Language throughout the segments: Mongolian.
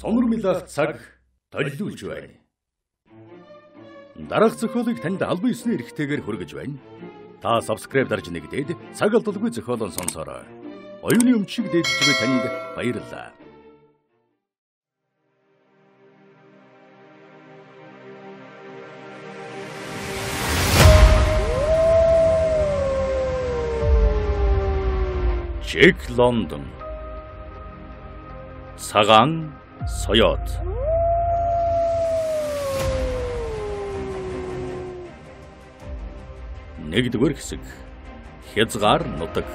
Сонормилах цаг толилуулж байна. Дараах зохиолыг танд албан ёсны эрхтэйгээр хүргэж байна. Та subscribe дарж нэгдээд цаг алдалгүй зохиолоо сонсоорой. Оюуны өмчиг дээдлэггүй танд баярлалаа. Жек Лондон. Саган Соёот. Нэгдүгээр хэсэг. Хязгаар нутаг.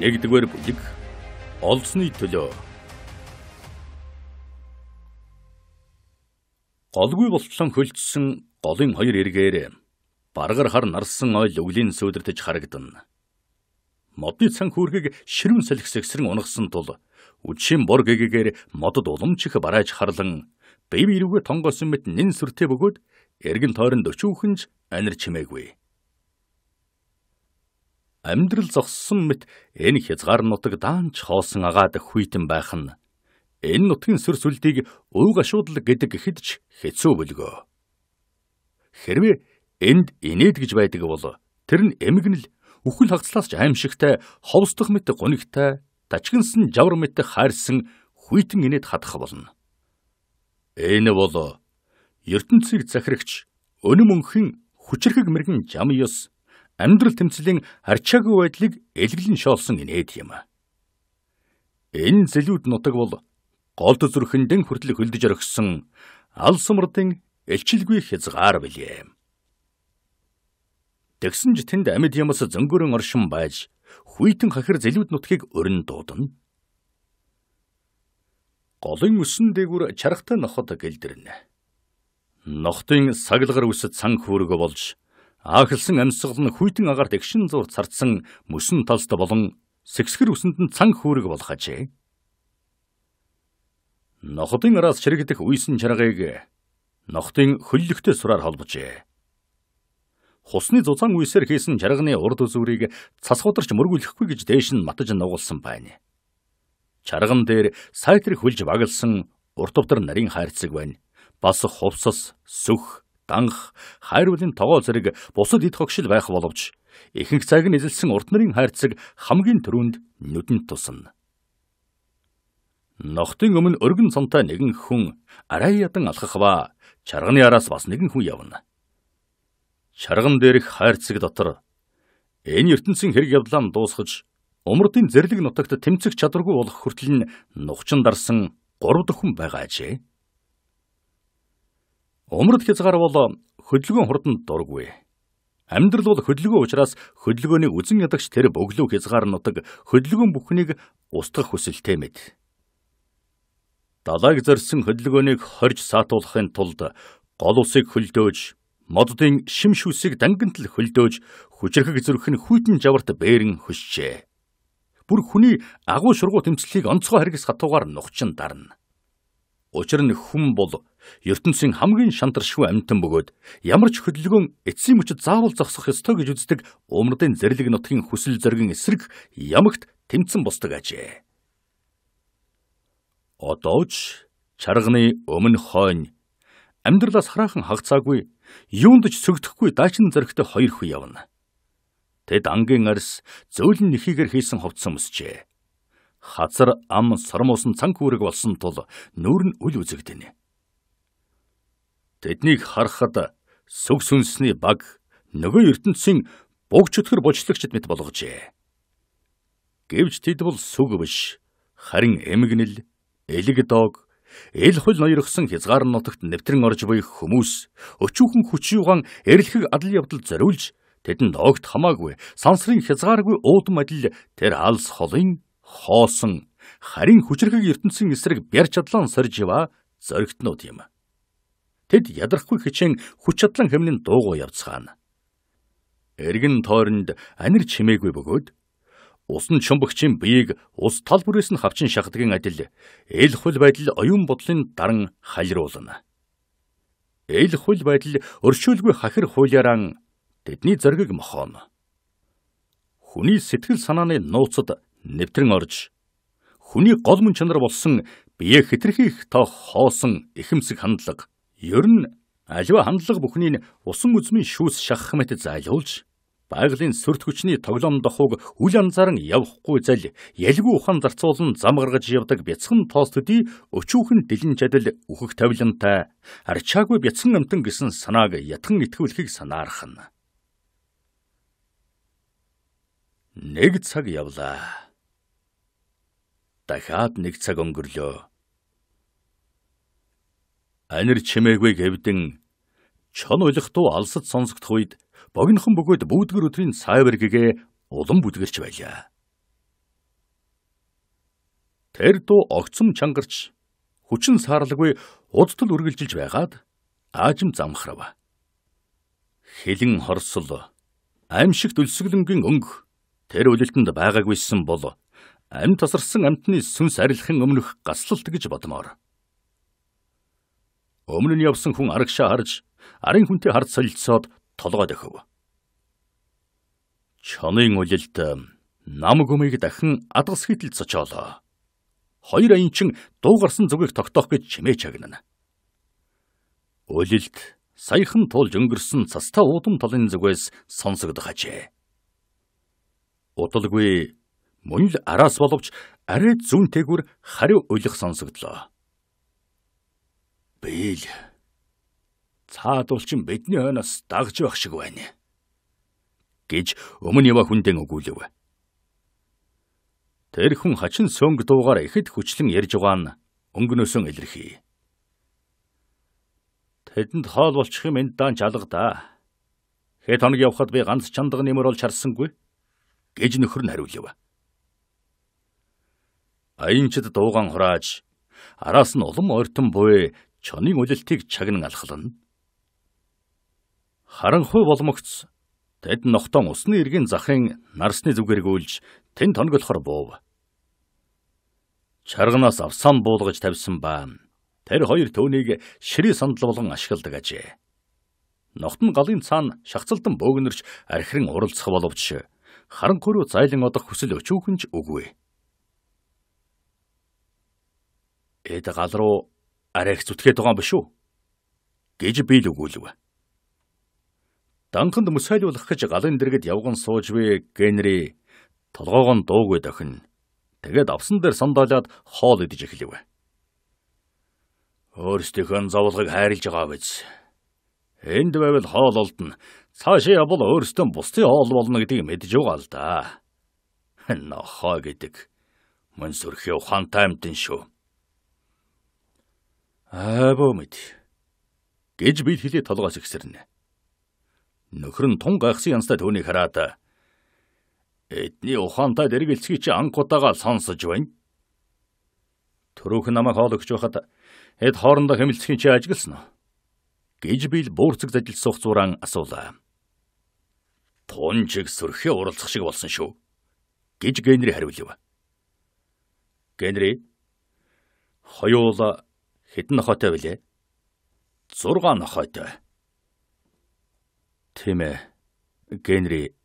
Нэгдүгээр бүлэг олзны төлөө голгүй болтлон хөлдсөн голын хоёр эргээр баргар хар нарсан ойл өвлийн сөөдөртөж харагдана. Модны цан хүүргийг ширүүн салхисэгсрэн унагсан тул үдшийн бор гэгээр модод уламжих барааж харлан бив ирвгэ тонгосон мэт нэн сүртэй бөгөөд эргэн тойрон дөчүүхэнж анир чимээгүй амьдрал зогссон мэт энэ хязгаар нутаг даанч хоосон агаад хүйтэн байх нь энэ нутгийн сүр сүлдийг ууг ашуудлаг гэдэг гэхэд ч хэцүү бөлгөө. Хэрвээ энд инээд гэж байдаг бол тэр нь эмгэнэл үхэл хагцлаас ч аимшигтай ховсдох мэт гонигтай тачгинсан жавар мэт хайрсан хүйтэн инээд хадах болно. Энэ бол ертөнцийг захирагч өнөм өнхөн хүчрхэг мэрэгэн жам ёс амьдрал тэмцлийн арчаагүй байдлыг элэглэн шоолсон инээд юм. Энэ зэлүүд нутаг бол голд зүрхэндэн хүртэл хөлдөж орхисон ал сумрын элчилгүй хязгаар билээ. Тэгсэн ч тэнд амьд ямаас зөнгөрөн оршин байж хүйтэн хахир зэлүүд нутгийг өрн дуудана. Голын өсөн дээгүр чарахтай нохот гэлдэрнэ. Нохтын саглагар үсэд сан хөөргө болж Аахилсан амьсгал нь хүйтэн агарт эгшин зур цардсан мөсөн талст болон сэксгэр үсэнд нь цан хүүрэг болох ажээ. Нохотын араас чирэгдэх үйсэн чаргыг нохтын хөллөгтэй сураар холбожээ. Хусны зузаан үйсээр хийсэн чарганы урд үзүүрийг цас хударч мөргүүлэхгүй гэж дээш нь матж нугалсан байна. Чарган дээр сайтэр хөлж баглсан урт төвтөр нарийн хайрцаг байна. Бас хувцас, сүх, данх, хайр үлэн тогоо зэрэг бусад эд хогшил байх боловч ихэнх цаг нь эзэлсэн урт нарын хайрцаг хамгийн түрүүнд нүдэнд тусна. Нохтын өмнө өргөн цантай нэгэн хүн арай ядан алхахва чарганы араас бас нэгэн хүн явна. Чарган дээрх хайрцаг дотор энэ ертөнцийн хэрэг явдлаа дуусгаж Умрын зэрлэг нутагт тэмцэх чадваргүй болох хүртэл нь нухчин дарсан 3 дөхөн байгаа ажээ. Умрал хязгаар бол хөдөлгөөн хурданд дургүй. Амьдрал бол хөдөлгөөн учраас хөдөлгөөний үзен ядагч тэр бөглөө хязгаар нутаг хөдөлгөөн бүхнийг устгах хүсэлтэй мэд. Далайг зорьсон хөдөлгөөнийг хорж саатуулахын тулд гол усыг хөлдөөж, моддын шимшүүсийг дангантл хөлдөөж, хүчрхэг зүрхэн хүйтэн жаварт бээрэн хөшчээ. Бүр хүний агуу шургуу тэмцлийг онцгой харгас хатуугаар нухчин дарна. Учир нь хүн бол ертөнцийн хамгийн шантаршгүй амьтан бөгөөд ямар ч хөдөлгөөн эцсийн мөчөд заавал зогсох ёстой гэж үздэг умрдын зэрлэг нутгийн хүсэл зоригын эсрэг ямагт тэмцэн бусдаг ажээ. Одоо ч чарганы өмнө хойно амьдралаас хараахан хагцаагүй юунд ч сөгдөхгүй даачин зэрэгтэй хоёр хүү явна. Тэд ангийн арс зөөлөн нэхийгээр хийсэн ховцсон өмсчээ. Хазар ам сармуусан цан хүүрэг болсон тул нүүр нь үл үзэгдэнэ. Тэднийг харахад сүг сүнсний баг нөгөө ертөнцийн бүгч өтгөр бочлогчд мэт болгожээ. Гэвч тэд бол сүг биш, харин эмгэнэл, элэг дог, эл хул ноёргсон хязгаар нутагт нэвтрэн орж буй хүмүүс өчүүхэн хүч юугаан эрэлхэг адал явдал зориулж тэдэнд огт хамаагүй сансрын хязгааргүй уудам адил тэр алс холын хоосон харин хүчрхэг ертөнцийн эсрэг бяр чадлан сорж ива зоригтнууд юм. Тэд ядрахгүй хичээн хүч чадлан хэмнэн дуугүй явцгаана. Эргэн тойронд анир чимээгүй бөгөөд усан чумбагчийн биеийг ус тал бүрээс нь хавчин шахадгийн адил эл хөл байдал оюун бодлын даран халируулна. Эл хөл байдал өршөөлгүй хахир хуулиараа тэдний зориг мохооно. Хүний сэтгэл санааны нууцад нэвтрэн орж хүний гол мөн чанар болсон бие хэтэрхийх та хоосон ихэмсэг хандлага ер нь альва хандлага бүхнийг усан үзмийн шүүс шахах мэт зайлуулж байгалийн сөрт хүчний тоглоом дохуг үл анзааран явахгүй зал ялгүй ухаан зарцуулан зам гаргаж явдаг бяцхан тоос төдий өчүүхэн дэлэн чадал өөхөх тавилантай арчаагүй бяцхан амтан гэсэн санааг ятхан итгүүлэхийг санаарах нь нэг цаг явлаа Дахиад нэг цаг өнгөрлөө. Анир чимээгүй гэвдэн чон улихтуу алсад сонсогдох үед богинохон бөгөөд бүүдгэр өдрийн сайбергэгээ улам бүдгэрч байлаа. Тэр дуу огцом чангарч хүчин саарлаггүй удтал үргэлжилж байгаад аажим замхрав. Хилэн хорсол аимшигт өлсгөлөнгийн өнгө тэр үлэлтэнд байгаагүйсэн бол амь тосарсан амтны сүнс арилахын өмнөх гаслалт гэж бодмоор. Өмнө нь явсан хүн арагшаа харж, арын хүнтэй хард солилцоод толгой дөхөв. Чонын үлэлт нам гүмийг дахин адгас хитэлд цочоолоо. Хоёр аянчин дуугарсан зүгийг тогтоох гэж чимээ чагнана. Үлэлт саяхан тулж өнгөрсөн цастаа уудам толын зүгээс сонсогдох ажээ. Удалгүй мөн л араас боловч арай зүүнтэйгүр хариу уйлах сонсогдлоо. Бэл цаадуулчин бидний хойноос дагж байх шиг байна гэж өмнө яваа хүндэн өгүүлэв. Тэр хүн хачин сөнг дуугаар ихэд хүчлэн ярьж байгаа нь өнгөнөөсөн илэрхий. Тэдэнд хоол болчих юм энд даан чалга даа. Хэд хоног явхад би ганц чандаг нэмэр олж харсангүй гэж нөхөр нь хариулв. Аянчд дууган хурааж араас нь улам ойртон буй чонын үлэлтийг чагнан алхална. Харанхуй болмогц тэд нохтон усны иргэн захын нарсны зүгэр гүйлж тэн тонголохор буув. Чарганаас авсан буулгаж тавьсан ба тэр хоёр түүнийг ширий сандал болгон ашигладаг ажээ. Нохтон галын цаана шахацлдан бөөгнөрч архирэн уралцах боловч харанхуй руу зайлан одох хүсэл өчөөхөнж үгүй. Эд гал руу арай их зүтгээд байгаа юм биш үү? гэж би л өгүүлв. Данханд мөсайлуулах гэж галын дэргэд явган суужвэ гэнри толгоог нь дуугүй дохин. Тэгээд авсан дээр сандалаад хоол идэж эхлэв. Өөрсдийнхөө зовлогыг хайрлж байгаа биз. Энд байвал хоол олдно. Цаашаа явбал өөрсдөө бусдын хоол болно гэдгийг мэдж байгаа л да. Нохоо гэдэг. Мөн сүрхий ухаантай амтэн шүү. Аавоо мэд. гэж би хэлээ толгоос ихсэрнэ. Нөхөр нь тун гайхсан янзтай түүнийг хараад "Эдний ухаантай дэргэлцгий чи анхудаага сонсож байна." Төрөөх намайг хоол өгч байхад эд хоорондоо хэмэлцхийн чи ажигласан уу? гэж би л буурцэг зажилсуух зуран асуулаа. Тун чиг сөрхөө уралцах шиг болсон шүү гэж Генри хариулв. Генри хоёул Хэдэн нохойтой вэ? 6 нохойтой. Тийм ээ. Генри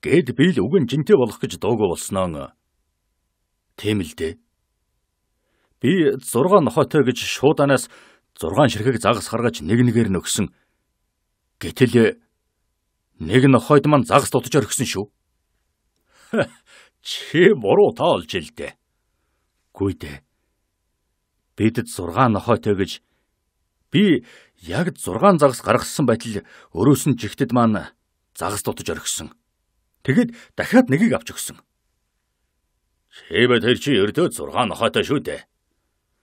гээд би л үгэн жинтэй болох гэж дуугүй болсноо. Тийм л дээ. Би 6 нохойтой гэж шууданаас 6 ширхэг загас харгаж нэг нэгээр нөгсөн. Гэтэл нэг нохойд маань загас дутж орхисон шүү. Чи буруу таолж илдэ. Гүйдэ бидэд 6 нохойтой гэж би яг 6 загас гаргасан байтал өрөөс нь жигтэд маань загас дутаж орхисон. Тэгэд дахиад нэгийг авч өгсөн. Шэбэ тэр чи ердөө 6 нохойтой шүү дээ.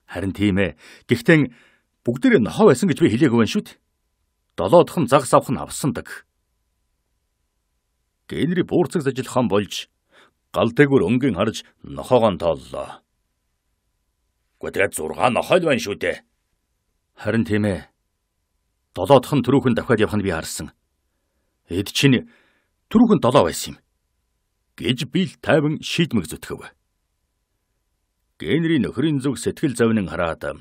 Харин тийм ээ. Гэхдээ бүгдээрээ нохой байсан гэж би хэлээгүй байх шүү дээ. Долоо дахь нь загас авах нь авсандаг. Генри буурцагс ажиллахан болж гал дээгүр өнгийн харж нохоогоо тооллоо. Өдрөд 6 нохойл байна шүү дээ. Харин тийм ээ. Долоодох нь түрүүхэн давхад явах нь би харсан. Эд чинь түрүүхэн долоо байсан юм. гэж би л тайван шийдмэг зүтгэв. Генри нөхрийн зүг сэтгэл завнын хараад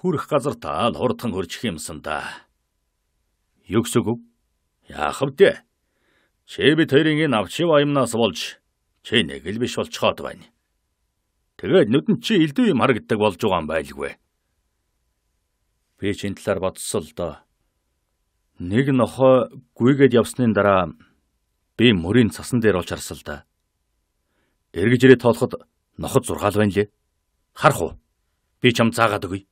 хүрх газар таал хурдхан хөржих юмсан да. Юксүг яах вдэ? Чи бид хоёрын энэ авчив аямнаас болж чи нэг л биш болчиход байна. Тэгээд нүдэн чи элдв юм харагддаг болж байгаа юм байлгүй. Би ч энэ талаар бодсол доо. Нэг нохоо гүйгээд явсны дараа би мөрийн цасан дээр олж харсал да. Эргэж ирээ тоолоход ноход зургаал байна лээ. Харах уу? Би чам заагаад өгье.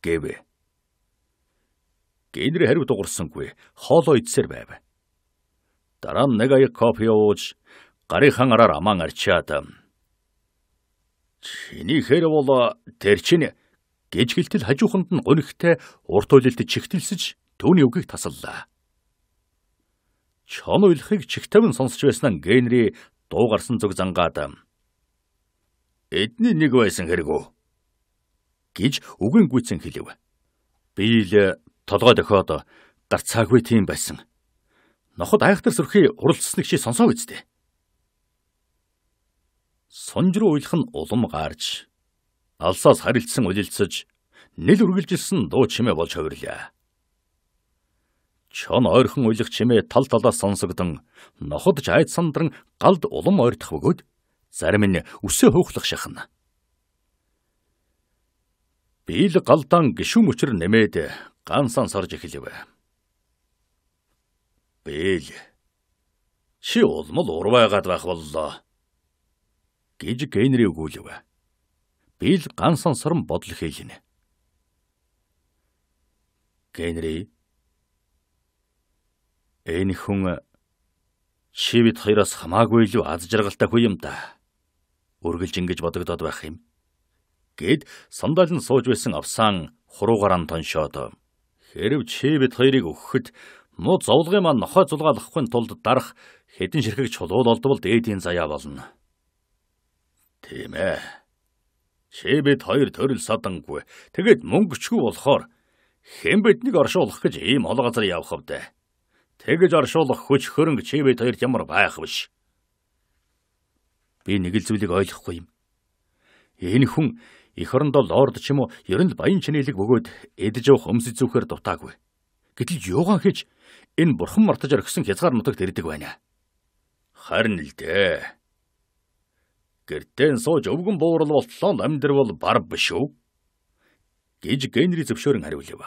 гэвэ. Гэнэр хариу дуурсангүй хоолоо идсээр байв. Дараа нь нэг аяг кофе ууж гарийнхаан араар амаан арчаад Чинийхэр бол тэр чинь гэж хэлтэл хажууханд нь гонхтой урт уйлалд чигтэлсэж түүний үгийг тасаллаа. Чон уйлахыг чигтэвэн сонсч байсан Генри дуу гарсан зүг зангаад "Эдний нэг байсан хэрэгөө" гэж үгэн гүйцэн хэлэв. Би л толгой дохиод гарцаагүй тийм байсан. Ноход айхтар сүрхий уралцсныг чи сонсоо биз дээ сунж руу уйлах нь улам гарч алсаас харилцсан уйлэлцэж нэл үргэлжилсэн дуу чимээ болж ховирлаа. Чон ойрхон уйлах чимээ тал талаас сонсогдон ноходж айд сандран галд улам ойрдох бөгөөд зарим нь үсээ хуухлах шахна. Бийл галдаан гişүм өчр нэмээд гансан сорж эхэлв. Бийл чи улмал урвайгаад байх боллоо гэж Генри өгүүлв. Би л гансан сорон бодол хийлнэ. Генри Энэ хүн чи бид хоёроос хамаагүй илүү аз жаргалтай хүй юм да. Үргэлж ингэж бодогдоод байх юм. Гэд сандал нь сууж байсан авсан хуруугаар нь тоншоод хэрв чи бид хоёрыг өгөхөд муу зовлгын маань нохой зулгаалахгүй тулд дарах хэдэн ширхэг чулуул олдвол дээдийн заяа болно. Тийм ээ. Чи бид хоёр төрөл садангүй. Тэгэд мөнгөчгүй болохоор хэн биднийг оршуулах гэж ийм хол газар явах вдэ. Тэгэж оршуулах хүч хөрөнгө чи бид хоёрт ямар байх биш. Би нэг л зүйлийг ойлгохгүй юм. Энэ хүн эх орондоо лорд ч юм уу ер нь баян чинэлэг бөгөөд эдж явах өмс зүүхээр дутаагүй. Гэтэл юугаан хийж энэ бурхан мартаж орхисон хязгаар нутагт ирдэг байна. Харин л дээ гэртэн сууж өвгөн буурал болтлоо амьдрал бар биш үү? гэж Генри зөвшөөрөн хариулв.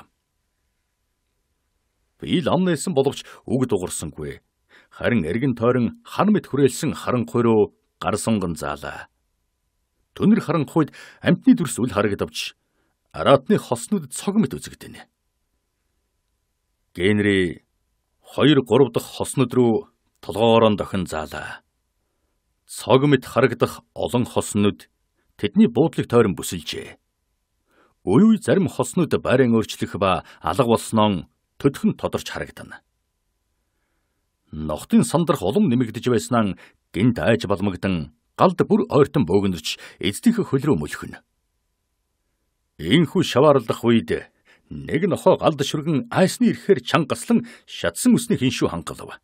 Би л амна хэлсэн боловч үг дуурсангүй. Харин эргэн тойрон хан мэт хүрээлсэн харанхуй руу гар сунган заалаа. Төнөр харанхуйд амтны дүрс үл харагдавч араатны хоснууд цог мэт үзэгдэнэ. Генри 2 3 дахь хоснод руу толгоороо дохин заалаа цог мэд харагдах олон хоснууд тэдний буудлыг тойрон бүсэлжээ. Үе үе зарим хоснууд байран өөрчлөх ба алга болсноо төдхөн тодорч харагдана. Ногтын сандрах улам нэмэгдэж байснаа гинт айж балмагдан галд бүр ойртон бөөгнөрч эздийнхээ хөл рүү мөлхөнө. Ийхүү шаваарлах үед нэг нохоо галд шүргэн айсны ирэхээр чангаслан шатсан үсний хиншүү хангалав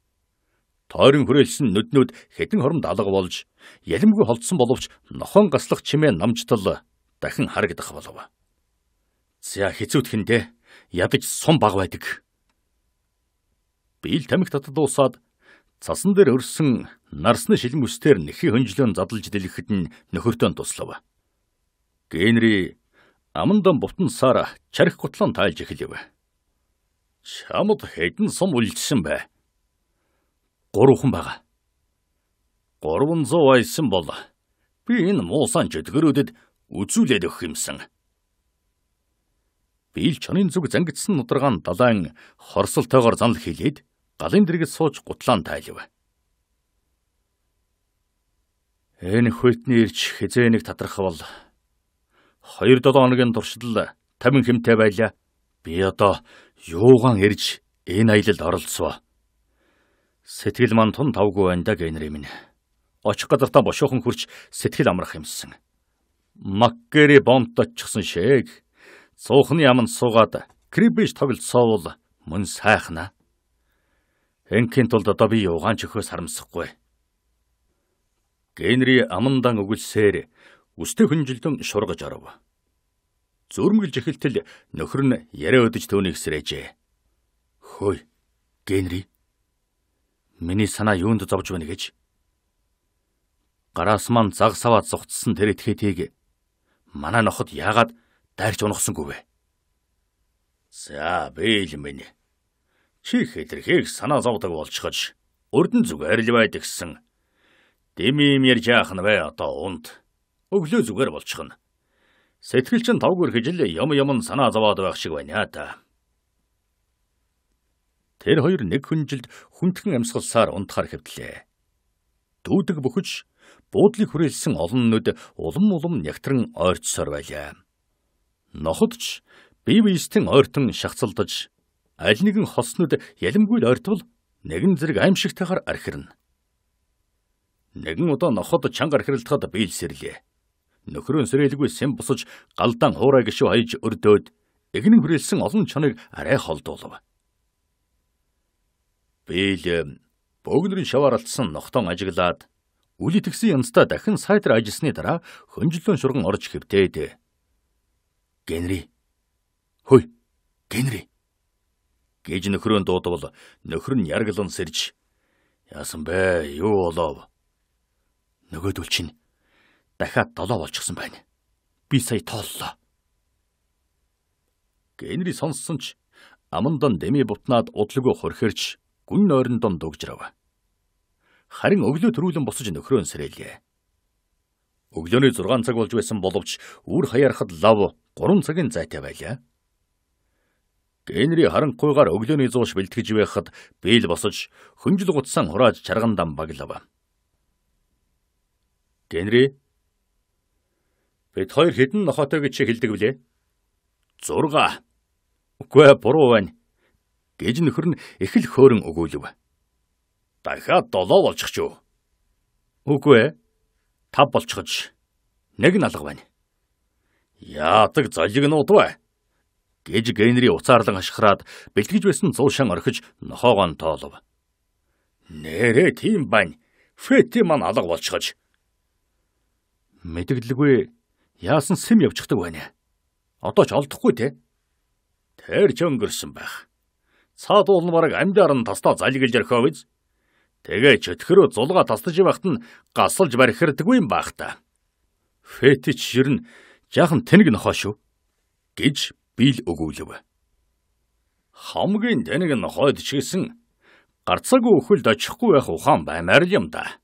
тойрон хүрээлсэн нүднүүд хэдэн хором далга болж ялимгүй холдсон боловч нохон гаслах чимээ намжтал дахин харагдах болов. За хизүүтхэндээ ядаж сум баг байдаг. Биэл тамхи татад уусаад цасан дээр өрсөн нарсны шилмөстээр нэхий хөнжлөн задлж дэлгэхэд нь нөхөртөө туслав. Генри амандан бутан сара чарх гутлан тайлж эхлэв. Чамд хэдэн сум үлдсэн бай гурван байгаа. 300 айсан бол би энэ муусан жидгэрүүдэд үзүүлээд өгөх юмсан. Бийл чонын зүг зангидсан нудраган далайн хорсолтойгоор занл хийлээд галын дэргэд сууж гутлаан тайлв. Энэ хүйтний ирч хизээнийг татрахвал 2-7 хоногийн туршид 50 хэмтэй байлаа. Би одоо юугаан ирж энэ аялалд оролцов. Сэтгэл мань тун тавгүй байна да гэнэр юм. Очих газартаа бошоохон хурч сэтгэл амрах юмсан. Маккери бомт очсон шиг цуухны яманд суугаад крибиш тоглоцоовол мөн сайхна. Энхийн тулд одоо би угаан ч өхөөс харамсахгүй. Гэнри амандан өгүүлсээр үстэй хүнжилдэн шургаж оров. Зүрмгэлж эхэлтэл нөхөр нь яриа өдөж төвний хэсрэжээ. Хөөе, Гэнри Миний санаа юунд зовж байна гэж. Гараас маань заг саваад зүгтсэн тэр этгээтэйг манай ноход яагаад дайрч унахсангүй вэ? За биэл минь. Чи хэтэрхийг санаа зовдөг болчихож өрдөн зүгээр л байдаг гсэн. Дими юм ярьж яах нь вэ одоо унд? Өглөө зүгээр болчихно. Сэтгэл чинь тавгүр хижил юм юм санаа зовоод байх шиг байна та. Тэр хоёр нэг хүнжилд хүндхэн амьсгалсаар унтахаар хэвдлээ. Дүүдэг бөхөж буудлыг хүрээлсэн олон нүд улам улам нягтран ойрцсоор байлаа. Ноходч бие биестэн ойртон шахацлдаж аль нэгэн хоснод ялимгүй ойртвол нэгэн зэрэг аимшигтайгаар архирна. Нэгэн удаа ноход чанга архиралдахад биелсэрлээ. Нөхрөн сөрөөлгүй сэм бусаж галдан хуурай гişүү хаяж өрдөөд эгнэн хүрээлсэн олон чаныг арай холдуулав. Бэйл э, богнорын шавар алдсан ногтон ажиглаад үл итгэсэн янзтай дахин сайдар ажилласны дараа хөнжлөн шурган орж хэвтээд. Генри. Хөөе. Генри. гэж нөхрөө дуудвал нөхөр нь яргалан сэрж яасан бэ? Юу болов? Нөгөөдөл чинь дахиад долоо болчихсон байна. Би сая тооллоо. Генри сонссон ч амандан дэми бутнаад удлгүй хорхирч гүн нойрон дон дугжрав. Харин өглөө төрүүлэн босож нөхрөө сэрэлээ. Өглөөний 6 цаг болж байсан боловч үр хаярахад лав 3 цагийн зайтай байлаа. Генри харанхуйгаар өглөөний зууш бэлтгэж байхад биэл босож хөнжил гутсан хурааж чаргандан баглав. Генри Бид хоёр хідэн нохотой гэж чи хэлдэг блээ. 6. Үгүй буруу байна гэж нөхөр нь их л хөөрөн өгүүлв. Дахиад долоо болчих ч үү. Үгүй ээ. Тав болчихож нэг нь алга байна. Яадаг залиг нууд вэ? гэж Генри уцаарлан хашхираад бэлтгэж байсан зуу шан орхиж нохоогоо нь тоолов. Нэрээ тийм байна. Фэти мань алга болчихож. Мэдгэлгүй яасан сэм явчихдаг байна. Одоо ч олдохгүй те. Тэр ч өнгөрсөн байх цаад уулмараг амдаар нь тастаа залгилж орхив биз. Тэгээ чөтгөрөө зулга тастаж байхад нь гасалж бархирдгүй юм баах та. Фетич ширн жаахан тэнэг нохоо шүү гэж бийл өгүүлв. Хамгийн тэнэг нохойд ч гэсэн гарцаагүй өхөлд очихгүй байх ухаан баймаар юм да.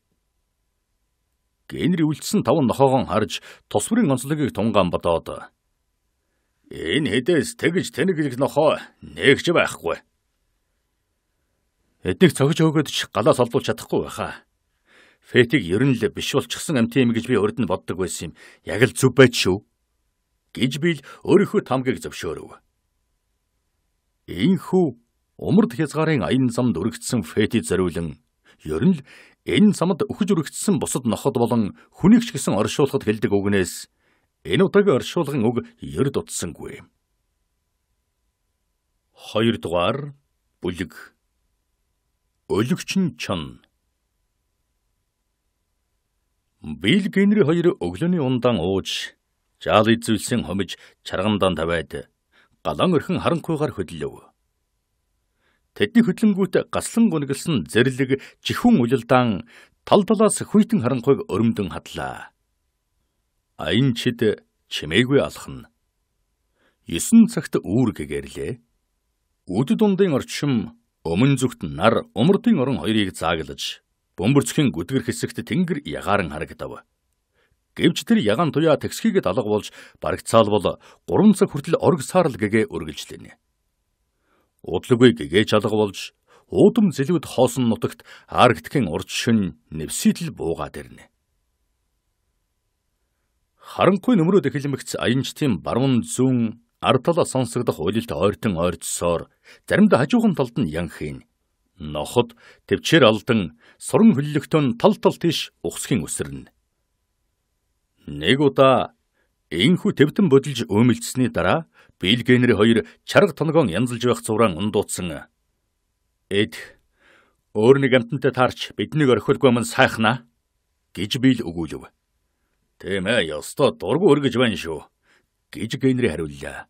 Генри үлдсэн таван нохоогоо харж тус бүрийн онцлогийг тунгаан бодоод энэ хэдээс тэгж тэнэглэх нохоо нэгч байхгүй. Эднийг цогж өгөөд ч галаас олдуулж чадахгүй байхаа. Фэтиг ер нь л биш болчихсон амт юм гэж би урд нь боддог байсан юм. Яг л зүв байд шүү. гэж би л өөрийнхөө тамгийг зөвшөөрөв. Ийхүү умард хязгаарын аян замд өргөцсөн фэтид зориулан ер нь л энэ самд өхөж өргөцсөн бусад ноход болон хүнийг ч гэсэн оршуулхад хэлдэг үгнээс энэ удаагийн оршуулгын үг ер дутсангүй. 2 дугаар бүлэг Өлөгч нь чон. Бил Генри хоёр өглөөний ундаан ууж, жаал эзүүлсэн хомж чаргамдаан тавиад галан өрхөн харанхуйгаар хөдлөв. Тэдний хөдлөнгүүт гаслан гонголсон зэрлэг жихүүн уйлалдаан тал талаас хүйтэн харанхуйг өрөмдөн хадлаа. Аян чид чимээгүй алхна. 9 цагт үүр гэгэрлээ. Үд дундын орчим Өмнө зүгт нар умартын орон хоёрыг зааглаж, бөмбөрцгийн гүдгэр хэсэгт тэнгэр ягаан харагдав. Гэвч тэр ягаан туяа тэгсхийгэд алга болж барагцаал бол 3 цаг хүртэл орг саарл гэгээ үргэлжлэнэ. Удлгүй гэгээч алга болж уудам зэлүүд хоосон нутагт арктикийн урд шин нэвсийтэл буугаад ирнэ. Харанхуй нөмрөд эхлэмэгц аянчтын баруун зүүн ардталаа сонсогдох уйлалт ойртон ойрцсоор заримдаа хажуухан талд нь янх ийн. Ноход төвчээр алдан суран хөллөгтөө нь тал тал тийш ухсхийн өсөрнө. Нэг удаа энхүү төвтөн бодилж өмөлдсөний дараа Билл Генри хоёр чарга тонгоон янзалж байх зураг ундууцсан. Эд өөр нэг амтантай таарч биднийг орхиулгүй мэн сайхнаа гэж Билл өгүүлв. Тийм ээ, ёстой дургу өргөж байна шүү гэж Генри хариуллаа.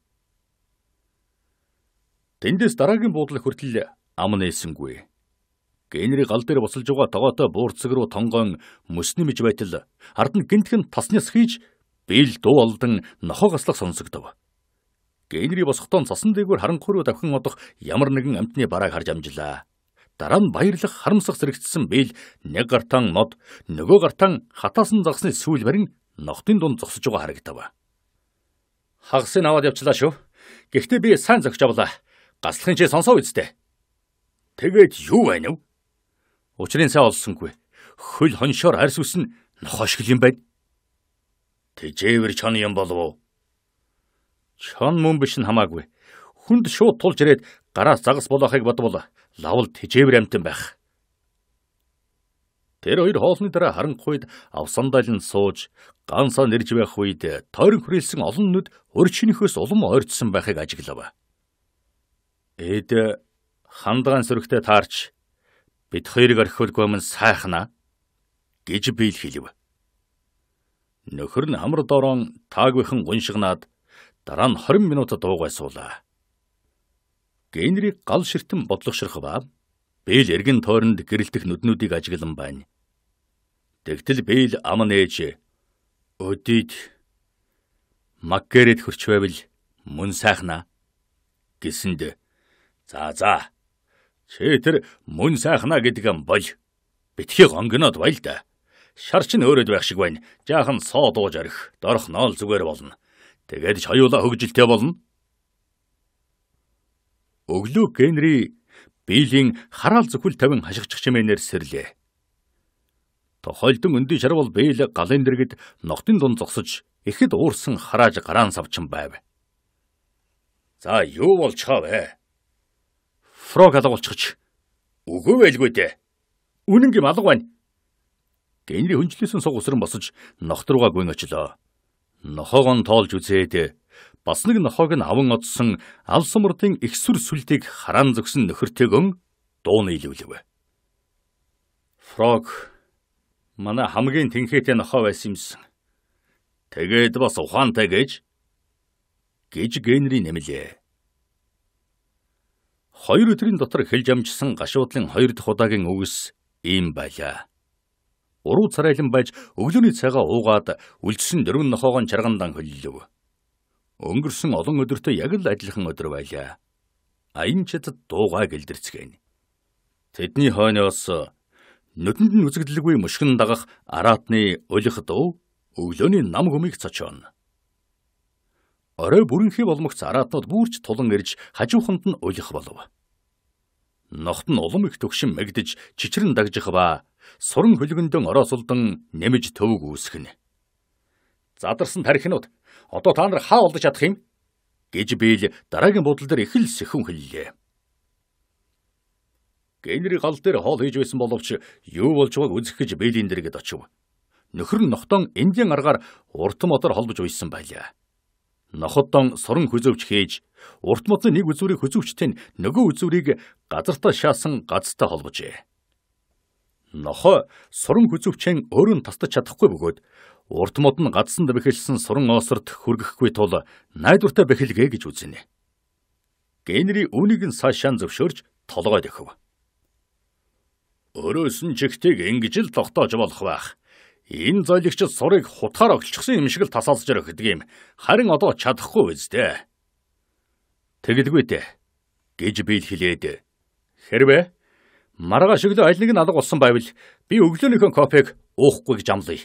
Тэндээс дараагийн буудлын хүртэл ам нээсэнгүй. Генри гал дээр босолж байгаа тогоотой буурцэг рүү тонгоон мөснө мэж байтал ард нь гинтхэн таснаас хийж биел дуу олдон нохоо гаслах сонсогдов. Генри босхотон цасан дээгүүр харанхуй руу давхин одох ямар нэгэн амтны барааг харж амжлаа. Дараа нь баярлах харамсах зэрэгцсэн биел нэг гартаан нод, нөгөө гартаан хатаасан загсны сүүл барин ногтын дунд зогсож байгаа харагдав хагасыг аваад явчлаа шүү. Гэхдээ би сайн зогч авлаа. Гаслахын чи сонсоо үсттэй. Тэгээд юу байна вэ? Учрын цай олсонгүй. Хөл хоншоор арс үснэ нохошгил юм байна. Тэжээвэр чон юм болов уу? Чон мөн биш нь хамаагүй. Хүнд шууд тулж ирээд гараас загас болохыг бодвол лавл тэжээвэр амтан байх. Тэр хоёр хоолны дараа харанхуйд авсандайл нь сууж гансаа нэрж байх үед тойрон хүрээлсэн олон нүд хөрчнөхөөс улам ойртсон байхыг ажиглав. Эд хандгаан сөрөгтэй таарч бид хоёрыг орхиулгүй мэн сайхнаа гэж биэл хэлв. Нөхөр нь хамар дорон таагвихан гуншигнаад дараа нь 20 минут дуугай суулаа. Генри гал ширтэн бодлогшрох ба Бэйл эргэн тойронд гэрэлтэх нүднүүдийг ажиглан байна. Тэгтэл Бэйл аман ээж өдид Маккерэд хурч байвал мөн сайхна гэсэнд за за чи тэр мөн сайхна гэдэг юм бол битгий гонгноод байл да. Шар чинь өөрөд байх шиг байна. Жаахан соо дууж арих, дорхноо л зүгээр болно. Тэгээд ч хоёулаа хөгжилтэй болно. Өглөө Генри Бийлийн хараал зүхэл тавин хашигчих чимээнээр сэрлээ. Тохойлдон өндий шарвал Бэйл галын дэргэд ногтын дунд зогсож ихэд уурсан харааж гараан савчин байв. За юу болчихоо э? вэ? Фрог алга болчихоч. Үгүй байлгүй дээ. Үнэн гэм алга байна. Гэнэри хүнчлээсэн суг усран босож ногт руугаа гүйн очлоо. Нохоогоо тоолж үзээд бас нэг нохойг нь аван одсон авсамртын ихсүр сүлтийг хараан зөгсөн нөхөртэйгөн дууны илүүлэв. Фрог манай хамгийн тэнхээтэй нохой байсан юмсан. Тэгээд бас ухаантай гэж гэж Генри нэмлээ. Хоёр өдрийн дотор хэлж амжсан гашуудлын хоёр дахь удаагийн үгс ийм байлаа. Уруу царайлан байж өглөөний цайгаа уугаад үлдсэн дөрвөн нохоогоо чаргандан хөллөв. Өнгөрсөн олон өдөртөө яг л адилхан өдөр байлаа. Аян чатад дуугаа гэлдэрцгэн. Тэдний хойноос нүдэнд нь үзэгдэлгүй мушгин дагах араатны өлих дуу өглөөний нам хүмийг цочоно. Орой бүрэнхий болмогц араатнууд бүрч тулан ирж хажууханд нь өлих болов. Нохт нь улам их төгшин мэгдэж чичрэн дагжих ба суран хөлгөндөн орооцолдон нэмж төвөг үүсгэнэ. Задарсан тархинууд Одоо та нар хаа олдож чадах юм? гэж Бил дараагийн бодол дээр их л сэхэн хэллээ. Генри гал дээр хоол хийж байсан боловч юу болж байгааг үзэх гэж Бэйлийн дэргэд очив. Нөхөр нь нохтон эндийн аргаар урт мотор холбож уйсан байлаа. Нохотон сорон хөзөвч хийж урт мотны нэг үзүүрийг хөзөвчтэй нөгөө үзүүрийг газартаа шаасан газтаа холбожээ. Нохо сорон хөзөвчэн өөрөө тастаж чадахгүй бөгөөд урт мод нь гадсанд бэхэлсэн суран оосорт хүргэхгүй тул найдвартай бэхэлгээ гэж үзнэ. Генри үүнийг нь цаашаа зөвшөөрч толгой дэхв. Өрөөс нь чихтийг ингэж л тогтоож болох байх. Энэ золигчд сурыг хутгаар огилчихсан юм шиг л тасаалж өрөхдөг юм. Харин одоо чадахгүй биз дээ. Тэгэлгүй дээ гэж биэл хэлээд хэрвээ маргааш өглөө аль нэг нь алга болсон байвал би өглөөнийхөө кофег уухгүй гэж амлая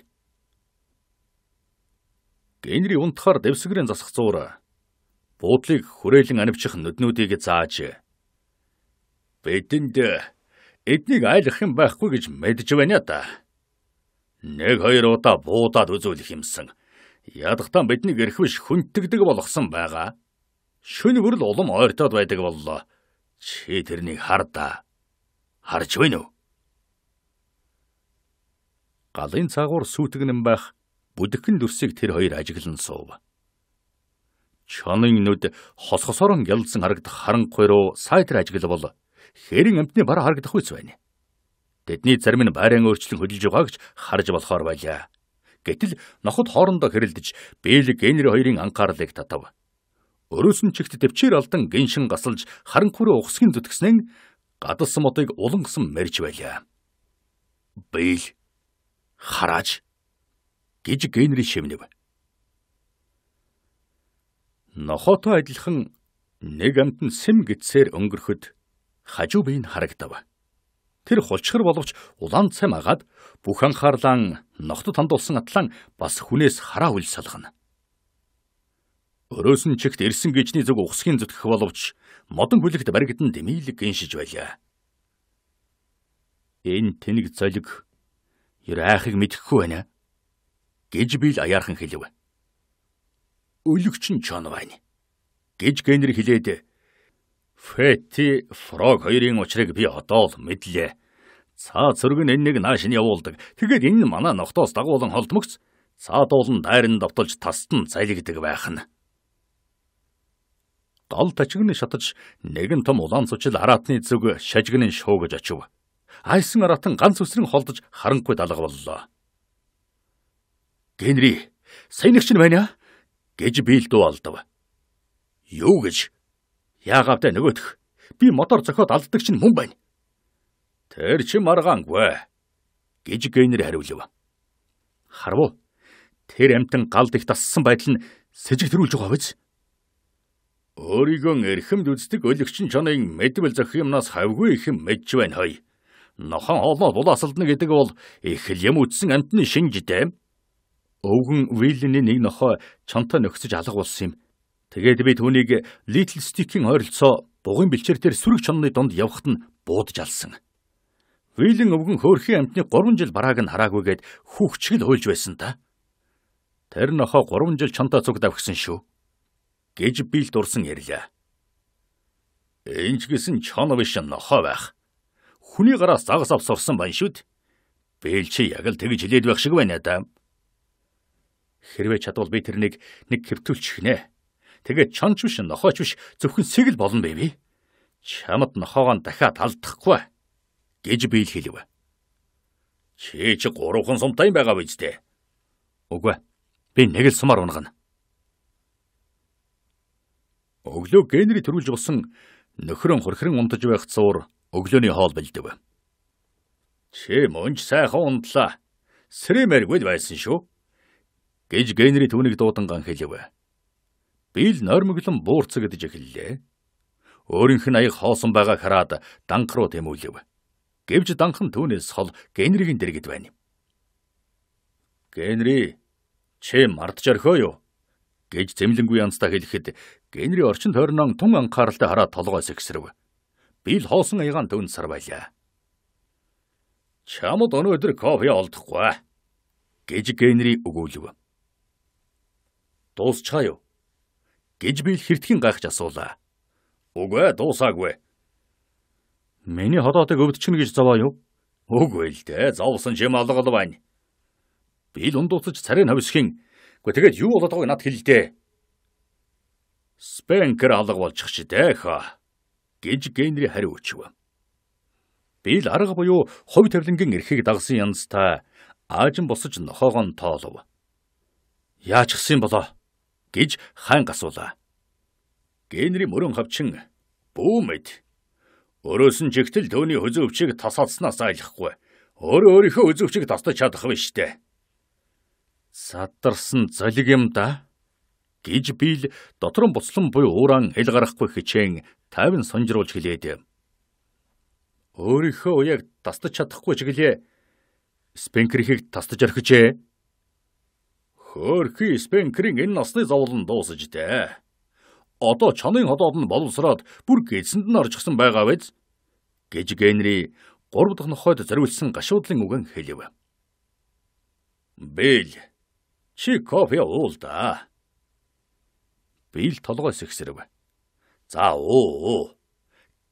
Генри унтахаар дэвсгэрийн засах зуур буудлыг хүрээлэн анивчих нүднүүдийг зааж бидэнд эднийг айлах юм байхгүй гэж мэдж байна да. Нэг хоёр удаа буудаад үзүүлэх юмсан. Ядахтаа бидний гэрх биш хүндтгдэг болгосон байгаа. Шөнөөр л улам ойртоод байдаг боллоо. Чи тэрнийг хардаа. Харж байна уу? Галын цаагуур сүүтгэнэн байх бүдэхэн дүрсийг тэр хоёр ажиглан суув. Чонын нүд хосхосорон ялдсан харагдах харанхуй руу сайтар ажиглавал хэрийн амтны бараа харагдах үйс байна. Тэдний зарим нь байран өөрчлөн хөдөлж байгаагч харж болохоор байлаа. Гэтэл ноход хоорондоо хэрэлдэж Бэлэг Генри хоёрын анхаарлыг татав. Өрөөсөн чигт төвчээр алдан гиншин гасалж харанхуй руу ухсхийн зүтгснэн гадалсан мотыг улангасан мэрж байлаа. Бэл хараач гэж Генри шивнэв. Нохотой адилхан нэг амтан сэм гидсээр өнгөрөхөд хажуу бий нь харагдав. Тэр хулчгар боловч улаан цам агаад бүх анхаарлаа ногтод хандуулсан атлан бас хүнээс хараа үл салгана. Өрөөсөн чигт ирсэн гэжний зүг ухсхийн зүтгэх боловч модон хүлэгт баригдан дэмийлэг гиншиж байлаа. Энэ тэнэг цолиг юр айхыг мэдхгүй байна гэж би л аяархан хэлэв. Өлөгч нь чон байна гэж Генри хэлээд Фэти Фрог хоёрын учрыг би одоо л мэдлээ. Цаа цөргөн энэ нэг нааш нь явуулдаг. Тэгээд энэ нь манай ногтоос дагуулan холдмогц. Цаа дуулан дайрн довтолж тастан залгидаг байх нь. Гол тачигны шатаж нэгэн том улаан цучил араатны зүг шажигны шуугаж очив. Айсан араатан ганц үсрэн холдож харанхуй далга боллоо. Генри, сайн нэг чинь байна аа гэж би л дуу алдав. Юу гэж? Яагаад та нөгөөх? Би мотор зохиод алддаг чинь хүн байна. Тэр чи маргаангүй гэж Генри хариулв. Харвуу. Тэр амтан галд их тассан байдал нь сэжигтрүүлж байгаа биз? Өөрийгөө эрхэмд үздэг өлөгчин чонын мэдвэл зөх юмнаас хавгүй их юм мэдж байна хой. Нохон хоолоо булаасалдна гэдэг бол их л юм үтсэн амтны шинж дэм. Өвгөн Виллийн нэг нохой чонтой нөхсөж алга болсон юм. Тэгээд би түүнийг Little Stick-ийн ойролцоо бугын бэлчээр дээр сүрэг чонны дунд явхад нь буудаж алсан. Вилэн өвгөн хөөрхийн амтны 3 жил барааг нь хараагүйгээд хүүхчгэл хуйлж байсан та. Тэр нохоо 3 жил чонтой цуг давхсан шүү. гэж бийл дурсан ирлээ. Энд ч гэсэн чон биш нохоо байх. Хүний гараас загас авсурсан байна шүүд. Бэлчи яг л тэгж хилээд байх шиг байна да. Хэрвээ чадвал би тэрнийг нэг хөвтүүлчих нэ. Тэгээд чонч биш нохооч биш зөвхөн сэгэл болно байвээ. Чамд нохоогоо дахиад алдахгүй гэж би л хэлв. Чи ч гурван сумтай байгаа биз дээ. Үгүй. Би нэг л сумаар унгана. Өглөө генри төрүүлж болсон нөхрөн хөрхрөн унтаж байх цуур өглөөний хоол бэлдэв. Чи мунж сайхан унтлаа. Сэрэмэргүй байсан шүү гэж Генри түүнийг дуудангаан хэлэв. Бил нормоглон буурцагдж эхэллээ. Өөрийнх нь аяг хоосон байгааг хараад данк руу тэмүүлэв. Гэвч данхан түүнээс хол Генригийн дэргэд байна. Генри чи мартж орхио юу? гэж зэмлэнгүй янзтай хэлэхэд Генри орчин тойрноо тун анхааралтай хараад толгойс ихсрэв. Бил хоосон аягаан төвн сар байлаа. Чамд өнөөдөр кофе олдохгүй гэж Генри өгүүлв дуусчихаа юу? гэж би хэртгэн гайхаж асуулаа. Үгүй ээ, дуусаагүй. Миний хотоотыг өвдчихнэ гэж зовоо юу? Үгүй л дээ, зовсон чим алга л байна. Би л ундууцж царийг хавсхийн. Гэхдээ тэгээд юу болоод байгааг надад хэлдэ. Спенкер алга болчих чи дээ хаа гэж Генри хариу өчөв. Би л арга буюу хов тавлангийн эрхийг дагсан янзтай аажин босож нохоогоо тоолов. Яач гсэн болоо? гэж ханг асуулаа. Генри мөрөн хавчин бүүмэд өрөөсөн чигтэл төвний хözөвчийг тасаадснаас айлахгүй өөр өөрийнхөө хözөвчийг тасдаж чадах биш дээ. Садарсан залиг юм да гэж бил дотор нь буцлан буй ууран хэл гарахгүй хичээн тайван сонжруулж хэлээд өөрийнхөө уяг тасдаж чадахгүй ч гэлээ спинкерхийг тасдаж орхижээ Хөөрхий Спенкрийн энэ насны зовлон дуусаж дээ. Одоо чонын ходоод нь боловсроод бүр гидсэнд нь оржгсан байгаа биз? гэж Генри 3 дахь нохойд зориулсан гашуудлын үгэн хэлэв. Бэл чи кофе уул да. Бэл толгойс ихсэрв. За уу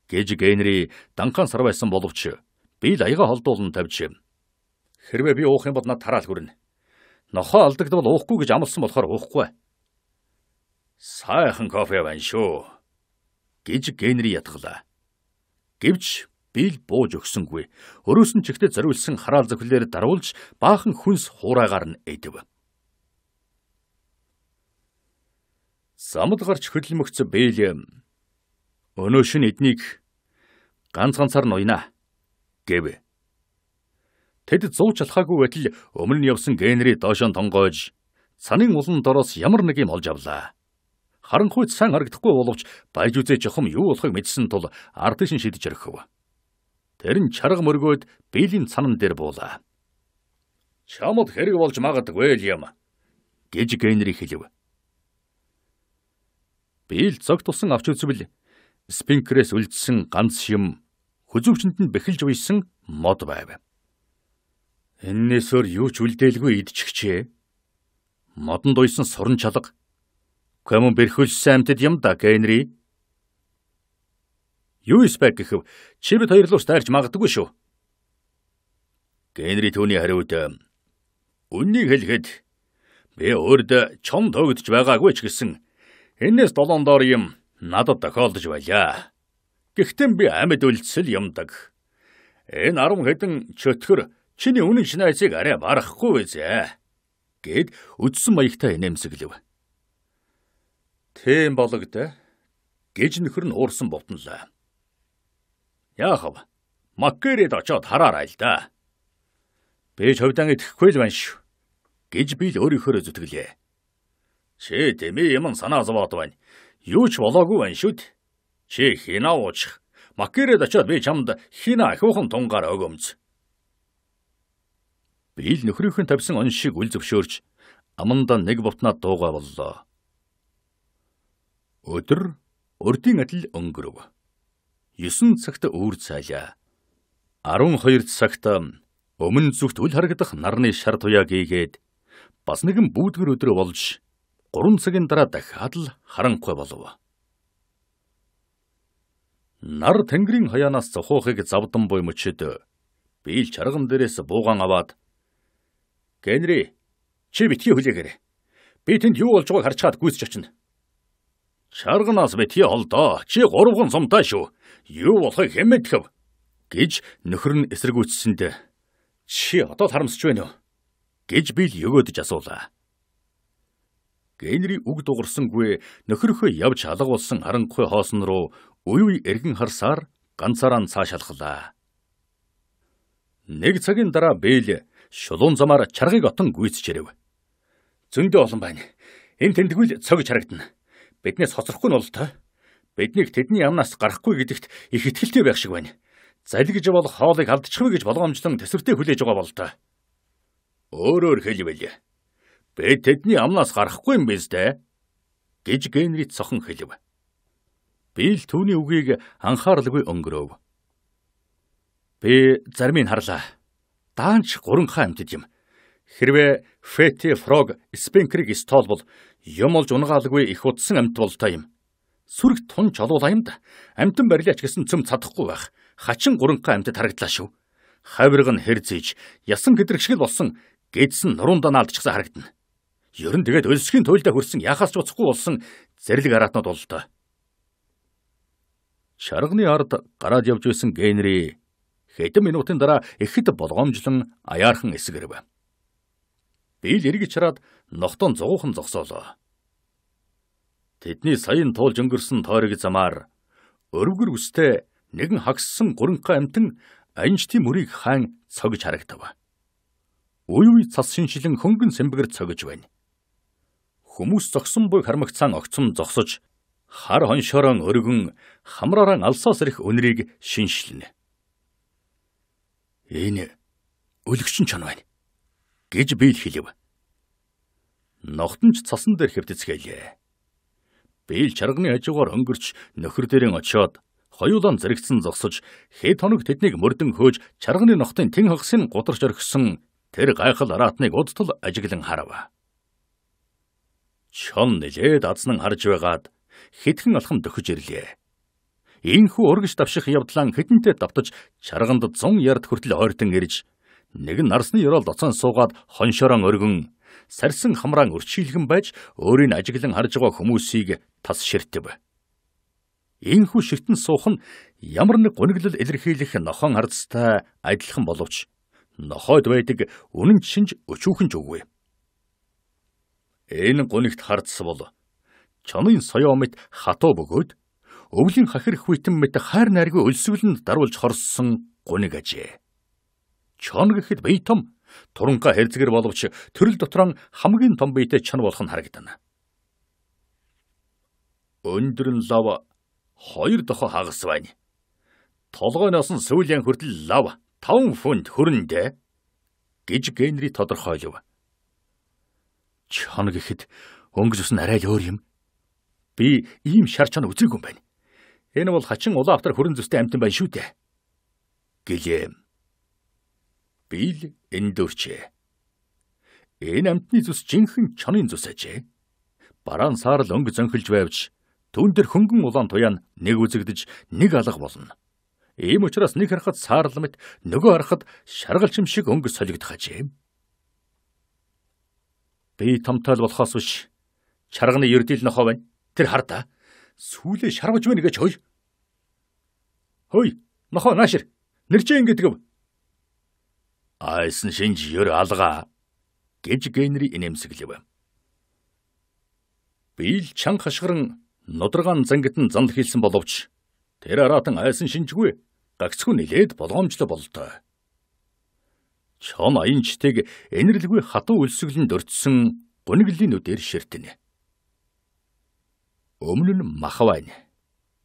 гэж Генри данхан сар байсан боловч Бэл аяга холдуулан тавьж хэрвээ би уух юм бол над тараал хүрнэ Нохоо алдагдвал уухгүй гэж амласан болохоор уухгүй. Сайхан кофе байна шүү. гэж Генри ятглаа. Гэвч Бил бууж өгсөнгүй. Өрөөс нь чигтээ зориулсан хараал зөхлөөр даруулж баахан хүнс хуурайгаар нь эдэв. Самд гарч хөдөлмөгц Бил өнөө шин эднийг ганц ганцаар нуйна гэв. Тэд зууч алхаагүй байтал өмнө нь явсан генри доошоо тонгоож цанын улан дороос ямар нэг юм олж авлаа. Харанхуйд сан харагдахгүй боловч баяж үзээ жохом юу болохыг мэдсэн тул ард шин шидэж өрхөв. Тэр нь чарга мөргөөд биелийн цанан дээр буулаа. Чамд хэрэг болж магадгүй л юм гэж генри хэлв. Биэл цог тусан авч үзвэл спинкрээс үлдсэн ганц шим хөзөвчөнд нь бэхэлж буйсан мод байв. Эннээсөр юу ч үлдээлгүй идчихжээ. Модон дуйсан суран чалга. Кэмэн бэрхүүлсэн амтд юм да, Генри. Юу испек гэхв чи бид хоёр л ус таарч магадгүй шүү. Генри түүний хариуд үннийг хэлэхэд би өөрт чон тоогдож байгаагүй ч гэсэн энээс долоон доор юм надад тохиолдож байлаа. Гэхдээ би амьд үлдсэл юмдаг. Энэ 10 хэдэн чөтгөр Чиний үнэн шинайсыг арай барахгүй үзье гэд өдсөн маягтай нэмсэглэв. Тийм болгодог гэж нөхөр нь уурсан бутналаа. Яахав? Маккерэд очоод хараарай л да. Би ч хөвдөн итгэхгүй л байна шүү гэж би л өөрийнхөө зүтгэлээ. Чи тэмээ юм санаа зовоод байна. Юу ч болоогүй байна шүүд. Чи хинаа уучих. Маккерэд очоод би чамд хинаа ахиухан тунгаар өгөөмц. Биэл нөхрийнхөө тавьсан оншийг үл зөвшөөрч аманда нэг бутнаа дуугаа боллоо. Өдөр урдын адил өнгөрөв. 9 цагт үүр цайлаа. 12 цагт өмнө зүгт үл харагдах нарны шар туяаг ийгээд бас нэгэн бүүдгэр өдөр болж 3 цагийн дараа дахиад л харанхуй болов. Нар тэнгэрийн хаяанаас зохоохыг завдан буй мөчөд биел чарган дээрээс буугаан аваад Генри чи битгий хүлээгээрэй. Би тэнд юу болж байгааг харж чад гүйсч очно. Чарганаас битгий олдоо. Чи гурван сумтай шүү. Юу болохыг хэмэтгэв гэж нөхөр нь эсэргүүцсэнд чи одоо л харамсч байна уу гэж би л өгөөдөж асуулаа. Генри үг дугарсангүй нөхөрхөө явж халгуулсан харанхуй хоосон руу үгүй эргэн харсаар ганцаараа цааш алхлаа. Нэг цагийн дараа Бэл шулуун замаар чаргыг отон гүйцчирэв. Зөндөө олон байна. Энэ тэмдгүүл цогж харагдана. Биднээс хоцрохгүй нь бол тоо. Биднийг тэдний амнаас гарахгүй гэдэгт их ихтгэлтэй байх шиг байна. Залгиж бол хоолыг алдчихвэ гэж болгоомжлон төсвөртэй хүлээж байгаа бол тоо. Өөрөөр хэлвэл бид тэдний амнаас гарахгүй юм биз дээ гэж Генри цохон хэлв. Би л түүний үгийг анхааралгүй өнгөрөөв. Би зармийг харлаа даанч гуранхаа амтд юм. Хэрвээ Фэти Фрог Спинкриг столбол юм олж унгаалгүй их утсан амт бол та юм. Сүрэг тун чолуул аямд амтан барилаач гэсэн цөм цадахгүй байх. Хачин гуранхаа амтд харагдлаа шүү. Хавирга нь хэр зээж ясан гэдрэгшгэл болсон гэдсэн нуруунда наалдчихсан харагдана. Ер нь тэгээд өлсгийн туйлдаа хөрсөн яхаас ч уцахгүй болсон зэрлэг араатнууд боллоо. Шарганы ард гараад явж байсан Генри Хэдэн минутын дараа ихэд болгоомжлон аяархан эсгэрв. Бийл эргэж хараад ногтон зуухан зогсоолоо. Тэдний саяын туулж өнгөрсөн тойрог замаар өрөвгөр үстэй нэгэн хагссан гуринхаа амтэн анжтын мөрийг хаан цогж харагдав. Үй үй цас шиншилэн хөнгөн сэмбэгэр цогж байна. Хүмүүс зогсон буй хармагцаан огцом зогсож хар хоншоорон өргөн хамраараа алсаас ирэх өнрийг шиншилнэ. Энэ өлөгч нь чон байна гэж бийл хэлв. Ногтонч цасан дээр хэвтцгээлээ. Бийл чарганы хажуугаар өнгөрч нөхөр дээрэн очоод хоёулаа зэрэгцэн зогсож хэд хоног тэднийг мөрдөн хөөж чарганы ногтын тэн хагасын гударч орхисон тэр гайхал араатныг удтал ажиглан харав. Чон нэлээд азнан харж байгаад хитгэн алхам дөхөж ирлээ. Иймхүү урагш давших явдлаан хитэнтэй давтаж чарганд 100 ярд хүртэл ойртон ирж нэг нь нарсны ёроол доцон суугаад хоншороон өргөн сарсан хамраан өрчилгэн байж өөрийг ажиглан харж байгаа хүмүүсийг тас ширтэв. Иймхүү ширтэн суух нь ямар нэг гонгилл илэрхийлэх нохон хардстай адилхан боловч нохойд байдаг үнэн шинж өчүүхэн ч үгүй. Энэ гонигт хардс бол чонын соёо мэт хатуу бөгөөд өвлийн хахир хүйтэн мэт хайр найргүй өлсвөлөнд даруулж хорссон гуниг ажээ. Чон гэхэд бие том туранга хэрзгэр боловч төрөл дотрон хамгийн том биетэй чон болох нь харагдана. Өндөр нь лав хоёр дохо хагас байна. Толгойноос нь сүүлийн хүртэл лав 5 фунт хөрөндөө гэж Генри тодорхойлов. Чон гэхэд өнгөс ус нь арай л өөр юм. Би ийм шар чон үзээгүй юм байна. Энэ бол хачин Улаанбаатар хөрөн зүйтэй амтан байна шүү дээ. гэлээ. Бил эндөрчээ. Энэ амтны зүс жинхэнэ чонын зүс ажээ. Бараан саар л өнгө зөнхөлж байвч түн дээр хөнгөн улаан туяа нэг үзэгдэж нэг алга болно. Ийм учраас нэг харахад саарламт нөгөө харахад шаргалчим шиг өнгө солигдох ажээ. Би томтойл болохоос биш чарганы ердил нохоо байна. Тэр хардаа Сүүлээ шаргаж байна гэж хой. Хой, нохоо наашир. Нэрчээ ингэдэг. Айсан шинж ер алгаа гэж гэнэри инэмсэглэв. Бийл чанга хашгиран нодоргаан зангитан занл хийсэн боловч тэр араатан айсан шинжгүй гагцгүй нилээд болгоомжтой болдоо. Чон аянчтыг энэрлгүй хатуу өлсгөлөнд өртсөн гуниглийн үдээр ширтэнэ. Өмнө нь мах байна.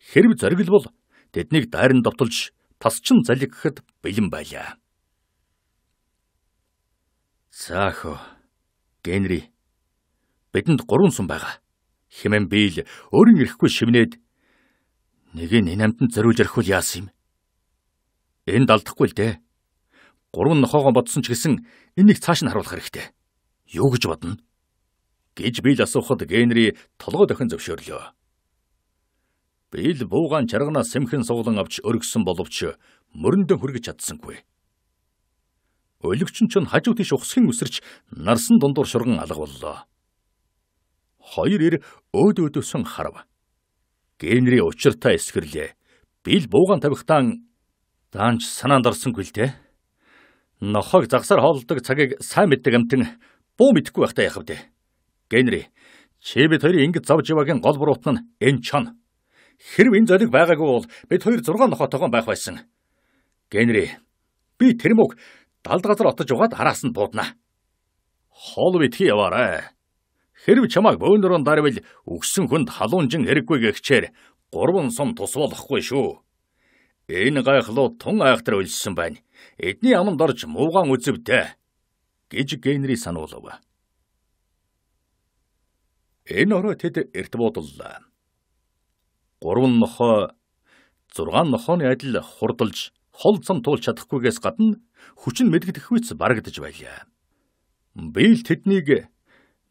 Хэрв зоригл бол тэднийг дайрн довтолж тасчин залиг гэхэд бэлэн байлаа. Заахо Генри бидэнд гурван сум байгаа. Хэмээн би л өөрийн ирэхгүй шивнээд нэг нь энэ амтанд зориулж ярихвал яасан юм? Энд алдахгүй л дээ. Гурван нохоогоо бодсон ч гэсэн энийг цааш нь харуулах хэрэгтэй. Юу гэж бодно? гэж Бил асуухад Генри толгой дохин зөвшөөрлөө. Бил буугаан чарганаас сэмхэн суглан авч өргөсөн боловч мөрөндөн хүргэж чадсангүй. Өлөгчин ч хажуу тийш ухсхийн үсэрч нарсан дундуур шурган алга боллоо. Хоёр ир өөд өөдөөсөн харав. Генри учиртай эсгэрлээ. Бил буугаан тавихтаан даанч санаанд орсонгүй л дээ. Нохог загсар хоолдог цагийг сайн мэддэг амтэн буу мэдхгүй байхдаа яхав дээ. Генри чи бид хоёрыг ингэж завж яваагийн гол буруут нь энэ чон. Хэрв энэ золиг байгаагүй бол бид хоёр зургаан нохотойгоо байх байсан. Генри би тэр мөг далд газар отож угаад араас нь бууднаа. Хоол битгий яваарай. Хэрв чамаг бөөнөрөн дарвил өгсөн хүнд халуунжин хэрэггүй гэгчээр гурван сум тусвалахгүй шүү. Энэ гайхлууд тун айхтар өлссөн байна. Эдний аманд орж муугаан үзэвдээ гэж Генри сануулв. Энэ орой тэд эрт буудаллаа. Гурван нохоо зургаан нохооны адил хурдалж хол цам туулж чадахгүйгээс гадна хүчин мэдгэдэх үйс барагдж байлаа. Бийл тэднийг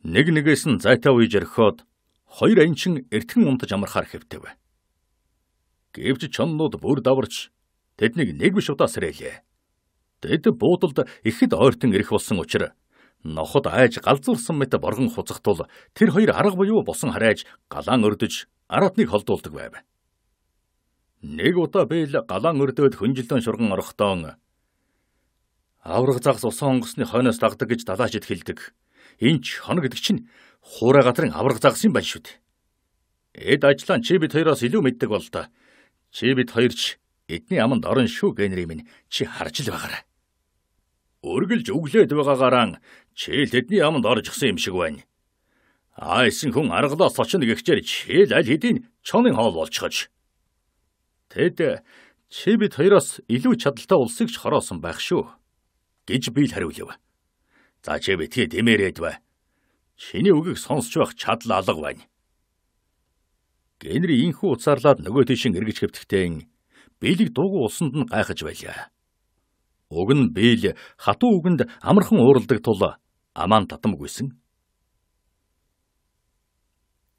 нэг нэгээс нь зайтай ууж өрхөөд хоёр анчин эртхэн унтаж амархаар хэвтэв. Гэвч чоннууд бүр даварч тэднийг нэг биш удаа сэрээлээ. Тэд буудалд ихэд ойртон ирэх болсон учраас Ноход айж галзуурсан мэт боргон хуцахтул тэр хоёр арга буюу босон харайж галаан өрдөж араатныг холдуулдаг байв. Нэг удаа Бэл галаан өрдөөд хүнжилдэн шурган орохдоо авраг загас усан онгоцны хойноос дагдаг гэж далаачид хэлдэг. Энч хоног гэдэг чинь хуурай газрын авраг загас юм байна шүү дээ. Эд ажлаан чи бид хоёроос илүү мэддэг бол та. Чи бид хоёрч эдний аманд орон шүү гэнэр юм чи харж л байгаарай өргөлж өглөөд байгаагаараа чийл тэдний аманд орж гсэн юм шиг байна. Айсан хүн аргалаа сочно гэгчээр чийл аль хэдийн чонын хоол болчихож. Тэд чи бид хоёроос илүү чадaltaй улсыг ч хороосон байх шүү гэж би л хариулв. За чи битгий дэмэрэд бай. Чиний үгийг сонсч байх чадал алга байна. Генри инхүү уцаарлаад нөгөө тийшин эргэж хэвтэхтэн бэлэг дуугүй усанд нь гайхаж байлаа. Уг нь биел хатуу үгэнд амархан уурладаг тул аман татамгүйсэн.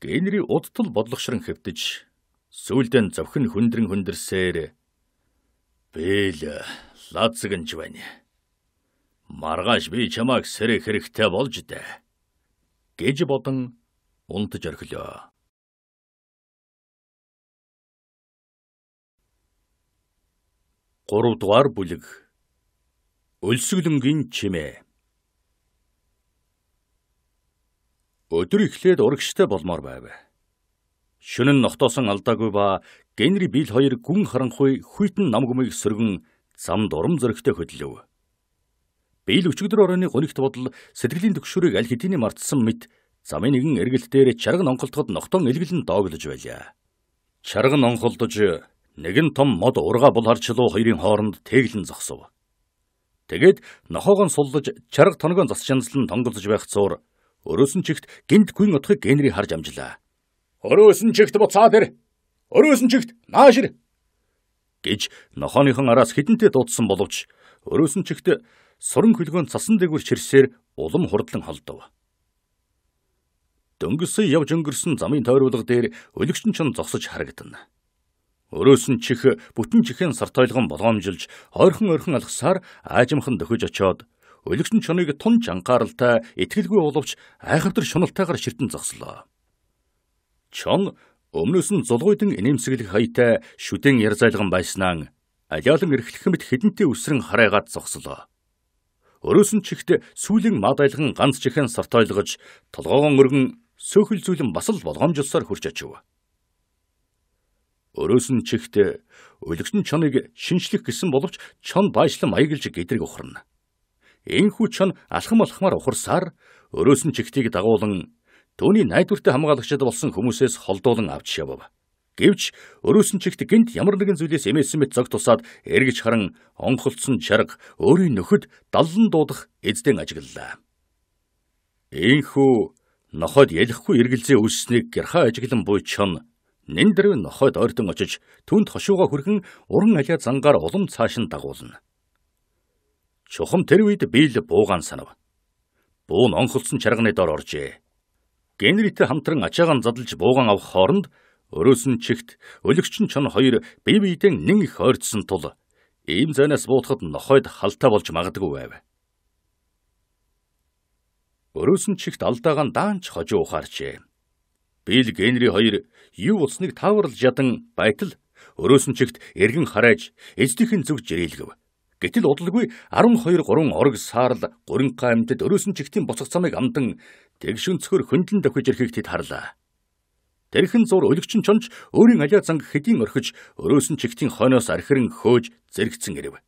Генри удтал бодлогшрон хэвтэж сүйдэн зөвхөн хүндрэн хүндэрсээр биел лацгэнж байна. Маргааш би чамайг сэрэх хэрэгтэй болж дэ гэж бодон унтаж орхилоо. Гурав дугаар бүлэг Өлсгөлөнгийн чимээ. Өдөр эхлээд урагштай болмоор байв. Шөнө нь ногтоосон алдаагүй ба Генри Бил хоёр гүн харанхуй хүйтэн нам гүмийг сөргөн зам дурам зөрөгтэй хөдлөв. Бил өчигдөр орооны гонигт бодол сэтгэлийн төгшөрийг аль хэдийн мартсан мэт замын нэгэн эргэлт дээр чарган онголтоход ногтон элгэлэн дооглож байлаа. Чарган онголдож нэгэн том мод ургаа булхарчлуу хоёрын хооронд тэглэн зогсов. Тэгээд нохоог нь суллаж чарга тоногоон зас шаналсан тонголж байх зуур өрөөсөн чигт гинт гүн утхыг генри харж амжлаа. Өрөөсөн чигт буцаад ир. Өрөөсөн чигт наашир гэж нохооныхон араас хідэнтэй дуудсан боловч өрөөсөн чигт суран хөлгөөн цасан дээгүүр чирсээр улам хурдлан холдов. Дөнгөсөн явж өнгөрсөн замын тойруулга дээр өлөгчн ч зогсож харагдана. Өрөөс нь чих бүтэн чихэн сарт ойлгон болгоомжилж ойрхон ойрхон алгасаар аажимхан дөхөж очоод өлөгсөн чоныг тун чангаралтай итгэлгүй боловч айхавтар шуналтайгаар ширтэн зогслоо. Чон өмнөөс нь зулгуйдан инээмсэглэх хаяатай шүдэн ярзайлган байснаа алиалан эрхлэх мэт хідэнтэй үсрэн хараагаад зогслоо. Өрөөсөн чихт сүлийн мад айлган ганц чихэн сарт ойлгож толгоогон өргөн сөөхөл зүйлэн бас л болгоомжилсаар хурч очив. Өрөөс нь чихтэй өлгсөн чоныг шинжлэх гэсэн боловч чон баяжлан маяглж гэдрэг ухарна. Энэхүү чон алхам алхмаар ухарсаар өрөөс нь чихтийг дагуулan түүний найдвартай хамгаалагчид болсон хүмүүсээс холдуулан авч явав. Гэвч өрөөсөн чигт гинт ямар нэгэн зүйлээс эмээсэн мэт зог тусаад эргэж харан онголцсон чарга өөрийн нөхөд даллан дуудах эздэн ажиглалаа. Ийхүү ноход ялахгүй эргэлзээ үүсснийг гэрхаа ажиглан буй чон Нэндэрв нохойд ойртон очиж түнд хошууга хүрхэн уран алиа зангаар улам цааш нь дагуулна. Чухам тэр үед биел буугаан санав. Буу нь онхолсон чарганы дор оржээ. Генритэй хамтран ачаагаан задалж буугаан авах хооронд өрөөс нь чигт өлөгчн чон хоёр бие биедэн нэг их ойртсон тул ийм зайнаас буутахад нохойд халтаа болж магадгүй байв. Өрөөс нь чигт алдаагаан даанч хожуу ухаарчээ. Билл Генри хоёр юу утсныг тааварлж ядан байтал өрөөсөн чигт эргэн харааж эздийнхэн зүг жирээлгэв. Гэтэл удалгүй 12 3 орог саарл Гуринга аймдад өрөөсөн чигтийн буцах цамыг амдан тэгшүнцгөр хөндлөн давхиж ирэхийг тэд харлаа. Тэрхэн зур өлөгчин чонч өөрийн алиа занг хэдийн орхиж өрөөсөн чигтийн хойноос архирэн хөөж зэрэгцэн ирэв.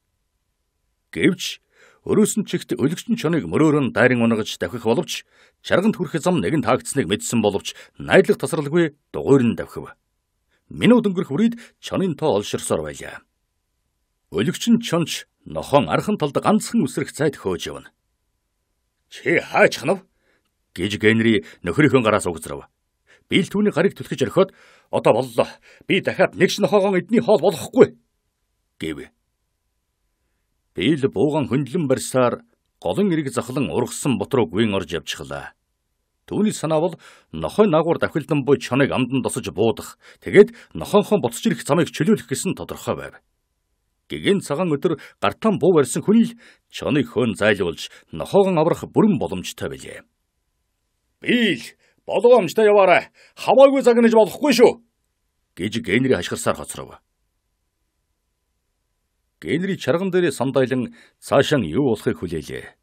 Гэвч Өрөөсөн чигт өлөгчн чоныг мөрөөрөн дайран унгаж давхих боловч чарганд хүрэх зам нэгэн таагдсныг мэдсэн боловч найдлах тасралгүй дугуйр нь давхив. Минут өнгөрөх үрээд чонын тоо олширсоор байлаа. Өлөгчн чонч нохон архан талд ганцхан үсрэх цайд хөөж явна. Чи хаач ханав? гэж Генри нөхрийнхөө гараас угзрав. Биэл түүний гарыг түлхэж орхиод одоо боллоо. Би дахиад нэг ч нохоогоо эдний хоол болохгүй гэв ил бууган хөндлөн барьсаар голон эрэг захлан ургасан бот руу гүйн орж явчихлаа. Түүний санаа бол нохой наагур давхилдан буй чоныг амдан досож буудах, тэгээд нохонхон буцж ирэх замыг чөлөөлөх гэсэн тодорхой байв. Гэгэн цагаан өдөр гартаан буу барьсан хүн л чоныг хөөн зайлуулж нохоогон аврах бүрэн боломжтой билээ. Бийл болгоомжтой яваарай. Хамаагүй загнаж болохгүй шүү. гэж гэнэри хашгирсаар хоцров. Генри чарган дээрээ самдайлан цаашаа юу болохыг хүлээлээ.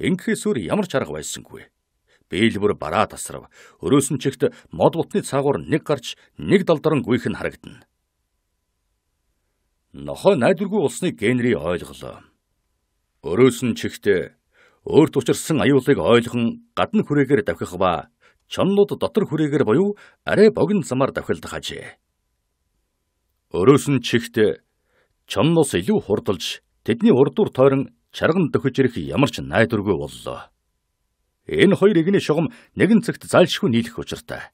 Ингэхээс өөр ямар чарга байсангүй. Биэлбэр бараа тасрав. Өрөөсөн чигт мод бутны цаагуур нэг гарч нэг далдаран гүйх нь харагдана. Нохой найдваргүй улсныг Генри ойлголоо. Өрөөсөн чигт өөрт учирсан аюулыг ойлгон гадна хүрээгээр давхих ба чоннууд дотор хүрээгээр боيو арай богино замаар давхилдах ажээ. Өрөөсөн чигт Чон нус илүү хурдалж тэдний урдуур тойрон чарган дөхөж ирэх ямар ч найдваргүй боллоо. Энэ хоёр игний шугам нэгэн цагт залшгүй нийлэх учиртай.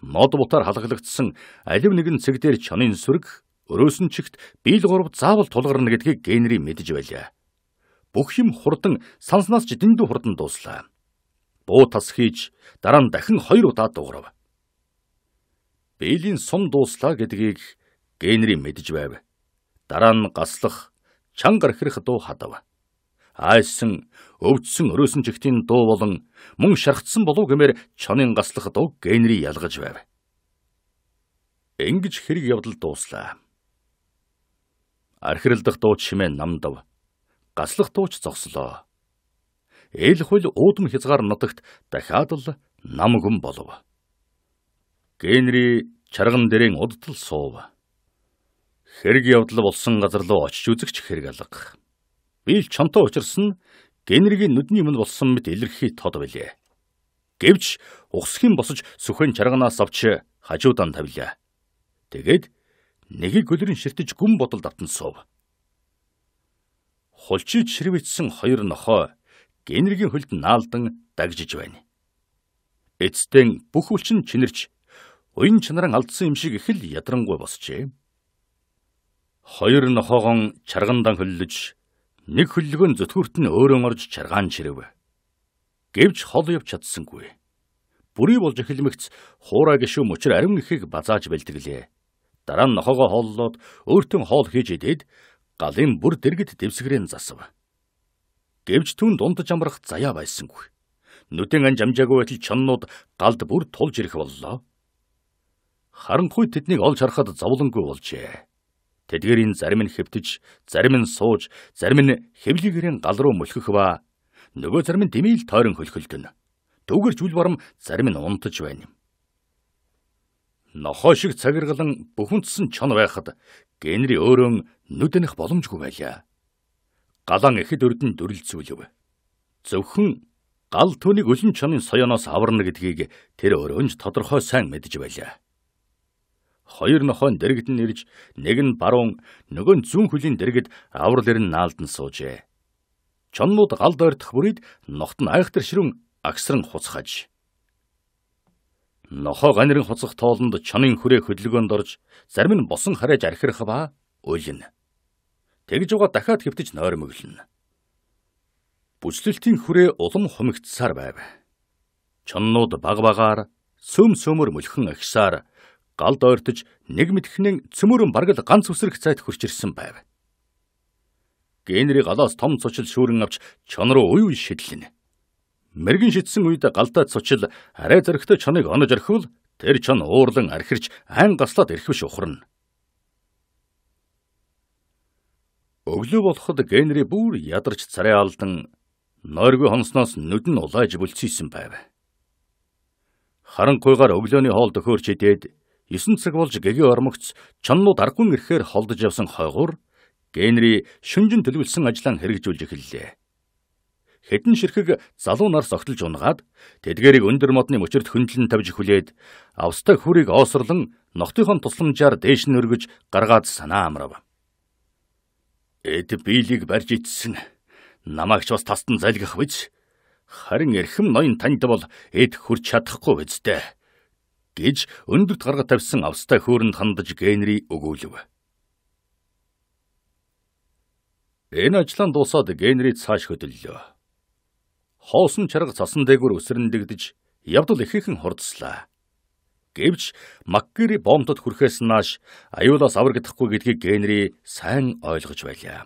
Мод бутаар халаглагдсан алив нэгэн цаг дээр чонын сүрэг өрөөсөн чигт биел горв заавал тулгарна гэдгийг генри мэдэж байлаа. Бүх юм хурдан санснаас ч дэндүү хурдан дууслаа. Буу тас хийж дараа нь дахин хоёр удаа дуугарв. Биелийн сум дууслаа гэдгийг генри мэдэж байв дараа нь гаслах чанга архирах дуу хадав. Айсан өвдсөн өрөөсөн чигтийн дуу болон мөн шархтсан болов гэмээр чонын гаслах дуу гэнри ялгаж байв. Ингиж хэрэг явдал дууслаа. Архиралдах дуу чимээ намдав. Гаслах дууч зогслоо. Ил хөл уудам хязгаар нутагт дахиад л нам гүм болов. Гэнри чарган дэрийн удтал суув Хэрэг явдал болсон газар руу очиж үзэгч хэрэг алга. Би л чонтой учирсан генергийн нүдний өмнө болсон мэт илэрхий тод билээ. Гэвч ухсхийн босож сүхэн чарганаас авч хажуудан тавилаа. Тэгээд нэгийг гөлрөн ширтэж гүм бодолд автан суув. Хулчиж ширвэжсэн хоёр нохоо генергийн хөлд наалдан дагжиж байна. Эцэстэн бүх үлчин чинэрч уян чанаран алдсан юм шиг их л ядрангуй босчээ. Хоёр нохоогон чаргандан хөллөж нэг хөллөгөө зүтгүрт нь өөрөө орж чаргаан чирэв. Гэвч хол явж чадсангүй. Бүрий болж эхэлмэгц хуурай гişүү мөчр арим ихийг базааж бэлтгэлээ. Дараа нь нохоогоо хооллоод өөртөө хоол хийж идээд галын бүр дэргэд дэвсгэрэн засав. Гэвч түн дунд жамрах заяа байсангүй. Нүдэн анж амжаагүй байтал чоннууд галд бүр тулж ирэх боллоо. Харанхуй тэднийг олж харахад зовлонгүй болжээ. Тэдгээр энэ зарим нь хөвтөж, зарим нь сууж, зарим нь хэвлэгэрийн гал руу мөлхөх ба нөгөө зарим нь дэмийл тойрон хөлхөлдөн. Дүүгэрч үл барам зарим нь унтаж байна юм. Нохоо шиг цагиргалан бүхэнцсэн чон байхад Генри өөрөө нүдэнэх боломжгүй байлаа. Галан ихэд өрдөн дөрлцүүлв. Зөвхөн гал түүнийг өлөн чонын соёоноос аварна гэдгийг тэр өөрөө ч тодорхой сайн мэдж байлаа. Хоёр нохойн дэрэгд нь ирж, нэг нь баруун, нөгөө нь зүүн хөлийн дэрэгд аврал ирэн наалдан суужээ. Чонмууд гал дойрдох бүрийд нохт нь айхтар ширүүн агсран хуцхаж. Нохоо ганирын хуцах тоолонд чонын хүрээ хөдөлгөөнд орж, зарим нь босон хараж архирах ба уйлна. Тэгж уга дахиад хөвтөж нойрмөглөнө. Бүжлэлтийн хүрээ улам хумигдсаар байв. Чоннууд баг багаар, сөм сөмөр мөлхөн агшаар галд ойртож нэг мэдхнэн цөмөрөн бараг л ганц үсрэх цайд хурж ирсэн байв. Генри галаас том цочил шүүрэн авч чон руу уу уу шидлэнэ. Мэргэн шидсэн үед галдаа цочил арай зэрэгтэй чоныг онож орхивол тэр чон уурлан архирч айн гаслаад ирхвш ухарна. Өглөө болоход Генри бүр ядарч царай алдан нойргүй хонсноос нүд нь улайж бүлцсэн байв. Харанхуйгаар өглөөний хоол төхөөрч идээд 9 цаг болж гэгээ ормогц чоннууд аргүн ирэхээр холдож явсан хойгуур Генри шүнжин төлөвлөсөн ажлаа хэрэгжүүлж эхэллээ. Хэдэн ширхэг залуу нар согтолж унагаад тэдгэрийг өндөр модны мөчөрт хөндлөн тавьж хүлээд австай хүрийг оосрлон ногтынхон тусламжаар дээш нь өргөж гаргаад санаа амрав. Эд биелийг барьж ицсэн. Намаагч бас тастан залгих биз. Харин эрхэм ноён танд бол эд хүрч чадахгүй биз дээ гэж өндөрт гарга тавьсан австай хөөрөнд хандаж Генри өгөөлөв. Энэ ажлаа дуусаад Генри цааш хөдөллөө. Хоосон чарга цасан дээгүүр өсрөндөгдөж явдал ихээхэн хурцлаа. Гэвч Макгери бомтод хүрхээс нааш аюулаас аврагдахгүй гэдгийг Генри сайн ойлгож байлаа.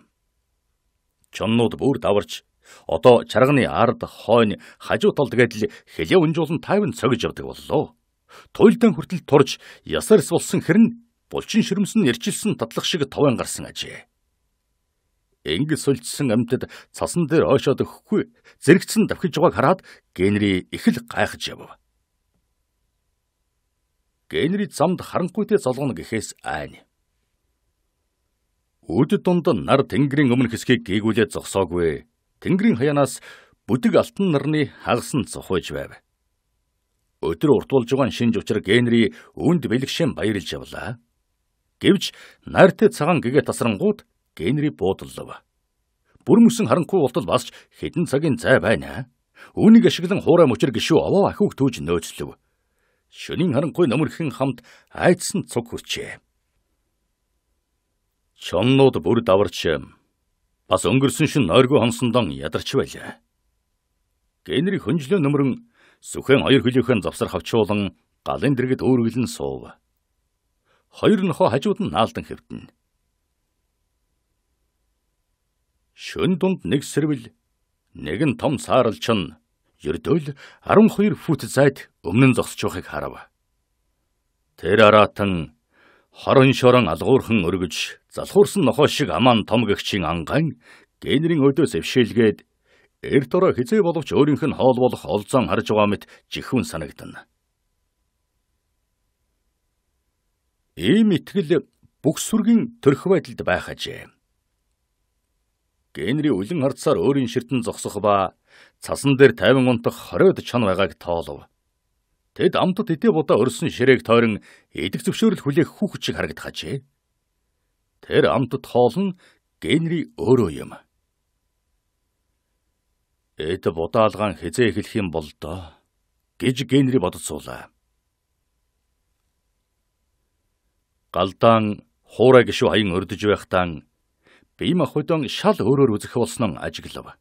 Чоннууд бүр даварч одоо чарганы ард хойно хажуу талд гэдэл хилээ унжуулан тайван цогж явдаг боллоо туйлдан хүртэл турж ясарс болсон хэрн булчин ширмс нь ирчилсэн татлах шиг товын гарсан ажээ. Энгис үлдсэн амьтад цасан дээр ойшоод өгөхгүй зэрэгцэн давхиж байгааг хараад Генри их л гайхаж явв. Генри замд харанхуйтэй золгоно гэхээс айна. Өд дунд нар тэнгэрийн өмнө хэсгийг гээгүүлээд зогсоогүй. Тэнгэрийн хаянаас бүдэг алтан нарны хагас нь цохойж байв өдөр уртуулж байгаа шинж учир Генри үнд бэлгшин баярлж явлаа. Гэвч нарт цагаан гэгээ тасрангууд Генри буудаллав. Бүр мөсөн харанхуй болтол басч хідэн цагийн зай байна. Үүнийг ашиглан хуурай мөчр гişүү овоо ахиуг түүж нөөцлөв. Шөнийн харанхуй нөмөрхийн хамт айдсан цуг хүрчээ. Чомнууд бүр даварч бас өнгөрсөн шин нойргүй хонсондон ядарч байлаа. Генри хөнжлөө нөмрөн Сүхэн хоёр хөлийнхэн завсар хавчуулан галын дэргэд өөргөлн суув. Хоёр нохо хажууд нь наалдан хэвтэнэ. Шөн дунд нэг сэрвэл нэг нь том сааралчин ердөөл 12 фут зайд өмнөн зогсож байхыг харав. Тэр аратан хорон шорон алгуурхан өргөж залхуурсан нохоо шиг аман том гэгчийн ангаан генерийн өдөөс эвшээлгээд Эрт ороо хизээ боловч өөрийнх нь хоол болох олзон харж байгаа мэт жихүүн санагдана. Ийм итгэл бүх сүргийн төрх байдалд байх ажээ. Генри үлэн хардсаар өөрийн ширтэн зогсох ба цасан дээр 50 унтах 20-од чон байгааг тоолов. Тэд амтд эдээ бодо өрсөн ширээг тойрон эдг зөвшөөрөл хүлээх хүүхэд шиг харагдахажээ. Тэр амтд хоолн Генри өөрөө юм. Эд будаалгаан хизээ эхлэх юм бол доо гэж Генри бодцуулаа. Галдаан хуурай гişүү хаян өрдөж байхдаа бие махбодон шал өөрөөр үзэх болсон ажиглав.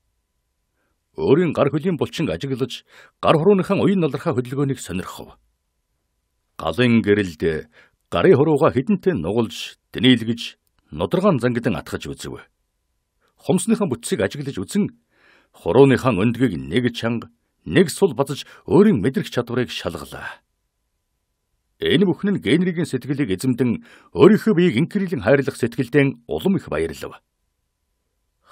Өөрийн гар хөлийн булчин ажиглаж гар хурууныхан уян налархаа хөдөлгөөнийг сонирхов. Галын гэрэлд гарын хурууга хідэнтэй нугалж, днийлгэж, нудраган зангидан атгаж үзв. Хумсныхан бүтсийг ажиглаж үзэн Хурууныхан өндгийг нэг чанга, нэг сул базж өөрийн мэдрэх чадварыг шалгалаа. Энэ бүхэн нь Генригийн сэтгэлийг эзэмдэн өөрийнхөө биеийг инкрилийн хайрлах сэтгэлдээ улам их баярлав.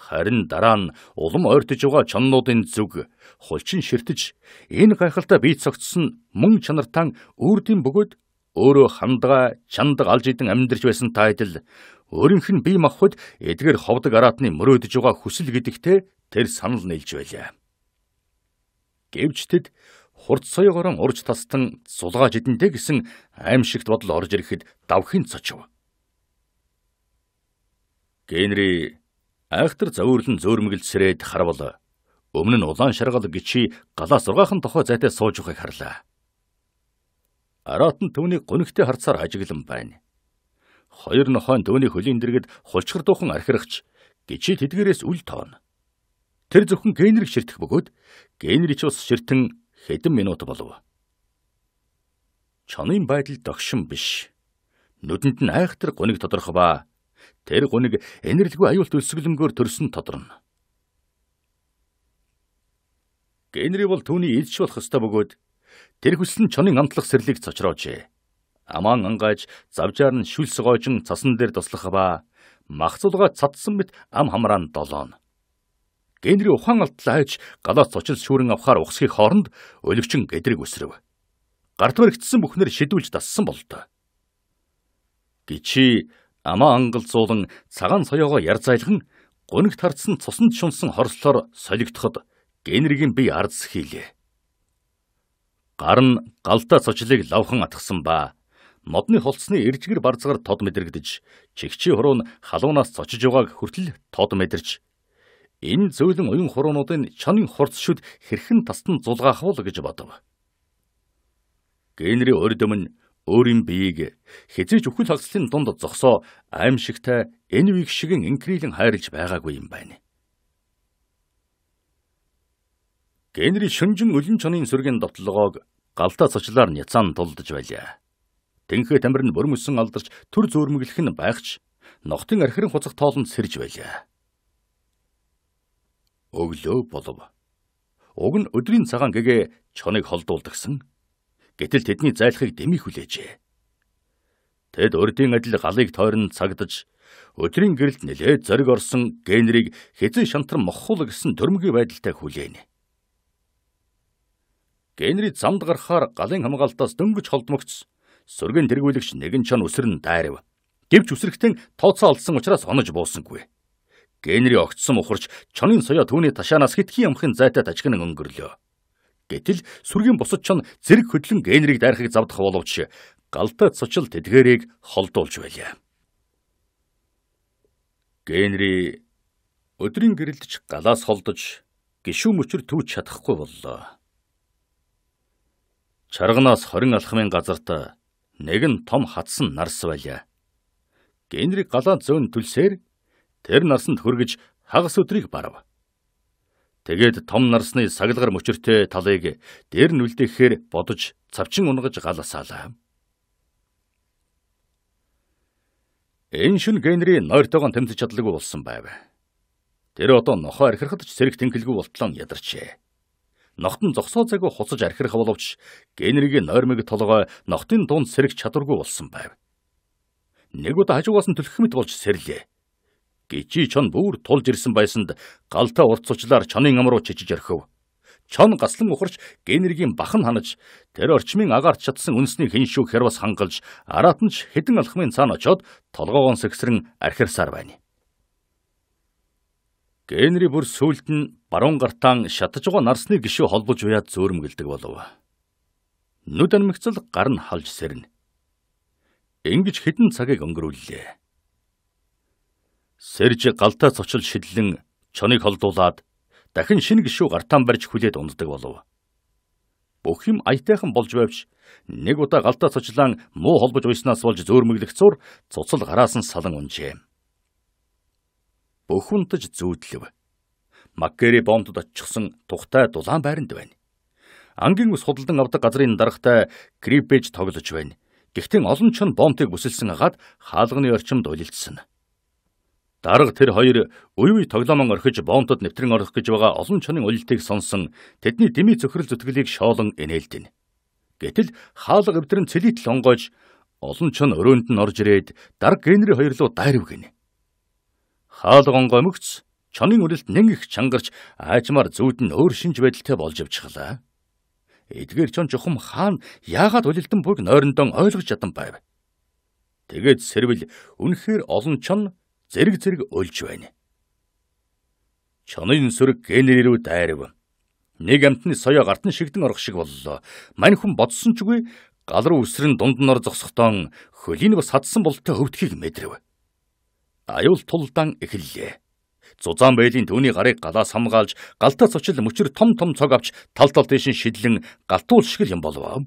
Харин дараа нь улам ойртож байгаа чоннуудын зүг хулчин ширтэж энэ гайхалтай бий цогцсон мөн чанартаан үрдийн бөгөөд өөрөө хандгаа чандаг алж идэн амьдарч байсан та адил өөрийнх нь бие махбод эдгээр ховдог араатны мөрөөдөж байгаа хүсэл гэдэгтэй тэр санал нэлж байлаа. Гэвч тэд хурц соёогоор урж тастан сулгааж идэнтэй гэсэн аимшигт бодол орж ирэхэд давхин цочив. Генри айхтар завуурлан зөөрмөглөсрээд харвал өмнө нь улаан шаргал гिचи галаас ургаахан тохой зайтай сууж байгааг харлаа. Араат нь түүнийг гонигтэй харцаар ажиглан байна. Хоёр нохойн түүний хөлийн дэргэд хулчгар дуухан архирагч гिचи тэдгэрээс үл тооно. Тэр зөвхөн генерийг ширтэх бөгөөд генерич ус ширтэн хэдэн минут болов. Чонын байдал догшин биш. Нүдэнд нь айхтар гуниг тодорхой ба тэр гуниг энерлгүй аюулт өсгөлөнгөөр төрсөн тодорно. Генри бол түүний эзч болох ёстой бөгөөд тэр хүсэл нь чонын амтлах сэрлийг цочроожээ. Аман ангааж завжаар нь шүлс гоожин цасан дээр туслах ба мах цулгаа цадсан мэт ам хамраан долоон. Генри ухаан алдлаа хайж галаас цочилс шүүрэн авахаар ухсхийн хооронд өлөвчин гэдрийг үсрэв. Гардмар гитсэн бүхнэр шидүүлж дассан болтой. Гичи амаа ангалзуулан цагаан соёогоо яр зайлхан гунигт хардсан цусанд шунсан хорслоор солигдоход Генригийн бие арз хийлээ. Гар нь галдаа цочилыг лавхан атгсан ба модны холцны эржгэр барцгаар тод мэдрэгдэж чигчи хуруу нь халуунаас цочиж байгааг хүртэл тод мэдэрч энэ зөөлөн уян хуруунуудын чонын хурц шүд хэрхэн тастан зулгаах вол гэж бодов. Генри өрдөм нь өөрийн биеийг хязгаарч өхөл хагслын дунд зогсоо аимшигтай энэ үеиг шигэн инкрилэн хайрлж байгаагүй юм байна. Генри шүнжин өлөн чонын сүргийн дотлогоог галдаа цочлаар няцаан тулдж байлаа. Тэнхээ тамир нь бүрмөсөн алдарч төр зөөрмөглөх нь байгч ногтын архирын хуцах тоолонд сэрж байлаа өглөө болов. Уг нь өдрийн цагаан гэгээ чоныг холдуулдагсан. Гэтэл тэдний зайлахыг дэмий хүлээжээ. Тэд өрдийн адил галыг тойрон цагдаж өдрийн гэрэлд нэлээд зориг орсон генерийг хэзээ шантар моххол гэсэн төрмгийн байдалтай хүлээнэ. Генри замд гарахаар галын хамгаалтаас дөнгөж холдмогц сүргэн тэргүүлэгч нэгэн чон өсрөн дайрав. Гэвч үсрэхтэн тооцоо алдсан учраас онож буусангүй. Генри огцсон ухарч чонын соёо түүний ташаанаас хэтхий ямхын зайтад ажигнан өнгөрлөө. Гэтэл сүргийн бусад чон зэрэг хөдлөн Генриг дайрахыг завдах боловч галтай цочил тэдгэрийг холдуулж байлаа. Генри өдрийн гэрэлдэж галаас холдож гişүү мөчр түүч чадахгүй боллоо. Чарганаас 20 алхмын газарт нэг нь том хатсан нарс байлаа. Генри галаа зөөн түлсээр тэр насанд хүргэж хагас өдрийг барав. Тэгээд том нарсны саглагар мөчөртэй талыг дээр нь үлдэхээр бодож цавчин унгаж галасаалаа. Эншин Генри нойртойгоо тэмцэж чадлаггүй болсон байв. Тэр одоо нохоо архирахад ч зэрэг тэнхэлгүй болтлоо ядарчээ. Ногтон зогсоо цагаа хуцаж архирах боловч Генригийн нойрмыг толгой ногтын дунд сэрэг чадваргүй болсон байв. Нэг удаа хажуугаас нь түлхэх мэт болж сэрлээ. Гэчи чон бүр тулж ирсэн байсанд галта урт сучлаар чонын ам руу чижиж орхив. Чон гаслан ухарч генергийн бахан ханаж тэр орчмын агаарч чадсан үнсний хиншүү хэр бас хангалж араат нь ч хідэн алхмын цаана очоод толгоогоо сэгсрэн архирсаар байна. Генри бүр сүулт нь баруун гартаан шатаж байгаа нарсны гişүү холбож уяад зөөрмгэлдэг болов. Нүд анмигцал гар нь халж сэрнэ. Ингиж хідэн цагийг өнгөрүүллээ. Сэрж галтай цочил шиллэн чоныг холдуулаад дахин шинэ гişүү гартаан барьж хүлээд унддаг болов. Бүх юм аятайхан болж байвч нэг удаа галтай цочлаан муу холбож уйснаас болж зөөрмөглөх цур цуцал гараасан салан унжээ. Бүх унтаж зүүдлэв. Маккери бомбод очихсан тухтай дулаан байранд байна. Ангийн ус худалдан авдаг газрын дарагтай крипэж тоглож байна. Гэхдээ олон ч нь бомтыг бүсэлсэн агаад хаалганы орчимд уйлцсан. Дарга тэр хоёр үе үе тоглоомон орхиж боонтод нэвтрэн орох гэж байгаа олон чонын уйлтыг сонсон тэдний дэмий цөхрөл зүтгэлийг шоолон инээлдэнэ. Гэтэл хаалга эвдрэн цэлийт лонгойж олон чон өрөөнд нь орж ирээд дарга генри хоёр руу дайрвгэнэ. Хаалга онгоймөгц чонын үлэлт нэг их чангарч аажмаар зүүд нь өөр шинж байдалтай болж явчихлаа. Эдгээр чон жухам хаан яагаад үлэлтэн бүг нойрондон ойлгож чадан байв? Тэгээд сэрвэл үнэхээр олон чон зэрэг зэрэг өлж байна. Чонын сүрэг генер рүү дайрав. Нэг амтны соёо гартан шигдэн орох шиг боллоо. Мань хүн бодсон чгүй гал руу үсрэн дунд нор зогсохдон хөлийн бас хадсан болтой хөвдгийг мэдрэв. Аюул тулдаан эхэллээ. Зузаан байлын түүний гарыг галаас хамгаалж галтаа цовчл мөчр том том цог авч тал тал дэшин шидлэн галтуул шиг юм болов.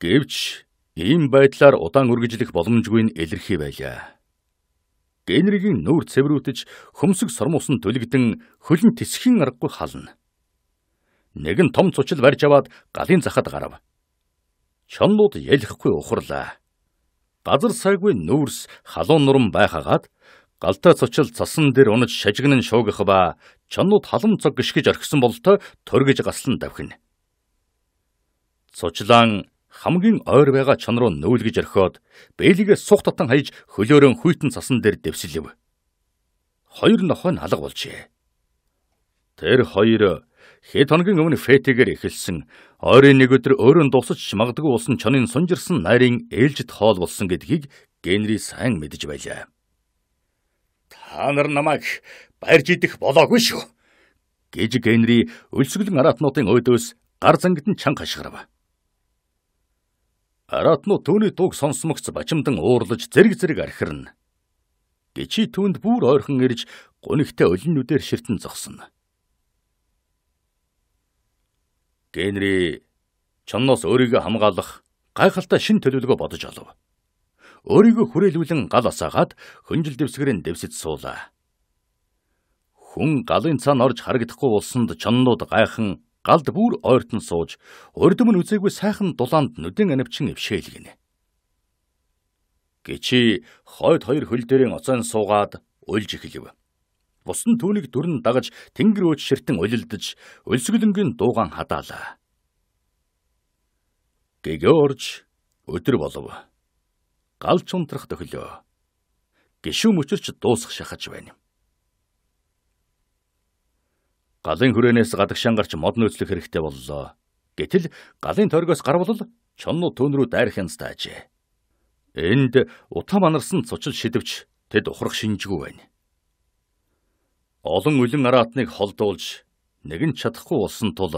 Гэвч ийм байдлаар удаан үргэлжлэх боломжгүй нь илэрхий байлаа. Генригийн нүур цэврүүтэж хөмсг сормус нь түлэгдэн хөлн тисхийн аргагүй хална. Нэгэн том цучил барьж аваад галын захад гарав. Чоннууд ялахгүй ухарлаа. Газар сайгүй нүрс халуун нуран байхагаад галтай цучил цасан дээр унаж шажигнэн шуугих ба чоннууд халам цог гიშгэж орхисон болтой төргөж гаслан давхин. Цучлаан хамгийн ойр байгаа чан руу нөөлгөж орхиод бэлгээ сух татан хаяж хөлөөрөө хүйтэн цасан дээр дэвсэлв. Хоёр нохой нь алга болжээ. Тэр хоёр хэд хоногийн өмнө фэтэгээр эхэлсэн ойрын нэг өдөр өөрөө дуусаж магадгүй болсон чонын сунжирсан найрын ээлжид хоол болсон гэдгийг Генри сайн мэдэж байлаа. Та нар намайг барьж идэх болоогүй шүү гэж Генри өлсгөлэн араатнуудын өйдөөс гар зангид нь чанга хашгирав. Араат нь түүний дууг сонсмогц бачимдан уурлаж зэрэг зэрэг архирна. Гэчи түнд бүр ойрхон ирж гунигтай өлнүүдээр ширтэн зогсно. Генри чонноос өөрийгөө хамгаалах гайхалтай шин төлөвлөгөө бодож олов. Өөрийгөө хүрээлүүлэн гал асаагаад хөнжил дэвсгэрэн дэвсэж суулаа. Хүн галын цаана орж харагдахгүй болсонд чоннууд гайхан галд бүр ойртон сууж урдмын үзээгүй сайхан дулаанд нүдэн анивчин эвшээлгэнэ. Гэчи хойд хоёр хөл дээрийн оцон суугаад уйлж эхлэв. Бус нь түүнийг дүрн дагаж тэнгэр өөч ширтэн уйлэлдэж өлсгөлөнгийн дуугаан хадаалаа. Гэгөрж өдөр болов. Галч унтрах төхлөө. Гишүүн мөчөрч дуусах шахаж байна галын хүрээнээс гадагшаан гарч мод нөөцлөх хэрэгтэй боллоо. Гэтэл галын тойргоос гарвал чоннуу түн рүү дайрах юм стаажээ. Энд утам анарсан цочил шидвч тэд ухрах шинжгүй байна. Олон үлэн араатныг холдуулж нэг нь чадахгүй болсон тул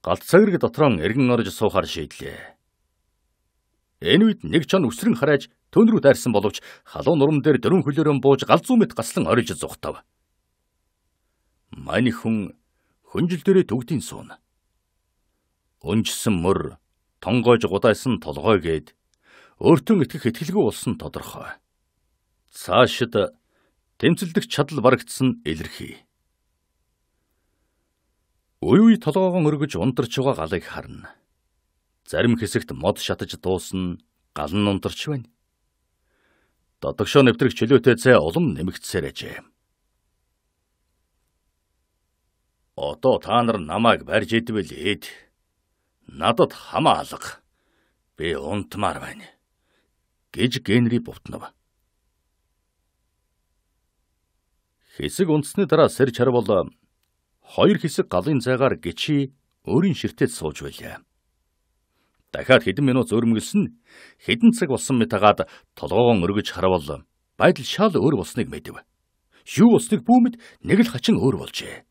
галт цагирэг дотроо эргэн орж суухаар шийдлээ. Энэ үед нэг чон өсрөн хараач түн рүү дайрсан боловч халуун урам дээр дөрөн хөлөөрөө бууж гал зүүмэд гаслан ориж зүхтав. Мань хүн хүнжил дээрээ төгдийн сууна. Өнжсөн мөр тонгойж гудайсан толгой гээд өөртөө итгэх итгэлгүй болсон тодорхой. Цаашид тэмцэлдэх чадал барагдсан илэрхий. Уй уй толгоогоо өргөж унтарч байгаа галыг харна. Зарим хэсэгт мод шатаж дуусна, гал нь унтарч байна. Додогшоо нэвтрэх чөлөөтэй цай улам нэмэгдсээр ажээ. Одоо та нар намайг барьж идвэл хэд. Надад хамаа алга. Би унтмаар байна. гэж Генри бутнав. Хэсэг унтсны дараа Сэр Чарвол хоёр хэсэг галын зайгаар гичи өөрийн ширтэд сууж байлаа. Дахиад хэдэн минут зөрмөглсөн хэдэн цаг болсон мэт хагаад толгоогоо өргөж харвал байдал шал өөр болсныг мэдэв. Юу болсныг бүүмэд нэг л хачин өөр болжээ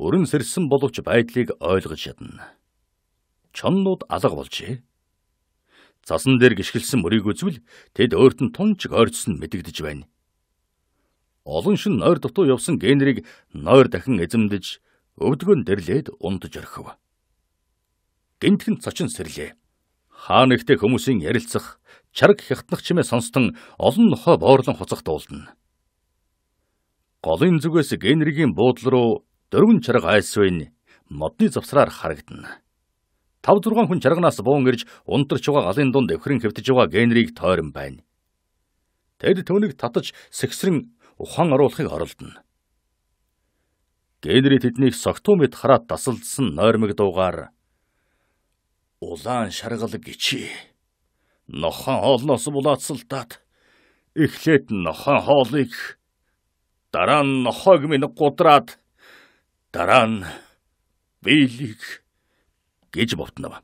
бүрэн сэрсэн боловч байдлыг ойлгож чадна. Чоннууд алга болжээ. Цасан дээр гიშгэлсэн мөрийг үзвэл тэд өөрт нь тунч ойрцсон мэдэгдэж байна. Олон шин нойр дутуу явсан генерийг нойр дахин эзэмдэж өвдгөн дэрлээд ундж орхив. Гинтгэн цочин сэрлээ. Хаа нэгтэй хүмүүсийн ярилцах, чараг хятнах чимээ сонстон олон нохой боорлон хуцах дуулна. Голын зүгээс генерийн буудал руу дөрвөн чарга айсвэн модны завсраар харагдана. 5 6 хүн чарганаас буун ирж унтарч байгаа галын дунд эвхрэн хэвтэж байгаа генерийг тойрон байна. Тэр түүнийг татаж сэгсрэн ухаан оруулахыг оролдоно. Генри тэднийг согтуу мэд хараад тасалдсан нойрмог дуугаар улаан шаргал гिचи. Нохон хоолноос булаацлдаад эхлээд нохон хоолыг дараа нь нохоог минь гудраад Дараа нь Виллиг гэж бовтнова.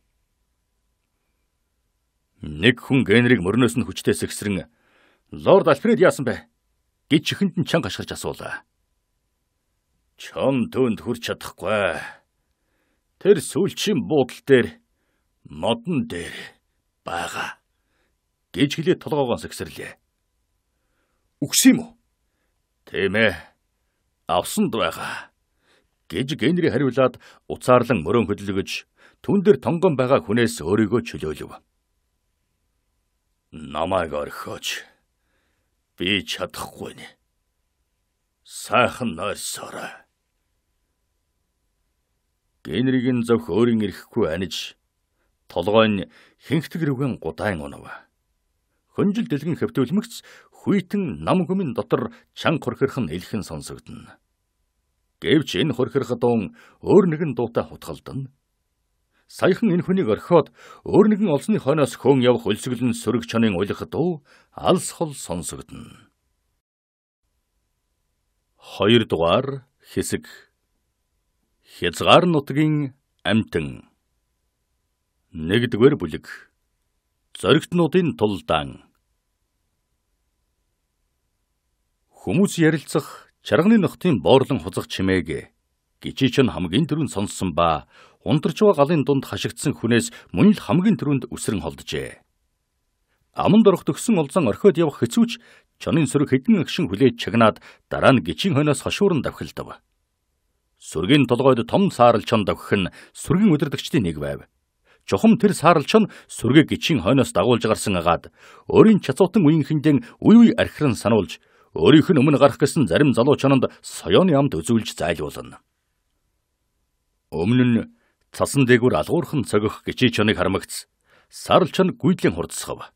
Нэг хүн Генриг мөрнөөс нь хүчтэй сэгсрэн "Лорд Альфред яасан бэ?" гэж чихэнд нь чанг ашгарч асуулаа. "Чон түнд хүрч чадахгүй. Тэр сүүлчийн буудал дээр модон дээр байгаа." гэж хэлээд толгоогоо сэгсэрлээ. "Үгс юм уу?" "Тийм ээ. Авсанд байгаа." гэж Генри хариулаад уцаарлан мөрөн хөдөлгөж түн дээр тонгон байгаа хүнээс өөрийгөө чөлөөлөв. Намайг орхиоч. Би чадахгүй нэ. Сайхан нойрсоорой. Генригийн зөвх өөрийн ирэхгүй аниж толгойн хинхтэг рүүгэн гудаан унав. Хөнжил дэлгэн хөвтүүлмэгц хүйтэн нам хүмүн дотор чанга хөрхөрхөн элхэн сонсогдно. Гэвч энэ хөрхөрх дуун өөр нэгэн дуутай хутгалдан. Саяхан энэ хүнийг орхиод өөр нэгэн олсны хойноос хөн явах өлсгөлн сөрөг чонын уйлах дуу алс хол сонсогдно. 2 дугаар хэсэг Хязгаар нутгийн амтан 1-р бүлэг Зоригтнуудын тулдаан Хүмүүс ярилцах Шарганы нохтын боорлон хузах чимээг гичи чинь хамгийн түрүүнд сонссон ба унтарч байгаа галын дунд хашигдсан хүнээс мөн л хамгийн түрүүнд өсрөн холджээ. Аман дорох төгсөн олзон орхиод явах хэцүүч чонын сөрөг хэдэн агшин хүлээж чагнаад дараа нь гичийн хойноос хошуурн давхилдав. Сүргийн толгойд том сааралчон давхих нь сүргийн удирдагчдын нэг байв. Чухам тэр сааралчон сүргээ гичийн хойноос дагуулж гарсан агаад өөрийн чацуутан үеийнхэндээ үй үй архиран сануулж өөрийнх нь өмнө гарах гэсэн зарим залуу чананд соёоны амд үзүүлж зайлуулна. Өмнө нь цасан дээгүр алгуурхан цогөх гжи чаныг хармагц. Сарл чан гүйдлийн хурцсав.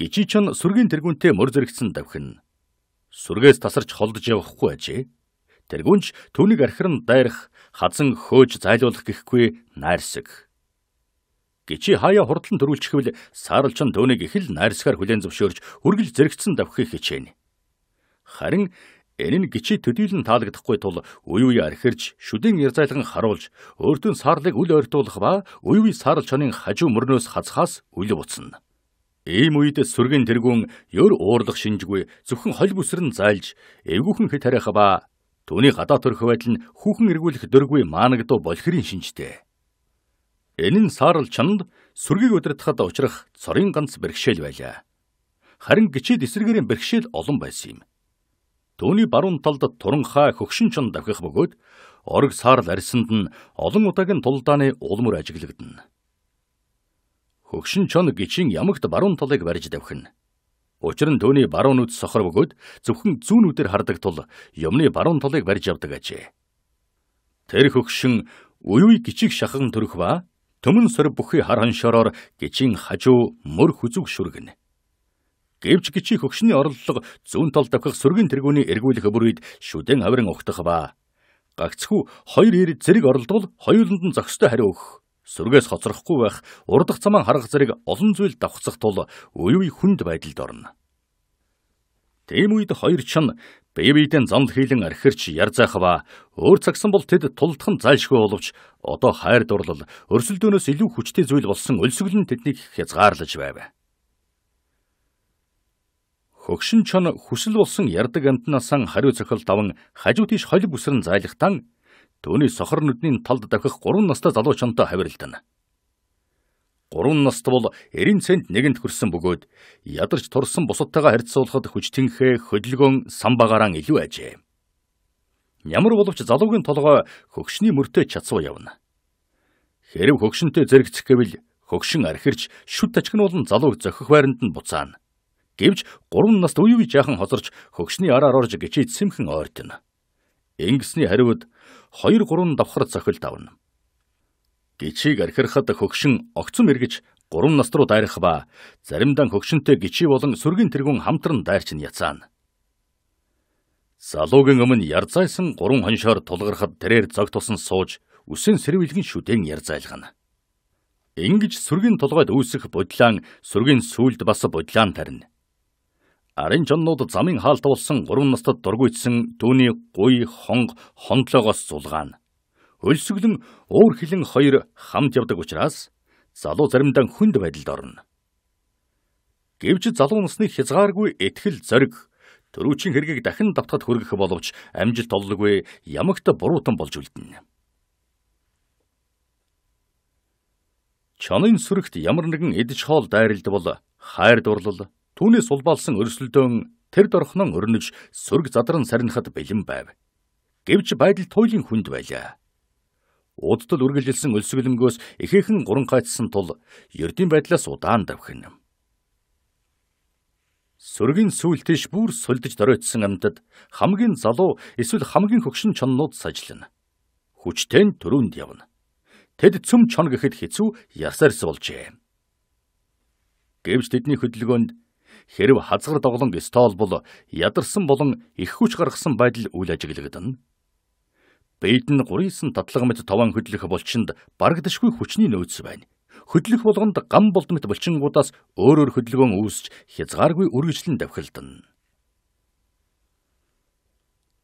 Гжи чан сүргийн тэргүүнтэй мөр зэрэгцэн давхин. Сүргээс тасарч холдож явахгүй ажээ. Тэргүүнч түүнийг архирн дайрах, хазан хөөж зайлуулах гэхгүй найрсаг. Гичи хаяа хурдлан төрүүлчихвэл сааралчин түүнийг их л найрсгаар хүлэн зөвшөөрж үргэлж зэрэгцэн давхих хичээнэ. Харин энэ нь гичи төдийлөн таалагдахгүй тул үе үе архирж шүдийн ярзайлган харуулж өөртөө саарлыг үл ойртуулах ба үе үе сааралчны хажуу мөрнөөс хазхаас үл буцна. Ийм үед сүргийн тэргүүн ер уурлах шинжгүй зөвхөн холь бүсрэн зайлж эвгүйхэн хит харяха ба түүний гадаа төрөх байдал нь хүүхэн эргүүлэх дөргүй маанагдуу болхирийн шинжтэй. Энэ нь саарл чанд сүргийг удирдахад учрах цорын ганц бэрхшээл байлаа. Харин гिचид эсэргээрийн бэрхшээл олон байсан юм. Төвний баруун талд туранхаа хөгшин чан давхих бөгөөд орог саарл арьсанд нь олон удаагийн тулдааны уулмөр ажиглагдана. Хөгшин чан гिचийн ямагт баруун талыг барьж давхина. Учир нь төвний баруун нүд сохор бөгөөд зөвхөн зүүн нүдээр хардаг тул юмны баруун талыг барьж явдаг ажээ. Тэр хөгшин уу уу гिचийг шахан төрөх ба Төмөн сор бүхий хар хоншороор гичийн хажуу мөр хүзүг шүргэнэ. Гэвч гичи хөгшний орлого зүүн тал давхах сүргийн тэргүүний эргүүлэх бүрийд шүдэн авирын ухтах ба. Гагцхүү хоёр ир зэрэг оролдвол хоёуланд нь зохистой хариу өгөх. Сүргээс хоцрохгүй байх урдах цамаан харгах зэрэг олон зүйл давхцах тул үе үе хүнд байдалд орно. Тэм үед хоёр чин Бэбидэн зомл хийлэн архирч ярзайхава өөр цагсан бол тэд тулдхан зайлшгүй боловч одоо хайр дурлал өрсөлдөөнөөс илүү хүчтэй зүйл болсон өлсгөл нь тэднийг хязгаарлаж байв. Хөгшин чон хүсэл болсон ярддаг амтнасан хариу цохол даван хажуу тийш холиг үсрэн зайлахтан түүний сохор нүдний талд давхих 3 настай залуучонтой хавиралдана. 3 наст бол 90 цент нэгэнт хүрсэн бөгөөд ядарч турсан бусадтайгаа харьцуулахад хүч тэнхээ хөдөлгөөн самбагаараа илүү ажээ. Ямар боловч залуугийн толгой хөгшний мөртөө чацуу явна. Хэрв хөгшөнтэй зэрэгцэх гэвэл хөгшин архирч шүд тачгнуулан залууг зөхөх байранд нь буцаана. Гэвч 3 наст үе үе жаахан хозорч хөгшний араар орж гिचээд сэмхэн ойртона. Ингэсний хариуд 2 3 давхар цохил давна. Гичийг архирахад хөгшин огцом эргэж 3 нас руу дайрах ба заримдаа хөгшөнтэй гичи болон сүргийн тэргүүн хамтран дайрч нь яцаана. Залуугийн өмнө ярзайсан 3 хоншоор тулгархад тэрээр зог тусан сууж үсэн сэрвэлгэн шүтэн ярзайлгана. Ингиж сүргийн толгойд үүсэх бодлаан сүргийн сүулд бас бодлаан тарина. Арын жоннууд замын хаалт болсон 3 настад дургуйтсан түүний гуй хонг хондлогоос зулгаана. Өлсгөлэн уур хилэн хоёр хамт явдаг учраас залуу заримдаа хүнд байдалд орно. Гэвч залуу насны хязгааргүй ихтгэл зориг төрүүчийн хэргийг дахин давтахад хүргэх боловч амжилт оллоггүй ямагт буруутан болж үлдэнэ. Чонын сүрэгт ямар нэгэн идэж хоол дайралд бол хайр дурлал түүнээс улбаалсан өрсөлдөөн тэр дорхнон өрнөж сүрэг задран сарнихад бэлэн байв. Гэвч байдал туйлын хүнд байлаа. Уддал үргэлжилсэн өлсгөлмгөөс ихээхэн гуран кайцсан тул ердийн байдлаас удаан давхин. Сүргийн сүүлтэйш бүр сольдож доройтсан амьтад хамгийн залуу эсвэл хамгийн хөгшин чоннууд сажлна. Хүчтэй нь төрөнд явна. Тэд цөм чон гэхэд хэцүү ясарс болжээ. Гэвч тэдний хөдөлгөөнд хэрв хазгар доглон стол бол ядарсан болон их хүч гаргасан байдал үйл ажиглагдана. Бид нь 39 татлага мэт товон хөдлөх булчинд барагдашгүй хүчний нөөц байна. Хөдлөх болгонд гам болдмит булчингуудаас өөр өөр хөдөлгөөн үүсч хязгааргүй үргэлжлэн давхилдана.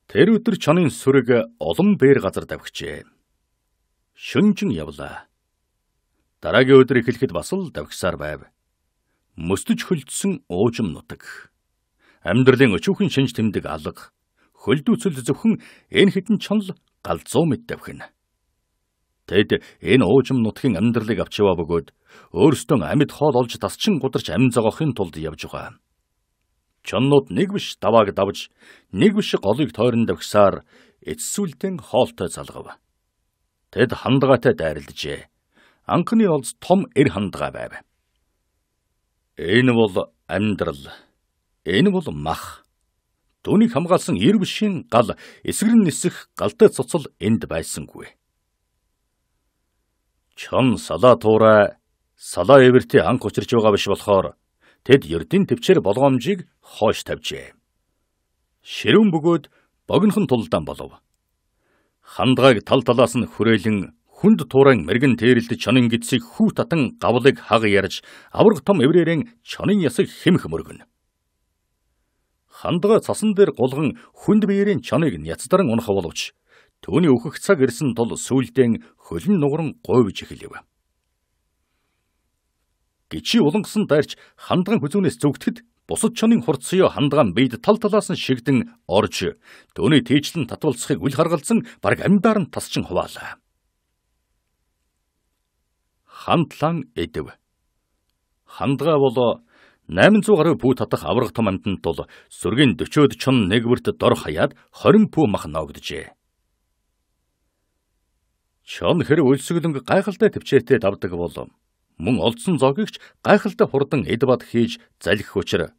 Тэр өдөр чонын сүрэг олон бээр газар давхижээ. Шүнжин явлаа. Дараагийн өдөр эхлэхэд бас л давхисаар байв. Мөстөж хөлдсөн уужим нутаг. Амьдралын өчүүхэн шинж тэмдэг алга. Хөлдөөцөл зөвхөн энэ хідэн чонл гал 100 мэт давхина. Тэд энэ уужим нутгийн амьдралыг авч яваа бөгөөд өөрсдөө амьд хоол олж тасчин гударч амин зогоохын тулд явж байгаа. Чоннууд нэг биш давааг давж, нэг биш голыг тойрон давхсаар эцсүүлтэн хоолтой залгав. Тэд хандгаатай дайрлажээ. Анхны олз том эр хандгаа байв. Энэ бол амьдрал. Энэ бол мах. Үүнийг хамгаалсан эрв шин гал эсгэрэн нисэх галтай цоцол энд байсангүй. Чон салаатуура салаа эвэрти анх учирч байгаа биш болохоор тэд ердийн төвчээр болгоомжийг хоош тавьжээ. Ширүүн бөгөөд богинохон тулдаан болов. Хандгааг тал талаас нь хүрээлэн хүнд тууран мэрэгэн тээрэлд чонын гидсийг хүү татан гавлыг хаг ярьж авраг том эврээрэн чонын ясыг хэмх мөргөнө хандгаа цасан дээр гулган хүнд биеэрийн чаныг няцдаран унах боловч Төвний өөхөх цаг ирсэн тул сүулдэн хөлн нугран говьж эхэлв. Гичи улангсан дайрч хандган хүзүүнээс зүгтгэд бусад чонын хурцсыё хандган бийд тал талаас нь шигдэн орж төвний тээчлэн татвалцахыг үл харгалзан баг амьдаар нь тасчин хуваалаа. Хандлан эдэв. Хандгаа болоо 800 гаруй пүү татах аврах том амтанд тул сүргийн 40-од чон нэг бүрт дор хаяад 20 пүү мах ноогджээ. Чон хэр үлсгэлэнг гайхалтай төвчээртэй давдаг бол мөн олдсон зоогч гайхалтай хурдан эд бад хийж залхих учраа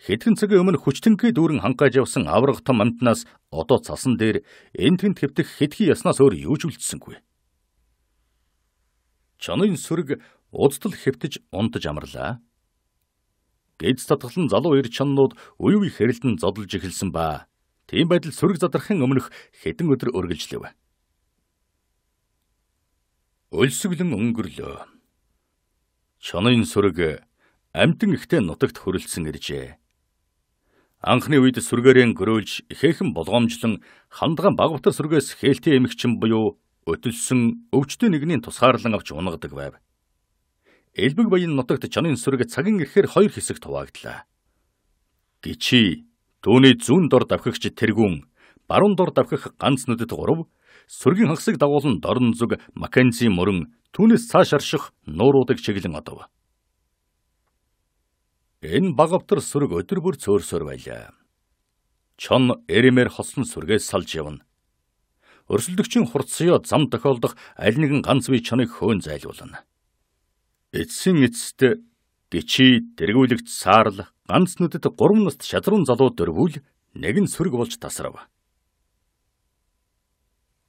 хэдхэн цагийн өмнө хүчтэнхээ дүүрэн хангааж явсан аврах том амтнаас одоо цасан дээр энэ тэнд хэвтэх хэтхий яснаас өөр юу ч үлдсэнгүй. Чонын сүрэг удтал хэвтэж унтаж амарлаа. Гэц татгалан залуу эр чаннууд уу уу их хэрэлдэн зодолж эхэлсэн ба. Тийм байдал сөрөг задрахын өмнөх хэдэн өдөр үргэлжлэв. Өлсгөлэн өнгөрлөө. Чонын сөрөг амтан ихтэй нутагт хөрөлдсөн иржээ. Анхны үед сүргээрэн гөрөөлж ихээхэн болгоомжлон хандгаан багвтар сүргээс хээлтэй эмэгчин буюу өтөлсөн өвчтөн нэгний тусгаарлан авч унагадаг байв. Элбэг баян нутагт чонын сүрэг цагийн ирэхээр хоёр хэсэгт хуваагдлаа. Гичи түүний зүүн дор давхигч тэргүүн, баруун дор давхих ганц нүдэд гурав, сүргийн хагсыг дагуулн дорн зүг Маккензи мөрөн түүнээс цааш арших нууруудыг чиглэн одов. Энэ багавтар сүрэг өдөр бүр цөөрсөр байлаа. Чон эремээр хослон сүргээс салж явна. Өрсөлдөгчийн хурцсыё зам тохиолдох аль нэгэн ганц бие чоныг хөөн зайлуулна. Эцсэн эцэст гичи дэргүүлэгч саарл ганц нүдэд гурван наст шадрун залуу дөрвүүл нэг нь сөрөг болж тасрав.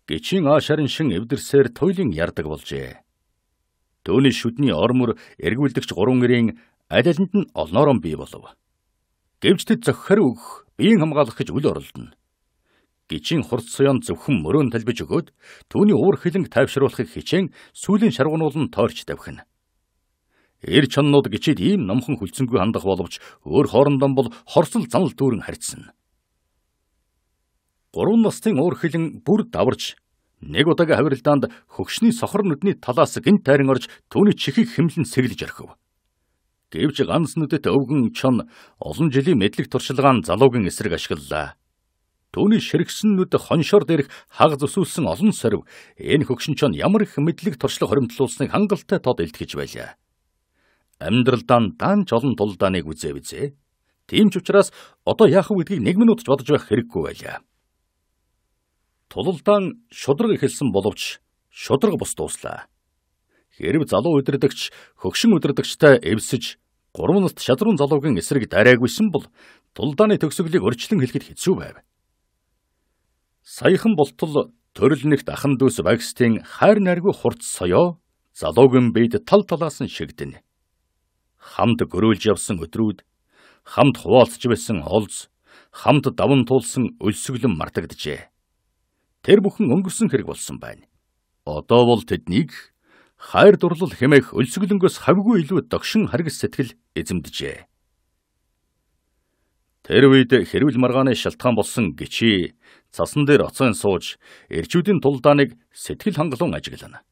Гичийн аашарын шин эвдэрсээр туйлын ярддаг болжээ. Төвний шүдний ормөр эргүүлдэгч гурван гэрийн алиланд нь олноорон бий болов. Гэвч тэд зөхөр өгөх, биеийн хамгаалах гэж үл оролдоно гижийн хурц суян зөвхөн мөрөөнд талбиж өгөөд түүний уур хилэнг тайвшруулахыг хичээн сүүлийн шаргуунуул нь тойрч давхина. Эр чаннууд гिचээд ийм номхон хүлцэнгүй хандах боловч өөр хоорондоо бол хорсол занал дүүрэн харьцсан. Гурван насны уур хилэн бүр даварж нэг удаагийн хавралдаанд хөгшний сохор нүдний талаас гинт тайран орж түүний чихийг хэмлэн сэглэж орхив. Гэвч ганц нүдэд өвгөн чон олон жилийн мэдлэг туршлагаан залуугийн эсрэг ашиглалаа. Төвний ширгсэн нүд хоншоор дээрх хаг зүсүүлсэн олон сорив энэ хөгшин чон ямар их мэдлэг туршлага хоримтлуулсныг хангалттай тод илтгэж байлаа амьдралдаа нь данч олон тул даныг үзээ бизээ. Тийм ч учраас одоо яах вэ гэдгийг нэг минут ч бодож байх хэрэггүй байлаа. Тулалдаан шудраг эхэлсэн боловч шудраг бус дууслаа. Хэрв залуу удирдагч хөгшин удирдагчтай эвсэж гурван наст шадрын залуугийн эсрэг дараагүйсэн бол тулалдааны төгсгөлийг өрчлөн хэлэхэд хэцүү байв. Саяхан болтол төрөл нэгт ахан дүүс багстын хайр найргүй хурц соёо залуугийн биед тал талаас нь шигдэнэ хамт гөрүүлж явсан өдрүүд хамт хуваалцж байсан олз хамт даван туулсан өлсгөлөн мартагджээ. Тэр бүхэн өнгөрсөн хэрэг болсон байна. Одоо бол тэднийг хайр дурлал хэмээх өлсгөлөнгөөс хавгүй илүү догшин харгас сэтгэл эзэмдэжээ. Тэр үед хэрвэл маргааны шалтгаан болсон гिचи цасан дээр оцон сууж эрчүүдийн тулдааныг сэтгэл хангалуун ажиглана.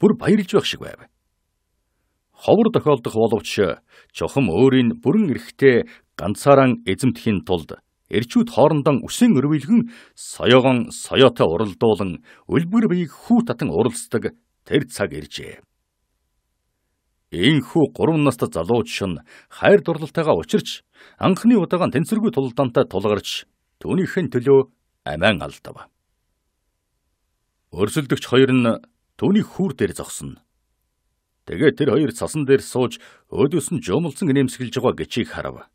Бүр баярлж байх шиг байв ховор тохиолдох боловч чухам өөрийн бүрэн эрхтэй ганцаараа эзэмдэхийн тулд эрчүүд хоорондоо үсэн өрвөлгөн соёогон соёотой уралдуулан үлбэр биеийг хүү татан уралцдаг тэр цаг иржээ. Ийхүү 3 настай залуу жишэн хайр дурлалтайгаа учирч анхны удаагаа тэнцэргүй тулдаантай тулгарч түүнийхэн төлөө амиан алдав. Өрсөлдөгч хоёр нь түүний хүүр дээр зогсно. Тэгээд тэр хоёр цасан дээр сууж өөдөөс нь жумлцсан нэмсгэлж байгаа гэчийг харав.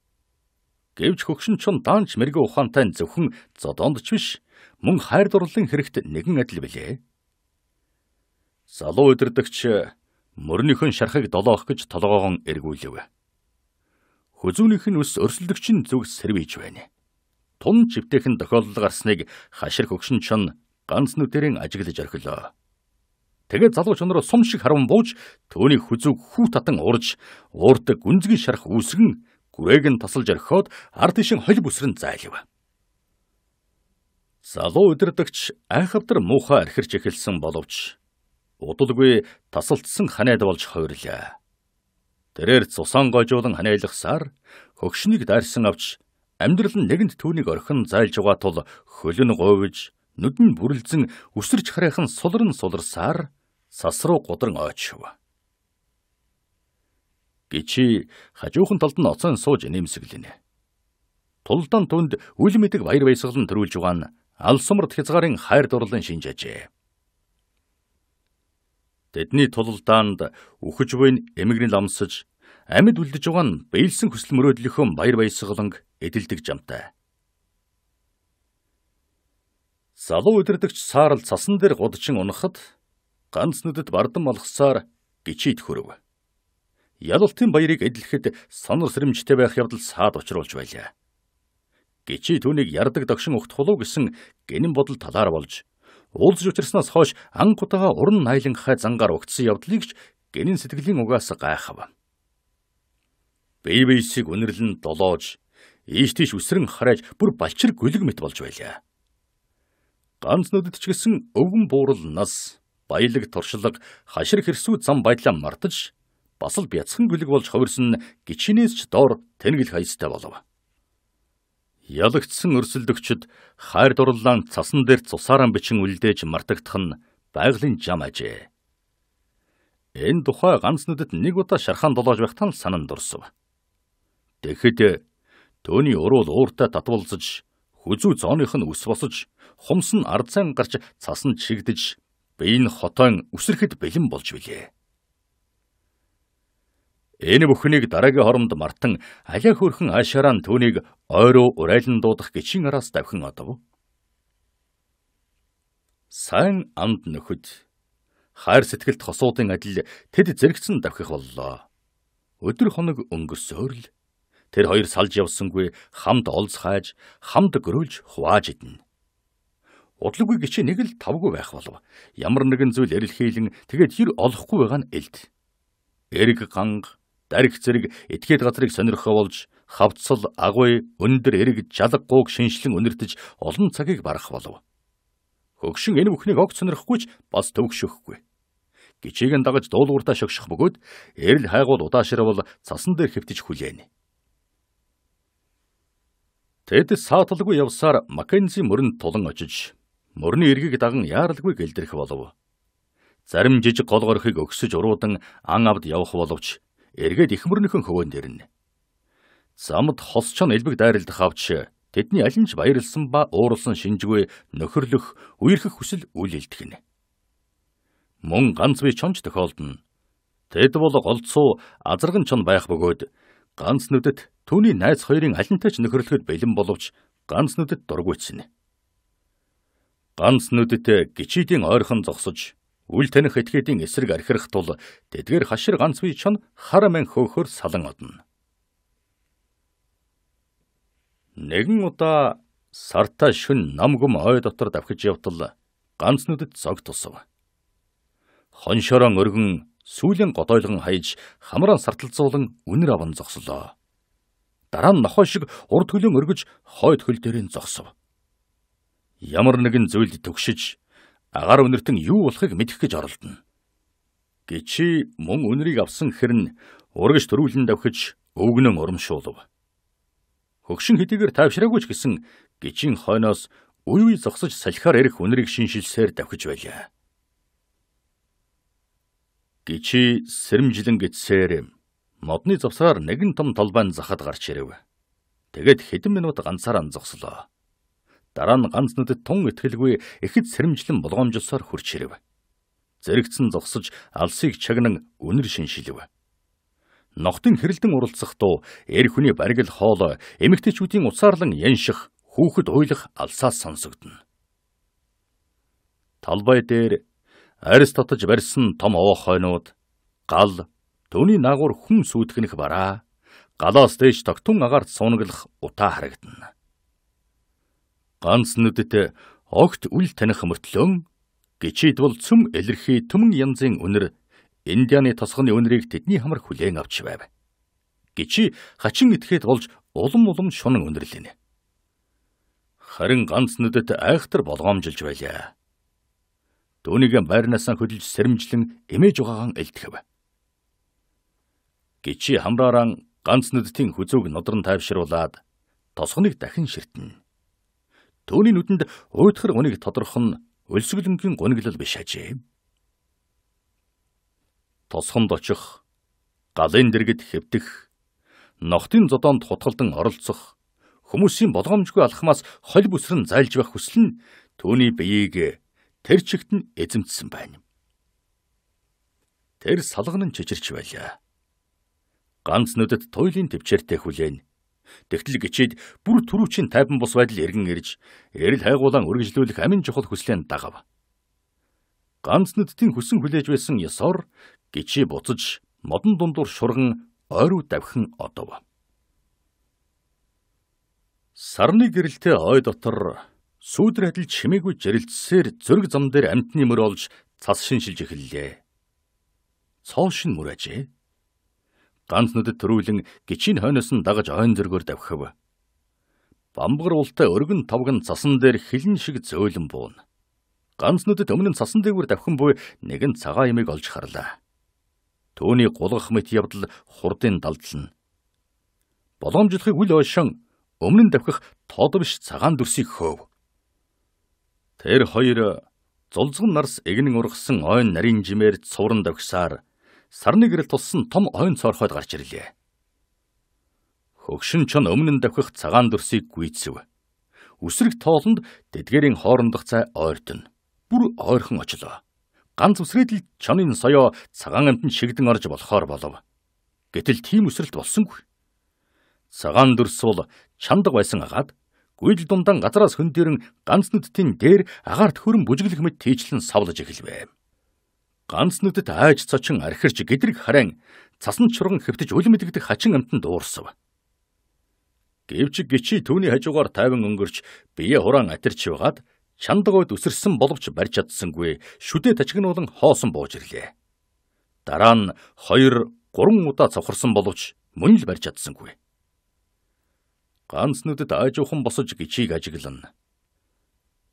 Гэвч хөгшин чон даанч мэрэгэн ухаантай зөвхөн зодондч биш мөн хайр дурлалын хэрэгт нэгэн адил билээ. Залуу өдөрдөгч мөрнийхөн шархаг долоох гэж толгоогон эргүүлэв. Хүзүүнийх нь ус өрсөлдөгчийн зүг сэрвийж байна. Тун чивтэйхэн тохиолдол гарсныг хашир хөгшин чон ганц нүдэрийн ажиглаж орхилоо. Тэгээд залууч өнөрөө сум шиг харван бууж түүний хүзүүг хүү татан урж уурдаг гүнзгий шарах үүсгэн гүрээг нь тасалж орхиод ард ишин холь бүсрэн зайлав. Залуу удирдагч анх авдар муухай архирч эхэлсэн боловч удалгүй тасалдсан ханаад болж хойрлаа. Тэрээр цусан гожуулан ханиалгасаар хөгшнийг дайрсан авч амьдрал нь нэгэнд түүнийг орхин зайлж байгаа тул хөлн говьж нүд нь бүрлзэн өсөрч харайхан сулран сулрсаар сас руу годрон ойчв. Гэчи хажуухан талд нь оцон сууж нэмсэглэнэ. Тулдан түнд үл мэдэг баяр баясгалан төрүүлж байгаа нь алсамрт хязгаарын хайр дурлан шинжээжээ. Тэдний тулалдаанд үхэж буйн эмгэрийн ламсаж амьд үлдэж байгаа нь бэлсэн хүсэл мөрөөдлөхөн баяр баясгаланг эдэлдэг жамтай. Залуу өдөрдөгч саарл цасан дээр гудчин унахад ганц нүдэд бардам алгасаар гिचид хөрөв. Ялалтын баярыг эдлэхэд сонор сэрэмжтэй байх явдал саад учруулж байлаа. Гिचид түүнийг ярддаг догшин ухтхулуу гэсэн гинэн бодол талаар болж уулз жучирснаас хойш ан гутагаа уран найлангахай зангаар өгдсөн явдлыг ч гинэн сэтгэлийн угаас гайхав. Бэйбэйсийг үнэрлэн долоож ийш тийш үсрэн хараж бүр балчир гүлэг мэт болж байлаа. Ганц нүдэд ч гэсэн өвгөн буурал нас баялаг туршлага, хашир хэрсүүд зам баялаа мартаж бас л бяцхан гүлэг болж хувирсан гичинээс ч доор тэнгил хаястай болов. Ялагдсан өрсөлдөгчд хайр дурлаан цасан дээр цусаараа бичин үлдээж мартагдах нь байгалийн зам ажээ. Энэ тухай ганц нүдэд нэг удаа шархан долоож байх тань санан дурсав. Тэгэхэд Төвний уруул ууртай татвалзаж, хүзүү зооных нь ус босож, хумс нь ард зайн гарч цасан чигдэж, энэ хотон үсрэхэд бэлэн болж билээ. Энэ бүхнийг дараагийн хоромд Мартан аля хөрхөн аашаараа түүнийг ойроо урайлан дуудах гичийн араас давхин одов. Сайн амд нөхөд хайр сэтгэлд хосуудын адил тэд зэрэгцэн давхих боллоо. Өдөр хоног өнгөрсөөр л тэр хоёр салж явсангүй хамт олз хайж, хамт гөрүүлж хувааж идэнэ. Удлгүй гिचээ нэг л тавгүй байх болов. Ямар нэгэн зүйл ярилхийлэн тэгээд хэр олохгүй байгаа нь элд. Эрг ганг, дариг зэрэг этгээд газрыг сонирхоо болж хавцал агуй өндөр эрэг жалгаггүйг шинжлэн өнөртөж олон цагийг барах болов. Хөгшин энэ бүхнийг огт сонирхогүйч бас төвөгшөхгүй. Гичийг нь дагаж дуулууртаа шогших бөгөөд эрэл хайгуул удаашрал цасан дээр хөвтөж хүлээнэ. Тэд сааталгүй явсаар Маккензи мөрөнд тулан очиж мөрний эргийг даган яаралгүй гэлдэрэх болов. Зарим жижиг гол горхийг өгсөж уруудан ан авд явах боловч эргээд их мөрнөхөн хөвөн дэрнэ. Замд хосчон элбэг дайралдах авч тэдний алинч баярлсан ба ууралсан шинжгүй нөхөрлөх, үерхэх хүсэл үл илтгэнэ. Мөн ганц би чонч тохиолдно. Тэд бол голцоо азарган чон байх бөгөөд ганц нүдэд түүний найз хоёрын алинтай ч нөхөрлөхөд бэлэн боловч ганц нүдэд дургүйцнэ. Ганц нүдтэй гичидийн ойрхон зогсож үл таних этгээдийн эсрэг архирах тул тэдгээр хашир ганц бие чон хар мэн хөөхөр салан одно. Нэгэн удаа сарта шүн намгүм ой дотор давхиж явтал ганц нүдэд цог тусав. Хоншорон өргөн сүүлийн годойлгон хаяж хамраан сарталцуулан үнэр аван зогслоо. Дараа нь нохоо шиг урд хөлөн өргөж хойд хөл дээрээ зогсов ямар нэгэн зүйлд төгшиж агаар өнөртөн юу болохыг мэдэх гэж оролдоно. Гэчи мөн үнрийг авсан хэрн урагш төрүүлэн давхиж өвгнөн урамшуулв. Хөгшин хэдийгээр тайвшраагүй ч гэсэн гэжийн хойноос үе үе зогсож салхиар ирэх үнрийг шинжилсээр давхиж байлаа. Гэчи сэрэмжилэн гитсээр модны завсраар нэгэн том толбайн захад гарч ирэв. Тэгэд хэдэн минут ганцаар анзогслоо. Дараа нь ганц нүдэд тун ихтгэлгүй ихэд сэрэмжлэн болгоомжлсоор хурч ирэв. Зэрэгцэн зогсож алсыг чагнан үнэр шиншилв. Ногтын хэрэлдэн уралцахдуу эр хүний баргил хоолой эмэгтэйчүүдийн уцаарлан янших хүүхэд ойлох алсаас сонсогдно. Талбай дээр арьс татаж барьсан том овоо хойнууд гал Төвний наагур хүн сүйтгэнэх бараа галаас дээш тогтун агаар суунаглах утаа харагдана ганц нүдэд огт үл таних мөртлөө гिचид бол цөм илэрхий төмөн янзын үнэр Индианы тосгоны үнэрийг тэдний хамар хүлээн авч байв. Гिचи хачин итгэхэд болж улам улам шунан үнэрлэнэ. Харин ганц нүдэд айхтар болгоомжилж байлаа. Түүнийг байрнаасаа хөдөлж сэрэмжлэн эмээж угаахан илтгэв. Гिचи хамраараа ганц нүдтийн хүзүүг нодрон тайвшруулад тосгоныг дахин ширтэнэ. Төвний нүдэнд уйтгар үнийг тодорхох нь өлсгөлөнгийн гонгилол биш ажээ. Тосхонд очих, галын дэргэд хэвдэх, ногтын зодоонд хутгалдан оролцох, хүмүүсийн болгоомжгүй алхмаас холь бүсрэн зайлж байх хүсэл нь түүний биеийг тэр чигт нь эзэмдсэн байна. Тэр салган нь чижирч байлаа. Ганц нүдэд туйлын төвчээртэй хүлээн Тэгтэл гिचээд бүр түрүү чин тайван бус байдал эргэн ирж, эрэл хайгуулан үргэлжлүүлэх амин чухал хүслэн дагав. Ганц нүдтийн хүсэн хүлээж байсан ёсоор гिचээ буцаж, модон дундуур шурган ойруу давхин одов. Сарны гэрэлтэй ой дотор сүүдэр адил чимээгүй жирэлцсээр зөрг зам дээр амтны мөр олж цас шинжилж эхэллээ. Цоо шин мөр ажээ ганц нүдэд төрүүлэн гичийн хойноос нь дагаж ойн зөргөөр давхив. Бамбар ултай өргөн тавган цасан дээр хилэн шиг зөөлөн бууна. Ганц нүдэд өмнө нь цасан дээгүүр давхин буй нэгэн цагаан ямиг олж харлаа. Төвний гулгах мэт явдал хурдын далдлна. Боломжлохыг үл ойшон өмнө нь давхих тод биш цагаан дүрсийг хөөв. Тэр хоёр зулзган нарс эгнэн ургасан ойн нарийн жимээр цувран давхисаар сарны гэрэл туссан том ойн цорхойд гарч ирлээ. Хөгшин чон өмнө нь давхих цагаан дүрсийг гүйцэв. Үсрэг тоолонд тэдгэрийн хоорондох цай ойртон. Бүр ойрхон очлоо. Ганц үсрээд л чонын соёо цагаан амтнд шигдэн орж болохоор болов. Гэтэл тийм үсрэлт болсонгүй. Цагаан дүрс бол чандаг байсан агаад гүйдэл дундан газраас хөн дээрэн ганц нүдтийн дээр агаар төхөрөн бүжиглэх мэт тийчлэн савлаж эхэлвэ. Ганц нүдэд айж цочин архирч гэдрэг харан цасан чурган хөвтөж үлэмдэгдэх хачин амтан дуурсав. Гэвч гिचи түүний хажуугаар тайван өнгөрч бие хураан атирч байгаад чандагод өсөрсөн боловч барьж чадсангүй шүдэ тачигнуулан хоосон бууж ирлээ. Дараа нь 2 3 удаа цавхарсан боловч мөн л барьж чадсангүй. Ганц нүдэд аажуухан босож гिचийг ажиглана.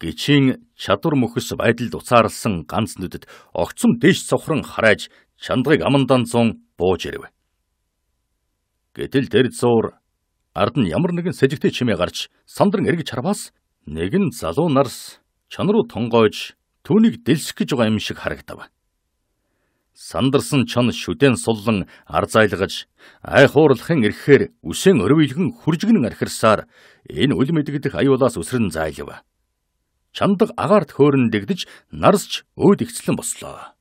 Гэчийн чадвар мөхөс байдалд уцаарлсан ганц нүдэд огцом дэж сохрон харааж чандгыг амандан зун бууж ирэв. Гэтэл тэр зуур ард нь ямар нэгэн сэжигтэй чимээ гарч сандран эргэж харваас нэг нь залуу нарс чанаруу тонгойж түүнийг дэлсэх гэж байгаа юм шиг харагдав. Сандарсан чон шүдэн суллан ар зайлгаж айхуурлахын эрхээр үсэн өрөвөлгөн хүржигнэн архирсаар энэ үл мэдэгдэх аюулаас үсрэн зайлв чамдаг агаарт хөөрн дэгдэж нарсч өөд ихцлэн бослоо.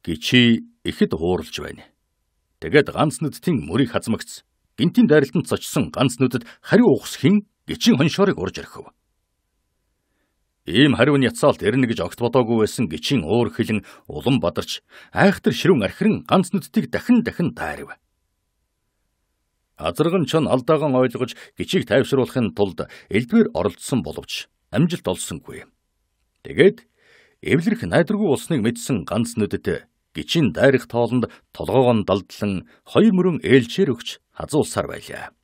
Гичи ихэд хууралж байна. Тэгээд ганц нүдтийн мөрийг хазмагц. Гинтийн дайралтанд цочсон ганц нүдэд хариу ухс хин гичийн хоншоорыг урж ирхэв. Ийм хариун яцаалт ирнэ гэж огт бодоогүй байсан гичийн өөр хилэн улан бадарч айхтар ширүүн архирэн ганц нүдтийг дахин дахин дайрав. Азарган чон алдаагаан ойлгож гичийг тайвшруулахын тулд элдвэр оролцсон боловч амжилт олсонгүй. Тэгээд эвлэрх найдваргүй болсныг мэдсэн ганц нүдэд гичийн дайрах тоолонд толгоогоо нь далдлан хоёр мөрөн ээлжээр өгч хазуулсаар байлаа.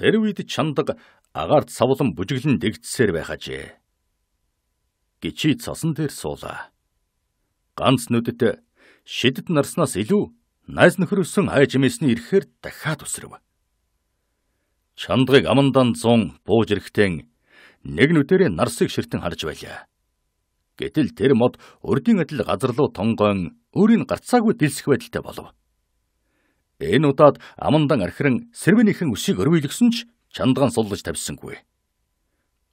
Тэр үед чандаг агаарт савлан бүжиглэн дэгдсээр байхажээ. Гичий цасан дээр суулаа. Ганц нүдэд шидэд нарснаас илүү найз нөхөр өссөн айж эмээсний ирэхээр дахиад өсрөв. Чандгыг амандан зун бууж ирэхтэн нэг нүдэрээ нарсыг ширтэн харж байлаа. Гэтэл тэр мод урдийн адил газар руу тонгоон өөрийн гарцаагүй дэлсэх байдалтай болов. Энэ удаад амандан архиран сэрвэнийхэн өсийг өрвөйлгсөн ч чандгаан суллаж тавьсангүй.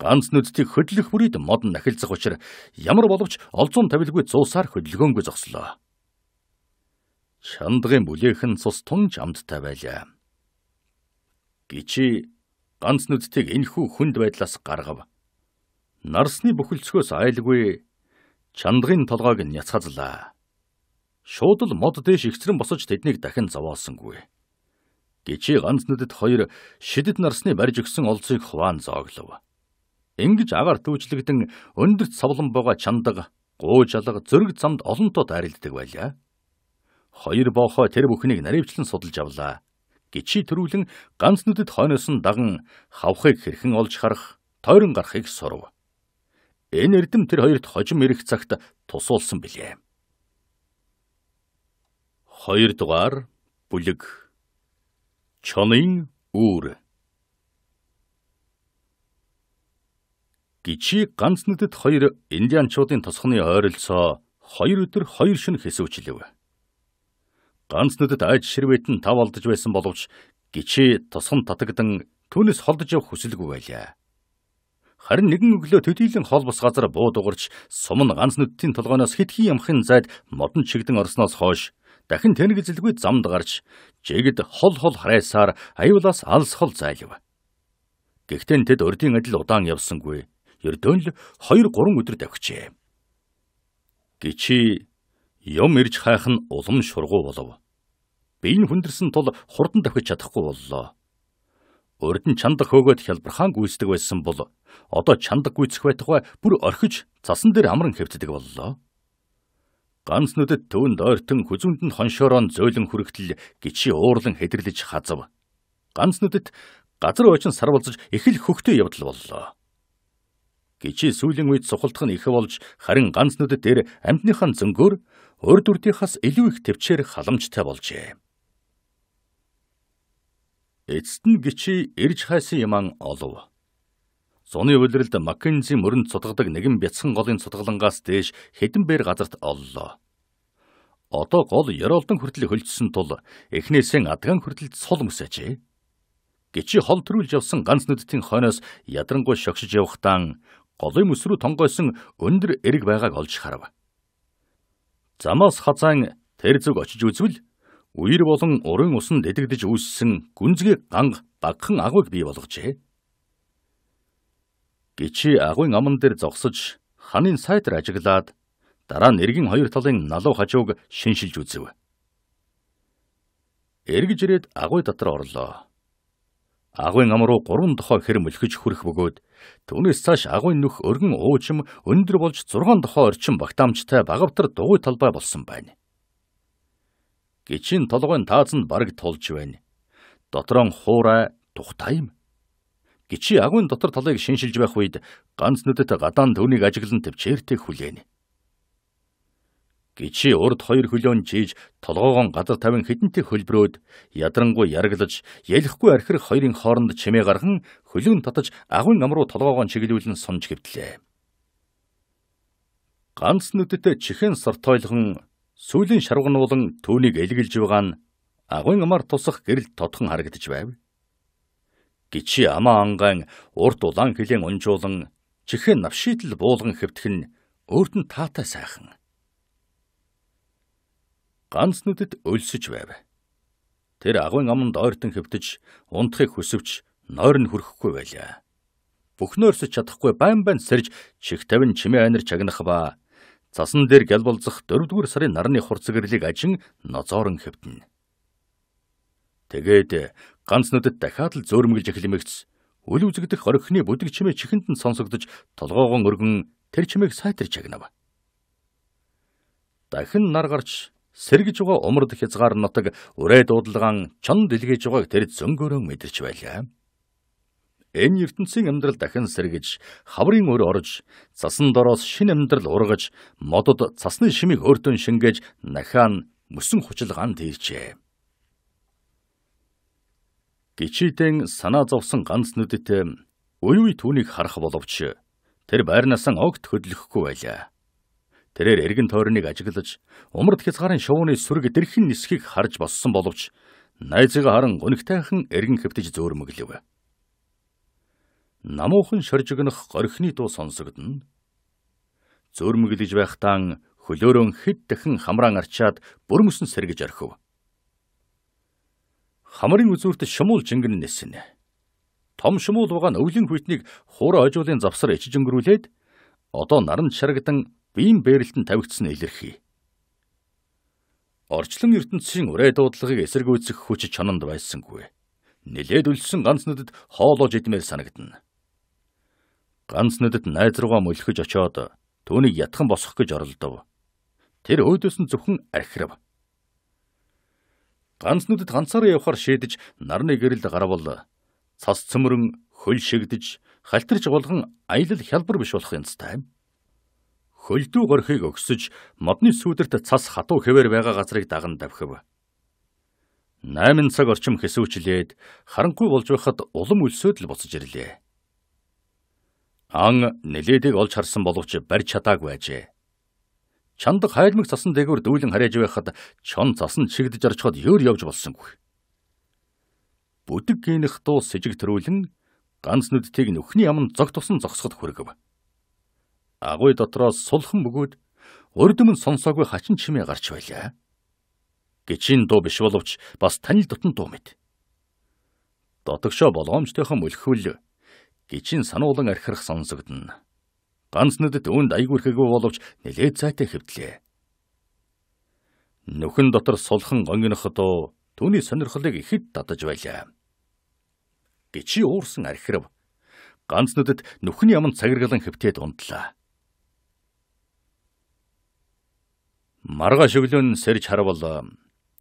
Ганц нүдтийг хөдлөх бүрийд мод нахилцах учраа ямар боловч олзуун тавилгүй зуусаар хөдөлгөөнгүй зогслоо шандгын бүлээх нь цус тунж амттай байлаа. Гичи ганц нүдтэйг энхүү хүнд байдлаас гаргав. Нарсны бүхэлцгөөс айлгүй чандгын толгойг нь няцхазлаа. Шууд л мод дэш ихсрэн босож тэднийг дахин зовоолсонгүй. Гичи ганц нүдэд хоёр шидэд нарсны барьж өгсөн олзыг хуваан зооглов. Ингиж агаар төвчлэгдэн өндөрт совлон байгаа чандаг гуужалга зөрг замд олонтоо дайрлдаг байлаа. Хоёр боохоо тэр бүхнийг наривчлан судалж авлаа. Гичи төрүүлэн ганц нүдэд хойноос нь даган хавхыг хэрхэн олж харах, тойрон гарахыг сурв. Энэ эрдэм тэр хоёрт хожим ирэх цагт тусуулсан билээ. Хоёрдугаар бүлэг Чонын үүр Гичи ганц нүдэд хоёр индианчуудын тосхны ойролцоо хоёр өдөр хоёр шөнө хэсүүчлэв ганц нүдэд аж ширвэт нь тав алдаж байсан боловч гичи тусгам татагдан түүнес холдож явах хүсэлгүй байлаа. Харин нэгэн өглөө төдийлөн хол бус газар бууд угарч сумн ганц нүдтийн толгоноос хитгий ямхын зайд модон чигдэн орсноос хойш дахин тэнгэзэлгүй замд гарч жигд хол хол харайсаар аюулаас алс хол зайлв. Гэхдээ тэд урдийн адил удаан явсангүй. Ердөөн л 2 3 өдөр давхичээ. Гичи Юм ирж хайх нь улам шургуу болов. Би энэ хүндэрсэн тул хурдан давхиж чадахгүй боллоо. Урд нь чандаг хөөгөөд хялбархан гүйцдэг байсан бол одоо чандаг гүйцэх байтугай бүр орхиж цасан дээр амран хэвтдэг боллоо. Ганц нүдэд төвөнд ойртон хүзүүнд нь хоншоорон зөөлөн хүрэгтэл гिचи уурлан хэдэрлэж хазав. Ганц нүдэд газар хойчин сар болзож ихэл хөхтэй явдал боллоо. Гिचи сүүлийн үед сухалтх нь их болж харин ганц нүдэд дээр амьтныхан зөнгөөр урд үрдийнхаас илүү их төвчээр халамжтай болжээ. Эцэст нь гिचи ирж хайсан юман олов. Зуны үйлрэлд Маккензи мөрөнд цутгадаг нэгэн бяцхан голын цутгалангаас дээш хідэн бэр газарт оллоо. Одоо гол ёроолдон хүртэл хөлдсөн тул эхнээсээ адган хүртэл цул мөсөжээ. Гичи хол төрүүлж явсан ганц нүдтийн хойноос ядрангуй шогшиж явахтаа голын мөс рүү тонгойсон өндөр эрэг байгааг олж харав. Замаас хазаан тэр зүг очиж үзвэл үер болон урын усан дэлгдэж үүссэн гүнзгий ганг багхан агуйг бий болгожээ. Гичи агуйн аман дээр зогсож ханын сайдр ажиглаад дараа нь эргэн хоёр талын налуу хажууг шиншилж үзэв. Эргэж ирээд агуй дотор орлоо. Агуйн ам руу гурван дохой хэрэм өлхөж хүрэх бөгөөд түүнээс цааш агуйн нөх өргөн уужим өндөр болж 6 дохой орчим багтаамжтай багавтар дугуй талбай болсон байна. Гэчийн толгойн таазанд бараг тулж байна. Дотрон хуурай тухтай юм. Гэчи агуйн дотор толыг шиншилж байх үед ганц нүдэд гадаан түүнийг ажиглан төвчээртэй хүлээнэ. Гичи урд хоёр хөлөөн чийж толгоогоо газар тавин хідэнтэй хөлбрөөд ядрангуй яриглаж ялхгүй архирах хоёрын хооронд чимээ гархан хөлөөн татаж агуун ам руу толгоогоо чиглүүлэн сунж гевдлээ. Ганц нүдтэй чихэн сартойлгон сүүлийн шаргануулан түүнийг элгэлж байгаа нь агуун амар тусах гэрэл тодхон харагдаж байв. Гичи амаа ангаан урд улаан хилэн унжуулан чихэн навшийдл буулган хэвтхэн өөрт нь таатай сайхан ганц нүдэд өлсөж байв. Тэр агуун аманд ойртон хөвдөж, унтахыг хүсвч нойр нь хүрхгүй байлаа. Бүхнөөрс чадахгүй байн байн сэрж чих тавин чимээ айнар чагнах ба цасан дээр гял болзох 4-р сарын нарны хурцгэрлийг ажин нозоорн хөвдөн. Тэгээд ганц нүдэд дахиад л зөөрмөглөж эхлэмэгц. Үл үзэгдэх орхины бүдэг чимээ чихэнд нь сонсогдож толгоогон өргөн тэр чимээг сайтар чагнав. Дахин нар гарч сэргэж байгаа умард хязгаар нутаг үрээ дуудлагаан чон дэлгэж байгааг тэр зөнгөөрөө мэдэрч байлаа. Энэ ертөнцийн амьдрал дахин сэргэж, хаврын өр орж, цасан дороос шин амьдрал ургаж, модод цасны шимийг өөртөө шингээж, нахаан мөсөн хучилгаан тийчээ. Гичидэн санаа зовсон ганц нүдэтэй үе үе түүнийг харах боловч тэр байрнаасан огт хөдлөхгүй байлаа. Тэрээр эргэн тойрныг ажиглаж, умард хязгаарын шовны сүрэг дэрхэн нисхийг харж болсон боловч найзыг харан гонигтайхан эргэн хэвтэж зөөрмөглөв. Намуухан шоржигнох горхины дуу сонсогдно. Зөөрмөглөж байхдаа хөлөөрөө хэд дахин хамраан арчаад бүрмөсөн сэргэж орхив. Хамрын үзүүрт шумуул жингэн нисэн. Том шумуул угаан өвлийн хүйтнийг хуур хожуулын завсар ичж өнгөрүүлээд одоо наран шарагдан биеийн бээрэлтэнд тавигдсан илэрхий. Орчлон ертөнцийн урай дуудлагыг эсэргүүцэх хүч чананд байсангүй. Нилээд өлсөн ганц нүдэд хоолоож идмээр санагдна. Ганц нүдэд найз руугаа мөлхөж очоод түүнийг ятхан босгох гэж оролдов. Тэр өөдөөс нь зөвхөн архирав. Ганц нүдэд ганцаараа явхаар шийдэж нарны гэрэл гарвал цас цөмрөн хөл шигдэж халтарч болгон аялал хялбар биш болох юмстай юм хөлдүү горхийг өгсөж модны сүудэрт цас хатуу хэвээр байгаа газрыг даган давхив. 8 цаг орчим хэсүүчлээд харанхуй болж байхад улам өлсөд л буцаж ирлээ. Ан нэлээдийг олж харсан боловч барь чадаагүй ажээ. Чандаг хайлмаг цасан дээгүүр дүүлэн харяаж байхад чон цасан чигдэж орчход юөр явж болсонгүй. Бүдэг гинэх туу сэжиг төрүүлэн ганц нүдтийг нүхний яманд зог тусан зогсоход хүргэв. Агуй дотроос сулхан бөгөөд урдмын сонсоогүй хачин чимээ гарч байлаа. Гэчийн дуу биш боловч бас танил дотн дуу мэд. Дотогшоо болгоомжтойхон мөлхвөл гэчийн сануулан архирах сонсогдно. Ганц нүдэд өнд айгүрхэгүй боловч нэлээд цайтай хэвдлээ. Нүхэн дотор сулхан гонгинох дуу түүний сонирхлыг ихэд татаж байлаа. Гэчи уурсан архирв ганц нүдэд нүхний яманд цагиргалан хэвтээд унтлаа. Марга шөглөн сэрж харвал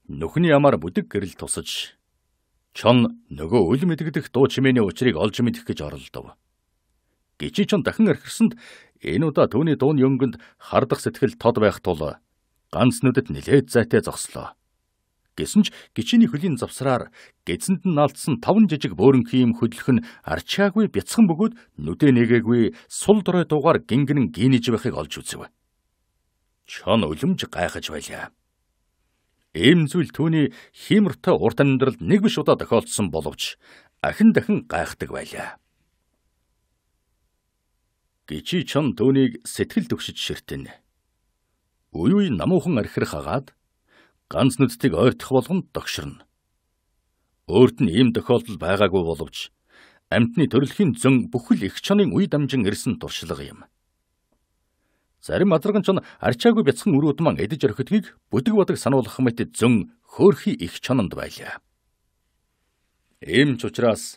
нүхний ямар бүдэг гэрэл тусаж чон нөгөө үл мэдэгдэх дуу чимээний учрыг олж мэдэх гэж оролдов. Гичи чон дахин архирсанд энэ удаа түүний дуун өнгөнд хардах сэтгэл тод байх тул ганц нүдэд нилээд зайтай зогслоо. Гэсэн ч гичиний хөлийн завсраар гэзэнд нь алдсан таван жижиг бөөрөнх юм хөдлөх нь арчаагүй бяцхан бөгөөд нүдэ нэгээгүй сул дорой дуугаар гингэн гинэж байхыг олж үзэв чон өлөмж гайхаж байлаа. Ийм зүйл түүний хиймэртэй урт амьдралд нэг биш удаа тохиолдсон боловч ахин дахин гайхдаг байлаа. Гичи чон түүнийг сэтгэл төвшөж ширтэнэ. Үй үй намуухан архирах агаад ганц нүдтийг ойртох болгон догширна. Өөрт нь ийм тохиолдол байгаагүй боловч амтны төрөлхийн зөн бүхэл их чонын үе дамжин ирсэн туршлага юм. Зарим адрагч нь арчаагүй бяцхан өрөөд маань эдэж орхитгийг бүтэг бодог сануулгах мэт зөн хөөрхи их чононд байлаа. Эмч учраас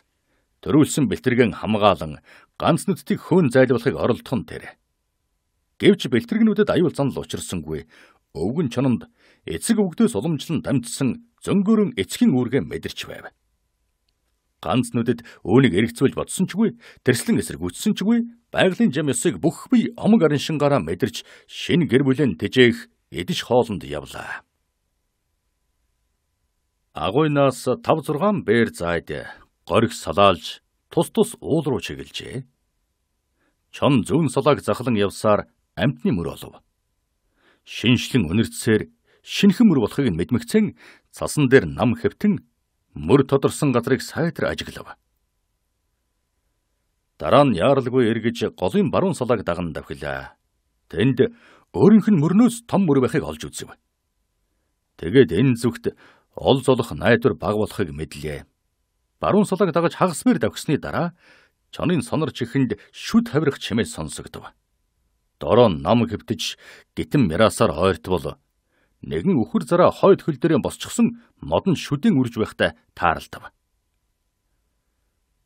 төрүүлсэн бэлтэргэн хамгаалан ганц нүдтийг хөөн зайлуулахыг оролдох нь тэр. Гэвч бэлтэргнүүдэд аюул занл учирсангүй өвгөн чононд эцэг өвгдөөс уламжлан дамжсан зөнгөрөн эцгийн үүргээ мэдэрч байв ганц нүдэд үүнийг эргэцүүлж бодсон чгүй, тэрслэн эсрэг үтсэн чгүй, байгалийн жам ёсыг бүх бие омог араншингаараа мэдэрч шин гэр бүлэн тэжээх эдэж хоолонд явлаа. Агуйнаас 5 6 бээр зайд горих салаалж тус тус уул руу чиглэжээ. Чон зүүн салааг захлан явсаар амтны мөр олов. Шиншлэн өнөрцсээр шинхэн мөр болохыг нь мэдмэгцэн цасан дээр нам хэвтэн мөр тодорсон газрыг сайтар ажиглав. Дараа нь яаралгүй эргэж голын баруун салааг даган давхилаа. Тэнд өөрийнх нь мөрнөөс том мөр байхыг олж үзв. Тэгээд энэ зүгт ол золох найдвар баг болохыг мэдлээ. Баруун салааг дагаж хагас мэр давхсны дараа чонын сонор чихэнд шүд хавирах чимээ сонсогдов. Дороо нам хөвтөж гитэн мирасаар ойртвол нэгэн өхөр зараа хойд хөл дээрээ босчихсон модон шүдэн үрж байхдаа тааралдав.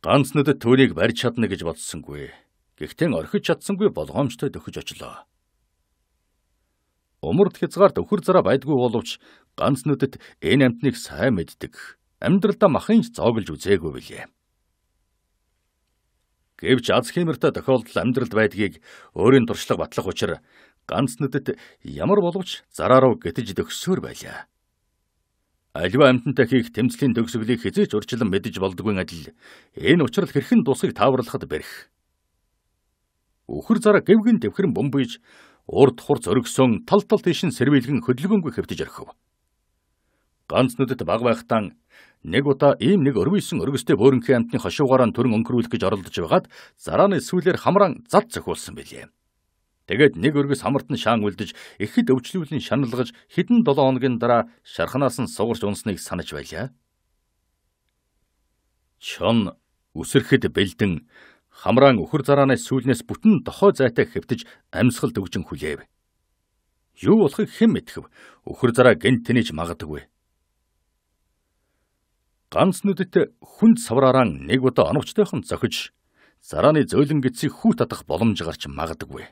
Ганц нүдэд түүнийг барьж чадна гэж бодсонгүй. Гэхдээ орхиж чадсангүй болгоомжтой дөхөж очлоо. Умард хязгаарт өхөр зараа байдгүй боловч ганц нүдэд энэ амтныг сайн мэддэг. Амьдралдаа махынж зооглож үзээгүй билээ. Гэвч аз хэмэртэй тохиолдол амьдралд байдгийг өөрийн туршлага батлах учраа ганц нүдэд ямар боловч зарааруу гэтэж дөгсөөр байлаа. Аливаа амьтантай хийх тэмцлийн төгсгөлийг хязгаарч урчлан мэдэж болдгүй адил энэ учрал хэрхэн дусыг тааварлахад бэрх. Үхэр зараа гівгэн төвхрэн бөмбөж урд хур зөргсөн тал тал тишин сэрвэлгэн хөдөлгөнгүй хөвтөж орхив. Ганц нүдэд баг байхтаа нэг удаа ийм нэг өрвийсэн өргөстэй бөөрөнхий амтны хошуугаараа төрөн өнгөрүүлэх гэж оролдож байгаад зарааны сүүлээр хамраан зад зохиулсан билээ. Тэгээд нэг өргөс амарт нь шаан үлдэж, ихэд өвчлүүлэн шаналгаж, хэдэн 7 хоногийн дараа шархнаас нь сугарч унсныг санаж байлаа. Чон үсрэхэд бэлдэн хамраан өхөр зарааны сүүлнээс бүтэн дохой зайтай хэвтэж амьсгалд өгжин хүлээв. Юу болохыг хэн мэдхэв? Өхөр зараа гэнт тэнийж магадгүй ганц нүдэд хүнд савраараа нэг удаа оновчтойхон зохиж зарааны зөөлөн гидсийг хүү татах боломж гарч магадгүй.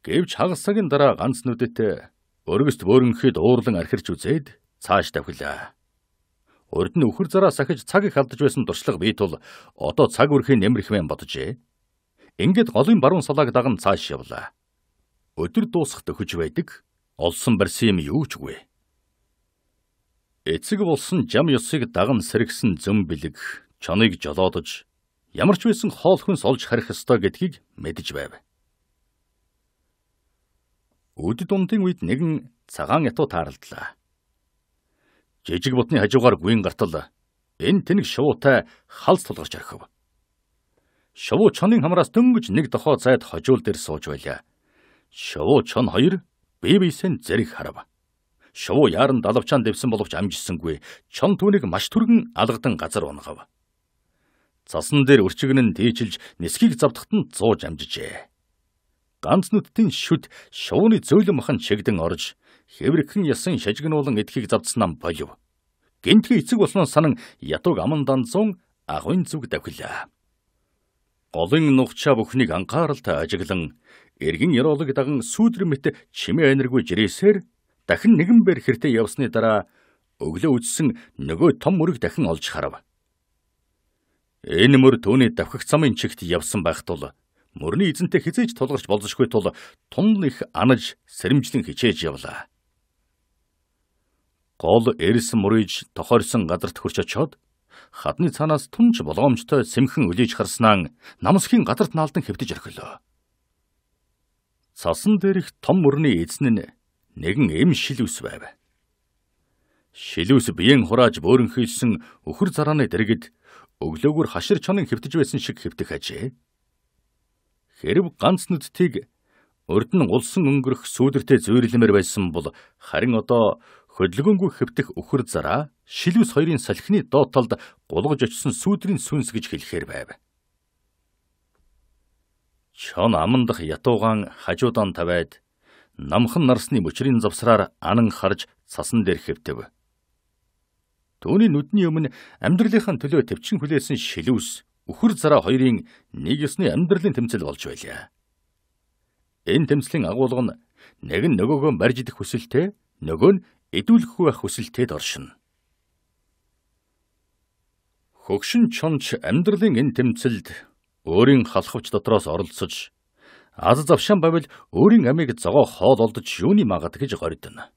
Гэвч хагассагийн дараа ганц нүдэтэй өргөст бөөрнгөхэд уурлан архирч үзээд цааш давхилаа. Урд нь өхөр зараа сахиж цаг их алдаж байсан дуршлага бий тул одоо цаг үрхийн нэмэрхмэн боджээ. Ингээд голын баруун салааг даган цааш явлаа. Өдөр дуусах төхөж байдаг олсон барьсан юм юу ч үгүй. Эцэг болсон жам ёсыг даган сэргсэн зөм бэлэг чоныг жолоодож ямар ч байсан хоол хүнс олж харих ёстой гэдгийг мэдэж байв. Өд дундын үед нэгэн цагаан ятуу тааралдлаа. Жижиг бутны хажуугаар гүйн гартал эн тэнэг шувуутай халс тулгарч орхив. Шувуу чонын хамраас дөнгөж нэг дохоо зайд хожуул дээр сууж байлаа. Шувуу чон хоёр бие биесээ зэрэг харав. Шувуу яаран далавчаан дэвсэн боловч амжсангүй чон түүнийг маш түргэн алгадан газар унгав. Засан дээр өрчгөн нь дээжилж нисхийг завдахт нь зууж амжжээ ганц нүдтийн шүд шууны зөөлөн махан чигдэн орж хэврэхэн ясан шажигнуулан эдхийг завдсан ам болов. Гинтгий эцэг болсноо санан ятууг аман данзуун агын зүг давхилаа. Голын нухчаа бүхнийг анхааралтай ажиглан эргэн яролог даган сүүдрэн мэт чимээ энергүй жирээсээр дахин нэгэн бэр хэртэ явсны дараа өглөө үдсэн нөгөө том мөрөг дахин олж харав. Энэ мөр түүний давхих замын чигт явсан байх тул мөрний эзэнтэй хизээч тулгарч болзошгүй тул тунл их анаж сэрэмжлэн хичээж явлаа. Гол эрс мөрийж тохойрсон газарт хурч очоод хадны цанаас түнж болгоомжтой сэмхэн үлээж харснаа намсхийн газарт наалдан хэвтэж орхилоо. Цасан дээрх том мөрний эзэн нь нэгэн эм шилүүс байв. Шилүүс биеэн хурааж бөөрөнхөйлсөн өхөр зарааны дэргэд өглөөгөр хашир чонын хэвтэж байсан шиг хэвтэх ажээ. Хэрв ганц нүдтийг урд нь улсан өнгөрөх сүүдэртэй зүйрлэмэр байсан бол харин одоо хөдөлгөөнгүй хэвтэх өхөр зараа шилүүс хоёрын салхины доод талд гулгаж очсон сүүдрийн сүнс гэж хэлэхэр байв. Чон амандах ятуугаан хажуудаан тавиад намхан нарсны мөчрийн завсраар анан харж цасан дээр хэвтэв. Төвний нүдний өмнө амьдралынхаа төлөө төвчин хүлээсэн шилүүс үхэр цараа хоёрын нэг ёсны амьдралын тэмцэл болж байлаа. Энэ тэмцлийн агуулга нь нэг нь нөгөөгөө барьж идэх хүсэлтэй, нөгөө нь идүүлэхгүй байх хүсэлтэд оршин. Хөгшин чонч амьдралын энэ тэмцэлд өөрийн халахвч дотроос оролцож аз завшаан бавл өөрийн амийг зогоо хоол олдож юуны магад гэж горьдно.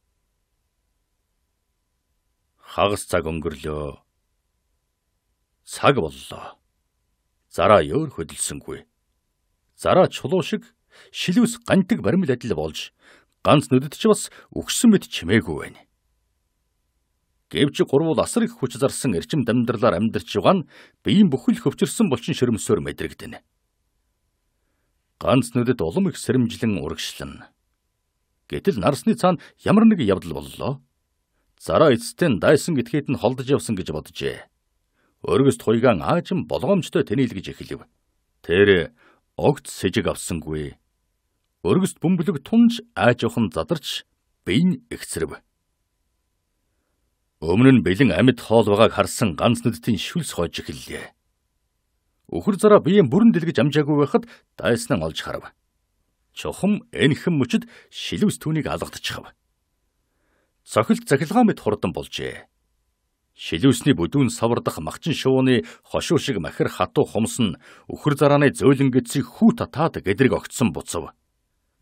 Хагас цаг өнгөрлөө. Цаг боллоо зараа ёор хөдөлсөнгүй. Зараа чулуу шиг шилүүс гантэг баримл адил болж ганц нүдэд ч бас өгсөн мэт чимээгүй байна. Гэвч гурвал асар их хүч зарсан эрчим дамдралаар амьдарч байгаа нь биеийн бүхэл хөвчөрсөн булчин ширмсөөр мэдрэгдэнэ. Ганц нүдэд улам их сэрэмжлэн урагшлана. Гэтэл нарсны цаана ямар нэг явдал боллоо. Зараа эцэстэн дайсан гитгээд нь холдож явсан гэж боджээ. Өргөс туйгаан аажим болгоомжтой тэнийлгэж эхлэв. Тэр огт сэжиг авсангүй. Өргөст бөмбөлөг тунж ааж охин задарч бийн ихсрэв. Өмнө нь бэлэн амьд хоол байгааг харсан ганц нүдтийн шүлс хойж эхэллээ. Өхөр зараа биеийн бүрэн дэлгэж амжаагүй байхад дайснан олж харав. Чухам энхэн мөчд шилвс түүнийг алгадчихав. Цохилт цахилгаан мэт хурдан болжээ. Шилүүсний бүдүүн савардах махчин шувууны хошуу шиг махир хатуу хумс нь өхөр зарааны зөөлөн гидсийг хүү татаад гэдрэг огтсон буцав.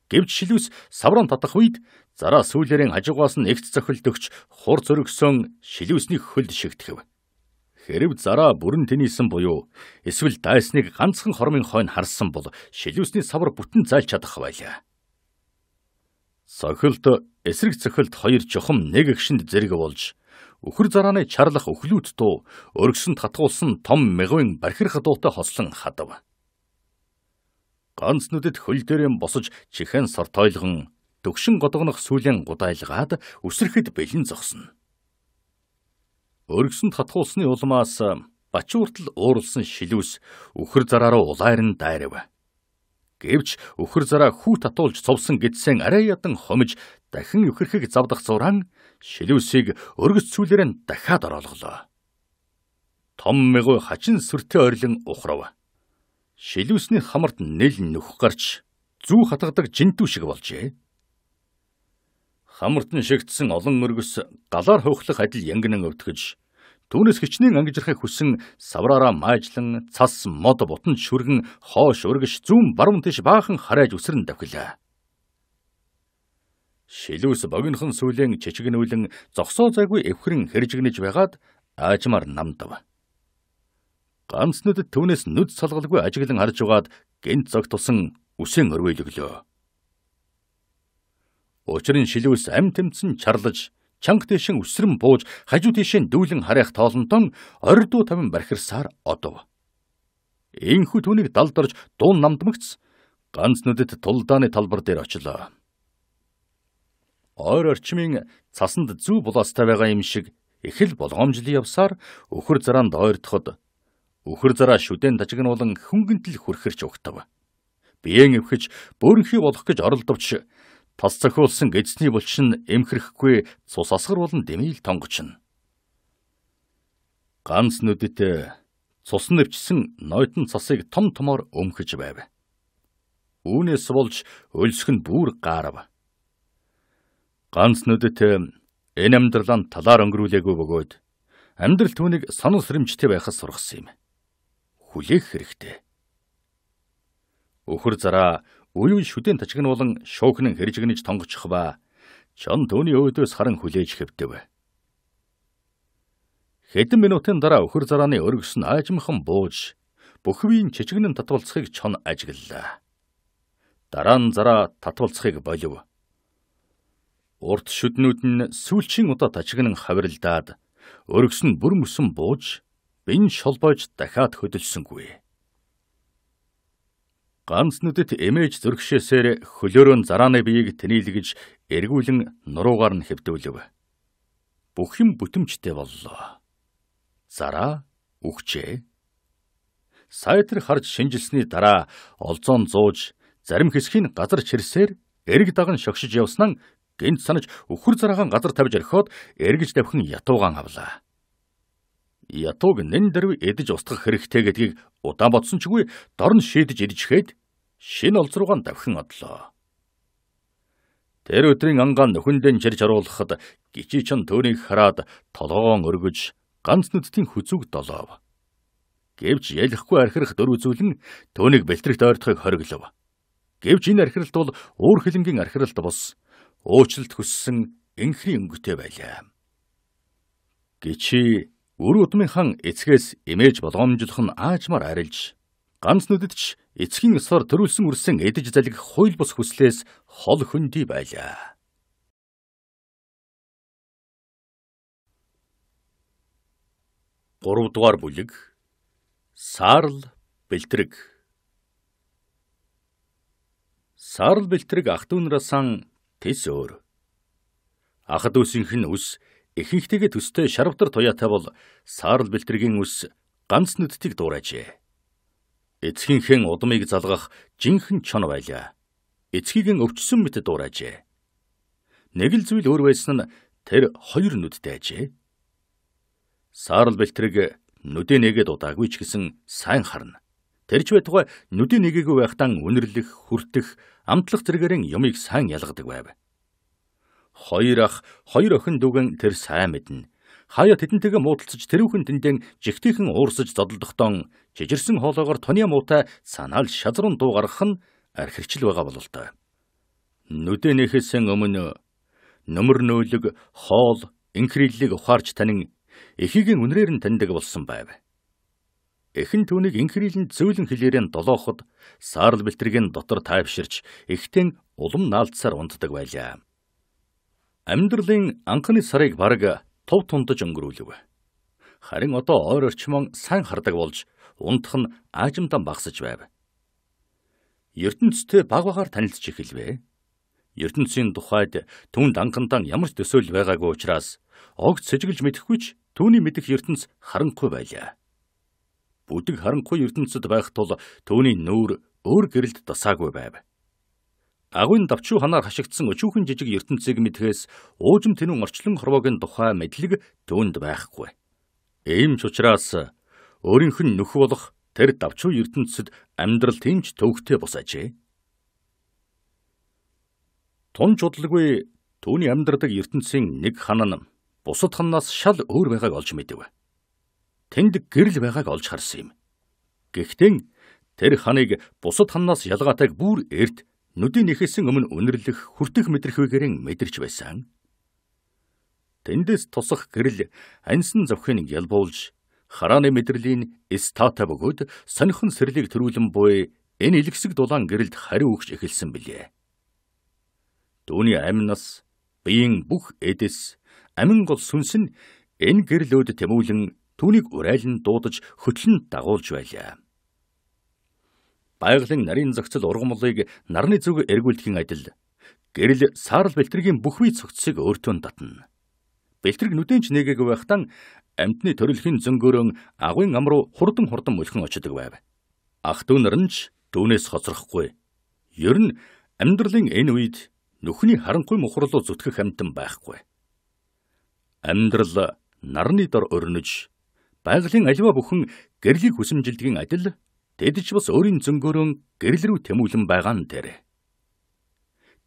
Гэвч шилүүс савран татах үед зараа сүүлэрийн хажуугаас нь нэгт цохилдөгч хур зөргсөн шилүүсний хөлд шигтгэв. Хэрв зараа бүрэн тэнийсэн буюу эсвэл дайсныг ганцхан хормын хойно харсан бол шилүүсний савар бүтэн зайлч чадах байлаа. Цохилт эсрэг цохилт хоёр жохом нэг агшинд зэрэг болж Өхөр зарааны чарлах өхлүүд туу өргсөн татгуулсан том мэгвэн бархирх дуутай хослон хадав. Ганц нүдэд хөл дээрэн босож чихэн сор тойлгон төгшин годгонох сүлэн гудайлгаад өсөрхэд бэлэн зогсно. Өргсөн татгуулсны улмаас бачууртал ууралсан шилүүс өхөр зараа руу улайрн дайрав. Гэвч өхөр зараа хүү татуулж цовсон гэдсэн арай ядан хомж дахин өхөрхөг завдах зуран шилүүсийг өргөс цүүлээр нь дахиад оролголоо. Том мэгуй хачин сүртэй ойрлон ухрав. Шилүүсний хамарт нэл нүх гарч зүү хатгадаг жинтүү шиг болжээ. Хамарт нь шигдсэн олон мөргөс галаар хөвхлөх адил янгинан өвтгөж Түүнээс хичнээн ангижрахыг хүсэн савраараа маажлан цас мод бутан шүргэн хоош өргөж зүүн баруун тийш баахан харайж үсрэн давхилаа шилүүс богинохон сүлэн чичгнүүлэн зогсоо зайгүй эвхрэн хэржигнэж байгаад аажмаар намдав. Ганц нүдэд түүнээс нүд салгалгүй ажиглан харж угаад гинт зогт тусан үсэн өрвөйлөглөө. Учир нь шилүүс ам тэмцэн чарлаж чанга дэшин үсрэн бууж хажуу тийшээ дүүлэн харайх тоолонтон ордуу тавин бархирсаар одов. Энхүү түүнийг далдарж дуун намдмагц ганц нүдэд тулдааны талбар дээр очлоо ойр орчмын цасанд зүү булаастай байгаа юм шиг эхэл болгоомжлын явсаар өхөр зараанд ойртоход өхөр зараа шүдэн дажигнуулан хөнгөнтөл хүрхэрч өгтөв. Биеэн өвхөж бөөнхий болох гэж оролдовч тас цохиулсан гэзний булчин эмхрэхгүй цус асгар болон дэмийл тонгочно. Ганц нүдэд цус нэвчсэн нойтон цасыг том томоор өмхөж байв. Үүнээс болж өлсөх нь бүр гаарав. Ганц нүдэт энэ амьдралаа талаар өнгөрүүлээгүй бөгөөд амьдрал түүнийг сонон сэрэмжтэй байхад сургасан юм. Хүлээх хэрэгтэй. Өхөр зараа үе үе шүдэн тажигнуулан шуухнын хэрэгжигнэж тонгочих ба чон түүний өөдөөс харан хүлээж хэвдэв. Хэдэн минутын дараа өхөр зарааны өргөс нь аажмхан бууж бүх үеийн чичгэнэн татуулцахыг чон ажигллаа. Дараа нь зараа татуулцахыг болив урт шүднүүд нь сүүлчийн удаа тажигнан хаврилдаад өргөс нь бүр мөсөн бууж бин шолбойж дахиад хөдөлсөнгүй. Ганц нүдэд эмээж зөргшээсээр хөлөөрөө зарааны биеийг тнийлгэж эргүүлэн нуруугаар нь хэвдүүлв. Бүх юм бүтэмжтэй боллоо. Зараа үхжээ. Сайтар харж шинжилсний дараа олзоон зууж зарим хэсгийн газар чирсээр эрг даган шогшиж явснаа гинт санаж өхөр зарахан газар тавьж орхиод эргэж давхин ятуугаан авлаа. Ятууг нэн дэрв эдэж устгах хэрэгтэй гэдгийг удаан бодсон чгүй дорн шийдэж идчихээд шин олзруугаан давхин одлоо. Тэр өдрийн ангаа нөхөндөө ширж оруулахад гичи чон түүнийг хараад толгоон өргөж ганц нүдтийн хүзүүг долоов. Гэвч ялахгүй архирах дөрв зүйл нь түүнийг бэлтрэгт ойртохыг хориглов. Гэвч энэ архиралт бол өөр хилэнгийн архиралт бус уучлалт хүссэн энхри өнгөтэй байлаа. Гэчи өр удмынхан эцгээс эмээж болгоомжлох нь аажмаар арилж ганц нүдэд ч эцгийн ёсоор төрүүлсэн үрсэн эдэж залгих хуйл бус хүслээс хол хөндөй байлаа. Гуравдугаар бүлэг Саарл бэлтрэг Саарл бэлтрэг ах дүүнараасан Тэс өөр. Ахад үсийнх нь үс ихэнхтэйгээ төстэй шарвтар туяатай бол саарл бэлтэргийн үс ганц нүдтийг дуурайжээ. Эцгийнхэн удмыг залгах жинхэнэ чон байлаа. Эцгийг нь өвчсөн мэт дуурайжээ. Нэг л зүйл өөр байсан нь тэр хоёр нүдтэй ажээ. Саарл бэлтрэг нүдэн нэгэд удаагүй ч гэсэн сайн харна. Тэр ч байтугай нүдэн нэгээгөө байхдаа үнэрлэх, хүртэх, амтлах зэрэгэрийн юмыг сайн ялгадаг байв. Хоёр ах, хоёр охин дүүгэн тэр сайн мэднэ. Хаяа тетэнтэйгээ муудалцж тэрүүхэн тэндэн жигтийнхэн уурсаж зодолдохдон жижирсэн хоолоогоор тони муутай санаал шазран дуу гаргах нь архирчл байгаа бололтой. Нүдэнийхсэн өмнө нөмөр нөөлөг хоол инхрийллийг ухаарч танин эхигийн үнрээр нь таньдаг болсон байв. Эхэн түүнийг инхрийлэн зөөлөн хэлээрэн долооход саарл бэлтэргийн дотор тайвширч эхтэн улам наалдсаар унддаг байлаа. Амьдралын анхны сарыг бараг тув тундаж өнгөрүүлв. Харин одоо ойр орчмон сан хардаг болж ундх нь аажимдан багсаж байв. ертөнцийн баг багаар танилцж эхэлвэ. ертөнцийн тухайд түн данхантан ямар ч төсөөл байгаагүй учраас огт сэжиглж мэдэхгүй ч түүний мэдэх ертөнц харанхуй байлаа бүдэг харанхуй ертөнцид байх тул түүний нүүр өөр гэрэлд дасаагүй байв. Агуйн давчуу ханаар хашигдсан өчүүхэн жижиг ертөнцийг мэдхээс уужим тэнүүн орчлон хорвогийн тухай мэдлэг түүнд байхгүй. Ийм ч учраас өөрийнх нь нөх болох тэр давчуу ертөнцид амьдрал тэмч төвхтэй бус ажээ. Тун чудлгүй түүний амьдрдаг ертөнцийн нэг ханан бусад ханаас шал өөр байгааг олж мэдв тэнд гэрэл байгааг олж харсан юм. Гэхдээ тэр ханыг бусад ханаас ялгаатайг бүр эрт нүдийн нэхэсэн өмнө үнэрлэх хүртэх мэдрэхүйгээрэн мэдэрч байсан. Тэндээс тусах гэрэл ансан зовхиныг ялбуулж харааны мэдрэлийн стата бөгөөд сонихон сэрлийг төрүүлэн буй энэ илгсэг дулаан гэрэлд хариу өгч эхэлсэн билээ. Дүүний амнаас биеийн бүх эдэс амин гол сүнс нь энэ гэрлөөд тэмүүлэн түүнийг урайлан дуудаж хөтлөн дагуулж байлаа. Байгалийн нарийн зохицол ургамлыг нарны зүг эргүүлдэхийн адил гэрэл саарл бэлтрэгийн бүх бие цогцсыг өөртөө татна. Бэлтрэг нүдэнч нэгээг байхтан амтны төрөлхийн зөнгөөрөн агуйн ам руу хурдан хурдан мөлхөн очдог байв. Ах дүүнэр нь ч дүүнээс хоцрохгүй. Ер нь амьдралын энэ үед нүхний харанхуй мухралуу зүтгэх амтан байхгүй. Амьдрал нарны дор өрнөж Байгалийн аливаа бүхэн гэрлийг хүсэмжилдгийн адил тэд ч бас өөрийн зөнгөөрөн гэрэл рүү тэмүүлэн байгаа нь тэр.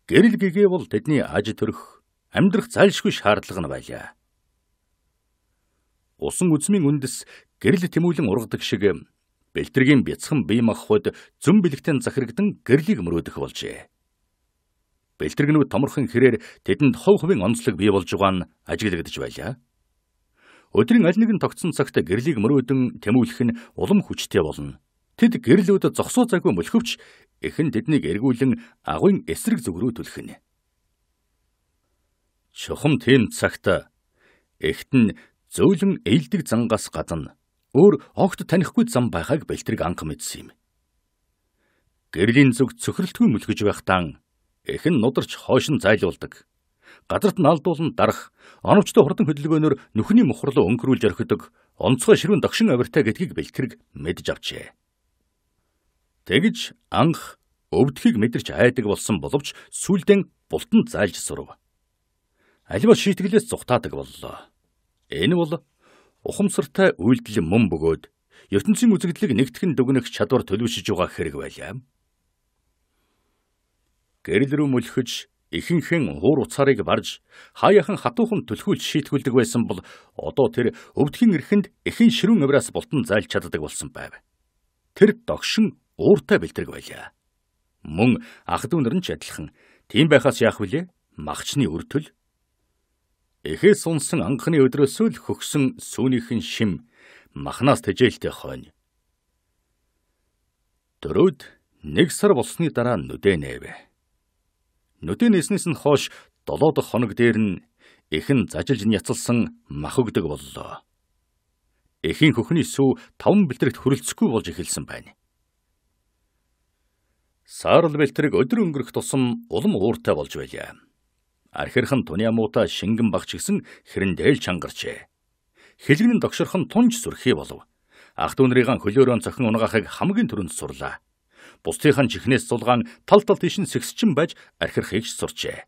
Гэрэл гэгээ бол тэдний аж төрөх амьдрах зайлшгүй шаардлага нь байлаа. Усан үзмийн үндэс гэрэл тэмүүлэн ургадаг шиг бэлтэргийн бяцхан бие махбод зөм бэлэгтэн захирагдан гэрлийг мөрөөдөх болжээ. Бэлтэргнүүд томорхон хэрээр тэдэнд хов ховын онцлог бий болж байгаа нь ажиглагдж байлаа. Өдрийн аль нэгэн тогтсон цагт гэрлийг мөрөөдөн тэмүүлэх нь улам хүчтэй болно. Тэд гэрлүүд зогсоо цаггүй мөлхөвч эхэн тэднийг эргүүлэн агуйн эсрэг зүг рүү түлхэнэ. Чухам тийм цагт эхт нь зөөлөн ээлдэг зангаас гадна өөр огт танихгүй зам байхаг бэлтрэг анх мэдсэн юм. Гэрлийн зүг цөхрөлтгүй мөлгөж байхдаа эхэн нударч хойш нь зайлуулдаг газарт нь алдуулан дарах, оновчтой хурдан хөдөлгөөнөөр нүхний мохорлоо өнгөрүүлж орхидог онцгой ширүүн догшин авиртай гэдгийг бэлтгэрэг мэдж авчээ. Тэгж анх өвдөхийг мэдэрч айдаг болсон боловч сүлдэн бултан зайлж сурв. Альва шийтгэлээс зүхтаадаг боллоо. Энэ бол ухамсартай үйлдэл мөн бөгөөд ертөнцийн үзэгдлийг нэгтгэн дүгнэх чадвар төлөвшөж байгаа хэрэг байлаа. Гэрэл рүү мөлхөж ихэнхэн хуур уцаарыг барж хаяахан хатуухан түлхүүл шийтгүүлдэг байсан бол одоо тэр өвдгийн эрхэнд эхэн ширүүн авраас болтон зайлж чаддаг болсон байв. Тэр догшин ууртай бэлтэрэг байлаа. Мөн ах дүүнэр нь ч адилхан тийм байхаас яах вүлээ? Магчны өртөл Эхээс унсан анхны өдрөөсөө л хөгсөн сүүнийхэн шим махнаас тэжээлтэй хойно. Дөрөвд нэг сар болсны дараа нүдэнэвэ. Нүдэн нээснээс нь хойш 7 дахь хоног дээр нь эхэн зажилж няцалсан мах өгдөг боллоо. Эхийн хөхний сүв 5 бэлтрэгт хөрөлцөхгүй болж эхэлсэн байна. Саарл бэлтрэг өдөр өнгөрөх тусам улам ууртай болж байлаа. Архирхан туны амуута шингэн багч гисэн хэрэн дээл чангарчээ. Хилэгнэн догширхан тунж сүрхий болов. Ахт үнрийн хөлөөрөө цохин унгахыг хамгийн түрүүнд сурлаа бусдынхан чихнээс сулгаан тал тал тишин сэгсчин байж архирхийг сурчээ.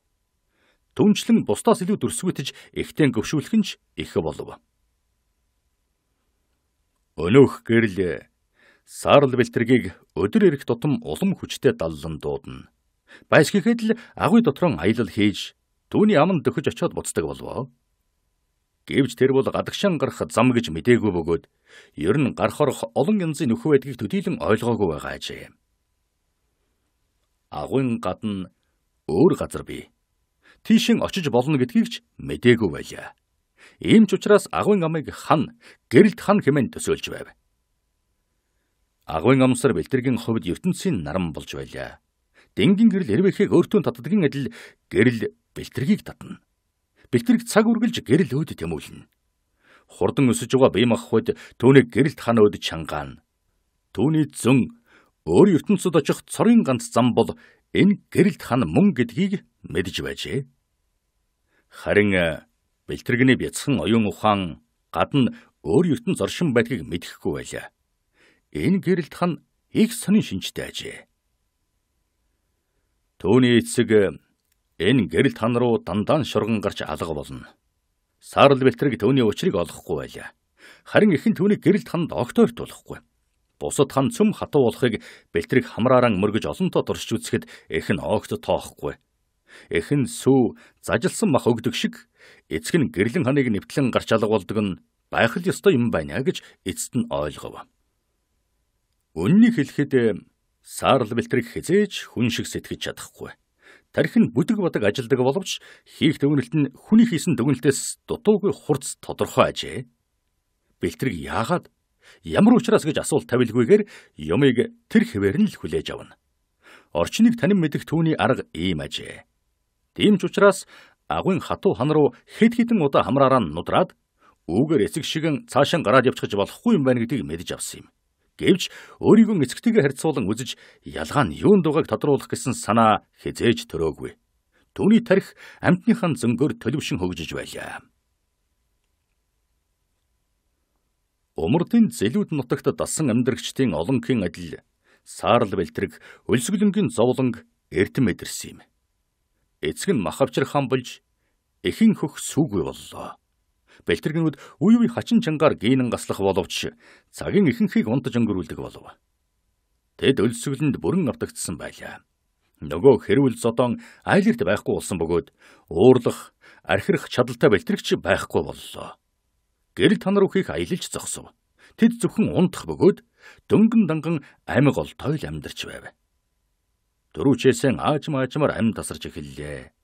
Түнчлэн бусдаас илүү дүрсвэтэж эхтэн гөвшүүлэх нь ч их болов. Өнөөх гэрэл саарл бэлтэргийг өдөр ирэх тутам улам хүчтэй даллан дуудана. Байс гэхэд л агуй дотрон аялал хийж түүний аман дөхөж очиод буцдаг болов. Гэвч тэр бол гадагшаан гарах зам гэж мдээгүй бөгөөд ер нь гарах орох олон янзын нөхөө байдгийг төдийлөн ойлгоогүй байгаа ажээ агуйн гадна өөр газар бий. Тийшин очиж болно гэдгийг ч мэдээгүй байлаа. Ийм ч учраас агуйн амыг хан гэрэлт хан хэмээн төсөөлж байв. Агуйн амсар бэлтэргийн хувьд ертөнцийн нарам болж байлаа. Дэнгийн гэрэл эрвэхийг өөртөө татдгийн адил гэрэл бэлтэргийг татна. Бэлтэрэг цаг үргэлж гэрэл өөд тэмүүлнэ. Хурдан өсөж байгаа бие махбод түүний гэрэлт хан өөд чангаана. Түүний зөн өөр ертөнцид очих цорын ганц зам бол энэ гэрэлт хан мөн гэдгийг мэдж байжээ. Харин э, бэлтэргэний бяцхан оюун ухаан гадна өөр ертөнц оршин байдгийг мэдэхгүй байлаа. Энэ гэрэлт хан их сонин шинжтэй ажээ. Төвний эцэг э, энэ гэрэлт хан руу дандаа шурган гарч алга болно. Саарл бэлтэрэг төвний учрыг олохгүй байлаа. Харин ихэнх төвний гэрэлт ханд огт ойртуулахгүй бусад хан цөм хатуу болохыг бэлтрэг хамрааран мөргөж олонтоо туршиж үзэхэд эх нь огт тоохгүй. Эх нь сүү зажилсан мах өгдөг шиг эцэг нь гэрлэн ханыг нэвтлэн гарч алга болдог нь байх л ёстой юм байна гэж эцэд нь ойлгов. Үннийг хэлэхэд саарл бэлтрэг хизээж хүн шиг сэтгэж чадахгүй. Тархинд бүдэг бодог ажилдаг боловч хийх дүгнэлт нь хүний хийсэн дүгнэлтээс дутуугүй хурц тодорхой ажээ. Бэлтрэг яагаад Ямар учраас гэж асуулт тавилгүйгээр юмыг тэр хэвээр нь л хүлээж авна. Орчныг танин мэдэх түүний арга ийм ажээ. Тийм ч учраас агуун хатуу хан руу хэд хэдэн удаа хамраараа нудраад үүгээр эцэг шигэн цаашаа гараад явчихж болохгүй юм байна гэдгийг мэдж авсан юм. Гэвч өөрийгөө эцэгтэйгээ харьцуулан үзэж ялгаа нь юунд байгааг тодруулах гэсэн санаа хизээж төрөөгүй. Түүний тарих амтныхан зөнгөөр төлөвшин хөгжиж байлаа. Умардын зэлүүд нутагт дасан амьдрагчдын олонхийн адил саарл бэлтрэг өлсгөлөнгийн зовлонг эрдэм мэдэрсэн юм. Эцэг нь махавчр хаан болж эхийн хөх сүгүй боллоо. Бэлтрэгнүүд үе үе хачин чангаар гинэн гаслах боловч цагийн ихэнхийг унтаж өнгөрүүлдэг болов. Тэд өлсгөлөнд бүрэн автагдсан байлаа. Нөгөө хэрүүл зодон айлэрт байхгүй болсон бөгөөд уурлах, архирах чадaltaй бэлтрэгч байхгүй боллоо гэрэл танар бүхийг аялж зогсов. Тэд зөвхөн унтах бөгөөд дөнгөн данган амиг олтойл амьдарч байв. Дөрүүчээсэн аажм аажмаар амь тасарч эхэллээ.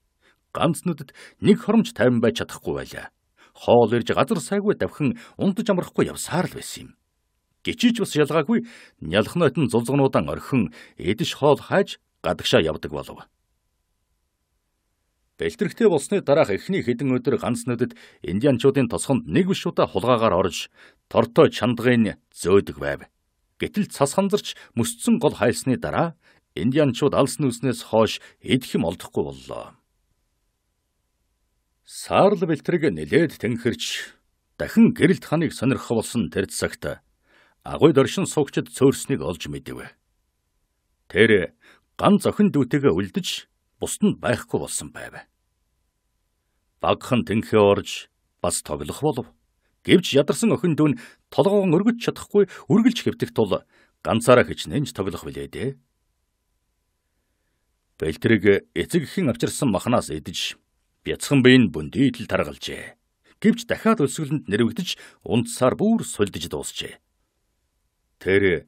Ганц нүдэд нэг хоромж тайван байж чадахгүй байлаа. Хоол ирж газар сайгүй давхин унтаж амрахгүй явсаар л байсан юм. Гичиж бас ялгаагүй нялх нойтон зулзгнуудан орхин эдэж хоол хайж гадагшаа явдаг болов. Бэлтэрэгтэй болсны дараах эхний хэдэн өдөр ганц нүдэд индианчуудын тосгонд нэг биш удаа хулгаагаар орж тортой чандгын зөөдөг байв. Гэтэл цас ханзарч мөсцсөн гол хайлсны дараа индианчууд алс нүүснээс хойш эдхэм олдохгүй боллоо. Саарл бэлтрэг нэлээд тэнхэрч дахин гэрэлт ханыг сонирхолсон тэр цагт агуй доршин суугчид цөөрснийг олж мэдэв. Тэр ган зохин дүүтэйгээ үлдэж бусд нь байхгүй болсон байв. Багх нь тэнхээ орж бас тоглох болов. Гэвч ядарсан охин дүүн толгоон өргөж чадахгүй үргэлж хэвтэх тул ганцаараа хичнээнж тоглох билээ дээ. Бэлтрэг эцэг ихэн авчирсан махнаас идэж бяцхан биеийн бүндий идэл таргалжээ. Гэвч дахиад өсгөлөнд нэрвэгдэж унтсаар бүр сулдж дуусжээ. Тэр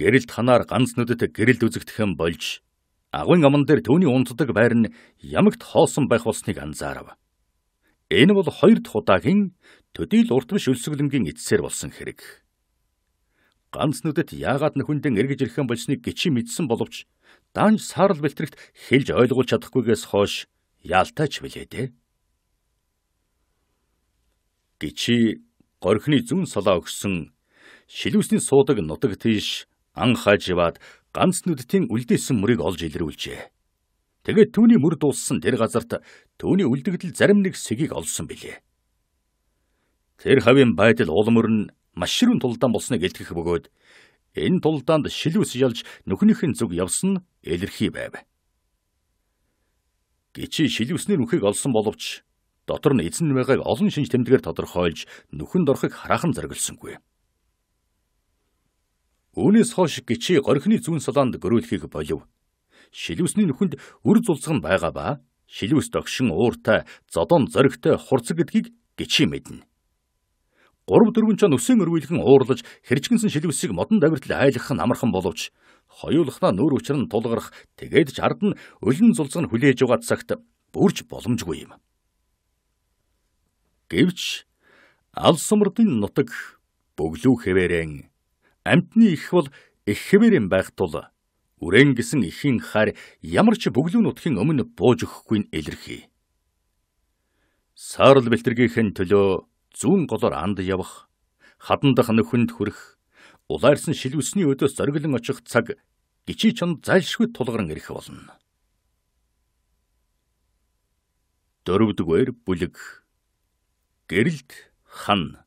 гэрэлд ханаар ганц нүдэд гэрэлд үзэгдхэн болж агуун аман дээр түүний унтдаг байр нь ямагт хоосон байх болсныг анзаарав. Энэ бол хоёр дахь удаагийн төдийл урт биш өлсгөлмгийн эцсээр болсон хэрэг. Ганц нүдэд яагаад нөхөндөн эргэж ирэх юм болсныг гिचи мэдсэн боловч данж саарл бэлтрэгт хэлж ойлгуулж чадахгүйгээс хойш яалтайч билээдээ. Гिचи горхны зүүн салаа өгсөн шилүүсний суудаг нутаг тийш анх хаживаад ганц нүдтийн үлдээсэн мөрийг олж илрүүлжээ. Тэгээд түүний мөр дууссан тэр газарт түүний үлдэгдэл зарим нэг сэгийг олсон билээ. Тэр хавийн байдал улам өрн маш ширүүн тулдаан болсныг илтгэх бөгөөд энэ тулдаанд шилүүс ялж нүхнийхэн зүг явсан илэрхий байв. Гэчи шилүүснэр нүхийг олсон боловч дотор нь эзэн байгааг олон шинж тэмдгээр тодорхойлж нүхэнд орохыг хараахан зэрэглэсэнгүй. Үүнээс хойш гिचи горхины зүүн солонд гөрөөлхийг болов. Шилүүсний нүхэнд үр зулцсан байгаа ба шилүүс тогшин ууртай зодон зөрөгтэй хурц гэдгийг гिचи мэднэ. 3 4 чон өсөн өрвөлгөн уурлаж хэрчгэнсэн шилүүсийг модон давиртал айлгах нь амархан боловч хоёулахна нүүр учир нь тулгарх тэгээд ч ард нь өлөн зулцсан хүлээж байгаа цагт бүрж боломжгүй юм. Гэвч алсмрдын нутаг бөглүү хэвээрэн Амтны их бол их хэмээр юм байх тул үрэн гисэн ихийн хаар ямар ч бөглүү нутгийн өмнө бууж өгөхгүй нь илэрхий. Саарл бэлтэргийнхэн төлөө зүүн голоор анд явах, хадандах нөхөнд хүрэх, улаарсан шилвэсний өдөөс зориглон очих цаг гिचи чон зайлшгүй тулгарн ирэх болно. Дөрөвдүгээр бүлэг Гэрэлт хан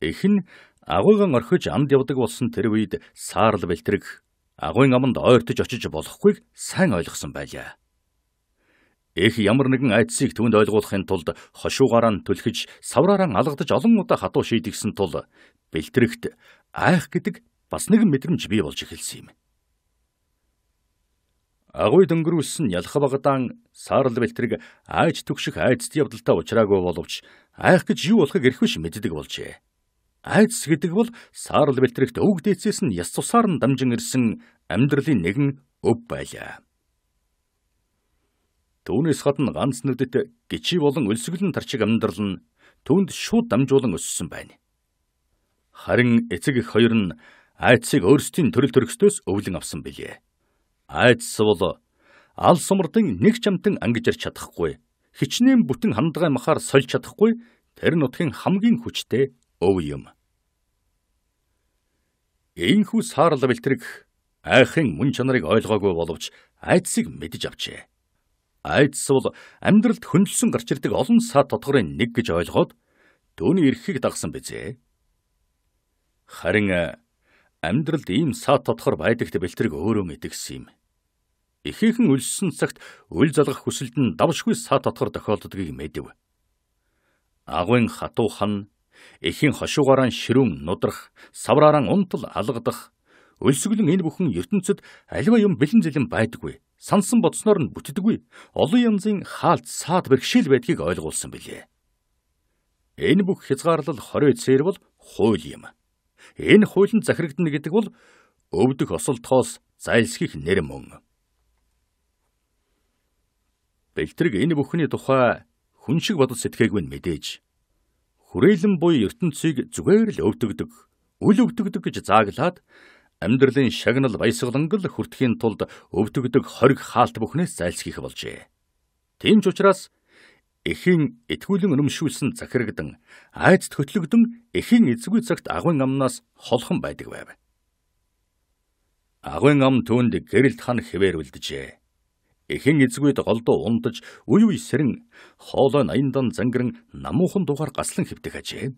Эх нь агуйган орхиж амд явдаг болсон тэр үед Саарл бэлтрэг агуйн аманд ойртож очиж болохгүйг сайн ойлгосон байлаа. Эх ямар нэгэн айдсыг түнд ойлгуулахын тулд хошуугаараа түлхэж, савраараа алгадаж олон удаа хатуу шийдгсэн тул бэлтрэгт айх гэдэг бас нэгэн мэдрэмж бий болж эхэлсэн юм. Агуй дөнгөрүүлсэн ялх багадаан саарл бэлтрэг айж түгших айдсд явдалтай уулзраагүй боловч айх гэж юу болохыг эрх биш мэддэг болжээ. Айдас гэдэг бол саарл бэлтрэгт өг дээцээс нь яс цусаар нь дамжин ирсэн амьдралын нэгэн өв байлаа. Түүнээс гадна ганц нүдэд гичи болон өлсгөлн тарчиг амьдрал нь түүнд шууд дамжуулан өссөн байна. Харин эцэг их хоёр нь айдсыг өөрсдийн төрөл төрөкстөөс өвлөн авсан билээ. Айдас бол ал сумрдын нэг чамтан ангижирч чадахгүй, хичнээн бүтэн хандгай махаар сольж чадахгүй, тэр нутгийн хамгийн хүчтэй өв юм. Энэхүү саарл бэлтрэг айхын мөн чанарыг ойлгоогүй боловч айдсыг мэдж авчээ. Айдс бол амьдралд хөндлөсөн гарч ирдэг олон саад тодгорын нэг гэж ойлгоод түүний эрхийг дагсан бизээ. Харин э, амьдралд ийм саад тодхор байдагт бэлтрэг өөрөө мэдгсэн юм. Ихийнхэн өлссөн цагт үл залгах хүсэлд нь давшгүй саад тодхор тохиолддгийг мэдэв. Агвын хатуу хан эхийн хошуугаараа ширүүн нудрах, савраараа унтал алгадах, өлсгөлэн энэ бүхэн ертөнцид аливаа юм бэлэн зэлэн байдаггүй. Сансан бодсноор нь бүтдэггүй. Олон янзын хаалт, саад бэрхшээл байдгийг ойлгуулсан билээ. Энэ бүх хязгаарлал 20 эцээр бол хууль юм. Энэ хуулинд захирагдана гэдэг бол өвдөх осолтхоос зайлсхийх нэр мөн. Бэлтрэг энэ бүхний тухай хүн шиг бодол сэтгээггүй мэдээж хүрээлэн буй ертөнцийг зүгээр л өвдөгдөг, үл өвдөгдөг гэж зааглаад амьдралын шагнал баясгалангал хүртэхийн тулд өвдөгдөг хориг хаалт бүхнээс зайлсхийх болжээ. Тийм ч учраас эхийн итгүүлэн өнөмшүүлсэн захирагдан айцт хөтлөгдөн эхийн эзгүй цагт агуйн амнаас холхон байдаг байв. Агуйн ам түүнд гэрэлт хан хэвээр үлджээ. Эхэн эзгүйд голдуу ундаж үе үе сэрэн хоолой наяндан зангирэн намуухан дугаар гаслан хэвдэх ажээ.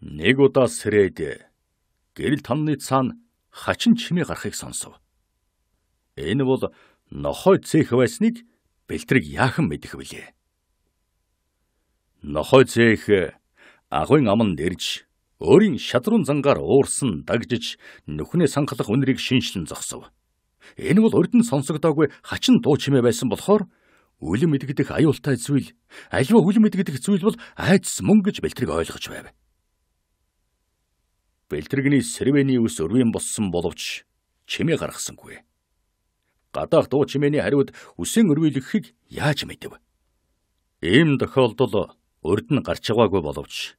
Нэг удаа сэрээд гэрэл тамны цаана хачин чимээ гарахыг сонсов. Энэ бол нохой цэх байсныг бэлтрэг яахан мэдэх билээ. Нохой цэх ахын аман дэрж өөрийн шадрун зангаар уурсан дагжиж нүхнээ санхлах үнэрийг шинчлэн зогсов. Энэ бол урд нь сонсогдоогүй хачин дуу чимээ байсан болохоор үлэм идэгдэх аюултай зүйл, альва үлэм идэгдэх зүйл бол айдас мөн гэж бэлтрэг ойлгож байв. Бэлтрэгний сэрвэний ус өрвийн болсон боловч чимээ гаргасангүй. Гадаах дуу чимээний хариуд үсэн өрвөлөхийг яаж мэдв? Ийм тохиолдол урд нь гарч байгаагүй боловч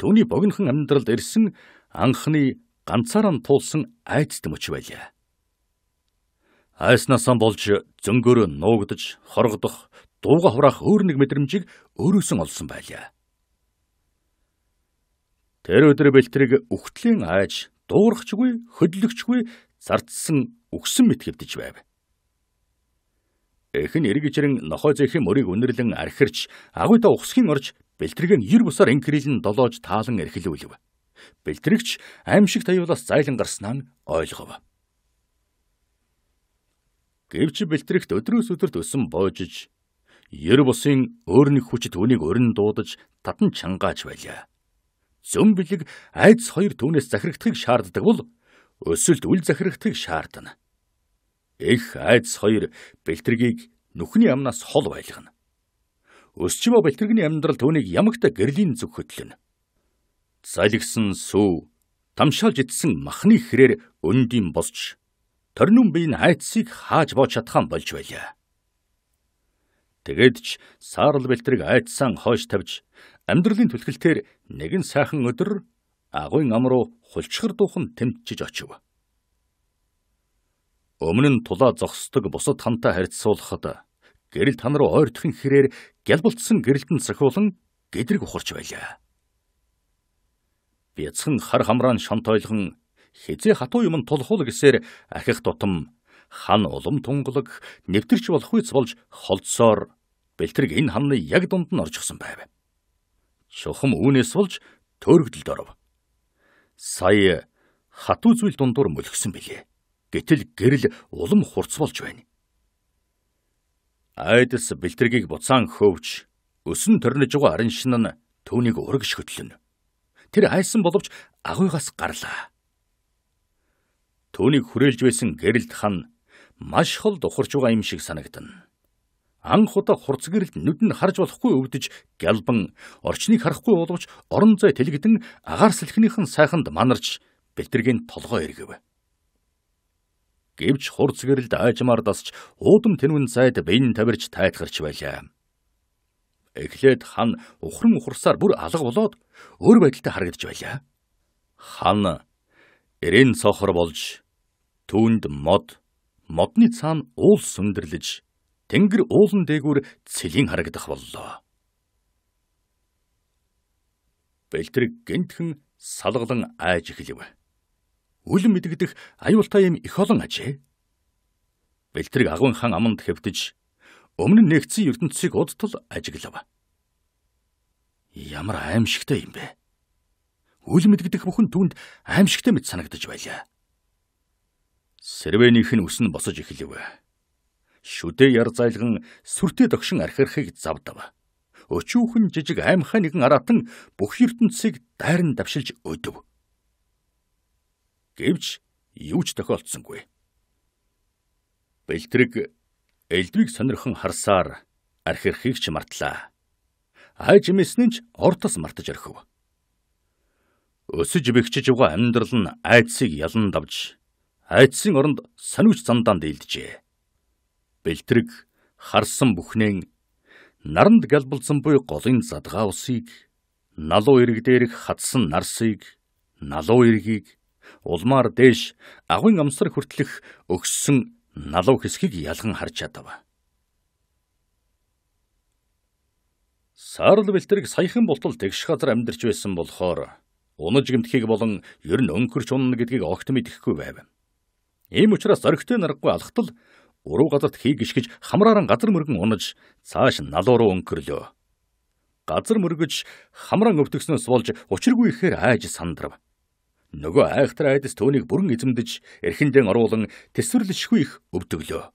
түүний богинохон амьдралд ирсэн анхны ганцаараа туулсан айдас төмөч байлаа. Айснасаа болж зөнгөөр нуугдж, хоргодох, дууга хураах өөр нэг мэдрэмжийг өөрөөсөн олсон байлаа. Тэр өдөр бэлтрийг үхтлийн айж дуурахчгүй, хөдлөгчгүй зарцсан үгсэн мэт хэвдэж байв. Эхэн эргэжрэн нохой зэхийн мөрийг үнэрлэн архирч, агуйда ухсхийн орж бэлтрийг нь ер бусаар инкрилэн долоож таалан эрхлүүлв. Бэлтрэгч аимшиг таюулаас зайлан гарснаа нь ойлгов. Гэвч бэлтрэгт өдрөөс өдөрт өсөн боожж ер бусын өөрнөх хүчит үнийг өрн дуудаж татан чангааж байлаа. Зөм бэлэг айц хоёр түүнээс захирагдахыг шаарддаг бол өсөлт үл захирагдахыг шаардна. Их айц хоёр бэлтрэгийг нүхний амнаас хол байлгана. Өсчмө бэлтрэгний амьдрал түүнийг ямагта гэрлийн зүг хөтлөнө. Залгсан сүү, тамшаалж итсэн махны хэрээр өндийн босч Торнүн биеийн айцыг хааж бооч чадхан болж байлаа. Тэгээд ч саарл бэлтрийг айцсан хойш тавьж амьдралын түлхэлтээр нэгэн сайхан өдөр агуйн ам руу хулчгар дуухан тэмтчиж очив. Өмнө нь тулаа зогсдог бусад хантаа харьцуулахад гэрэл тан руу ойртохын хэрээр гялбалцсан гэрэлтэн цахиулан гэдрэг ухарч байлаа. Бяцхан хар хамраан шонтойлгон хизээ хатуу юм тулхуул гэсээр ахих тутам хан улам тунгалаг нэвтэрч болох үйс болж холдсоор бэлтэрэг энэ ханны яг дунд нь орчихсон байв. Чухам үүнээс болж төрөгдөлд оров. Сая хатуу зүйл дундуур мөлгсөн билээ. Гэтэл гэрэл улам хурц болж байна. Айдас бэлтэргийг буцаан хөвж өсөн төрнөж байгаа арын шин нь түүнийг урагш хөтлөн. Тэр хайсан боловч агуйгаас гарлаа. Түүнийг хүрээлж байсан гэрэлд хан маш хол духарч байгаа юм шиг санагдана. Анх удаа хурц гэрэлд нүдэнд харж болохгүй өвдөж гялбан орчныг харахгүй боловч орон зай тэлэгдэн агаар сэлхнийхэн сайханд манарч бэлтэргийн толгой эргэв. Гэвч хурц гэрэлд айжмаар дасч уудам тэнвэн зайд бэн тавирч тайтгарч байлаа. Эхлээд хан ухран ухрсаар бүр алга болоод өөр байдалтай харагдж байлаа. Хан эрен сохор болж Түүнд мод, модны цаана уул сүндэрлэж, тэнгэр уулан дээгүүр цэлийн харагдах боллоо. Бэлтрэг гинтхэн салгалан айж эхлэв. Үл мэдэгдэх аюултай юм их олон ажээ. Бэлтрэг агуун хан аманд хэвтэж өмнө нэгдсэн ертөнцийг удтал ажиглав. Ямар аимшигтай юм бэ? Үл мэдэгдэх бүхэн түнд аимшигтай мэт санагдаж байлаа. Сэрвэнийх нь үс нь босож эхлэв. Шүдэ яр зайлган сүртэй догшин архирхыг завдав. Өчүүхэн жижиг аймхаа нэгэн аратан бүх ертөнцийг дайрн давшилж өдөв. Гэвч юу ч тохиолдсонгүй. Бэлтрэг элдвийг сонирхон харсаар архирхийг ч мартлаа. Айж мэснэн ч ортос мартаж орхив. Өсөж бэхжиж байгаа амьдрал нь айдсыг ялан давж айдсын оронд санүүч замдаа дийлдэжээ. Бэлтрэг харсан бүхнээ наранд галбалцсан буй голын задгаа усыг налуу ирэг дээрх хатсан нарсыг налуу иргийг улмаар дээш агын амсар хүртлэх өгссөн налуу хэсгийг ялган харж чадав. Саарл бэлтрэг саяхан болтол тэгш газар амьдарч байсан болохоор унаж гимтхийг болон ер нь өнгөрч унна гэдгийг огт мэдэхгүй байв. Ийм учраас зоригтой наргагүй алхтал уруу газарт хий гიშгэж хамрааран газар мөргөн унаж цааш налуу руу өнгөрлөө. Газар мөргөж хамраан өвтгснөөс болж учиргүй ихээр айж сандрав. Нөгөө айхтар айдас түүнийг бүрэн эзэмдэж эрхэндэн оруулан тесвэрлэшгүй их өвдөглөө.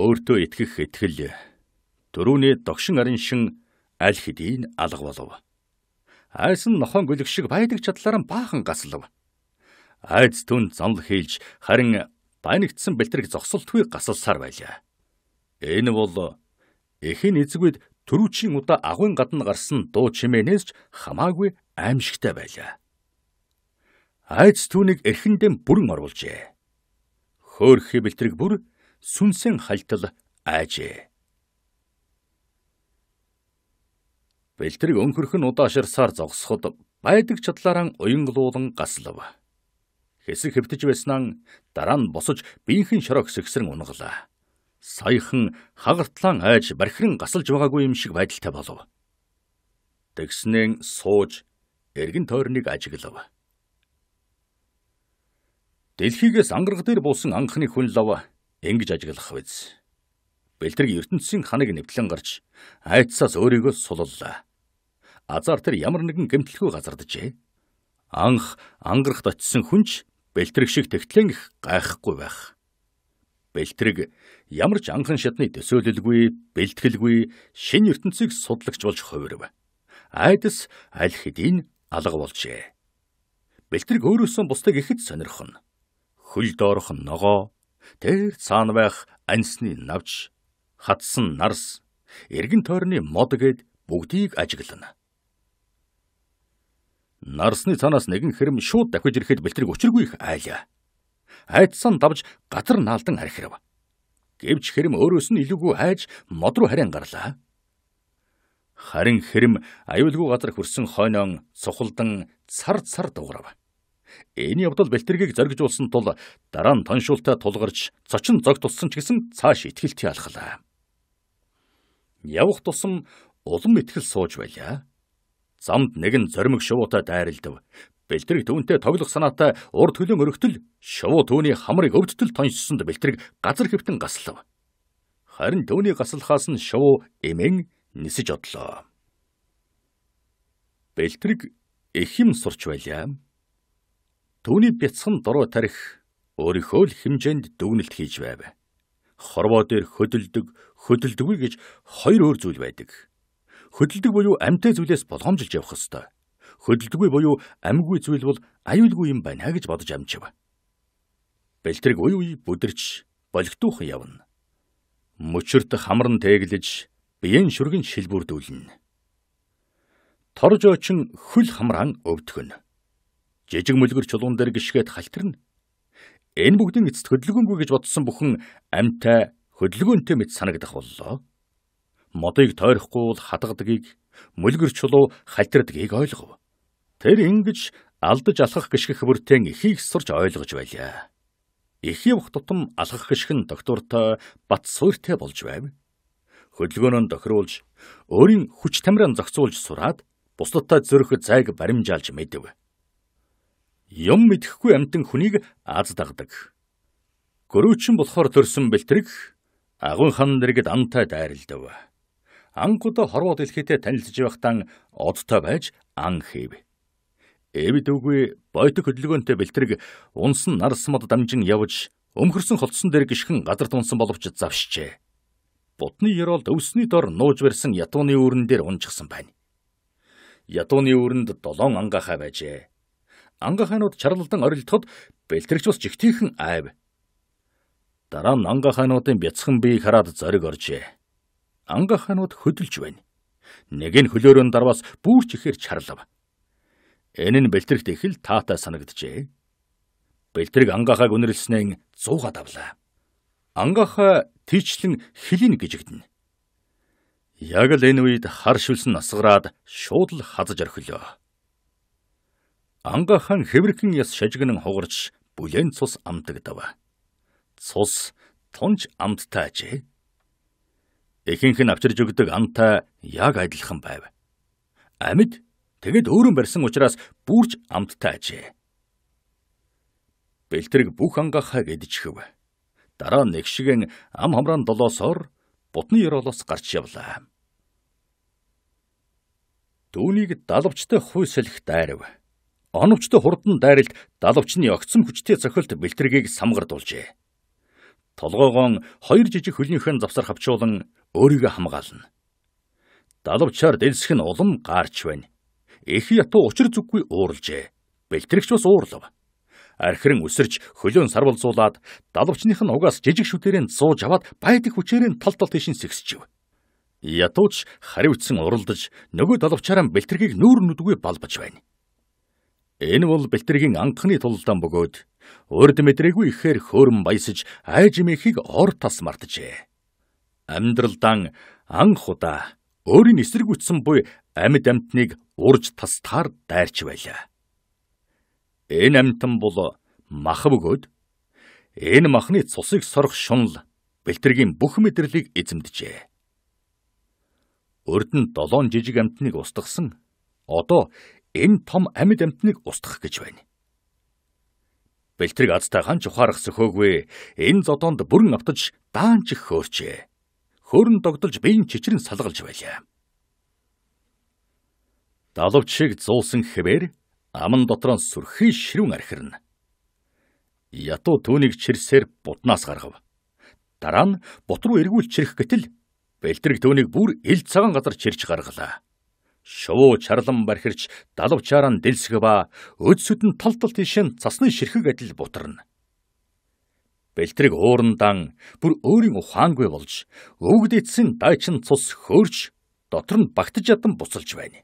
Өөртөө итгэх итгэл төрүүний догшин арын шин аль хэдийн алга болов. Айс нь нохон гөлөг шиг байдаг чадлаараа баахан гаслав айц түн занл хийлж харин банигдсан бэлтрийг зогсолтгүй гасалсаар байлаа. Энэ бол эхэн эзэгүүд төрүүчийн удаа агуйн гадна гарсан дуу чимээнээс ч хамаагүй аимшигтай байлаа. Айц түүнийг эрхэндээ бүрэн оруулжээ. Хөөрхи бэлтрийг бүр сүнсэн хальтал айжээ. Бэлтрийг өнхөрхөн удааширсаар зогсоход байдаг чадлаараа уянгалуулан гаслав хэсэг хөвтөж байснаа дараа нь босож биеийн шорог сэгсрэн унглаа. Саяхан хагартлаан айж бархиран гасалж байгаагүй юм шиг байдалтай болов. Тэгснээ сууж эргэн тойрныг ажиглав. Дэлхийгээс ангараг дээр буусан анхны хүн лав ингэж ажиглах биз. Бэлтэрэг ертөнцийн ханыг нэвтлэн гарч айцсаас өөрийгөө сулллаа. Азар тэр ямар нэгэн гэмтэлгүй газардажээ. Анх ангарагт очисон хүн ч бэлтрэг шиг тэгтлэн их гайхгүй байх. Бэлтрэг ямар ч анхан шатны төсөөлөлгүй, бэлтгэлгүй шин ертөнцийг судлагч болж хувирв. Айдас аль хэдийн алга болжээ. Бэлтрэг өөрөөсөө бусдаг ихэд сонирхно. Хөл доорх ногоо, тэр цаана байх ансны навч, хатсан нарс, эргэн тойрны мод гээд бүгдийг ажиглана. Нарсны цанаас нэгэн хэрэм шууд давхиж ирэхэд бэлтрийг өчргүй их айлаа. Айдсан давж газар наалдан архирав. Гэвч хэрэм өөрөөс нь илүүгүй айж мод руу харин гарлаа. Харин хэрэм аюулгүй газар хөрсөн хойноон цухалдан цар цар дуугарав. Эний явдал бэлтэргийг зоригжуулсан тул дараа нь тоншуултаа тулгарч цочин зогт туссан ч гэсэн цааш итгэлтэй алхлаа. Явх тусам улам ихтгэл сууж байлаа замд нэгэн зоримог шувуутай дайралдав. Бэлтрэг түүнтэй тоглох санаатай урд хөлөн өргөтөл шувуу түүний хамрыг өвдтөл тоньссонд бэлтрэг газар хэвтэн гаслав. Харин түүний гаслахаас нь шувуу эмэн нисэж одлоо. Бэлтрэг эхэм сурч байлаа. Түүний бяцхан дуруу тарих өөрийнхөө л хэмжээнд дүгнэлт хийж байв. Хорвоо дээр хөдөлдөг, хөдөлдөггүй гэж хоёр өөр зүйл байдаг хөдөлдөг буюу амьтны зүйлээс болгоомжилж явах ёстой. Хөдөлдөггүй буюу амьгүй зүйл бол аюулгүй юм байна гэж бодож амжив. Бэлтрэг уу уу бүдэрч болгтуухан явна. Мөчөрт хамран тэглэж биеийн шүргэн шилбүрдүүлнэ. Торж очин хөл хамраан өвдгөн. Жижиг мөлгөр чулуун дээр гიშгээд халтарна. Энэ бүгдийн эцэст хөдөлгөөнгүй гэж бодсон бүхэн амьтай хөдөлгөөнтэй мэд санагдах боллоо модыг тойрохгүй бол хадгадгийг, мөлгөр чулуу халтардгийг ойлгов. Тэр ингэж алдаж алхах гიშгэх бүртэн ихийг сурч ойлгож байлаа. Их явх тутам алхах гიშгэх нь доктортой бат суйртэй болж байв. Хөдөлгөөнөө тохируулж, өөрийн хүч тамиран зохицуулж сураад бусдадтай зөрөх зайг баримжаалж мэдэв. Юм мэдхгүй амтан хүнийг аз дагдаг. Гөрөөчин болохоор төрсөн бэлтрэг агун хан дэргэд антай дайралдав анхудаа хорвоо дэлхийтэй танилцж байхдаа одтой байж ан хийв. Эвд үгүй бойтог хөдөлгөөнтэй бэлтрэг унсан нарс мод дамжин явж өмхөрсөн холцсон дээр гიშхэн газарт унсан боловч завшжээ. Бутны ёроолд өвсний дор нууж барьсан ятууны өрн дээр унжсан байна. Ятууны өрөнд долоон ангахаа байжээ. Ангахаанууд чарлалдан орилдоход бэлтрэгч ус жигтийнхэн айв. Дараа нь ангахаануудын бяцхан бие хараад зориг оржээ ангаханууд хөдөлж байна. Нэг нь хөлөөрөө дарваас бүрч ихэр чарлав. Энэ нь бэлтрэгт их л таатай санагджээ. Бэлтрэг ангахааг үнэрлснээр 100 давлаа. Ангаха тийчлэн хилэн гжигдэнэ. Яг л энэ үед хар шүлсэн насгараад шууд л хазж орхилоо. Ангахан хэврхэн яс шажигнэн хугарч бүлээн цус амдагдав. Цус тунж амттай ажээ. Эхийнх нь авчирж өгдөг амтай яг адилхан байв. Амьд тэгэд өөрөө барьсан учраас бүрч амттай ажээ. Бэлтрэг бүх ангахаа гэдчихв. Дараа нэг шигэн ам хамраан долоосоор бутны ёроолоос гарч явлаа. Түүнийг далавчтай хуйсэлх дайрав. Оновчтой хурдан дайралд далавчны огцом хүчтэй цохилт бэлтрэгийг самгардуулжээ. Толгоогоо хоёр жижиг хөлнийхэн завсар хавчуулан өөрийгөө хамгаална. Далавчаар дэлсэх нь улам гарч байна. Их ятуу учир зүггүй ууралжээ. Бэлтрэгч бас уурлав. Архирэн өсөрч хөлөөн сарвалзуулаад далавчных нь угаас жижиг шүтээрээ сууж аваад байдаг хүчээрээ тал тал тийшин сэгсчив. Ятууч хариуцсан уралдаж нөгөө далавчаараа бэлтрэгийг нүүр нүдгүй балбаж байна. Энэ бол бэлтрэгийн анхны тулалдаан бөгөөд урд мэдрээгүй ихээр хөөрөн баясаж айж мэхийг ор тас мартжээ амьдралдаа анх удаа өөрийн эсрэг үтсэн буй амьд амтныг урж тастаар дайрч байлаа. Энэ амтан бол мах бөгөөд энэ махны цусыг сорох шунал бэлтэргийн бүх мэдрэлийг эзэмдэжээ. Урд нь долоон жижиг амтныг устгасан. Одоо энэ том амьд амтныг устгах гэж байна. Бэлтрэг азтай ханч ухаарах сөхөөгүй. Энэ зодоонд бүрэн автаж даанч хөөрчээ хөрн догдолж биеийн чичрэн салгалж байлаа. Даловч шиг зуусан хэвээр аман дотроос сүрхий ширүүн архирна. Ятуу түүнийг чирсээр бутнаас гаргав. Дараа нь бут руу эргүүл чирэх гэтэл бэлтрэг түүнийг бүр ил цагаан газар чирж гаргалаа. Шувуу чарлан бархирч далавчаараа дэлсгэва өд сүдэн тал тал тийш нь цасны ширхэг адил бутарна бэлтрэг уурндан бүр өөрийн ухаангүй болж өвгдөцсөн дайчин цус хөөрч дотор нь багтаж ядан буцалж байна.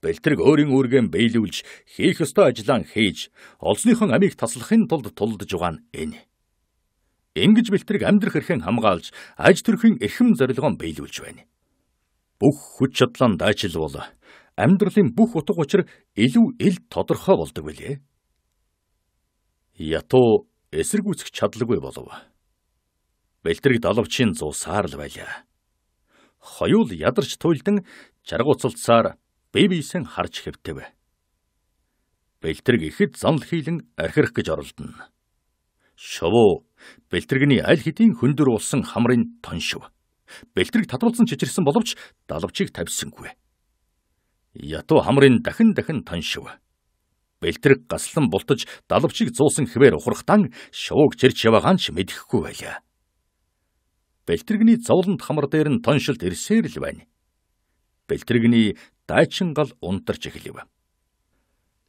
Бэлтрэг өөрийн үүргэн биелүүлж хийх ёстой ажлаа хийж олзныхон амийг таслахын тулд тулдж байгаа нь энэ. Ингиж бэлтрэг амьдрах эрхэн хамгаалж аж төрхийн эхэм зорилгоон биелүүлж байна. Бүх хүч чадлаа дайчилвал амьдралын бүх утга учир илүү ил тодорхой болдог билээ. Ятуу эсэргүүцэх чадлаггүй болов. Бэлтрэг доловчийн зуусаар л байлаа. Хоёул ядарч туйлдан чаргууцалцаар бие биесэн харж хэвтэв. Бэлтрэг ихэд занл хийлэн архирах гэж оролдоно. Шувуу бэлтрэгний аль хэдийн хөндөр уусан хамрын тоншив. Бэлтрэг татруулсан чичирсэн боловч далавчийг тавьсангүй. Ятуу хамрын дахин дахин тоншив бэлтрэг гаслан бултаж далавчиг зуусан хിവэр ухрахтан шууг чирч яваагаанч мэдэхгүй байлаа. Бэлтрэгний зовлонт хамар дээр нь тоншилт ирсээр л байна. Бэлтрэгний дайчин гал унтарч эхлэв.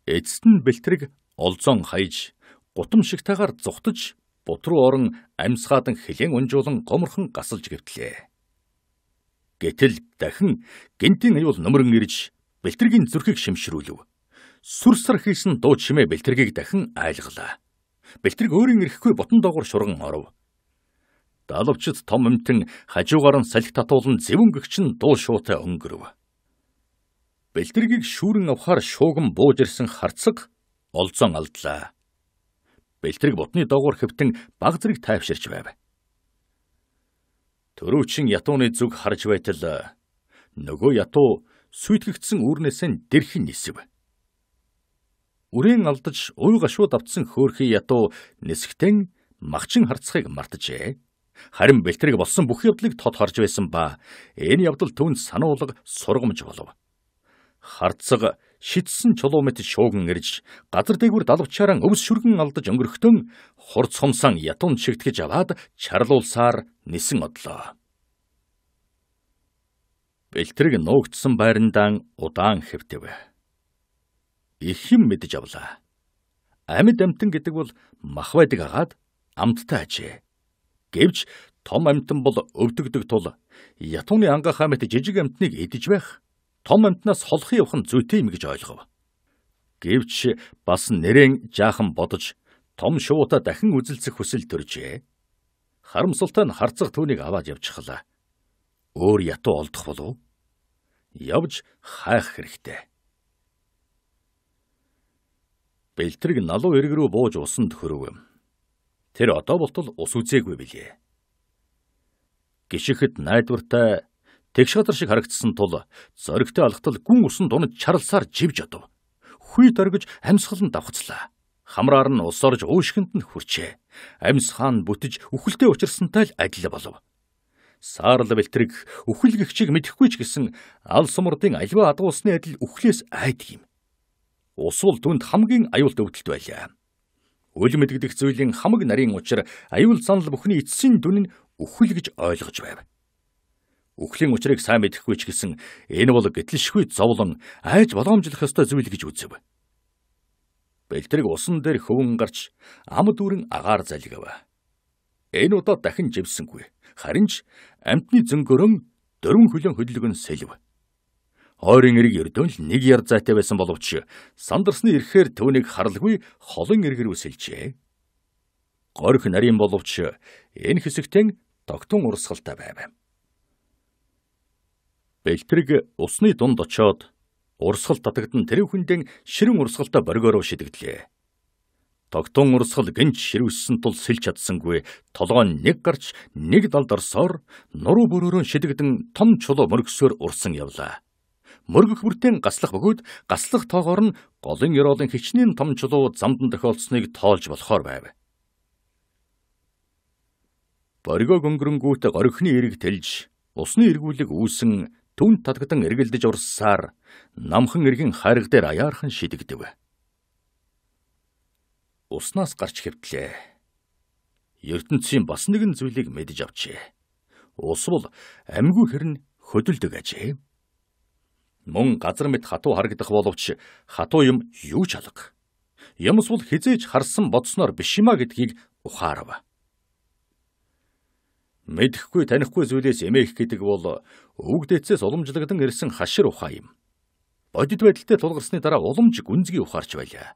Эцэст нь бэлтрэг олзон хаяж гутам шигтайгаар зүхтэж бут руу орон амьсгаадан хилэн унжуулан гоморхон гасалж гевтлээ. Гэтэл дахин гинтийн аюул нөмрөн ирж бэлтэргийн зүрхийг шимшрүүлв сүрсэр хийсэн дуу чимээ бэлтэргийг дахин айлглаа. Бэлтэрэг өөрийн эрэхгүй бутан доогоор шурган оров. Далавчд том эмтэн хажуугаар нь салхи татуулан зэвүн гэгчэн дуу шуутай өнгөрөв. Бэлтэргийг шүүрэн авахаар шууган бууж ирсэн харцаг олзон алдлаа. Бэлтэрэг бутны доогоор хөвтөн баг зэрэг тайвширч байв. Төрөөчин ятууны зүг харж байтал нөгөө ятуу сүйтгэгдсэн үрнээс нь дэрхэн нисэв үрийн алдаж уу гашууд автсан хөөрхий ятуу нисгтэн махчин харцахыг мартажээ. Харин бэлтрэг болсон бүх явдлыг тод харж байсан ба энэ явдал түн сануулга сургамж болов. Харцаг шидсэн чулуу мэт шууган ирж газар дээгүүр далавчаараа өвс шүргэн алдаж өнгөрөхдөн хурц хумсан ятун шигтгэж аваад чарлуулсаар нисэн одлоо. Бэлтрэг нуугдсан байрандаан удаан хэвтэв их юм мэдэж авлаа. Амьд амтан гэдэг бол мах байдаг агаад амттай ажээ. Гэвч том амтан бол өвдөгдөг тул ятууны ангаахаа мэт жижиг амтныг идэж байх том амтнаас холох явах нь зүйтэй юм гэж ойлгов. Гэвч бас нэрэн жаахан бодож том шуута дахин үзэлцэх хүсэл төржээ. Харамсалтай нь харцах түүнийг аваад явчихлаа. Өөр ятуу олдох болов? Явж хайх хэрэгтэй. бэлтрэг налуу эрг рүү бууж усан төхөрөв. Тэр одоо болтол ус үзээгүй билээ. Гишихэд найдвартай тэгш хатар шиг харагдсан тул зөрөгтэй алхтал гүн усан дунд чарлсаар живж одов. Хүй дөргиж амьсгал нь давхцлаа. Хамраар нь ус орж уушгинд нь хүрчээ. Амьс хаан бүтэж үхэлтэй учирсантай л адил болов саарл бэлтрэг үхэлгэгчийг мэдэхгүй ч гэсэн ал сумрдын альва адгуулсны адил үхлээс айдаг юм усвал түнд хамгийн аюулт өвдөлт байлаа. Үл мэдгдэх зүйлийн хамаг нарийн учир аюул санал бүхний эцсийн дүн нь үхэл гэж ойлгож байв. Үхлийн учрыг сайн мэдэхгүй ч гэсэн энэ бол гэтлшгүй зовлон айж боломжлох ёстой зүйл гэж үзэв. Бэлтрэг усан дээр хөвөн гарч ам дүүрэн агаар залгив. Энэ удаа дахин живсэнгүй. Харин ч амтны зөнгөрөн дөрвөн хөлөн хөдөлгөн сэлв. Ойрын эрэг ердөө л нэг яр зайтай байсан боловч сандарсны ирэхээр түүнийг харалгүй холон эргэр үсэлжээ. Горх нарийн боловч энэ хэсэгтэн тогтун урсгалтай байв. Бэлтрэг усны дунд очоод урсгал татагдан тэр хүндэн ширэн урсгалтай боргоороо шидэгдлээ. Тогтун урсгал гинж ширвэссэн тул сэлж чадсангүй толгойн нэг гарч нэг далд орсоор нуруу бүрөөрөө шидэгдэн том чулуу мөргсөөр урсан явлаа. Мөргөх бүртэн гаслах бөгөөд гаслах тоогоор нь голын ёроолын хичнээн том чулуу замдан тохиолдсныг тоолж болохоор байв. Боригог өнгөрөнгүүт горхны эрэг тэлж усны эргүүлэг үүсэн түн татгатан эргэлдэж урссаар намхан эргэн хариг дээр аяархан шидэгдэв. Уснаас гарч хэвтлээ. ертөнцийн бас нэгэн зүйлийг мэдж авчээ. Ус бол амьгүй хэрн хөдөлдөг ажээ. Мөн газар мэт хатуу харагдах боловч хатуу юм юу ч алга. Ямс бол хизээж харсан бодсноор биш юма гэдгийг ухаарав. Мэдхгүй танихгүй зүйлээс эмээх гэдэг бол өвөгдөөцөөс уламжлагдсан ирсэн хашир ухаа юм. Бодит байдалтай тулгарсны дараа уламж гүнзгий ухаарч байлаа.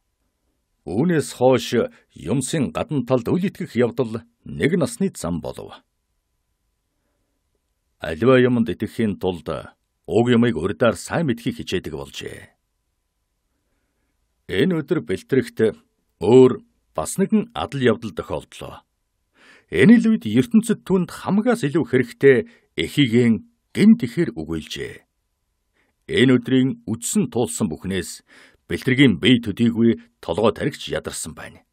Үүнээс хойш юмсын гадна талд үл итгэх явдал нэг насны зам болов. Аливаа юмд итгэхийн тулд уг юмыг урьдаар сайн мэдхийг хичээдэг болжээ. Энэ өдөр бэлтрэгт өөр бас нэгэн адал явдал тохиолдлоо. Энэ л үед ертөнцид түнд хамгаас илүү хэрэгтэй эхигийн гин тэхэр өгөөлжээ. Энэ өдрийн үдсэн туулсан бүхнээс бэлтэргийн бие төдийгүй толгой тарихч ядарсан байна.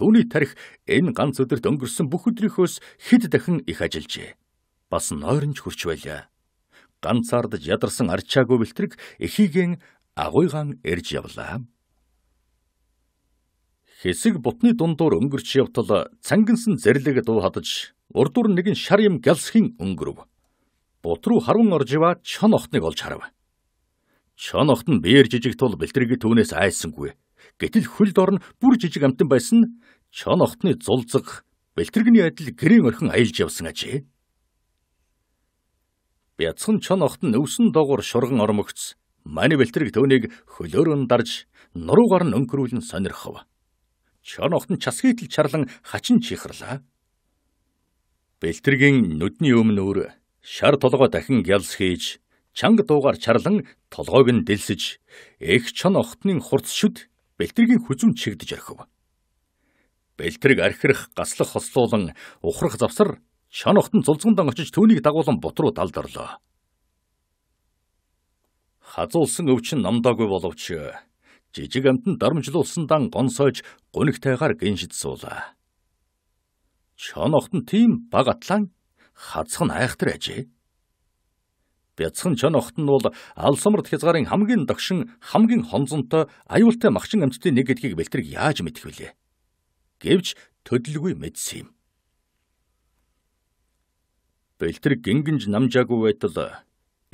Түүний тарих энэ ганц өдөрт өнгөрсөн бүх өдрийнхөөс хэд дахин их ажиллажээ. Бас нойронч хурч байлаа ганцаардж ядарсан арчаагүй бэлтрэг эхийгэн агуйгаан ирж явлаа. Хэсэг бутны дундуур өнгөрч явтал цангинсан зэрлэг дуу хадаж урд дүр нэгэн шар юм гэлсхийн өнгөрөв. Бут руу харун орж ива чон охтныг олж харав. Чон охт нь биеэр жижиг тул бэлтрэгийн түүнээс айсангүй. Гэтэл хөл дорн бүр жижиг амтан байсан чон охтны зулцэг бэлтрэгний адил гэрийн орхин аялж явсан ажээ. Бяцхан чон охтон өвсөн доогуур шурган ормогц. Мани бэлтрэг түүнийг хөлөөрөн дарж нуруугаар нь өнгөрүүлэн сонирхов. Чон охтон час хийтэл чарлан хачин чихрлаа. Бэлтрэгийн нүдний өмнө өөр шар толгой дахин гялс хийж чанга дуугаар чарлан толгойг нь дэлсэж эх чон охтны хурц шүд бэлтрэгийн хүзүм чигдэж орхив. Бэлтрэг архирах гаслах хослуулан ухрах завсар Шон охтон цулцгондан очиж түүнийг дагуулan бут руу далдарлаа. Хазуулсан өвчин намдаагүй боловч жижиг амтан дарамжлуулсан дан гонсойж гунигтайгаар гинжид суулаа. Шон охтон тийм баг атлан хазхан айхтар ажээ. Бяцхан чон охт нь бол алсамрд хязгаарын хамгийн догшин хамгийн хонзонтой аюултай махчин амьтдын нэг гэдгийг бэлтэрэг яаж мэдэх вүлээ. Гэвч төдөлгүй мэдсэн юм бэлтэр гингэнж намжаагүй байтал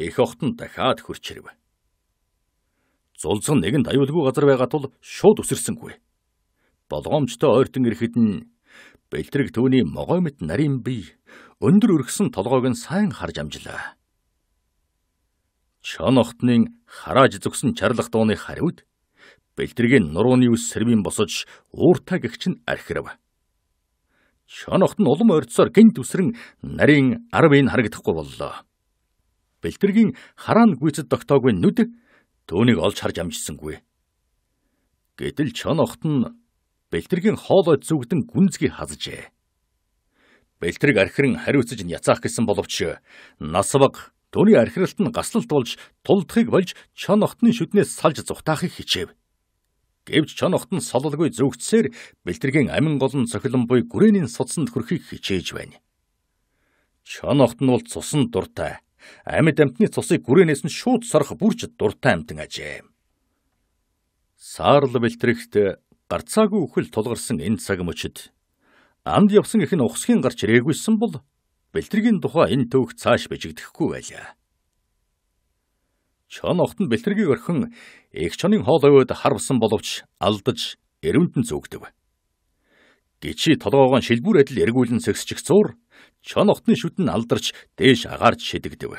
эх охтон дахиад хөрчрөв. Зулцсан нэгэнд аюулгүй газар байгаа тул шууд өсөрсөнгүй. Болгоомжтой ойртон ирэхэд нь бэлтрэг түүний могой мэт нарийн бие өндөр өргсөн толгойг нь сайн харж амжлаа. Чон охтны харааж зүгсэн чарлах дууны хариуд бэлтрэгийн нурууны үс сэрвийн босож ууртаа гихч нь архирав. Шонохт нь улам ордсоор гинт үсрэн нарийн арвын харагдахгүй боллоо. Бэлтэргийн хараан гүйцэд тогтоогүй нүд түүнийг олж харж амжсангүй. Гэтэл чонохт нь бэлтэргийн хоолой зүгдэн гүнзгий хазжээ. Бэлтрэг архирн хариуцж нь яцаах гэсэн боловч нас баг Төвний архиралт нь гаслалт болж тулдахыг болж чон охтны шүднээс салж зүхтаахыг хичээв гэвч чонхт нь сололгүй зүгтсээр бэлтэргийн амин голн цохилон буй гүрээний судсанд хүрхийг хичээж байна. Чонхт нь бол цусан дуртай. Амьд амтны цусыг гүрээнээс нь шууд сорох бүрч дуртай амтан ажээ. Саарл бэлтрэгт гарцаагүй үхэл тулгарсан энэ цаг мөчид амд явсан их нь ухсхийн гарч ирээгүйсэн бол бэлтрэгийн тухай энэ төвх цааш бижигдэхгүй байлаа. Чон охт нь бэлтэргийг орхин эгч чонын хоол овёд харвсан боловч алдаж эрүүнд нь зүгдэв. Гичи толгоогоо шилбүр адил эргүүлэн сэгсчих зуур чон охтны шүт нь алдарч дээш агаарч шидэгдэв.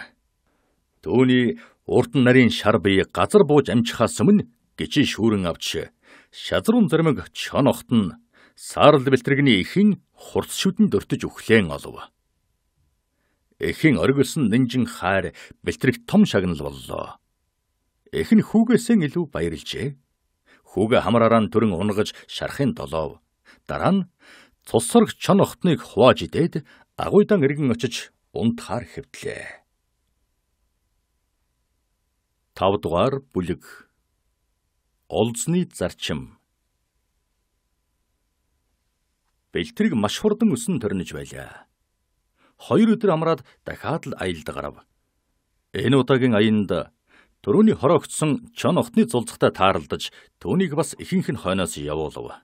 Төвний урт нарын шар бие газар бууж амжихаас өмнө гичи шүүрэн авч шазрын зэрмэг чон охт нь саарл бэлтэрэгний ихэн хурц шүтэнд өртөж өглэн олов. Эхийн оргилсон нинжин хайр бэлтрэг том шагнал боллоо. Эхн хүүгээсээ илүү баярлжээ. Хүүгээ хамраараа нь төрөн унгаж шарахын долоов. Дараа нь цус сорг чон охтныг хувааж идээд агуйдан эргэн очиж унтахаар хэвтлээ. 5 дугаар бүлэг Олзны зарчим Бэлтрийг маш хурдан өсөн төрнөж байлаа. Хоёр өдөр амраад дахиад л аялд гарав. Энэ удаагийн аянд Төрөүний хороогдсон чон охтны зулцгтаа тааралдаж түүнийг бас ихэнх нь хойноос явуулав.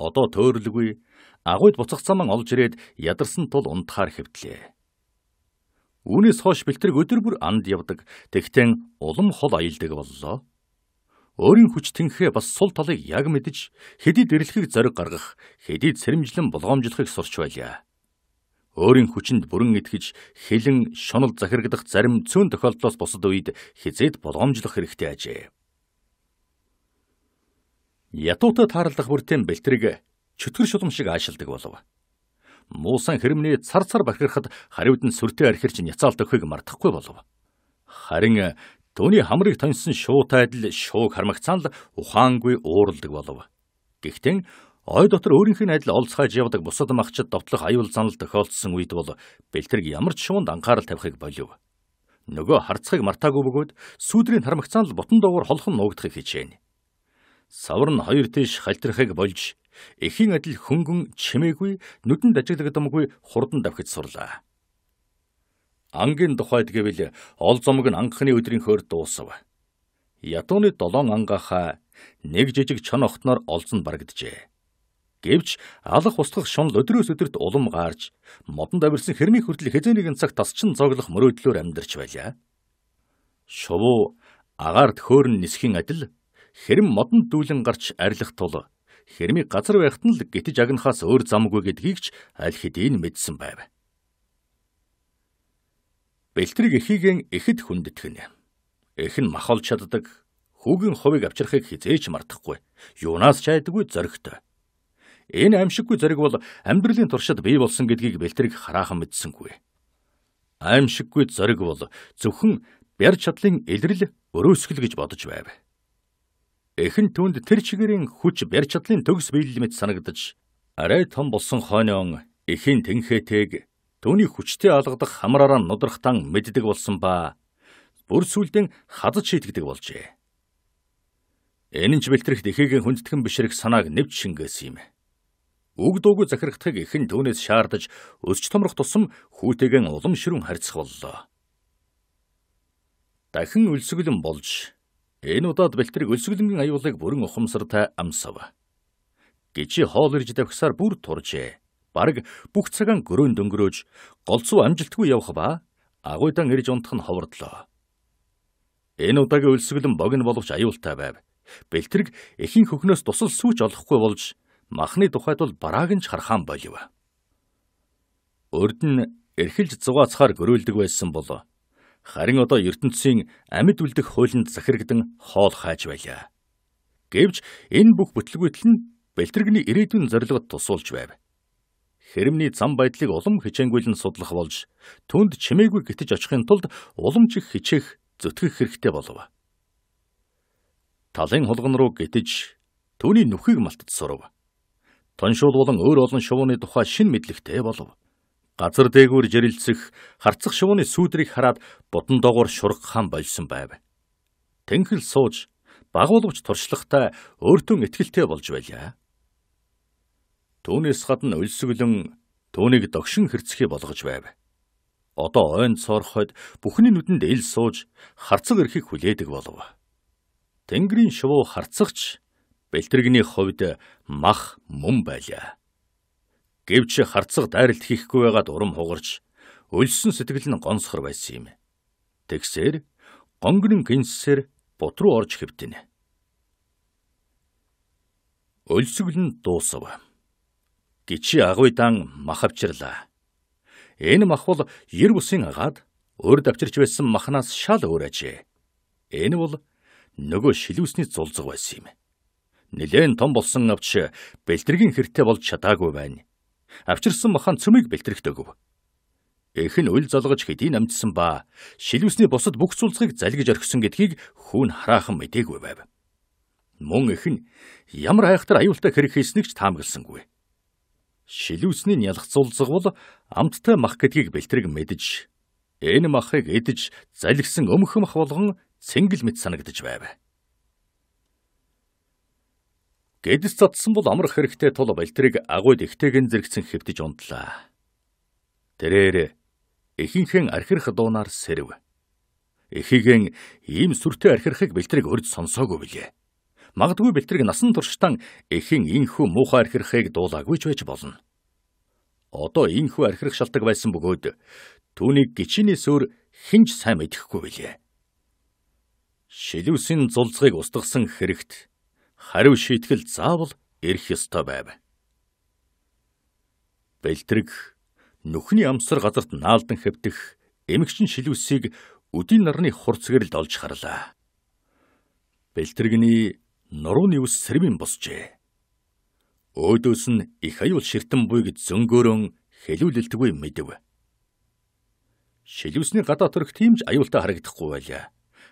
Одоо төөрлгүй агуйд буцах заман олж ирээд ядарсан тул унтахаар хэвтлээ. Үүнээс хойш бэлтрэг өдөр бүр анд явдаг. Тэгтэн улам хол аялдаг боллоо. Өөрийн хүч тэнхээ бас сул талыг яг мэдж хэдий дэрлэхийг зориг гаргах, хэдий цэрэмжлэн болгоомжлохыг сурч байлаа өөрийн хүчинд бүрэн итгэж хилэн шонол захирагдах зарим цөөн тохиолдлоос босод үед хизээд болгоомжлох хэрэгтэй ажээ. Ятуутай таарлах бүртэн бэлтрэг чөтгөр шулам шиг аашилдаг болов. Муусан хэрэмний цар цар бархирахад хариуд нь сүртэй архирч няцаалдахыг мартахгүй болов. Харин Төвний хамрыг тоньсон шуутай адил шууг хармагцаан л ухаангүй уурладаг болов. Гэхдээ Ой дотор өөрийнх нь адил олцгаж явдаг бусад махчид дотлох аюул занал тохиолдсон үед бол бэлтэрэг ямар ч шуунд анхаарал тавихыг болив. Нөгөө харцгийг мартаагүй бөгөөд сүүдрийн хармагцаан л бутан доогоор холхон нуугдахыг хичээнэ. Савар нь хоёр тийш хальтрахыг болж эхийн адил хөнгөн чимээгүй нүдэн дажиглагдамгүй хурдан давхиж сурлаа. Ангийн тухайд гэвэл ол зомог нь анхны өдрийн хөөр дуусав. Ядууны долоон ангахаа нэг жижиг чон охтноор олзон барагджээ. Гэвч алах устгах шунал өдрөөс өдөрт улам гарч модон давирсан хэрмийн хүртэл хэзээ нэгэн цаг тасчин зоглох мөрөөдлөөр амьдарч байлаа. Шувуу агаард хөөрн нисхийн адил хэрэм модон дүүлэн гарч арилах тул хэрмий газар байхт нь л гитэж агнахаас өөр замгүй гэдгийг ч аль хэдийн мэдсэн байв. Бэлтрэг эхийгэн эхэд хүндэтгэнэ. Эх нь махолч чаддаг, хүүгийн хувийг авчрахыг хизээч мартахгүй. Юунаас ч айдаггүй зөрөгтэй. Энэ аимшиггүй зэрэг бол амьдралын туршид бий болсон гэдгийг бэлтрэг хараахан мэдсэнгүй. Аимшиггүй зэрэг бол зөвхөн бяр чадлын илрэл өрөөсгөл гэж бодож байв. Эхэн түнд тэр чигээрийн хүч бяр чадлын төгс биелэл мэт санагдаж арай том болсон хойноон эхийн тэнхээтэйг түүний хүчтэй алгадах хамраараа нудрахтан мэддэг болсон ба бүр сүлдэн хазад шийтгдэг болжээ. Энэ нь ч бэлтэрх дэхээгийн хүндтгэн бишрэх санааг нэвч шингээс юм үг дуугүй захирагдахыг эхэн түүнээс шаардаж өсч томрох тусам хүүтэйгэн улам ширүүн харьцах боллоо. Дахин өлсгөлэн болж энэ удаад бэлтэрэг өлсгөлэнгийн аюулыг бүрэн ухамсартай амсав. Гэжи хоол ирж давхсаар бүр туржээ. Бараг бүх цагаан гөрөөнд өнгөрөөж голцоо амжилтгүй явах ба агуйдан ирж унтах нь ховордлоо. Энэ удаагийн өлсгөлэн богино боловч аюултай байв. Бэлтэрэг эхийн хөхнөөс тусал сүүч олохгүй болж махны тухайд бол барааг нь ч хархаан болив. Урд нь эрхэлж зугаацхаар гөрүүлдэг байсан бол харин одоо ертөнцийн амьд үлдэх хуулинд захирагдан хоол хайж байлаа. Гэвч энэ бүх бүтлгүүтэл нь бэлтэрэгний ирээдүйн зорилгод тусуулж байв. Хэрэмний зам байдлыг улам хичээнгүйлэн судлах болж түнд чимээгүй гитэж очихын тулд уламж их хичээх зүтгэх хэрэгтэй болов. Талын хулган руу гитэж түүний нүхийг малтд сурав. Тоншуул болон өөр олон шувууны тухай шин мэдлэгтэй болов. Газар дээгүүр жирэлцэх харцах шувууны сүүдрийг хараад бодон доогоор шурх хаан болсон байв. Тэнхэл сууж багуулвч туршлагатай өөртөө ихтгэлтэй болж байлаа. Түүнээс гадна өлсгөлөн түүнийг догшин хэрцгий болгож байв. Одоо ойн цорхойд бүхний нүдэнд ил сууж харцаг эрхийг хүлээдэг болов. Тэнгэрийн шувуу харцагч бэлтэргний ховд мах мөн байлаа. Гэвч харцаг дайралт хийхгүй байгаад урам хугарч өлсөн сэтгэл нь гонсохор байсан юм. Тэгсээр гонгрын гинсээр бут руу орж хэвтэнэ. Өлсгөл нь дуусав. Гичи агуйдан мах авчирлаа. Энэ мах бол ер бусын агаад өөр давчирч байсан махнаас шал өөр ажээ. Энэ бол нөгөө шилүүсний зулзг байсан юм нэлээд том болсон авч бэлтэргийн хэрэгтэй болж чадаагүй байна. Авчирсан махан цөмийг бэлтэрэгдөөгүй. Эх нь үл залгаж хэдийн амжсан ба шилүүсний бусад бүх цулцгийг залгиж орхисон гэдгийг хүүн хараахан мэдээгүй байв. Мөн эх нь ямар хайхтар аюултай хэрэг хийснэгч таамагласангүй. Шилүүсний нялх цулцг бол амттай мах гэдгийг бэлтрэг мэдж энэ махыг эдэж залгисан өмх мах болгон цэнгэл мэд санагдаж байв. Гэдэс цацсан бол амрах хэрэгтэй тул бэлтрийг агуйд ихтэйгэн зэрэгцэн хэвдэж ундлаа. Тэрээр ихэнхэн архирах дуунаар сэрв. Эхийгэн ийм сүртэй архирахыг бэлтрийг өрж сонсоогүй билээ. Магдгүй бэлтрийг насан туршдаа эхэн инхүү муухай архирахыг дуулаагүй ч байж болно. Одоо инхүү архирах шалтгаан байсан бөгөөд түүний гичиний сүр хинж сайн мэдэхгүй билээ. Шилүүсийн зулцгийг устгасан хэрэгт хариу шийтгэл заавал ирэх ёстой байв. Бэлтрэг нүхний амсар газарт наалдан хэвдэх эмэгчин шилүүсийг өдийн нарны хурцгэрэлд олж харлаа. Бэлтрэгний нурууны ус сэрвэн босжээ. Өөдөөс нь их аюул ширтэн буйг зөнгөөрөн хэлүүлэлтгүй мэдв. Шилүүсний гадаа төрөх тиймж аюултай харагдахгүй байлаа.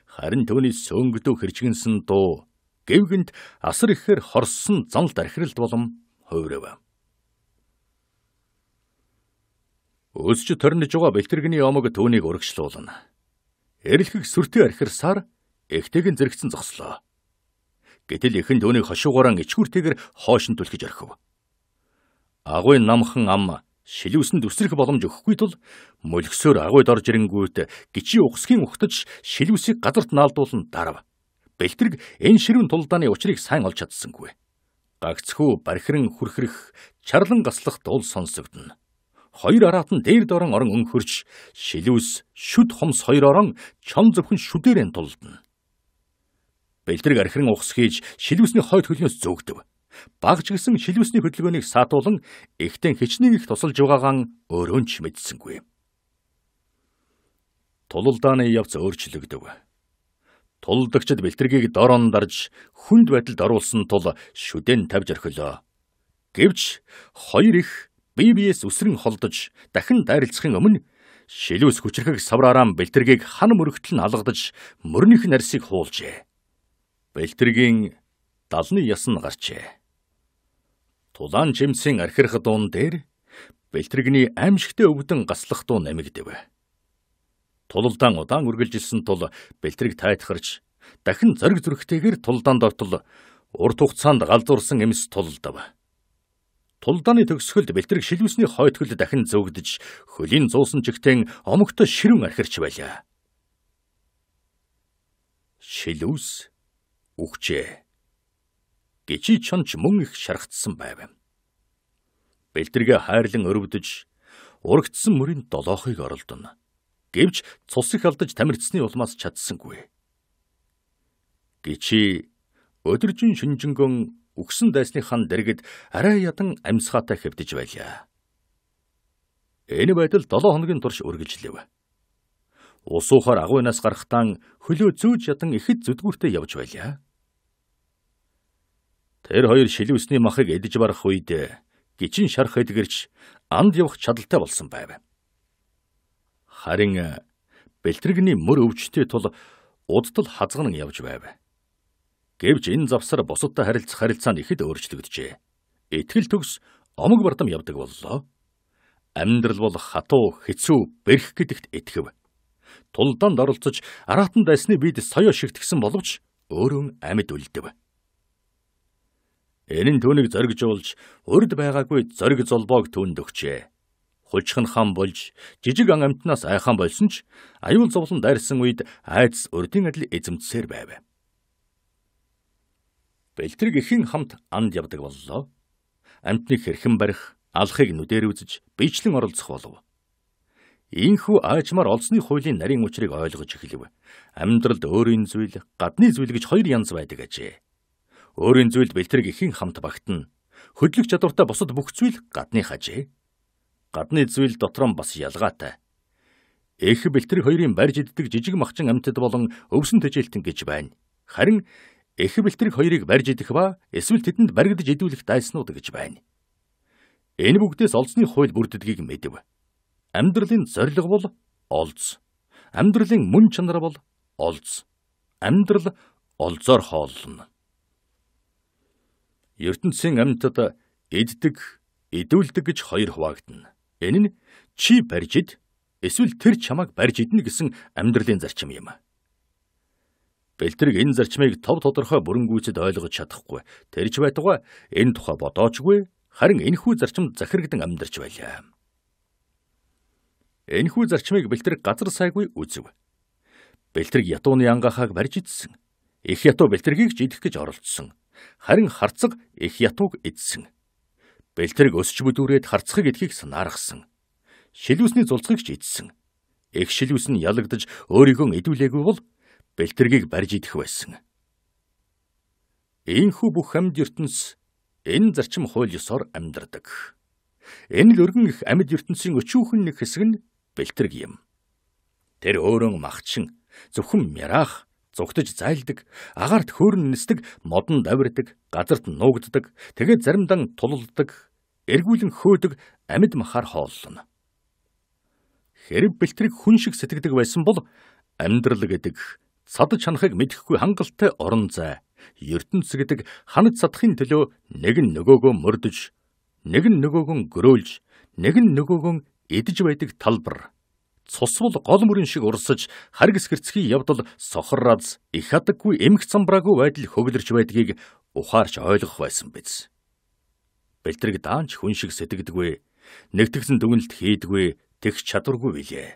Харин түүний сөөнгөдөө хэрчгэнсэн дуу Гэвгэнд асар ихээр хорссон занал дархиралд болон хувирав. Өсч төрнөж байгаа бэлтэргэний ямог түүнийг урагшлуулна. Эрэлхэх сүртэй архир сар эхтэйгэн зэрэгцэн зогслоо. Гэтэл эхэн түүнийг хошуугаараа ичгүүртэйгээр хоошин түлхэж орхив. Агуй намхан ам шилүүсэнд өсрөх боломж өгөхгүй тул мөлгсөөр агуйд орж ирэнгүүт гичи ухсхийн ухтаж шилүүсийг газарт наалдуулан дарав бэлтэрэг энэ ширүүн тулдааны учрыг сайн олж чадсангүй. Гагцхүү бархирэн хүрхрэх чарлан гаслах дуул сонсогдно. Хоёр араат нь дээр дорон орон өнхөрч шилүүс шүд хомс хоёр орон чон зөвхөн шүдээрэн тулдна. Бэлтэрэг архирэн ухс хийж шилүүсний хойд хөлнөөс зөөгдөв. Багж гисэн шилүүсний хөдөлгөөнийг саатуулan эхтэн хичнээн их тусалж байгаагаан өөрөө ч мэдсэнгүй. Тулалдааны явц өөрчлөгдөв тулдагчид бэлтэргийг дорон дарж хүнд байдалд оруулсан тул шүдэн тавьж орхилоо. Гэвч хоёр их бие биеэс үсрэн холдож дахин дайралцахын өмнө шилүүс хүчрэхэг саврараам бэлтэргийг хан мөрөгтөл нь алгадаж мөрнийх нарсыг хуулжээ. Бэлтэргийн далны ясн гарчээ. Тулаан жимсийн архирах дуун дээр бэлтэрэгний аимшигтэй өвдөн гаслах дуу намигдэв тулалдаан удаан үргэлжилсэн тул бэлтрийг тайтахарч дахин зориг зүрхтэйгээр тулдаанд ортол урт хугацаанд галзуурсан эмс тулалдав. Тулдааны төгсгөлд бэлтрэг шилвэсний хойтгөл дахин зөвгдөж хөлийн зуусан чигтэн омогтой ширүүн архирч байлаа. Шилвэс үхжээ. Гичи чонч мөн их шархтсан байв. Бэлтрэгэ хайрлан өрөвдөж урагдсан мөрийн долоохыг оролдоно. Гэвч цус их алдаж тамирцсны улмаас чадсангүй. Гэчи өдөржин шинжэнгөн өгсөн дайсныхан дэргэд арай ядан амьсгаатай хэвдэж байлаа. Энэ байдал 7 хоногийн турш үргэлжлэв. Усуухаар агуйнаас гарахтаа хөлөө зөөж ядан ихэд зүдгүүртэй явж байлаа. Тэр хоёр шилүүсний махыг эдэж барах үед гичин шарх эдгэрч анд явах чадaltaй болсон байв. Харин э, бэлтэрэгний мөр өвчтэй тул удтал хазганан явж байв. Гэвч энэ завсар бусадтай харилцах харилцаа нь ихэд өөрчлөгдөжээ. Итгэл төгс омог бардам явдаг боллоо. Амьдрал бол хатуу, хэцүү, бэрх гэдэгт итгэв. Тулдаанд оролцож араатан дайсны бид соёо шигтгсэн боловч өөрөө амьд үлдэв. Энэ нь түүнийг зоригжуулж урд байгаагүй зориг золбоог түүнд өгчээ хулчхан хан болж жижиг ан амтнаас айхан болсон ч аюул зовлон дайрсан үед айдас урдын адил эзэмдсээр байв. Бэлтрэг ихэн хамт анд явдаг боллоо. Амтныг хэрхэн барих, алхахыг нүдээр үзэж, бичлэн оролцох болов. Ийхүү аажмаар олзны хуулийн нарийн учрыг ойлгож эхлэв. Амьдралд өөрийн зүйл, гадны зүйл гэж хоёр янз байдаг ажээ. Өөрийн зүйл бэлтрэг ихэн хамт багтана. Хөдлөх чадвартай бусад бүх зүйл гадны хажээ гадны зүйл дотор нь бас ялгаатай. Эх бэлтэр хоёрын барьж иддэг жижиг махчин амьтад болон өвсөн төжилтэн гэж байна. Харин эх бэлтэр хоёрыг барьж идэх ба эсвэл тэдэнд баригдаж идүүлэх дайснууд гэж байна. Энэ бүгдээс олзны хууль бүрддгийг мэдв. Амьдралын зорилго бол олз. Амьдралын мөн чанар бол олз. Амьдрал олзоор хооллоно. ертөнцийн амьтад иддэг, идүүлдэг гэж хоёр хуваагдана. Энэ нь чи барьж ид эсвэл тэр чамайг барьж иднэ гэсэн амьдралын зарчим юм. Бэлтрэг энэ зарчмыг тов тодорхой бүрэнгүйцэд ойлгож чадахгүй. Тэр ч байтугай энэ тухай бодоочгүй харин энэхүү зарчимд захирагдан амьдарч байлаа. Энэхүү зарчмыг бэлтрэг газар сайгүй үзв. Бэлтрэг ятууны ангаахааг барьж идсэн. Их ятуу бэлтрэгийг ч идэх гэж оролдсон. Харин харцаг их ятууг идсэн бэлтэрэг өсч бүдүүрээд харцхаг эдхийг санаарахсан. Шилүүсний зулцгагч идсэн. Эх шилүүс нь ялагдаж өөрийгөө идүүлээгүй бол бэлтэргийг барьж идэх байсан. Ийхүү бүх амьд ертөнц энэ зарчим хууль ёсоор амьдардаг. Энэ л өргөн их амьд ертөнцийн өчүүхэн нэг хэсэг нь бэлтэрэг юм. Тэр өөрөө махчин, зөвхөн мярах, зүгтж зайлдаг, агаарт хөөрн нисдэг, модон давирдаг, газарт нуугддаг, тэгээд заримдаа тулалдаг, эргүүлэн хөөдөг амьд махаар хооллоно. Хэрэг бэлтрийг хүн шиг сэтгэдэг байсан бол амьдрал гэдэг цад чанахыг мэдхгүй хангалттай орон зай, ертөнц гэдэг ханад садахын төлөө нэг нь нөгөөгөө мөрдөж, нэг нь нөгөөгөө гөрөөлж, нэг нь нөгөөгөө идэж байдаг талбар цусвал гол мөрийн шиг урсаж харгас гэрцхий явдал сохор раз их хатаггүй эмх замбраагүй байдал хөглөрч байдгийг ухаарч ойлгох байсан биз. Бэлтрэг даанч хүн шиг сэтгэдэггүй, нэгтгэсэн дүгнэлт хийдэггүй, тэгч чадваргүй билээ.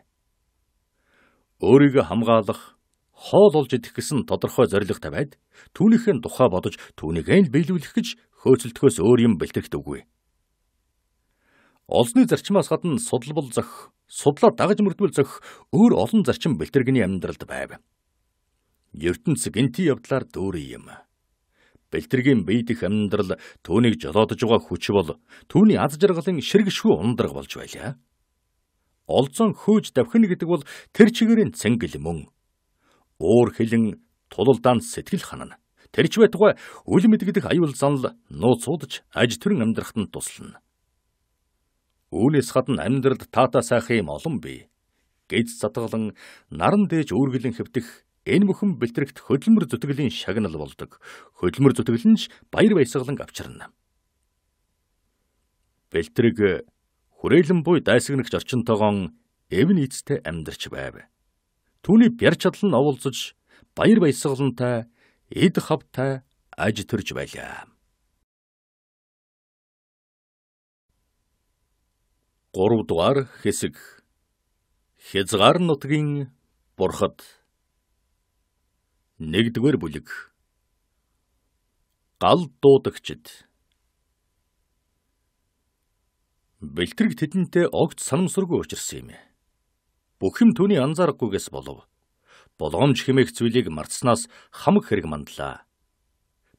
Өөрийгөө хамгаалах, хоол олж идэх гэсэн тодорхой зорилготой байд, түүнийхээ тухай бодож түүнийгээ л биелүүлэх гэж хөөцөлдөхөөс өөр юм бэлтгэдэг үгүй. Олзны зарчмаас гадна судалбал зах судлаар дагаж мөрдвөл зөх өөр олон зарчим бэлтэргэний амьдралд байв. ертөнцийн гинти явдлаар дүүрэн юм. Бэлтэргийн биедэх амьдрал түүнийг жолоодж байгаа хүч бол түүний аз жаргалын ширгэшгүй ундраг болж байлаа. Олзон хөөж давхин гэдэг бол тэр чигээрийн цэнгэл мөн. Өөр хилэн тулалдаанд сэтгэл ханана. Тэр ч байтугай үл мэд гэдэг аюул занл нууцуудж аж төрн амьдрахад туслана Үүнээс гадна амьдралд таатай сайхан юм олон бий. Гэз сатглан наран дээж үүргэлэн хэвтэх энэ бүхэн бэлтрэгт хөдөлмөр зүтгэлийн шагнал болдог. Хөдөлмөр зүтгэл нь ч баяр баясгалан авчирна. Бэлтрэг хүрээлэн буй дайсагнагч орчинтойгоо эвн эцтэй амьдарч байв. Түүний бяр чадал нь оволцож баяр баясгалантай, эд хавтай аж төрж байлаа. 3 дугаар хэсэг Хязгаар нутгийн бурхад 1-р бүлэг Гал дуудагчд Бэлтрэг тэдэнтэй огт санамсаргүй учирсан юм. Бүх юм түүний анзаарахгүйгээс болов. Болгоомж хэмээх зүйлийг мартснаас хамаг хэрэг мандлаа.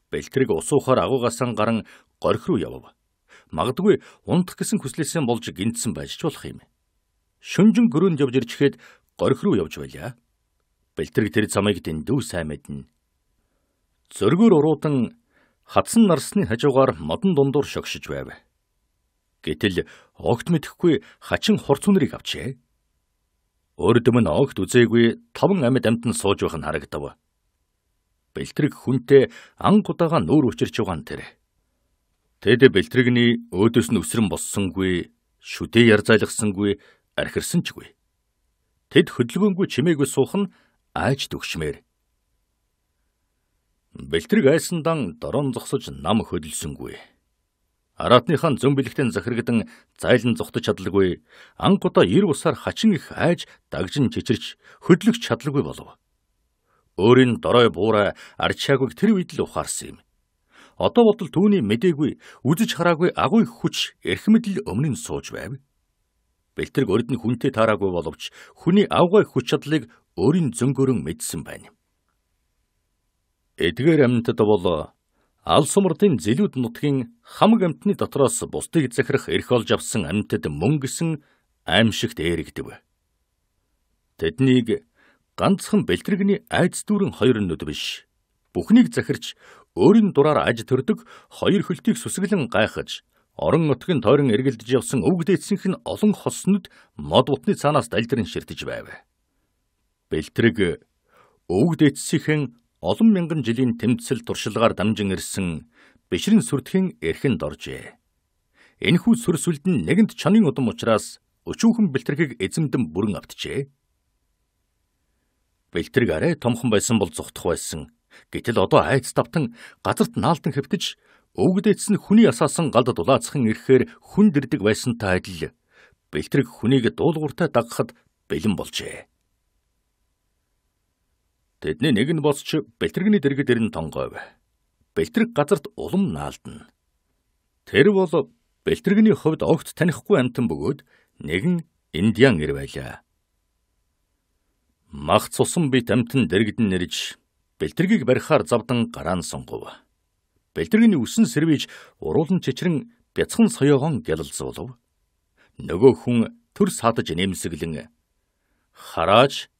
Бэлтрэг усуухаар агуугасан гарan горх руу явв магадгүй унтах гэсэн хүслээсээ болж гинцсэн байж ч болох юм. Шүнжин гөрөөнд явж ирчихэд горх руу явж байлаа. Бэлтэрэг тэр замыг дэндүү сайн мэднэ. Зөргөр уруудан хатсан нарсны хажуугаар модон дундуур шогшиж байв. Гэтэл огт мэдхгүй хачин хурц үнрийг авчээ. Өрдөмн огт үзээгүй таван амьд амтан сууж байх нь харагдав. Бэлтрэг хүнтэй анг удаага нүүр учирч байгаа нь тэр. Тэд бэлтрэгний өөдөөс нь өсрөн боссонгүй, шүдээ ярзайлгсангүй, архирсан чгүй. Тэд хөдөлгөөнгүй чимээгүй суух нь айж төгшмээр. Бэлтрэг айсандан дорон зогсож нам хөдөлсөнгүй. Араатныхан зөм бэлэгтэн захирагдан зайлан зүхтэж чадлаггүй, ангудаа ир усаар хачин их айж дагжин чичирч хөдлөх чадлаггүй болов. Өөрийн дорой буура арчаагүйг тэр үед л ухаарсан юм Одоо болтол түүний мдээгүй, үзэж хараагүй агуу их хүч эрх мэдл өмнө нь сууж байв. Бэлтэрэг өрд нь хүнтэй таараагүй боловч хүний авгай хүч чадлыг өөрийн зөнгөрөн мэдсэн байна. Эдгээр амьтад бол Алсумрын зэлүүд нутгийн хамаг амтны дотроос бусдыг захирах эрх олж авсан амьтад мөнгөсөн аимшигт эрэгдэв. Тэднийг ганцхан бэлтэрэгний айц дүүрэн хоёр нүд биш. Бүхнийг захирч өөрийн дураар аж төрдөг хоёр хөлтийг сүсгэлэн гайхаж орон нутгийн тойрон эргэлдэж явсан өвгдээцсийнх нь олон хоснод мод утны цаанаас далдрын ширтэж байв. Бэлтрэг өвгдээцсийнхэн олон мянган жилийн тэмцэл туршилгаар дамжин ирсэн бишрэн сүрдхийн эрхэнд оржээ. Энэхүү сүрсүлд нь нэгэнт чонын удам учраас өчүүхэн бэлтрэгийг эзэмдэн бүрэн автжээ. Бэлтрэг арай томхон байсан бол зүгтх байсан Гэтэл одоо айц давтан газарт наалдан хэвтэж өвгдээдсэн хүний асаасан галд дулаацхан ирэхээр хүн дэрдэг байсантай адил бэлтрэг хүнийг дуулууртай дагахад бэлэн болжээ. Тэдний нэг нь босч бэлтрэгний дэргэд ирэн тонгойв. Бэлтрэг газарт улам наалдана. Тэр бол бэлтрэгний хувьд огт танихгүй амтан бөгөөд нэгэн индиан ир байлаа. Мах цусан бит амтан дэргэд нэрж бэлтэргийг барихаар завдан гараа нь сунгов. Бэлтэргийн үсэн сэрвийж уруулан чичрэн бяцхан соёогон гялалзуулав. Нөгөө хүн төр садаж нэмсэглэн хараач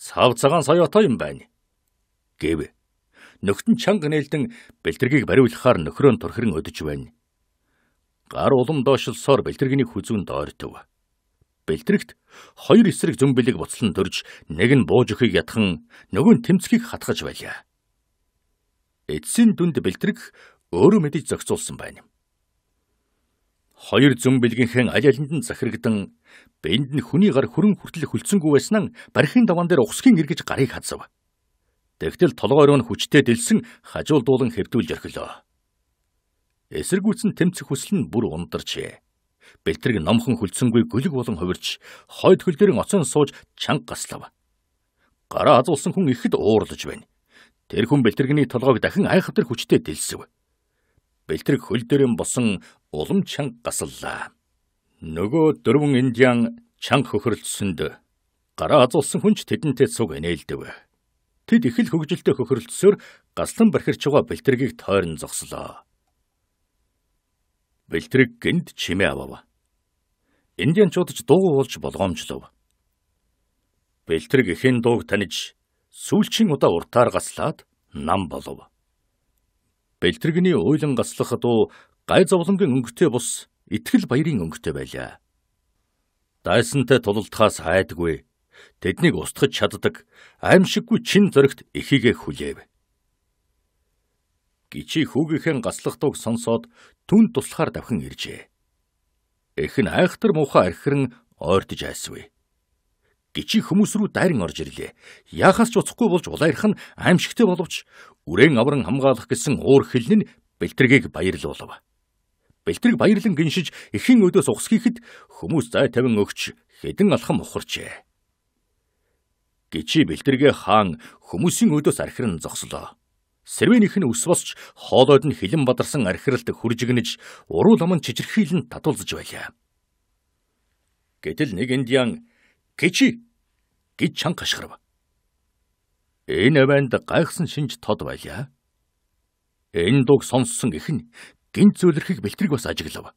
цав цагаан соёотой юм байна гэв. Нөхтөн чанга нээлтэн бэлтэргийг бариулахаар нөхрөө турхирэн өдөж байна. Гар улам доошлсоор бэлтэргэний хүзүүн дойртов. Бэлтрэгт хоёр эсрэг зөм бэлэг буцлан дөрж нэг нь бууж өхийг ятхан нөгөө нь тэмцгийг хатгаж байлаа. Эцсийн дүнд бэлтрэг өөрөө мэдэж зохицуулсан байна. Хоёр зөм бэлгийнхэн аль алинд нь захирагдан бэнд нь хүний гар хөрөн хүртэл хөлдсөнгүй байсан нь бархийн даван дээр ухсхийн эргэж гарыг хазав. Тэгтэл толгойроо нь хүчтэй дэлсэн хажуул дуулан хэвдүүлж орхилоо. Эсэргүүцэн тэмцэх хүсэл нь бүр ундарчээ. Бэлтэрэг номхон хөлдсөнгүй гүлэг болон хувирч хойд хөл дээрэн оцон сууж чанга гаслав. Гараа азуулсан хүн ихэд уурлаж байна. Тэр хүн бэлтэрэгний толгойг дахин айхавтар хүчтэй дэлсэв. Бэлтэрэг хөл дээрэн босон улам чанга гасллаа. Нөгөө дөрвөн индиан чанга хөхөрлөсөнд гараа азуулсан хүн ч тэдэнтэй цуг инээлдэв. Тэд их л хөвгөлтэй хөхөрлөсөөр гаслан бархирч байгаа бэлтэргийг тойрон зогслоо бэлтрэг гинт чимээ авав. Индианчууд ч дуу уулж болгоомжлов. Бэлтрэг эхэн дууг таних сүүлчийн удаа уртаар гаслаад нам болов. Бэлтрэгний уйлан гаслах дуу гай зовлонгийн өнгөтэй бус итгэл баярын өнгөтэй байлаа. Дайсантай тулалдахаас хайдаггүй. Тэднийг устгах чаддаг аимшиггүй чин зөрөгт эхийгэ хүлээв. Гичи хүүгийнхээ гаслахтууг сонсоод түн туслахаар давхан иржээ. Эх нь айхтар муухай архирэн ойртож айсвэ. Гичи хүмүүс рүү дайрн орж ирлээ. Яахаас ч уцахгүй болж улайрах нь аимшигтэй боловч үрээн авран хамгаалах гэсэн уур хилэн нь бэлтрэгийг баярлуулав. Бэлтрэг баярлан гиншиж эхийн өдөөс ухсхийхэд хүмүүс зай тавин өгч хэдэн алхам ухарчээ. Гичи бэлтрэгээ хаан хүмүүсийн өдөөс архирн зогслоо Сэрвэнийх нь ус босч хоолойд нь хилэн бадарсан архиралт хүржигнэж уруу лам нь чижирхийлэн татуулж байлаа. Гэтэл нэг индиан кичи гэж чан гашгарв. Энэ аванд гайхсан шинж тод байлаа. Энэ дуг сонссон ихэн гинт зөөлрөхийг бэлтрэг бас ажиглав.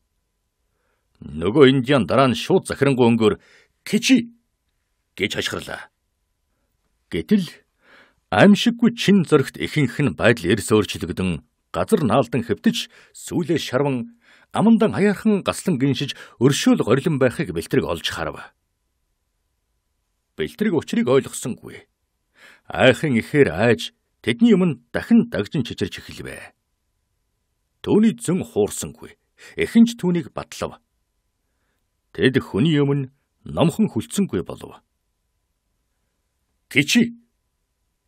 Нөгөө индиан дараа нь шууд захирангуй өнгөөр кичи гэж хашгирлаа. Гэтэл Аимшиггүй чин зөрөгт ихэнх нь байдал эрс өөрчлөгдөн газар наалдан хөвтөж сүүлээ шарван амандан хаяархан гаслан гиншиж өршөөл горилон байхыг бэлтрэг олж харав. Бэлтрэг учрыг ойлгосонгүй. Айхын ихээр айж тэдний өмнө дахин дагжин чичирч эхэлвэ. Төвний зэн хуурсангүй. Эхэнч түүнийг батлав. Тэд хүний өмнө номхон хүлцэнгүй болов. Кичи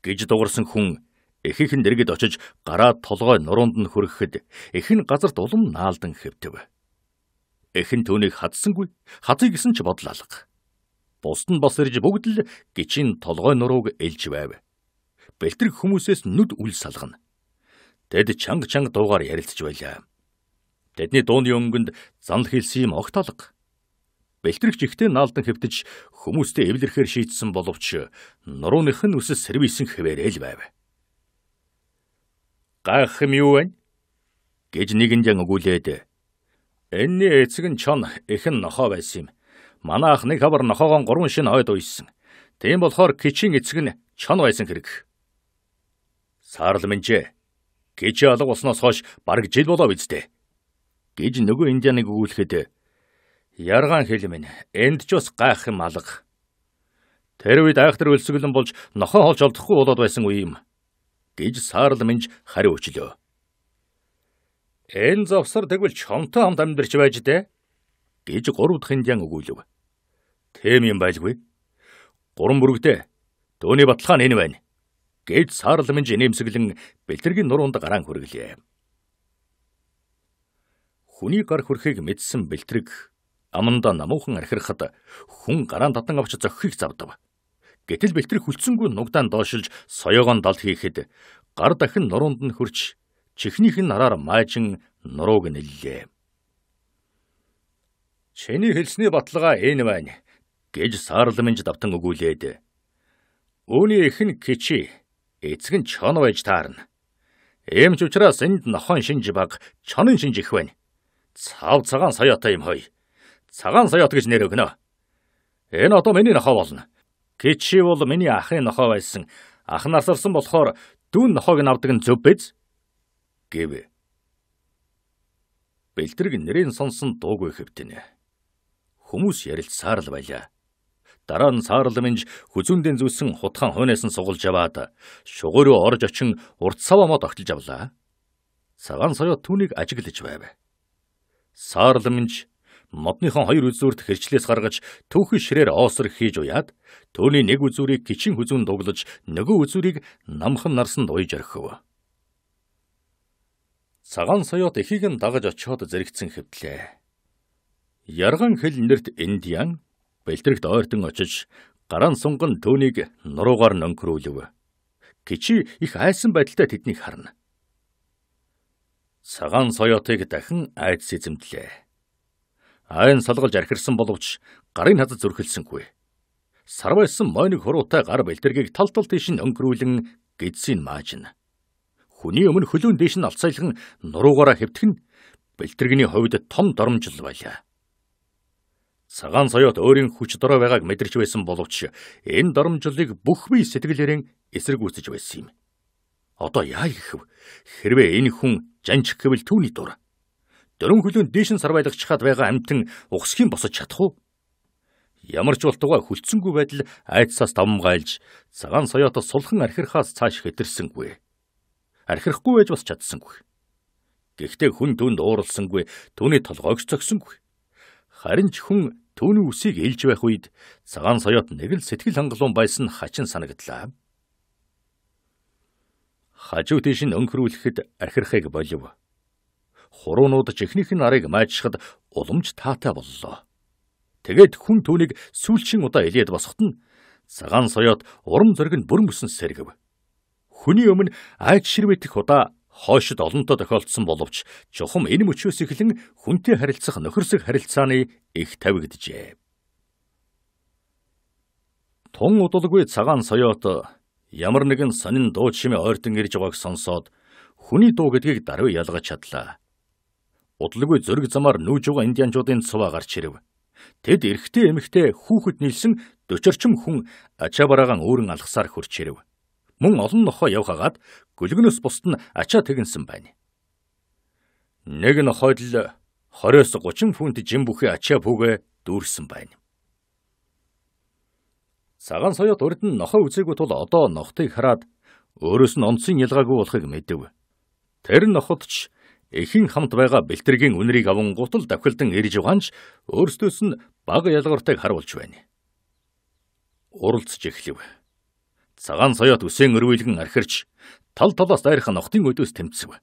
гэж дуурсан хүн эхийнх нь дэргэд очиж гараа толгой нуруунд нь хөргөхөд эхний газарт улам наалдан хэвтэв. Эхэн түүнийг хадсангүй хазыг гисэн ч бодол алга. Бусд нь бас ирж бүгд л гичийн толгой нурууг элж байв. Бэлтрэг хүмүүсээс нүд үл салгана. Тэд чанга чанга дуугаар ярилцж байлаа. Тэдний дууны өнгөнд занл хэлсэн юм огт алга. Бэлтрэгч ихтэй наалдан хэвтэж хүмүүстэй эвлэрэхээр шийдсэн боловч нурууных нь үсэс сервисэн хэвээрэл байв. Гайх юм юу вэ? гэж нэгэнжэн өгүүлээд. Энний эцэг нь чон ихэн нохоо байсан юм. Манай ах нэг хавар нохоогоо гурван шин хойд уйсан. Тийм болохоор кичийн эцэг нь чон байсан хэрэг. Саарл минжээ. Кичи алга болсноос хойш бараг жил болоо биз дээ. гэж нөгөө индианыг өгүүлэхэд Яргаан хэл минь энд ч бас гайх юм алга. Тэр үед айхтар өлсгөлэн болж нохоо холж олдохгүй болоод байсан үе юм гэж саарл минж хариу өчлөө. Энэ завсар тэгвэл чонтой хамт амьдарч байж дээ гэж гурав дахь индиан өгүүлв. Тэм юм байлгүй. Гурван бүрэгдээ. Дөөний баталгаа нь энэ байна гэж саарл минж нэмсэглэн бэлтэргийн нуруунд гараан хүргэлээ. Хүний гар хүрхийг мэдсэн бэлтрэг Аманда намуухан архирахад хүн гараан татан авч зохихыг завдав. Гэтэл бэлтэр хүлцэнгүй нугдаан доошилж соёогоон далд хийхэд гар дахин нуруунд нь хөрч чихнийх нь араар маажин нурууг нэллээ. Чиний хэлсний баталгаа энэ байна гэж саарламж давтан өгүүлээд Үүний ихэнх кичи эцэг нь чон байж таарна. Эмч учраас энд нохон шинж баг чонын шинж их байна. Цав цагаан соёотой юм хой цагаан саят гэж нэр өгнө. Энэ одоо миний нохоо болно. Кичи бол миний ахын нохоо байсан. Ах нь асарсан болохоор дүүн нохоог нь авдаг нь зөв биз? гэв. Бэлтрэг нэрийн сонсон дуугүй хэвтэнэ. Хүмүүс ярилцсаар л байлаа. Дараа нь саарламж хүзүүндэн зүсэн хутхан хойноос нь сугалж аваад шугуу руу орж очин урт савамод огтлж авлаа. Цагаан соёо түүнийг ажиглаж байв. Саарламж модныхон хоёр үзүүрт хэрчлээс гаргаж түүхий ширээр оосор хийж уяад түүний нэг үзүүрийг гिचийн хүзүүн дуглаж нөгөө үзүүрийг намхан нарсанд уйж орхив. Цагаан соёот эхийг нь дагаж очиод зэрэгцэн хэвдлээ. Ярган хэл нэрт Индиан бэлтрэгт ойртон очиж гараан сунган түүнийг нуруугаар нөнгөрүүлв. Кичи их айсан байдалтай тэднийг харна. Цагаан соёотыг дахин айдас эзэмдлээ. Айн салгалж архирсан боловч гарын хазад зүрхэлсэнгүй. Сарвайсан мойныг хуруутай гар бэлтэргийг тал тал тийш нь өнгөрүүлэн гидсийн маажна. Хүний өмнө хөлөөн дээш нь алцайлхан нуруугаараа хэвтгэн бэлтэргийн ховд том доромжл байлаа. Цагаан соёот өөрийн хүч дорой байгааг мэдэрч байсан боловч энэ доромжлыг бүх бие сэтгэлээрээ эсэргүүцэж байсан юм. Одоо яа гэх вэ? Хэрвээ энэ хүн жанч гэвэл түүний дур Дөрөн хөлөнд дээш нь сар байлгач хаад байгаа амтэн ухсхийн босож чадах уу? Ямар ч болтугай хүлцэнгүй байдал айдсаас давм гайлж цагаан соёотос сулхан архирхаас цааш хэтэрсэнгүй. Архирахгүй байж бас чадсангүй. Гэхдээ хүн түнд ууралсангүй, түүний толгойг цогсонгүй. Харин ч хүн түүний үсийг илж байх үед цагаан соёот нэг л сэтгэл хангалуун байсан хачин санагдлаа. Хажуу тийш нь өнхрүүлэхэд архирхыг болив Хуруунууд чихнийх нь арыг майжшихад уламж таатай боллоо. Тэгээд хүн түүнийг сүүлчийн удаа илээд босгот нь цагаан соёот урам зориг нь бүрэн бүсэн сэргэв. Хүний өмнө айж ширвэтэх удаа хойшид олонтоо тохиолдсон боловч чухам энэ мөчөөс эхлэн хүнтэй харилцах нөхөрсөг харилцааны их тавигджээ. Тун удалгүй цагаан соёот ямар нэгэн сонин дуу чимээ ойртон ирж байгааг сонсоод хүний дуу гэдгийг даруй ялгаж чадлаа удалгүй зөрг замаар нүүж байгаа индианчуудын цуваа гарч ирэв. Тэд эрэгтэй эмэгтэй хүүхэд нийлсэн 40-орчим хүн ачаа бараагаан өөрөн алгасаар хурч ирэв. Мөн олон нохоо явхагаад гүлгнөөс бусд нь ачаа тэгэнсэн байна. Нэг нохойд л 20-30 фунт жим бүхий ачаа бүгэ дүүрсэн байна. Саган соёот урд нь нохоо үзээгүй тул одоо нохтыг хараад өөрөөс нь онцгийн ялгаагүй болохыг мэдэв. Тэр нохот ч эхийн хамт байгаа бэлтэргийн үнэрийг аван гутал давхилдан ирж байгаа нь өөрсдөөс нь бага ялгартайг харуулж байна. Уралцж эхлэв. Цагаан соёот үсэн өрвөлгөн архирч тал талаас дайрхан нохтын өдөөс тэмцэв.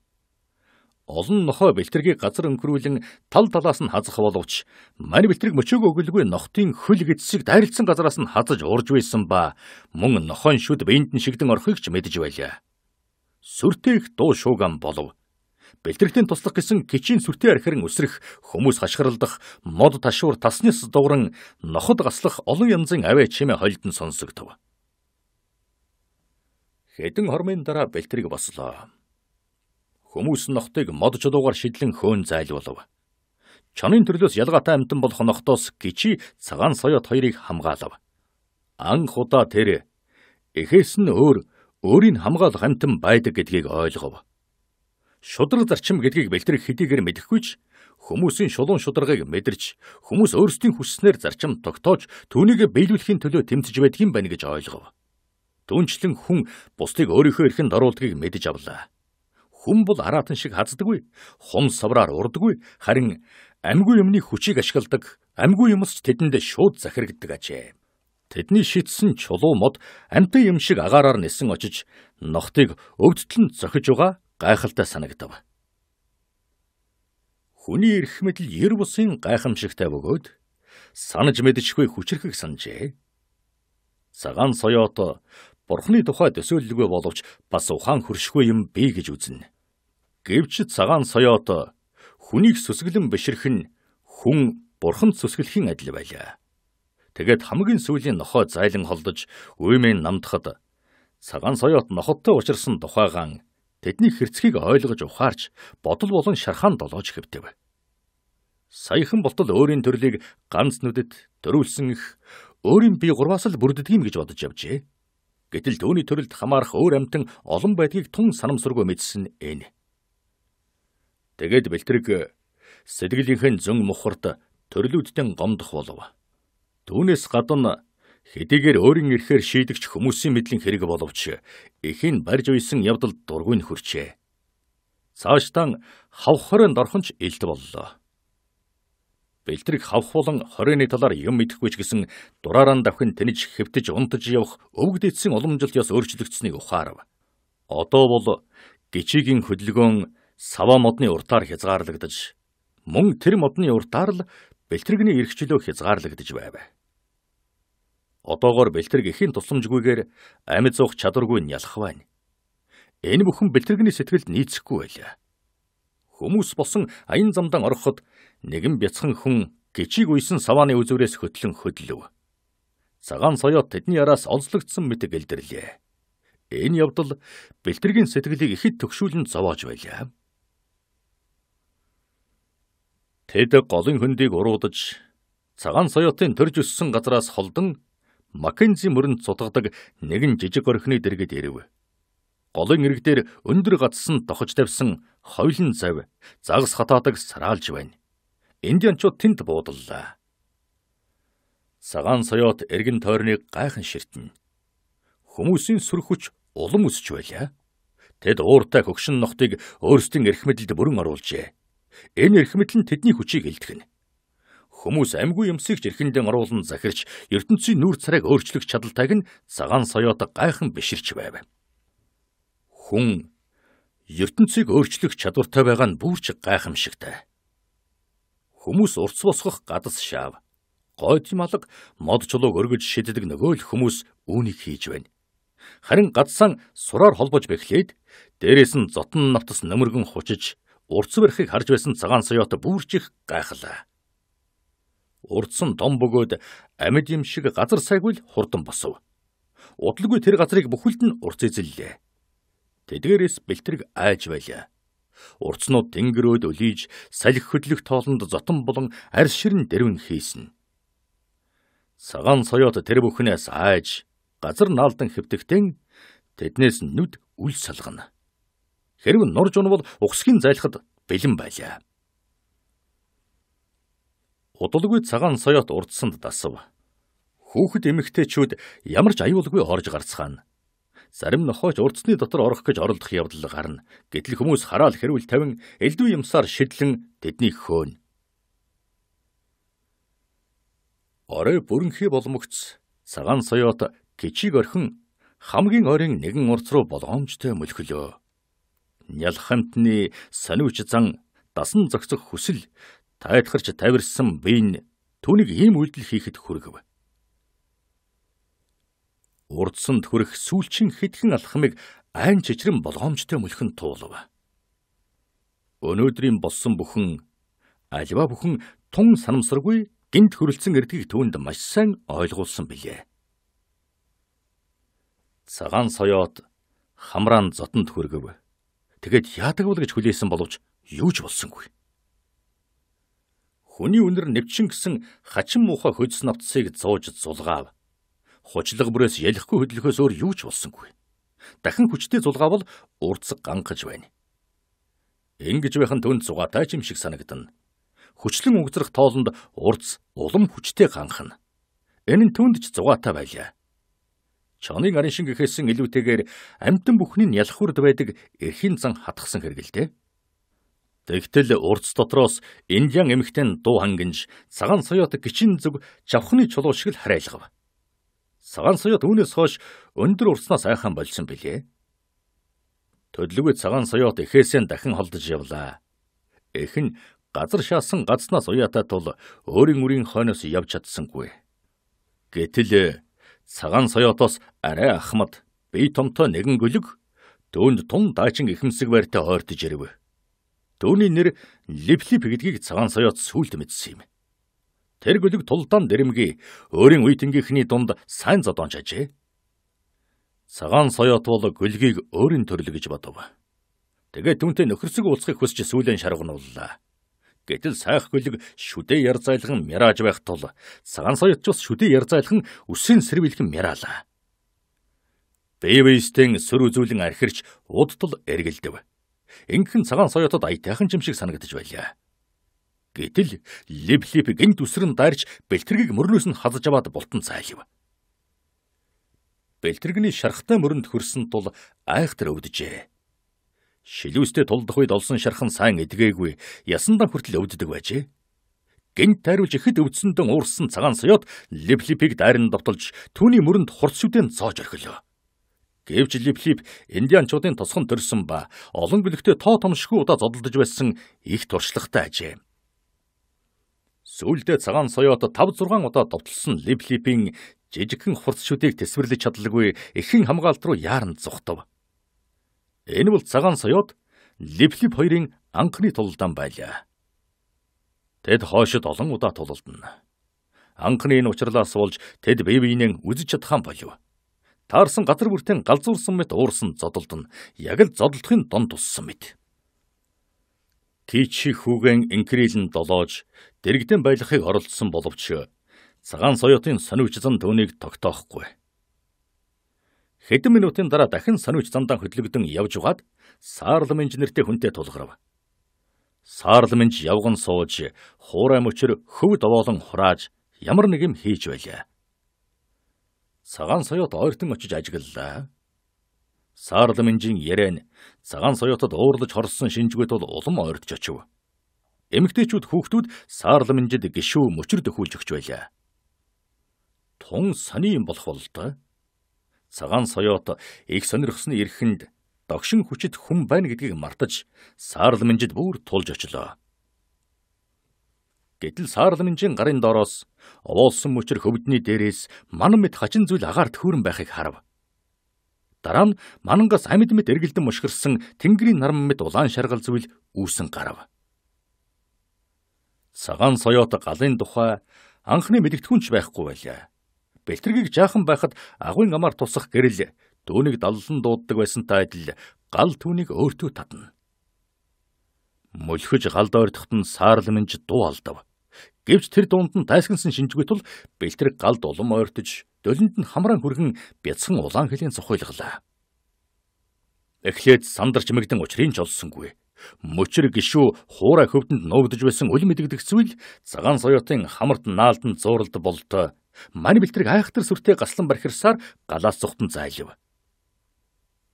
Олон нохой бэлтэргийг газар өнгөрүүлэн тал талаас нь хазах боловч мань бэлтэрэг мөчөөгөө өгөлгүй нохтын хөл гэдсийг дайрлцсан газараас нь хазаж урж байсан ба мөн нохойн шүд биенд нь шигдэн орохыг ч мэдэж байлаа. Сүртэй их дуу шууган болов бэлтгэртийн туслах гэсэн кичийн сүртэй архиран өсрөх, хүмүүс хашгиралдах, мод ташуур таснис дувран, ноход гаслах олон янзын авэ чимээ холдон сонсогдов. Хэдэн хормын дараа бэлтгэрийг бослоо. Хүмүүс нохтыг мод чулуугаар шидлэн хөөн зайлуулав. Чонын төрлөөс ялгаатай амтан болох нохтоос кичи цагаан соёот хоёрыг хамгаалав. Анх удаа тэр эхээс нь өөр өөрийг хамгаалах амтан байдаг гэдгийг ойлгов шудрал зарчим гэдгийг бэлтэрэг хэдийгээр мэдэхгүй ч хүмүүсийн шулуун шударгаыг мэдэрч хүмүүс өөрсдийн хүсснээр зарчим тогтоож түүнийг биелүүлэхийн төлөө тэмцэж байдаг юм байна гэж ойлгов. Түүнчлэн хүн бусдыг өөрийнхөө эрхэнд оруулдгийг мэдэж авлаа. Хүн бол аратан шиг хаздаггүй, хум савраар урдаггүй, харин амьгүй юмны хүчийг ашигладаг, амьгүй юмс ч тэдэнд шууд захирагддаг ажээ. Тэдний шитсэн чулуу мод амьтан юм шиг агаараар нисэн очиж ногтыг өвдөлтөнд зохиж байгаа гайхалтай санагдав. Хүний эрх мэдэл ер бусын гайхамшигтай бөгөөд санаж мэдчихгүй хүчрхэг санжээ. Цагаан соёото бурхны тухай төсөөлөлгүй боловч бас ухаан хөршгүй юм бий гэж үзнэ. Гэвч цагаан соёото хүнийг сүсгэлэн бишрэх нь хүн бурханд сүсгэлхийн адил байлаа. Тэгээд хамгийн сүүлийн нохой зайлан холдож үймэн намдахад цагаан соёот нохоттой учирсан тухайгаан тэдний хэрцгийг ойлгож ухаарч бодол болон шархаан долоож хэвтэв. Саяхан болтол өөрийн төрлийг ганц нүдэд төрүүлсэн их өөрийн бие гурваас л бүрддэг юм гэж бодож явжээ. Гэтэл түүний төрөлд хамаарах өөр амтан олон байдгийг тун санамсаргүй мэдсэн энэ. Тэгэд бэлтрэг сэтгэлийнхэн зөн мухарт төрлүүдтэн гомдох болов. Түүнээс гадна Хэдийгээр өөрийн эрхээр шийдэгч хүмүүсийн мэдлэн хэрэг боловч эхийн барьж уйсан явдал дургүй нь хүрчээ. Цаашдаа хавхорын дорхонч илт боллоо. Бэлтрэг хавх болон хорины талаар юм мэдэхгүй ч гэсэн дураараа давхин тэнэж хэвтэж унтаж явах өвгдэтсэн уламжилт ёс өөрчлөгдсөнийг ухаарав. Одоо бол гичигийн хөдөлгөөн сава модны уртаар хязгаарлагдаж мөн тэр модны уртаар л бэлтрэгний эрхчлөө хязгаарлагдаж байв одоогоор бэлтэрэг эхийн тусламжгүйгээр амьд зуух чадваргүй нь ялах байна. Энэ бүхэн бэлтэрэгний сэтгэлд нийцэхгүй байлаа. Хүмүүс болсон аян замдан ороход нэгэн бяцхан хүн гичиг үйсэн савааны үзүүрээс хөтлөн хөдлөв. Цагаан соёот тэдний араас онцлогдсон мэтэг элдэрлээ. Энэ явдал бэлтэргийн сэтгэлийг ихэд төгшүүлэн зовоож байлаа. Тэд голын хөндийг уруудаж цагаан соёотын төрж өссөн газраас холдон Маккензи мөрөнд цутгадаг нэгэн жижиг орхины дэргэд ирэв. Голын ирэг дээр өндөр гацсан тохож тавьсан хойлон зав загас хатаадаг сараалж байна. Индианчууд тэнд буудаллаа. Цагаан соёот эргэн тойрныг гайхан ширтэн. Хүмүүсийн сүрх хүч улам өсч байлаа. Тэд ууртай хөгшин нохтыг өөрсдийн эрх мэдэлд бүрэн оруулжээ. Энэ эрх мэдэл нь тэдний хүчийг илтгэнэ. Хүмүүс амгүй юмсыг жирхэндэн оруулан захирч ертөнцийн нүүр царайг өөрчлөх чадалтайг нь цагаан соёот гайхан биширч байв. Хүн ертөнцийг өөрчлөх чадвартай байгаа нь бүрч гайхамшигтай. Хүмүүс урц босгох гадас шаав, гойд малга, мод чулууг өргөж шиддэг нөгөө л хүмүүс үүнийг хийж байна харин гадсан сураар холбож бэхлээд дээрээс нь зотон навтас нөмөргөн хучиж урц бэрхийг харж байсан цагаан соёот бүрж их гайхлаа урдсан том бөгөөд амьд юм шиг газар сайгүй л хурдан босов. Удлгүй тэр газрыг бүхэлд нь урт эзэллээ. Тэдгээрээс бэлтрэг айж байлаа. Урдснууд тэнгэрөөд өлийж салхи хөдлөх тоолонд зотон болон арс ширн дэрвэн хийсэн. Цагаан соёот тэр бүхнээс айж газар наалдан хөвтөгтэн тэднээс нүд үл салгана. Хэрв норж унвал ухсхийн зайлахад бэлэн байлаа удалгүй цагаан соёот урдсанд дасав. Хүүхэд эмэгтэйчүүд ямар ч аюулгүй орж гарцгаана. Зарим нохойч урдсны дотор орох гэж оролдох явдал гарна. Гэтэл хүмүүс хараал хэрүүл тавин элдв юмсаар шидлэн тэднийг хөөнө. Орой бүрэнхий боломгц цагаан соёот кичиг орхин хамгийн ойрын нэгэн урц руу болгоомжтой мөлхөлөө. Нялхантны сониуч зан дасан зогцох хүсэл тайлхарч тавирсан би нь түүнийг ийм үйлдэл хийхэд хүргэв. Урдсанд хүрэх сүүлчийн хитгэн алхмыг айн чичрэн болгоомжтой мөлхөн туулав. Өнөөдрийн болсон бүхэн альва бүхэн тун санамсаргүй гинт хөрөлцөн эрдгийг түүнд маш сайн ойлгуулсан билээ. Цагаан соёот хамраан зотонд хүргэв. Тэгэд яадаг бол гэж хүлээсэн боловч юу ч болсонгүй. Хүний өнөр нэвчин гэсэн хачин муухай хөдс навцыг зууж зулгаав. Хучлаг бүрээс ялахгүй хөдлөхөөс өөр юу ч болсонгүй. Дахин хүчтэй зулгаавал урдсаг гангаж байна. Ингэж байхын түнд зугатай ч юм шиг санагдана. Хүчлэн угзрах тоолонд урдс улам хүчтэй ганхна. Энэ нь түнд ч зугатай байлаа. Чоныг арын шин гэхээсэн илүүтэйгээр амтан бүхний нь ялхурд байдаг эрхийн зан хатгсан хэрэг л дээ. Тэгтэл урц дотроос Индиан эмэгтэй дуу хангинж цагаан соёот гिचин зүг чавхны чулуу шиг л харайлгав. Цагаан соёот үүнээс хойш өндөр урснаас айхан болсон билээ. Төдлөгөө цагаан соёот эхээсээ дахин холдож явлаа. Эх нь газар шаасан газнаас уяатай тул өөрийн үрийн хойноос явж чадсангүй. Гэтэл цагаан соёотоос арай ахмад бие томтой нэгэн гөлөг түүнд тун даачин ихэмсэг байртай хойртож ирэв. Төвний нэр Липлип гэдгийг цагаан соёот сүулт мэдсэн юм. Тэр гөлөг тулдаан дэрэмгий өөрийн үеингийнхний дунд сайн зодонч ажээ. Цагаан соёот бол гөлгийг өөрийн төрөл гэж бодов. Тэгээ түнтэй нөхөрсөг уулзахыг хүсж сүүлэн шаргнууллаа. Гэтэл сайх гөлөг шүдээ яр зайлхан мяраж байх тул цагаан соёот ч бас шүдээ яр зайлхан үсийн сэрвэлхэн мяраалаа. Бэвэстэн сөр үзүүлэн архирч удтал эргэлдэв. Инхэн цагаан соёотод аятайхан юм шиг санагдаж байлаа. Гэтэл лип лип гинт үсрэн дайрч бэлтэргийг мөрнөөс нь хазаж аваад бултан цайлв. Бэлтэргийн шархтай мөрөнд хөрсөн тул айхтар өвдөжээ. Шилүүстэй тулдах үед олсон шархан сайн эдгээгүй, ясандаа хүртэл өвддөг байжээ. Гинт тайруулж ихэд өвдсөндөн уурсан цагаан соёот лип липиг дайрн довтолж түүний мөрөнд хурц шүдэн цоож орхилоо. Гэвч Липлип индианчуудын тусган төрсөн ба олон бүлэгтээ тоо том шхүү удаа зодолдож байсан их туршлагатай ажээ. Сүүлдээ цагаан соёот 5 6 удаа товтлсон Липлипийн жижигхэн хурц шүдийг тесвэрлэж чадлагүй эхэн хамгаалт руу яарн зүхтв. Энэ бол цагаан соёот Липлип хоёрын анхны тулалдаан байлаа. Тэд хойшид олон удаа тулалдана. Анхны энэ уулзралаас болж тэд бие биенээ үзэж чадхан болов таарсан газар бүртэн галзуурсан мэт уурсан зодолдно. Яг л зодолдохын донд туссан мэт. Кичи хүүгэн инкрилэн долоож дэрэгдэн байлахыг оролдсон боловч цагаан соёотын сониуч зан түүнийг тогтоохгүй. Хэдэн минутын дараа дахин сониуч зандаа хөдлөгдөн явж угаад саарл инженертэй хүнтэй тулгарв. Саарл минж явган сууж хуурай мөчр хөв довоолон хурааж ямар нэг юм хийж байлаа цагаан соёот ойртон очиж ажиглалаа. Саарламжийн ярэн цагаан соёотод уурлаж хорсон шинжгүүд бол улам ойртож очив. Эмэгтэйчүүд хүүхдүүд саарламжид гişүү мөчр дөхүүлж өгч байлаа. Тун сони юм болох бололтой. Цагаан соёот их сонирхсны эрхэнд догшин хүчит хүн байна гэдгийг мартаж саарламжид бүр тулж очлоо. Гэтэл саарламжийн гарын дороос овоолсон мөчр хөвдний дээрээс манан мэд хачин зүйл агаар төхөрөн байхыг харав. Дараа нь манангас амьд мэд эргэлдэн мушгирсан тэнгэрийн нарм мэд улаан шаргал зүйл үүсэн гарав. Цагаан соёот галын тухай анхны мэдгэдгүнч байхгүй байлаа. Бэлтэргийг жаахан байхад агуйн амар тусах гэрэл дөөнийг даллан дууддаг байсантай адил гал түүнийг өөртөө татна. Мөлхөж гал дойртохт нь саарламж дуу алдав. Гэвч тэр дунд нь тайсгансан шинжгүй тул бэлтэр галд улам ойртож, долинд нь хамраан хүргэн бяцхан улаан хөлийн цохойлглаа. Эхлээд сандарч мэгдэн учрын ч олсонгүй. Мөчр гişүү хуурай хөвдөнд нуугдж байсан үл мэдэгдэх зүйл цагаан соёотын хамарт наалдан зууралд болтой. Мань бэлтрийг айхтар сүртэй гаслан бархирсаар галаас цухтан зайлв.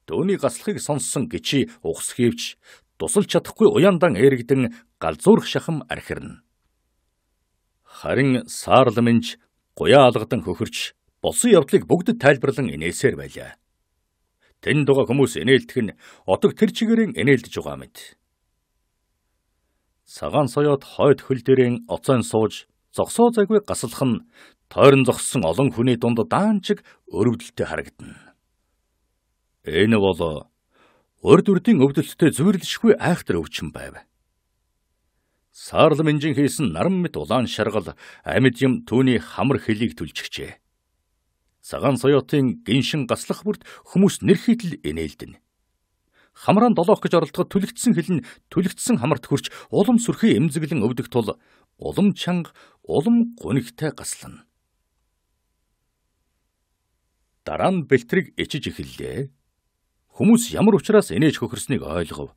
Төвний гаслахыг сонссон гिचи ухс хийвч тусалж чадахгүй уяандан эрэгдэн галзуурх шахам архирна. Харин Саарламинч гуяа алгадан хөхөрч болсон явдлыг бүгд тайлбарлан инээсээр байлаа. Тэнд байгаа хүмүүс инээлдэх нь отог тэр чигээрэн инээлдэж байгаа мэт. Цагаан соёот хойд хөл дээрэн оцон сууж зогсоо загвыг гаслах нь тойрон зогссон олон хүний дунд даанчиг өрөвдөлтөй харагдана. Энэ бол урд үрдийн өвдөлттэй зүйрлэшгүй айхтар өвчин байв. Саарл минжин хийсэн наран мэт улаан шаргал амьд юм түүний хамар хөлийг түлчгчээ. Цагаан соёотын гиншин гаслах бүрт хүмүүс нэрхийтэл инээлдэнэ. Хамраан долоох гэж оролдоход түлэгдсэн хэл нь түлэгдсэн хамарт хүрч улам сүрхий эмзэглэн өвдөх тул улам чанга улам гунигтай гаслана. Дараа нь бэлтрэг ичиж эхэллээ. Хүмүүс ямар ухраас инээж хөхрснийг ойлгов.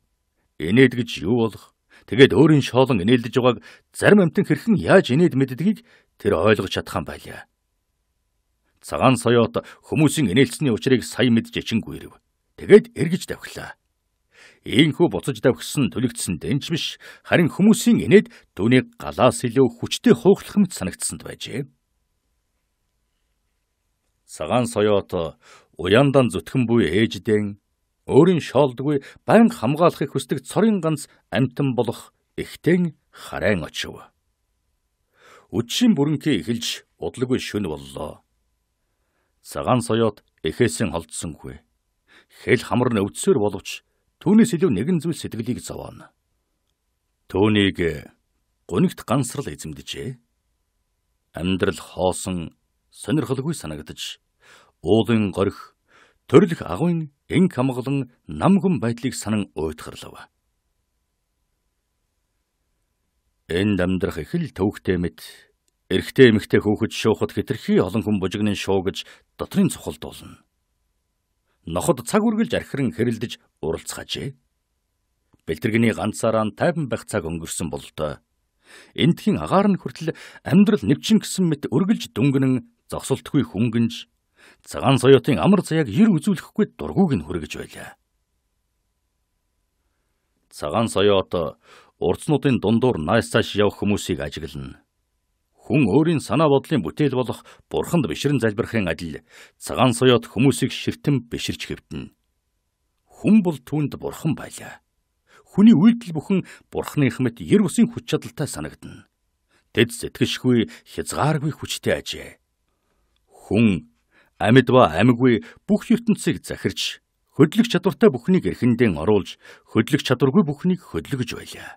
Инээд гэж юу болох? Тэгээд өөрийн шоолон инээлдэж байгааг зарим амтэн хэрхэн яаж инээд мэддгийг тэр ойлгож чадхан байлаа. Цагаан соёот хүмүүсийн инээлцний учрыг сайн мэдж ичингүй ирэв. Тэгээд эргэж давхилаа. Ийхүү буцаж давхсан төлөгдсөн дэнч биш, харин хүмүүсийн инээд түүний галаас илүү хүчтэй хуухлах мэт санагдсанд байжээ. Цагаан соёот уяндан зүтгэн буй ээждэн өөрийн шоолдгүй байн хамгаалахыг хүсдэг цорын ганц амтан болох эхтэн харайн очив. Үдшийн бүрэнхий эхэлж удалгүй шүн боллоо. Цагаан соёот эхээсээ холдсонгүй. Хэл хамар нөвдсөөр боловч түүнээс илүү нэгэн зүйл сэтгэлийг зовооно. Төвнийг гонигт гансрал эзэмдэжээ. Амьдрал хоосон сонирхолгүй санагдаж уулын горих төрөлх агуйн энг хамглан нам хүн байдлыг санан уйтгарлав. Энд амьдрах их л төвхтэй мэд эрэгтэй эмэгтэй хөөхөж шуухад хитрхи олон хүн бужигны шуугаж дотрын цохолд болно. Ноход цаг үргэлж архиран хэрэлдэж уралцгаажээ. Бэлтэргэний ганцаараа тайван байх цаг өнгөрсөн бололтой. Энтхийн агаар нь хүртэл амьдрал нэвчин гисэн мэт үргэлж дүнгэнэн зогсолтгүй хүнгэнж цагаан соёотын амар заяаг ер үзүүлэхгүй дургуг нь хүргэж байлаа. Цагаан соёот урдснуудын дундуур найс цааш явх хүмүүсийг ажиглана. Хүн өөрийн санаа бодлын бүтээл болох бурханд бишрэн залбирхын адил цагаан соёот хүмүүсийг ширтэн биширч хэвтэнэ. Хүн бол түүнд бурхан байлаа. Хүний үйлдэл бүхэн бурханы хэмэт ер усын хүч чадалтай санагдана тэд сэтгэшгүй хязгааргүй хүчтэй ажээ. Хүн амьд ба амьгүй бүх ертөнцийг захирч хөдлөх чадвартай бүхнийг эрхэндээ оруулж хөдлөх чадваргүй бүхнийг хөдлөгж байлаа.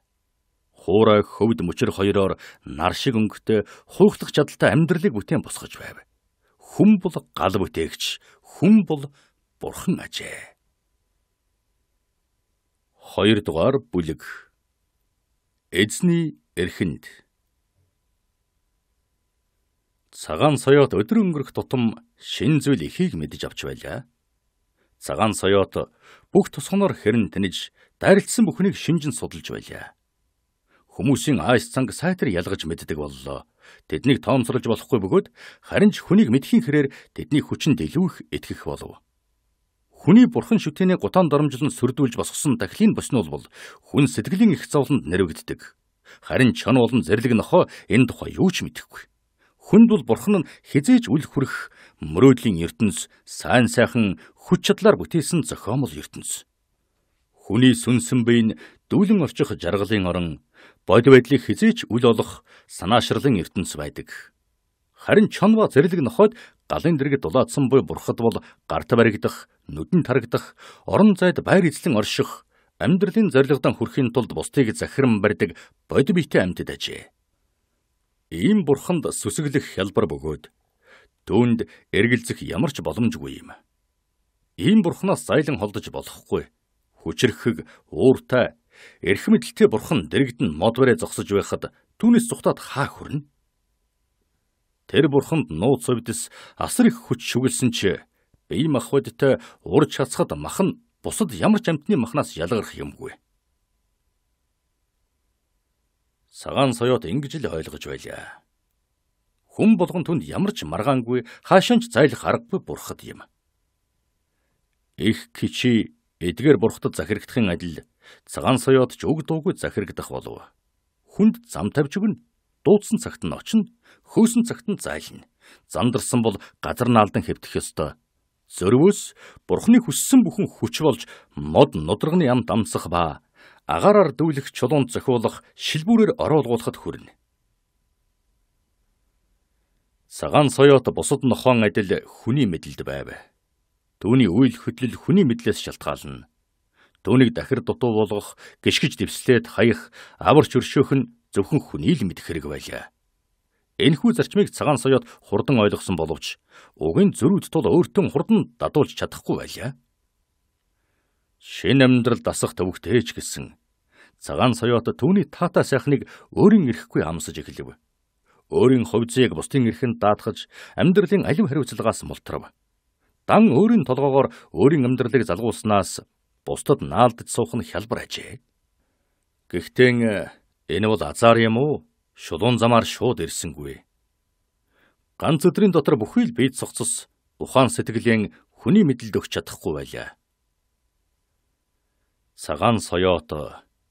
Хуурай хөвд мөчр хоёроор нар шиг өнгөтэй хуухлах чадaltaй амьдралыг бүтээн босгож байв. Хүн бол гал бүтээгч, хүн бол бурхан ажээ. 2 дугаар бүлэг Эзний эрхэнд Цагаан соёот өдөр өнгөрөх тутам шин зүйл ихийг мэдж авч байлаа. Цагаан соёот бүх тусганаар хэрн тэнэж дайрлцсан бүхнийг шимжин судалж байлаа. Хүмүүсийн айс цанг сайтар ялгаж мэддэг боллоо. Тэднийг тоомсорлж болохгүй бөгөөд харин ч хүнийг мэдхийн хэрээр тэдний хүчин дэлгүүх итгэх болов. Хүний бурхан шүтээний гутаан дарамжлан сүрдүүлж босгосон тахилын боснуул бол хүн сэтгэлийн их зовлонд нэрвэгддэг. Харин чон болон зэрлэг нохо энэ тухай юу ч мэдэхгүй. Хүнд бол бурхан нь хизээж үл хүрэх мөрөөдлийн ертөнц сайн сайхан хүч чадлаар бүтээсэн зохиомол ертөнц. Хүний сүнсэн бий нь дүүлэн орчих жаргалын орон бод байдлыг хизээч үл олох санаашрлын ертөнц байдаг. Харин чонва зэрлэг нохойд галын дэргэд дулаадсан буй бурхад бол гарт баригдах, нүдэн тарагдах, орон зайд байр эзлэн орших, амьдралын зорилгодан хүрэхин тулд бусдыг захирам барьдаг бод биетэй амьтад ажээ ийм бурханд сүсэглэх хялбар бөгөөд түүнд эргэлзэх ямар ч боломжгүй юм. Ийм бурхнаас зайлан холдож болохгүй. Хүчрэхэг, ууртай, эрх мэдэлтэй бурхан дэрэгдэн мод барэ зогсож байхад түүнээс цухтаад хаа хүрнэ? Тэр бурханд нууц совдис асар их хүч шүглсэн ч бие махбодтой урж хацхад мах нь бусад ямар ч амтны махнаас ялгарх юмгүй. Сагаан соёот ингэж л ойлгож байлаа. Хүн болгон түнд ямар ч маргаангүй хаашинч зайлах аргагүй бурхад юм. Их кичи эдгээр бурхтад захирагдахын адил цагаан соёот ч үг дуугүй захирагдах болов. Хүнд зам тавьж өгнө. Дуудсан цагт нь очино, хөөсөн цагт нь зайлна. Зандарсан бол газар наалдан хэвтэх ёстой. Зөрвөөс бурхны хүссэн бүхэн хүч болж мод нудрагны ям дамсах ба агаараар дүүлэх чулуунд зохиолох шилбүүрээр оруулуулахад хүрнэ. Саган соёот бусад нохон адил хүний мэдлэлд байв. Түүний үйл хөдлөл хүний мэдлээс шалтгаална. Түүнийг дахир дутуу болгох, гიშгэж дэвслээд хаях, аварч өршөөх нь зөвхөн хүний л мэдэх хэрэг байлаа. Энэхүү зарчмыг цагаан соёот хурдан ойлгосон боловч угийн зөрүүд тул өөртөө хурдан дадуулж чадахгүй байлаа шин амьдрал дасах төвөгтэй ч гэсэн цагаан соёот түүний таатай сайхныг өөрийн эрхгүй амсаж эхлэв. Өөрийн хувьцыг бусдын эрхэнд даатгаж амьдралын алив хариуцлагаас мултрав. Дан өөрийн толгоогоор өөрийн амьдралыг залгуулснаас бусдад наалдаж суух нь хялбар ажээ. Гэхдээ энэ бол азар юм уу? Шулуун замаар шууд ирсэнгүй. Ганц өдрийн дотор бүхий л бие цогцос ухаан сэтгэлийн хүний мэдлд өгч чадахгүй байлаа. Цагаан соёот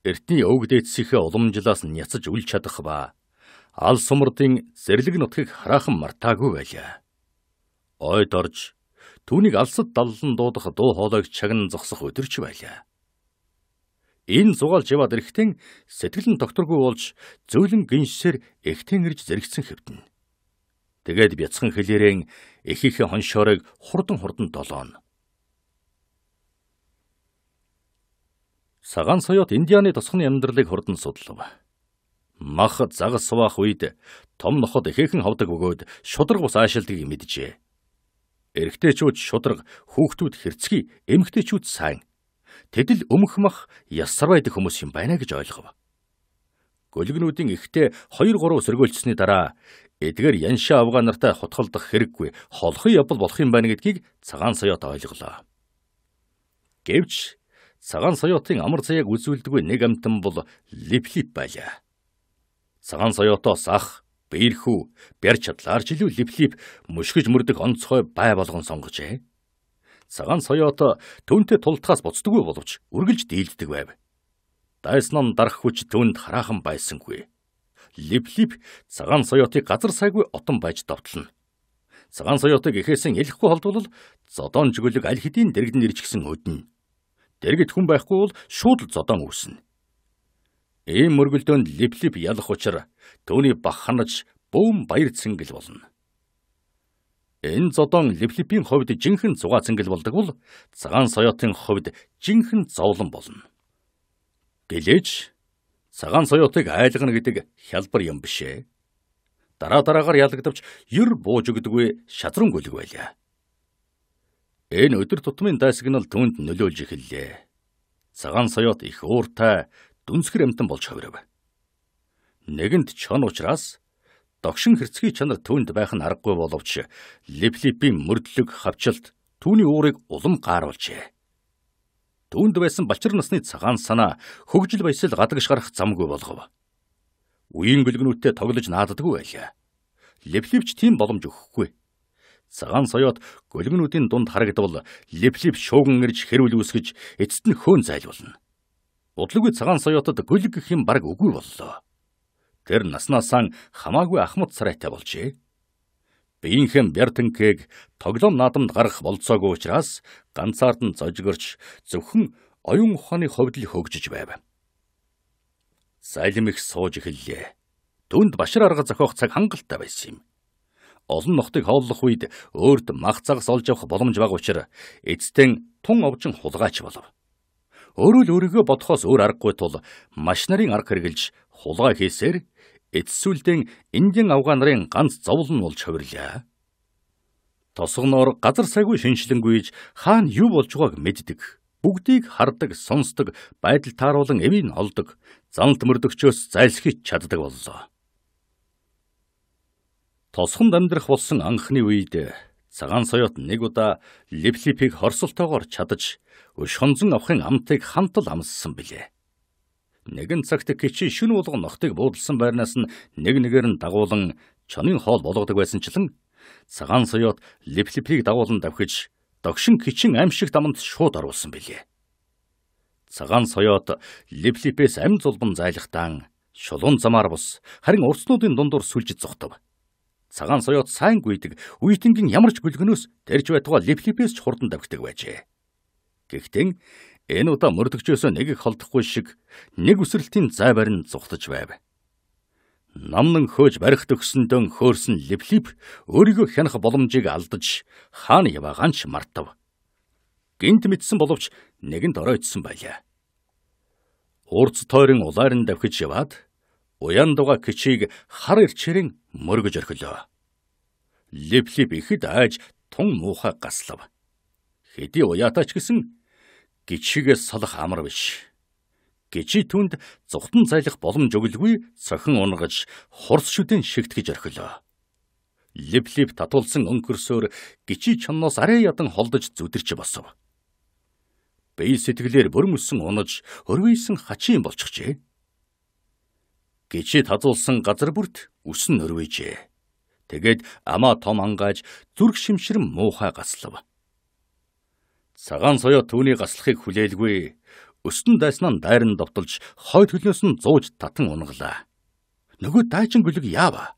эртний өвөг дээдсийнхээ уламжлаас нь яцаж үл чадах ба ал сумрдын зэрлэг нутгийг хараахан мартаагүй байлаа. Ойд орж түүнийг алсад даллан дуудах дуу хоолойг чагнан зогсох өдөрч байлаа. Энэ зугаалж яваад эрэхтэн сэтгэл нь докторгүй болж зөөлөн гиншсээр эхтэн ирж зэрэгцэн хэвтэн. Тэгээд бяцхан хэлээрэн эхийнхээ хоншоорыг хурдан хурдан долоон Саган соёот Индианы тосгоны амьдралыг хурдан судлав. Мах загас суваах үед том ноход ихээхэн ховдог бөгөөд шудраг ус аашилдгийг мэджээ. Эрэгтэйчүүд шудраг, хүүхдүүд хэрцгий, эмэгтэйчүүд сайн. Тэд л өмөх мах ясар байдаг хүмүүс юм байна гэж ойлгов. Гөлгнүүдийн ихтэй 2 3 сэргөөлцсөний дараа эдгээр янша авгаа нартай хутгалдах хэрэггүй, холхын явбал болох юм байна гэдгийг цагаан соёот ойлголоо. Гэвч цагаан соёотын амар цаяаг үзүүлдэггүй нэг амтан бол липлип байлаа. Цагаан соёотоос ах, биерхүү, бяр чадлаар жилүү липлип мушгиж мөрдөх онцгой бай болгон сонгожээ. Цагаан соёото түнтэй тултахаас буцдаггүй боловч үргэлж дийлддэг байв. Дайснон дарах хүч түнд хараахан байсангүй. Липлип цагаан соёотыг газар сайгүй отон байж довтлно цагаан соёотыг эхээсээ ялхгүй холдвол зодон жүгөлөг аль хэдийн дэрэгдэн ирж гисэн өднө. Дэргэд хүн байхгүй бол шууд л зодон үүснэ. Ийм мөргөлдөөнд липлип ялах учраа түүний бах ханаж бөөм баяр цэнгэл болно. Энэ зодон липлипийн ховд жинхэнэ зугаа цэнгэл болдог бол цагаан соёотын ховд жинхэнэ зовлон болно. Гэлээч цагаан соёотыг айлгана гэдэг хялбар юм бишээ. Дараа дараагаар ялагдавч ер бууж өгдөггүй шадрангүйлэг байлаа. Энэ өдөр тутмын дайсагнал түнд нөлөөлж эхэллээ. Цагаан соёот их ууртай дүнсгэр амтан болж хувирав. Нэгэнт чон учраас догшин хэрцгий чанар түнд байх нь аргагүй боловч липлипийн мөрдлөг хавчилт түүний уурыг улам гааруулжээ. Түүнд байсан балчир насны цагаан санаа хөгжил баясэл гадагш гарах замгүй болгов. Үеийн гөлгнүүттэй тоглож нааддаггүй байлаа. Липлипч тийм боломж өгөхгүй. Цагаан соёот гөлгнүүдийн дунд харагдвал липлип шууган ирж хэрүүл үсгэж эцэст нь хөөн зайлуулна. Удлгүй цагаан соёотод гөл гэх юм баг үгүй боллоо. Тэр наснаасаа хамаагүй ахмад царайтай болжээ. Биеийнхэн бяртэнкэг тоглоом наадамд гарах болцоогүй учраас ганцаард нь зожгорч зөвхөн оюун ухааны ховдл хөгжиж байв. Сайлим их сууж эхэллээ. Дүнд башир арга зохиох цаг хангалттай байсан юм олон нохтыг ховлох үед өөрт мах загас олж авах боломж бага учраас эцэстэн тун овжин хулгайч болов. Өөрөө л өөрийгөө бодохоос өөр аргагүй тул маш нарын арга хэрэгжилж хулгай хийсээр эцсүүлдэн эндийн афганарын ганц зовлон болж хувирлаа. Тосгоноор газар сайгүй шинжилэнгүйж хаана юу болж байгааг мэддэг. Бүгдийг хардаг, сонсдог, байдал тааруулан эвийн олдог, заналт мөрдөгчөөс зайлсхийч чаддаг боллоо. Тосхонд амьдрах болсон анхны үед цагаан соёот нэг удаа липлипиг хорсолтоогоор чадаж өш хонзон авахын амтыг хамт л амссан билээ. Нэгэн цагт кичи шүн болгон нохтыг буудалсан байрнаас нь нэг нэгээр нь дагуулan чонын хоол болгодог байсанчлан цагаан соёот липлипиг дагуулan давхиж догшин кичин амшиг дамнд шууд оруулсан билээ. Цагаан соёот липлипээс амь зулбан зайлахтаан шулуун замаар бус харин урснуудын дундуур сүлжид зогтов цагаан соёот сайн гүйдэг, үеийнхэн ямар ч бүлгнөөс тэрж байтугай липлипээс ч хурдан давхдаг байжээ. Гэхдээ энэ удаа мөрдөгчөөсөө нэг их холдохгүй шиг нэг үсрэлтийн зай барин зүхтаж байв. Намнан хөөж барих төгсөндөө хөөрсөн липлип өөрийгөө хянах боломжийг алдаж хаан явааганч мартав. Гинт мэдсэн боловч нэгэн дөрөө ицсэн байлаа. Урц тойрон улаарн давхиж яваад уян дуга кичийг хар ирчээрэн мөргөж орхилоо. Липлип ихэд ааж тун муухай гаслав. Хэдий уяатаа ч гэсэн гичшгээ салах амар биш. Гичи түнд зүхтэн зайлах боломж өгөлгүй цохин унгаж хурс шүдэн шигтгэж орхилоо. Липлип татуулсан өнгөрсөөр гичи чамнаас арай ядан холдож зүдэрч босов. Бэй сэтгэлээр бүрмөссөн унаж, өрвийсэн хачин болчихжээ гичид хазуулсан газар бүрт үсэн нөрвэжээ. Тэгээд амаа том ангааж зүрх шимширэн муухай гаслав. Цагаан соёо түүний гаслахыг хүлээлгүй өстөн дайснаа дайрн довтолж хойд хөлнөөс нь зууж татан унглаа. Нөгөө дайчин гүлэг яава?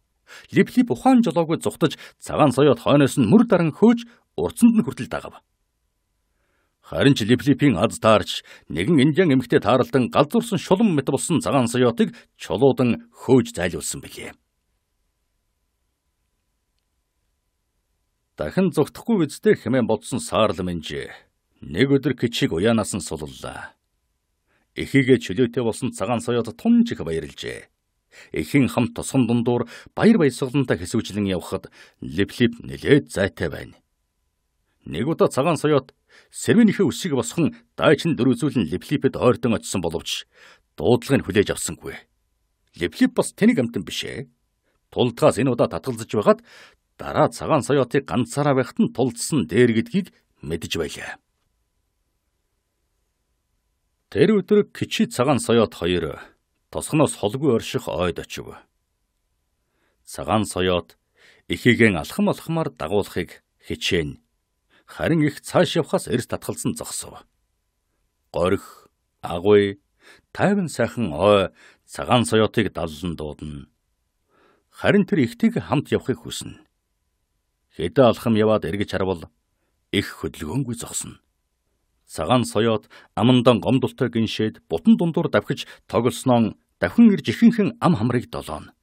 Лип лип ухаан жолоогүй зүхтаж цагаан соёот хойноос нь мөр даран хөөж урцанд нь хүртэл дагав. Харин ч Липлипийн аз таарч нэгэн индиан эмэгтэй тааралдан галд урсан шулам мэт болсон цагаан соёотыг чулуудан хөөж зайлуулсан билээ. Дахин зүгтхгүй үздэй хэмээн бодсон Саарл Минжи нэг өдөр кичиг уяанаас нь суллаа. Эхийгээ чөлөөтэй болсон цагаан соёот тунж их баярлжээ. Эхийн хам тосгон дундуур баяр баясгалантай хэсүүчлэн явхад Липлип нэлээд зайтай байна. Нэг удаа цагаан соёот Сэрвэнийхээ үсийг босгон дайчин дөрвзүүлэн Леплипэд ойртон очсон боловч дуудлагыг хүлээж авсангүй. Леплип бас тэнийг амтан бишээ. Тулдгаас энэ удаа татгалзаж байгаад дараа цагаан соёотыг ганцаараа байхад нь тулдсан дээр гэдгийг мэдэж байлаа. Тэр өдөр кичи цагаан соёот хоёр тосгоноос холгүй орших ойд очив. Цагаан соёот эхийгэн алхам алхмаар дагуулахыг хичээнэ харин их цааш явхаас эрс татгалзан зогсов. Горих, агуй, тайван сайхан ой цагаан соёотыг даллан дуудана. Харин тэр ихтийг хамт явахыг хүснэ. Хэдэн алхам яваад эргэж харвал их хөдөлгөөнгүй зогсно. Цагаан соёот амандан гомдолтой гиншээд бутан дундуур давхиж тоглосноо давхин ирж ихэнхэн ам хамрыг долооно.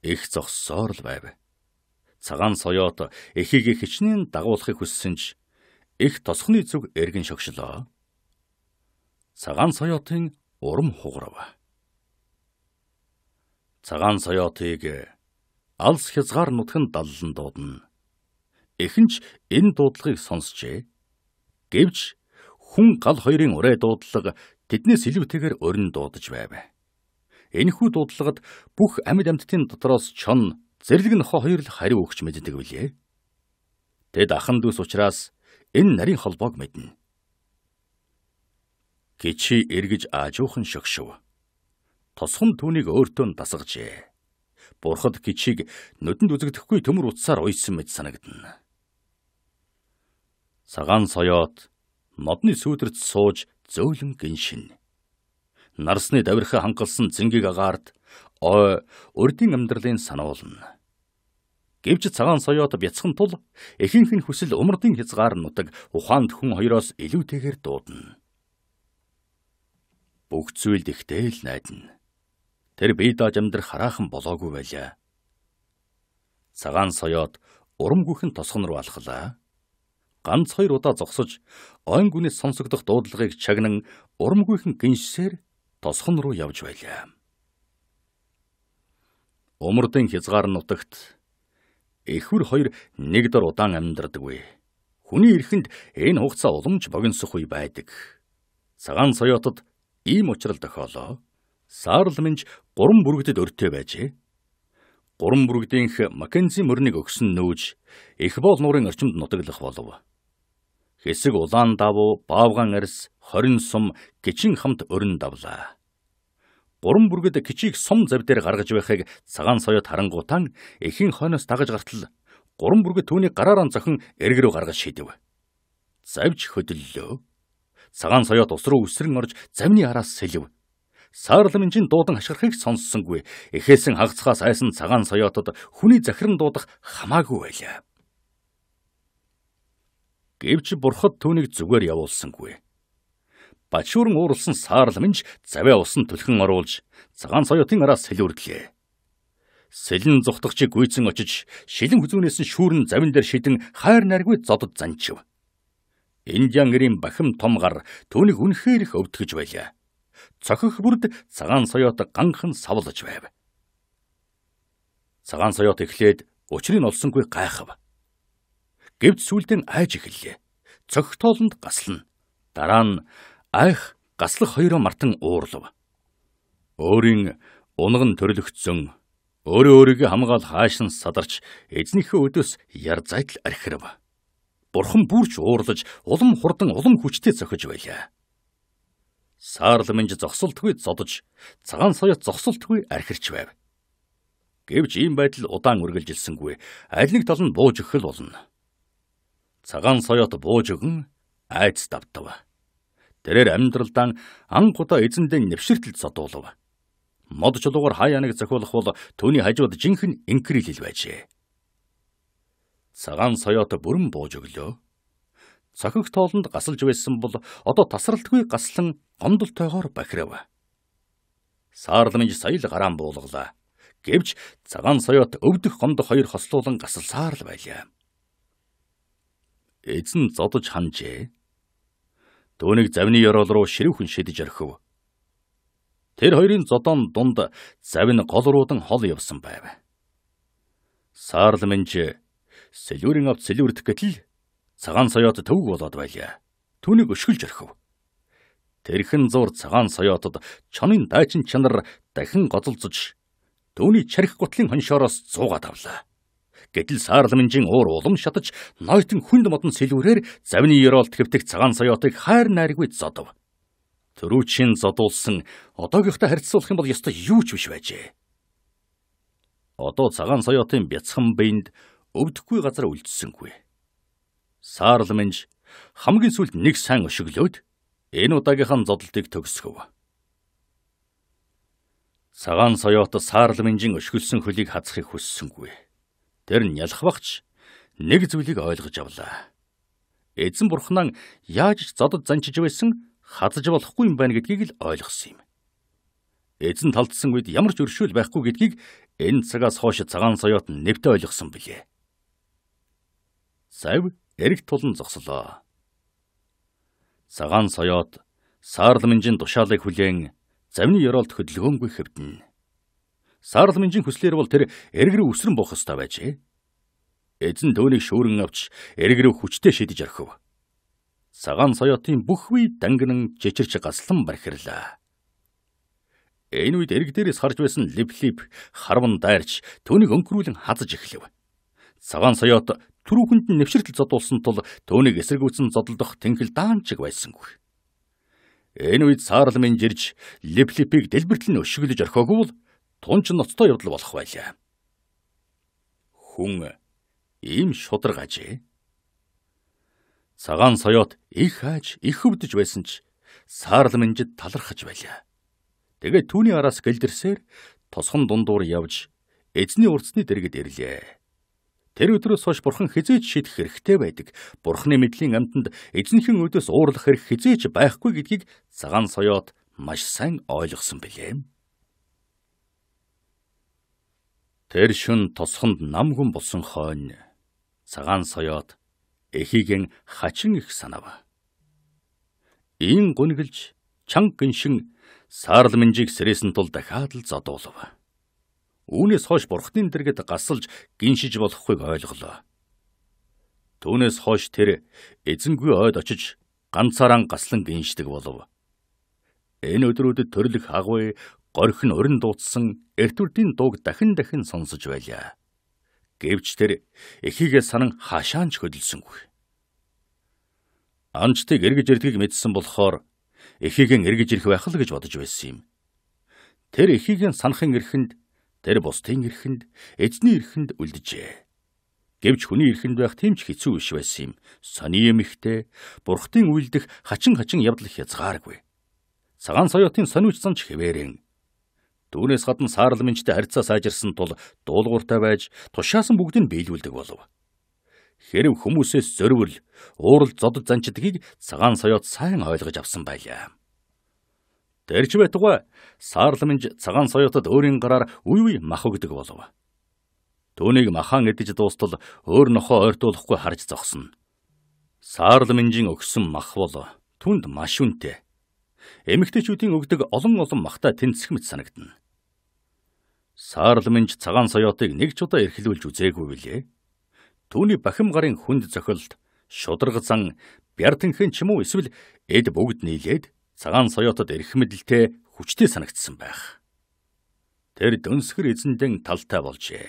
Их зогссоор л байв цагаан соёот эхийг хичнээн дагуулахыг хүссэн ч их тосхны зүг эргэн шогшлоо. Цагаан соёотын урам хугарав. Цагаан соёотыг алс хязгаар нутгын даллан дуудана. Эхэнч энэ дуудлагыг сонсжээ. Гэвч хүн гал хоёрын урай дуудлага тэднээс илүүтэйгээр өрн дуудаж байв. Энэхүү дуудлагад бүх амьд амьтдын дотроос чон Зэрлэг нохо хоёр л хариу өгч мэддэг билээ. Тэд ахан дүүс учраас энэ нарийн холбоог мэднэ. Кичи эргэж аажуухан шогшив. Тосхон түүнийг өөртөө нь дасгажээ. Бурхад кичиг нүдэнд үзэгдэхгүй төмөр утсаар уйсан мэт санагдана. Цагаан соёот модны сүйдэрт сууж зөөлөн гиншин. Нарсны давирхаа хангалсан зэнгийг агаард урдын амьдралын сануулна. Гэвч цагаан соёот бяцхан тул ихэнх нь хүсэл умардын хязгаар нутаг ухаанд хүн хоёроос илүүтэйгээр дуудана. Бүх зүйл дэхтэй л найдна. Тэр бие дааж амьдрах хараахан болоогүй байлаа. Цагаан соёот урамгүйхэн тосгон руу алхлаа ганц хоёр удаа зогсож ойн гүнээс сонсогдох дуудлагыг чагнан урамгүйхэн гиншсээр тосхон руу явж байлаа. Умардын хязгаар нутагт эхвэр хоёр нэг дор удаан амьдардаг. Хүний эрхэнд энэ хугацаа уламж богиносох үе байдаг. Цагаан соёотод ийм учрал тохиолоо. Саарл минж гурван бүргэдэд өртөө байжээ. Гурван бүргэдийнх Маккензи мөрнийг өгсөн нөөж их бол нуурын орчимд нутаглах болов. Хэсэг улаан давуу, баавган арьс, хорин сум, гичин хамт өрн давлаа гурван бүргэд кичийг сум зав дээр гаргаж байхыг цагаан соёот харангуутан эхийн хойноос дагаж гартал гурван бүргэд түүний гараараа зохин эрг рүү гаргаж шидэв. Завж хөдөллөө. Цагаан соёот ус руу үсрэн орж замны араас сэлв. Саарламын чин дуудан хашгирахыг сонссонгүй. Эхээсэн хагацхаас айсан цагаан соёотод хүний захиран дуудах хамаагүй байлаа гэвч бурхад түүнийг зүгээр явуулсангүй. Бачуурн ууралсан саарл минж завиа усан түлхэн оруулж цагаан соёотын араас сэлүүрдлээ. Сэлэн зүхтгчийг гүйцэн очиж шилэн хүзүүнээс нь шүүрэн завин дээр шидэн хайр наргүй зодод занчив. Индиан гэрийн бахим том гар түүнийг үнэхээр их өвдгөж байлаа. Цохих бүрд цагаан соёот ганхан савлаж байв. Цагаан соёот эхлээд учрыг олсонгүй гайхав. Гэвч сүулдэн айж эхэллээ. Цохих тоолонд гаслана. Дараа нь Айх гаслах хоёроо мартан уурлав. Өөрийн унаг нь төрлөгцсөн өөрөө өөрийгөө хамгаал хаашин садарч эзнийхээ өдөөс яр зайдал архирав. Бурхан бүрч уурлаж улам хурдан улам хүчтэй цохиж байлаа. Саарламж зогсолтгүй зодож цагаан соёот зогсолтгүй архирч байв. Гэвч ийм байдал удаан үргэлжилсэнгүй аль нэг тал нь бууж өгөх л болно. Цагаан соёот бууж өгөн айц давтав. Тэрээр амьдралдаа ангуудаа эзэндээ нэвширтэл содуулав. Мод чулуугаар хаяныг зохиолох бол түүний хажууд жинхэнэ инкрил хил байжээ. Цагаан соёот бүрэн бууж өглөө. Цохих тоолонд гасалж байсан бол одоо тасралтгүй гаслан гомдолтойгоор бахирав. Саарламж сая л гараан буулглаа. Гэвч цагаан соёот өвдөх гомдох хоёр хослуулан гасалсаар л байлаа. Эзэн зодож ханжээ Төвнийг завны ёроол руу ширүүхэн шидэж орхив. Тэр хоёрын зодоон дунд завь нь гол руудан хол явсан байв. Саарл мэнж сэлүүрийн авт сэлүүрдэх гэтэл цагаан соёот төвг болоод байлаа. Түүнийг өшгөлж орхив. Тэрхэн зур цагаан соёотод чонын дайчин чанар дахин гозолцож түүний чарх гутлын хоншоороос цуугаад авлаа. Гэтэл Саарламжийн уур улам шатаж нойтон хүнд модон сэлүүрээр завны ёроолт хэвтэх цагаан соёотыг хайр найргүй зодов. Төрүүчийн зодуулсан одоогийнхтай харьцуулах юм бол ёстой юу ч биш байжээ. Одоо цагаан соёотын бяцхан биед өвдөхгүй газар үлдсэнгүй. Саарламж хамгийн сүлд нэг сайн өшиглөөд энэ удаагийнхын зодолтыг төгсгөв. Цагаан соёот саарламжийн өшгөлсөн хөлийг хазахыг хүссэнгүй. Тэр нялх багч нэг зүйлийг ойлгож авлаа. Эзэн бурхнаа яаж ч задад занчиж байсан хазаж болохгүй юм байна гэдгийг л ойлгосон юм. Эзэн талдсан үед ямар ч өршөөл байхгүй гэдгийг энэ цагаас хойш цагаан соёот нь нэвтэ ойлгосон билээ. Сав эрэг тулан зогслоо. Цагаан соёот саарл мэнжин тушаалыг хүлээн завны ёроолт хөдөлгөөнгүй хэвдэнэ. Саарл Минжийн хүслээр бол тэр эргэрүү өсрөн буух ёстой байжээ. Эзэн түүнийг шүүрэн авч эргэрүү хүчтэй шидэж орхив. Цагаан соёотын бүх үе дангинан чичирч гаслан бархирлаа. Энэ үед эрг дээрээс харж байсан липлип харван дайрч түүнийг өнгөрүүлэн хазаж эхлэв. Цагаан соёот түрүүхэнд нь нэвширтэл зодуулсан тул түүнийг эсэргүүцэн зодолдох тэнхэл даанчиг байсангүй. Энэ үед Саарл Минжирж липлипийг дэлбэртэл нь өшгөлж орхиог бол тунч ноцтой явдал болох байлаа. Хүн ийм шударгажээ. Цагаан соёот их хааж, их хөвдөж байсан ч саарл мэнжид талархаж байлаа. Тэгээ түүний араас гэлдэрсээр тосхон дундуур явж эзний урдсны дэргэд ирлээ. Тэр өдрөөс хойш бурхан хизээч шийдэх хэрэгтэй байдаг. Бурханы мэдлийн амтанд эзэнхэн өдөөс уурлах хэрэг хизээч байхгүй гэдгийг цагаан соёот маш сайн ойлгосон билээ. Тэр шүн тосхонд нам хүн болсон хойно цагаан соёот эхийгэн хачин их санав. Ийм гүнгэлж чанг гиншин саарл минжийг сэрэсэн тул дахиад л зодуулав. Үүнээс хойш бурхтын дэргэд гасалж гиншиж болохыг ойлголоо. Түүнээс хойш тэр эзэнгүй ойд очиж ганцаараа гаслан гинждэг болов. Энэ өдрүүдэд төрлөх агуй горьх нь өрн дуудсан эртүрдийн дууг дахин дахин сонсож байлаа. Гэвч тэр эхийгээ санан хашаанч хөдөлсөнгүй. Амжтыг эргэж ирдгийг мэдсэн болохоор эхийгэн эргэж ирэх байх л гэж бодож байсан юм. Тэр эхийгэн санахын эрхэнд, тэр бусдын эрхэнд, эзний эрхэнд үлджээ. Гэвч хүний эрхэнд байх тийм ч хэцүү биш байсан юм. Сони юм ихтэй бурхтын үйлдэх хачин хачин явдал хязгааргүй. Цагаан соёотын сониуч занч хэвээрэн Түүнээс гадна саарламжтай харьцаа сайжирсан тул дуулууртай байж тушаасан бүгдийг биелүүлдэг болов. Хэрв хүмүүсээс зөрвөл уурал зодод занчдгийг цагаан соёот сайн ойлгож авсан байлаа. Тэрч байтугай саарламж цагаан соёотод өөрийн гараар үе үе мах өгдөг болов. Төвнийг махан эдэж дуустал өөр нохоо ойртуулахгүй харж зогсно. Саарламжийн өгсөн мах бол түнд маш үнэтэй эмэгтэйчүүдийн өгдөг олон олон махтай тэнцэх мэт санагдана. Саарламинж цагаан соёотыг нэг ч удаа эрхлүүлж үзээгүй билээ. Түүний бахим гарын хүнд зохиолд шударгазан бяртэнхэн ч юм уу эсвэл эд бүгд нийлээд цагаан соёотод эрх мэдэлтэй хүчтэй санагдсан байх. Тэр дөнсгөр эзэндэн талтай болжээ.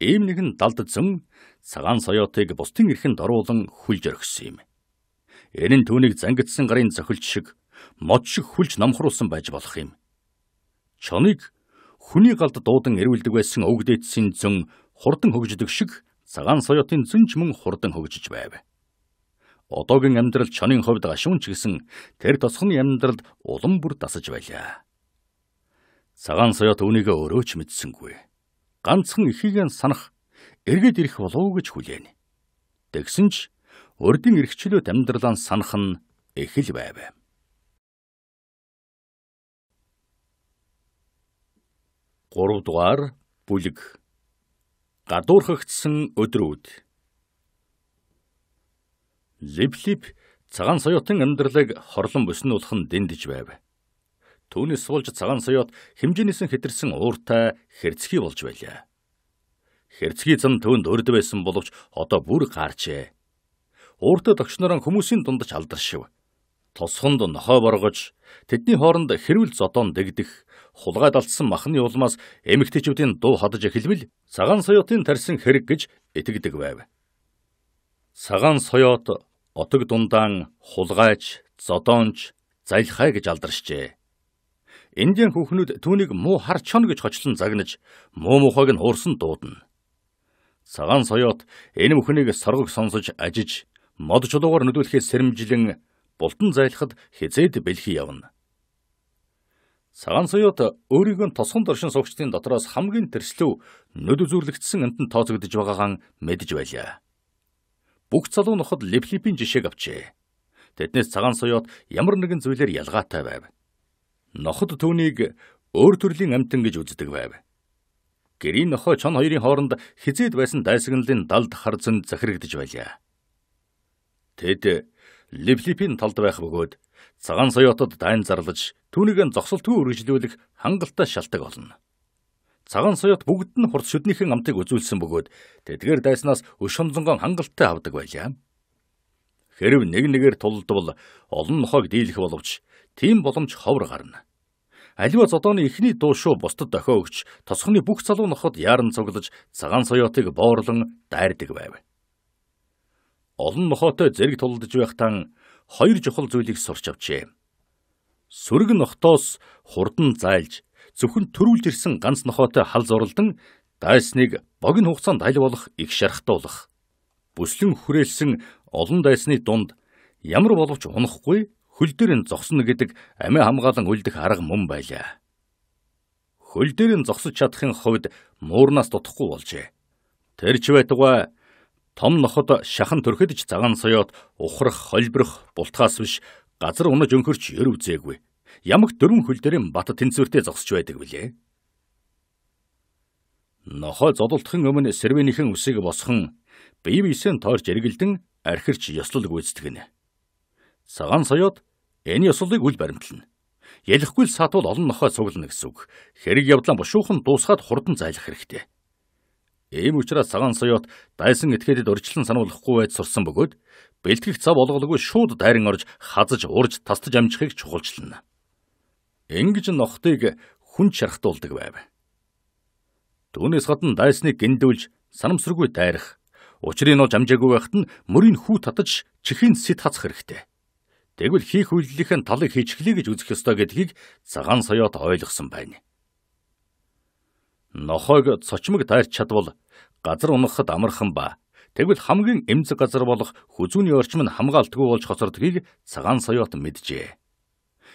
Ийм нэгэн далд зэн цагаан соёотыг бусдын эрхэнд оруулан хүлж орхисон юм. Энэ нь түүнийг зангидсан гарын зохилч шиг мод шиг хүлж намхруулсан байж болох юм. Чоныг Хүний галд дуудан эрүүлдэг байсан өвгдээдсийн зөн хурдан хөгждөг шиг цагаан соёотын зөн ч мөн хурдан хөгжиж байв. Одоогийн амьдрал чонын ховд гашуун ч гэсэн тэр тосхны амьдралд улам бүр дасаж байлаа. Цагаан соёот өөнийгөө өөрөө ч мэдсэнгүй. Ганцхан эхийгэн санах эргээд ирэх болов гэж хүлээнэ. Тэгсэн ч урдын эрхчлөөт амьдралаа санах нь эхэл байв. 3 дугаар бүлэг гадуурхагдсан өдрүүд Липлип цагаан соёотын амьдралыг хорлон буснуулах нь дэндэж байв. Түүнээс болж цагаан соёот хэмжээнээс нь хэтэрсэн ууртай хэрцгий болж байлаа. Хэрцгий зам түүнд өрд байсан боловч одоо бүр гарчээ. Ууртай тогшнороо хүмүүсийн дундаж алдаршив. Тосхонд нохой боргож тэдний хооронд хэрвэл зодоон дэгдэх хулгайд алдсан махны улмаас эмэгтэйчүүдийн дуу хадаж эхэлвэл цагаан соёотын тарсэн хэрэг гэж итгэдэг байв. Цагаан соёот отог дундаан хулгайч, зодоонч, залхай гэж алдаршжээ. Индийн хүүхнүүд түүнийг муу харчон гэж хочлон загнаж, муу мухайг нь хуурсан дуудана. Цагаан соёот энэ бүхнийг соргог сонсож ажиж, мод чулуугаар нөдөлхөй сэрэмжлэн бултан зайлахад хизээд бэлхий явна. Саган Суйот өөрийг нь тосгон доршин суугчдын дотроос хамгийн тэрслүү нүд үзүүлэгдсэн амтан тооцогдож байгаагаан мэдж байлаа. Бүх залуу ноход леплипийн жишээг авчээ. Тэднээс цагаан суйот ямар нэгэн зүйлээр ялгаатай байв. Ноход түүнийг өөр төрлийн амтан гэж үздэг байв. Гэрийн нохоо чон хоёрын хооронд хизээд байсан дайсагналын далд харзан захирагдж байлаа. Тэд леплипийн талд байх бөгөөд цагаан соёотод дайн зарлаж түүнийг зогсолтгүй үргэлжлүүлэх хангалттай шалтгаан болно. Цагаан соёот бүгд нь хурц шүднийхэн амтыг үзүүлсэн бөгөөд тэдгээр дайснаас өш хонзонгон хангалттай авдаг байлаа. Хэрв нэг нэгээр тулдвал олон нохойг дийлэх боловч тийм боломж ховор гарна. Аливаа зодооны эхний дуушуу бусдад дохио өгч тосхны бүх залуу ноход яарн цуглаж цагаан соёотыг боорлон дайрдаг байв. Олон нохотой зэрэг тулдж байхтан хоёр чухал зүйлийг сурч авчээ. Сүрэг нохтоос хурдан зайлж зөвхөн төрүүлж ирсэн ганц нохоотой хал зурлдан дайсныг богино хугацаанд аль болох их шархтуулах. Бүслэн хүрээлсэн олон дайсны дунд ямар боловч унахгүй хөл дээр нь зогсно гэдэг амиа хамгаалan үлдэх арга мөн байлаа. Хөл дээр нь зогсож чадахын хувьд муурнаас дутхгүй болжээ. Тэр ч байтугай Том ноход шахан төрөхөд ч цагаан соёот ухрах, холбирох бултгаас биш газар унаж өнхөрч ер үзээгүй. Ямаг дөрвөн хөл дээрэн бат тэнцвэртэй зогсож байдаг билээ. Нохой зодолтхын өмнө сэрвэнийхэн үсийг босхон бие биесээ тойрч эргэлдэн архирч ёслол гүйцэтгэнэ. Цагаан соёод энэ ёслолыг үл баримтлна. Ялахгүй л сатуул олон нохой цуглана гэсэн үг. Хэрэг явдлаа бушуухан дуусгаад хурдан зайлах хэрэгтэй. Ийм учраас цагаан соёот дайсан этгээдэд урьдчилан сануулахгүй байж сурсан бөгөөд бэлтгэх цав олголгүй шууд дайран орж хазаж урж тастаж амжихыг чухалчилна. Ингэж нохтыг хүн шархтуулдаг байв. Түүнээс гадна дайсныг гиндүүлж санамсргүй дайрах, учрыг нь олж амжаагүй байхад нь мөрийг хүү татаж чихийн сэт хацах хэрэгтэй. Тэгвэл хийх үйлдэлийнхэн талыг хийчихлээ гэж үзэх ёстой гэдгийг цагаан соёот ойлгосон байна нохойг цочмог тайрч чадвал газар унахад амархан ба. Тэгвэл хамгийн эмзэг газар болох хүзүүний орчим нь хамгаалтгүй болж хоцордгийг цагаан соёот мэджээ.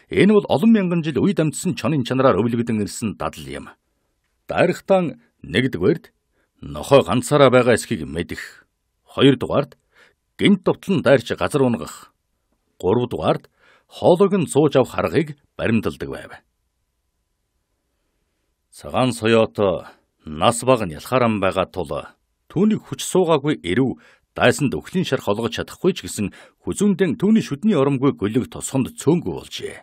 Энэ бол олон мянган жил үе дамжсан чонын чанараар өвлөгдөн ирсэн дадал юм. Дайрхтан нэгдүгээрд нохой ганцаараа байгаа эсхийг мэдэх. Хоёрдугаард гинт товтлон дайрч газар унгах. Гуравдугаард хоолойг нь сууж авах аргыг баримталдаг байв. Цагаан соёото нас баг нь ялхааран байгаа тул түүнийг хүч суугаагүй эрүү дайсанд өхлийн шар холгож чадахгүй ч гэсэн хүзүүндэн түүний шүдний оромгүй гөлөг тосгонд цөөнгүү болжээ.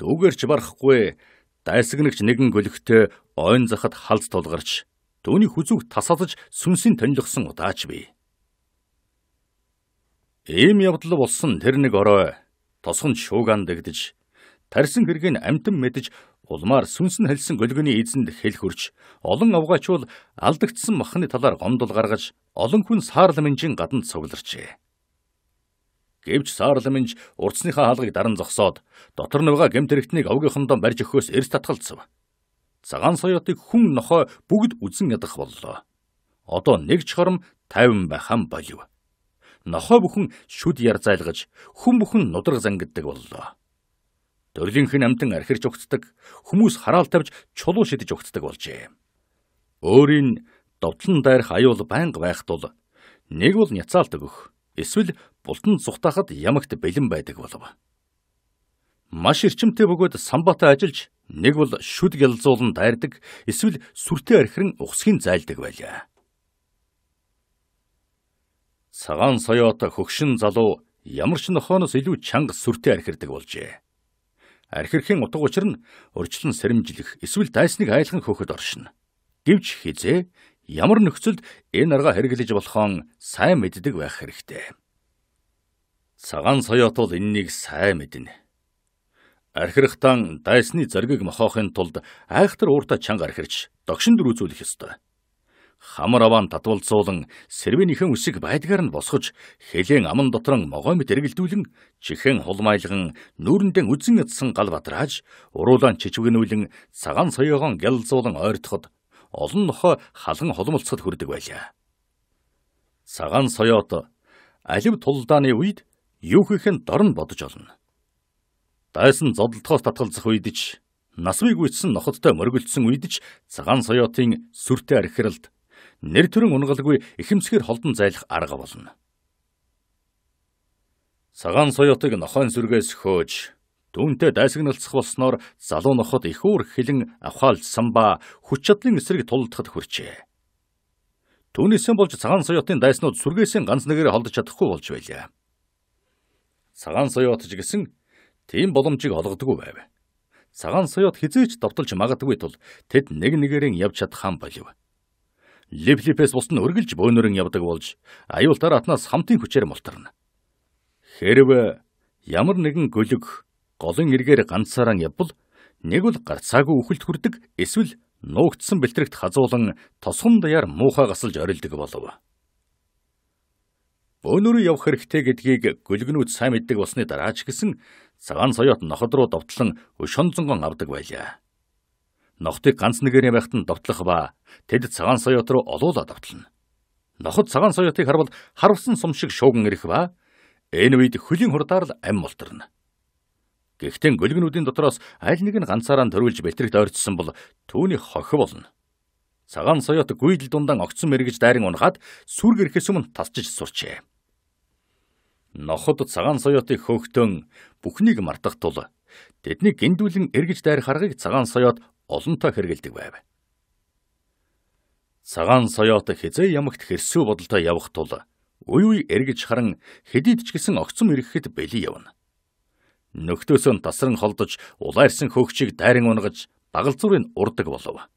Дүүгэрч барахгүй дайсагнагч нэгэн гөлөгтэй ойн захад халз тулгарч түүний хүзүүг тасалж сүнсийн тонилгсон удаач бий. Ийм явдал болсон тэр нэг орой тосгонд шуугаан дэгдэж тарсэн хэргийн амтан мэдж Улмаар сүнс нь хэлсэн гөлгөний эзэнд хэл хөрч олон авгаачуул алдагдсан махны талаар гомдол гаргаж олон хүн саарламжийн гаданд цугларчээ. Гэвч саарламж урдсныхаа хаалгыг даран зогсоод дотор нь байгаа гэмт хэрэгтнийг овгийнхондоо барьж өгөхөөс эрс татгалцав. Цагаан соёотыг хүн нохой бүгд үзэн ядах боллоо. Одоо нэг ч хором 50 байхам болов. Нохой бүхэн шүд яр зайлгаж, хүн бүхэн нудраг зангиддаг боллоо. Дөрлөнх нь амтан архирч угцдаг, хүмүүс хараал тавьж чулуу шидэж угцдаг болжээ. Өөрийн довтлон дайрах аюул байнга байх тул нэг бол няцаалт өгөх, эсвэл бултанд зүхтахад ямагт бэлэн байдаг болов. Маш эрчимтэй бөгөөд самбатай ажиллаж нэг бол шүд гялзуулан дайрдаг, эсвэл сүртэй архирн ухсхийн зайлдаг байлаа. Цагаан соёот хөгшин залуу ямар ч нохооноос илүү чанга сүртэй архирдаг болжээ. Архирхийн утга учир нь урьдчилан сэрэмжлэх эсвэл дайсныг айлхан хөөхөд оршино. Гэвч хизээ ямар нөхцөлд энэ арга хэрэглэж болохон сайн мэддэг байх хэрэгтэй. Цагаан соёот бол энэнийг сайн мэднэ. Архирхтан дайсны зоргийг мохоохын тулд айхтар ууртаа чанга архирч догшин дөрүүцүүлэх ёстой хамар аваан татуулцуулан сэрвэнийхэн үсэг байдгаар нь босгож хэлийн аман дотор нь могой мэт эргэлдүүлэн чихэн хулмайлган нүүрэндээ үзэн ядсан гал бадрааж уруулаан чичвгэнүүлэн цагаан соёогоон гялзуулан ойртоход олон нохо халан холмолцоход хүрдэг байлаа. Цагаан соёот алив тулдааны үед юу хийх нь дорн бодож олно. Дайсан зодолтгоос татгалзах үед ч насвыг үйтсэн нохоттой мөргөлдсөн үед ч цагаан соёотын сүртэй архиралд нэр төрөн унгалгүй ихэмсгэр холдон зайлах арга болно. Цагаан соёотыг нохойн сүргээс хөөж түүнтэй дайсагналцах болсноор залуу ноход их уур хилэн авхаалж самба хүч чадлын эсрэг тулдахад хүрчээ. Түүнээсээ болж цагаан соёотын дайснууд сүргээсээ ганц нэгээр холдож чадахгүй болж байлаа. Цагаан соёот ч гэсэн тийм боломжийг олгодгүй байв. Цагаан соёот хизээч довтолж магадгүй тул тэд нэг нэгээрээ явж чадхан болов. Липлипээс бус нь өргөлж бөөнөрөн явдаг болж аюултаар атнаас хамтын хүчээр мултарна. Хэрв ямар нэгэн гөлөг голын эргээр ганцаараа явбал нэг бол гарцаагүй үхэлд хүрдэг эсвэл нуугдсан бэлтрэгт хазуулан тосгон даяар муухай гасалж орилдог болов. Бөөнөрөө явах хэрэгтэй гэдгийг гөлгнүүд сайн мэддэг болсны дараа ч гэсэн цагаан соёот ноход руу довтлон өшөнцөнгон авдаг байлаа. Нохтыг ганц нэгээр явахт нь довтлох ба тэд цагаан соёот руу олоола довтлно. Нохот цагаан соёотыг харвал харвсан сум шиг шууган ирэх ба энэ үед хөлийн хурдаар л ам мултарна. Гэхдээ гөлгнүүдийн дотроос аль нэг нь ганцаараа төрүүлж бэлтрэгт ойрцсон бол түүний хохив болно. Цагаан соёот гүйдэл дундаан огцсон мэрэгж дайран унахад сүрг ирэхээс өмнө тасчиж сурчээ. Нохот цагаан соёотыг хөөхтөн бүхнийг мартах тул тэдний гиндүүлэн эргэж дайрах аргыг цагаан соёот олонтаа хэргэлдэг байв. Цагаан соёот хизээ ямагт хэрсүү бодолтой явах тул уй уй эргэж харан хэдийд ч гэсэн огцом ирэхэд бэлий явна. Нөхтөөс нь тасран холдож улайрсан хөөгчийг дайран унгаж дагалзуурыг урдаг болов.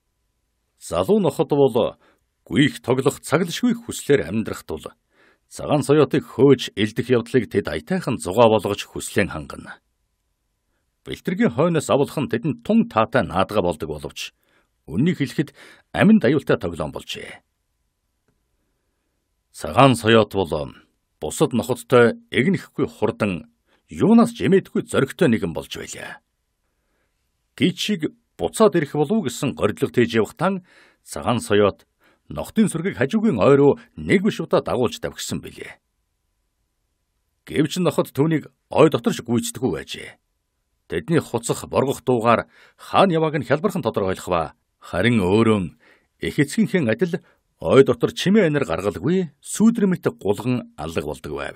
Залуу нохот бол гүйх тоглох цаглшгүй хүслээр амьдрах тул цагаан соёотыг хөөж элдэх явдлыг тэд аятайхан зугаа болгож хүслэн хангана бэлтэргийн хойноос авуулах нь тэдэнд тун таатай наадга болдог боловч үннийг хэлэхэд аминд аюултай тоглоом болжээ. Цагаан соёот бол бусад нохоттой эгнэхгүй хурдан юунаас жимэдгүй зөрөгтэй нэгэн болж байлаа. Гичиг буцаад ирэх болов гэсэн гордлог тээж явахтан цагаан соёот ногтын сүргийг хажуугийн ойроо нэг биш удаа дагуулж тавьгсан билээ. Гэвч нохот түүнийг ой дотор ч гүйцдэггүй байжээ тэдний хуцах боргох дуугаар хаан явааг нь хялбархан тодорхойлох ба. Харин өөрөө эхэцгийнхэн адил ой дотор чимээ анир гаргалгүй сүйдрэмэт гулган алга болдог байв.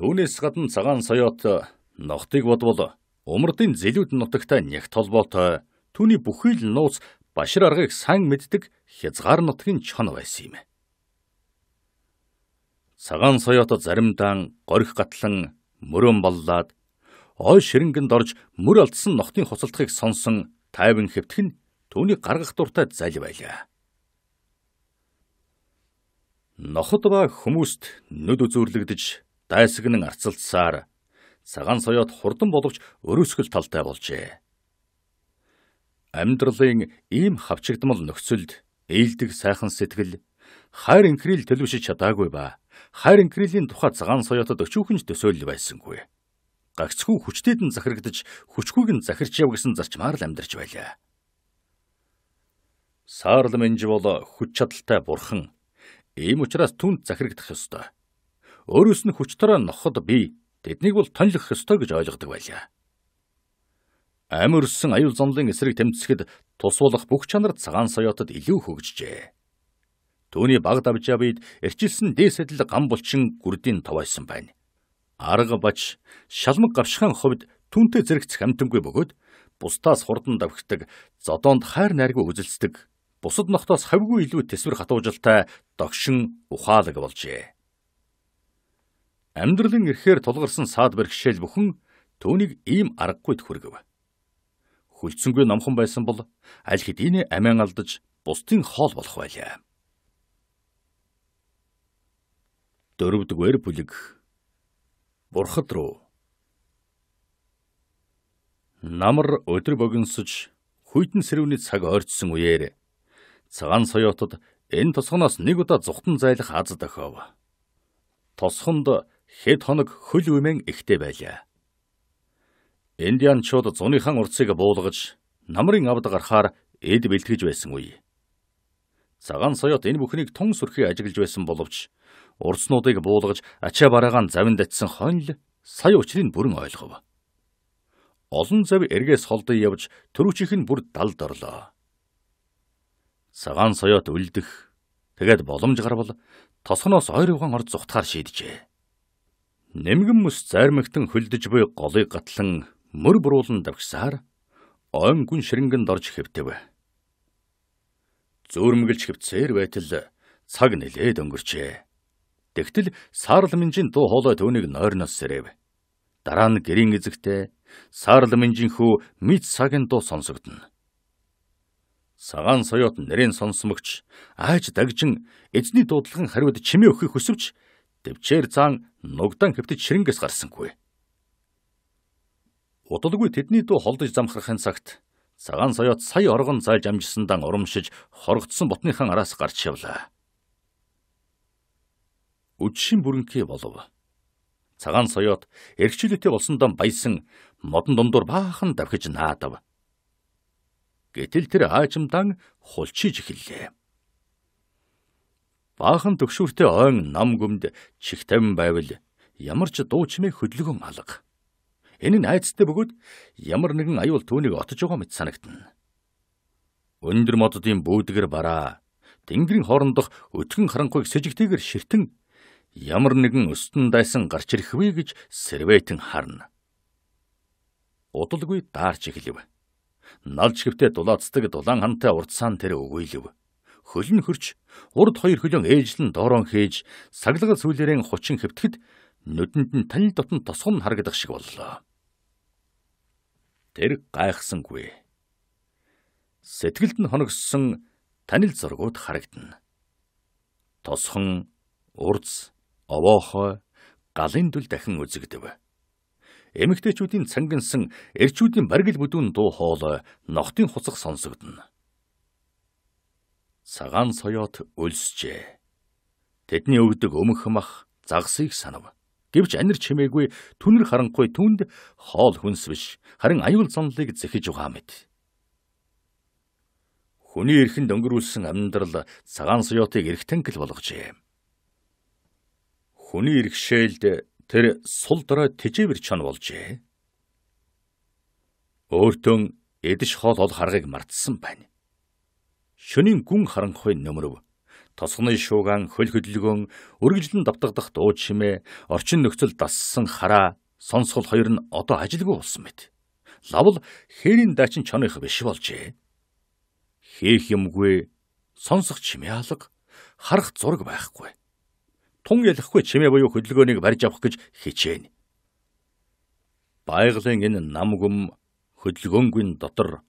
Түүнээс гадна цагаан соёот ногтыг бодвол умардын зэлүүд нутагтай нях толботой түүний бүхий л нууц башир аргыг сан мэддэг хязгаар нутгийн чон байсан юм. Цагаан соёот заримдаа горих гатлан мөрөн боллоод ой ширэнгэнд орж мөр алдсан нохтын хуцалтхыг сонсон тайван хэвтэх нь түүний гаргах дуртай зал байлаа. Нохот ба хүмүүст нүд үзүүрлэгдэж дайсагнан арцалцсаар цагаан соёот хурдан боловч өрөөсгөл талтай болжээ. Амьдралын ийм хавчигдмал нөхцөлд ээлдэг сайхан сэтгэл хайр инхрийл төлөвшөж чадаагүй ба хайр инхрилийн тухай цагаан соёотод өчүүхэн ч төсөөлөл байсангүй гагцхүү хүчтэйд нь захирагдаж хүчгүйг нь захирч яв гэсэн зарчмаар л амьдарч байлаа. Саарламэнж бол хүч чадалтай бурхан. Ийм учраас түнд захирагдах ёстой. Өөрөөс нь хүч төрөө ноход би тэднийг бол тонлох ёстой гэж ойлгодог байлаа. Амирсан аюул занлын эсрэг тэмцэхэд тус болох бүх чанар цагаан соёотод илүү хөгжжээ. Төвний баг давжаа бид эрчилсэн дээсэдл гам булчин гүрдийн тавайсан байна. Арга бач шалмаг гавшхан ховд түнтэй зэрэгцэх амтангүй бөгөөд бусдаас хурдан давхдаг зодоонд хайр найргүй үзэлцдэг бусад нохтоос хавгүй илүү төсвөр хатуужилтай догшин ухаалаг болжээ. Амьдралын эрхээр тулгарсан саад бэрхшээл бүхэн түүнийг ийм аргагүй төхөргөв. Хүлцэнгүй номхон байсан бол аль хэдийнэ амиан алдаж бусдын хоол болох байлаа. Дөрөвдүгээр бүлэг Бурхад руу. Намар өдөр богиносж хүйтэн сэрүүний цаг ойрцсон үеэр цагаан соёотод энэ тосгоноос нэг удаа зүхтэн зайлах аз дохов. Тосгонд хэд хоног хөл үмэн ихтэй байлаа. Индианчууд зуныхан урцыг буулгаж намрын авд гарахаар эд бэлтгэж байсан үе. Цагаан соёот энэ бүхнийг тун сүрхий ажиглаж байсан боловч урдснуудыг буулгаж ачаа бараагаан завинд атсан хоньл сая учрын бүрэн ойлгов. Олон зав эргээс холдой явж төрүүчийнх нь бүр далд орлоо. Цагаан соёот үлдэх тэгэд боломж гарвал тосгоноос ойрвган орд зүхтахаар шийджээ. Нэмгэн мэс зармэгтэн хөлдөж буй голыг гатлан мөр буруулан давгсаар ойн гүн ширэнгэнд орж хэвтэв. Зөөрмөглж хэвцээр байтал цаг нэлээд өнгөрчээ. Тэгтэл Сарламинжийн дуу хоолой түүнийг нойрноос сэрэв. Дараа нь гэрийн эзэгтэй Сарламинжийн хүү мэд цагийн дуу сонсогдно. Сагаан соёот нэрийн сонсмогч ааж дагжин эзний дуудлагын хариуд чимээ өгөхийг хүсвч төвчээр цаан нугдан хөвтөж ширэнгээс гарсангүй. Удалгүй тэдний дуу холдож замхрахын цагт цагаан соёот сая оргон зааж амжсандан урамшиж хоргодсон ботныхан араас гарч явлаа үдшийн бүрэнхий болов. Цагаан соёот эрхчлөлтэй болсондоо баясан модон дундуур баахан давхиж наадав. Гэтэл тэр аажимдан хулчиж эхэллээ. Баахан төгшүүртэй ойн нам гүмд чихтэн байвал ямар ч дуу чимээ хөдөлгөм алга. Энэ нь айцтай бөгөөд ямар нэгэн аюул түүнийг отож байгаа мэт санагтана. Өндөр моддын бүүдгэр бараа тэнгэрийн хоорондох өтгөн харанхуйг сэжигтэйгээр ширтэн ямар нэгэн өстөн дайсан гарч ирэхвэ гэж сервэтэн харна. Удалгүй даарч эхлэв. Налж хөвтөд дулаацдаг дулаан хантай урдсаан тэр өгөйлөв. Хөл нь хөрч урд хоёр хөлөн ээжлэн доорон хээж саглага сүүлэрийн хучин хөвтөд нүдэнд нь танил дотн тосгон харагдах шиг боллоо. Тэр гайхсангүй. Сэтгэлд нь хоногссон танил зургууд харагдана. Тосхон, урц, овоохой галын дүл дахин үзэгдэв. Эмэгтэйчүүдийн цангинсан эрчүүдийн баргил бүдүүн дуу хоолой ногтын хуцах сонсогдно. Цагаан соёот өлсжээ. Тэдний өгдөг өмөх мах загсыг санав. Гэвч анир чимээгүй түнэр харанхуй түнд хоол хүнс биш харин аюул занлыг зэхэж угаа мэд. Хүний эрхэнд өнгөрүүлсэн амьдрал цагаан соёотыг эргэтэнкэл болгожээ. Хүний иргэшээлд тэр сул дорой тэжээвэр чон болжээ. Өөртөө эдэж хоол ол харгыг мартсан байна. Шөнийн гүн харанхуй нөмрөв. Тосгоны шуугаан хөл хөдлөгөн өргөжлөн давтагдах дууд шимээ орчин нөхцөл дассан хараа сонсгол хоёр нь одоо ажилгүй болсон мэт. Лавл хээрийн даачин чоных биш болжээ. Хийх юмгүй сонсох чимээ алга харах зураг байхгүй тун ялахгүй чимээ буюу хөдөлгөөнийг барьж авах гэж хичээнэ. Байгалийн энэ намгүм хөдөлгөөнгүй дотор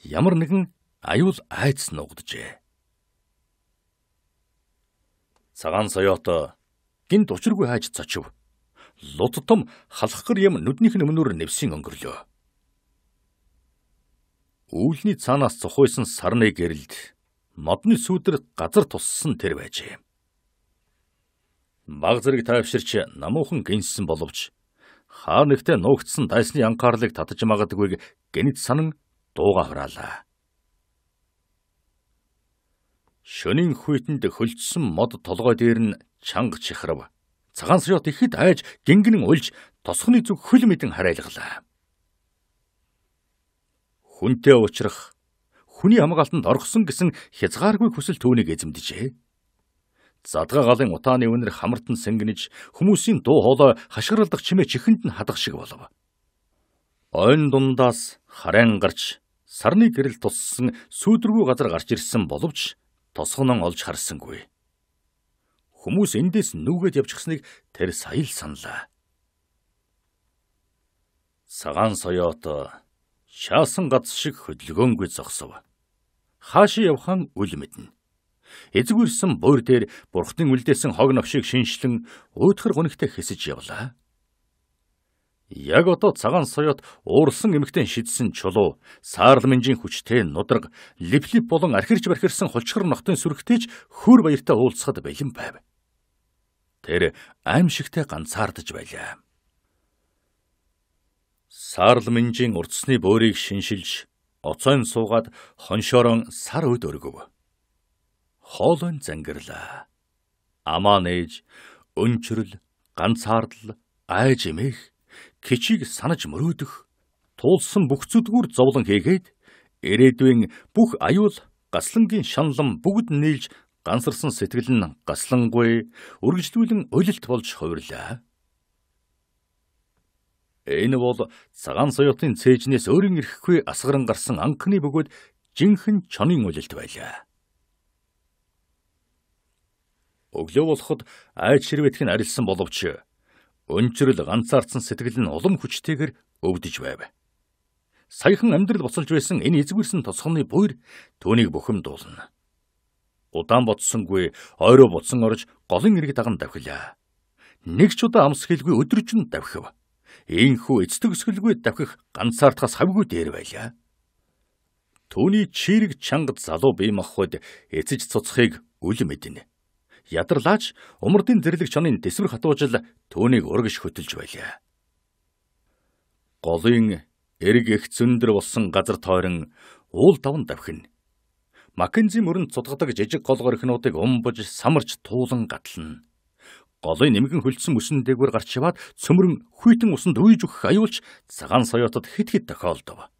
ямар нэгэн аюул айдас нуугджээ. Цагаан соёото гинт учиргүй хайж цочив. Лудтам халахгар юм нүднийх нь өмнөр нэвсэн өнгөрлөө. Үүлний цаанаас цохойсон сарны гэрэлд модны сүудэр газар туссан тэр байжээ. Баг зэрэг тайвширч намуухан гинсэн боловч хаа нэгтээ нуугдсан дайсны анхаарлыг татаж магадгүйг гинт санан дууга хураалаа. Шөнийн хүйтэн хөлдсөн мод толгой дээр нь чанга чихрав. Цагаан срёт ихэд айж гингэн ульж тосхны зүг хөл мэдэн харайлглаа. Хүнтэй уучрах, хүний хамгаалтанд орхсон гэсэн хязгааргүй хүсэл түүнийг эзэмдэжээ. Задгаа галын утааны үнэр хамартан сэнгэнэж хүмүүсийн дуу хоолой хашгиралдах чимээ чихэнд нь хадах шиг болов. Ойн дундаас харайн гарч сарны гэрэл туссан сүйдэргүй газар гарч ирсэн боловч тосгонон олж харсангүй. Хүмүүс эндээс нүгэд явчихсныг тэр сая л саналаа. Саган соёот шаасан гац шиг хөдөлгөөнгүй зогсов. Хааши явхан үл мэднэ. Эзгүүлсэн буур дээр бурхтын үлдээсэн хогнох шиг шиншлэн уйтгар гонигтэй хэсэж явлаа. Яг одоо цагаан соёот уурсан эмэгтэй шидсэн чулуу, саарл мэнжийн хүчтэй нудраг, липлип болон архирч бархирсан холчгор нохтын сүрхтэйж хөр баяртай уулзахад бэлэн байв. Тэр аимшигтэй ганцаардж байлаа. Саарл мэнжийн урдсны бөөрийг шиншилж, оцойн суугаад хоншоорон сар өд өргөв хоолойн зангирлаа. Амаа нээж өнчрөл ганцаардл айж эмээх кичиг санаж мөрөөдөх туулсан бүх зүдгүүр зовлон хийгээд ирээдүйн бүх аюул гаслангийн шанлан бүгд нийлж гансарсан сэтгэл нь гаслангүй үргэлжлүүлэн уйлалт болж хувирлаа. Энэ бол цагаан соёотын цээжнээс өөрийн ирэхгүй асгаран гарсан анхны бөгөөд жинхэнэ чонын уйлалт байлаа. Өглөө болоход айд ширвэтх нь арилсан боловч өнчрөл ганцаардсан сэтгэл нь улам хүчтэйгээр өвдөж байв. Саяхан амьдрал босолж байсан энэ эзгүүлсэн тосгоны буйр түүнийг бухим дуулна. Удаан бодсонгүй ойроо бодсон орж голын ирэг даган давхилаа. Нэг ч удаа амс хэлгүй өдрөжн давхив. Ийхүү эцдэг өсгөлгүй давхих ганцаардхаас хавгүй дээр байлаа. Төвний чирэг чанга залуу бие махбод эцэж цуцхыг үл мэднэ ядарлаач умардын зэрлэг чонын дэсвэр хатуужил түүнийг урагш хөтөлж байлаа. Голын эрг их зөндөр болсон газар тойрон уул давн давхин. Маккензи мөрөнд цутгадаг жижиг гол горхнуудыг умбаж самарч туулан гатлна. Голын нэмгэн хөлдсөн мөсөн дээгүүр гарч яваад цөмрөн хүйтэн усанд үйж өгөх аюулч цагаан соёотод хит хит тохиолдов.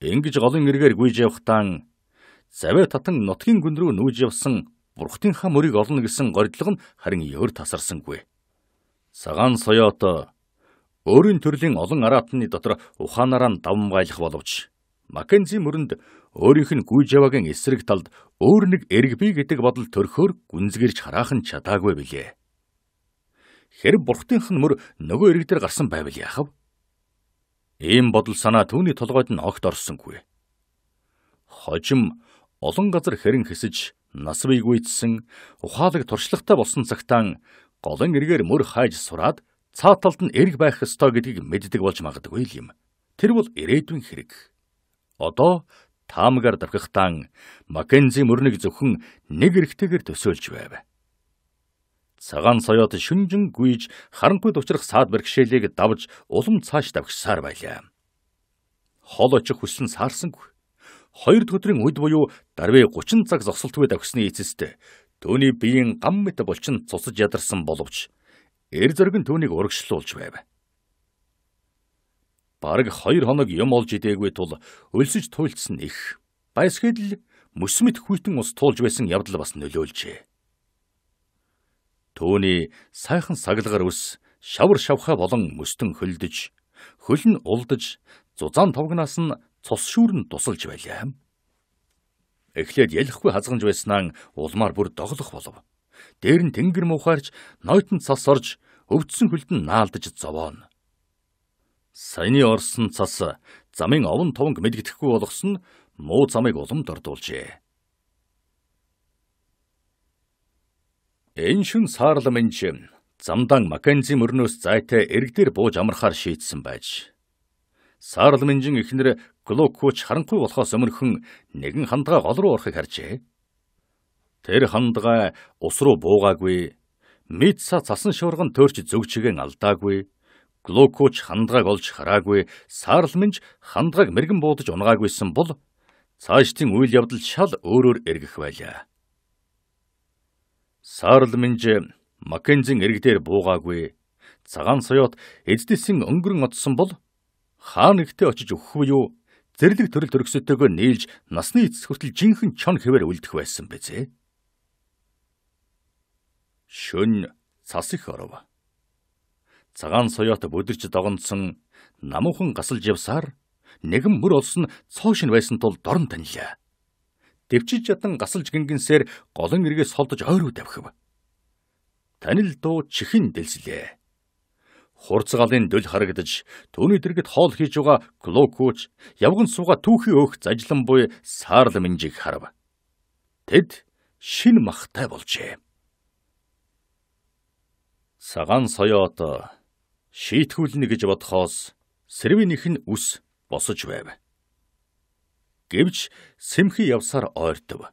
Ингэж голын эргээр гүйж явхтаа завэ татан нутгийн гүн рүү нүүж явсан Бурхтынхаа мөрийг олно гэсэн гордлого нь харин өөр тасарсангүй. Цагаан соёото өөрийн төрлийн олон араатны дотор ухаанаараа даван гайлах боловч Маккензи мөрөнд өөрийнх нь гүйж яваагийн эсрэг талд өөр нэг эрг бий гэдэг бодол төрхөөр гүнзгэрч хараахан чадаагүй билээ. Хэрэг бурхтынх нь мөр нөгөө эрг дээр гарсан байвал яах вэ? Ийм бодол санаа түүний толгойд нь огт орсонгүй. Хожим олон газар хэрэн хэсэж нас бийгүйцсэн ухаалаг туршлагатай болсон цагтаан голон эргээр мөр хайж сураад цаа талд нь эрэг байх ёстой гэдгийг мэддэг болж магадгүй л юм. Тэр бол ирээдүйн хэрэг. Одоо таамгаар давхихтан Маккензи мөрнийг зөвхөн нэг эрэгтэйгээр төсөөлж байв. Цагаан соёот шүнжин гүйж харанхуйд учрах саад бэрхшээлийг давж улам цааш давхисаар байлаа. Хол очих хүсэн саарсангүй хоёр өдрийн үд буюу дарвээ 30 цаг зогсолтгүй давхисны эцэст түүний биеийн гам мэт булчин цуцж ядарсан боловч эр зөргөн түүнийг урагшлуулж байв. Бараг 2 хоног юм олж идээгүй тул өлсөж туйлдсан их байсгэд л мөсмөд хүйтэн ус туулж байсан явдал бас нөлөөлжээ. Төвний сайхан саглагаар ус шавар шавха болон мөстөн хөлдөж, хөл нь улдаж, зузаан товгнаас нь цус шүүрэн тусалж байлаа. Эхлээд ялахгүй хазганж байснаа улмаар бүр доглох болов. Дээр нь тэнгэр муухаарч нойтон цас орж өвдсөн хөлтөнд наалдаж зовооно. Саяны орсон цас замын овон туванг мэдгэдэхгүй болгосон муу замыг уламд ордуулжээ. Эншин саарламэнч замдан Маккензи мөрнөөс зайтай эргдэр бууж амархаар шийдсэн байж Сарламинжин эхнэр Глокуч харанхуй болохоос өмнөхөн нэгэн хандгаа гол руу орохыг харжээ. Тэр хандгаа ус руу буугаагүй. Мидса цасан шуурган төрч зөвчгэн алдаагүй. Глокуч хандгааг олж хараагүй. Сарламинж хандгааг мэрэгэн буудаж унгаагүйсэн бол цаашдын үйл явдал шал өөрөөр эргэх байлаа. Сарламинж Маккензин иргэдээр буугаагүй. Цагаан соёот эздэсэн өнгөрөн одсон бол хаан нэгтээ очиж өгөх буюу зэрлэг төрөл төрөксөтэйгөө нийлж насны эцэс хүртэл жинхэнэ чон хэвээр үлдэх байсан бизээ. Шүн цас их оров. Цагаан соёот бүдэрч догонсон намуухан гасалж явсаар нэгэн мөр олс нь цоо шин байсан тул дорн танилаа. Дэвчиж ятан гасалж гингэнсээр голон эргээс холдож ойруу давхив. Танил дуу чихэн дэлслээ хурцгаалын дөл харагдаж түүний дэргэд хоол хийж байгаа клокууч явган сууга түүхий өөх зажлан буй саарл минжийг харав. Тэд шин махтай болжээ. Саган соёот шийтгүүлнэ гэж бодхоос сэрвийнх нь ус босож байв. Гэвч сэмхи явсаар ойртов.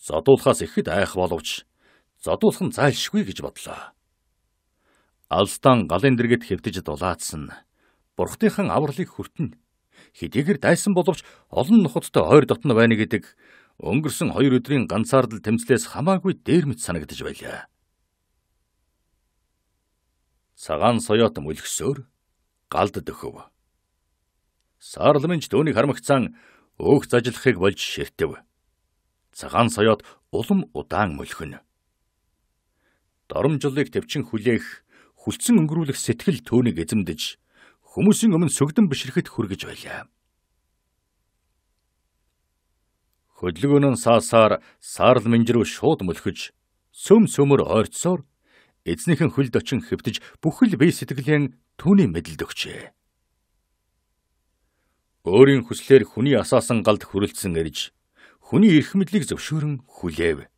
Зодуулахаас ихэд айх боловч зодуулах нь зайлшгүй гэж бодлоо. Алстан галын дэргэд хэвдэж дулаацсан. Бурхтынхан авралыг хүртэн хэдийгээр дайсан боловч олон нохоттой ойр дотно байна гэдэг өнгөрсөн хоёр өдрийн ганцаардл тэмцлээс хамаагүй дээрмэт санагдаж байлаа. Цагаан соёот мөлгсөөр галд дөхөв. Сарламж дөөнийг хармагцсан өөх зажилахыг болж ширтэв. Цагаан соёот улам удаан мөлхөнө. Доромжлыг төвчин хүлээх хүлцэн өнгөрүүлэх сэтгэл түүнийг эзэмдэж хүмүүсийн өмнө сөгдөн бишрэхэд хүргэж байлаа. Хөдөлгөөн нь саасаар саарл минж рүү шууд мөлхөж сөм сөмөр ойрцоор эзнийхэн хөлд очин хөвтөж бүхэл бие сэтгэлийн түүний мэдлд өгчээ. Өөрийн хүслээр хүний асаасан галд хүрлцэн ирж хүний эрх мэдлийг зөвшөөрөн хүлээв.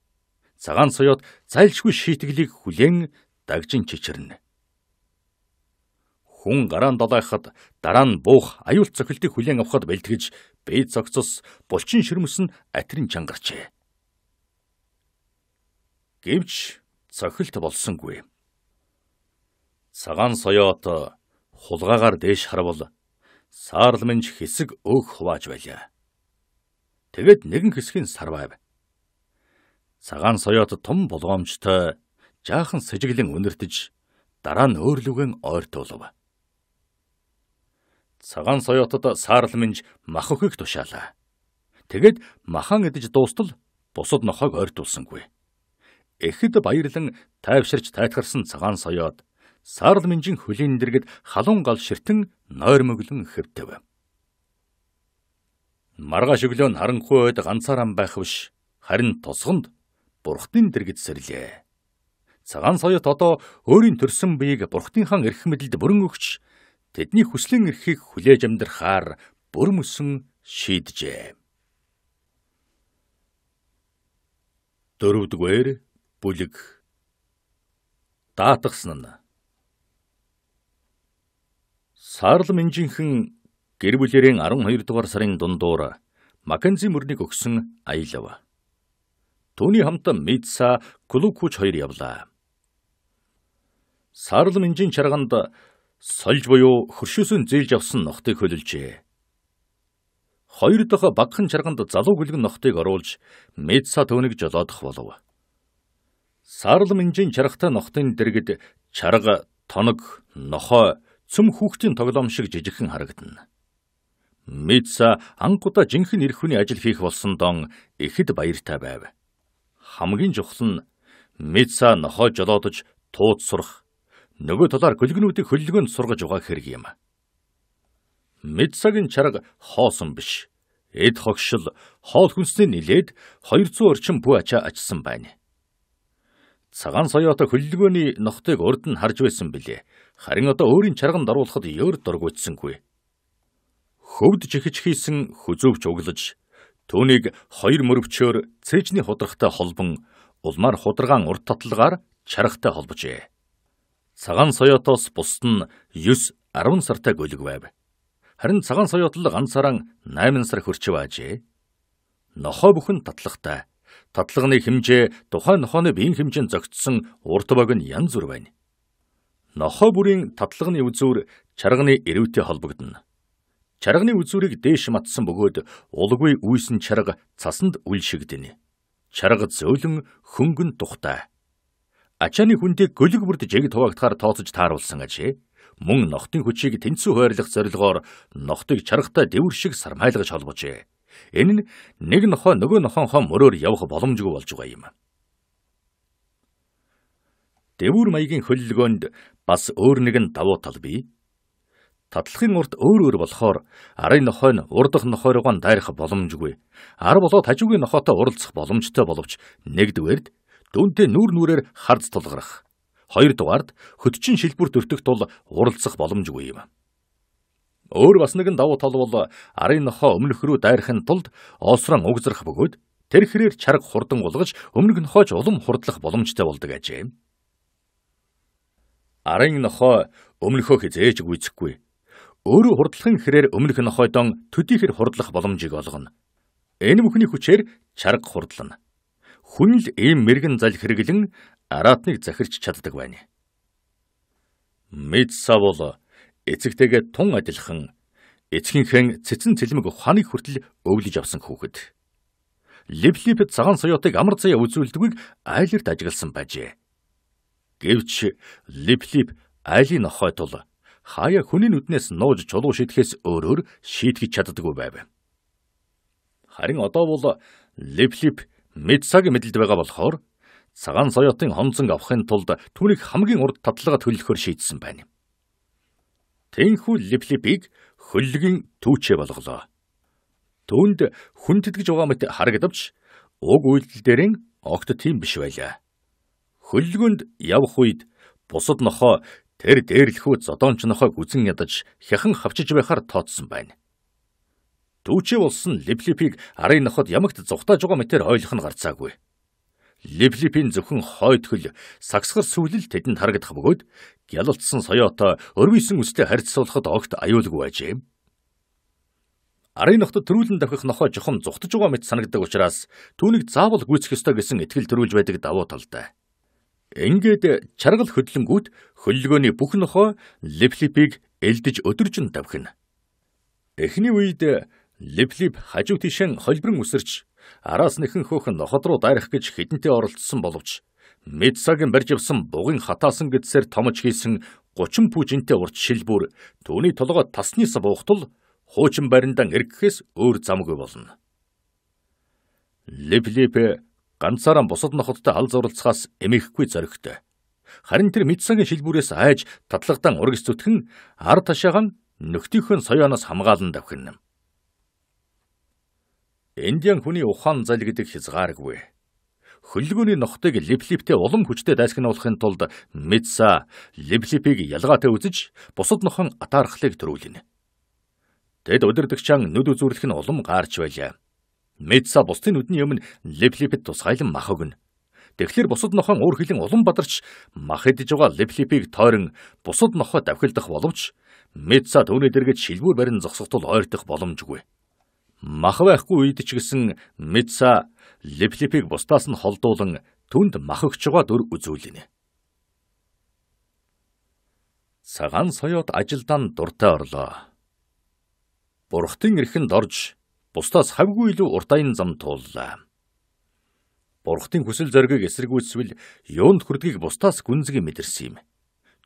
Цагаан соёот зайлшгүй шийтгэлийг хүлээн дагжин чичирнэ. Хүн гараан далайхад дараа нь буух аюулт цохилтыг хүлээн авахд бэлтгэж бие цогцос булчин ширмэс нь атрин чангарчээ. Гэвч цохилт болсонгүй. Цагаан соёот хулгаагаар дээш харвал саарламж хэсэг өөх хувааж байлаа. Тэгэд нэгэн хэсгийн сарвайв. Цагаан соёот том болгоомжтой жаахан сэжиглэн өнөртөж дараа нь өөр лүгэн ойртуулв цагаан соёотод саарл минж мах өхөх тушаалаа. Тэгэд махан эдэж дуустал бусад нохойг ойртуулсангүй. Эхэд баярлан тайвширч тайтгарсан цагаан соёот саарл минжин хөлийн дэргэд халуун гал ширтэн нойр мөглөн хэвтэв. Маргааш өглөө нь харанхуй ойд ганцаараа байх биш, харин тосгонд бурхтын дэргэд сэрлээ. Цагаан соёот одоо өөрийн төрсэн биеийг бурхтынхан эрх мэдэлд бүрэн өгч тэдний хүслийн эрхийг хүлээж амьдрахаар бүрмөсөн шийджээ. Дөрөвдүгээр бүлэг даатгсан нь Сарл Минжинхэн гэр бүлэрийн 12 дугаар сарын дундуур Маккензи мөрнийг өгсөн аялав. Төвний хамтан Митса Клукуч хоёр явлаа. Сарл Минжин чарганд Сольж буюу хөршөөсөн зээлж авсан нохтыг хөлөлжээ. Хоёр дахь багхан чарганд залуу гүлгэн нохтыг оруулж медса төвнийг жолоодох болов. Саарл минжийн чаргатай нохтын дэргэд чарга, тоног, нохой, цөм хүүхдийн тоглоом шиг жижигхэн харагдана. Медса ангуда жинхэнэ ирэх хүний ажил хийх болсон дон ихэд баяртай байв. Хамгийн чухал нь Медса нохой жолоодож тууд сурах нөгөө талаар гөлгнүүдийг хөллөгөөнд сургаж угаах хэрэг юм. Мэд цагийн чарга хоосон биш. Эд хогшил хоол хүнсний нилээд 200 орчим бүү ачаа ачсан байна. Цагаан соёото хөллөгөөний нохтыг урд нь харж байсан билээ. Харин одоо өөрийн чарганд оруулахад ёор дургуйцсангүй. Хөвд чихэж хийсэн хүзөвч углаж түүнийг хоёр мөрөвчөөр цээжний худрагтай холбон улмаар худрагаан урд татлагаар чаргатай холбожээ цагаан соёотоос бусд нь 9 10 сартай гөлөг байв. Харин цагаан соёот л ганцаараа 8 сар хөрчив ажээ. Нохоо бүхэн татлахтай. Татлагны хэмжээ тухайн нохооны биеийн хэмжээнд зогтсон урт бог нь янз бүр байна. Нохоо бүрийн татлагны үзүүр чарганы эрүүтэй холбогдно. Чарганы үзүүрийг дээш матсан бөгөөд улгүй үйсэн чарга цасанд үлшигдэнэ. Чарга зөөлөн хөнгөн тухтай. Ачааны хүндийг гөлөг бүрд жиг туваагдахаар тооцож тааруулсан ажээ. Мөн ногтын хүчийг тэнцүү хуваарлах зорилгоор ногтыг чаргатай дэвэр шиг сармайлгаж холбожээ. Энэ нь нэг нохоо нөгөө нохоонхоо мөрөөр явах боломжгүй болж байгаа юм. Дэвүр маягийн хөллөгөөнд бас өөр нэгэн давуу тал бий. Татлахын урт өөр өөр болохоор арын нохой нь урдах нохойроо дайрах боломжгүй. Ар болоод хажуугийн нохотой уралцах боломжтой боловч нэгдүгээрд дүнтэй нүүр нүрээр харц тулгарх. Хоёрдугаард хөтчин шилбүр төртөх тул уралцах боломжгүй юм. Өөр бас нэгэн давуу тал бол арын нохоо өмнөх рүү дайрахын тулд оосрон угзрах бөгөөд тэр хэрээр чарга хурдан улгаж өмнөх нохооч улам хурдлах боломжтой болдог ажээ. Арын нохоо өмнөхөө хизээж гүйцэхгүй. Өөрөө хурдлахын хэрээр өмнөх нохойдон төдийхөр хурдлах боломжийг олгоно. Энэ бүхний хүчээр чарга хурдлана. Хүн л ийм мэрэгэн залх хэрэглэн араатныг захирч чаддаг байна. Мэд савол эцэгтэйгээ тун адилхан эцгийнхэн цэцэн цэлмэг ухааныг хүртэл өвлөж авсан хүүхэд. Липлип цагаан соёотыг амар заяа үзүүлдэггүй айлэрт ажигласан байжээ. Гэвч Липлип айлын охой тул хаяа хүний нүднээс нууж чулуу шидэхээс өөрөөр шийтгэж чаддаггүй байв. Харин одоо бол Липлип -лип мэд цаг мэдлэлд байгаа болохоор цагаан соёотын хонцонг авахын тулд түүнийг хамгийн урт татлага төлөхөөр шийдсэн байна. Тэнхүү липлипиг хөллөгийн түүчээ болголоо. Түүнд хүн тэтгэж байгаа мэт харагдавч уг үйлдэл дээрийн огт тийм биш байлаа. Хөллөгөнд явх үед бусад нохоо тэр дээрлэхүү зодоонч нохойг үзэн ядаж хяхан хавчиж байхаар тооцсон байна. Төвчөө болсон Липлипиг арын ноход ямагт зүхтааж байгаа мэтэр ойлгох нь гарцаагүй. Липлипийн зөвхөн хойд хөл сагсгар сүвлэл тэдэнд харагдах бөгөөд гялалтсан соёотой өрвийсэн үстэй харьцуулахад огт аюулгүй байжээ. Арын ноход төрүүлэн давхих нохоо жохом зүхтаж байгаа мэт санагддаг учраас түүнийг заавал гүйцэх ёстой гэсэн итгэл төрүүлж байдаг давуу талтай. Ингээд чаргал хөдлөнгүүд хөллөгөөний бүх нохоо липлипиг элдэж өдөржин давхина. Эхний үед Липлип хажуу тишэн холбирн үсэрч араас нэхэн хөөхн ноход руу дайрах гэж хідэнтэй оролцсон боловч Мидсагийн барьж явсан бугын хатаасан гэдсээр томж хийсэн 30 пүжинтэй урт шилбүр түүний толгой таснаас буухтал хуучин бариндан эргэхээс өөр замгүй болно. Липлип ганцаараа бусад нохоттой хал зуралцахаас эмээхгүй зоригтой. Харин тэр Мидсагийн шилбүрээс айж татлагдан урагс зүтгэн ар ташаахан нөхдийнхөө соёоноос хамгаалан давхин Индиан хүний ухаан залгидаг хязгааргүй. Хөлгөөний нохтыг липлиптэй улам хүчтэй дайсагнуулахын тулд Митса липлипийг ялгаатай үзэж бусад нохон атаархлыг төрүүлнэ. Тэд удирдагчаан нүд үзүүлэх нь улам гарч байлаа. Митса бусдын нүдний өмнө липлипэд тусгайлан мах өгнө. Тэгэхлээр бусад нохон өөр хилэн улам бадарч мах идж байгаа липлипийг тойрон бусад нохоо давхилдах боловч Митса түүний дэргэд шилбүр барин зогсох тул ойртох боломжгүй мах байхгүй үед ч гэсэн Митса липлипиг бусдаас нь холдуулан түнд махагч байгаа дөр үзүүлнэ. Цагаан соёот ажилдаа нь дуртай орлоо. Бурхтын эрхэнд орж бусдаас хавгүй илүү уртайн зам тууллаа. Бурхтын хүсэл зоригийг эсэргүүцвэл юунд хүрдгийг бусдаас гүнзгий мэдэрсэн юм.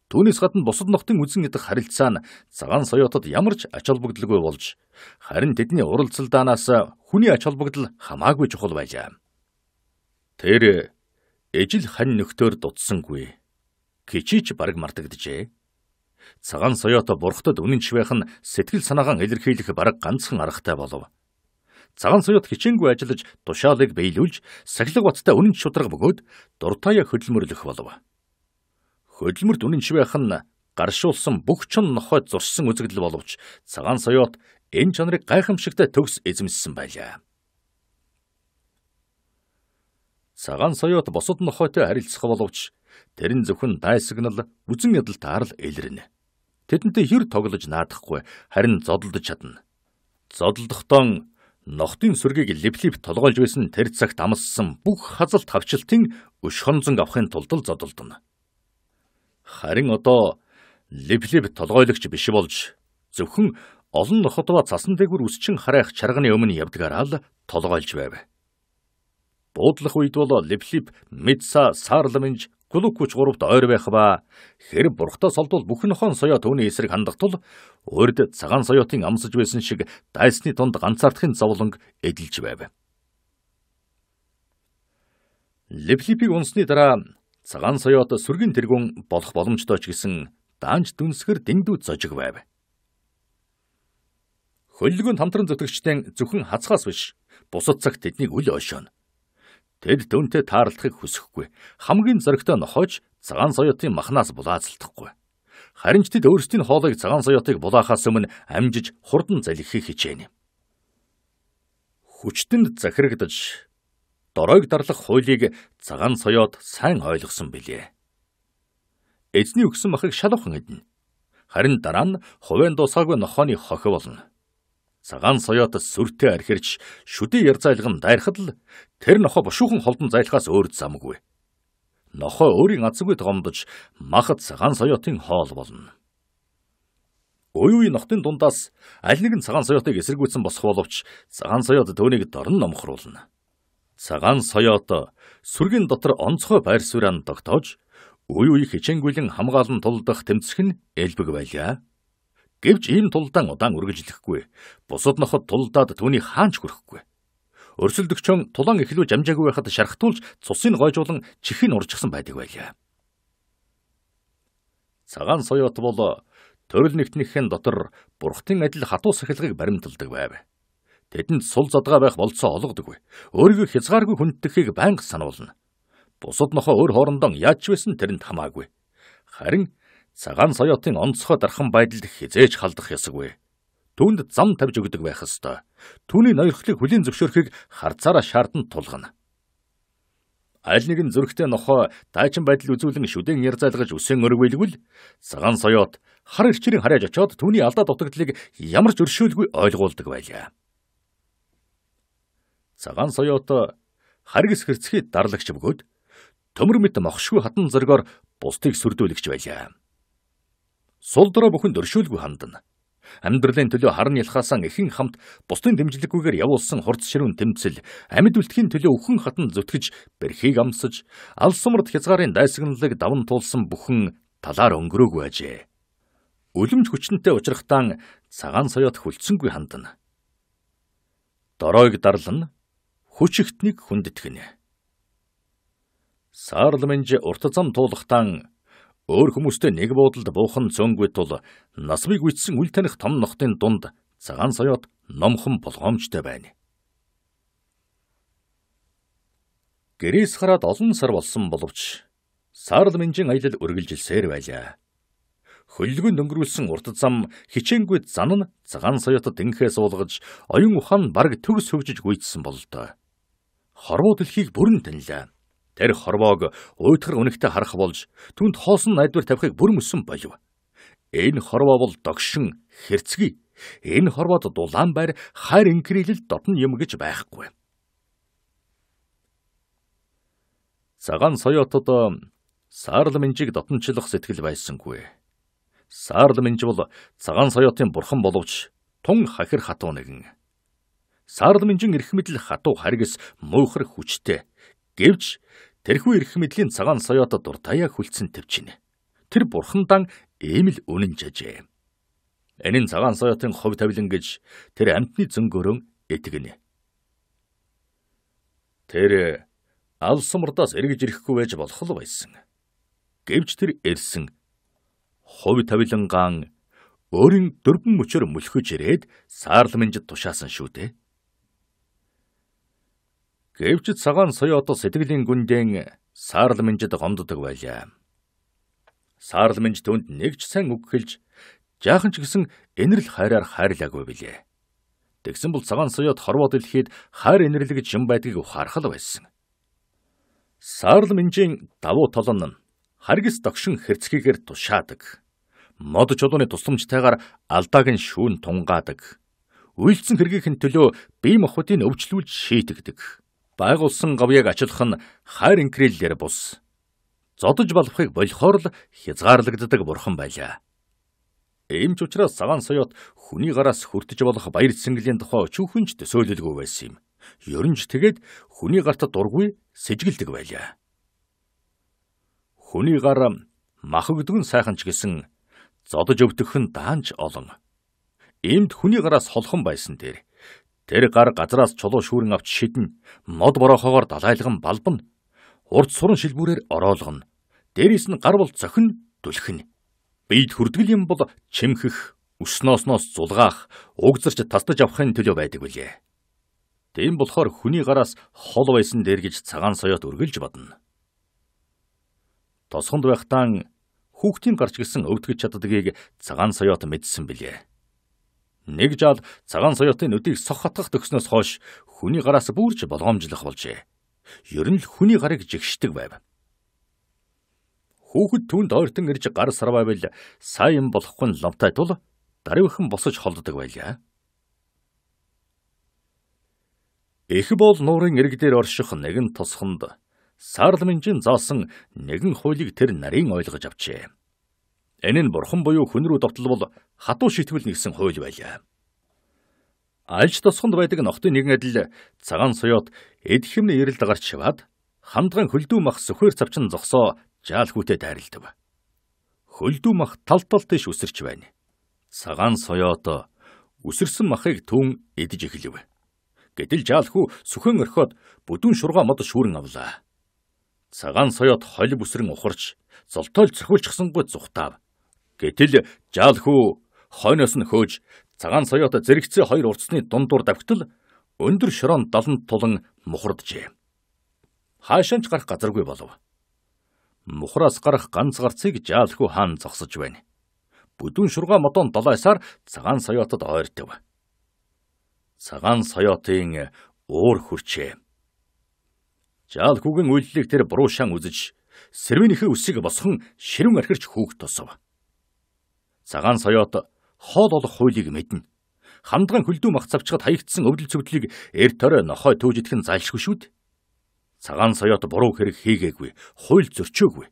Түүнээс гадна бусад нохтын үзэн идэх харилцаа нь цагаан соёотод ямар ч ач холбогдолгүй болж харин тэдний уралцалдаанаас хүний ач холбогдол хамаагүй чухал байжээ. Тэр ижил хань нөхтөөр дутсангүй. Кичиж бараг мартагджээ. Цагаан соёото бурхтад үнэн чивэх нь сэтгэл санаагаан илэрхийлэх бараг ганцхан аргатай болов. Цагаан соёот хичээнгүй ажиллаж тушаалыг биелүүлж сахилга баттай үнэн шударга бөгөөд дуртаяа хөдөлмөрлөх болов Хөдөлмөрт үнэн шивэх нь гаршуулсан бүх чон нохой зурсан үзэгдэл боловч цагаан соёот энэ чанарыг гайхамшигтай төгс эзэмссэн байлаа. Цагаан соёот босод нохойтой харилцах боловч тэр нь зөвхөн дайсагнал үзэн ядал таарл илэрнэ. Тэдэнтэй хэр тоглож наадахгүй харин зодолдож чадна. Зодолдохдоо ногтын сүргийг липлип толгойлж байсан тэр цагт амссан бүх хазалт хавчилтын өш хонзон авахын тулд зодолдоно. Харин одоо липлип толгойлогч биш болж зөвхөн олон нохотва цасан дээгүр үсчин харайх чарганы өмнө явдгаараа л толгойлж байв. Буудлах үед бол липлип мэдса саарламж глюкоч гуравт ойр байх ба хэр бурхтаас олдвол бүх нохон соёо төвний эсрэг хандахтул урд цагаан соёотын амсаж байсан шиг дайсны тунд ганцаардахын зовлонг эдэлж байв. Липлипиг унсны дараа цагаан соёот сүргэн тэргүүн болох боломжтой ч гэсэн даанч дүнсгэр дэндүү зожиг байв. Хөллөгөнд хамтран зүтгэгчдийн зөвхөн хацгаас биш бусад цаг тэднийг үл ойшооно. Тэд дүнтэй таарлахыг хүсэхгүй хамгийн зоригтой нохойч цагаан соёотын махнаас булаацлахгүй. Харин ч тэд өөрсдийн хоолыг цагаан соёотыг булаахаас өмнө амжиж хурдан залгихыг хичээнэ. Хүчтэнд захирагдаж доройг дарлах хуулийг цагаан соёод сайн ойлгосон билээ. Эзний өгсөн махыг шалуухан эднэ. Харин дараа нь хувийн дусаагүй нохооны хохи болно. Цагаан соёот сүртэй архирч шүдийн яр зайлган дайрахад л тэр нохо бушуухан холдон зайлахаас өөр замгүй. Нохо өөрийн азгүй гомдож махад цагаан соёотын хоол болно. Уюуийн нохтын дундаас аль нэгэн цагаан соёотыг эсэргүүцсэн босх боловч цагаан соёот түүнийг дорн номхруулна цагаан соёото сүргийн дотор онцгой байр суурьан тогтоож үе үе хичээнгүйлэн хамгаалан тулдах тэмцэх нь элбэг байлаа. Гэвч ийм тулдаан удаан үргэлжлэхгүй. Бусад ноход тулдаад түүний хаанч хүрэхгүй. Өрсөлдөгчөн тулан эхлүү жамжаагүй байхад шархтуулж цусыг гойжуулан чихийг уржчихсан байдаг байлаа. Цагаан соёот бол төрөл нэгтнийхэн дотор бурхтын адил хатуу сахилгыг баримталдаг байв. Тэдэнд сул задгаа байх болцоо олгодоггүй. Өөрийгөө хязгааргүй хүнддэхийг байнга сануулна. Бусад нохоо өөр хоорондоо яаж байсан тэрэнд хамаагүй. Харин цагаан соёотын онцгой дархан байдалд хизээж халдах ёсгүй. Түүнд зам тавьж өгдөг байх ёстой. Түүний ноёрхлыг хүлийн зөвшөөрөхийг харцаараа шаардсан тулгана. Аль нэгэн зүрхтэй нохоо тайчин байдал үзүүлэн шүдэн ярзайлгаж үсэн өргөвөлгөл цагаан соёот хар ирчрийн харьяаж очоод түүний алдаа дутагдлыг ямар ч өршөөлгүй ойлгуулдаг байлаа. Цагаан соёотой харгас хэрцгий дарлагч бөгөөд төмөр мэт мохшгүй хатан зөргөөр бусдыг сүрдүүлэгч байлаа. Сулдраа бүхэн дөршөөлгүй хандна. Амьдралын төлөө харн ялхаасан ихэнх хамт бусдын дэмжлэггүйгээр явуулсан хурц ширүүн тэмцэл амьд үлдэхийн төлөө өхөн хатан зүтгэж бэрхийг амсаж алс сумрад хязгаарын дайсагналыг давн туулсан бүхэн талаар өнгөрөөгүй ажээ. Үлэмж хүчнтэй учрахтаан цагаан соёот хүлцэнгүй хандна. Доройг дарлан хүчигтнийг хүндэтгэнэ. Сарламж урт зам туулахтан өөр хүмүүстэй нэг буудалд буухан зөнгөд тул насмыг үтсэн үл таних том нохтын дунд цагаан соёот номхон болгоомжтой байна. Гэрээс хараад олон сар болсон боловч Сарламжийн аялал үргэлжилсээр байлаа. Хөллөгөнд өнгөрүүлсэн урт зам хичээнгүй зан нь цагаан соёотод инхээс уулгаж оюун ухаан бараг төгс хөвжиж гүйцсэн бололтой хорвоо дэлхийг бүрэн танилаа. Тэр хорвоог уйтгар үнэхтэй харах болж түнд хоосон найдвар тавихыг бүрэн өссөн болов. Энэ хорвоо бол догшин хэрцгий. Энэ хорвоод Улаанбаар хайр инкрилэл дотн юм гэж байхгүй. Цагаан соёотод э, Саарл Минжийг дотнчлох сэтгэл байсангүй. Саарл Минж бол цагаан соёотын бурхан боловч тун хахир хатуу нэгэн. Саарл Минжин эрх мэдл хатуу харгас муухар хүчтэй. Гэвч тэрхүү эрх мэдлийн цагаан соёотод дуртаяа хүлцэн төвчнэ. Тэр бурхандан эмэл үнэн жажээ. Энийн цагаан соёотын хов тавилан гэж тэр амтны зөнгөрөн итгэнэ. Тэр алсмартаас эргэж ирэхгүй байж болох л байсан. Гэвч тэр ирсэн. Хов тавилангаан өөрийн дөрвөн мөчөөр мөлхөж ирээд саарл минжид тушаасан шүү дээ. Гэвч цагаан соёо одоо сэтгэлийн гүндэн саарл минжид гомддог байлаа. Саарл минж түнд нэг ч сайн үг хэлж жаахан ч гэсэн энэрл хайраар хайрлаагүй билээ. Тэгсэн бол цагаан соёод хорвоо дэлхийд хайр энэрлэгж юм байдгийг ухаархал байсан. Саарл минжийн давуу тал нь харгис догшин хэрцгийгээр тушаадаг. Мод чулууны тусламжтайгаар алдааг нь шүүн тунгаадаг. Үйлцэн хэргийнхэн төлөө бие махбодыг өвчлүүлж шийтгдэг байгуулсан говьяг ачлах нь хайр инкриллээр бус. Зодож болохыг болихоор л хязгаарлагддаг бурхан байлаа. Ийм ч учраас цагаан соёот хүний гараас хүртэж болох баяр цэнглийн тухай өчүүхэн ч төсөөлөлгүй байсан юм. Ер нь ч тэгээд хүний гарт дургүй сэжгэлдэг байлаа. Хүний гар махагдгүн сайхан ч гэсэн зодож өвдөх нь даанч олон. Иймд хүний гараас холхон байсан дээр Тэр гар газраас чулуу шүүрэн авч шиднэ. Мод бороохоогоор далайлган балбна. Урд суран шилбүүрээр ороолгоно. Дээрээс нь гар бол цохин түлхэн. Бид хүрдгэл юм бол чимхэх, өснөөснөөс зулгаах, уг зарч тастаж авахын төлөө байдаг билээ. Тийм болохоор хүний гараас хол байсан дээр гэж цагаан соёот үргэлж бодно. Тосхонд байхдаа хүүхдийн гарч гисэн өвдгөж чаддгийг цагаан соёот мэдсэн билээ. Нэг жал цагаан соёотын нүдийг сохотгох төгснөөс хойш хүний гараас бүрж болгоомжлох болжээ. Ер нь л хүний гарыг жигшдэг байв. Хүүхэд түнд ойртон ирж гар сар байвал сайн юм болохгүй нь ломтой тул дарывхан босож холддог байлаа. Их бол нуурын иргдээр орших нэгэн тосхонд сарл минжин заасан нэгэн хуйлыг тэр нарийн ойлгож авчээ. Энэ нь бурхан буюу хүн рүү довтлол хатуу шийтгүүлнэ гэсэн хууль байлаа. Альж тосгонд байдаг нохтын нэгэн адил цагаан суйот эд хэмнээ ирэлд гарч шиваад хамдган хөлдүү мах сүхээр цавчин зогсоо жаал хүүтэд тайралдав. Хөлдүү мах тал тал тийш үсэрч байна. Цагаан суйот үсэрсэн махыг түн эдэж эхлэв. Гэтэл жаалхүү сүхэн орхиод бүдүүн шурга мод шүүрэн авлаа. Цагаан суйот холь бүсрэн ухарч золтойл цохиулчихсангүй зүхтав. Гэтэл жаалхүү хойноос нь хөөж цагаан соёотой зэрэгцээ хоёр уртсны дундуур давхитал өндөр шороон даланд тулан мухарджээ. Хаашаа ч гарах газаргүй болов. Мухраас гарах ганц гарцыг жаалхүү хаан зогсож байна. Бүдүүн шурга модон долоосаар цагаан соёотод ойртов. Цагаан соёотын уур хүрчээ. Жаалхүүгийн үйлчлэгийг тэр буруушаан үзэж сэрвэнийхээ үсийг босгон ширүүн архирч хөөх тосов. Цагаан соёот хоол олох хуулийг мэднэ. Хамдхан хөлдөө мах завчхад хаягдсан өвдөл цөвдлийг эрт орой нохой төөжидэх нь залшгүй шүүд. Цагаан соёот буруу хэрэг хийгээгүй, хууль зөрчөөгүй.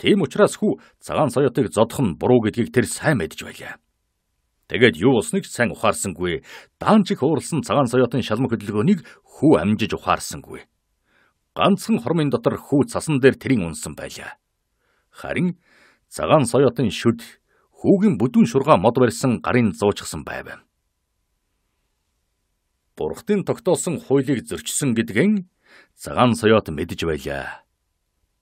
Тийм учраас хүү цагаан соёотыг зодох нь буруу гэдгийг тэр сайн мэдж байлаа. Тэгээд юу болсныг сайн ухаарсангүй. Даанч их ууралсан цагаан соёотын шалмаг хөдөлгөөнийг хүү амжиж ухаарсангүй. Ганцхан хормын дотор хүү цасан дээр тэрийн унсан байлаа. Харин цагаан соёотын шүд Хүүгийн бүдүүн шургаа мод барьсан гарын зуучсан байв. Бурхтын тогтоосон хуулийг зөрчсөн гэдгэн цагаан соёот мэдж байлаа.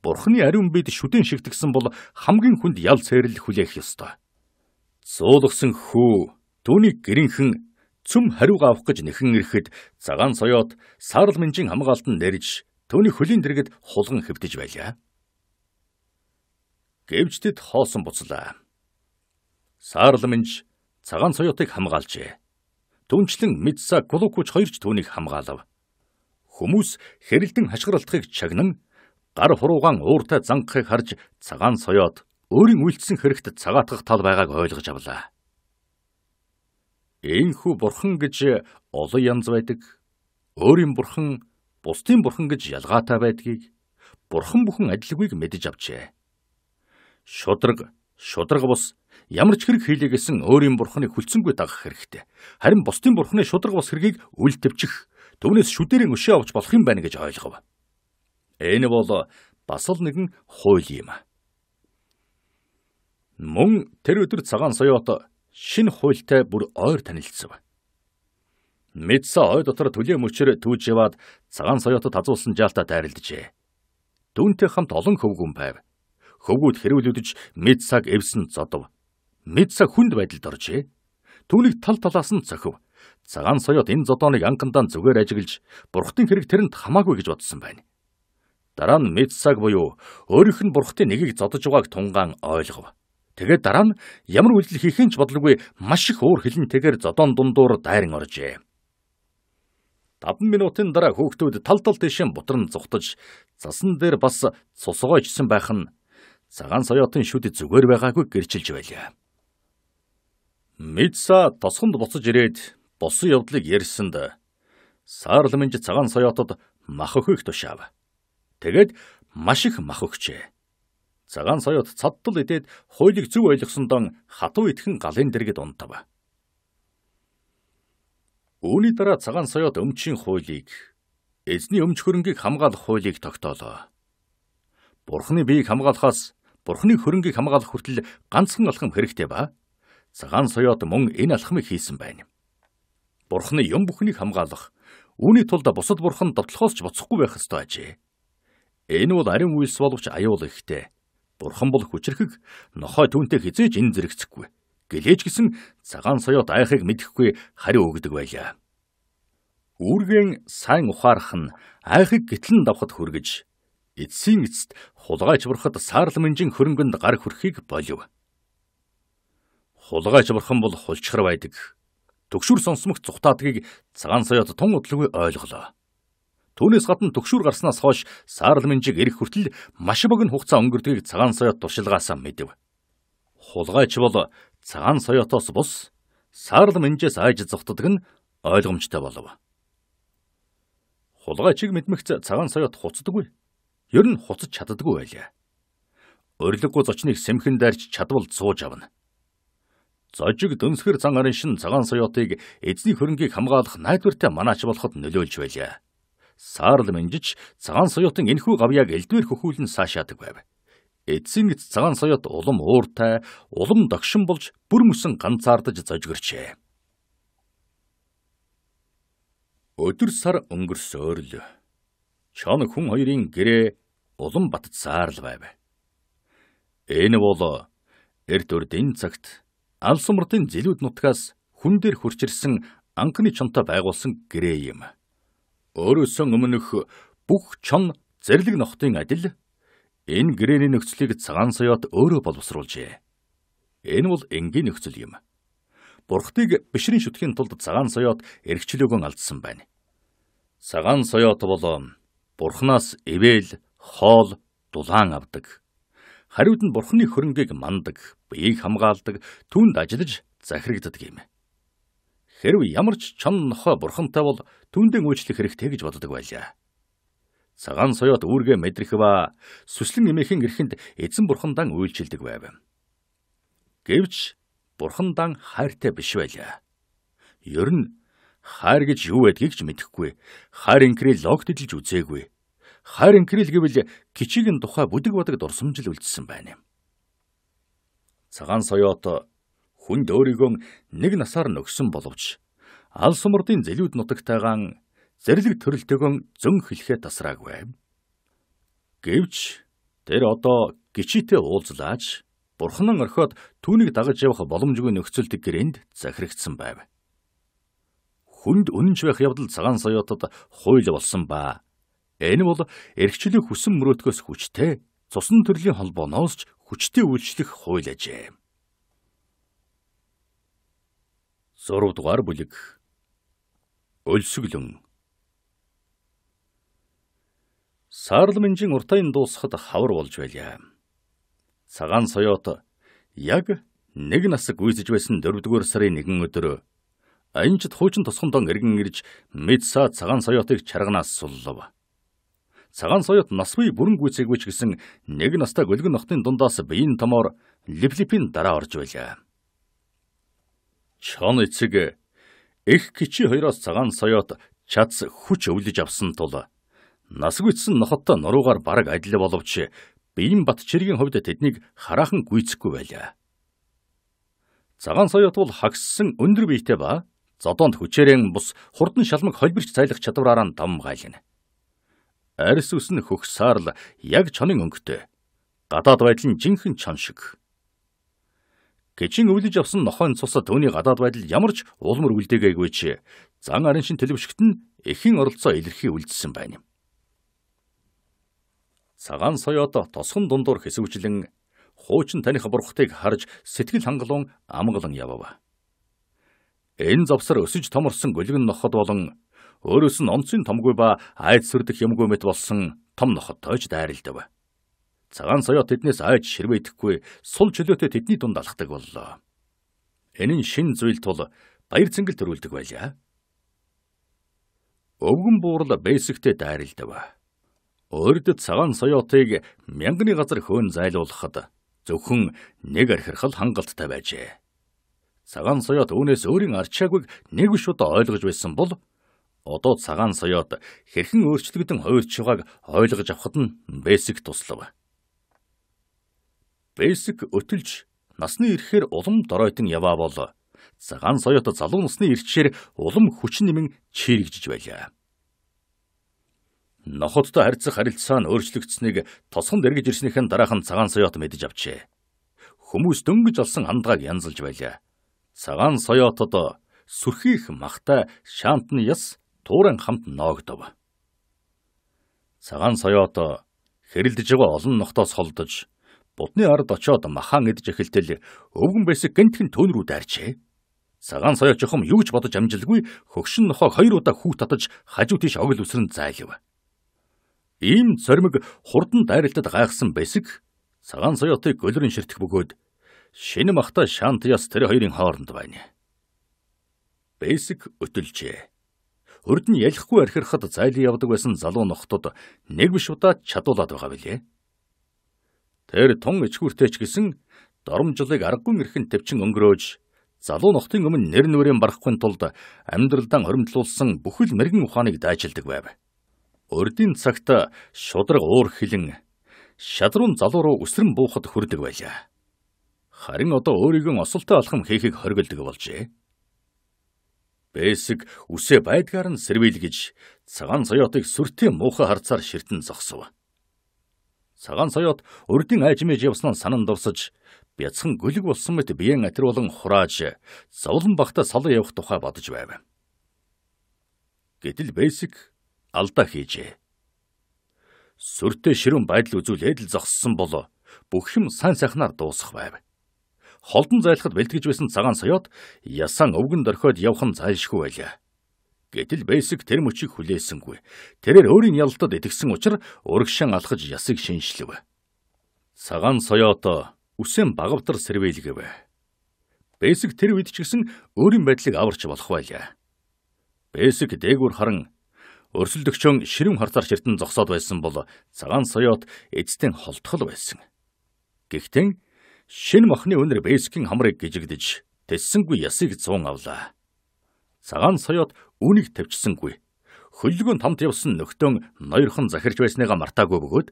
Бурхны ариун бид шүтэн шигтгсэн бол хамгийн хүнд ял цээрл хүлээх ёстой. Цуулгсан хүү түүний гэрийнхэн цөм хариугаа авах гэж нэхэн ирэхэд цагаан соёот саарл мэнжин хамгаалтанд нэрж түүний хөлийн дэргэд хулган хөвдөж байлаа. Гэвч тэд хоосон буцлаа. Саарламж цагаан соёотыг хамгаалжээ. Түнчлэн Митса Кулукуч хоёрч түүнийг хамгаалав. Хүмүүс хэрэлдэн хашгиралтыг чагнан гар хуруугаан ууртай зангахыг харж цагаан соёот өөрийн үйлцсэн хэрэгт цагаатгах тал байгааг ойлгож авлаа. Энхүү бурхан гэж олон янз байдаг. Өөрийн бурхан, бусдын бурхан гэж ялгаатай байдгийг бурхан бүхэн адилгүйг мэдэж авчээ. Шудраг, шудраг бус ямар ч хэрэг хийлээгэсэн өөрийн бурхныг хүлцэнгүй дагах хэрэгтэй. Харин бусдын бурхны шудраг бас хэргийг үл төвчих, түүнээс шүдэрийн өшөө авч болох юм байна гэж ойлгов. Энэ бол бас л нэгэн хууль юм. Мөн тэр өдөр цагаан соёот шинэ хуультай бүр ойр танилцсан. Мэдсэн ой дотор төлөө мөчөр түүж яваад цагаан соёотод хазуулсан жаалтаа тайралджээ. Түүнтэй хамт олон хөвгүн байв. Хөвгүүд хэрүүлүдж мэд цаг эвсэн зодов. Ницца хүнд байдалд оржээ. Түүнийг тал талаас нь цохив. Цагаан соёот энэ зодоныг анхандаа зүгээр ажиглаж, бурхтын хэрэг тэрэнд хамаагүй гэж бодсон байна. Дараа нь Мицаг буюу өөрийнх нь бурхтын нэгийг зодож байгааг тунгаан ойлгов. Тэгээд дараа нь ямар үйлдэл хийхин ч бодлогүй маш их өөр хилэнтэйгээр зодон дундуур дайран оржээ. 5 минутын дараа хүүхдүүд тал тал дэшин бутран зүхтэж засан дээр бас цусгойчсан байх нь цагаан соёотын шүд зүгээр байгаагүй гэрчилж байлаа. Мидса тосгонд буцаж ирээд болсон явдлыг ярьсанд Сарламж цагаан соёотод мах өхөх тушаав. Тэгээд маш их мах өгчээ. Цагаан соёот цадтал идээд хуйлыг зөв ойлгосондон хатуу итгэн галын дэргэд унтав. Үүний дараа цагаан соёот өмчийн хуйлыг эзний өмч хөрөнгийг хамгаалах хуйлыг тогтоолоо. Бурхны биеийг хамгаалахаас бурхны хөрөнгийг хамгаалах хүртэл ганцхан алхам хэрэгтэй ба цагаан соёод мөн энэ алхмыг хийсэн байна. Бурхны юм бүхнийг хамгаалах, үүний тулд бусад бурхан дотлохоос ч боцохгүй байх ёстой ажээ. Энэ бол ариун үйлс боловч аюул ихтэй. Бурхан бол хүчрхэг, нохой түүнтэй хизээж энэ зэрэгцэхгүй. Гэлээж гисэн цагаан соёот айхыг мэдхгүй хариу өгдөг байлаа. Үүргэн сайн ухаарах нь айхыг гитлэн давхад хүргэж, эцсийн эцэст хулгайч бурхад саарл мэнжин хөрөнгөнд гар хүрхийг болов хулгайч бурхан бол хулчхар байдаг. Төгшүр сонсмог цухтаадгийг цагаан соёот тун удлгүй ойлголоо. Түүнээс гадна төгшүр гарснаас хойш Саарл Минжиг ирэх хүртэл маш богино хугацаа өнгөрдгийг цагаан соёот туршлагаасаа мэдв. Хулгайч бол цагаан соёотоос бус Саарл Минжээс айж зогтдог нь ойлгомжтой болов. Хулгайчиг мэдмэгц цагаан соёот хуцдаггүй. Ер нь хуцаж чаддаггүй байлаа. Урилггүй зочныг сэмхэн дайрч чадвал цууж авна зожиг дүнсгэр цан арын шин цагаан соёотыг эзний хөрөнгийг хамгаалах найдвартай манаач болоход нөлөөлж байлаа. Саарл мэнжиж цагаан соёотын энхүү гавьяаг элдвэр хөхүүлэн цаашаадаг байв. Эцсийн эц цагаан соёот улам ууртай, улам догшин болж бүр мөсөн ганцаардаж зожгөрчээ. Өдөр сар өнгөрсөөр л чон хүн хоёрын гэрээ улам батцаар л байв. Энэ бол эрт үрдийн цагт Алсумртын зилүүд нутгаас хүн дээр хурчирсан анхны чонтой байгуулсан гэрээ юм. Өөрөөсөө өмнөх бүх чон зэрлэг нохтын адил энэ гэрээний нөхцөлийг цагаан соёот өөрөө боловсруулжээ. Энэ бол энгийн нөхцөл юм. Бурхтыг бишрийн шүтгийн тулд цагаан соёот эргчлөөгөн алдсан байна. Цагаан соёот бол бурхнаас ивэл, хоол, дулаан авдаг хариуд нь бурхны хөрөнгийг мандаг, биеийг хамгаалдаг, түүнд ажиллаж захирагддаг юм. Хэрв ямар ч чон нохой бурхантай бол түүндээ үйлчлэх хэрэгтэй гэж боддог байлаа. Цагаан соёот үүргээ мэдрэхва сүслэн эмээхэн эрхэнд эзэн бурхандан үйлчилдэг байв. Гэвч бурхандан хайртай биш байлаа. Ер нь хайр гэж юу байдгийг ч мэдэхгүй. Хайр инкри логтдэлж үзээгүй харин Кирилл гэвэл кичиг нь тухай бүдэг бодагд урсамжил үлдсэн байна юм. Цагаан соёот хүнд өөрийгөө нэг насаар нөгсөн боловч алс мордын зэлүүд нутагтайгаан зэрлэг төрөлтөөгөн зөн хэлхээ тасраагүй. Гэвч тэр одоо гिचитэй уулзлаач бурхнан орхиод түүнийг дагаж явах боломжгүй нөхцөлд гэрээнд захирагдсан байв. Хүнд үнэнч байх явдал цагаан соёотод хууль болсон ба Энэ бол эрхчлөлийн хүсэн мөрөөдгөөс хүчтэй цусан төрлийн холбооноос ч хүчтэй үйлчлэх хууль ажээ. 6 дугаар бүлэг Өлсгөлөн Сарламжийн уртайн дуусахад хавар болж байлаа. Цагаан соёот яг нэг насаг гүйсэж байсан 4-р сарын 1 өдөр Анчд хуучин тосгондон иргэн ирж мэдсаа цагаан соёотыг чарганаас суллав. Цагаан соёот нас бий бүрэн гүйцээгүй ч гэсэн нэг настай гөлгөн охтын дундаас биеийн томоор липлипин дараа орж байлаа. Чон эцэг их кичи хоёроос цагаан соёот чац хүч өвлөж авсан тул насгүйцсэн нохоттой нуруугаар бараг адил боловч биеийн бат чиргийн хувьд тэднийг хараахан гүйцэхгүй байлаа. Цагаан соёот бол хагссан өндөр биетэй ба зодоонд хүчээрэн бус хурдан шалмаг холбирч зайлах чадвараараа том гайлна арьс үс нь хөхсаар л яг чонын өнгөтэй. Гадаад байдал нь жинхэнэ чон шиг. Гэжин өвлөж авсан нохойн цус түүний гадаад байдал ямар ч уулмөр үлдээгүйгүй ч зан арын шин төлөвшгт нь эхэн оролцоо илэрхий үлдсэн байна. Цагаан соёото тосгон дундуур хэсүүчлэн хуучин таних бурхтыг харж сэтгэл хангалуун амгалан явав. Энэ зовсор өсөж томорсон гөлгөн ноход болон Өөрөөс нь онцгийн томгүй ба айд сүрдэх юмгүй мэт болсон том нохоттой ч дайралдав. Цагаан соёо тэднээс айж ширвэдэхгүй сул чөлөөтэй тэдний дунд алхдаг боллоо. Энэ нь шин зүйл тул баяр цэнгэл төрүүлдэг байлаа. Өвгөн буурал бэсэгтэй дайралдав. Өөрдөд цагаан соёотыг мянганы газар хөөн зайлуулахад зөвхөн нэг архирхал хангалттай байжээ. Цагаан соёот үүнээс өөрийн арчаагүй нэг шууд ойлгож байсан бол одоо цагаан соёот хэрхэн өөрчлөгдөн хувирч байгааг ойлгож авахад нь Бэсик туслав. Бэсик өтөлж насны ирэхээр улам доройтон яваа бол цагаан соёот залуу насны ирчээр улам хүчин нэмэн чирэгжиж байлаа. Нохоттой харьцах харилцаа нь өөрчлөгдсөнийг тосгонд эргэж ирснийхэн дараахан цагаан соёот мэдэж авчээ. Хүмүүс дөнгөж олсон хандгааг янзалж байлаа. Цагаан соёотод сүрхийх махтай шаантны яс тууран хамт ноогдов. Цагаан соёото хэрэлдэж байгаа олон нохтоос холдож будны ард очоод махан идж эхэлтэл өвгөн бэсэг гинтхэн төөн рүү дайрчээ. Цагаан соёо чухам юу ч бодож амжилгүй хөгшин нохоо хоёр удаа хүүт татаж хажуу тийш огол үсрэн зайлав. Ийм цормиг хурдан дайралтад гайхсан бэсэг цагаан соёотыг гөлрөн ширтэх бөгөөд шинэ махта шант яс тэр хоёрын хооронд байна. Бэсэг өтөлжээ урд нь ялхгүй архирахад зайлан явдаг байсан залуу нохтод нэг биш удаа чадуулаад байгаа билээ. Тэр тун ичгүүртэй ч гэсэн доромжлыг аргагүй эрхэн тавчин өнгөрөөж залуу нохтын өмнө нэр нүрийн барахгүй тулд амьдралдаа хоримтлуулсан бүхэл мэрэгэн ухааныг дайчилдаг байв. Урдын цагта шудраг уур хилэн шадрын залуу руу өсрөн буухад хүрдэг байлаа. Харин одоо өөрийгөө осолтой алхам хийхийг хоригддаг болжээ. Бэсэг үсэ байдгаар нь сэрвийлгэж цагаан соёотыг сүртэй муухай харцаар ширтэн зогсов. Цагаан соёот өрдөн ажимэж явснаа санан дурсаж бяцхан гүлэг болсон мэт биеэн атир болон хурааж зовлон бахта салан явах тухай бодож байв. Гэтэл Бэсэг алдаа хийжээ. Сүртэй ширүүн байдал үзүүлээд л зогссон бол бүх юм сан сайхнаар дуусах байв холдон зайлахад бэлтгэж байсан цагаан соёот ясан өвгөн дорхойд явх нь зайлшгүй байлаа. Гэтэл Бэйсик тэр мөчийг хүлээсэнгүй. Тэрээр өөрийн ялалтад итгэсэн учраас урагшаан алхаж ясыг шинжлэв. Цагаан соёото үсэн багавтар сэрвээлгэв. Бэйсик тэр үед ч гэсэн өөрийн байдлыг аварч болох байлаа. Бэйсик дээгүүр харан өрсөлдөгчөн ширүүн харцаар ширтэн зогсоод байсан бол цагаан соёот эцтэн холтгол байсан. Гэхдээ Шинэ мохны өнөр Бэйскийн хамрыг гжигдэж тэссэнгүй ясыг зуун авлаа. Цагаан соёот үнийг тавьчихсангүй. Хөллгөөн тамт явсан нөхдөн ноёрхон захирч байсныгаа мартаагүй бөгөөд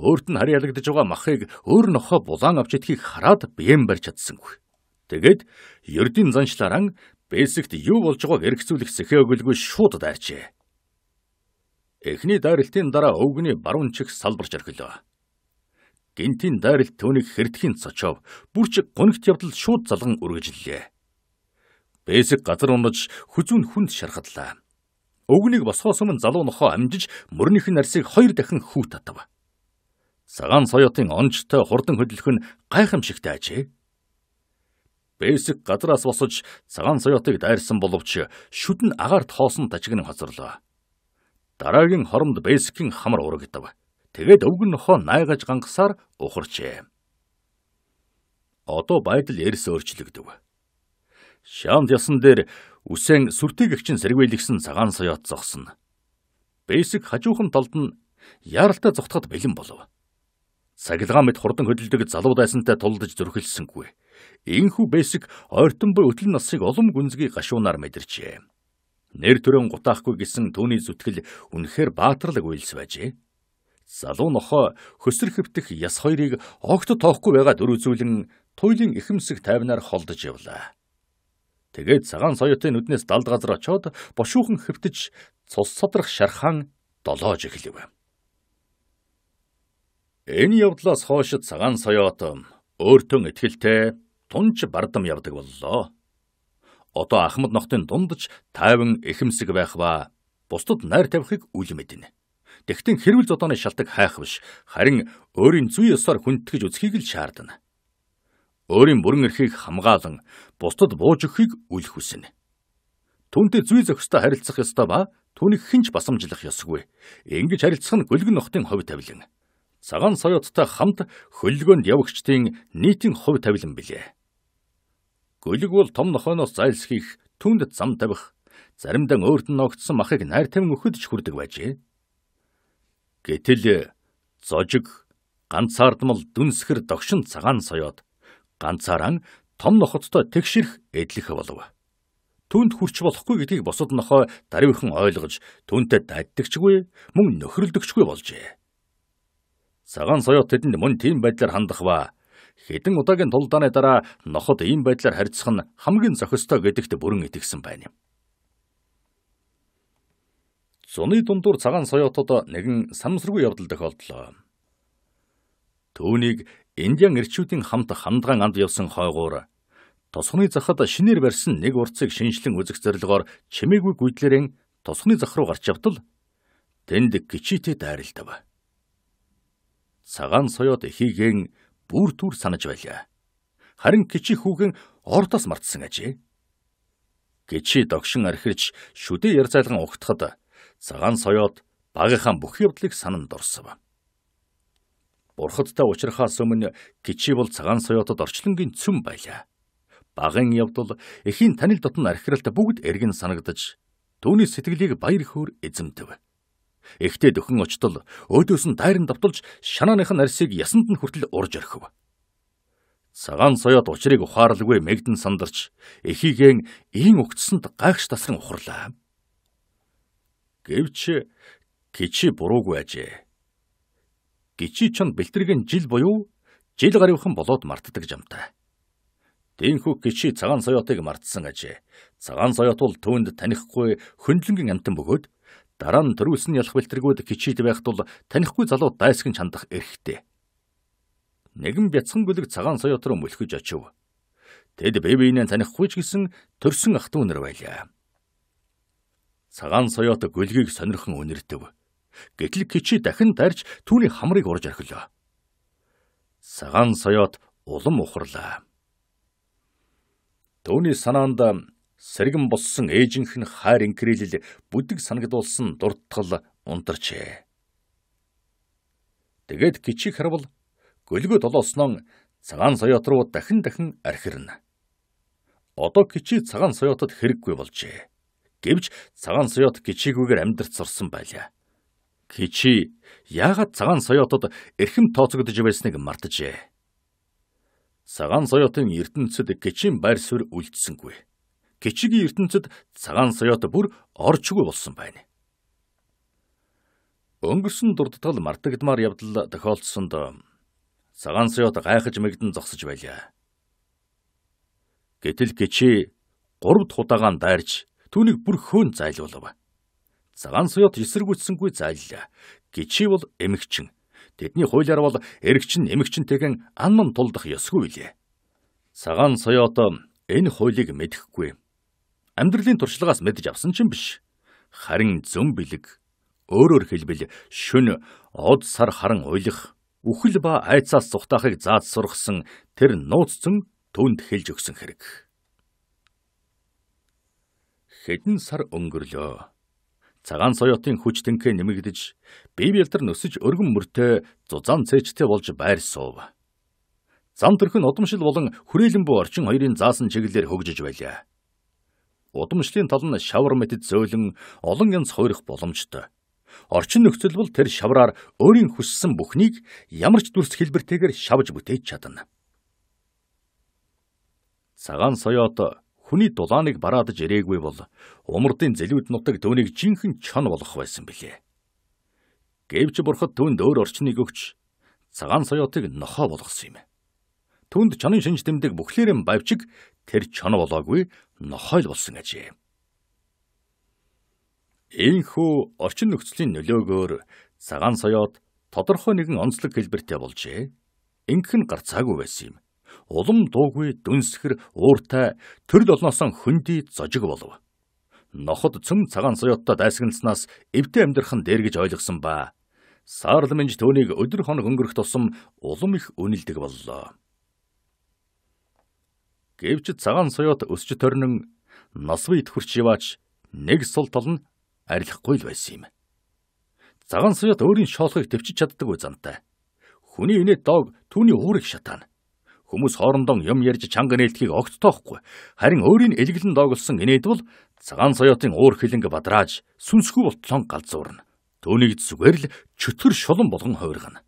өөрт нь харьяалагдж байгаа махыг өөр нохо булаан авч идхийг хараад бием барьж чадсангүй. Тэгээд ердийн заншлаараа Бэйсэгт юу болж байгааг эргэцүүлэх сэхэ өгөлгүй шууд дайрчээ. Эхний дайралтын дараа өвгний баруун чих салбарч орхилоо гинтийн дайрал түүнийг хэрдэхийн цочов бүрч гонигт явдал шууд залган үргэлжлэлээ. Бэсик газар унаж хүзүүн хүнд шархадлаа. Өгнийг босгоос өмнө залуу нохоо амжиж мөрнийх нь арсыг хоёр дахин хүү татав. Цагаан соёотын онцтой хурдан хөдлөх нь гайхамшигтай ажээ. Бэсик гадраас босож цагаан соёотыг дайрсан боловч шүдэн агаарт хоосон тажигнан хоцорлоо. Дараагийн хормд Бэсикийн хамар урагдав. Тэгээд өвгөн нохоо найгаж гангасаар ухарчээ. Одоо байдал ерс өөрчлөгдөв. Шамд ясан дээр үсэн сүртэйгэгчин сэргийлэгсэн цагаан соёот зогсно. Бэйсик хажуухан талд нь яралтай зүтгахад бэлэн болов. Сагилгаа мэт хурдан хөдөлдөг залуу дайсантай тулдж зүрхэлсэнгүй. Инхүү бэйсик ойртон буй өтөл насыг олон гүнзгий гашуунаар мэдэрчээ. Нэр төрөн гутаахгүй гэсэн түүний зүтгэл үнэхээр баатарлаг үйлс байжээ залуу нохоо хөсөр хөвтөх яс хоёрыг огт тоохгүй байгаа дөрвзүүлэн туйлын ихэмсэг тайвнаар холдож явлаа. Тэгээд цагаан соёотын нүднээс далд газар очоод бошуухан хөвтөж цус содрох шархан долоож эхлэв. Энэ явдлаас хойш цагаан соёот өөртөө ихтэлтэй тунч бардам явдаг боллоо. Одоо Ахмад нохтын дундж тайван ихэмсэг байх ба бусдад найр тавихыг үл мэднэ. Тэгтэн хэрвэл зодооны шалтгаан хайх биш, харин өөрийн зүй ёсоор хүндэтгэж үсхийг л шаардна. Өөрийн бүрэн эрхийг хамгаалан бусдад бууж өгөхийг үл хүснэ. Түүнтэй зүй зохистой харилцах ёстой ба түүнийг хинч басамжлах ёсгүй. Ингэж харилцах нь гүлгэн нохтын хувь тавилан. Цагаан соёоттой хамт хөллөгөөнд явагчдын нийтийн хувь тавилан билээ. Гөлөг бол том нохойноос зайлсхийх, түнд зам тавих, заримдаа өөрт нь ногдсон махыг найр тамин өхөдж хүрдэг байжээ. Гэтэл зожиг ганцаардмал дүнсгэр догшин цагаан соёод ганцаараа том нохоттой тэгшэрх эдлэх болов. Түүнд хүрч болохгүй гэдгийг босод нохой дарвихан ойлгож түүнтэй дайддагчгүй мөн нөхрөлдөгчгүй болжээ. Цагаан соёот тэдэнд мөн тийм байдлаар хандахва. Хэдэн удаагийн тулдааны дараа ноход ийм байдлаар харьцах нь хамгийн зохистой гэдэгт бүрэн итгэсэн байна юм. Цуны дундуур цагаан соёотод нэгэн самсргүй явдал тохиолдлоо. Төвнийг Индиан эрчүүдийн хамт хандгаан анд явсан хойгуур тосгоны захад шинээр барьсан нэг урцыг шинжлэн үзэх зорилгоор чимээгүй гүйдлэрэн тосгоны зах руу гарч явтал тэнд гिचитэй дайралтав. Цагаан соёот эхийгэн бүр түр санаж байлаа. Харин гिचи хүүхэн ортоос мартсан ажээ. Гिचи догшин архирч шүдэ ярзайлган угтахад цагаан соёод багийнхаа бүх явдлыг сананд орсов. Бурхадтай уулзрахаас өмнө кичи бол цагаан соёотод орчлонгийн цөм байлаа. Багын явдал эхийн танил дотн архиралт бүгд эргэн санагдаж түүний сэтгэлийг баяр хөөр эзэмдэв. Эхтэй дөхөн очтол өөдөөс нь дайран давталж шанааных нь арсыг ясанд нь хүртэл урж орхив. Цагаан соёот учрыг ухаарлгүй мэгдэн сандарч эхийгэн ийн өгцсөнд гайхш тасран ухарлаа. Гэвч кичи буруугүй ажээ. Кичи ч бэлтэргийн жил буюу жил гаривхан болоод мартдаг жамтай. Тэнхүү кичи цагаан соёотыг мартсан ажээ. Цагаан соёот бол түүнд танихгүй хөндлөнгөн амтан бөгөөд дараа нь төрүүлсэн ялх бэлтэргүүд кичид байхд бол танихгүй залуу дайсгэн чандах эрхтэй. Нэгэн бяцхан бүлэг цагаан соёот руу мөлхөж очив. Тэд бэбинээ танихгүй ч гэсэн төрсэн ах トゥ унэр байлаа. Цагаан соёот гөлгийг сонирхон үнэрдэв. Гэтэл кичи дахин тарж түүний хамрыг урж орхилоо. Цагаан соёот улам ухарлаа. Төвний санаанд сэргэн болсон ээжийнх нь хайр инкрэлэл бүдэг санагдуулсан дуртгал унтарчээ. Тэгээд кичи харвал гөлгөө толоосноо цагаан соёот руу дахин дахин архирна. Одоо кичи цагаан соёотод хэрэггүй болжээ гэвч цагаан соёот кичигүүгээр амьдрт сурсан байлаа. Кичи яагаад цагаан соёотод эрхэм тооцогдож байсныг мартажээ. Цагаан соёотын ертөнцид кичийн байр суурь үлдсэнгүй. Кичигийн ертөнцид цагаан соёот бүр орчгүй болсон байна. Өнгөрсөн дурдтал мартагдмаар явдал тохиолдсонд цагаан соёот гайхаж мэгдэн зогсож байлаа. Гэтэл кичи гуравд худагаан дайрч Түүнийг бүр хөөн зайлуулав. Цагаан суйот эсэргүүцсэнгүй зайллаа. Гичи бол эмгчин. Тэдний хуулиар бол эрэгчин эмгчинтэйгэн анман тулдах ёсгүй лээ. Цагаан суйот энэ хуулийг мэдэхгүй. Амьдралын туршлагаас мэдж авсан ч юм биш. Харин зөм бэлэг өөрөөр хэлбэл шүн од сар харан уйлах үхэл ба айцаас цухтахыг зааж сургасан тэр нууц зэн түнд хэлж өгсөн хэрэг. Хэдэн сар өнгөрлөө. Цагаан соёотын хүч тэнхээ нэмэгдэж, бие биелтер нөсөж өргөн мөртэй зузаан цээжтэй болж байр суув. Зам төрхөн удамшил болон хүрээлэн буу орчин хоёрын заасан чиглэлээр хөгжиж байлаа. Удамшлын тал нь шавар мэтэд зөөлөн олон янз хуурах боломжтой. Орчин нөхцөл бол тэр шавраар өөрийн хүссэн бүхнийг ямар ч дүрс хэлбэртэйгээр шавж бүтээж чадна. Цагаан соёот Хүний дулааныг бараадж ирээгүй бол умардын зэлүүд нутаг түүнийг жинхэнэ чон болох байсан билээ. Гэвч бурхад түүнд өөр орчныг өгч цагаан соёотыг нохоо болгосон юм. Түүнд чонын шинж тэмдэг бүхлээрэн бавжиг тэр чон болоогүй нохойл болсон ажээ. Ийхүү орчин нөхцөлийн нөлөөгөөр цагаан соёот тодорхой нэгэн онцлог хэлбэртэй болжээ. Ингэх нь гарцаагүй байсан юм улам дуугүй дүнсгэр ууртай төрөл олноосоо хөндөй зожиг болов. Ноход цөм цагаан соёоттой дайсагналснаас эвдээ амьдрах нь дээр гэж ойлгосон ба Саарл минж түүнийг өдөр хоног өнгөрөх тусам улам их үнэлдэг боллоо. Гэвч цагаан соёот өсч төрнөн носвы итгэрч яваач нэг сул тал нь арилахгүй л байсан юм. Цагаан соёот өөрийн шоолхыг төвчж чаддаг үзантай. Хүний инээд дог түүний уурыг шатаана. Хүмүүс хоорондоо юм ярьж чанга нээлтгийг огт тоохгүй. Харин өөрийн элэглэн доголсон инээд бол цагаан соёотын уур хилэнг бадрааж сүнсгүй болтлон галзуурна. Төвнийг зүгээр л чөтгөр шулан болгон хувиргана.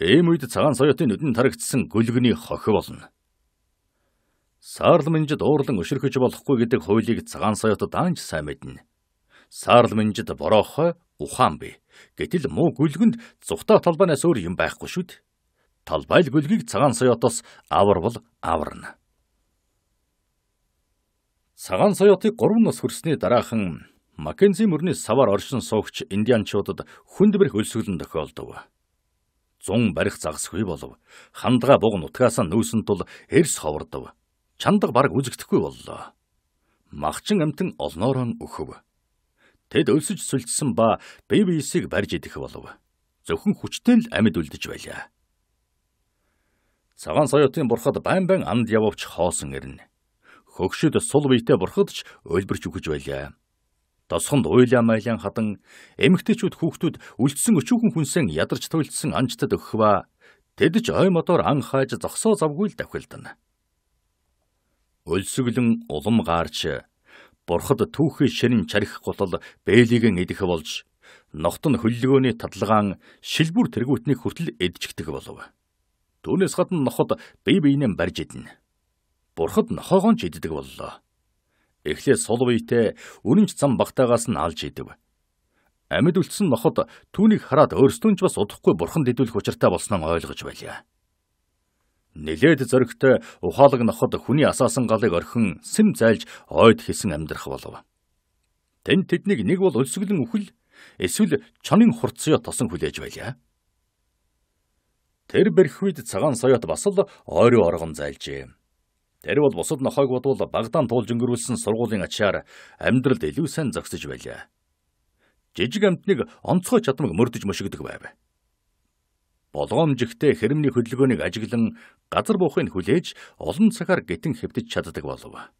Ийм үед цагаан соёотын нүдэн тарагдсан гүлгний хохи болно. Саарл минжид уурлан өшөрхөж болохгүй гэдэг хуулийг цагаан соёотод анж сайн мэднэ. Саарл минжид бороохон ухаан бий. Гэтэл муу гүлгэнд зүхтаа талбанаас өөр юм байхгүй шүү дээ талбайл гүлгийг цагаан соёотоос аварвал аварна. Цагаан соёотыг 3 нас хүрсний дараахан Маккензи мөрний савар оршин суугч индианчуудад хүнд бэрх өлсгөлн тохиолдов. Зун барих загасгүй болов. Хандгаа буг нутгаас нүүсэн тул эрс ховордов. Чандаг баг үзэгдэхгүй боллоо. Махчин амтан олноороо өхөв. Тэд өлсөж сүлжсэн ба бие биесийг барьж идэх болов. Зөвхөн хүчтэй л амьд үлдэж байлаа. Цагаан соёотын бурхад байн байн анд явовч хоосон ирнэ. Хөгшөд сул биетэ бурхад ч ойлборч өгөж байлаа. Тосхонд уйлаа маялян хадан эмэгтэйчүүд хүүхдүүд үлдсэн өчүүхэн хүнсэн ядарч туйлдсан анчтад өгөхва. Тэд ч ой мотор ан хааж зогсоо завгүй л давхилдана. Өлсгөлэн улам гаарч бурхад түүхийн ширин чарих гутал бээлигэн идэх болж ногтон хөллөгөөний татлагаан шилбүр тэргүүтний хүртэл эдчихдэг болов Түүнээс гадна ноход бие биенээ барьж идэнэ. Бурхад нохоогоо ч иддэг боллоо. Эхлээд сул биетэ үнэнч зам багтаагаас нь алж идэв. Амьд үлдсэн ноход түүнийг хараад өөрсдөө ч бас удахгүй бурханд идүүлэх учиртай болсноо ойлгож байлаа. Нилээд зөрөгтэй ухаалаг ноход хүний асаасан галыг орхин сэм зайлж ойд хийсэн амьдрах болов. Тэнд тэднийг нэг бол өлсгөлэн үхэл, эсвэл чонын хурцсыг тосон хүлээж байлаа. Тэр бэрхвэд цагаан соёот бас л ойрын оргон зайлжээ. Тэр бол бусад нохойг бодвол багдаан туулж өнгөрүүлсэн сургуулийн ачаар амьдралд илүү сайн зогсож байлаа. Жижиг амтныг онцгой чадамж мөрдөж мушигддаг байв. Болгоомжигтэй хэрэмний хөдөлгөөнийг ажиглан газар буухыг хүлээж олон цагаар гитэн хэвдэж чаддаг болов.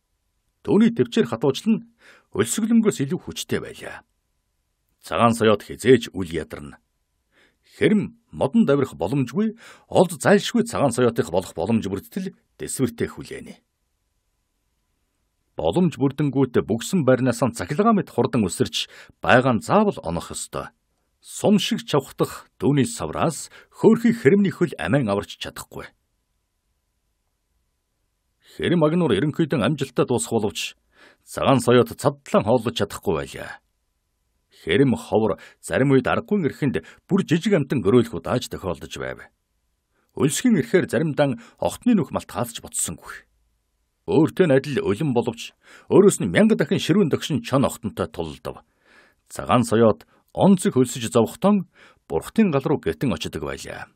Төвний төвчээр хатуужлан өлсгөлөнгөөс илүү хүчтэй байлаа. Цагаан соёот хизээж үл ядарна. Хэрм модон давирах боломжгүй олд зайлшгүй цагаан соёотынх болох боломж бүрдэл дэсвэртэй хүлээнэ. Боломж бүрдэнгүүт бүгсэн барнаас цахилгаан мэт хурдан өсөрч байгаа нь заавал онох ёстой. Сум шиг чавхдах дүүний савраас хөөрхий хэрмний хөл амин аварч чадахгүй. Хэрэм агнуур ерөнхийдөө амжилттай дуусах боловч цагаан соёот цаддлан хооллож чадахгүй байлаа хэрэм ховор зарим үед аргагүй эрхэнд бүр жижиг амтан гөрөөлөх удааж тохиолдож байв. Өлсгөн ирэхээр заримдаа огтны нүх малт хаалж буцсангүй. Өөртөө нь адил өлөн боловч өөрөөс нь мянга дахин ширүүн дөгшин чон огтонтой тулдав. Цагаан соёот онцөг хөлсөж зовхтон бурхтын гал руу гэтэн очдог байлаа.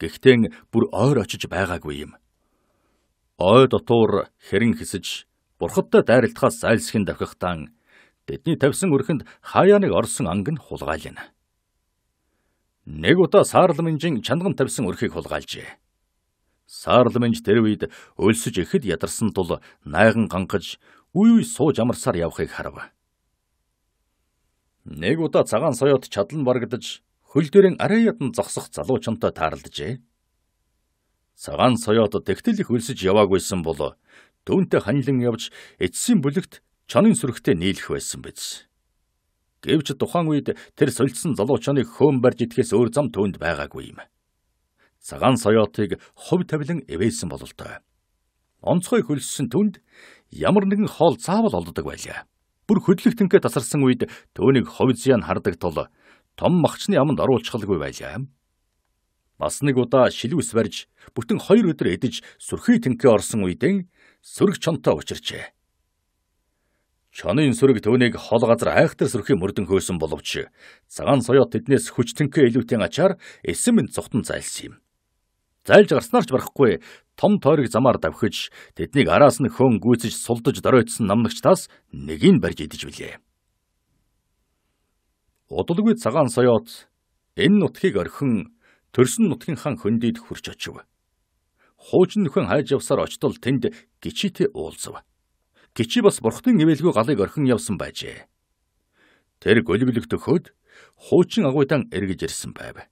Гэхдээ бүр ойр очиж байгаагүй юм. Ой дотор хэрэн хэсэж бурхадтай дайралтахаас зайлсхин давхихтан Бидний тавьсан өрхөнд хаяа нэг орсон анг нь хулгайлна. Нэг удаа Саарламынжийн чангам тавьсан өрхийг хулгайлжээ. Саарламынж тэр үед өлсөж ихэд ядарсан тул найган гангаж үй үй сууж амарсаар явахыг харав. Нэг удаа цагаан соёот чадлан барагдаж хөл дээрэн арай ядан зогсох залуучантай тааралджээ. Цагаан соёот тэгтэл их өлсөж яваагүйсэн бол түүнтэй ханилан явж эцсийн бүлэгт чонын сүрэгтэй нийлэх байсан биз. Гэвч тухайн үед тэр сольсон залуучаныг хөөн барж идэхээс өөр зам түүнд байгаагүй юм. Цагаан соёотыг хов тавилан эвээсэн бололтой. Онцгой хөлссөн түнд ямар нэгэн хоол заавал олддог байлаа. Бүр хөдлөгтөнкөө тасарсан үед түүнийг ховь зяан хардаг тул том махчны аманд оруулчихлгүй байлаа. Бас нэг удаа шилүүс барьж бүтэн 2 өдөр эдэж сүрхий тэнкээ орсон үедэн сүрэг чонтой учирчээ. Чонын сүрэг төвнийг хол газар айхтар сөрхийн мөрдөн хөөсөн боловч цагаан соёот тэднээс хүчтэнхээ илүүтийн ачаар эсэм мэнд цухтан зайлсан юм. Зайлж гарснаар ч барахгүй том тойрог замаар давхиж тэднийг араас нь хөн гүйцэж сулдаж доройтсон намнагчтаас нэгийг барьж идэж билээ. Удалгүй цагаан соёот энэ нутгийг орхин төрсөн нутгийн хан хөндийд хурж очив. Хуучин нөхөн хайж явсаар очтол тэнд гिचитэй уулзав. Кичи бас бурхтын ивэлгүй галыг орхин явсан байжээ. Тэр гөлөглөх төхөөд хуучин агуйдан эргэж ирсэн байв.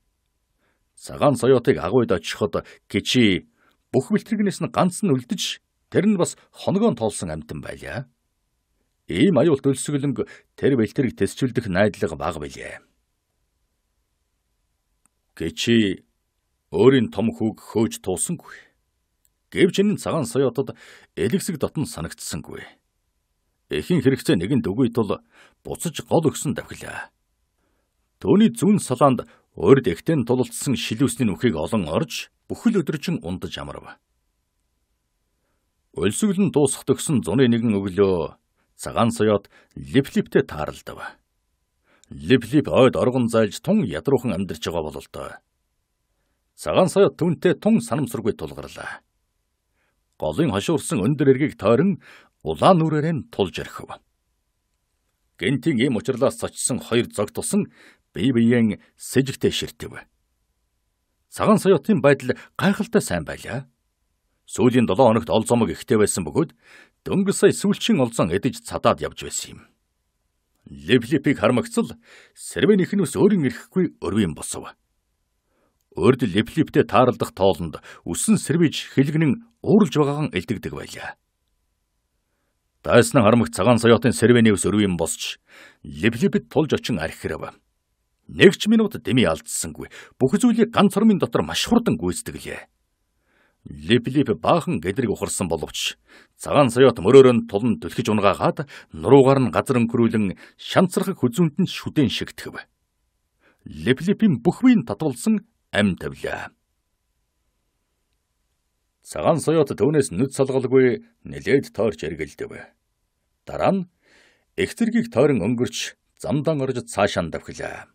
Цагаан соёотыг агуйд очиход кичи бүх бэлтгэргнээс нь ганц нь үлдэж тэр нь бас хоногоон толсон амтан байлаа. Ийм аюулт өлсгөлөнг тэр бэлтгэрийг төсчүүлдэх найдлага бага билээ. Кичи өөрийн том хүүг хөөж туусангүй. Гэвч энэ цагаан соёотод элэгсэг дотн санагдсангүй. Эхийн хэрэгцээ нэгэн дөгүй тул буцаж гол өгсөн давхилаа. Төвний зүүн солоонд урд эгтэн тулалдсан шилүүсний нүхийг олон орж бүхэл өдрчин ундаж амарв. Өлсгөл нь дуусах төгсөн зуны нэгэн өглөө цагаан соёот липлиптэй тааралдав. Липлип ойд оргон зайлж тун ядуухан амьдарч байгаа бололтой. Цагаан соёот түнтэй тун санамсаргүй тулгарлаа голын хошуурсан өндөр эргийг тойрон улаан нүрээр нь тулж ирхэв. Гентийн ийм ухирлаас цочсон хоёр зог тусан бие биеийн с ิจ гтэй ширтэв. Цагаан соёотын байдал гайхалтай сайн байлаа. Сүүлийн 7 хоногт олзомог ихтэй байсан бөгөөд дөнгөж сая сүүлчийн олзон эдэж цадаад явж байсан юм. Левлипиг хармагцал Сэрвэн ихнүс өөрийн ирэхгүй өрвийн босов урд леплиптэй тааралдах тоолонд үсэн сэрвэж хэлгэнэн ууралж байгаахан элдэгдэг байлаа. Дайснан харамх цагаан соёотын сэрвэний ус өрвийн босч леплипэд тулж очин арх хэрэв. Нэг ч минут дэмий алдсангүй бүх зүйлийг ганц хормын дотор маш хурдан гүйцэтгэлээ. Леплип баахан гэдрэг ухарсан боловч цагаан соёот мөрөөрөө тулан түлхэж унгаагаад нуруугаар нь газар өнгөрүүлэн шанцрах хүзүүнт нь шүдэн шигтгэв. Леплипийн бүх үеийн татгалсан ам тавилаа. Цагаан соёот түүнээс нүд салгалгүй нилээд тойрч эргэлдэв. Дараа нь их зэргийг тойрон өнгөрч замдан орж цаашаа давхилаа.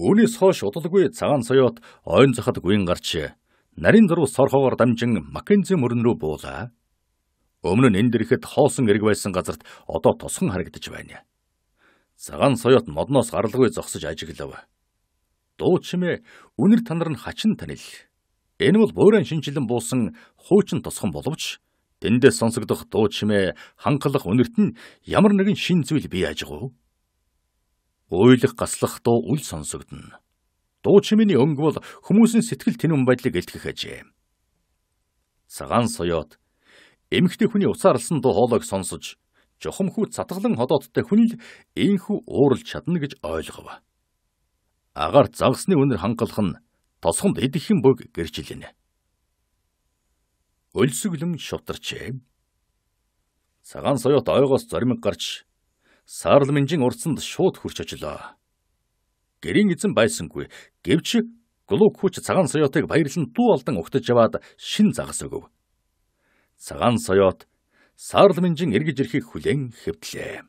Үүнээс хойш удалгүй цагаан соёот ойн зоход гүйн гарч нарийн зурв сорхоогоор дамжин Маккензи мөрөн рүү буулаа. Өмнө нь энд ирэхэд хоосон эрг байсан газарт одоо тосгон харагдаж байна. Цагаан соёот модноос гаралгүй зогсож ажиглав дуу чимээ үнэр танар нь хачин танил. Энэ бол буурайн шинжилэн буусан хуучин тосхон боловч эндээ сонсогдох дуу чимээ хангалах үнэрт нь ямар нэгэн шин зүйл бий ажгүй. Уйлах гаслах дуу үл сонсогдно. Дуу чимээний өнгө бол хүмүүсийн сэтгэл тэнүүн байдлыг илтгэх ажээ. Цагаан соёот эмхтэй хүний уцаарлсан дуу хоолойг сонсож жухамхүү цатгалан ходоодтой хүн л ийхүү ууралж чадна гэж ойлгов агаар загсны үнэр хангалах нь тосгонд идэхэн бүг гэрж илэнэ. Өлсөглөм шутарчээ. Саган соёот ойгоос зоримог гарч саарл минжин урдсанд шууд хурч очлоо. Гэрийн эзэн байсангүй гэвч глук хүч цагаан соёотыг баярлан дүү алдан өгтөж яваад шин загас өгөв. Цагаан соёот саарл минжин эргэж ирэхийг хүлээн хэвтлээ.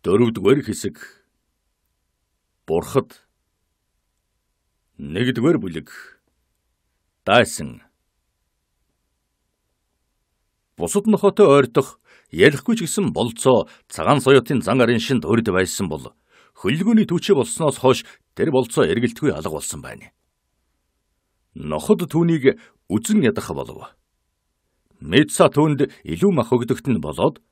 Дөрөвдүгээр хэсэг Бурхад Нэгдүгээр бүлэг Дайсан Бусад нохотой ойрдох ярихгүй ч гэсэн болцоо цагаан соёотын зан арын шинд өрд байсан бол хөллгөөний түүчээ болсноос хойш тэр болцоо эргэлтгүй алга болсон байна. Ноход түүнийг үзэн ядах болов. Мэдса түүнд илүү мах өгдөгт нь болоод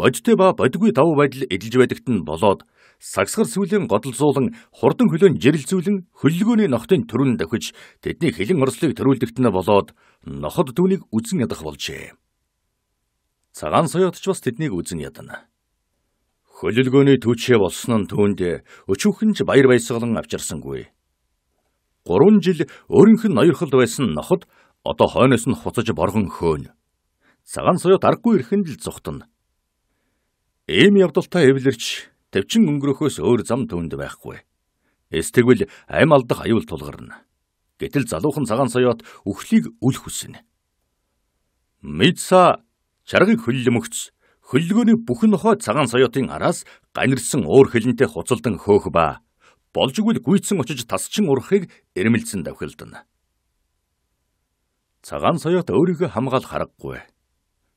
бодтой ба бодгүй дав байдал эдэлж байдагт нь болоод сагсгар сүлийн годолзуулан хурдан хөлөөн жирэлзүүлэн хөллөгөөний ногтын төрүн давхиж тэдний хилэн орслыг төрүүлдэгт нь болоод ноход түүнийг үзэн ядах болжээ. Цагаан соёот ч бас тэднийг үзэн ядана. Хөлөлгөөний түүчээ болсон нь түүнд өчүүхэнж баяр баясгалан авчирсангүй. 3 жил өөрийнх нь ноёрхолд байсан ноход одоо хойноос нь хуцаж боргон хөөнө. Цагаан соёот аргагүй ирэхэнд л зүхтэн. Ийм явдалтай эвлэрч тавчин өнгөрөхөөс өөр зам төвөнд байхгүй. Эсвэл ам алдах аюул тулгарна. Гэтэл залуухан цагаан соёот өхлийг үл хүснэ. Мидса чаргыг хөллөмөгц хөллөгөөний бүхэн нохой цагаан соёотын араас ганирсан өөр хилэнтэй хуцалдан хөөх ба болж игэл гүйцсэн очиж тасчин урахыг эрмэлзэн давхилдана. Цагаан соёот өөрийгөө хамгаалах аргагүй.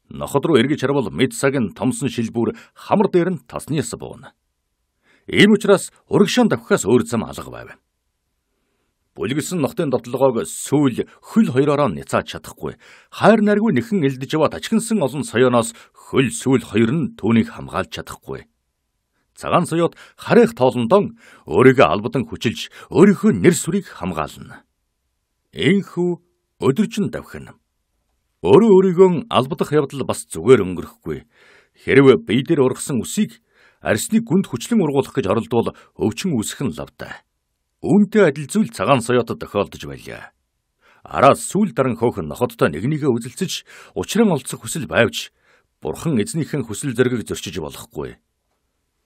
Ноход руу эргэж харвал мэд цагийн томсон шилбүр хамар дээр нь тасны яс буuna. Ийм учраас урагшаан давхахаас өөр зам алга байв. Бүлгэсэн нохтын довтлогоог сүүл хөл хоёроороо няцааж чадахгүй. Хайр наргүй нэхэн элдэж яваад ачкинсан олон соёоноос хөл сүүл хоёр нь түүнийг хамгаалж чадахгүй. Цагаан соёот харих тоолондон өөрийгөө албадан хүчилж өөрийнхөө нэр сүрийг хамгаална. Энхүү өдөржин давхина. Өөрөө өөрийгөө албадах явдал бас зүгээр өнгөрөхгүй. Хэрвээ бие дээр ургасан үсийг арсны гүнд хүчлэн ургуулах гэж оролдвол өвчин үүсэх нь лавдаа. Үүнтэй адил зүйл цагаан соёотод тохиолдож байлаа. Араас сүүл даран хөөхн нохоттой нэг нэгэ үзэлцэж учран олцох хүсэл байвч бурхан эзнийхэн хүсэл зэргийг зөрчиж болохгүй.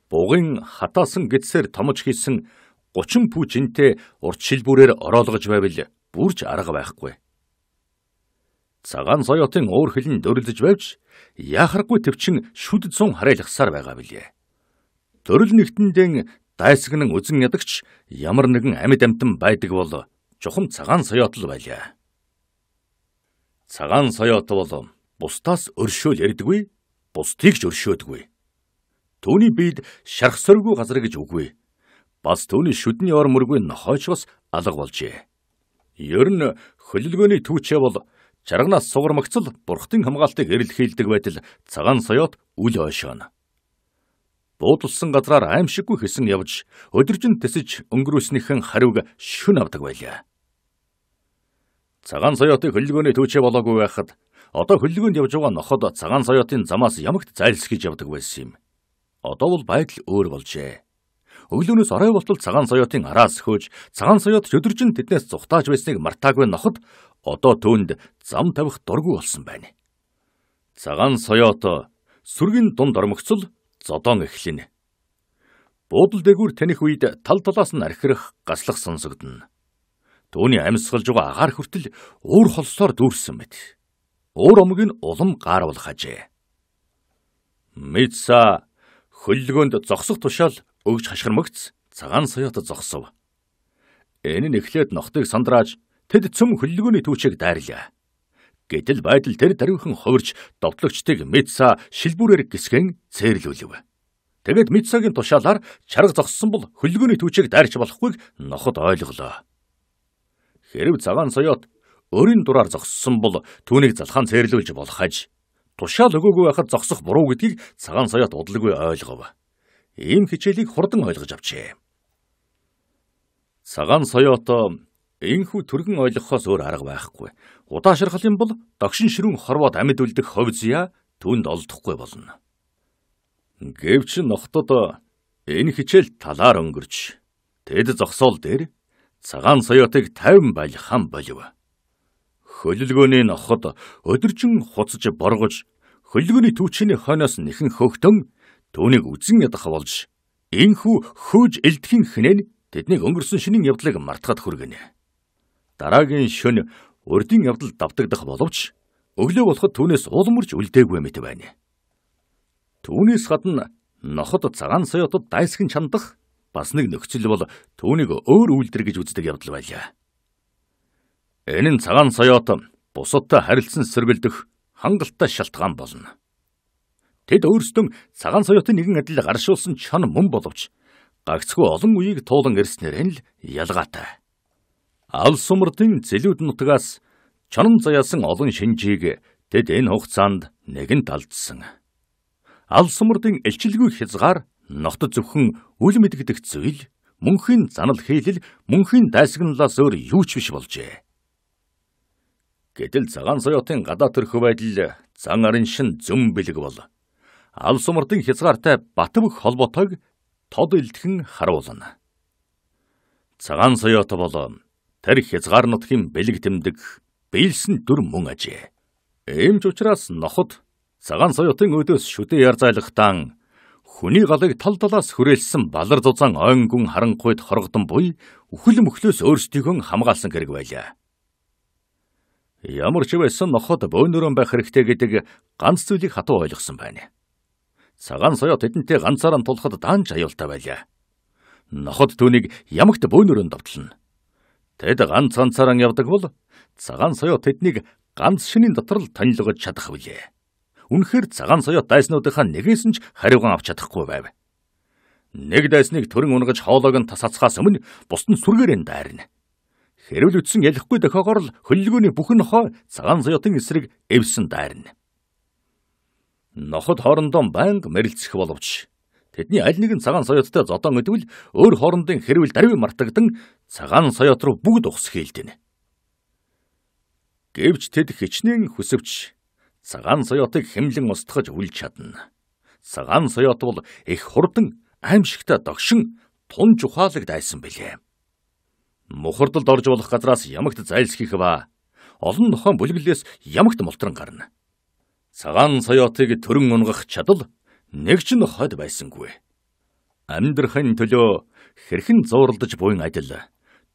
Бугын хатаасан гэдсээр томж хийсэн 30 пүчинтэй урт шилбүрээр ороолгож байвал бүрч арга байхгүй цагаан соёотын өөр хилэн дөрлөж байвч яхахгүй төвчин шүдэд сун харайлахсаар байгаа билээ. Төрөл нэгтэндэн дайсагнан үзэн ядагч ямар нэгэн амьд амтан байдаг бол чухам цагаан соёот л байлаа. Цагаан соёот бол бусдаас өршөөл ярдггүй, бусдыг ч өршөөдгүй. Төвний бид шарх сөргүй газар гэж үгүй. Бас төвний шүдний ор мөргүй нохойч бас алга болжээ. Ер нь хөлөлгөөний түүчээ бол Чарганаас сугармагцл бурхтын хамгаалтыг эрэлхийлдэг байтал цагаан соёот үл ойшооно. Буудалсан газраар аимшиггүй хэсэн явж өдөржин тэсэж өнгөрүүлснийхэн хариуг шүн авдаг байлаа. Цагаан соёотыг хөллөгөөний төвчөө болоогүй байхад одоо хөллөгөөнд явж байгаа ноход цагаан соёотын замаас ямагт зайлсхийж явдаг байсан юм. Одоо бол байдал өөр болжээ. Өглөөнөөс орой болтол цагаан соёотын араас хөөж, цагаан соёот өдөржин тэднээс зугатааж байсныг мартаагүй ноход одоо түүнд зам тавих дургүй болсон байна. Цагаан соёото сүргэн дунд ормогцол зодон эхлэнэ. Буудал дээгүүр таних үед тал талаас нь архирах гаслах сонсогдно. Төвний амьсгалж байгаа агаар хүртэл уур холсоор дүүрсэн мэт. Уур омог нь улам гаарвал хажээ. Мэдса хөллгөөнд зогсох тушаал өгж хашгирмагц цагаан соёото зогсов. Энэ нь эхлээд нохтыг сандрааж Тэд цөм хөллөгөөний түүчийг дайрлаа. Гэтэл байдал тэр дарвихан хувирч довтлогчдыг Митса шилбүүрээр гисгэн цээрлүүлв. Тэгээд Митсагийн тушаалаар чарга зогссон бол хөллөгөөний түүчийг дайрч болохгүйг ноход ойлголоо. Хэрв цагаан соёот өрийн дураар зогссон бол түүнийг залхаан цээрлүүлж болох аж. Тушаал өгөөгүй байхад зогсох буруу гэдгийг цагаан соёот удалгүй ойлгов. Ийм хичээлийг хурдан ойлгож авчээ. Цагаан соёот Энэхүү төргөн ойлгохоос өөр арга байхгүй. Удаашрах юм бол догшин ширүүн хорвоод амьд үлдэх ховзия түнд олдохгүй болно. Гэвч нохтод энэ хичээл талаар өнгөрч тэд зогсоол дээр цагаан соёотыг 50 байлхан болив. Хөлөлгөөний ноход өдөржин хуцаж боргож хөлөлгөөний түүчний хойноос нэхэн хөхтөн түүнийг үзэн ядах болж энхүү хөөж элдхийн хинэн тэднийг өнгөрсөн шинийн явдлыг мартахад хүргэнэ дараагийн шөнө урдийн явдал давтагдах боловч өглөө болоход түүнээс уулмарч үлдээгүй мэт байна. Түүнээс гадна ноход цагаан соёотод дайсгэн чандах бас нэг нөхцөл бол түүнийг өөр үйлдэл гэж үздэг явдал байлаа. Энэ нь цагаан соёот бусадтай харилцсан сэргэлдэх хангалттай шалтгаан болно. Тэд өөрсдөө цагаан соёотын нэгэн адил гаршуулсан чон мөн боловч гагцгүй олон үеийг туулан ирснээр нь л ялгаатай. Алсумртын зэлүүд нутгаас чанан заяасан олон шинжийг тэд энэ хугацаанд нэгэн талдсан. Алсумртын элчилгүй хязгаар ногтод зөвхөн үл мэдэгдэх зүйл мөнхийн занал хийлэл мөнхийн дайсагналаас өөр юу ч биш болжээ. Гэтэл цагаан соёотын гадаа төрх байдал зан арын шин зөм бэлэг бол алсумртын хязгаартай бат бөх холбоотойг тод илтгэн харуулна. Цагаан соёот болоо тарих хязгаар нутгийн бэлэг тэмдэг биелсэн дүр мөн ажээ. Эмч учраас нохот цагаан соёотын өдөөс шүдэ ярзайлахтан хүний галыг тал талаас хүрээлсэн балар зузаан ойнгүн харанхуйд хоргодон буй үхэл мөхлөөс өөрсдийгөө хамгаалсан хэрэг байлаа. Ямар ч байсан нохот бөөнөрөн байх хэрэгтэй гэдэг ганц зүйлийг хатуу ойлгосон байна. Цагаан соёо тэдэнтэй ганцаараа тулахад данж аюултай байлаа. Нохот түүнийг ямагт бөөнөрөн давтална. Тэд ганц цанцаараа явдаг бол цагаан соёо тэднийг ганц шинийн дотор л танилгож чадах билээ. Үнэхээр цагаан соёо дайснуудынхаа нэгээс нь ч хариуган авч чадахгүй байв. Нэг дайсныг төрөн унгаж хоолойг нь тасацхаас өмнө бусд нь сүргээрэн дайрна. Хэрвэл үтсэн ялахгүй дохиогоор л хөллөгөөний бүхэн хоо цагаан соёотын эсрэг эвсэн дайрна. Ноход хоорондоо байнга мэрэлцэх боловч Тэдний аль нэг нь цагаан соёоттой зодон өдвөл өөр хоорондын хэрвэл дарви мартагдан цагаан соёот руу бүгд ухс хийлдэнэ. Гэвч тэд хичнээн хүсвч цагаан соёотыг хэмлэн устгаж үлж чадна. Цагаан соёот бол их хурдан аимшигтай догшин тун жухаалаг дайсан билээ. Мухардалд орж болох газраас ямагт зайлсхийх ба олон нохон бүлэглээс ямагт мултран гарна. Цагаан соёотыг төрөн унгах чадал нэг ч хойд байсангүй. Амьдрахын төлөө хэрхэн зууралдаж буйн адил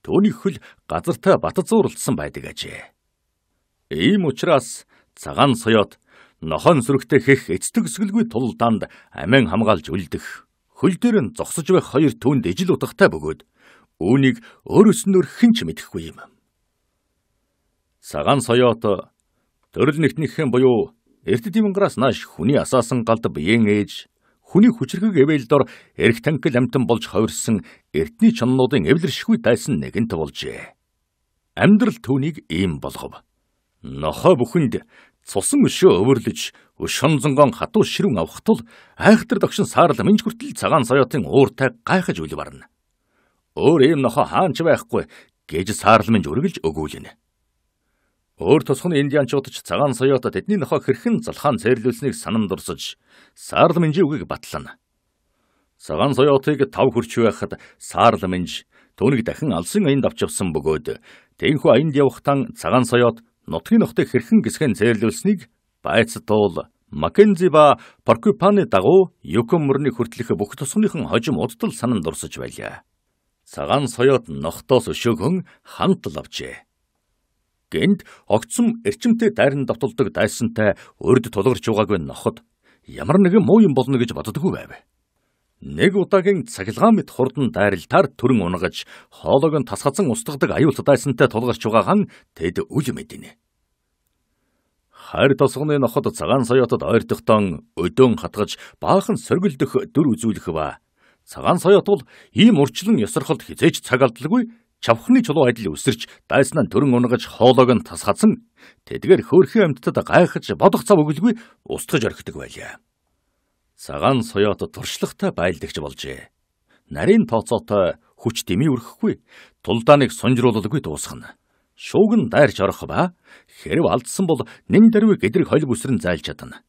түүний хөл газартаа батат зууралдсан байдаг ажээ. Ийм учраас цагаан соёот нохон сүрэгтэй хэх эцтгсгэлгүй тул данд амин хамгаалж үлдэх. Хөл дээр нь зогсож байх хоёр түнд ижил утгатай бөгөөд үүнийг өөр өснөр хинч мэдэхгүй юм. Цагаан соёот төрөл нэгтнийхэн буюу Эрдэд юмграас нааш хүний асаасан галд биеэн ээж хүний хүчрхэг эвэлдор эрх танкил амтан болж ховирсан эртний чоннуудын эвлэршгүй дайсан нэгэнт болжээ. Амьдрал түүнийг ийм болгов. Нохоо бүхэнд цусан өшөө өвөрлөж өшөн зөнгөн хатуу ширүүн авах тул айхтар догшин саарл минж хүртэл цагаан соёотын ууртай гайхаж үл барна. Өөр ийм нохоо хаанч байхгүй гэж саарл минж үргэлж өгүүлнэ. Өөр тусгын индианчууд ч цагаан соёото тэдний нохоо хэрхэн залхаан цэрлүүлсэнийг санамд урсаж саарл минжи үгийг батлана. Цагаан соёотыг тав хурч байхад саарл минж түүнийг дахин алсын аянд авч явсан бөгөөд тэнхүү аянд явхтан цагаан соёот нутгийн нохтыг хэрхэн гисхэн цэрлүүлсэнийг байцтуул Маккензи ба Паркупаны дагуу Юкон мөрний хүртэлх бүх тусгийнхын хожим удтал санамд урсаж байлаа. Цагаан соёот нохтоос өшөөгөн хамт л авчээ гэнт огцом эрчимтэй дайран давталдаг дайсантай урд тулгарч байгаагүй ноход ямар нэгэн муу юм болно гэж боддоггүй байв. Нэг удаагийн цахилгаан мэт хурдан дайралтаар төрөн унгаж, хоолойг нь тасгацсан устгадаг аюулт дайсантай тулгарч байгаахан тэд үл мэдэнэ. Хайр тосгоны ноход цагаан соёотод ойртогтон өдөөн хатгаж баахан сөргөлдөх дүр үзүүлэх ба. Цагаан соёот бол ийм урчлан ёсорхолд хизээч цаг алдалгүй чавхны чулуу байдал өсөрч дайснаа төрөн унгаж хоолоог нь тас хадсан тэдгээр хөөрхөн амьтдад гайхаж бодох цав өгөлгүй устгаж орхидог байлаа. Цагаан соёот туршлагатай байлдагч болжээ. Нарийн тооцоотой хүч дэмий өргөхгүй тулдааныг сунжруулалгүй дуусгана. Шууг нь дайрч орох ба хэрв алдсан бол нэн дэрвэ гэдрэг хойл бүсрэн зайлж чадна.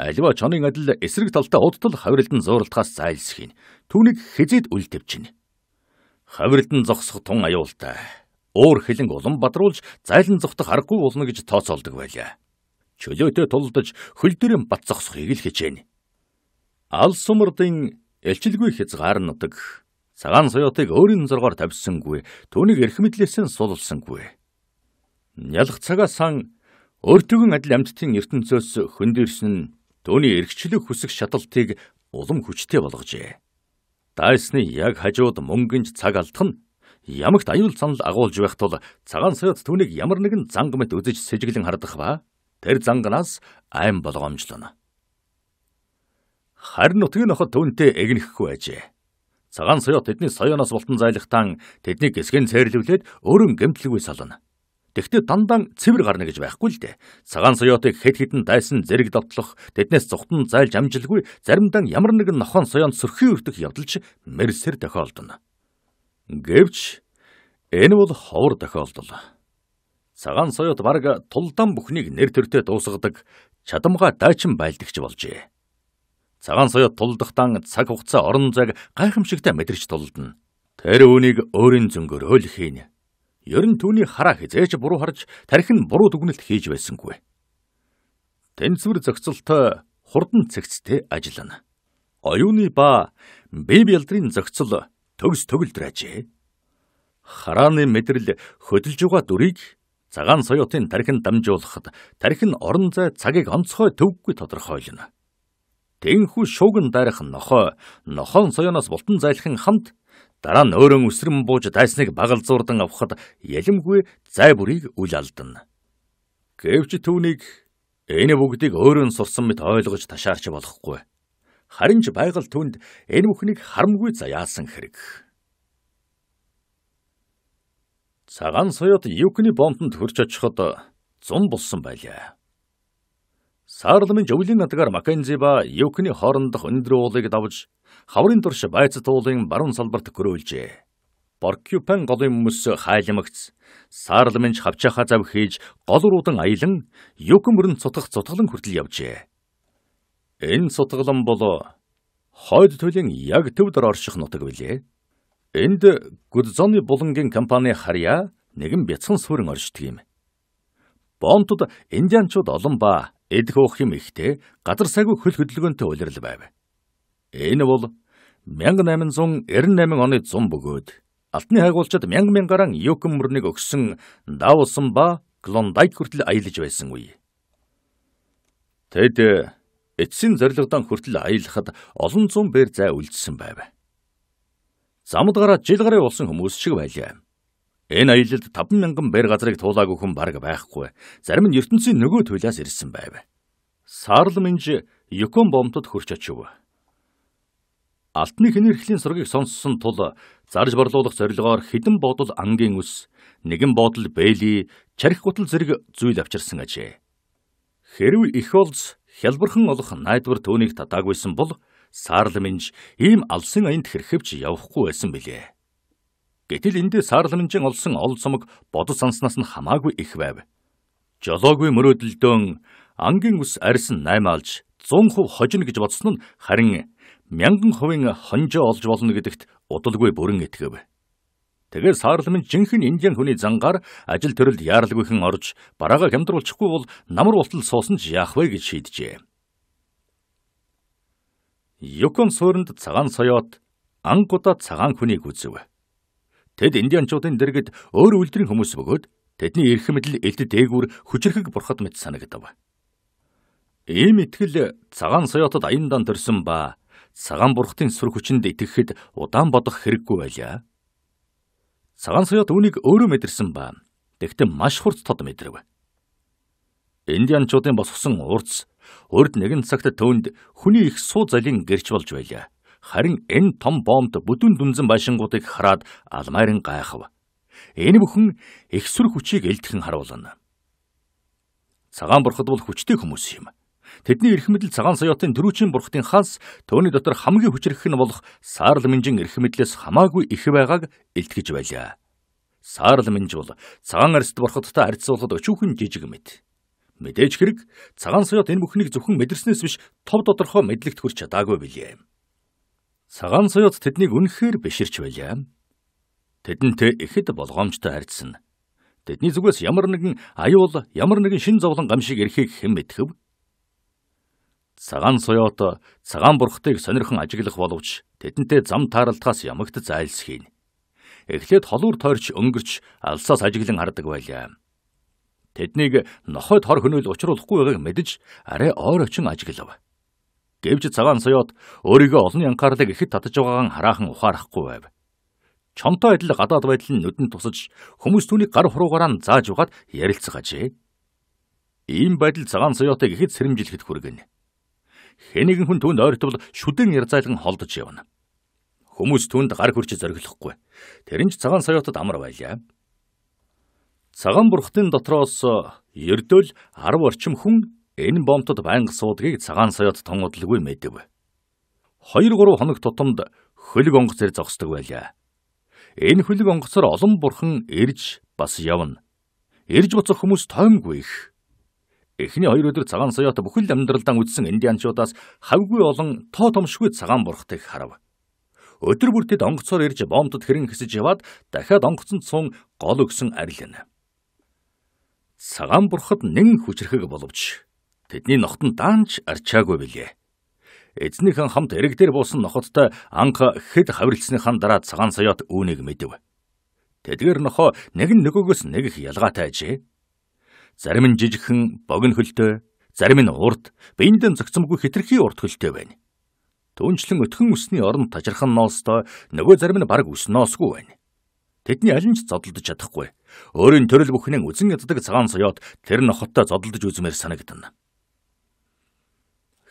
Аливаа чонын адил эсрэг талтай худтал хаврилдан зууралтахаас зайлсхийн түүнийг хизээд үл тэвчнэ. Хавирдан зогсох тун аюултай. Өөр хилэн улам бадруулж зайлан зогтох аргагүй болно гэж тооцоолдог байлаа. Чөлөөтэй тулдаж хөл дөрөм бат зогсохыг л хичээнэ. Ал сумрын элчилгүй хязгаар нутаг цагаан соёотыг өөрийн зоргоор тавьсангүй, түүнийг эрх мэдлээсээ суулсангүй. Нялх цагаа сан өөртөөгөн адил амьтдын ертөнцөөс хөндөрсөн нь түүний эрхчлэг хүсэх шаталтыг улам хүчтэй болгожээ. Дайсны яг хажууд мөнгөнж цаг алдах нь ямагт аюул санал агуулж байх тул цагаан сард түүнийг ямар нэгэн занг мэт үзэж сэжиглэн хардах ба тэр занганаас айн болгоомжлоно. Харин утгийн ноход түүнтэй эгнэхгүй ажээ. Цагаан сард тэдний соёоноос болтон зайлахтан тэднийг гисгэн цээрлүүлээд өөрөн гэмтлгүй сална. Тэгтээ дандаа цэвэр гарна гэж байхгүй л дээ. Цагаан соёотыг хэд хэдэн дайсан зэрэг довтлох, тэднээс цухтан зайлж амжилгүй заримдаа ямар нэгэн нохон соёонд сөрхий өртөх явдалч мэрсэр тохиолдоно. Гэвч энэ бол ховор тохиолдол. Цагаан соёот бараг тулдан бүхнийг нэр төртөө дуусгадаг чадамга дайчин байлдагч болжээ. Цагаан соёот тулдахдаа цаг хугацаа орон зайг гайхамшигтай мэдэрч тулдна. Тэр үүнийг өөрийн зөнгөөр хөл хийнэ. Ер нь түүний хараа хизээч буруу харж тарих нь буруу дүгнэлт хийж байсангүй. Тэнцвэр зохицолтой хурдан цэгцтэй ажиллана. Оюуны ба бие бялдрын зохицол төгс төгөлдрээжээ. Харааны мэдрэл хөдөлж байгаа дүрийг цагаан соёотын тархинд дамжуулахад тархи нь орон зай цагийг онцгой төвөггүй тодорхойлно. Тэнхүү шуугин дайрах нохой, нохоон соёоноос бултан зайлахын хамт Дараа нь өөрөө өсрөн бууж дайсныг багалзуурдан авахад ялимгүй зай бүрийг үл алдана. Гэвч түүнийг энэ бүгдийг өөрөө нь сурсан мэт ойлгож ташаарч болохгүй. Харин ч байгаль түнд энэ бүхнийг харамгүй заяасан хэрэг. Цагаан соёот юкны бомтонд хурж очиход зун болсон байлаа. Саарлмын жөвлийн надгаар Маккензи ба Юкны хоорондох өндөр уулыг давж хаврын турш байцад уулын баруун салбарт гөрөөлжээ. Боркюпен голын хүмүүс хайлмагц саарламж хавчаахаа зав хийж гол руудан аялан юкэн мөрөнд цутгах цутгалан хүртэл явжээ. Энэ цутгалан бол хойд төлөлийн яг төвдөр орших нутаг билээ. Энд Гудзоны булангийн компани харьяа нэгэн бяцхан суурин оршдог юм. Бонтод индианчууд олон ба эдгөх юм ихтэй газар сайгүй хөл хөдөлгөөнтэй улирал байв. Энэ бол 1898 оны зун бөгөөд Алтны хайгуулчид мянга мянгаараа Юкон мөрнийг өгсөн давсан ба Клондайк хүртэл аялж байсан үе. Тэд э, эцсийн зорилгодан хүртэл аялахад олон зуун бэр зай үлдсэн байв. Замд гараа жил гарын болсон хүмүүс шиг байлаа. Энэ аялалд 50000 бэр газрыг туулаагүй хүн бараг байхгүй. Зарим нь ертөнцийн нөгөө туйлаас ирсэн байв. Саарл Минж Юкон бомтод хурч очив. Алтны хинэрхлийн сургийг сонссон тул зарж борлуулах зорилгоор хідэн бодол ангийн ус, нэгэн бодол бэйли, чарх гутал зэрэг зүйл авчирсан ажээ. Хэрв их олз хялбархан олох найдвар түүнийг татаагүйсэн бол Сарламинж ийм алсын аянд хэрхэвч явахгүй байсан билээ. Гэтэл эндээ Сарламинжийн олсон ол цомог бодол санснаас нь хамаагүй их байв. Жолоогүй мөрөөдөлдөөн ангийн ус арьсан наймаалж 100% хожино гэж бодсон нь харин мянган хувийн хонжоо олж болно гэдэгт удалгүй бүрэн итгэв. Тэгээд Саарламын жинхэнэ Индиан хүний зангаар ажил төрөлд яаралгүйхэн орж бараагаа хямдруулчихгүй бол намар болтол суусан ч яах вэ гэж шийджээ. Юкон суурнд цагаан соёот ангуудаа цагаан хүнийг үзв. Тэд индианчуудын дэргэд өөр үлдрийн хүмүүс бөгөөд тэдний эрх мэдл элдэ дээгүүр хүчрхэг бурхад мэт санагдав. Ийм итгэл цагаан соёотод аяндаа төрсөн ба цагаан бурхтын сүр хүчинд итгэхэд удаан бодох хэрэггүй байлаа. Цагаан соёот үүнийг өөрөө мэдэрсэн ба тэгтээ маш хурц тод мэдрэв. Индианчуудын босгосон урц урд нэгэн цагт төвөнд хүний их суу залин гэрч болж байлаа. Харин энэ том бомбд бүдүүн дүнзэн байшингуудыг хараад алмайрын гайхав. Энэ бүхэн их сүр хүчийг элтгэн харуулна. Цагаан бурхад бол хүчтэй хүмүүс юм. Тэдний эрх мэдэл цагаан соёотын төрүүчийн бурхтын хаас төвний дотор хамгийн хүчрэх нь болох Саарл Минжин эрх мэдлээс хамаагүй их байгааг илтгэж байлаа. Саарл Минж бол цагаан арьсд бурхттай харьцуулахад өчүүхэн жижиг мэд. Мэдээж хэрэг цагаан соёот энэ бүхнийг зөвхөн мэдэрснээс биш тов тодорхой мэдлэгт хүрч чадаагүй билээ. Цагаан соёот тэднийг үнэхээр биширч байлаа. Тэдэнтэй ихэд болгоомжтой харьцсан. Тэдний зүгээс ямар нэгэн аюул, ямар нэгэн шин зовлон гамшиг ирэхийг хэн мэдхэв? цагаан суйоото цагаан бурхтыг сонирхон ажиглах боловч тэдэнтэй зам тааралдахаас ямагт зайлс хийнэ. Эхлээд холуур тойрч өнгөрч алсаас ажиглан хардаг байлаа. Тэднийг нохойд хор хөнөөл учруулахгүй байгааг мэдж арай ойр очин ажиглав. Гэвч цагаан суйоот өөрийгөө олон янкаарлаг ихэд татаж байгаагаан хараахан ухаарахгүй байв. Чонтой адил гадаад байдал нь нүдэнд тусаж хүмүүс түүний гар хуруугаараа зааж угаад ярилцгажээ. Ийм байдал цагаан соёотыг ихэд сэрэмжилэхэд хүргэнэ. Хэнийгэн хүн түнд ойртол шүдэн ярзайлан холдож явна. Хүмүүс түнд гар хөрч зориглохгүй. Тэрэн ч цагаан соёотод амар байлаа. Цагаан бурхтын дотроос ердөөл 10 орчим хүн энэ бомтод байнга суудгийг цагаан соёот тонгодлгүй мэдэв. 2 3 хоног тутамд хөлөг онгоц зэр зогсдог байлаа. Энэ хөлөг онгоцор олон бурхан ирж бас явна. Ирж буцах хүмүүс тоймгүй их Эхний хоёр өдөр цагаан соёот бүхэл амьдралдаа үдсэн индианчуудаас хавгүй олон тоо томшгүй цагаан бурхтыг харав. Өдөр бүр тэд онгоцоор ирж бомбод хэрэн хэсэж яваад дахиад онгоцонд суун гол өгсөн арилна. Цагаан бурхад нэн хүчрэхэг боловч тэдний нохтон даанч арчаагүй билээ. Эзнийхэн хамт эрэг дээр буусан нохоттой анх хэд хаврилсныхаа дараа цагаан соёот үүнийг мэдв. Тэдгээр нохо нэг нь нөгөөгөөс нэг их ялгаатай ажээ. Зарим нь жижигхэн богино хөлтэй, зарим нь урт, биендэн зохицомгүй хитрхи урт хөлтэй байна. Түүнчлэн өтхөн үсний орон тажирхан ноостой нөгөө зарим нь бараг үс ноосгүй байна. Тэдний аль нь ч зодолдож чадахгүй. Өөрийн төрөл бүхнээ үзэн яддаг цагаан соёот тэр нь хоттой зодолдож үзмээр санагдана.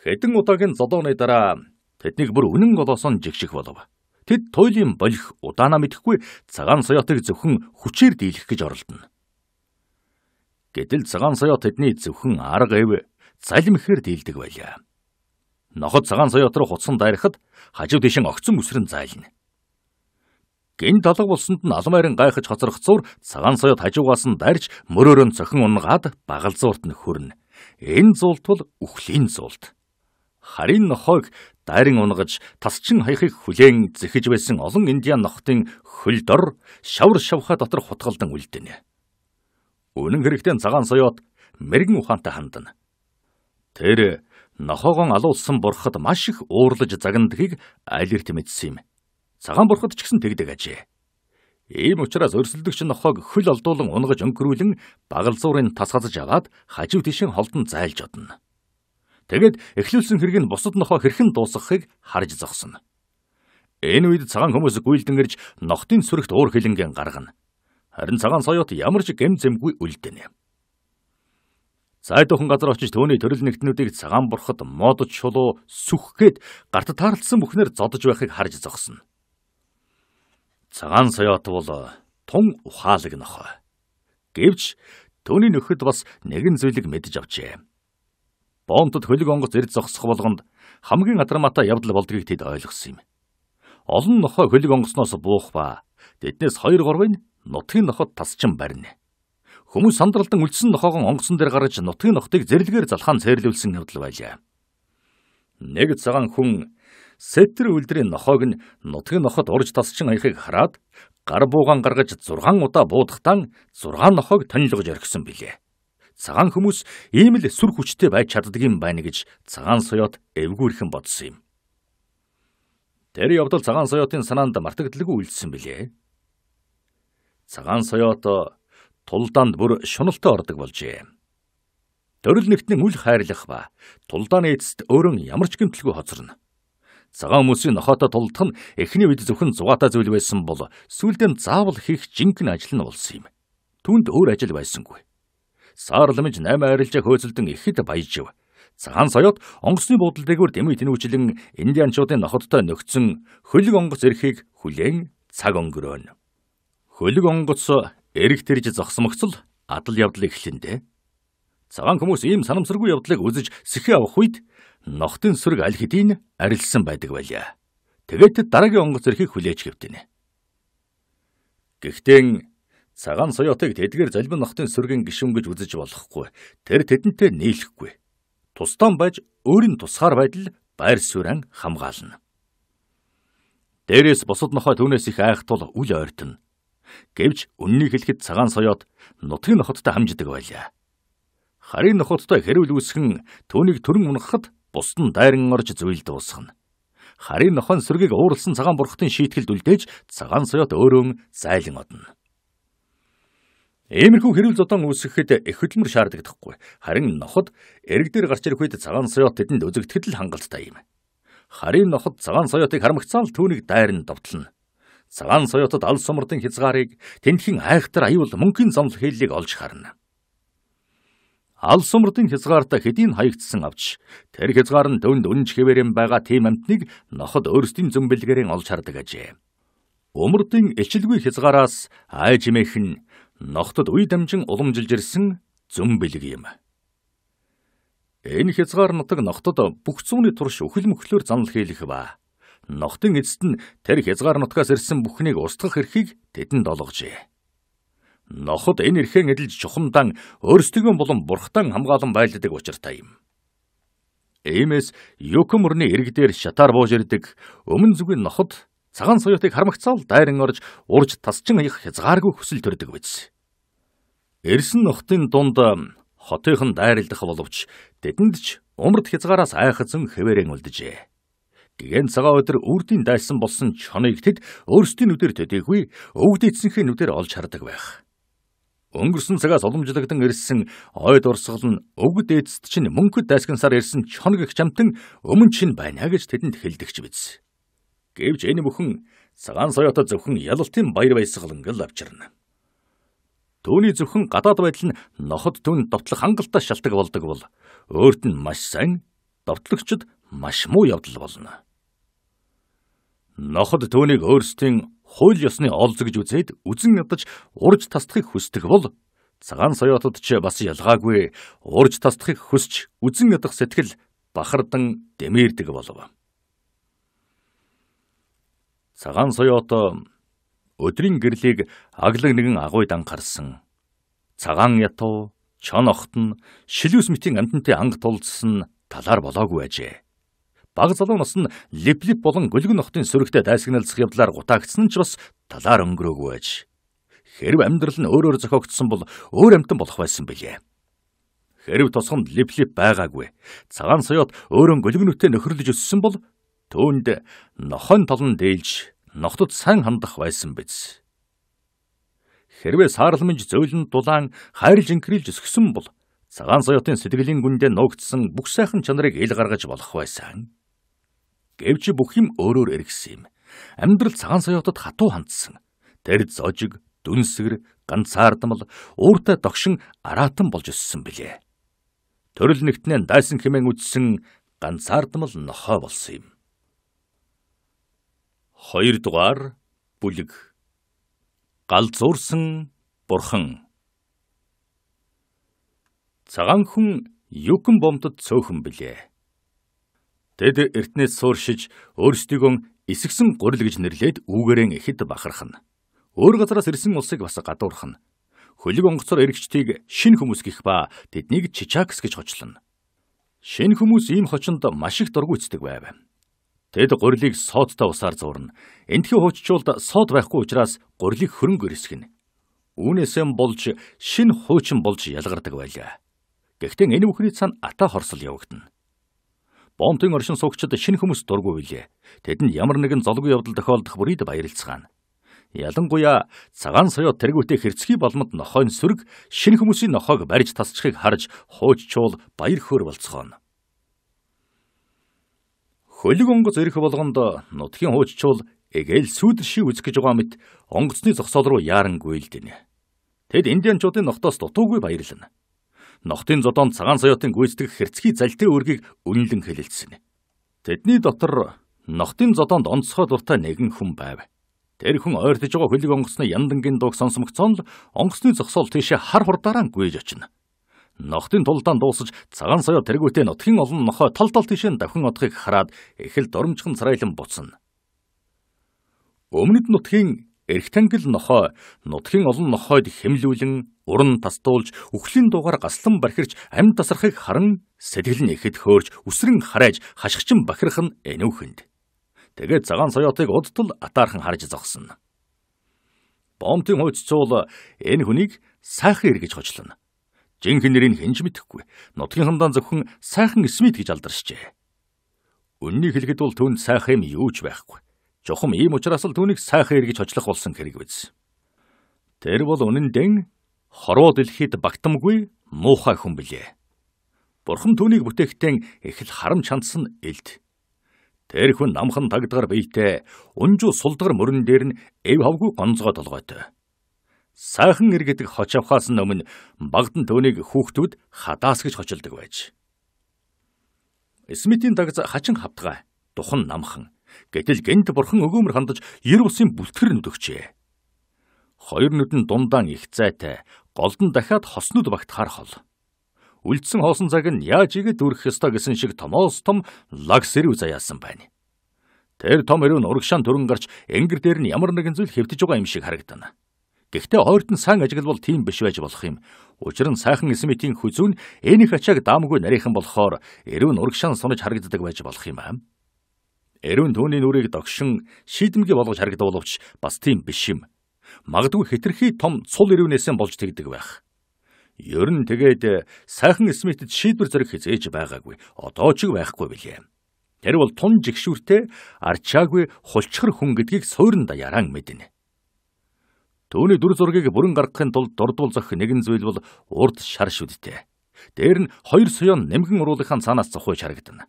Хэдэн удаагийн зодооны дараа тэднийг бүр үнэн голоосон жигших болов. Тэд туйлын болох удаанаа мэдхгүй цагаан соёотыг зөвхөн хүчээр дийлэх гэж оролдоно. Гэтэл цагаан соёо тэдний зөвхөн арга эв залим ихэр дийлдэг байлаа. Ноход цагаан соёот руу хуцсан дайрахад хажуу тишин огцон үсрэн зайлна. Гин талга болсонд нь алан байран гайхаж хоцрох зуур цагаан соёот хажуугаас нь дарж мөрөөрөө цохин унгаад багалзуурт нь хүрнэ. Энэ зуулт бол үхлийн зуулт. Харин нохойг дайрын унгаж тасчин хаяхыг хүлээн зэхэж байсан олон индиан нохтын хөл дор шавар шавха дотор хутгалдан үлдэнэ. Үнэн хэрэгтэн цагаан соёот мэрэгэн ухаантай хандана. Тэр нохоогон алуулсан бурхад маш их уурлаж загнадгийг алерт мэдсэн юм. Цагаан бурхад ч гэсэн тэгдэг ажээ. Ийм учраас өрсөлдөгч нохоог хөл олдуулан унгаж өнгөрүүлэн багалзуурын тасгаж аваад хажуу тишин холдон зайлж одно. Тэгэд эхлүүлсэн хэрэг нь бусад нохоо хэрхэн дуусгахыг харж зогсно. Энэ үед цагаан хүмүүс гүйлдэн ирж нохтын сүрэгт уур хилэнгийн гаргана. Харин цагаан соёот ямар ч гэм зэмгүй үлдэнэ. Зайдуухан газар очиж түүний төрөл нэгтнүүдийг цагаан бурхад модод шулуу сүхгээд гарт таарлсан бүхнэр зодож байхыг харж зогсно. Цагаан соёот бол тун ухаалаг нохо. Гэвч түүний нөхөд бас нэгэн зүйлийг мэдж авчээ. Боонтод хөлөг онгоц ирд зогсох болгонд хамгийн атраматай явдал болдгийг тэд ойлгосон юм. Олон нохой хөлөг онгосноос буух ба тэднээс 2 3-ыг нутгийн ноход тасчин барьна. Хүмүүс сандралдан үлдсэн нохоогон онгоцон дээр гарч нутгийн нохтыг зэрлэгээр залхаан цээрлүүлсэн явдал байлаа. Нэг цагаан хүн сэтэр үлдрийн нохоог нь нутгийн ноход урж тасчин аяхыг хараад гар буугаан гаргаж 6 удаа буудахдаа 6 нохоог тонилгож орхисон билээ. Цагаан хүмүүс ийм л сүр хүчтэй байж чаддаг юм байна гэж цагаан соёот эвгүй ихэн бодсон юм. Тэр явдал цагаан соёотын санаанд мартагдлаггүй үлдсэн билээ цагаан соёото тулдаанд бүр шуналтай ордог болжээ. Төрөл нэгтний үл хайрлах ба тулдааны эцэст өөрөн ямар ч гэмтэлгүй хоцорно. Цагаан хүмүүсийн нохоотой тулдах нь эхний үед зөвхөн зугаатай зүйл байсан бол сүүлдээ заавал хийх жинхэнэ ажил нь болсон юм. Түүнд өөр ажил байсангүй. Саарламж 8 арилжаа хөөцөлдөн ихэд баяжив. Цагаан соёот онгоцны буудлын дээгүүр дэмий тэнүүчлэн индианчуудын нохоттой нөхцөн хөлөг онгоц эрхийг хүлээн цаг өнгөрөөнө. Хөлөг онгоц эрэг тэрж зогсмогцол адал явдал эхлэндэ. Цагаан хүмүүс ийм санамсаргүй явдлыг үзэж сэхээ авах үед нохтын сүрэг аль хэдийн арилсан байдаг байлаа. Тэгээд дараагийн онгоц эрхийг хүлээж хэвтэнэ. Гэхдээ цагаан соёотыг тэдгээр залбин нохтын сүргийн гişүн гэж үзэж болохгүй. Тэр тэдэнтэй нийлэхгүй. Тусдаан байж өөрийн тусгаар байдал байр суурин хамгаална. Дээрээс бусад нохой түүнээс их айхтул үл ойртон. Гэвч үннийг хэлэхэд цагаан соёот нутгийн нохоттой хамждаг байлаа. Харийн нохоттой хэрүүл үүсгэн түүнийг төрөн унахад бусд нь дайран орж зүйл дуусгана. Харийн нохон сэргийг ууралсан цагаан бурхтын шийтгэлд үлдээж цагаан соёот өөрөө зайлан одно. Иймэрхүү хэрүүл зодон үүсгэхэд их хөдөлмөр шаардагдахгүй. Харин ноход эрэг дээр гарч ирэх үед цагаан соёот тэдэнд үзэгдэхэд л хангалттай юм. Харийн ноход цагаан соёотыг харамгцаал түүнийг дайрн довтлно цагаан соёотод алс сомрдын хязгаарыг тентхэн айхтар аюул мөнгөний замл хэллийг олж харна. Алс сомрдын хязгаартаа хэдийн хаягдсан авч тэр хязгаар нь дөнд үнж хэвээрэн байгаа тийм амтныг ноход өөрсдийн зөмбөлгөрийн олж хардаг ажээ. Өмөрдийн элчилгүй хязгаараас айж имэх нь нохтод үе дамжин уламжилж ирсэн зөмбөлг юм. Энэ хязгаар нутаг нохтод бүх зүүнний турш өхөл мөхлөөр занл хийлэх ба ногтын эцэст нь тэр хязгаар нутгаас ирсэн бүхнийг устгах эрхийг тэдэнд олгожээ. Ноход энэ эрхэн эдэлж чухамдан өөрсдийн болон бурхтан хамгаалан байлдаг учиртай юм. Иймээс Юкм өрний иргэдээр шатар бууж ирдэг өмнө зүгийн ноход цагаан соёотыг хармагцаал дайран орж урж тасчин хаях хязгааргүй хүсэл төрдөг биз. Ирсэн нохтын дунд хотынхан дайрлдах боловч тэдэнд ч умрд хязгаараас айхацсан хэвээрэн үлджээ. Гэгэн цагаан өдөр үрдийн дайсан болсон чоныг тэд өөрсдийн нүдээр төдийгүй өвд эцсийнхээ нүдээр олж хардаг байх. Өнгөрсөн цагаас уламжлагдсан ирсэн ойд урсгал нь өвгд эцэст чинь мөнхөд дайсгансаар ирсэн чоног их чамтан өмнө чинь байна гэж тэдэнд хэлдэгч биз. Гэвч энэ бүхэн цагаан соёотой зөвхөн ялалтын баяр баясгал ингээл авчирна. Төвний зөвхөн гадаад байдал нь ноход түн дотлох хангалттай шалтгаалдаг бол өөрт нь маш сайн, довтлогчд маш муу явдал болно ноход түүнийг өөрсдийн хууль ёсны олз гэж үзээд үзэн ядаж урж тасдахыг хүсдэг бол цагаан соёотод ч бас ялгаагүй урж тасдахыг хүсч үзэн ядах сэтгэл бахардан дэмэрдэг болов. Цагаан соёото өдрийн гэрлийг аглаг нэгэн агуйд анхаарсан. Цагаан ятуу, чон охтон, шилүүс мэтийн амтантай анга тулцсан талар болоогүй ажээ бага залуу нас нь липлип болон гөлгөн охтын сөрөгтэй дайсагналцах явдлаар гутаагдсан ч бас талаар өнгөрөөгүй байж. Хэрв амьдрал нь өөрөөр зохиогдсон бол өөр амтан болох байсан билээ. Хэрв тосгонд липлип байгаагүй цагаан соёот өөрөө гөлгөнөттэй нөхөрлөж өссөн бол түүнд нохон толон дээлж ногтод сан хандах байсан биз. Хэрвээ саарламж зөөлөн дулаан хайр жинкрилж өсгсөн бол цагаан соёотын сэтгэлийн гүндээ нуугдсан бүх сайхан чанарыг ил гаргаж болох байсан гэвч бүх юм өөрөөр эргэсэн юм. Амьдрал цагаан соёотод хатуу хандсан. Тэр зожиг, дүнсгэр, ганцаардмал, ууртай догшин аратан болж өссөн билээ. Төрөл нэгтнээ дайсан хэмээн үдсэн ганцаардмал нохой болсон юм. Хоёрдугаар бүлэг галзуурсан бурхан Цагаан хүн юкэн бомтод цөөхөн билээ. Тэд эртнээс сууршиж өөрсдийгөө эсгсэн гурил гэж нэрлээд үүгээрэн ихэд бахархна. Өөр газраас ирсэн улсыг бас гадуурхна. Хөлөг онгоцор эрэгчдийг шин хүмүүс гих ба тэднийг чичакс гэж хочлоно. Шин хүмүүс ийм хочонд маш их дургу үздэг байв. Тэд гурилыг соодтой усаар зуурна. Эндхийн хууччуулд соод байхгүй учраас гурилыг хөрөнгө өрсгөнө. Үүнээсэн болж шин хуучин болж ялгардаг байлаа. Гэхдээ энэ бүхний цаана ата хорсол явагдана. Бомтын оршин суугчид шинэ хүмүүс дургүй билээ. Тэдэнд ямар нэгэн золгүй явдал тохиолдох бүрийд баярлцгаана. Ялангуяа цагаан соёо тэргүүтэй хэрцгий болмод нохойн сөрөг шинэ хүмүүсийн нохойг барьж тасчихыг харж хууч чуул баяр хөөр болцгооно. Хөлөг онгоц ирэх болгонд нутгийн хууч чуул эгээл сүүдэр ши үзэх гэж байгаа мэт онгоцны зогсоол руу яаран гүйлдэнэ. Тэд индианчуудын нохтоос дутуугүй баярлна ногтын зодон цагаан соёотын гүйцэтгэх хэрцгий залтай үргийг үнэлэн хэлэлцсэн. Тэдний дотор ногтын зодонд онцгой дуртай нэгэн хүн байв. Тэр хүн ойртож байгаа хөлөг онгоцны яндангийн дууг сонсомгцон л онгоцны зогсоол тийшээ хар хурдаараа гүйж очино. Ногтын тулдаан дуусаж цагаан соёо тэргүүтээ нутгийн олон нохой тал тал тийшээ давхин одохыг хараад эхэл дурамжхан сарайлан буцна. Өмнөд нутгийн эргэтангил нохой нутгийн олон нохойд хэмлүүлэн уран тастуулж үхлийн дуугаар гаслан бархирч амьд тасархыг харан сэтгэл нь ихэд хөөрж үсрэн харайж хашгичин бахирх нь энүүхэнд тэгээд цагаан соёотыг удтал атаархан харж зогсно. Бомтын хууц цуул энэ хүнийг сайхан иргэж хочлоно. Жинхэнэ нэрийг хинж мэдэхгүй. Нутгийн хамдаан зөвхөн сайхан Смит гэж алдаршжээ. Үннийг хэлэхэд бол түнд сайхан юм юу ч байхгүй. Чухам ийм учраас л түүнийг сайхан эргэж хочлох болсон хэрэг биз. Тэр бол үнэн дэн хорвоо дэлхийд багтамгүй муухай хүн билээ. Бурхан түүнийг бүтээхтэн их л харамч хандсан элд. Тэр хүн намхан тагдгаар биетэй, унжуу сулдгар мөрөн дээр нь эв хавгүй гонцгой толгойтой. Сайхан иргэдэг хоч авхаас өмнө багдан түүнийг хүүхдүүд хадаас гэж хочилдог байж. Смитийн дагц хачин хавтгай, духан намхан Гэтэл гэнт бурхан өгөөмөр хандаж ер усын бүлтгэр нь өгчээ. Хоёр нүд нь дундаа их зайтай, голдон дахиад хоснод багтахаар хол. Үлдсэн хоосон цаг нь яаж игэд үрэх ёстой гэсэн шиг томоос том лагс ирв заяасан байна. Тэр том ирв нь урагшаан төрөн гарч энгэр дээр нь ямар нэгэн зүйл хэвтэж байгаа юм шиг харагдана. Гэхдээ ойрт нь сан ажиглал тийм биш байж болох юм. Учир нь сайхан эсмитийн хүзүүн энэ их ачааг даамгүй нарийнхан болохоор эрүүн урагшаан сунаж харагддаг байж болох юм аа. Эрүүн түүний нүрийг догшин шийдэмгий болгож харагдуулвч бас тийм биш юм. Магадгүй хитрхий том цул ирвнээсээ болж тэгдэг байх. Ер нь тэгээд э, сайхан Смитэд шийдвэр зэрэг хизээж байгаагүй. Одоо ч байхгүй билээ. Тэр бол тун жигшүүртэй арчаагүй хулчхар хүн гэдгийг суурин даяаран мэднэ. Төвний дүр зургийг бүрэн гаргахын тулд дурдуулах нэгэн зүйл бол урд шар шүдтэй. Дээр нь хоёр суян нэмгэн уруулынхаа цаанаас цохойж харагдана.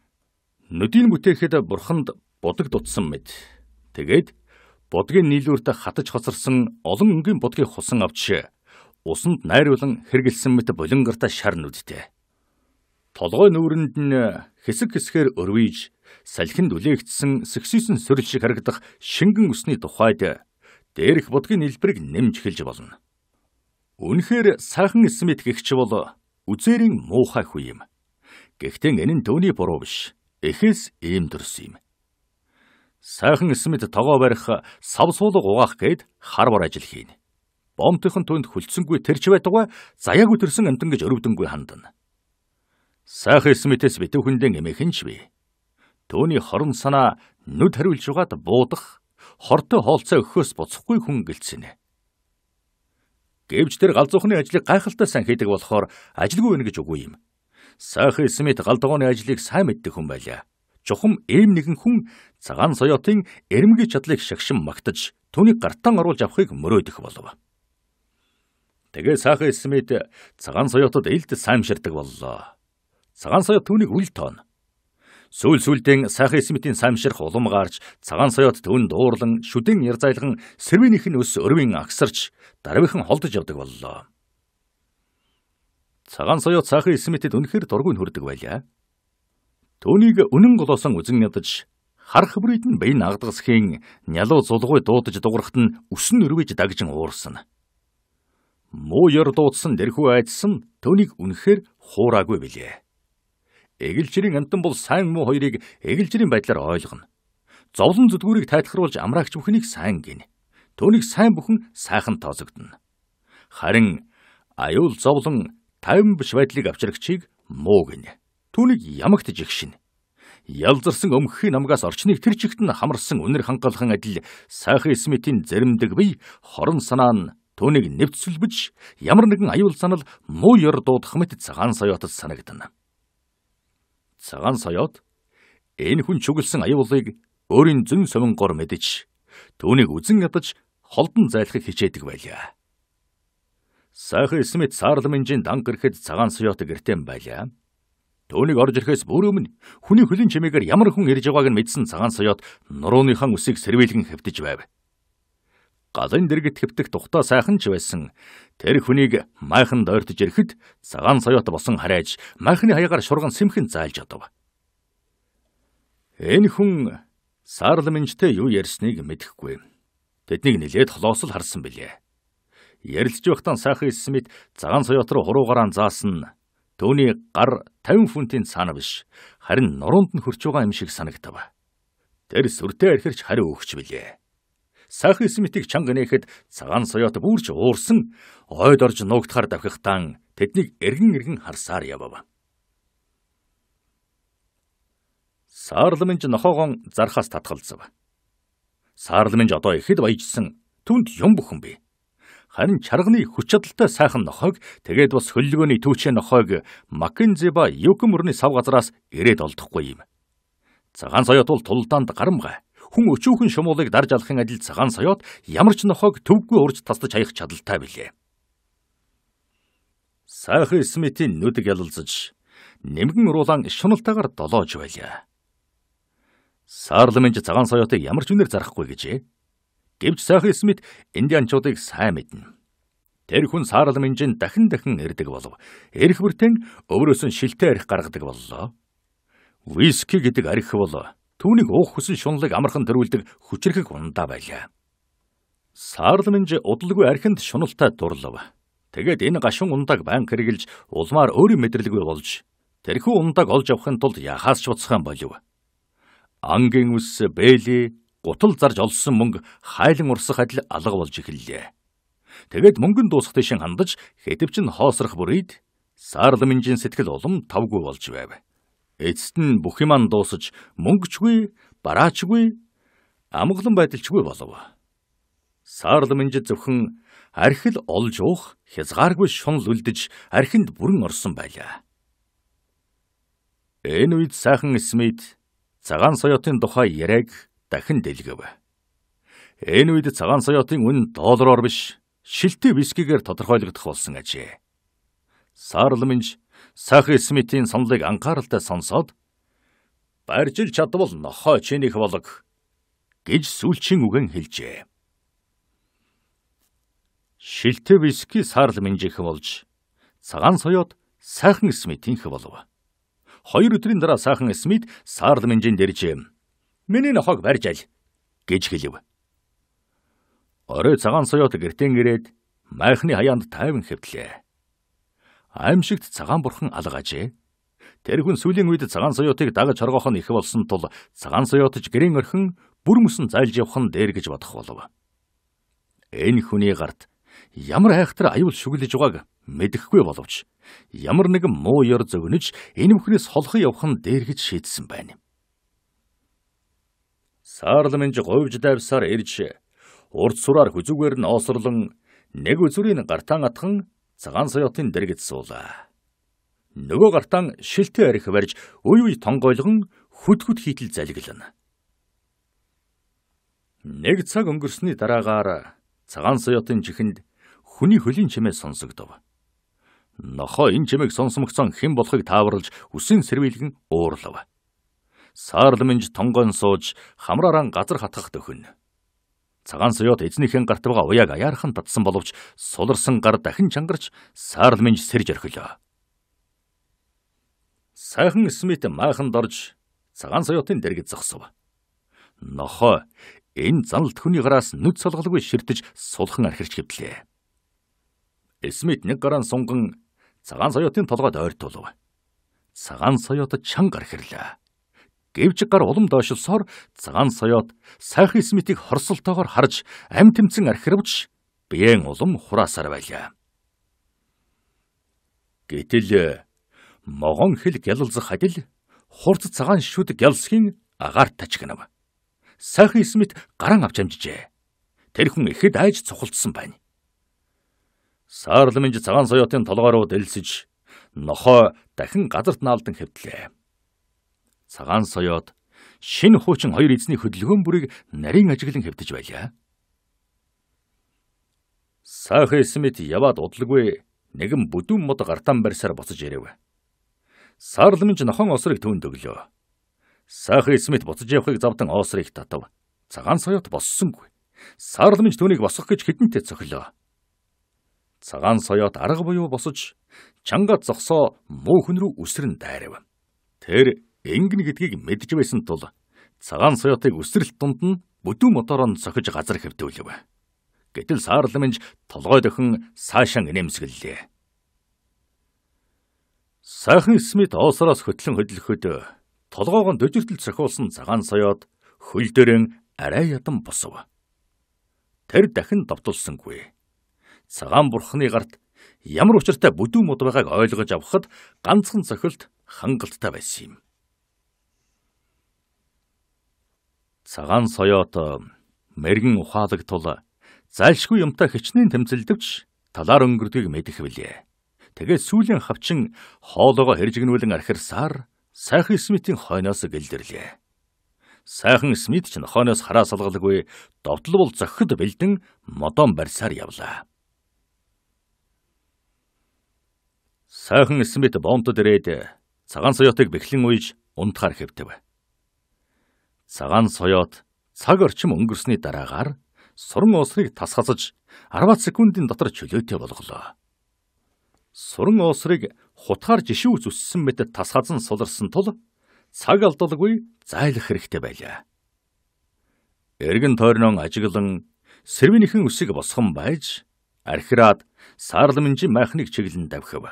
Нүдийн бүтээхэд бурханд будаг дутсан мэд. Тэгээд будгийн нийлүүрт хатаж хоцорсон олон өнгийн будгийг хусан авч усанд найруулан хэргэлсэн мэт булингартай шар нүдтэй. Толгой нүүрэнд нь хэсэг хэсгээр өрвж салхинд үлээгдсэн сэгсийсэн сөрөл шиг харагдах шингэн усны тухайд дээрх будгийн илбэрийг нэмж хэлж болно. Үнэхээр сайхан Смит гихч бол үзээрийн муухай хүү юм. Гэхдээ энэ нь түүний буруу биш. Эхэс ийм төрс юм. Сайхан Смит тогоо барих сав суулга угаах гээд хар бор ажил хийнэ. Бомтынхын түнд хүлцэнгүй тэрч байтугай заяаг үтэрсэн амтан гэж өрөвдөнгүй хандана. Сайхан Смитэс битүүхэндээ эмээхэн ч бий. Төвний хорн санаа нүд хариулж угаад буудах, хортой хоолцоо өгөхөөс буцахгүй хүн гэлцэнэ. Гэвч тэр галзуухны ажлыг гайхалтай сайн хийдэг болохоор ажилгүй байна гэж үгүй юм. Сахи Смит галдгооны ажлыг сайн мэддэг хүн байлаа. Чухам эм нэгэн хүн цагаан соёотын эрмгийн чадлыг шагшин магтаж түүнийг гартаан оруулж авахыг мөрөөдөх болов. Тэгээ Сахи Смит цагаан соёотод илд саамширдаг боллоо. Цагаан соёот түүнийг үл тоон. Сүүл сүлдэн Сахи Смитийн самширх улам гарч цагаан соёот түн дуурлан шүдэн ярзайлхан сэрвийнийх нь өс өрвийн агсарч дарвийнхан холдож явдаг боллоо. Цагаан соёо цаахан Исмитэд үнэхээр дургүй нүрдэг байлаа. Төвнийг үнэн голоосон үзэн ядаж харах бүрийд нь бие наагдсхийн нялуу зулгүй дуудаж дуурахт нь өснө өрвж дагжин уурсан. Муу ёр дуудсан дэрхүү айдас нь төвнийг үнэхээр хуураагүй билээ. Эгэлжирийн амтан бол сайн муу хоёрыг эгэлжирийн байдлаар ойлгоно. Зовлон зүдгүүрийг тайлхруулж амраагч бүхнийг сайн гин. Төвнийг сайн бүхэн сайхан тоозогдно. Харин аюул зовлон тавин биш байдлыг авчрагчийг муу гинэ. Түүнийг ямагтж игшин. Ялзарсан өмгөхийн намгаас орчныг тэр чигт нь хамарсан үнэр хангалхан адил сайхан Смитийн зэрэмдэг бие хорон санаа нь түүнийг нэвтсэлбэж ямар нэгэн аюул санал муу ёр дуудах мэт цагаан соёотод санагдана. Цагаан соёот энэ хүн чүгэлсэн аюулыг өөрийн зэн совингоор мэдэж түүнийг үзен ядаж холдон зайлахыг хичээдэг байлаа. Сайхан Смит Саарламынжийн дан гэрхэд цагаан Сёта гэртэн байлаа. Төвнийг орж ирэхээс бүр өмнө хүний хөлийн чимээгээр ямар хүн ирж байгааг нь мэдсэн цагаан Сёт нурууныхан үсийг сэрвийлгэн хэвтэж байв. Галын дэргэд хэвтэх тухтай сайхан ч байсан. Тэр хүнийг майхан дойртож ирэхэд цагаан Сёт босон харайж майхны хаягаар шурган сэмхэн заалж одов. Энэ хүн Саарламынжтэй юу ярьсныг мэдэхгүй. Тэднийг нилээд холоос л харсан билээ ярилцж байхдаа Сахи Смит цагаан соёот руу хуруугараа заасан Төвний гар 50 фунтын цаана биш, харин нуруунд нь хөрч байгаа юм шиг санагтав. Тэр сүртэй архирч хариу өгч билээ. Сахи Смитийг чанга нээхэд цагаан соёот бүрч уурсан ойд орж нуугдахаар давхихтан тэднийг эргэн эргэн харсаар явав. Саарламж нохоогон зархаас татгалзав. Саарламж одоо ихэд баяжсан түнд юм бүхэн бий харин чарганы хүч чадалтай сайхан нохойг тэгээд бас хөллөгөөний төвчэн нохойг Маккензиба Юкм мөрний сав газраас ирээд олдохгүй юм. Цагаан соёот бол тулдаанд гарамгай. Хүн өчүүхэн шумуулыг дарж алахын адил цагаан соёот ямар ч нохойг төвгүй урж тасдаж хаях чадaltaй билээ. Сайхан Смитийн нүдэг ялалзаж нэмгэн уруулан шуналтайгаар долоож байлаа. Сарламж цагаан соёотыг ямар ч үнээр зарахгүй гэжээ гэвч сайхан Смит индианчуудыг сайн мэднэ. Тэр хүн саарал минжин дахин дахин ирдэг болов. Эрх бүртэн өвөрөөс нь шилтэй арх гаргадаг боллоо. Виски гэдэг арх бол түүнийг уух хүсэн шунлыг амархан төрүүлдэг хүчрэхэг ундаа байлаа. Саарл минж удалгүй архинд шуналтай дурлав. Тэгээд энэ гашуун ундааг байн хэрэгжилж улмаар өөрийн мэдрэлгүй болж тэрхүү ундааг олж авахын тулд яхаас ч буцхан болов. Ангийн ус Бэли гутал зарж олсон мөнгө хайлан урсах адил алга болж эхэллээ. Тэгээд мөнгөн дуусах тийшин хандаж хэтвч нь хоосрох бүрийд Сарламинжийн сэтгэл улам тавгүй болж байв. Эцэст нь бүх юм дуусаж мөнгөчгүй, бараачгүй, амглан байдалчгүй болов. Сарламинжид зөвхөн архил олж уух хязгааргүй шунал үлдэж архинд бүрэн орсон байлаа. Энэ үед сайхан Смит цагаан соёотын тухай яриаг дахин дэлгэв. Энэ үед цагаан соёотын үн доллараар биш шилтэй вискигээр тодорхойлогдох болсон ажээ. Сарл Минж Сахи Смитийн сонлыг анхааралтай сонсоод барьжил чадвал нохоо чинийх болог гэж сүүлчийн үгэн хэлжээ. Шилтэй виски Сарл Минжийнх болж цагаан соёот Сахан Смитийнх болов. Хоёр өдрийн дараа Сахан Смит Сарл Минжинд иржээ Миний нохог барьж аль гэж хэлв. Орой цагаан соёот гертэн ирээд майхны хаяанд тайван хэвдлээ. Аимшигт цагаан бурхан алга ажээ. Тэр хүн сүлийн үед цагаан соёотыг дагаж хоргоох нь их болсон тул цагаан соёотч гэрийн орхин бүр мөсөн зайлж явах нь дээр гэж бодох болов. Энэ хүний гарт ямар айхтар аюул шүглэж байгааг мэдэхгүй боловч ямар нэгэн муу ёр зөгнөж энэ бүхнээс холхон явах нь дээр гэж шийдсэн байна саарламж говьж давсаар ирж урд сураар хүзүүгээр нь осорлон нэг үзүрийн гартаан атхан цагаан соёотын дэргэд суулаа. Нөгөө гартаан шилтэй арх барьж үй үй тонгойлгон хүт хүт хийтэл залгилна. Нэг цаг өнгөрсний дараагаар цагаан соёотын чихэнд хүний хөлийн чимээ сонсогдов. Нохоо энэ чимээг сонсомгцон хэн болохыг тааварлаж үсэн сэрвийлгэн уурлав саарлминж тонгоон сууж хамраараа газар хатгах төхөн. Цагаан суйот эзнийхэн гарт байгаа уяаг аяархан татсан боловч суларсан гар дахин чангарч саарлминж сэрж орхилоо. Сайхан Смит маахан дорж цагаан суйотын дэргэд зогсов. Нохоо энэ заналт хүний гараас нүд солголгүй ширтэж сулхан архирч хэвдлээ. Смит нэг гараан сунган цагаан соёотын толгойд ойртуулв. Цагаан соёот чанга архирлаа. Гэвч гар улам доошлсоор цагаан соёот сайхан Смитийг хорсолтоогоор харж ам тэмцэн архирвч биеэн улам хураасаар байлаа. Гэтэл могон хэл гялалзах адил хурц цагаан шүд гялсхийн агаар тачигнав. Сайхан Смит гаран авч амжжээ. Тэр хүн ихэд айж цухалдсан байна. Саарл минж цагаан соёотын толгоо руу дэлсэж нохоо дахин газарт наалдан хэвтлээ цагаан соёот шин хуучин хоёр эзний хөдөлгөөн бүрийг нарийн ажиглан хэвдэж байлаа. Сахи Смит яваад удалгүй нэгэн бүдүүн мод гартан барьсаар буцаж ирэв. Сарламж нохон осрыг түн төглөө. Сахи Смит буцаж явахыг завдан осрыг татав. Цагаан соёот боссонгүй. Сарламж түүнийг босгох гэж хідэнтэй цохилоо. Цагаан соёот арга буюу босож чанга зогсоо мөөхн рүү үсрэн дайрав. Тэр Ингэн гэдгийг мэдж байсан тул цагаан соёотыг өсрэлт дунд нь бүдүүн мотороо нь сохиж газар хэвтүүлв. Гэтэл саарламж толгой дохин цаашаа инээмсэглэлээ. Сайхан Смит оосроос хөтлөн хөдлөхөд толгоог нь дөжиртэл цохиулсан цагаан соёот хөл дөрөн арай ядан босов. Тэр дахин давтулсангүй. Цагаан бурхны гарт ямар учиртай бүдүүн мод байгааг ойлгож авахад ганцхан цохилт хангалттай байсан юм. Цагаан соёот э, мэрэгэн ухаалаг тул э, зайлшгүй юмтай хичнээн тэмцэлдэвч талаар өнгөрдгийг мэдэх билээ. Тэгээд сүүлийн хавчин хоолоогоо хэржигнүүлэн архирсаар сайхан Смитийн хойноос гэлдэрлээ. Сайхан Смит ч нохоноос хараа салгалгүй довтлол зөхөд бэлдэн модон барьсаар явлаа. Сайхан Смит бомтод ирээд э, цагаан соёотыг бэхлэн ууж унтахаар хэвтэв. Цагаан соёот цаг орчим өнгөрсний дараагаар суран уусрыг тасгасаж 10 секундын дотор чөлөөтэй болголоо. Суран уусрыг хутгаар жишүү зүссэн мэт тасгазан суларсан тул цаг алдалгүй зайлах хэрэгтэй байлаа. Эргэн тойрнон ажиглан сэрвийнхэн үсэг босгон байж архираад саарламжийн майхныг чиглэн давхив.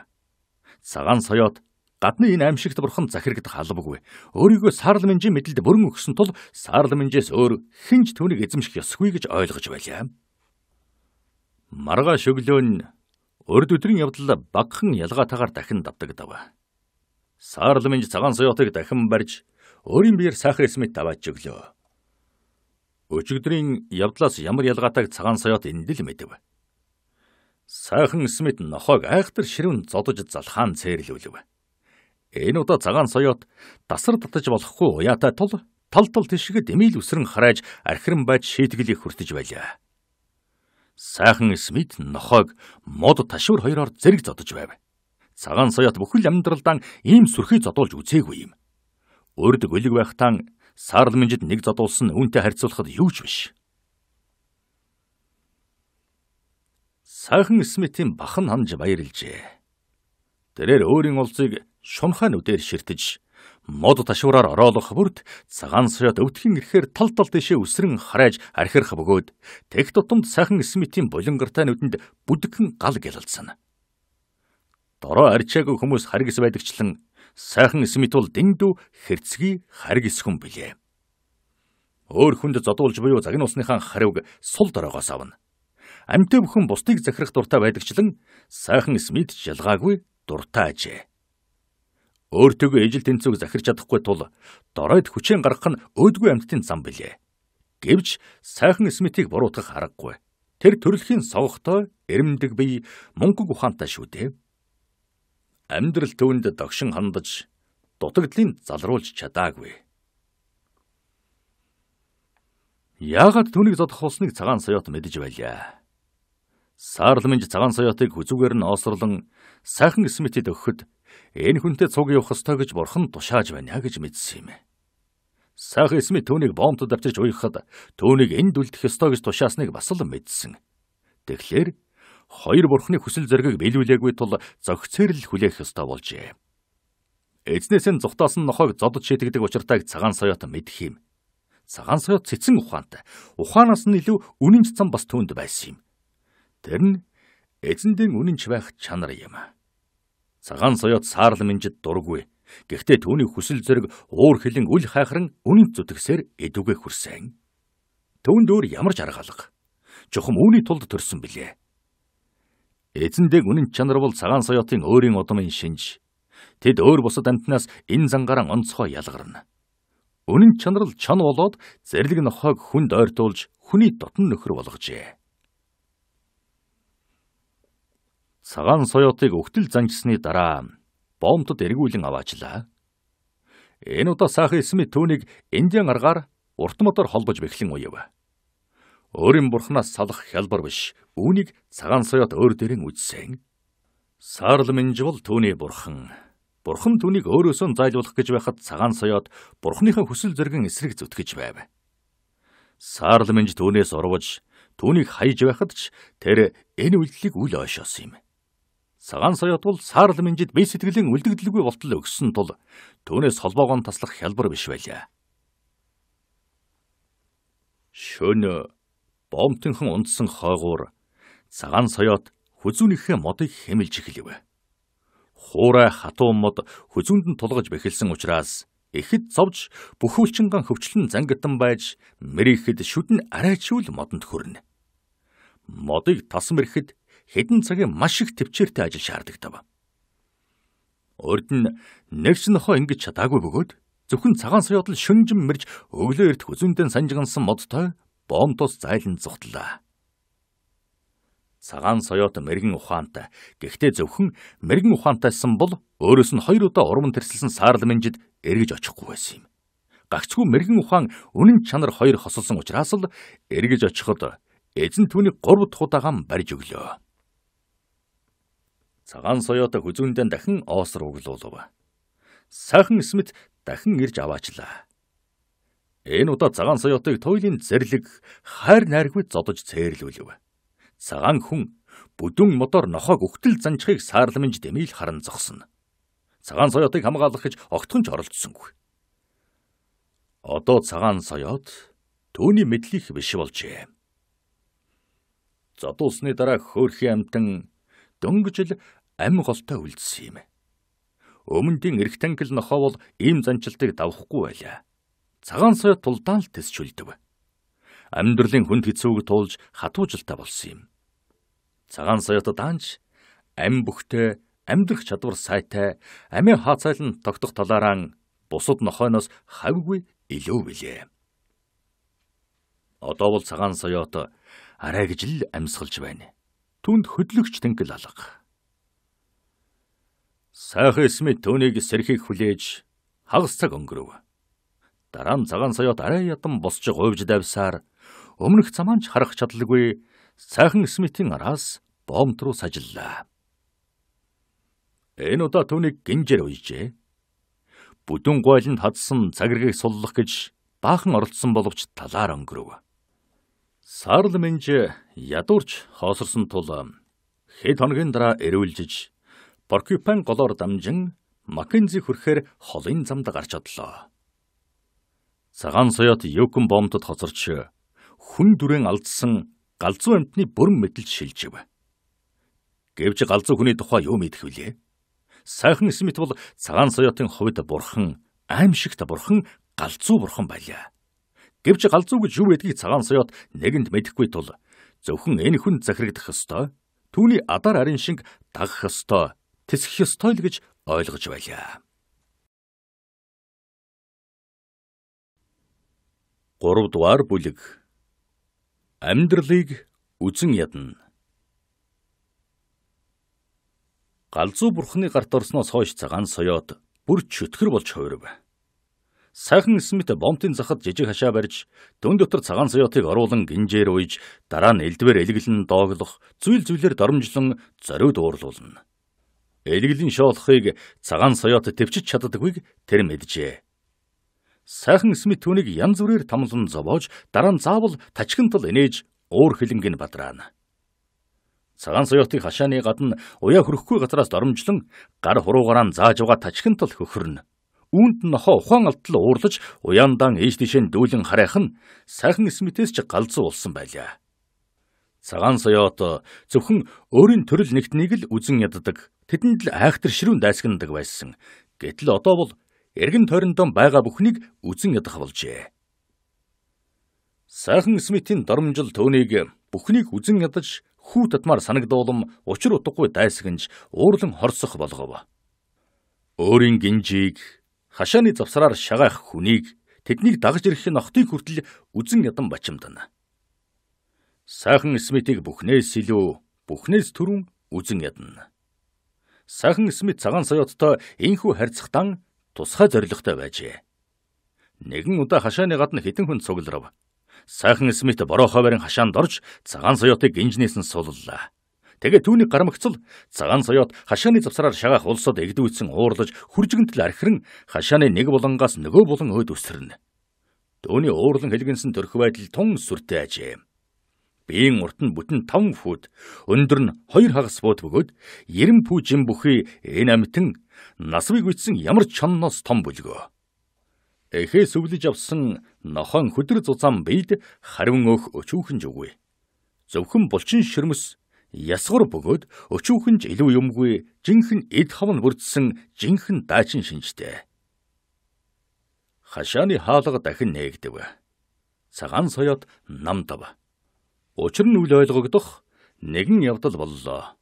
Цагаан соёот Гадны энэ аимшигт бурхан захирагдах албагүй. Өөрийгөө сарл минжийн мэдлэлд бүрэн өгсөн тул сарл минжээс өөр хинж түүнийг эзэмших ёсгүй гэж ойлгож байлаа. Маргаа шөглөө нь урд өдрийн явдлаа багхан ялгаатаагаар дахин давдагдав. Сарл минж цагаан соёотыг дахин барьж өөрийн биеэр сахар эсмэд тавааж өглөө. Өчигдрийн явдлаас ямар ялгаатайг цагаан соёот эндэл мэдэв. Сайхан Смит нохойг айхтар ширүүн зодож залхаан цээрлүүлв. Энэ удаа цагаан соёот тасар татаж болохгүй уяатай тул тал тал тишгэд эмийл үсрэн харааж архирэн байж шийтгэлийг хүртэж байлаа. Сайхан Смит нохойг мод ташуур хоёроор зэрэг зодож байв. Цагаан соёот бүхэл амьдралдаа ийм сүрхий зодуулж үзээгүй юм. Урд гөлөг байхтаа сарл минжид нэг зодуулсан үүнтэй харьцуулахад юу ч биш. Сайхан Смитийн бахан ханж баярлжээ. Тэрээр өөрийн улсыг шунхаа нүдээр ширтэж мод ташуураар ороолох бүрд цагаан срат өвдгөн ирэхээр тал тал дэшээ үсрэн харааж архирах бөгөөд тэг тутамд сайхан эсмитийн булангартай нүдэнд бүдгэн гал гялалцсан. Дороо арчаагүй хүмүүс харгис байдагчлан сайхан эсмит бол дэндүү хэрцгий харгис хүн билээ. Өөр хүнд зодуулж буюу загнуулсныхаа хариуг сул дороогоос авна. Амьтэ бүхэн бусдыг захирах дуртай байдагчлан сайхан эсмит шалгаагүй дуртай ажээ. Өөртөөгөө ижил тэнцүүг захирч чадахгүй тул доройд хүчээр гаргах нь өөдгүй амьтдын зам билээ. Гэвч сайхан Смитийг буруутгах аргагүй. Тэр төрөлхийн совготой эрэмдэг бие мөнгөг ухаантай шүү дээ. Амьдрал түүнд догшин хандаж дутагдлын залруулж чадаагүй. Яагаад түүнийг зодох болсныг цагаан соёот мэдэж байлаа. Саарламж цагаан соёотыг хүзүүгээр нь оосрлон сайхан эсмэтэд өгөхөд энэ хүнтэй цуг явах ёстой гэж бурхан тушааж байна гэж мэдсэн юм. Сайхан эсмэт түүнийг боомтод авчирч уяхад түүнийг энд үлдэх ёстой гэж тушаасныг бас л мэдсэн. Тэгэхээр хоёр бурхны хүсэл зоригийг биелүүлээгүй тул зохицээр л хүлээх ёстой болжээ. Эзнээс нь зүхтаасан нохойг зодод шийтгдэг учиртайг цагаан соёот мэдх юм. Цагаан соёот цэцэн ухаантай. Ухаанаас нь илүү үнэнч цан бас түүнд байсан юм. Тэр нь эзэндийн үнэнч байх чанар юм. Цагаан соёот саарл минжид дургүй. Гэхдээ түүний хүсэл зэрэг уур хилэн үл хайхран үнэн зүтгэсээр эдүгэ хүрсэн. Түүнд өөр ямар ч арга алга. Чухам үүний тулд төрсөн билээ. Эзэндээ үнэн чанар бол цагаан соёотын өөрийн удамын шинж. Тэд өөр бусад амтнаас энэ зангараа онцгой ялгарна. Үнэн чанарл чон болоод зэрлэг нохойг хүнд ойртуулж хүний дотн нөхөр болгожээ. Цагаан соёотыг өгтөл занчсны дараа бомтод эргүүлэн аваажлаа. Энэ удаа Сахи Смит түүнийг Индиан аргаар урт мотор холбож бэхлэн уяв. Өөрийн бурхнаас салах хялбар биш. Үүнийг цагаан соёот өөр дээрэн үзсэн. Сарл Минжвол түүний бурхан. Бурхан түүнийг өөрөөсөө зайлуулах гэж байхад цагаан соёот бурхныхаа хүсэл зэргэн эсрэг зүтгэж байв. Сарл Минж түүнээс урвж түүнийг хайж байхад ч тэр энэ үйлдэлийг үл ойшоосон юм. Саган саят бол саарл минжид бие сэтгэлийн үлдэгдэлгүй болтол өгсөн тул түүнээс холбоогоо таслах хялбар биш байлаа. Шөнө бомтынхан ундсан хойгуур цагаан соёот хүзүүнийхээ модыг хэмэлж эхлэв. Хуурай хатуу мод хүзүүнд нь тулгаж бэхэлсэн учраас ихэд зовж бүхүүлчинган хөвчлөн зангитан байж мэрэхэд шүдэн арайчгүй модонд хүрнэ. Модыг тасмэрхэд хэдэн цагийн маш их төвчээртэй ажил шаарддаг. Урд нь нэг ч нохоо ингэж чадаагүй бөгөөд зөвхөн цагаан саядл шүнжин мэрж өглөө эрт хүзүндэн санжгансан модтой бом тус зайлан зүхтлээ. Цагаан соёот мэрэгэн ухаантай. Гэхдээ зөвхөн мэрэгэн ухаантайсан бол өөрөөс нь хоёр удаа урман тэрсэлсэн саарл мэнжид эргэж очихгүй байсан юм. Гагцгүй мэрэгэн ухаан үнэн чанар хоёр хосолсон учраас л эргэж очиход эзэн түүний 3 дахь удаагаан барьж өглөө. Цагаан соёотой хүзүүндээ дахин оос руу өглөөлөв. Сайхан Смит дахин ирж аваачлаа. Энэ удаа цагаан соёотыг туйлын зэрлэг хайр найргүй зодож цээрлүүлв. Цагаан хүн бүдүүн мотор нохоог өгтөл занчхыг саарламж дэмийл харан зогсно. Цагаан соёотыг хамгаалах гэж огтхон ч оролцсонгүй. Одоо цагаан соёот түүний мэдлих биш болжээ. Задуусны дараа хөөрхи амтан дөнгөжл ам голтой үлдсэн юм. Өмнөдийн эргэтангил нохоо бол ийм занчилтыг давхгүй байлаа. Цагаан сая тулдаан л тэсчүлдэв. Амьдралын хүнд хэцүүг туулж хатуужилтаа болсон юм. Цагаан саяата даанч ам бүхтэй амьдрах чадвар сайтай амийн хаацайл нь тогтох талаараа бусад нохойноос хавьгүй илүү билээ. Одоо бол цагаан соёот арай гэж л амьсгалж байна. Түүнд хөдлөгч тэнгил алга. Сайхан Смит түүнийг сэрхийг хүлээж хагас цаг өнгөрөв. Дараа нь цагаан соёот арай ядан босч говьж давсаар өмнөх замаанч харах чадлагүй Сайхан Смитийн араас бомт руу сажиллаа. Энэ удаа түүнийг гинжээр уйжээ. Бүдүүн гойлонд хадсан цагиргыг суллах гэж баахан оролцсон боловч талаар өнгөрөв. Сарл Минж ядуурч хоосорсон тул хэд хоногийн дараа эрүүлжиж Поркюпайн голоор дамжин Маккензи хүрэхээр холын замд гарч одлоо. Цагаан соёот Юкон бомтод хоцорч хүн дүрэн алдсан галзуу амтны бүрэн мэдлэл шилжив. Гэвч галзуу хүний тухай юу мэдэх вүлээ? Сайхан Смит бол цагаан соёотын хувьд бурхан, аимшигт бурхан, галзуу бурхан байлаа. Гэвч галзуу гэж юу гэдгийг цагаан соёот нэгэнд мэдэхгүй тул зөвхөн энэ хүн захирагдах ёстой. Түүний адар арын шинг дагах ёстой тэсгэх ёстой л гэж ойлгож байлаа. 3 дугаар бүлэг амьдралыг үзэн ядна. Галзуу бурхны гарт орсноос хойш цагаан соёод бүр чөтгөр болж хувирв. Сайхан Смит бомтын захад жижиг хашаа барьж дүн дотор цагаан соёотыг оруулан гинжээр уйж дараа нь элдвэр элгэлэн доогдох зүйл зүйлээр доромжлон зориуд уурлуулна. Элгэлийн шоолохыг цагаан соёот төвчж чаддаггүйг тэр мэджээ. Сайхан Смит түүнийг янз бүрээр томлон зовоож дараа нь заавал тачхинтал инээж өөр хилэнг нь бадраана. Цагаан соёотын хашааны гадна уяа хөрөхгүй газраас доромжлон гар хуруугаараа зааж байгаа тачхинтал хөхөрнө. Үүнд нохо ухаан алтал уурлаж уяандан ийш тийш нь дүүлэн харайх нь сайхан Смитээс ч галзуу болсон байлаа. Цагаан соёот зөвхөн өөрийн төрөл нэгтнийг л үзэн яддаг тэдэнд л айхтаршрүүн дайсагнадаг байсан. Гэтэл одоо бол эргэн тойрондоо байгаа бүхнийг үзэн ядах болжээ. Сайхан Смитийн доромжил түүнийг бүхнийг үзэн ядаж хүү татмаар санагдуулам учир утгагүй дайсагнж уурлан хорсох болгов. Өөрийн гинжийг хашааны завсраар шагаах хүнийг тэднийг дагж ирэхин охтыг хүртэл үзэн ядан бачимдана. Сайхан Смитийг бүхнээс илүү, бүхнээс түрүүн үзэн ядна. Сахан Смит цагаан соёоттой энхүү харьцагтан тусгай зоригтой байжээ. Нэгэн удаа хашааны гадна хитэн хүн цугларв. Сайхан Смит бороо хаварын хашаанд орж цагаан соёотыг гинжнээсэн сууллаа. Тэгээ түүний гармагцл цагаан соёот хашааны завсраар шагаах улсад эгдүүцэн уурлаж хүржигэнтэл архирэн хашааны нэг булангаас нөгөө булан өд өсөрнө. Дөөний уурлан хэлгэнсэн төрх байдал тун сүртэй ажээ биеийн урт нь бүтэн 5 фут, өндөр нь 2 хагас фут бөгөөд 90 фут жим бүхий энэ амьтан насвыг үтсэн ямар чонноос том бүлгөө. Эхээ сүвлэж авсан нохон хөдөр зузаан бийд харин өөх өчүүхэн ч үгүй. Зөвхөн булчин ширмэс ясгар бөгөөд өчүүхэн ч илүү юмгүй жинхэнэ эд хавн бүрдсэн жинхэнэ даачин шинжтэй. Хашааны хаалга дахин нээгдэв. Цагаан соёот намдав Учир нь үл ойлгогдох нэгэн явдал боллоо.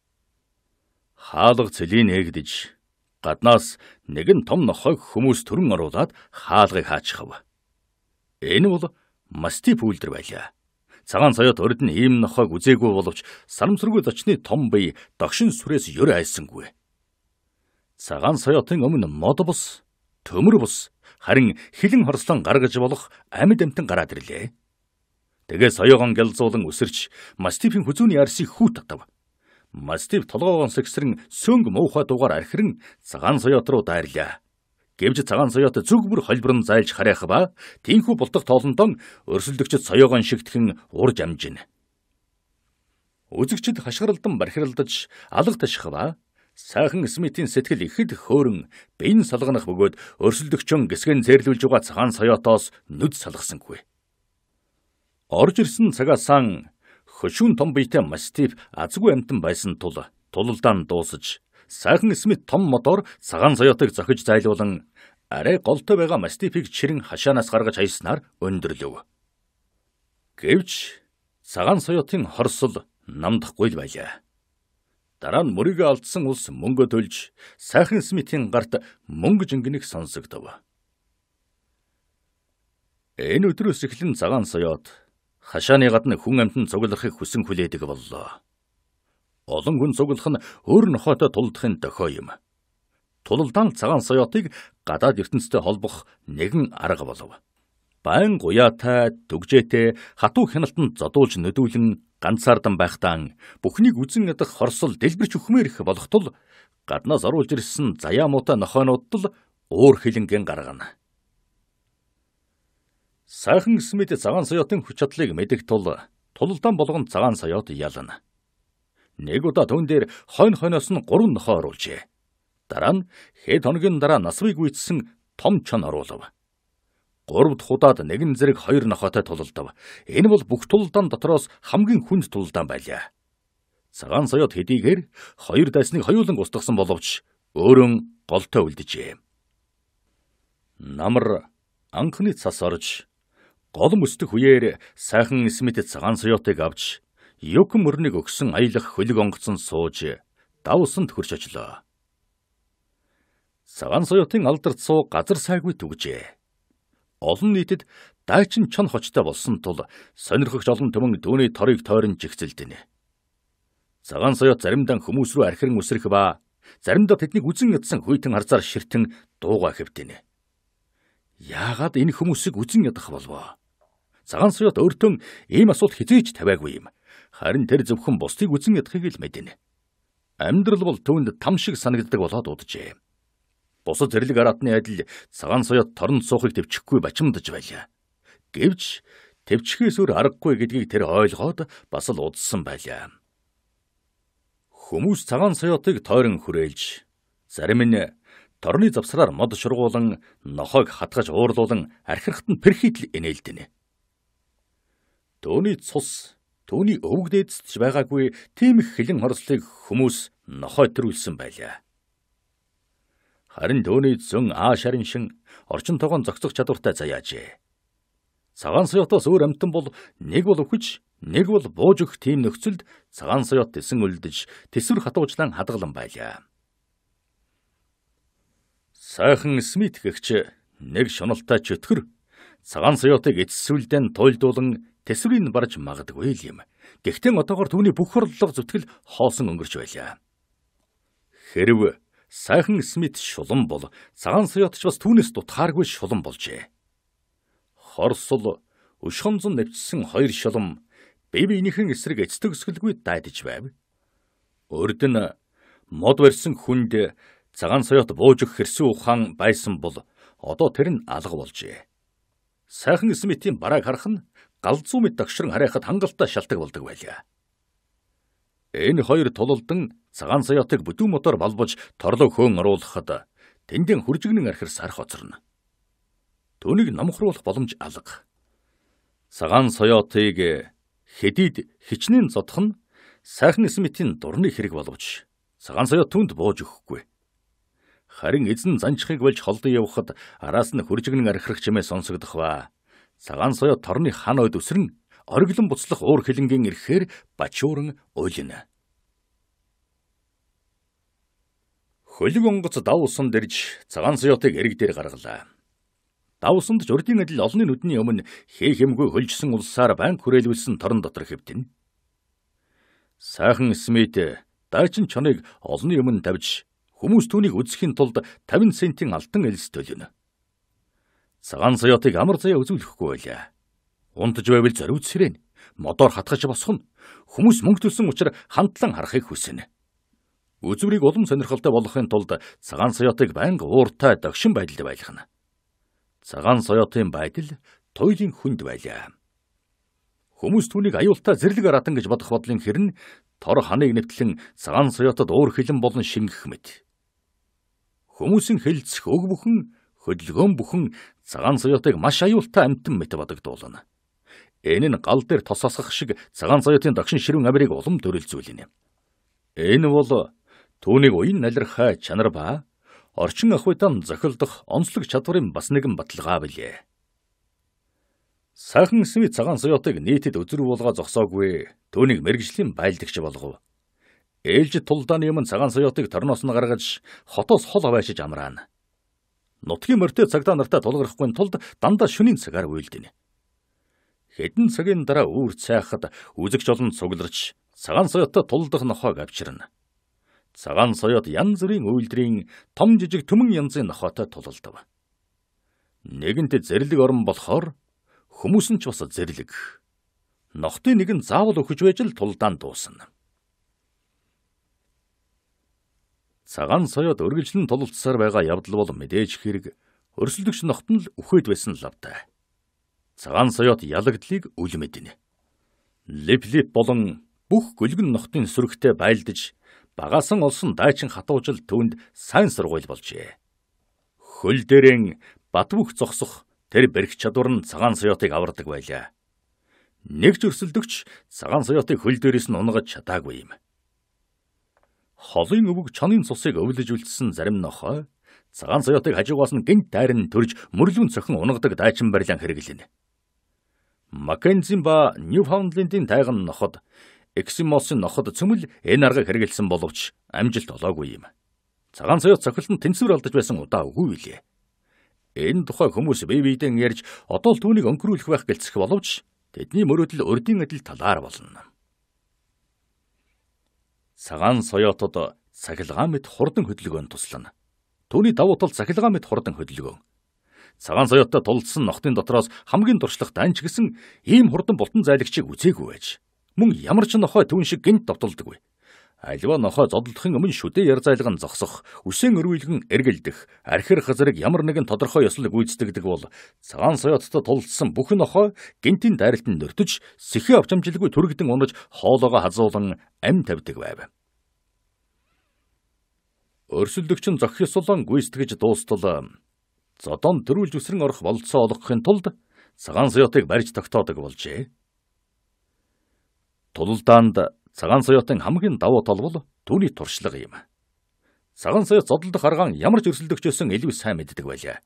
Хаалга цэлийн ээгдэж гаднаас нэгэн том нохойг хүмүүс төрөн оруулаад хаалгыг хаачихав. Энэ бол мастип үйлдэл байлаа. Цагаан соёот урд нь ийм нохойг үзээгүй боловч сарамсргүй зочны том бие догшин сүрээс юр айсангүй. Цагаан соёотын өмнө мод бус, төмөр бус, харин хилэн хорслон гаргаж болох амьд амтан гараад ирлээ. Тэгээ соёогон гялзуулан өсөрч мастифийн хүзүүний арсыг хүүт татав. Мастиф толгоогон сэгсрэн сөнг муухай дугаар архирэн цагаан соёот руу дайрлаа. Гэвч цагаан соёот зүг бүр хольборн зайлж харях ба тийхүү бултах тоолондон өрсөлдөгчд соёогон шигтгэн урж амжина. Үзэгчд хашгиралдан бархиралдаж алга таших ба Сайхан Смитийн сэтгэл ихэд хөөрөн бин салганах бөгөөд өрсөлдөгчөн гисгэн зэрлүүлж байгаа цагаан соёотоос нүд салгасангүй. Орж ирсэн цагаасан хөшүүн том биетэй мастиф азгүй амтан байсан тул тулалдаан дуусаж сайхан Смит том мотор цагаан соёотыг зохиж зайлуулан арай голтой байгаа мастифийг чирэн хашаанаас гаргаж хаяснаар өндөрлөв. Гэвч цагаан соёотын хорсол намдахгүй л байлаа. Дараа нь мөрийгөө алдсан улс мөнгө төлж сайхан Смитийн гарт мөнгө жингэнэх сонсогдов. Энэ өдрөөс эхлэн цагаан соёот хашааны гадна хүн амьтан цуглахыг хүсэн хүлээдэг боллоо. Олон хүн цуглах нь өөр нохойтой тулдахын дохио юм. Тулалдаан цагаан соёотыг гадаад ертөнцтэй холбох нэгэн арга болов. Байн гуяатай, дүгжээтэй хатуу хяналтанд зодуулж нөдүүлэн ганцаардан байхдаа бүхнийг үзен ядах хорсол дэлбэрч өхмөр их болох тул гаднаас оруулж ирсэн заяа муутай нохойнууд л өөр хилэнген гаргана. Сайхан Смит цагаан соёотын хүч чадлыг мэдэх тул тулалдаан болгон цагаан соёот ялна. Нэг удаа түн дээр хонь хоноос нь гурван нохоо оруулжээ. Дараа нь хэд хоногийн дараа насвыг үйдсэн том чон оруулав. Гурав дахь удаад нэгэн зэрэг хоёр нохоотой тулалдав. Энэ бол бүх тулалдаан дотроос хамгийн хүнд тулалдаан байлаа. Цагаан соёот хэдийгээр хоёр дайсныг хоёуланг устгасан боловч өөрөө голтой үлджээ. Намар анхны цас орж Голм өстөх үеэр сайхан Смит цагаан соёотыг авч юкм мөрнийг өгсөн аялах хөлөг онгоцон сууж давсанд хөрч очлоо. Цагаан соёотын алдарт суу газар сайгүй түгжээ. Олон нийтэд дайчин чон хочтой болсон тул сонирхогч олон төмөн дүүний торыг тойрон жигцэлдэнэ. Цагаан соёот заримдаа хүмүүс рүү архирэн үсрэх ба заримдаа тэднийг үзэн ядсан хүйтэн харзаар ширтэн дуугаа хэвдэнэ. Яагаад энэ хүмүүсийг үзэн ядах болвоо? Загансриот өртөн ийм асуулт хизээч тавиагүй юм. Харин тэр зөвхөн бусдыг үзэн ядахыг л мэдэнэ. Амьдрал бол түүнд там шиг санагддаг болоод уджээ. Бусад зэрлэг араатны адил цагаан соёот торон суухыг төвчхгүй бачимдаж байлаа. Гэвч төвчхээс өр аргагүй гэдгийг тэр ойлгоод бас л удсан байлаа. Хүмүүс цагаан соёотыг тойрон хүрээлж зарим нь торны завсраар мод шургуулan нохойг хатгаж уурлуулan архирхтанд перхийдл инээлдэнэ. Төвний цус, түүний өвөг дээдсэж байгаагүй тийм их хилэн хорслыг хүмүүс нохойтрүүлсэн байлаа. Харин түүний зөн аашарын шин орчин тогоон зохицох чадвартай заяажээ. Цагаан соёотоос өөр амтан бол нэг бол өгч, нэг бол бууж өгөх тийм нөхцөлд цагаан соёот тесэн үлдэж, тэсвэр хатуужлан хадгалан байлаа. Сайхан Смит гэгч нэг шуналтай чөтгөр цагаан соёотыг эцсүүлдэн туйлдуулан төсвийг нь барж магадгүй л юм. Гэхдээ одоогор түүний бүх хурллог зүтгэл хоосон өнгөрч байлаа. Хэрв сайхан Смит шулан бол цагаан суйотч бас түүнес дутхааргүй шулан болжээ. Хорсол өшхөнзөн навчсан хоёр шулам бие биенийхэн эсрэг эцдэг өсгөлгүй дайдаж байв. Өрдөн мод барьсан хүнд цагаан соёот бууж өгөх хэрсэн ухаан байсан бол одоо тэр нь алга болжээ. Сайхан Смитийн бараг харах нь галзуу мэд тагшран харайхад хангалттай шалтгаан болдог байлаа. Энэ хоёр тулалдан цагаан саяатыг бүдүүн мотор балбож торлог хөөн оруулахад тэндэн хүржигнэн архир сарх оцорно. Төнийг номхруулах боломж алга. Цагаан саяатыг хэдийд хичнээн зодох нь сайхны смитийн дурны хэрэг боловч цагаан саяат түнд бууж өгөхгүй. Харин эзэн занчхыг болж холдон явхад араас нь хүржигнэн архирах чимээ сонсогдох ба Цагаан соёо торны хан ойд өсрөн ориглон буцлах уур хилэнгийн эрхээр бачууран уйлна. Хөлөг онгоц давсан дэрж цагаан соёотыг эрэг дээр гаргалаа. Давсанд ч урдийн адил олонны нүдний өмнө хээ хэмгүй хөлжсөн улсаар банк хүрээлүүлсэн торон дотор хэвтэн. Сайхан Смит дайчин чоныг олонны өмнө тавьж хүмүүс түүнийг үзэхийн тулд 50 центийн алтан элс төлөнө. Цагаан соёотыг амар заяа үзүүлэхгүй байлаа. Унтж байвал зориуд сэрэнэ. Модоор хатгаж босхно. Хүмүүс мөнгө төлсөн учраас хандлан харахыг хүснэ. Үзвэрийг улам сонирхолтой болгохын тулд цагаан соёотыг байнга ууртай догшин байдалд байлгана. Цагаан соёотын байдал туйлын хүнд байлаа. Хүмүүс түүнийг аюултай зэрлэг аратан гэж бодох бодлын хэрн тор ханыг нэвтлэн цагаан соёотод өөр хилэн болон шингэх мэт. Хүмүүсийн хэлцэх өг бүхэн хөдөлгөөн бүхэн цагаан соёотыг маш аюултай амтан мэт бодогдуулна. Энэ нь гал дээр тосоосгох шиг цагаан соёотын догшин ширүүн амирыг улам дөрөлзүүлнэ. Энэ бол түүнийг уян налирхай чанар ба орчин ахуйтан зохилдох онцлог чадварын бас нэгэн баталгаа билээ. Сайхан Смит цагаан соёотыг нийтэд özрүү болгоо зогсоогүй түүнийг мэрэгжлийн байлдагч болгов. Ээлж тулдааны юм цагаан соёотыг торноос нь гаргаж хотоос хол аваашиж амраана. Нутгийн морьтой цагдаа нартаа тулгархгүй тулд дандаа шөнийн цагаар үйлдэнэ. Хэдэн цагийн дараа үүр цайхад үзэгч олон цугларч цагаан соёоттой тулдах нохойг авчирна. Цагаан соёот янз бүрийн үйлдрийн том жижиг түмэн янзын нохойтой тулалдав. Нэгэнт зэрлэг орон болохоор хүмүүс нь ч бас зэрлэг. Нохтын нэг нь заавал өгч байж л тулдаан дуусна. Цагаан соёод өргөжлөн тулалцсаар байгаа явдал бол мэдээж хэрэг өрсөлдөгч нохтон л үхээд байсан л автай. Цагаан соёот ялагдлыг үл мэднэ. Лип лип болон бүх гөлгөн нохтын сүрэгтэй байлдаж багаасан олсон дайчин хатуужил түнд сайн сургууль болжээ. Хөл дээрэн бат бөх зогсох тэр бэрх чадвар нь цагаан соёотыг авардаг байлаа. Нэг ч өрсөлдөгч цагаан соёотыг хөл дээрээс нь унгаж чадаагүй юм холын өвөг чонын цусыг өвлөж үлдсэн зарим нохой цагаан соёотыг хажуугаас нь гинт тайран төрж мөрлөн цохон унагадаг дайчин барилан хэрэглэнэ. Маккензин ба Ньюфаундлендийн тайган ноход Эксимосын ноход цөмөл энэ аргыг хэрэглэсэн боловч амжилт олоогүй юм. Цагаан соёот цохилтон тэнцвэр алдаж байсан удаа үгүй билээ. Энэ тухай хүмүүс бие биедээ ярьж одоо л түүнийг өнгөрүүлэх байх гэлцэх боловч тэдний мөрөөдөл урдийн адил талаар болно цагаан соёотод цахилгаан мэт хурдан хөдөлгөөн туслана. Төвний давуу тал цахилгаан мэт хурдан хөдөлгөөн. Цагаан соёотой тулдсан ногтын дотроос хамгийн дуршлагт анч гэсэн ийм хурдан бултан зайлагчийг үзээгүй байж. Мөн ямар ч нохой түн шиг гинт довтолдог вэ. Альва нохо зодлохын өмнө шүдэ яр зайлган зогсох, үсэн өрвөлгөн эргэлдэх, архир хазарыг ямар нэгэн тодорхой ёслог гүйцэтгэдэг бол цагаан соёоттой тулдсан бүх нохо гинтийн дайралтанд нөртөж, сэхи авчамжилгүй түрэгдэн унаж хоолоогоо хазуулан ам тавьдаг байв. Өрсөлдөгч нь зохих ёслон гүйцэтгэж дуустал зодон төрүүлж үсрэн орох болцоо олгохын тулд цагаан соёотыг барьж тогтоодог болжээ. Тулалдаанд Цагаан соёотын хамгийн давуу тал бол түүний туршлага юм. Цагаан соёот зодолдох аргаан ямар ч өрсөлдөгчөөсөн илүү сайн мэддэг байлаа.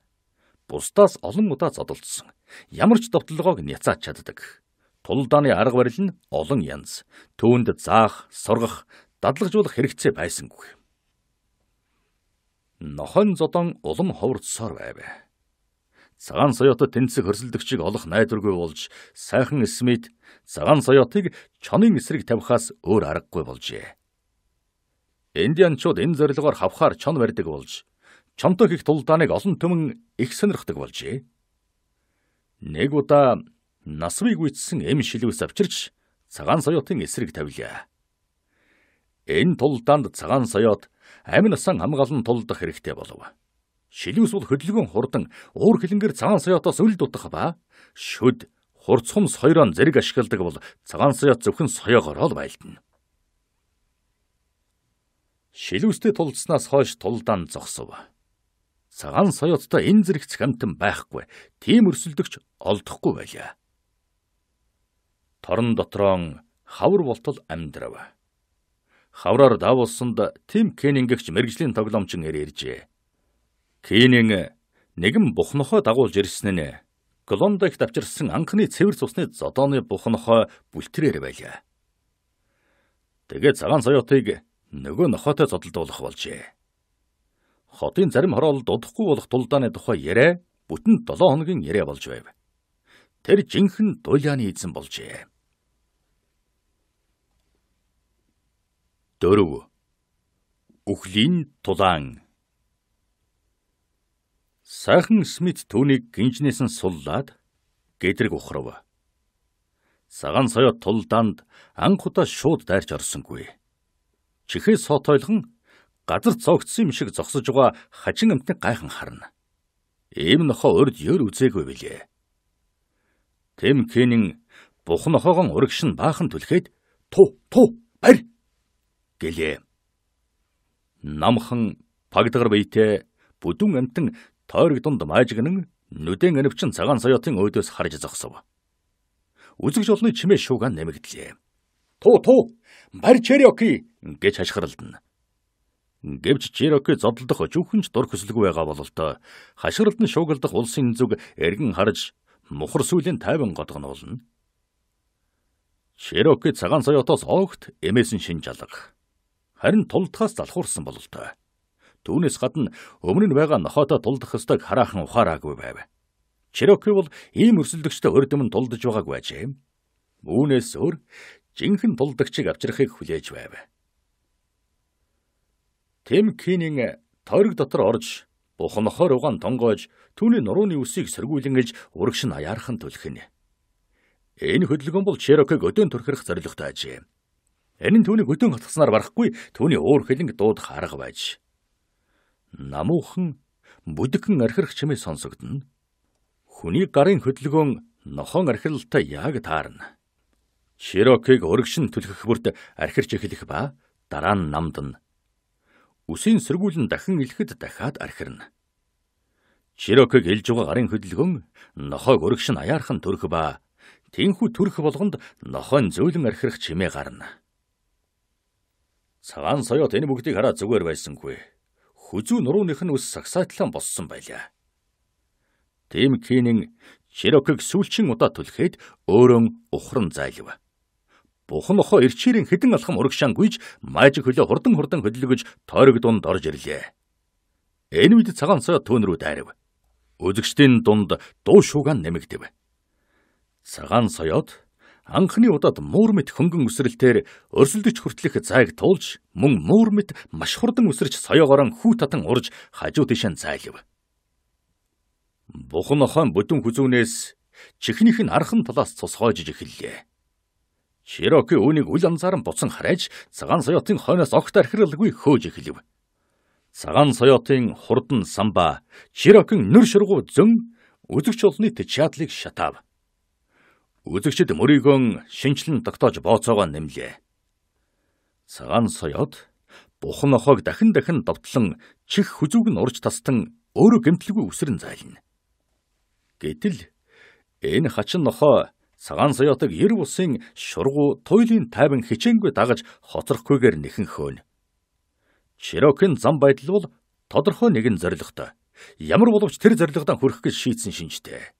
Бусдаас олон удаа зодолдсон. Ямар ч довтлогоог няцаач чаддаг. Тулдааны арга барил нь олон янз. Түүнд заах, сургах, дадлагжуулах хэрэгцээ байсангүй. Нохон зодон улам ховорцсоор байвэ. Цагаан соёотод тэнцэх хөрсөлдөгчийг олох найдваргүй болж сайхан Смит цагаан соёотыг чонын эсрэг тавихаас өөр аргагүй болжээ. Индианчууд энэ зорилгоор хавхаар чон барьдаг болж, чонтой их тулдааныг олон төмөн их сонирхдаг болжээ. Нэг удаа насвыг үйтсэн эм шилвэс авчирч цагаан соёотын эсрэг тавилаа. Энэ тулдаанд цагаан соёот амин сан хамгаалан тулдах хэрэгтэй болов. Шилвэс бол хөдөлгөөн хурдан уур хилэнгээр цагаан соёотоос үл дутах ба шүд хурцхум соёроон зэрэг ашигладаг бол цагаан соёот зөвхөн соёогоор л байлдана. Шилүүстэй тулдснаас хойш тулдаан зогсов. Цагаан соёоттой энэ зэрэгц хамтан байхгүй, тийм өрсөлдөгч олдохгүй байлаа. Торон дотроон хавар болтол амьдрав. Хавраар давуулсанд Тим Кеннингэгч мэрэгжлийн тоглоомч ирж иржээ. Кеннинг нэгэн бухнохоо дагуулж ирсэн нь Клондайгт авчирсан анхны цэвэр цусны зодооны бухнохой бүлтрээр байлаа. Тэгээд цагаан соёотыг нөгөө нохотой зодолдуулах болжээ. Хотын зарим хороолд удахгүй болох тулдааны тухай яриа бүтэн 7 хоногийн яриа болж байв. Тэр жинхэнэ дуйлааны эзэн болжээ. 4. Үхлийн тулаан Сайхан Смит түүнийг гинжнээс нь суллаад гэдрэг ухрав. Саган соёо тулдаанд анх удаа шууд дайрч орсонгүй. Чихээс сотойлгон газар цогцсон юм шиг зогсож байгаа хажин амтны гайхан харна. Ийм нохо урд ер үзээгүй билээ. Тэм Кенин бухан нохоогон урагш нь баахан түлхээд ту ту барь гэлээ. Намхан пагдгар бийтэй бүдүүн амтан тойрог дунд маажигнан нүдэн өнөвчн цагаан соёотын өөдөөс харж зогсов. Үзэгч олны чимээ шуугаан нэмэгдлээ. Туу туу барь чероки гэж хашгиралдана. Гэвч чероки зодтолдох өчүүхэн ч дур хүсэлгүй байгаа бололтой хашгиралд нь шуугалдах улсын зүг эргэн харж мухар сүлийн тайван годгонуулна. Чероки цагаан соёотоос огт эмээсэн шинж алга. Харин тулдхаас залхуурсан бололтой. Түүнээс гадна өмнө нь байгаа нохоотой тулдах ёстойг хараахан ухаараагүй байв. Чироки бол ийм өрсөлдөгчтэй өрдөмн тулдж байгаагүй ажээ. Үүнээс өөр жинхэнэ тулдагчийг авчрахыг хүлээж байв. Тим Кинин тойрог дотор орж бухнохоор угаан тонгоож түүний нурууны үсийг сэргүүлэн гэж урагш нь аяархан төлхөнө. Энэ хөдөлгөөн бол Чирокиг өдөөн төрхөрөх зорилготой ажээ. Энэ нь түүнийг өдөөн хатгаснаар барахгүй түүний өөр хилэнг дуудах арга байж намуухан бүдгэн архирах чимээ сонсогдно. Хүний гарын хөдөлгөөн нохон архиралтай яг таарна. Широкийг өргөшн түлхэх бүрт архирч эхлэх ба дараа нь намдна. Үсийн сэргүүлэн дахин илхэд дахиад архирна. Широкийг илж байгаа гарын хөдөлгөөн нохойг өргөшн аяархан төрөх ба тэнхүү төрөх болгонд нохойн зөөлөн архирах чимээ гарна. Цагаан соёот энэ бүгдийг хараад зүгээр байсангүй хүзүү нурууных нь ус сагсаатлан болсон байлаа. Тим Кинин Чирокыг сүүлчийн удаа түлхээд өөрөө ухран зайлв. Бухан охо ирчээрийн хідэн алхам урагшаан гүйж мажиг хөлөө хурдан хурдан хөдлөгөж тойрог дунд орж ирлээ. Энэ үед цагаан сая төөн рүү дайрав. Үзэгчдийн дунд дуу шуугаан нэмэгдэв. Цагаан соёод анхны удаад муурмит хөнгөн өсрэлтээр өрсөлдөж хүртлэх зайг туулж мөн муурмит маш хурдан өсөрч соёогоор хүү татан урж хажуу тийш нь зайлв. Бухан охоон бүдүүн хүзүүнээс чихнийх нь архан талаас цус хойжиж эхэллээ. Чироки үүнийг үл анзааран буцан харайж цагаан соёотын хойноос огт архиралгүй хөөж эхэлв. Цагаан соёотын хурдан самба Чирокин нүр шургуу зөн үзэгч олны тчаадлыг шатаав. Үзэгчд мөрийгөн шинчлэн тогтоож бооцоогоо нэмлээ. Цагаан соёод бухан охоог дахин дахин довтлон чих хүзүүг нь урж тастан өөрөө гэмтэлгүй үсрэн зайлна. Гэтэл энэ хачин нохоо цагаан соёотыг ер бусын шургу туйлын тайван хичээнгүй дагаж хоцрохгүйгээр нэхэн хөөнө. Чирокийн зам байдал бол тодорхой нэгэн зорилготой. Ямар боловч тэр зорилгодоо хүрэх гэж шийдсэн шинжтэй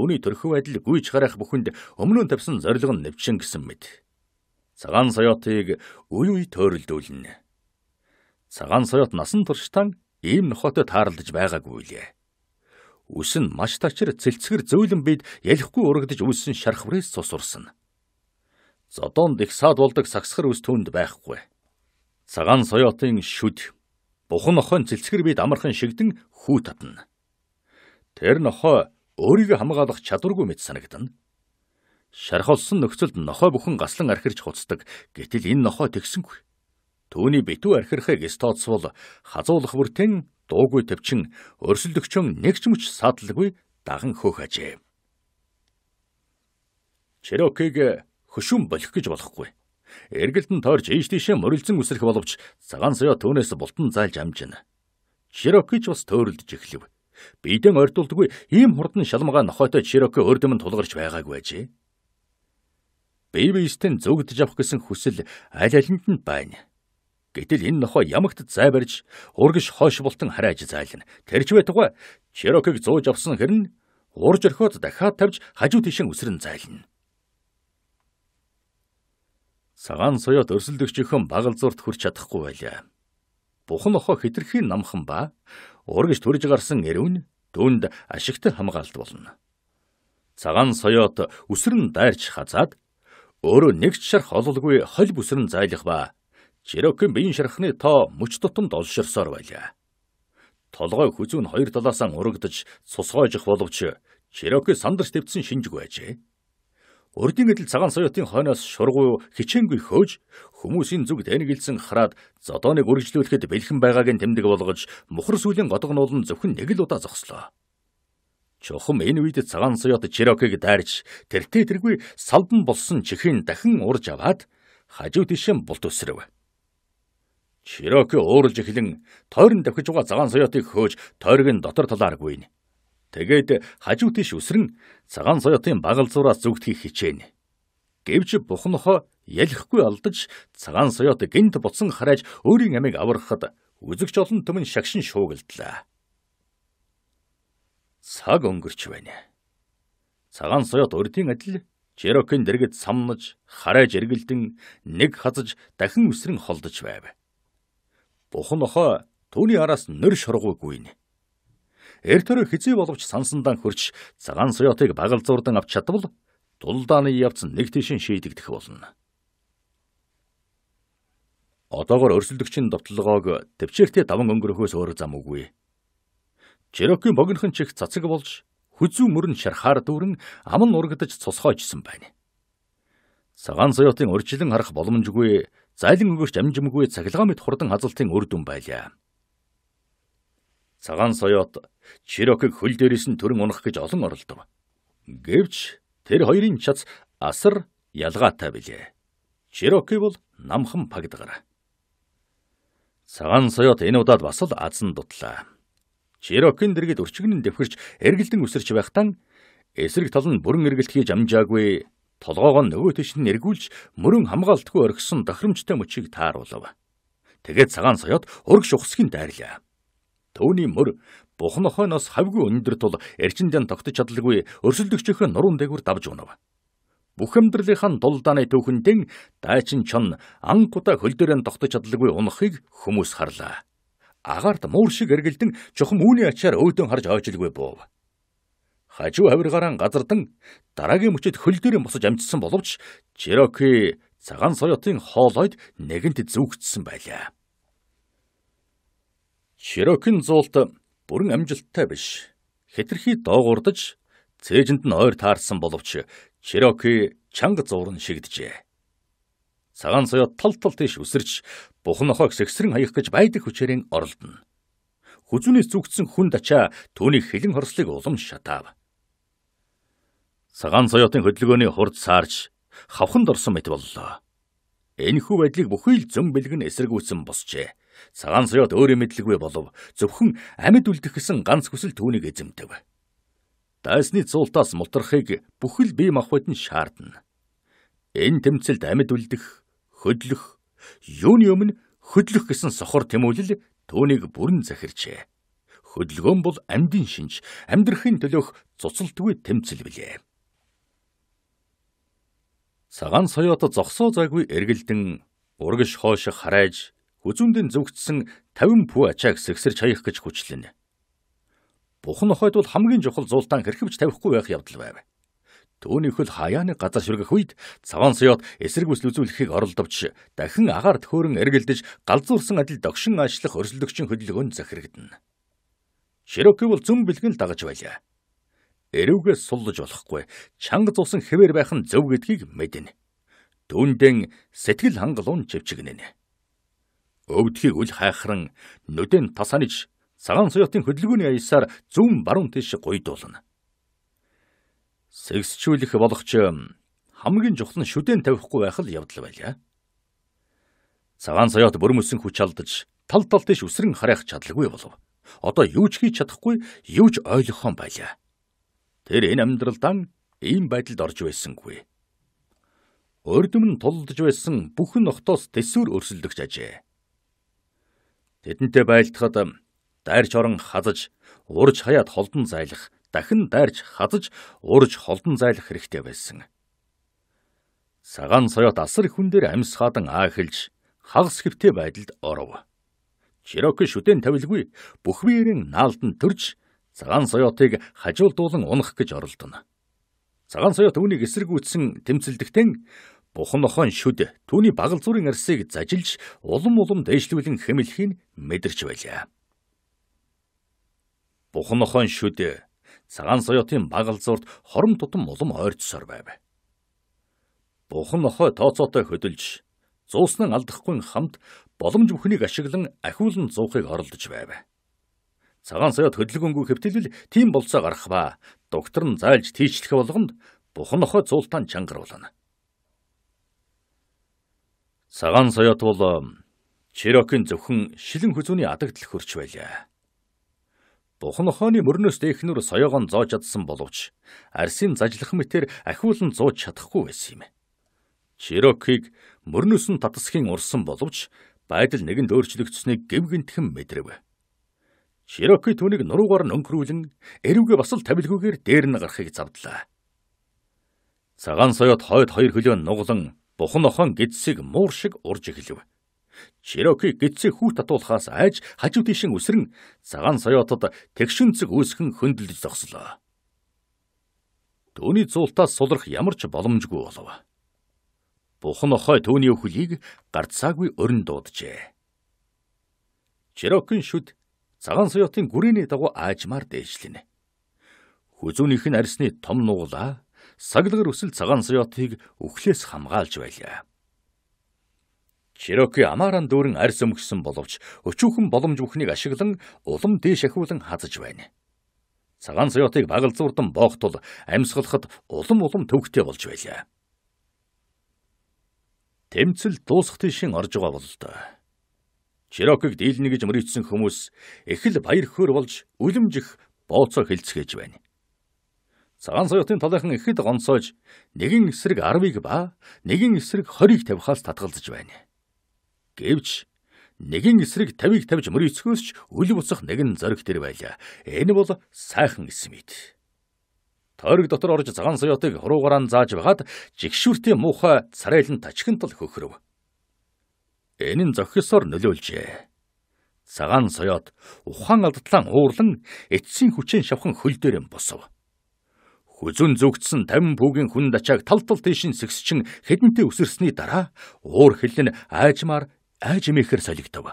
түүний төрхөө байдал гүйж гарах бүхэнд өмнө нь тавьсан зориг нь нэвчэн гэсэн мэд. Цагаан соёотыг үе үе тойролдуулнэ. Цагаан соёот насан туршдаа ийм нохотой тааралдаж байгаагүй лээ. Үс нь маш тачир цэлцгэр зөөлөн бид ялхгүй урагдж үлсэн шархврээс цус урсна. Зодоонд их саад болдог сагсхар үс түнд байхгүй. Цагаан соёотын шүд бухан охойн цэлцгэр бид амархан шигдэн хүү татна. Тэр нохой өөрийгөө хамгаалах чадваргүй мэт санагдана. Шархолсон нөхцөлд нохой бүхэн гаслан архирч хуцдаг. Гэтэл энэ нохой тэгсэнгүй. Төвний битүү архирхыг Стоцвол хазуулах бүртэн дуугүй төвчин өрсөлдөгчөн нэг ч мөч саадлаггүй даган хөөх ажээ. Черокиг хөшүүн болох гэж болохгүй. Эргэлд нь тойрч ийш тийшээ морилзон үсрэх боловч цагаан соёо түүнээс бултан зайлж амжина. Черокич бас төөрөлдөж эхлэв. Бидэн ордуулдгүй ийм хурдан шалмгаа нохойтой Чироко өрдөмөнд тулгарч байгаагүй ажээ. Бэбистэн зөвгдөж авах гэсэн хүсэл аль алинд нь байна. Гэтэл энэ нохой ямагт зай барьж ургэж хойш болтон харааж зайлна. Тэрч байтугай Чирокыг зууж авсан хэрн урж орхиод дахиад тавьж хажуу тишэн үсрэн зайлна. Саган соёот өрсөлдөгчийнхэн багал зурт хүрч чадахгүй байлаа. Бухан нохой хитрхийн намхан ба урагш төрж гарсан эрүүн дүнд ашигтай хамгаалт болно. Цагаан соёот үсрэн дайрч хазаад өөрөө нэг ч шарх ололгүй холь бүсрэн зайлах ба Чирокин биеийн шархны тоо мөч тутамд олширсоор байлаа. Толгой хүзүүн хоёр талаасаа урагдж цусгойжих боловч Чироки сандарч твцэн шинжгүй ажээ. Урдын эдэл цагаан соёотын хойноос шургуу хичээнгүй хөөж хүмүүсийн зүг тэнэгэлсэн хараад зодоныг үргэлжлүүлэхэд бэлхэн байгааг нь тэмдэг болгож мухар сүлийн годгонуулн зөвхөн нэг л удаа зогслоо. Чухам энэ үед цагаан соёот Чирокиг дайрч тэртээ тэргүй салдан болсон чихийн дахин урж аваад хажуу тишэн булт өсрөв. Чироки уурж эхлэн тойрон давхиж байгаа цагаан соёотыг хөөж тойргийн дотор талаар гүйнэ. Тэгээд хажуу тийш үсрэн цагаан соёотын багалзуураас зүгтхийг хичээнэ. Гэвч бухнохо ялхгүй алдаж цагаан соёот гинт буцсан хараач өөрийн амийг аврахад үзэгч олон төмөн шагшин шуугилдлаа. Цаг өнгөрч байна. Цагаан соёот урдийн адил Черокин дэргэд самнаж, харайж эргэлдэн нэг хазаж дахин үсрэн холдож байв. Бухан охоо түүний араас нөр шургуугүй нэ. Эртөр хэзээ боловч сансандаа хөрч цагаан соёотыг багал зурдан авч чадвал дулдааны явц нэг тишин шийдэгдэх болно. Одоогор өрсөлдөгчийн дотлогоог төвчээртэй даван өнгөрөхөөс өөр зам үгүй. Чирокийн богинохон чих цацаг болж хүзүү мөрөн шархаар дүүрэн аман урагдаж цусгоожсэн байна. Цагаан соёотын уржилан харах боломжгүй, зайлан өнгөрч амжимгүй цаглагаа мэт хурдан хазалтын үр дүн байлаа цагаан соёот Чирокыг хөл дээрээс нь төрөн унах гэж олон оролдов. Гэвч тэр хоёрын чац асар ялгаатай билээ. Чироки бол намхан пагдагара. Цагаан соёот энэ удаад бас л азан дутлаа. Чирокин дэргэд өрчгөн нь дэвхэрч эргэлдэн үсэрч байхтан эсрэг тал нь бүрэн эргэлдэхийг амжаагүй толгоог нь нөгөө тийш нь эргүүлж мөрөн хамгаалтгүй орхисон тохиромжтой мөчийг тааруулав. Тэгээд цагаан соёот өргөш ухсхийн дайрлаа. Төвний мөр бухан хойноос хавгүй өндөр тул эрчиндэн тогтч чадлагүй өрсөлдөгчөөх нуруунд дээгүр давж өгнөв. Бүх амьдралынхаа дулдааны түүхэндэн дайчин чон ангуудаа хөлдөөрэн тогтч чадлагүй унахыг хүмүүс харлаа. Агаард муур шиг эргэлдэн чухам үүний ачаар өөдөн харж ойжилгүй буув. Хажуу хавиргаараа газардан дараагийн мөчөд хөлдөөрэн босож амжсан боловч Чироки цагаан соёотын хоолойд нэгэнт зүгтсэн байлаа. Широкин зуулт бүрэн амжилттай биш. Хэтэрхий доогуурдаж цээжинд нь ойр таарсан боловч Чироки чанга зуурн шигдэжээ. Цагаан соёо тал тал тийш үсэрч бухан охойг сэгсрэн хаях гэж байдаг хүчээрийн оролдоно. Хүзүүнээс зүгтсэн хүн дачаа түүний хилэн хорслыг улам шатаав. Цагаан соёотын хөдөлгөөний хурд саарч хавханд орсон мэт боллоо. Энэхүү байдлыг бүхий л зөм бэлгэн эсэргүүцэн босжээ. Цагаан соёот өөрөө мэдлэггүй болов зөвхөн амьд үлдэх гэсэн ганц хүсэл түүнийг эзэмдэв. Дайсны цуултаас мултрахыг бүхэл бие махбод нь шаардна. Энэ тэмцэлд амьд үлдэх, хөдлөх, юуны өмнө хөдлөх гэсэн сохор тэмүүлэл түүнийг бүрэн захирчээ. Хөдөлгөөн бол амьдын шинж, амьдрахын төлөөх цуцалтгүй тэмцэл билээ. Цагаан соёото зогсоо зайгүй эргэлдэн урагш хоош харайж Хүзүүндэн зөвгдсөн 50 пү ачааг сэгсэрч хаях гэж хүчлэнэ. Бухан охойд бол хамгийн чухал зуултаан хэрхэвч тавихгүй байх явдал байв. Төвний хөл хаяаны газар шүргэх үед цаван соёот эсрэг бүсл үзүүлэхийг оролдовч дахин агаар төхөөрөн эргэлдэж галзуурсан адил догшин аашлах өрсөлдөгчийн хөдөлгөөн захирагдана. Широки бол зөм бэлгэн л дагаж байлаа. Эрүүгээ суллаж болохгүй чанга зуусан хэвээр байх нь зөв гэдгийг мэднэ. Дүүндэн сэтгэл хангалуун живчгэнэнэ өвдөхийг үл хайхран нүдэн тасанаж цагаан суятын хөдөлгөөний аясаар зүүн баруун тийш гойдуулна. Сэгсчүүлэх болгоч хамгийн чухал нь шүдэн тавихгүй байх л явдал байлаа. Цагаан суят бүрмөсөн хүч алдаж тал тал тийш үсрэн харайх чадлагүй болов. Одоо юу ч хийж чадахгүй, юу ч ойлгохон байлаа. Тэр энэ амьдралдаа ийм байдалд орж байсангүй. Өрдөмн тулдж байсан бүхэн нохтоос тэсвэр өрсөлдөгч ажээ. Тэдэнтэй байлдахад дайрч орон хазаж, урж хаяад холдон зайлах, дахин дайрч хазаж, урж холдон зайлах хэрэгтэй байсан. Саган соёот асар хүн дээр амьс хаадан аа хэлж, хагас хэвтэй байдалд оров. Чироки шүтэн тавилгүй бүх биерийн наалдан төрж, цагаан соёотыг хажуулдуулан унах гэж оролдоно. Цагаан соёот үүнийг эсэргүүцсэн тэмцэлдэгтэн Бухан охин шүд түүний багал зүрийн арсыг зажилж улам улам дэвшлүүлэн хэмлэхийг мэдэрч байлаа. Бухан охин шүд цагаан соёотын багал зурд хором тутам улам ойрцсоор байв. Бухан охой тооцоотой хөдөлж зууснан алдахгүй хамт боломж бүхнийг ашиглан ахиулан зуухыг оролдож байв цагаан саяд хөдөлгөөнгүй хөвтөлөл тийм болцоо гарах ба. Доктор нь зайлж тийчлэх болгонд бухан охой цуултаан чангаруулна. Саган соёот бол Чирокийн зөвхөн шилэн хүзүүний адагт л хөрч байлаа. Бухан хооны мөрнөөс дэхнүр соёогоо зоож чадсан боловч арсын зажлах мэтэр ахиулан зууж чадахгүй байсан юм. Чирокийг мөрнөөс нь татсхийн урсан боловч байдал нэгэнд өөрчлөгдсөнийг гэмгэнтхэн мэдрэв. Чироки түүнийг нуруугаар нь өнгөрүүлэн эрүүгээ бас л тавилгүйгээр дээр нь гарахыг завдлаа. Цагаан соёот хойд хоёр хөлөө нуглан Бухан охон гидсийг муур шиг урж эхлэв. Чироки гидсийг хүүт татуулахаас айж хажуу тишин өсрөн цагаан соёотод тэгшин цэг үүсгэн хөндлөж зогслоо. Төвний зуултаас сулрах ямар ч боломжгүй болов. Бухан охой төвний өхөлийг гарцаагүй өрн дууджээ. Чирокин шүд цагаан соёотын гүрээний дагуу аажмаар дээжлэнэ. Хүзүүнийх нь арсны том нуглаа саглагар өсөл цагаан соёотыг өхлөөс хамгаалж байлаа. Чироки амааран дүүрэн арьс өмгсөн боловч өчүүхэн боломж бүхнийг ашиглан улам дээш ахиулан хазаж байна. Цагаан соёотыг багалзуурдан боохтол амьсгалахад улам улам төвхтэй болж байлаа. Тэмцэл дуусах тийшин орж байгаа бололтой. Чирокиг дийлнэ гэж мөрийдсэн хүмүүс эхэл баяр хөөр болж үлэмжих бооцоо хилцгээж байна. Цагаан соёотын талынхан ихэд гонцоож нэгэн эсрэг 10-ыг ба нэгэн эсрэг 20-ыг тавихаас татгалзаж байна. Гэвч нэгэн эсрэг 50-ыг тавьж мөрийцгөөс ч үл буцах нэгэн зориг төр байлаа. Энэ бол сайхан эсмэд. Тойрог дотор орж цагаан соёотыг хуруугараа зааж байгаад жигшүүртийн муухай царайлан тачхинтал хөхрөв. Энэ нь зохисоор нөлөөлжээ. Цагаан соёот ухаан алдатлан уурлан эцсийн хүчээр шавхан хөл дээр юм босов. Хүзүн зүгдсэн 50 бүгийн хүн дачааг тал тал тийшин сэгсчин хэдэнтэй өсөрсний дараа уур хилэн аажмаар аажмээхэр солигдов.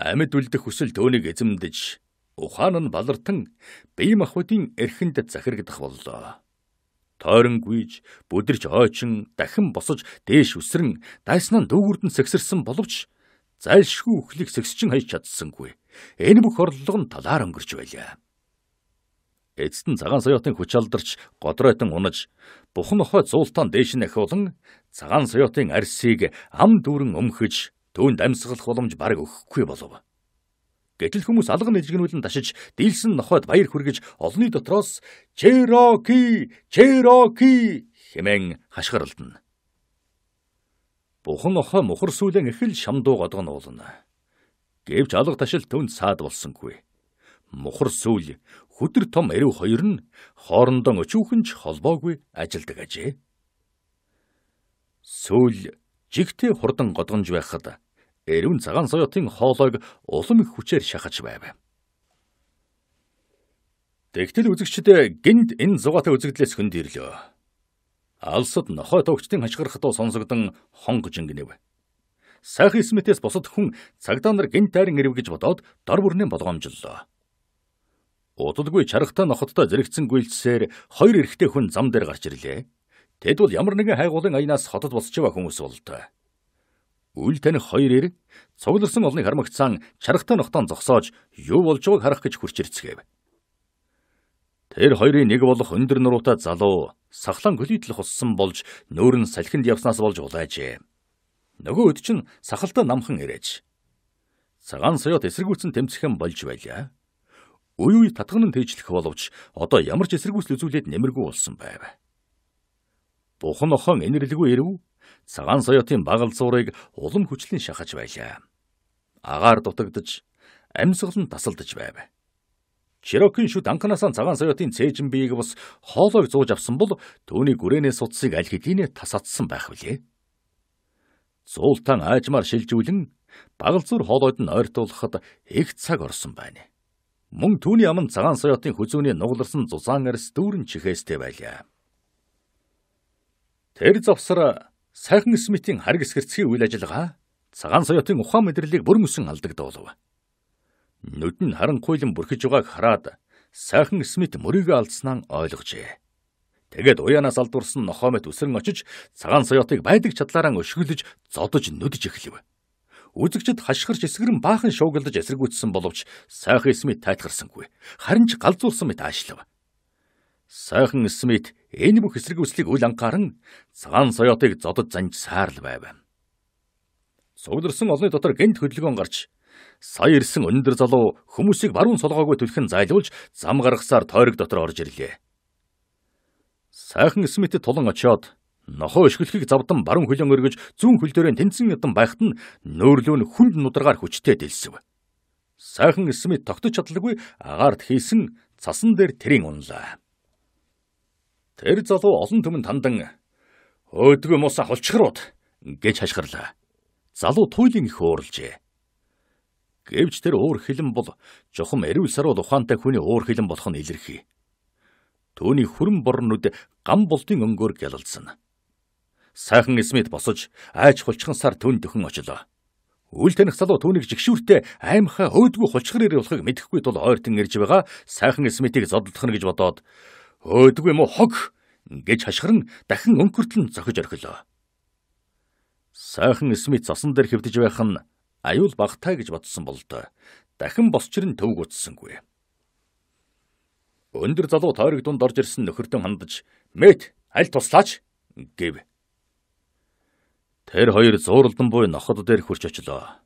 Амьд үлдэх хүсэл төөнийг эзэмдэж ухаан нь балартан бие махбодын эрхэнд захирагдах боллоо тойронгүйж бүдэрч ойчин дахин босож дээш үсрэн дайснаа дүүгүрдэн сэгсэрсэн боловч зайлшгүй өхлөх сэгсчин хайч чадсангүй. Энэ бүх орлого нь талаар өнгөрч байлаа. Эцэст нь цагаан соёотын хүч алдарч годройтон унаж бухан охой зуултаан дээш нь ахиулан цагаан соёотын арсыг ам дүүрэн өмхөж түүнд амьсгалах боломж бараг өгөхгүй болов. Гэтэл хүмүүс алган нэжгнүүлэн дашиж дийлсэн нохойд баяр хүргэж олонний дотроос Чероки, Чероки хэмээн хашгиралдана. Бухан охой мухар сүлэн эхэл шамдуу годгон уулна. Гэвч алга ташил түнд саад болсонгүй. Мухар сүл Хүдэр том эрүү хоёр нь хоорондоо өчүүхэн ч холбоогүй ажилдаг ажээ. Сүүл жигтэй хурдан годгонж байхад эрүүн цагаан соёотын хоолойг улам их хүчээр шахаж байв. Тэгтэл үзэгчдээ гинт энэ зугаатай үзэгдлээс хөнд ирлөө. Алсад нохой тогчдын хашгирахтуу сонсогдон хонго жингэнэв. Сах Исмэтээс босод хүн цагдаа нар гинт тайран ирв гэж бодоод дор бүрнээ болгоомжллоо. Удалгүй чаргатай нохоттой зэрэгцэн гүйлцсээр хоёр эрэгтэй хүн зам дээр гарч ирлээ. Тэд бол ямар нэгэн хайгуулын аянаас хотод босч яваа хүмүүс болтой. Үл таних хоёр эрэг цугларсан олныг хармагцсан чаргатай нохтон зогсоож юу болж байгааг харах гэж хурч ирцгээв. Тэр хоёрын нэг болох өндөр нуруутай залуу сахлан гөлийтлэх уссан болж нөөрн салхинд явснаас болж улаажээ. Нөгөө өд чинь сахалтай намхан ирээж. Цагаан соёот эсэргүүцэн тэмцэх юм болж байлаа. Үе үе татган нь тээжлэх боловч одоо ямар ч эсэргүүцэл үзүүлээд нэмэргүй болсон байв. Бухан охон инэрлгүй ирв цагаан соёотын багал зуурыг улам хүчлэн шахаж байлаа. Агаар дутагдж амьсгал нь тасалдж байв. Чирокин шүд анханасаа цагаан соёотын цээжин биеийг бас хоолойг зууж авсан бол түүний гэрээнээс утсыг аль хэдийнэ тасаадсан байх билээ. Зуултан аажмаар шилжүүлэн багалзуур хоолойд нь ойртуулахад их цаг орсон байна. Мөн түүний аман цагаан соёотын хүзүүний нугларсан зузаан арс дүүрэн чихээстэй байлаа. Тэр завсар сайхан Смитийн харгас хэрцгийн үйл ажиллагаа цагаан соёотын ухаан мэдрэлийг бүр мөсөн алдагдуулав. Нүд нь харанхуйлан бүрхэж байгааг хараад сайхан Смит мөрийгөө алдснаа ойлгожээ. Тэгээд уяанаас алдурсан нохоомэт үсрэн очиж цагаан соёотыг байдаг чадлаараа өшгөлж зодож нүдж эхлэв үзэгчд хашгирч эсгэрэн баахан шуугилдаж эсэргүүцсэн боловч сайхан Смит тайтгарсангүй. Харин ч галзуурсан мэт аашлав. Сайхан Смит энэ бүх эсэргүүцлийг үл анхааран цагаан соёотыг зодод занж саарл байв. Цугларсан олны дотор гинт хөдөлгөөн гарч сая ирсэн өндөр залуу хүмүүсийг баруун солгоогүй түлхэн зайлуулж зам гаргасаар тойрог дотор орж ирлээ. Сайхан Смитд тулан очиод Нохоо ишгэлхийг завдан баруун хөлөн өргөж зүүн хөл дээрэн тэнцэн ядан байхад нь нөөрлөө нь хүнд нудрагаар хүчтэй дэлсэв. Сайхан Смит тогтож чадлагүй агаард хийсэн цасан дээр тэрийн унлаа. Тэр залуу олон түмэнд тандан өөдгөө муусаа холчгрууд гэж хашгирлаа. Залуу туйлын их уурлжээ. Гэвч тэр өөр хилэн бол жохом эрүүл саруул ухаантай хүний өөр хилэн болох нь илэрхий. Төвний хүрэн борнууд гам бултын өнгөөр гялалцсан. Сайхан Смит босож айж хулчхан сар түн дөхөн очилоо. Үл таних залуу түүнийг жигшүүртэй аимхаа өөдгөө хулчхар ирүүлэхийг мэдэхгүй тул ойртон ирж байгаа Сайхан Смитийг зодлох нь гэж бодоод өөдгөө юм уу хог гэж хашгиран дахин өнгөртлөн зохиж орхилоо. Сайхан Смит цосон дээр хөвдөж байх нь аюул багтай гэж бодсон бол дахин босчрын төвг утсангүй. Өндөр залуу тойрог дунд орж ирсэн нөхөртөө хандаж "Мэт, аль туслаач" гэв. Тэр хоёр зууралдан буй ноход дээр хурч очлоо.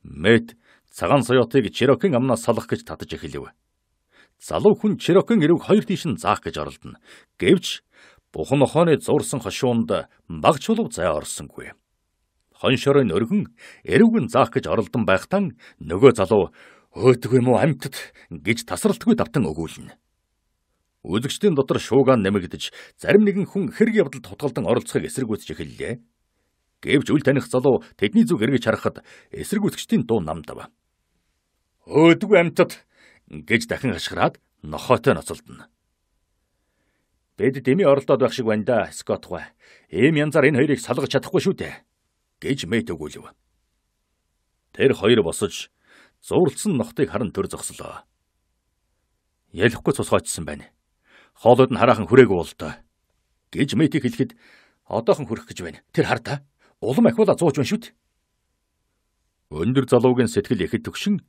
Мэт цагаан соёотыг Чирокин амнаас салах гэж татаж эхэлв. Залуу хүн Чирокин эрэг хоёр тийш нь заах гэж оролдоно. Гэвч бухан охооны зурсан хошуунд баг чулуу зай орсонгүй. Хоншорын өргөн эрүүгэн заах гэж оролдон байхдаа нөгөө залуу өөтгөө юм уу амьтд гэж тасралтгүй давтан өгүүлнэ. Үзэгчдийн дотор шуугаан нэмэгдэж зарим нэгэн хүн хэрэг явдалд тутгалдан оролцохыг эсэргүүцэж эхэллээ. Гэвч үл таних залуу тэдний зүг эргэж харахад эсрэг үзэгчдийн дуу намдав. Өөдгөө амтд гэж дахин хашгираад нохоотой ноцолдно. Бид дэмий оролдоод байх шиг байна да, Скот гоо. Ийм янзаар энэ хоёрыг салгаж чадахгүй шүү дээ гэж мэт өгүүлв. Тэр хоёр босож зурлсан нохтыг харан төр зогслоо. Ялахгүй цусгаачсан байна. Хоолойд нь хараахан хүрээгүй болтой гэж мэти хэлэхэд одоохон хүрэх гэж байна. Тэр хар та улам ахиула зууж байна шүт. Өндөр залуугийн сэтгэл ихэд төгшин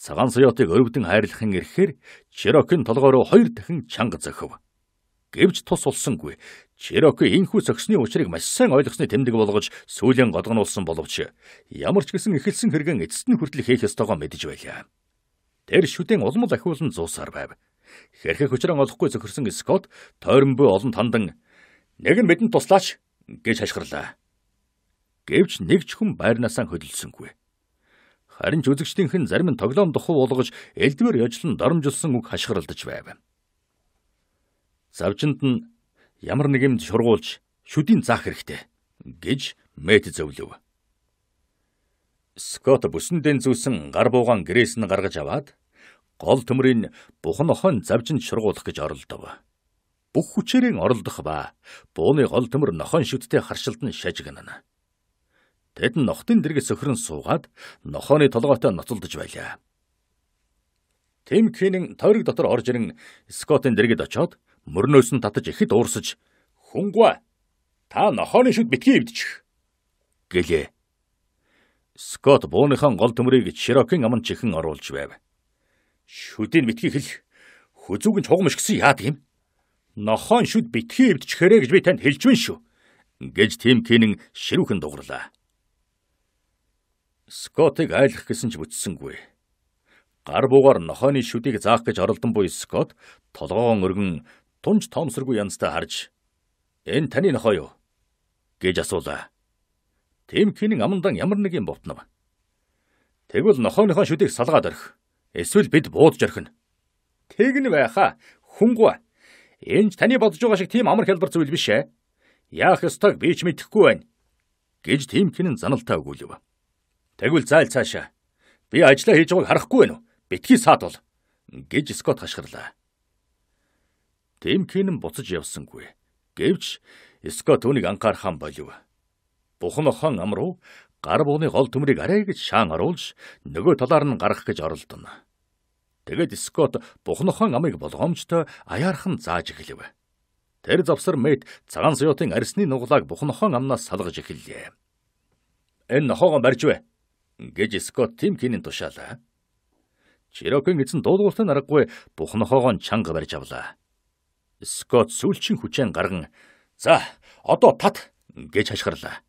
цагаан соёотыг өрөвдөн хайрлахын эрхээр Чирокийн толгороо хоёр дахин чанга зөхөв. Гэвч тус улсангүй Чироки энхүү цогсны учрыг маш сайн ойлгосны тэмдэг болгож сүүлийн годгонуулсан боловч ямар ч гэсэн эхэлсэн хэрэгэн эцэст нь хүртэл хийх ёстойгоо мэдэж байлаа. Тэр шүтэн улмал ахиулан зуусаар байв. Хэрхэх хүчрэн олохгүй зөхөрсөн Скот тойрон буй олон тандан нэг нь бидэнд туслаач гэж хашгирлаа гэвч нэг ч хүн байрнаасаа хөдөлсөнгүй. Харин ч үзэгчдийнх нь зарим нь тоглоом дохуу уулгаж элдвэр ёжлон доромжилсан үг хашгиралдаж байв. Завжинд нь ямар нэгэнд шургуулж шүдийн заах хэрэгтэй гэж мэд зөвлөв. Скот бүсэндэн зүүсэн гар буугаан грээс нь гаргаж аваад гол төмрийн бухан охин завжинд шургуулах гэж оролдов. Бүх хүчээрээ оролдох ба бууны гол төмөр нохон шүдтэй харшилт нь шажигнана. Тэд нь нохтын дэргэс өхрөн суугаад нохооны толгойтой ноцолдож байлаа. Тим Кинэн тойрог дотор орж ирэн Скотын дэргэд очоод мөрнөөс нь татаж ихэд уурсаж "Хүнгва, та нохооны шүд битгий өвдчих" гэлээ. Скот бууныхан гол төмрийг Широкийн аманд чихэн оруулж байв. "Шүдийг битгий хэл хүзүүг нь чугам ишгсэн яад юм? Нохоон шүд битгий өвдчихэрэ гэж би танд хэлж байна шүү" гэж Тим Кинэн ширүүхэн дугарлаа. Скотыг айлах гэсэн ч бүтсэнгүй. Гар буугаар нохооны шүдийг заах гэж оролдон буй Скот толгоон өргөн тунж тоомсоргүй янзтай харж "Энэ таны нохоо юу?" гэж асуулаа. Тимкинийн амандан ямар нэгэн бутнав. Тэгвэл нохооныхоо шүдийг салгаад орхи. Эсвэл бид буудж орхино. Тэг нь байха. Хүнгүү. Энэ ч таны бодож байгаа шиг тийм амар хэлбэр зүйл биш ээ. Яах ёстойг би ч мэдэхгүй байна гэж Тимкинэн заналтай өгүүлв. Тэгвэл зайл цаашаа. Би ажиллаа хийж байгааг харахгүй байна уу? Битгий саад бол гэж Скот хашгирлаа. Тимкин нь буцаж явсангүй. Гэвч Скот түүнийг анхаархан болов. Бухан охон ам руу гар бууны гол төмрийг арай гэж шаан оруулж нөгөө талаар нь гарах гэж оролдоно. Тэгэд Скот бухнохон амыг болгоомжтой аяархан зааж эхлэв. Тэр завсар мэд цагаан суйотын арсны нуглааг бухнохон амнаас салгаж эхэллээ. Энэ нохоогоо барьж вэ гэж Скот Тимкинийн тушаалаа. Чирокийн эзэн дуулууртай аргагүй бухнохоогоо чанга барьж авлаа. Скот сүүлчийн хүчээр гарган "За, одоо тат" гэж хашгирлаа.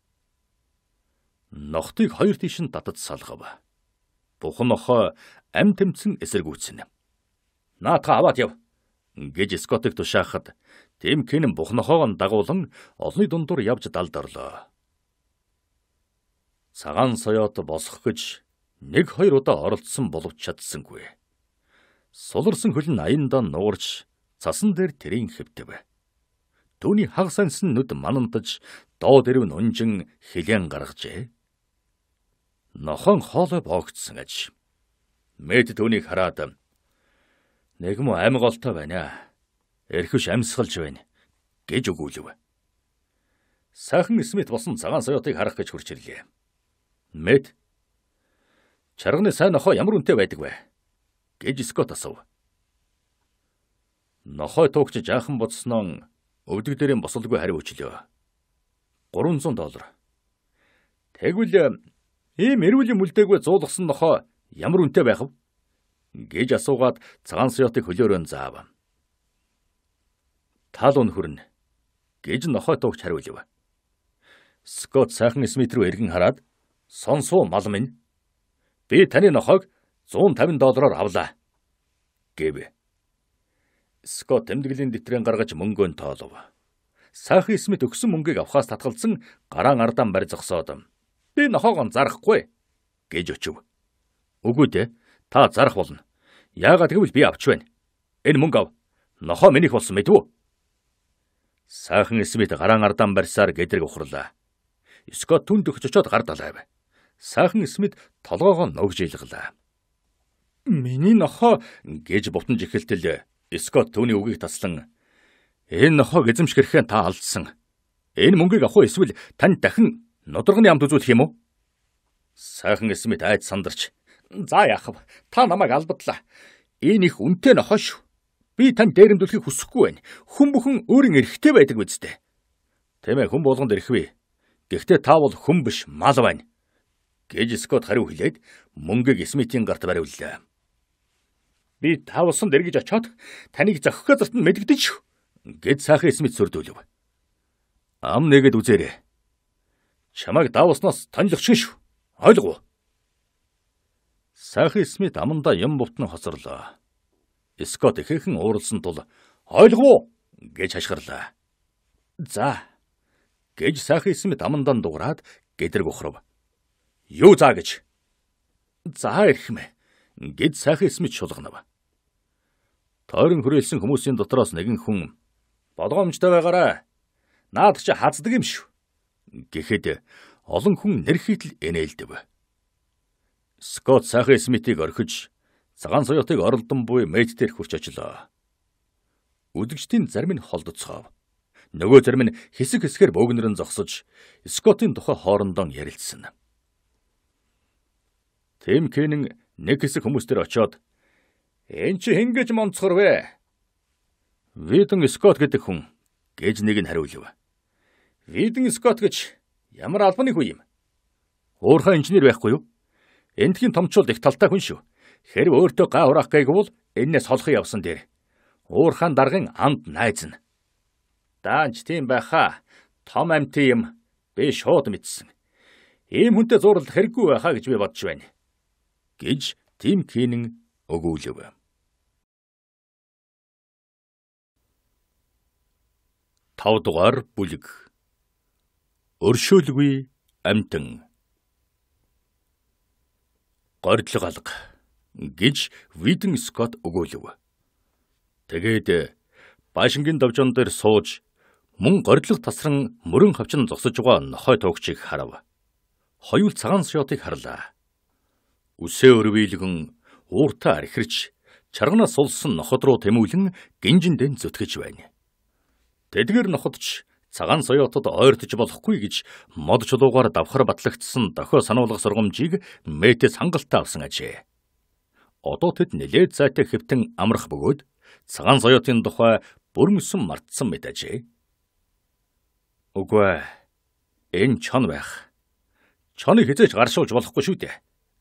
Нохтыг хоёр тийш нь татад салгав. Бухнохоо ам тэмцэн эсэргүүцэнэ. "Наатаа аваад яв" гэж Скотыг тушаахад Тимкин бухнохоогоо дагуулan олны дундуур явж далд орлоо цагаан соёот босох гэж нэг хоёр удаа оролцсон боловч чадсангүй. Суларсан хөл нь аяндаа нуурч цасан дээр тэрийн хэвтэв. Төвний хаг сансан нүд манамтаж доод ирв нь унжин хилэн гаргажээ. Нохон хоолой боогдсон аж. Мэд түүнийг хараад нэг мө амиг олтой байна. Эрхвш амьсгалж байна гэж өгүүлв. Сахан Смит босон цагаан соёотыг харах гэж хурж ирлээ. Мэд. Чарганы сайн нохоо ямар үнэтэй байдаг вэ? гэж Скот асуув. Нохой туугч жаахан бодсноо өвдөг дээрийн босолгүй хариу өчлөө. 300 доллар. Тэгвэл э, ийм эрүүл юм үлдээгөө зуулгасан нохоо ямар үнэтэй байх вэ? гэж асуугаад цагаан сёотыг хөлөөрөө заав. Тал он хүрнэ гэж нохой туугч хариулв. Скот сайхан Смит рүү эргэн хараад Сонсуу мал минь. Би таны нохойг 150 доллараар авлаа гэв. Скот тэмдэглэлийн дэтрийн гаргаж мөнгөө тоолов. Сахи Смит өгсөн мөнгийг авахаас татгалзан гараан ардаан барьцгсоод би нохоогоо зарахгүй гэж өчөв. Үгүй дээ. Та зарах болно. Яагаад гэвэл би авч байна. Энэ мөнгө ав. Нохоо минийх болсон мэдв үү? Сайхан Смит гараан ардаан барьсаар гэдрэг ухрлаа. Скот түнд өгч очоод гар далайв. Сайхан Смит толгоогоо ногж илглээ. Миний нохоо гэж бутанж эхэлтэл Скот түүний үгийг таслан энэ нохоог эзэмшгэрхэн та алдсан. Энэ мөнгийг авах уу эсвэл тань дахин нодоргоны амт үзүүлэх юм уу? Сайхан Смит айд сандарч. За яахав та намайг албадлаа. Энэ их үнэтэй нохоо шүү. Би тань дээрэмдүүлэхийг хүсэхгүй байна. Хүн бүхэн өөрийн эрхтэй байдаг биз дээ. Тийм ээ, хүн болгонд эрхвээ. Гэхдээ та бол хүн биш, мал байна гэж Скот хариу хэлээд мөнгөг Смитийн гарт бариуллаа. Би тавсан дэргэж очиод таныг зохих газарт нь мэдэгдэж гэж цаахан Смит сүрдүүлв. Ам нэгэд үзээрэй. Чамайг давснаас тонлох шүү. Ойлгов уу? Сайхан Смит аманда юм бутна хоцорлоо. Скот ихээхэн ууралсан тул "Ойлгов уу?" гэж хашгирлаа. "За" гэж Сайхан Смит амандан дуураад гэдрэг ухрав. Юу цаа гэж. За ирэх мэ. Гэд сайхан эсмэд шулганав. Тойрон хүрээлсэн хүмүүсийн дотроос нэгэн хүн болгоомжтой байгаарай. Наад чи хаздаг юм шүү. Гэхэд олон хүн нэрхийтэл энээлдэв. Скот сайхан эсмэтийг орхиж цагаан соёотыг оролдон буй мэд дээр хурч очлоо. Үдэгчдийн зарим нь холдоцгоо. Нөгөө зарим нь хэсэг хэсгээр бөөгнөрөн зогсож, Скотын тухай хоорондоо ярилцсан. Тэм Кенэн нэг хэсэг хүмүүстээр очоод "Эн чи хингэж монцгор вэ?" Виден Скот гэдэг хүн гэж нэг нь хариулв. Виден Скот гэж ямар албаны хүн юм? Уурхай инженер байхгүй юу? Эндхийн томчууд их талтай хүн шүү. Хэрв өөртөө га хураах гайг бол энэс холхой явсан дээр. Уурхаан даргын амд найз нь. Даанч тийм байхаа. Том амт юм. Би шууд мэдсэн. Ийм хүнтэй зуурлах хэрэггүй байхаа гэж би бодож байна гэж Тим Кинэн өгүүлэв. Тав дугаар бүлэг Өршөөлгүй амтан Гордлог алга гэж Виден Скот өгөөлөв. Тэгээд Башингийн давжон дээр сууж мөн гордлог тасран мөрөн хавчин зогсож байгаа нохой тоогчийг харав. Хоёул цагаан сёотыг харлаа. Үсээ өрвийлгэн ууртаа архирч чарганаас улсан ноход руу тэмүүлэн гинжиндэн зүтгэж байна. Тэдгэр ноходч цагаан соёотод ойртож болохгүй гэж мод чулуугаар давхар батлагдсан дохио сануулгах сургамжийг мэтэс хангалттай авсан ажээ. Одоо тэд нэлээд зайтай хэвтэн амрах бөгөөд цагаан соёотын тухай бүрмөсөн мартсан мэт ажээ. Үгүй ээ. Энэ чон байх. Чоныг хязгаарч гаршуулж болохгүй шүү дээ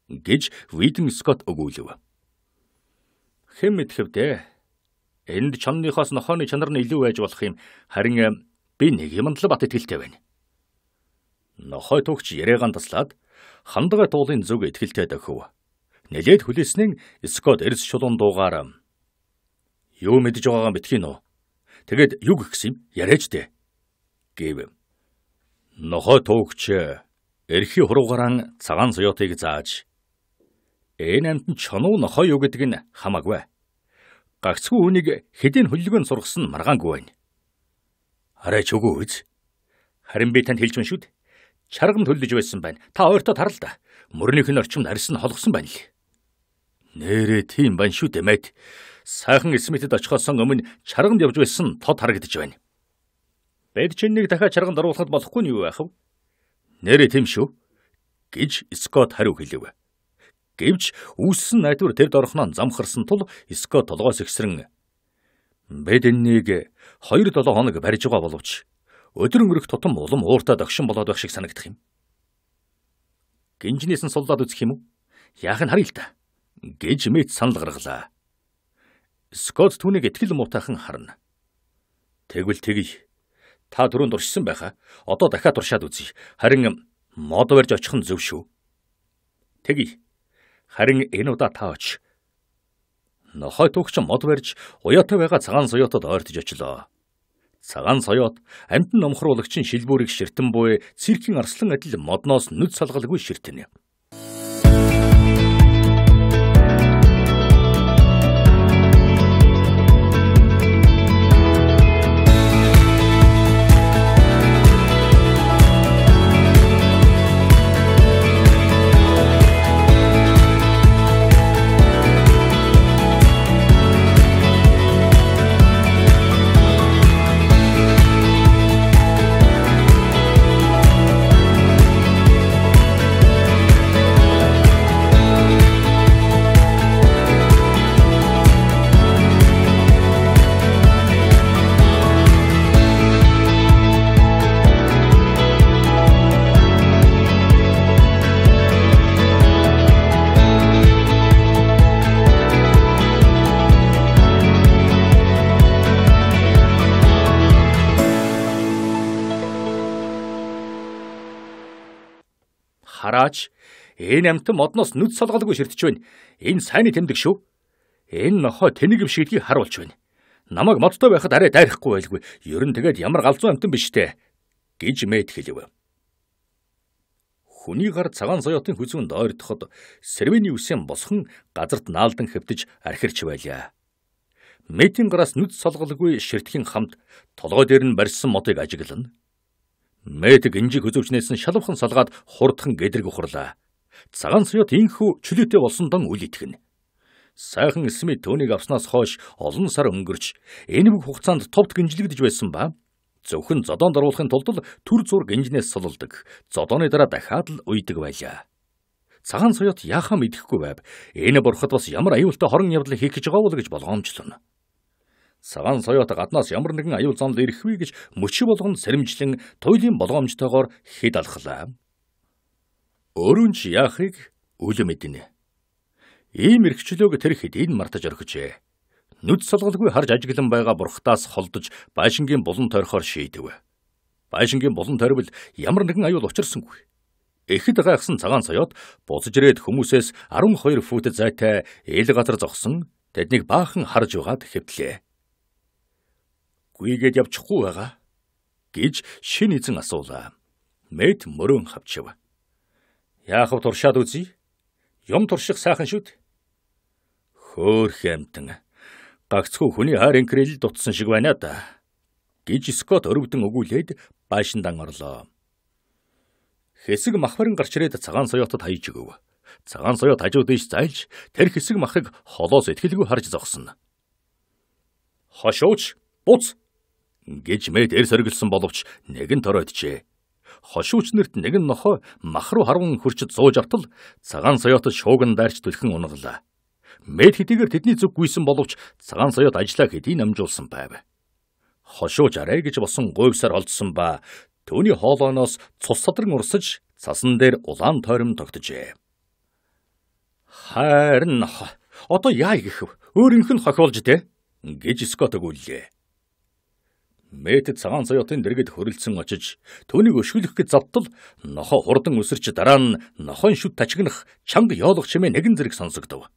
гэж Виден Скот өгүүлв. Хэн мэдхэв дээ? Энд чонныхоос нохооны чанар нь илүү байж болох юм. Харин э, би нэг юмд л бат итгэлтэй байна. Нохой төгч яриагаан таслаад хандгаа туулын зүг итгэлтэй дөхөв. Нэлээд хүлээснэн Скот эрс шулуун дуугаар э, юу мэдж байгаагаа битгий нөө. Тэгэд юг гисэн яриач дээ гэв. Нохой төгч э, эрхи хуруугаран цагаан соёотыг зааж энэ амт нь чонуу нохой юу гэдэг нь хамаагүй. Гагцгүй үнийг хэдийн хөллөгөө сургасан маргаангүй байна. Арай ч үгүй үз. Харин би танд хэлж байна шүү дээ. Чаргамд хөллөж байсан байна. Та ойртоо тарал да. Мөрнийх нь орчимд арьс нь холгосон байна л. Нээрээ тийм байна шүү дээ мэд. Сайхан Смитэд очихосон өмнө чаргамд явж байсан тод харагдаж байна. Бид чинь нэг дахиад чаргамд оруулахад болохгүй нь юу яах вэ? Нээрээ тийм шүү гэж Скот хариу хэлэв. Гэвч үүссэн найдвар тэвд орхоноо замхарсан тул Скот толгоос ихсрэн бид энэнийг 2-7 хоног барьж байгаа боловч өдөр өнгөрөх тутам улам ууртаа догшин болоод байх шиг санагдах юм. Гинжнээс нь суллаад үзэх юм уу? Яах нь харъя л та гэж мэд санал гаргалаа. Скот түүнийг итгэл муутайхан харна. Тэгвэл тэгье. Та түрүүнд уршсан байхаа. Одоо дахиад уршаад үзье. Харин мод барьж очих нь зөв шүү. Тэгье. Харин энэ удаа та оч. Нохой төгч мод барьж уяатай байгаа цагаан соёотод ойртож очлоо. Цагаан соёот амтэн номхруулагчийн шилбүүрийг ширтэн буй циркийн арслан адил модноос нүд салгалгүй ширтэнэ. Энэ амтан модноос нүд солголгүй ширтэж байна. Энэ сайн тэмдэг шүү. Энэ нохой тэнийг юм шигдгийг харуулж байна. Намайг модтой байхад арай дайрахгүй байлгүй. Ер нь тэгээд ямар галзуу амтан биш те гэж мэд хэлэв. Хүний гар цагаан соёотын хүзүүн дойрдоход сэрвэний үсэн босхон газарт наалдан хөвдөж архирч байлаа. Мэтийн гараас нүд солголгүй ширтгийн хамт толгой дээр нь барьсан модыг ажиглана. Мэтг инжиг хөзөвчнээс нь шалвхан салгаад хурдхан гэдрэг ухрлаа. Цагаан суйт инхүү чөлөөтэй болсон тон үл итгэнэ. Сайхан Смит түүнийг авснаас хойш олон сар өнгөрч энэ бүх хугацаанд товт гинжлэгдэж байсан ба зөвхөн зодоонд оруулахын тулд төр зур гинжнээс солилдог. Зодооны дараа дахиад л уйдаг байлаа. Цагаан суйт яахаа мэдэхгүй байв. Энэ бурхад бас ямар аюултай хорон явдал хийх гэж байгаа бол гэж болгоомжлоно. Цагаан соёот гаднаас ямар нэгэн аюул занал ирэхгүй гэж мөчи болгон сэрэмжлэн туйлын болгоомжтойгоор хэд алхлаа. Өөрүн ч яахыг үл мэднэ. Ийм эрхчлөөг тэр хэд энэ мартаж орхижээ. Нүд салгалгүй харж ажиглан байгаа бурхтаас холдож байшингийн булан тойрхоор шийдэв. Байшингийн булан тойрвол ямар нэгэн аюул учирсангүй. Эхэд гайхсан цагаан соёот буцаж ирээд хүмүүсээс 12 фут зайтай ил газар зогсон тэднийг баахан харж угаад хэвтлээ. Гүйгээд явчихгүй байгаа гэж шин эзэн асуулаа. Мэд мөрөн хавчив. Яахав туршаад үзье. Юм турших сайхан шүд. Хөөх амтан. Гагцхүү хүний хайр инкрэл дутсан шиг байна да. гэж Скот өрөвдөн өгүүлээд байшиндан орлоо. Хэсэг махварын гарч ирээд цагаан соёотод хаяж өгөв. Цагаан соёот хажуу дэш зайлж тэр хэсэг махыг холоос ихтгэлгүй харж зогсно. Хошууч, буц гэж мэд эр соргилсан боловч нэгэн торойдчээ хошууч нэрт нэгэн нохой мах руу харван хөрчөд сууж автал цагаан соёотод шууган дайрч түлхэн унгалаа. Мэд хэдийгээр тэдний зүг гүйсэн боловч цагаан соёот ажиллаа хэдий намжуулсан байв. Хошууч арай гэж болсон гойгсаар олдсон ба Төвний хоолойноос цус садран урсаж цасан дээр улаан тойром тогтжээ. Харин одоо яа гэх вэ? Өөрийнх нь хохиолж дээ гэж Скот өгүүллээ. Мэтэд цагаан соёотын дэргэд хөрөлдсөн очиж түүнийг өшгөлөх гэж завтал нохо хурдан өсөрч дараа нь нохон шүд тачигнах чанга ёолох чимээ нэгэн зэрэг сонсогдов.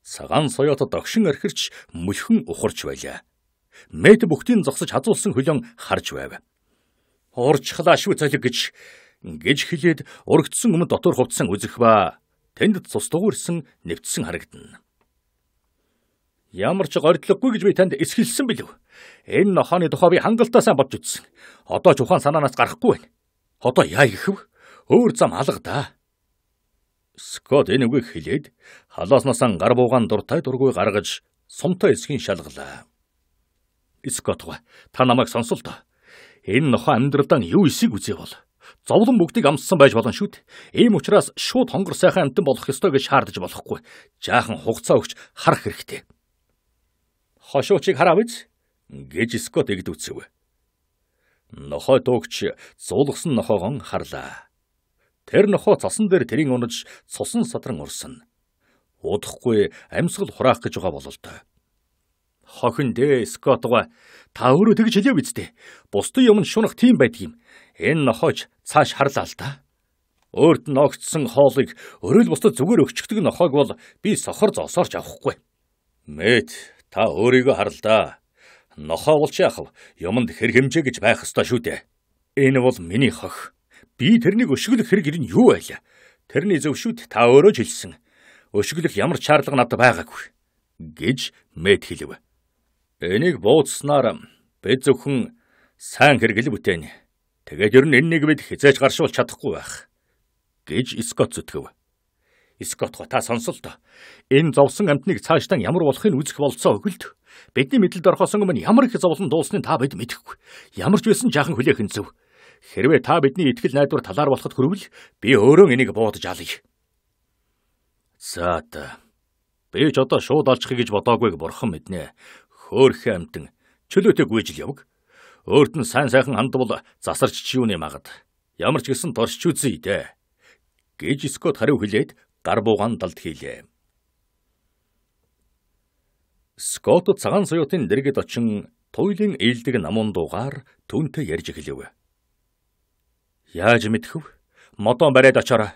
Цагаан соёотод огшин архирч мөлхөн ухарч байлаа. Мэт бүхтийн зогсож хазуулсан хөлөн харж байв. Урчхлаа шүү цалиг гэж гэж хэлээд урагдсан өмнө дотор хувцсан үзэх ба тэнд цус дуурсан нэвтсэн харагдана. Ямар ч гордлоггүй гэж би танд эсгэлсэн билүү. Энэ нохооны тухай би хангалттай сайн бодж үзсэн. Одоо ч ухаан санаанаас гарахгүй байна. Одоо яа гэх вэ? Өөр зам алга да. Скот энэ үгийг хэлээд халааснаасан гар буугаан дуртай дургүй гаргаж сумтай эсхийн шалглаа. Скотго та намайг сонсол доо. Энэ нохоо амьдралдаа юу эсийг үзье бол. Зовлон бүгдийг амссан байж болно шүү дээ. Ийм учраас шууд хонгор сайхан амтан болох ёстой гэж шаардаж болохгүй. Жаахан хугацаа өгч харах хэрэгтэй хошуучийг хараа биз гэж Скот эгдүүцэв. Нохой дуугч зуулгасан нохоогоо харлаа. Тэр нохоо цасан дээр тэрийн унаж цусан садран урсна. Удахгүй амьсгал хураах гэж байгаа бололтой. Хохин дээ Скотго та өөрөө тэгж хэлээ биз дээ. Бусдын юм шунах тийм байдгийм. Энэ нохооч цааш харлаа л да. Өөрт нь огцсон хоолыг өрөөл бусдад зүгээр өчгдөг нохоог бол би сохор зоосоорч авахгүй. Мэд Та өөрийгөө харалдаа. Нохоо бол яах вэ? Юмд хэрхэмжээ гэж байх ёстой шүү дээ. Энэ бол миний хох. Би тэрнийг өшгөлөх хэрэг ирнэ юу байлаа? Тэрний зөвшөөд та өөрөө ч хэлсэн. Өшгөлөх ямар чарлага надад байгаагүй гэж мэд хэлв. Энийг бууцснаар бид зөвхөн сайн хэрэгэл бүтээнэ. Тэгээд ер нь энэнийг бид хязгаарч гаршуул чадахгүй байх гэж Скот зүтгэв. Скотго та сонсол та. Энэ зовсон амтныг цаашдаа ямар болохыг үзэх болцоо өгөлд. Бидний мэдлэлд орхосон өмнө ямар их зовлон дуусныг та бид мэдэхгүй. Ямар ч байсан жаахан хүлээхэн зөв. Хэрвээ та бидний ихтгэл найдвар талаар болоход хүрвэл би өөрөө энийг буудаж алъя. За та. Би ч одоо шууд олчихыг гэж бодоагүй бурхан мэднэ. Хөөхөн амтан чөлөөтэй гүйжил явг. Өөрт нь сайн сайхан хандвал засарч чи юуны магад. Ямар ч гэсэн дорч үзье дээ гэж Скот хариу хэлээд гар буугаан талд хийлээ. Скот цагаан соёотын дэргэд очин туйлын ээлдэг намуун дуугаар түүнтэй ярьж эхлэв. Яаж мэдхв? Модон бариад очоорой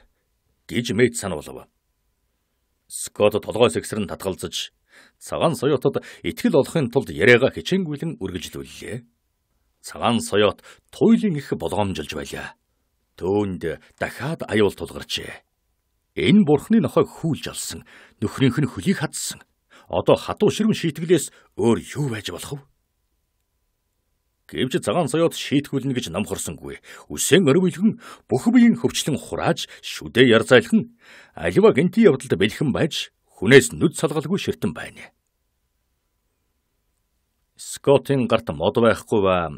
гэж мэд сануулв. Скот толгой сэгсрэн татгалзаж цагаан соёотод ихтгэл олохын тулд яриагаа хичээнгүйлэн үргэлжлүүллээ. Цагаан соёот туйлын их болгоомжилж байлаа. Төвөнд дахиад аюул тулгарчээ. Энэ бурхны нохойг хүүлж алсан, нөхрийнх нь хөлийг хадсан. Одоо хатуу ширүүн шийтгэлээс өөр юу байж болох вэ? Гэвч цагаан соёот шийтгүүлнэ гэж намхарсангүй. Үсэн өрмөлгөн бүх биеийн хөвчлэн хурааж шүдэ яр зайлхан аливаа гинти явдалд бэлхэн байж хүнээс нүд салгалгүй ширтэн байна. Скотын гарт мод байхгүй ба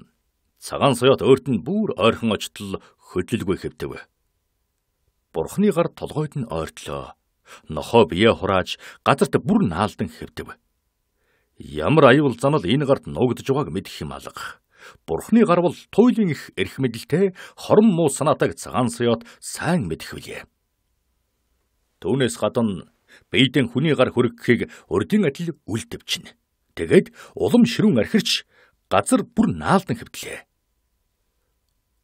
цагаан соёот өөрт нь бүр ойрхон очтол хөдөлгөй хэвдэв. Бурхны гар толгойд нь ойртлоо. Нохоо бие хурааж газарт бүр наалдан хэвдэв. Ямар аюул занал энэ гарт нуугдж байгааг мэдэх юм алга. Бурхны гар бол туйлын их эрх мэдлэлтэй хорон муу санаатайг цагаан саяот сайн мэдэх билээ. Түүнээс гадна бийдэн хүний гар хөргөхийг урдын адил үл төвчнэ. Тэгээд улам ширүүн архирч газар бүр наалдан хэвдлээ.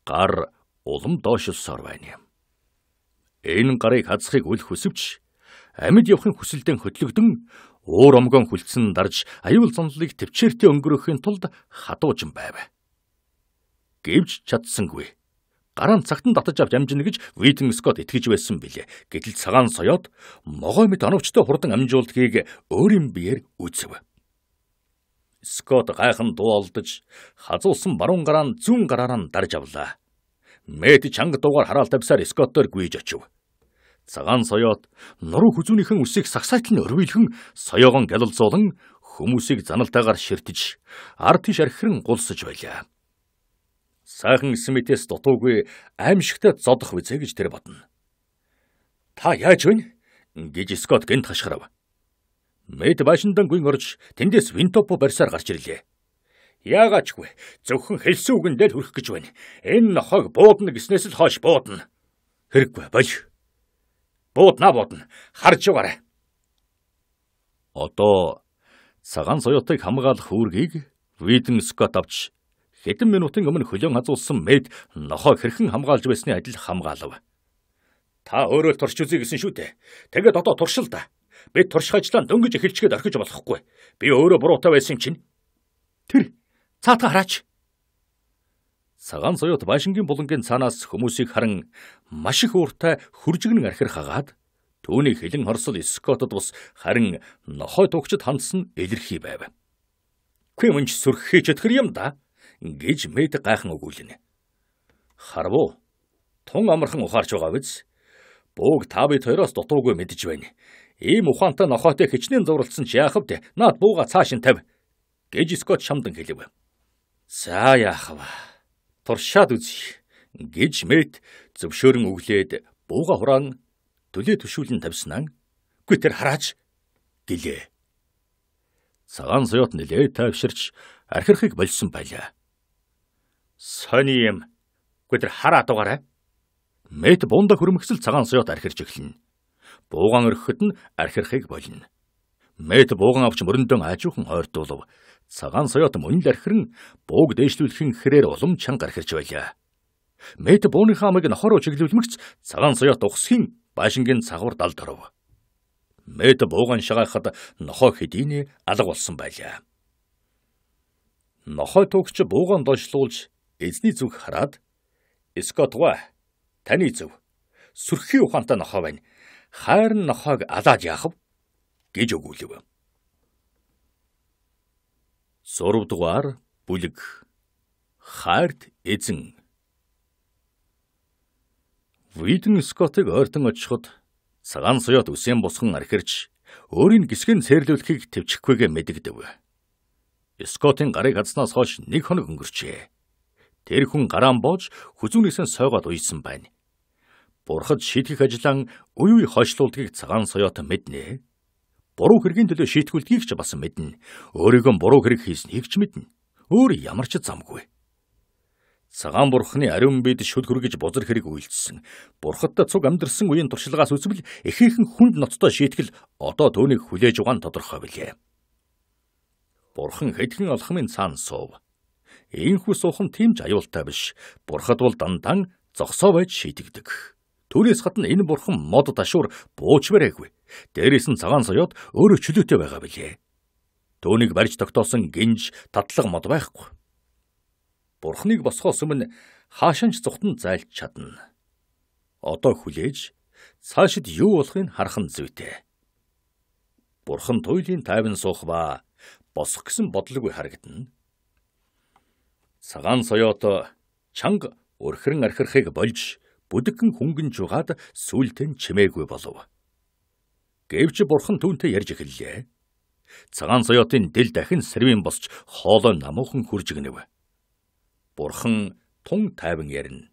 Гар улам доошилсоор байна юм. Энэ гарыг хазахыг үл хүсвч амьд явахын хүсэлдэн хөтлөгдөн уур омгон хүлцэн дарж аюул занлыг төвчээртэй өнгөрөхийн тулд хадуучин байв. Гэвч чадсангүй. Гараан цагтан татаж авч амжина гэж Витэн Скот итгэж байсан билээ. Гэтэл цагаан соёод могой мэт оновчтой хурдан амжуулдгийг өөрийн биеэр үзв. Скот гайхан дуу олдож хазуулсан баруун гараан зүүн гараараа дарж авлаа. Мэт чанга дуугаар хараалт авсаар скоттоор гүйж очив. Цагаан соёот нуруу хүзүүнийхэн үсийг сагсайтал нь өрвөйлгөн соёогон гялалзуулан хүмүүсийг заналтаагаар ширтэж ар тиш архирэн гулсаж байлаа. Сайхан Смитээс дутуугүй аимшигтай зодох үзье гэж тэр бодно. Та яаж вэ? гэж Скот гинт хашгирав. Мэд башиндан гүйн орж тэндээс винтопо барьсаар гарч ирлээ. Яагаачгүй. Зөвхөн хэлсэн үгэндээ л хүрэх гэж байна. Энэ нохойг буудна гэснээс л хойш буудна. Хэрэггүй болж. Буудна буудна. Харж байгаарай. Одоо цагаан соёотыг хамгаалах үүргийг Видэн Скот авч хэдэн минутын өмнө хөлөн хазуулсан мэд нохойг хэрхэн хамгаалж байсны адил хамгаалав. Та өөрөө л турш үзье гэсэн шүү дээ. Тэгээд одоо туршил да. Бид турших ажлаа дөнгөж эхэлчгээд орхиж болохгүй. Би өөрөө буруутай байсан юм чинь. Тэр Цаатга хараач. Саган соёот Баашингийн булангийн цаанаас хүмүүсийг харан маш их ууртай хөржигнэн архир хагаад түүний хилэн хорсол Скотод бас харин нохой тугчд хандсан илэрхий байв. Квимч сүрххий чөтгөр юм да гэж мэд гайхан өгүүлнэ. Харвуу тун амархан ухаарч байгаа биз? Бууг та бид хоёроос дутуугүй мэдж байна. Ийм ухаантай нохойтой хичнээн зурлцсан ч яах вдэ? Наад бууга цааш нь тавь гэж Скот шамдан хэлэв. За яах вэ? Туршаад үзье гэж мэд зөвшөөрөн өглөөд бууга хураан төлөө төшүүлэн тавьснаа. Гү тэр хараач гэлээ. Цагаан зоёт нэлээ тайвширч архирхыг болсон байлаа. Сони юм. Гү тэр хараа дугаарай. Мэд бунда хөрмөксөл цагаан зоёт архирч эхэлнэ. Буугаан өрхөхөд нь архирхыг болно. Мэд буугаан авч мөрөндөө аажуухан ойртуулв цагаан соёот мөн л архирн бууг дээшлүүлэхин хэрээр улам чанга архирч байлаа. Мэт бууны хаамыг нохороо чиглүүлмэгц цагаан соёот ухсхийн баашингийн цагуур далд оров. Мэт буугаан шагаахад нохоо хэдийнэ алга болсон байлаа. Нохой төгч буугаан доошлуулж эзний зүг хараад "Скотва, таны зөв. Сүрхий ухаантай нохоо байна. Хайр нохоог алааж яах вэ?" гэж өгүүлв. 3 дугаар бүлэг Харт эзэн Виден Скотыг ойртон очиход цагаан суяд үсэн босгон архирч өөрийн гисгэн цэрлүүлэхийг төвчгүйгээ мэдэгдэв. Скотын гарыг хадснаас хойш нэг хоног өнгөрчээ. Тэр хүн гараан боож хүзүүнээсээ сойгоод уйсан байна. Бурхад шийтгэх ажиллаан уу уу хойшлуулдгийг цагаан суяат мэднэ буруу хэргийн төлөө шийтгүүлдгийг ч бас мэднэ. Өөрийгөө буруу хэрэг хийснийг ч мэднэ. Өөр ямар ч замгүй. Цагаан бурхны ариун бид шүл хүргэж бузар хэрэг үйлчсэн. Бурхад цуг амьдрсан үеийн туршлагаас үзвэл ихээхэн хүнд ноцтой шийтгэл одоо түүнийг хүлээж угаан тодорхой билээ. Бурхан хэдхэн алхмын цаана суув. Инхүү суух нь тийм ч аюултай биш. Бурхад бол дандаа зогсоо байж шийдэгдэг. Түүнээс хатна энэ бурхан модод ашуур бууч барээгүй. Дээрээс нь цагаан соёод өөрөө чөлөөтэй байгаа билээ. Төвнийг барьж тогтоосон гинж татлаг мод байхгүй. Бурхныг босхоос өмнө хаашинч зүхтэн зайлж чадна. Одоо хүлээж цаашид юу болохыг харах нь зүйтэй. Бурхан туйлын тайван суух ба босх гэсэн бодлоггүй харагдана. Цагаан соёото чанга өрхрөн архирхыг болж бүдгэн хөнгөн жугаад сүултэн чимээгүй болов. Гэвч бурхан түүнтэй ярьж эхэллээ. Цагаан соёотын дэл дахин сэрвэн босч хоолой намуухан хурж гинэв. Бурхан тун тайван ярина.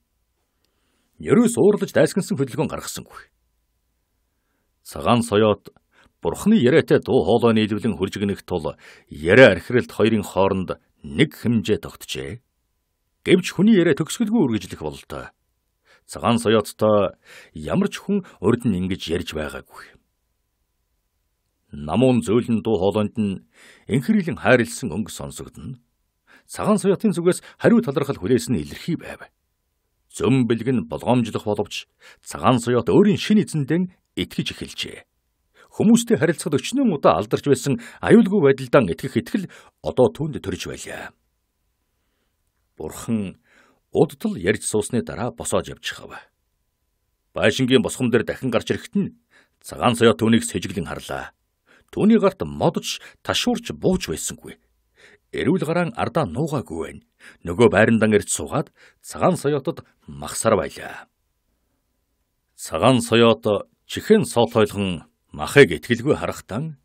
Ерөөс уурлаж дайсгансан хөдөлгөөн гаргасангүй. Цагаан соёот Бурхны яриатай дуу хоолойны илвлэн хурж гинэх тул яриа архиралд хоёрын хооронд нэг хэмжээ тогтжээ. Гэвч хүний яриа төгсгөлгүй үргэлжлэх бололтой цагаан соёоттой ямар ч хүн урд нь ингэж ярьж байгаагүй. Намуун зөөлөн дуу хоолойнд нь инхрийлэн хайрлсан өнгө сонсогдно. Цагаан соёотын зүгээс хариу талархал хүлээсэн илэрхий байв. Зөм бэлэг нь болгоомжлох боловч цагаан соёот өөрийн шин эзэндээ итгэж эхэлжээ. Хүмүүстэй харилцахад өчнөн удаа алдарч байсан аюулгүй байдалдаа итгэх итгэл одоо түүнд төрж байлаа. Бурхан Удтал ярьж суусны дараа босоод явчихав. Байшингийн босгом дээр дахин гарч ирэхэд нь цагаан соёо түүнийг сэжиглэн харлаа. Түүний гарт модж, ташуурч бууж байсангүй. Эрүүл гараан ардаа нуугаагүй байна. Нөгөө байрандан ирж суугаад цагаан соёотод махсар байлаа. Цагаан соёот чихэн сол хойлгон махыг итгэлгүй харахтан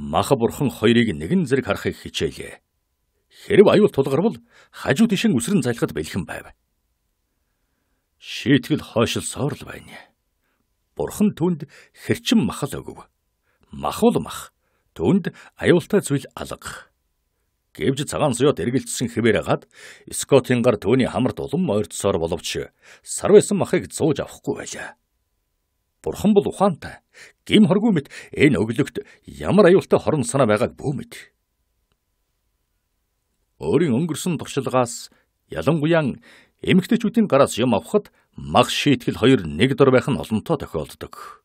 мах бурхан хоёрыг нэгэн зэрэг харахыг хичээлээ. Хэрв аюул тулгарвал хажуу тишин үсрэн залхад бэлхэн байв. Шийтгэл хойшилсоор л байна. Бурхан түнд хэрчэн махал өгөв. Махвал мах. Түнд аюултай зүйл алга. Гэвж цагаан суйот эргэлцсэн хэмээр хагаад Скотийн гар түүний хамарт улам ойртсоор боловч сарвэсэн махыг зууж авахгүй байлаа. Бурхан бол ухаантай. Гим хоргүй мэт энэ өглөгт ямар аюултай хорон санаа байгааг бүү мэд өөрийн өнгөрсөн туршлагаас ялангуяа эмэгтэйчүүдийн гараас юм авахад мах шийтгэл хоёр нэг дор байх нь олонтоо тохиолддог.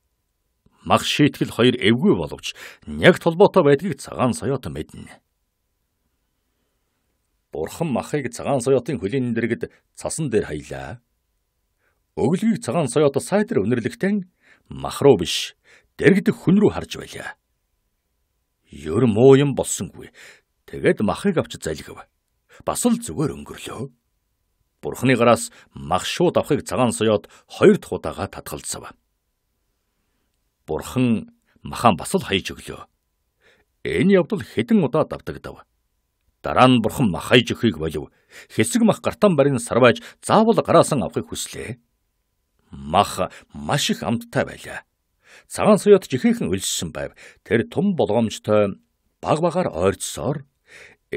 Мах шийтгэл хоёр эвгүй боловч яг толботой байдгийг цагаан соёот мэднэ. Бурхан махыг цагаан соёотын хөлийн дэргэд цасан дээр хаялаа. Өглөгийг цагаан соёот сайдэр өнөрлөгтэн мах руу биш дэргэдэх хүн рүү харж байлаа. Ер муу юм болсонгүй. Тэгээд махыг авч залгив. Бас л зүгээр өнгөрлөө. Бурхны гараас мах шууд авахыг цагаан соёод хоёр дахь удаага татгалзав. Бурхан махан бас л хаяж өглөө. Энэ явдал хэдэн удаа давдагдав. Дараа нь бурхан мах хаяж өхийг болов. Хэсэг мах гартан барин сарвааж заавал гараасан авахыг хүслээ. Мах маш их амттай байлаа цагаан соёот жихийхэн өлссөн байв. Тэр том болгоомжтой баг багаар ойрцсоор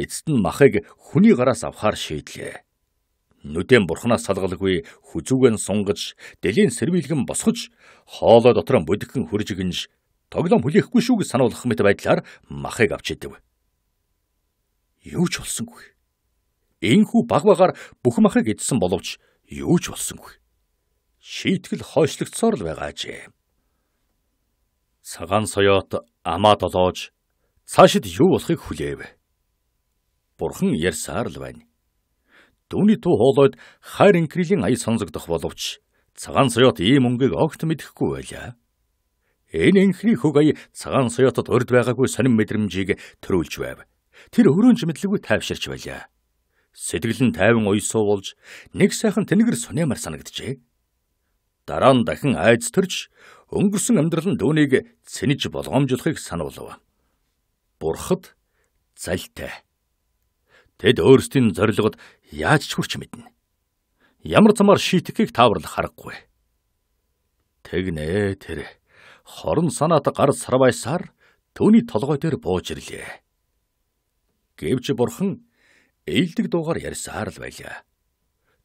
эцэст нь махыг хүний гараас авахар шийдлээ. Нүдэн бурхнаас салгалгүй хүзүүгэн сунгаж, дэлийн сэрвийлгэн босгож, хоолой дотор бодгхэн хөржигнж, тоглоом хүлээхгүй шүү гэж сануулах мэт байдлаар махыг авч идэв. Юу ч болсонгүй. Энхүү баг багаар бүх махыг эдсэн боловч юу ч болсонгүй. Шийтгэл хойшлогдсоор л байгаажээ. Цагаан соёот амаа долоож цаашид юу болохыг хүлээв бурхан ярьсаар л байна. Дүүний туу хоолойд хайр инкрилийн ая сонзогдох боловч цагаан соёот ийм өнгийг огт мэдэхгүй байлаа. Энэ инхри хөг ая цагаан соёотод урд байгаагүй сонин мэдрэмжийг төрүүлж байв. Тэр өөрөнд ч мэдлгүй тайвширч байлаа. Сэтгэл нь тайван уйсуу болж нэг сайхан тэнгэр сунямар санагджээ. Дараа нь дахин айц төрж өнгөрсөн амьдрал нь дүүнийг цэнэж болгоомжлохыг сануулв. Бурхад залтай Тэд өөрсдийн зорилгод яаж ч хүрч мэднэ. Ямар замаар шийтгэхийг тааварлах аргагүй. Тэгнэ тэр хорон санаат гар сарвайсаар түүний толгой дээр бууж ирлээ. Гэвч бурхан ээлдэг дуугаар ярьсаар л байлаа.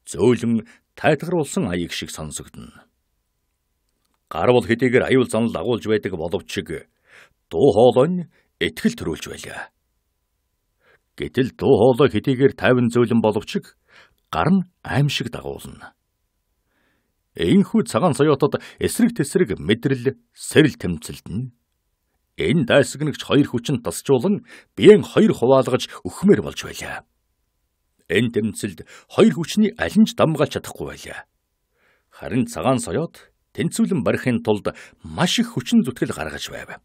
Зөөлөн тайлгаруулсан аяг шиг сонсогдно. Гарвал хэдийгээр аюул занал агуулж байдаг боловч дуу хоолой нь ихтгэл төрүүлж байлаа. Гэтэл дуу хоолой хэдийгээр 50 зөөлөн боловч гар нь аимшиг дагуулна. Энэхүү цагаан соёотод эсрэг тесрэг мэдрэл сэрэл тэмцэлдэн. Энэ дайсагнагч хоёр хүчин тасжуулан биеийн хоёр хуваалгаж өхмөр болж байлаа. Энэ тэмцэлд хоёр хүчний аль нь ч дамгаалж чадахгүй байлаа. Харин цагаан соёот тэнцвүүлэн барихын тулд маш их хүчин зүтгэл гаргаж байв.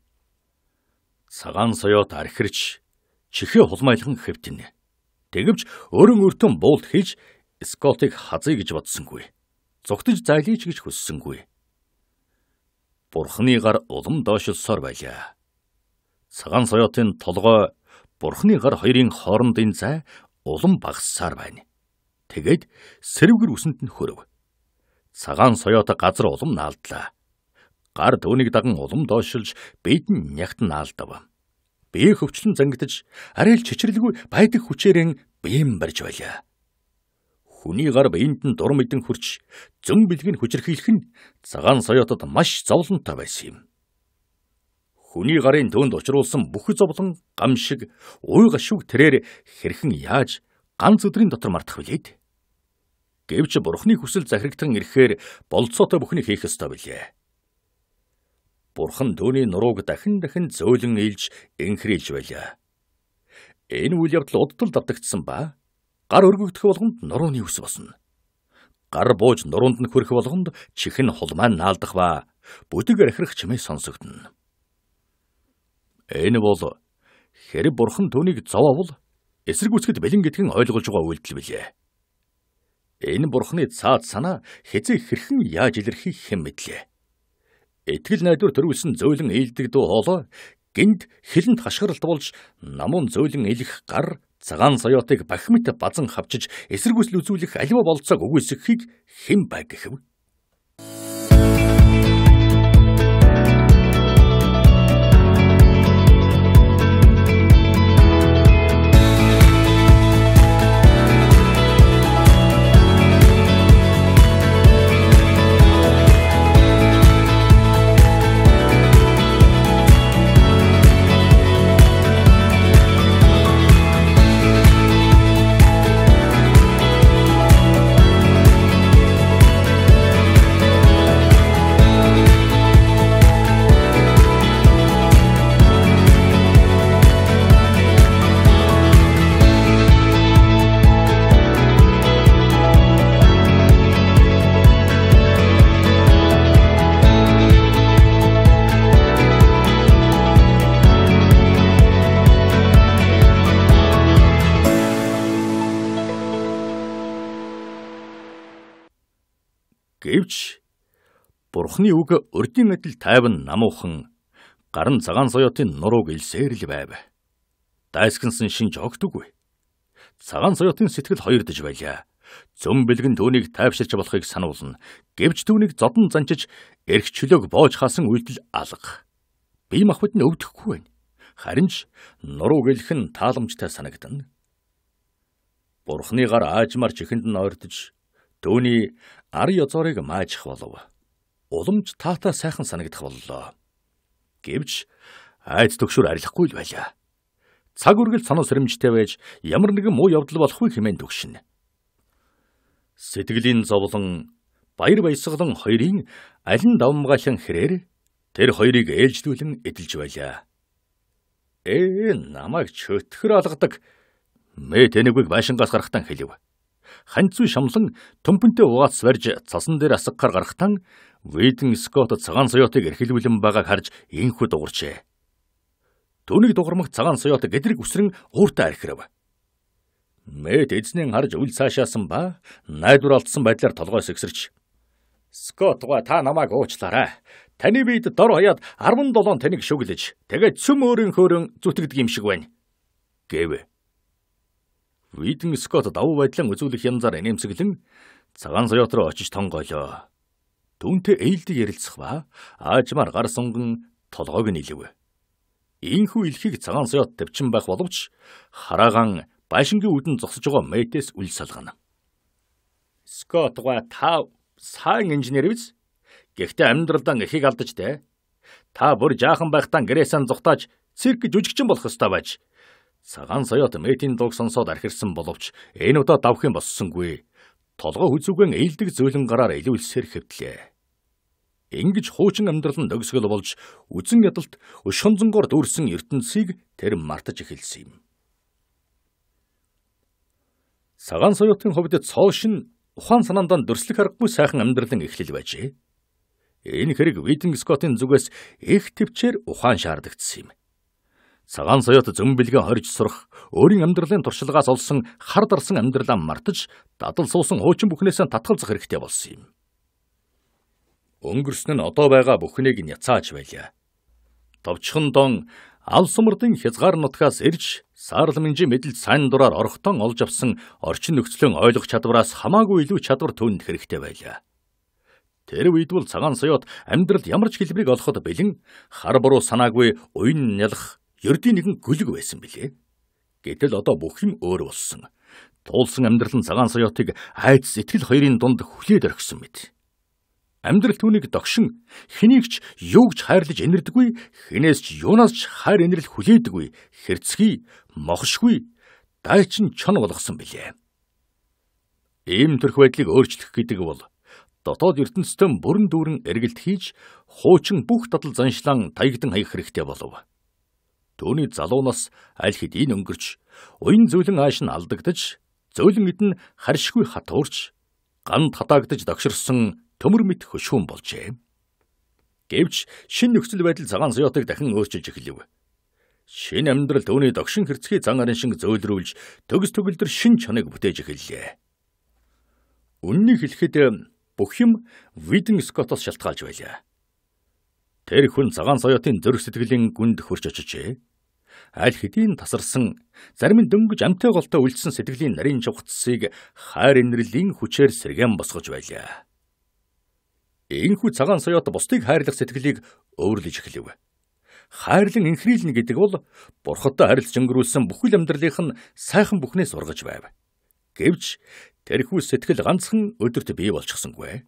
Цагаан соёот архирч чихээ хулмайлхан хэвтэнэ. Тэгвч өрн өртөн буулт хийж Скотыг хазыг гэж бодсонгүй. Зүгтж зайлиж гэж хүссэнгүй. Бурхны гар улам доошлсоор байлаа. Цагаан соёотын толгой Бурхны гар хоёрын хоорондын зай улам багассаар байна. Тэгээд сэрвгэр үсэнд нь хөрөв. Цагаан соёот газар улам наалдлаа. Гар дөөнийг даган улам доошлж бидэн нягт наалдав бие хөвчлөн зангидж арай л чичрэлгүй байдаг хүчээрэн бием барьж байлаа. Хүний гар биенд нь дур мэдэн хүрч зөм бэлгийг хүчрхийлэх нь цагаан соёотод маш зовлонтой байсан юм. Хүний гарын төнд учруулсан бүх зовлон гам шиг уй гашүүг тэрээр хэрхэн яаж ганц өдрийн дотор мартах билээд гэвч бурхны хүсэл захирагтан ирэхээр болцоотой бүхнийг хийх ёстой билээ. Бурхан түүний нурууг дахин дахин зөөлөн илж энхрийлж байлаа. Энэ үйл явдал удтал давтагдсан ба гар өргөгдөх болгонд нурууны үс болно. Гар бууж нуруунд нь хүрэх болгонд чихэн хулмаа наалдах ба бүдэг архирах чимээ сонсогдно. Энэ бол хэрэг бурхан түүнийг зовоовол эсэргүүцгэд бэлэн гэдгийг ойлгуулж байгаа үйлдэл билээ. Энэ бурханы цаад санаа хэзээ хэрхэн яаж илэрхийх хэм мэдлээ. Итгэл найдвар төрүүлсэн зөөлөн ээлдэг дуу хоолой гинт хилэнд хашгиралт болж намун зөөлөн илэх гар цагаан соёотыг бахимт базан хавчиж эсэргүүцэл үзүүлэх аливаа болцоог өгөөсөхийг хэн байг гэв. Бурхны үг урдийн мэдл тайван намуухан гарн цагаан соёотын нурууг илсээр л байв. Дайскансан шинж огт үгүй. Цагаан соёотын сэтгэл хоёрдж байлаа. Зөм бэлгэн түүнийг тайвширч болохыг сануулна. Гэвч түүнийг зодон занчиж эрх чөлөөг боож хаасан үйлдэл алга. Бие махбод нь өвдөхгүй байна. Харин ч нуруу гэлэх нь тааламжтай санагдана. Бурхны гар аажмаар чихэнд нь ойртож түүний ар ёзорыг маажих болов уламж таатай сайхан санагдах боллоо. Гэвч айд төгшөр арилахгүй л байлаа. Цаг үргэл санаа сэрэмжтэй байж ямар нэгэн муу явдал болохгүй хэмээн төгшнө. Сэтгэлийн зовлон баяр баясгалан хоёрын аль нь давмгаалан хэрээр тэр хоёрыг ээлжлүүлэн эдэлж байлаа. Ээ намайг чөтгөр алгадаг мэ тэнэгвийг байшингаас гарахтан хэлв. Ханцгүй шамлан төмпөнтэй угаалс барьж цасан дээр асгахаар гарахтан Виден Скот цагаан соёотыг эрхэлүүлэн байгааг харж инхүү дуурчээ. Төнийг дугармах цагаан соёот гэдрэг үсрэн ууртаа архирав. Мэт эзнэн харж үл цаашаасан ба найдвар алдсан байдлаар толгойс өгсөрч. Скот гоо та намайг уучлаарай. Таны бид дор хаяад 17 таныг шүглэж, тэгээд цөм өөрийн хөөрөн зүтгэдэг юм шиг байна. гэв. Виден Скот давуу байдлаа үзүүлэх янзаар нэмсэглэн цагаан соёот руу очиж тонгойлоо. Түүнтэй ээлдэг ярилцах ба аажмаар гар сунган толгойг нь илэв. Ийхүү илхийг цагаан соёот тавьчин байх боловч харааган байшингийн үдэн зогсож байгаа мэдэс үл салгана. Скотга та сайн инженер биз? Гэхдээ амьдралдаа эхийг алдаж тэ. Та бүр жаахан байхдаа грэсэн зүхтааж цирк жүжигчин болох ёстой байж. Цагаан соёот мэтийн дууг сонсоод архирсан боловч энэ удаа давх юм боссонгүй толгой хүзүүгэн ээлдэг зөөлөн гараар илүүлсээр хэвтлээ. Ингиж хуучин амьдрал нь ногсгөл болж үзэн ядалт өшхөнзөнгоор дүүрсэн ертөнцийг тэр мартаж эхэлсэн юм. Саган соёотын хувьд цоошин ухаан санаандаа дөрслөх аргагүй сайхан амьдралын эхлэл байжээ. Энэ хэрэг Видингскотын зүгээс их төвчээр ухаан шаардагдсан юм. Цагаан соёот зөмбөлгөө хорж сурах, өөрийн амьдралын туршлагаас олсон хар дарсан амьдралаа мартаж, дадал суусан хуучин бүхнээсээ татгалзах хэрэгтэй болсон юм. Өнгөрсөн нь одоо байгаа бүхнийг нь яцааж байлаа. Товчхон дон Алсмардын хязгаар нутгаас ирж саарламжийн мэдлэл сайн дураар орхотон олж авсан орчин нөхцөлийн ойлгох чадвараас хамаагүй илүү чадвар түүнд хэрэгтэй байлаа. Тэр үед бол цагаан соёот амьдрал ямар ч хэлбэрийг олоход бэлэн хар буруу санаагүй уйн нялх ердийн нэгэн гөлөг байсан билээ. Гэтэл одоо бүх юм өөр болсон. Туулсан амьдрал нь цагаан соёотыг айдс сэтгэл хоёрын дунд хүлээд орхисон мэт. Амьдрал түүнийг догшин хэнийгч юугч хайрлаж инэрдэггүй, хинээс ч юунаас ч хайр инэрл хүлээдэггүй, хэрцгий, мохшгүй, дайчин чон болгосон билээ. Ийм төрх байдлыг өөрчлөх гэдэг бол дотоод ертөнцийн бүрэн дүүрэн эргэлт хийж хуучин бүх татал заншлан таягдан хаях хэрэгтэй болов. Төвний залуунаас аль хэд ин өнгөрч, уян зөөлөн ааш нь алдагдж, зөөлөн эд нь харшгүй хатуурч, ганд хатаагдж догширсан төмөр мэт хөшүүн болжээ. Гэвч шин нөхцөл байдал цагаан соёотыг дахин өөрчилж эхлэв. Шин амьдрал төвний догшин хэрцгий цан арын шинг зөөлрүүлж, төгс төгөлдөр шин чаныг бүтээж эхэллээ. Үннийг хэлэхэд бүх юм Виден Скотоос шалтгаалж байлаа. Тэр хүн цагаан соёотын зөрөх сэтгэлийн гүнд хурж очижээ аль хэдийн тасарсан зарим нь дөнгөж амтай голтой үлдсэн сэтгэлийн нарийн жавхцсыг хайр инэрлийн хүчээр сэргэн босгож байлаа. Энэхүү цагаан соёот бусдыг хайрлах сэтгэлийг өөрлөж эхлэв. Хайрлан инхрийлнэ гэдэг бол бурхадтай харилцж өнгөрүүлсэн бүхэл амьдралынх нь сайхан бүхнээс ургаж байв. Гэвч тэрхүү сэтгэл ганцхан өдөрт бий болчихсонгүй.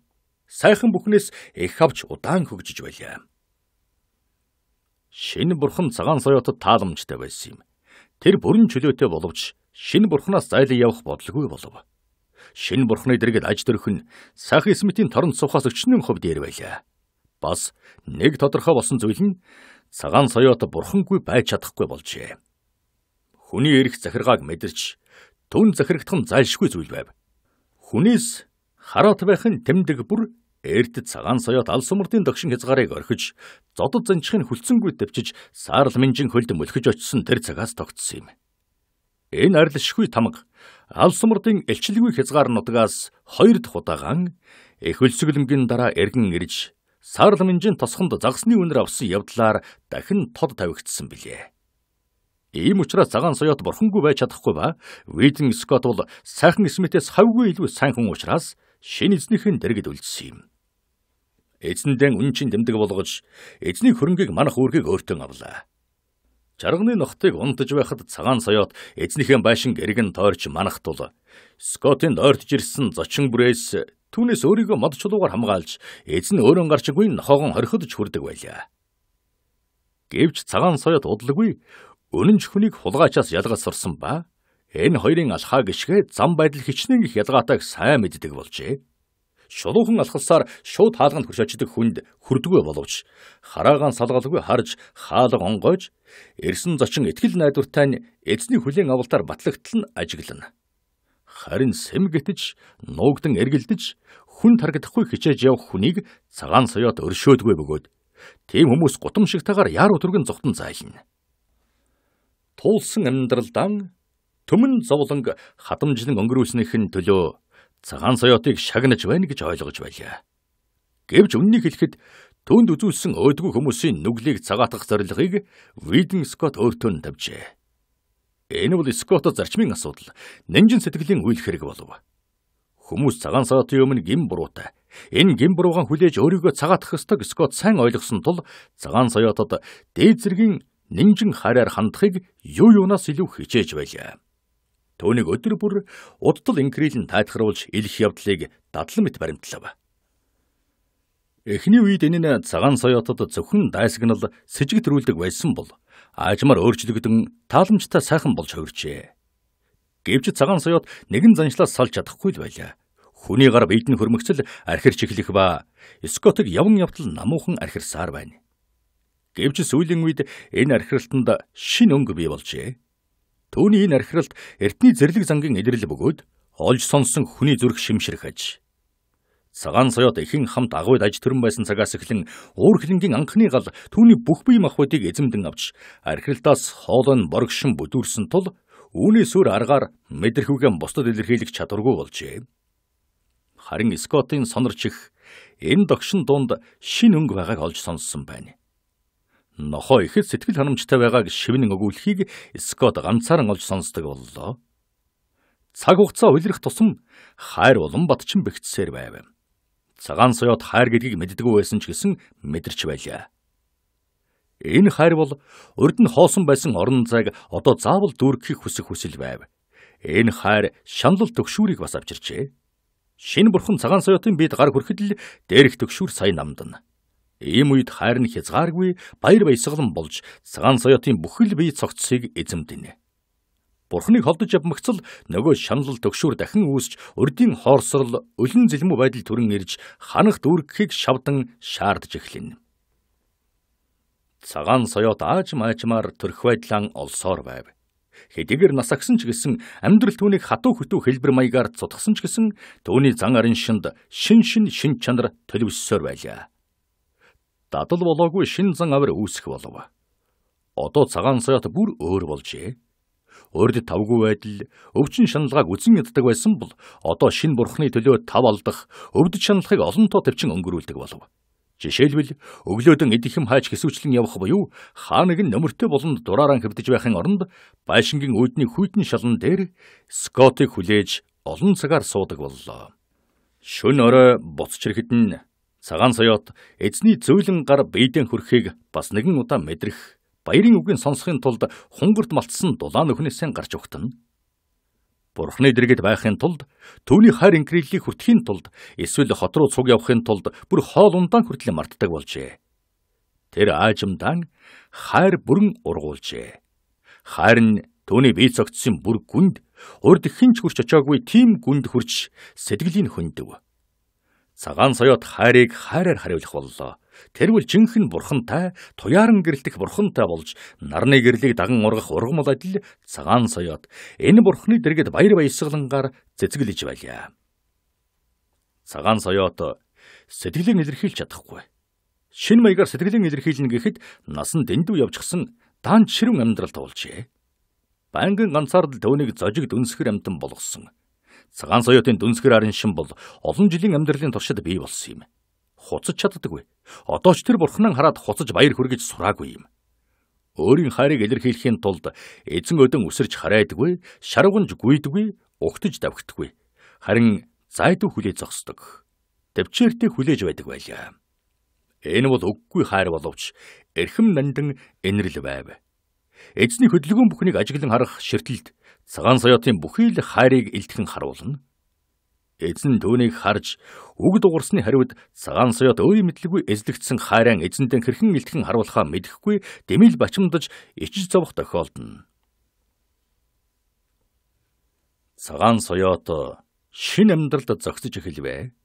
Сайхан бүхнээс их авч удаан хөгжиж байлаа шинэ бурхан цагаан соёотод тааламжтай байсан юм. Тэр бүрэн чөлөөтэй боловч шинэ бурханаас зайлан явах бодлогогүй болов. Шинэ бурхны дэргэд аж төрөх нь сах эсмэтийн торон цухаас өчнөн хувь дээр байлаа. Бас нэг тодорхой болсон зүйл нь цагаан соёот бурхангүй байж чадахгүй болжээ. Хүний эрх захиргааг мэдэрч түн захирагдах нь зайлшгүй зүйл байв. Хүнээс хараат байх нь тэмдэг бүр Эрдэд цагаан соёот алс умрдын догшин хязгаарыг орхиж, зодод занчхийн хүлцэнгүй давчиж, саарл минжин хөлд мөлхөж очсон тэр цагаас тогтсон юм. Энэ арилшгүй тамга алс умрдын элчилгүй хязгаар нутгаас хоёр дахь удаагаан их өлсгөлмгийн дараа эргэн ирж, саарл минжин тосхонд загсны үнэр авсан явдлаар дахин тод тавигдсан билээ. Ийм учраас цагаан соёот бурхангүй байж чадахгүй ба Виден Скот бол сайхан эсмэтээс хавгүй илүү сайн хүн учраас шин эзнийхэн дэргэд үлдсэн юм. Эзэндээ үнчин дэмдэг болгож эзний хөрөнгийг манах үүргийг өөртөө авлаа. Жарганы нохтыг унтаж байхад цагаан соёот эзнийхэн байшин гэргэн тойрч манах тул Скотын ойртож ирсэн зочин бүрээс түүнээс өөрийгөө мод чулуугаар хамгаалж эзэн өөрөө гарчгүй нохоогон хорхидж хүрдэг байлаа. Гэвч цагаан соёот удлаггүй, өнөн чөхнийг хулгаачаас ялгаж сурсан ба Энэ хоёрын алхаа гიშгэ зам байдал хичнээн их ялгаатайг сайн мэддэг болжээ. Шулуухан алхалсаар шууд хаалганд хүрч очдог хүнд хүрдгүй боловч хараагаан салгалгүй харж хаалга онгойж эрсэн зочин ихтгэл найдвартай нь эзний хүлийн авалтаар батлагдтал нь ажиглана. Харин сэм гитэж, нуугдan эргэлдэж, хүн тарагдахгүй хичээж явах хүнийг цагаан соёот өршөөдгүй бөгөөд тийм хүмүүс гутамшигтайгаар яар өтөргөн зүгтэн зайлна. Туулсан амьдралдан Төмөн зовлонг хадамжлан өнгөрүүлснийх нь төлөө цагаан соёотыг шагнаж байна гэж ойлгож байлаа. Гэвч үннийг хэлэхэд түнд үзүүлсэн өөдгөө хүмүүсийн нүглийг цагаатгах зорилгыг Виден Скот өөртөө нь тавьжээ. Энэ бол Скотт зарчмын асуудал, нэнжин сэтгэлийн үйл хэрэг болов. Хүмүүс цагаан соёотын өмнө гим буруутай. Энэ гим буруугаан хүлээж өөрийгөө цагаатгах ёстойг Скотт сайн ойлгосон тул цагаан соёотод дээд зэргийн нэнжин хараар хандахыг юу юунаас илүү хичээж байлаа. Төвнийг өдөр бүр удтал инкрилэн тайлхруулж илэх явдлыг дадлан мэт баримтлав. Эхний үед энэ нь цагаан соёотод зөвхөн дайсагнал сэжигтрүүлдэг байсан бол аажмаар өөрчлөгдөн тааламжтай сайхан болж хувирчээ. Гэвч цагаан соёот нэгэн заншлаас салж чадахгүй л байлаа. Хүний гар биедэн хөрмөгцөл архирч эхлэх ба Скотыг явган явтал намуухан архирсаар байна. Гэвч сүүлийн үед энэ архиралтанд шин өнгө бий болжээ. Төвний энэ архиралд эртний зэрлэг зангийн илрэл бөгөөд олж сонсон хүний зүрх шимширэх аж. Цагаан соёот ихэн хамт агуйд аж төрөн байсан цагаас эхлэн уур хилэнгийн анхны гал түүний бүх бие махбодыг эзэмдэн авч архиралтаас хоолой нь боргшин бүдүүрсэн тул үүний сүр аргаар мэдрэхүгэн бусдад илэрхийлэх чадваргүй болжээ. Харин Скотын сонорч их энэ догшин дунд шин өнгө байгааг олж сонссон байна нохоо ихэд сэтгэл ханамжтай байгааг шивнэн өгүүлэхийг Скот ганцаараа олж сонсдог боллоо. Цаг хугацаа уйлрах тусам хайр улам батчин бэхтсээр байв. Цагаан соёот хайр гэдгийг мэддэггүй байсан ч гэсэн мэдэрч байлаа. Энэ хайр бол урд нь хоосон байсан орон зайг одоо заавал дүүргэхийг хүсэх хүсэл байв. Энэ хайр шаналл төгшүүрийг бас авчирчээ. Шинэ бурхан цагаан соёотын бид гар хүрэхэд л дээрх төгшүүр сайн намдана. Ийм үед хайр нь хязгааргүй баяр баясгалан болж цагаан соёотын бүхэл бие цогцсыг эзэмдэнэ. Бурхныг ховдож явмагцл нөгөө шаналл төгшүүр дахин үүсч урдийн хоорсрол өлөн зэлмүү байдал төрн ирж ханах дүүргэхийг шавдан шаардж эхлэнэ. Цагаан соёот ааж маажмаар төрх байдлаан олсоор байв. Хэдийгээр нас агсан ч гэсэн амьдрал түүнийг хатуу хөтүү хэлбэр маягаар цутгсан ч гэсэн түүний зан арын шинд шин шин шин чанар төлөвссөөр байлаа дадал болоогүй шин зан авир үүсэх болов. Одоо цагаан саят бүр өөр болжээ. Урд тавгүй байдал өвчин шаналгааг үзэн яддаг байсан бол одоо шин бурхны төлөө тав алдах өвдөж шаналхыг олонтоо төвчин өнгөрүүлдэг болов. Жишээлбэл өглөөдөн эдихэм хайж хэсүүчлэн явах буюу хааныг нь нөмөртэй болон дураараа хөвдөж байхын оронд байшингийн үүдний хүйтэн шалан дээр скотыг хүлээж олон цагаар суудаг боллоо. Шүн орой буцч ирэхэд нь Цагаан соёот эзний зөөлөн гар бийдэн хөрхийг бас нэгэн удаа мэдрэх баярын үгийн сонсохын тулд хунгорт малтсан дулаан өхнөөсөө гарч өгтөн. Бурхны дэргэд байхын тулд түүний хайр инкриллийг хүртэхийн тулд эсвэл хот руу цуг явахын тулд бүр хоол ундаан хүртэл мартдаг болжээ. Тэр аажимдан хайр бүрэн ургуулжээ. Хайр нь түүний бие цогцсон бүр гүнд урд ихэнч хүрч очоогүй тийм гүнд хүрч сэтгэлийн хөндөв. Цагаан соёот хайрыг хайраар хариулах боллоо. Тэрвэл жинхэнэ бурхантай туяарн гэрлэх бурхантай болж нарны гэрлийг даган ургах ургамал адил цагаан соёот энэ бурхны дэргэд баяр баясгалангаар цэцгэлж байлаа. Цагаан соёот сэтгэлийн илэрхийлж чадахгүй. Шин маягаар сэтгэлийн илэрхийлнэ гэхэд насан дэндүү явжчихсан даан чирвэн амьдрал туулжээ. Байнгын ганцаардл төвнийг зожигд өнсгөр амтан болгосон. Цагаан соёотын дүнсгэр арын шин бол олон жилийн амьдралын туршид бий болсон юм. Хуцаж чаддаггүй. Одоо ч тэр бурхнан хараад хуцаж баяр хүргэж сураагүй юм. Өөрийн хайрыг илэрхийлэхийн тулд эзэн өдөн үсэрч харайдаггүй, шаргунж гүйдэггүй, угтаж давхитгүй. Харин зайдуу хүлээ зогсдог. Төвчээртэй хүлээж байдаг байлаа. Энэ бол өггүй хайр боловч эрхэм нандан энэрл байв. Эзний хөдөлгөөн бүхнийг ажиглан харах ширтэлд Цагаан соёотын бүхий л хайрыг илтгэн харуулна. Эзэн түүнийг харж үг дуурсны хариуд цагаан соёот өөрийн мэдлгүй эзлэгдсэн хайран эзэнтэй хэрхэн илтгэн харуулхаа мэдэхгүй дэмэл бачимдаж ичж зовх тохиолдно. Цагаан соёот шин амьдралд зогсож эхэлвэ.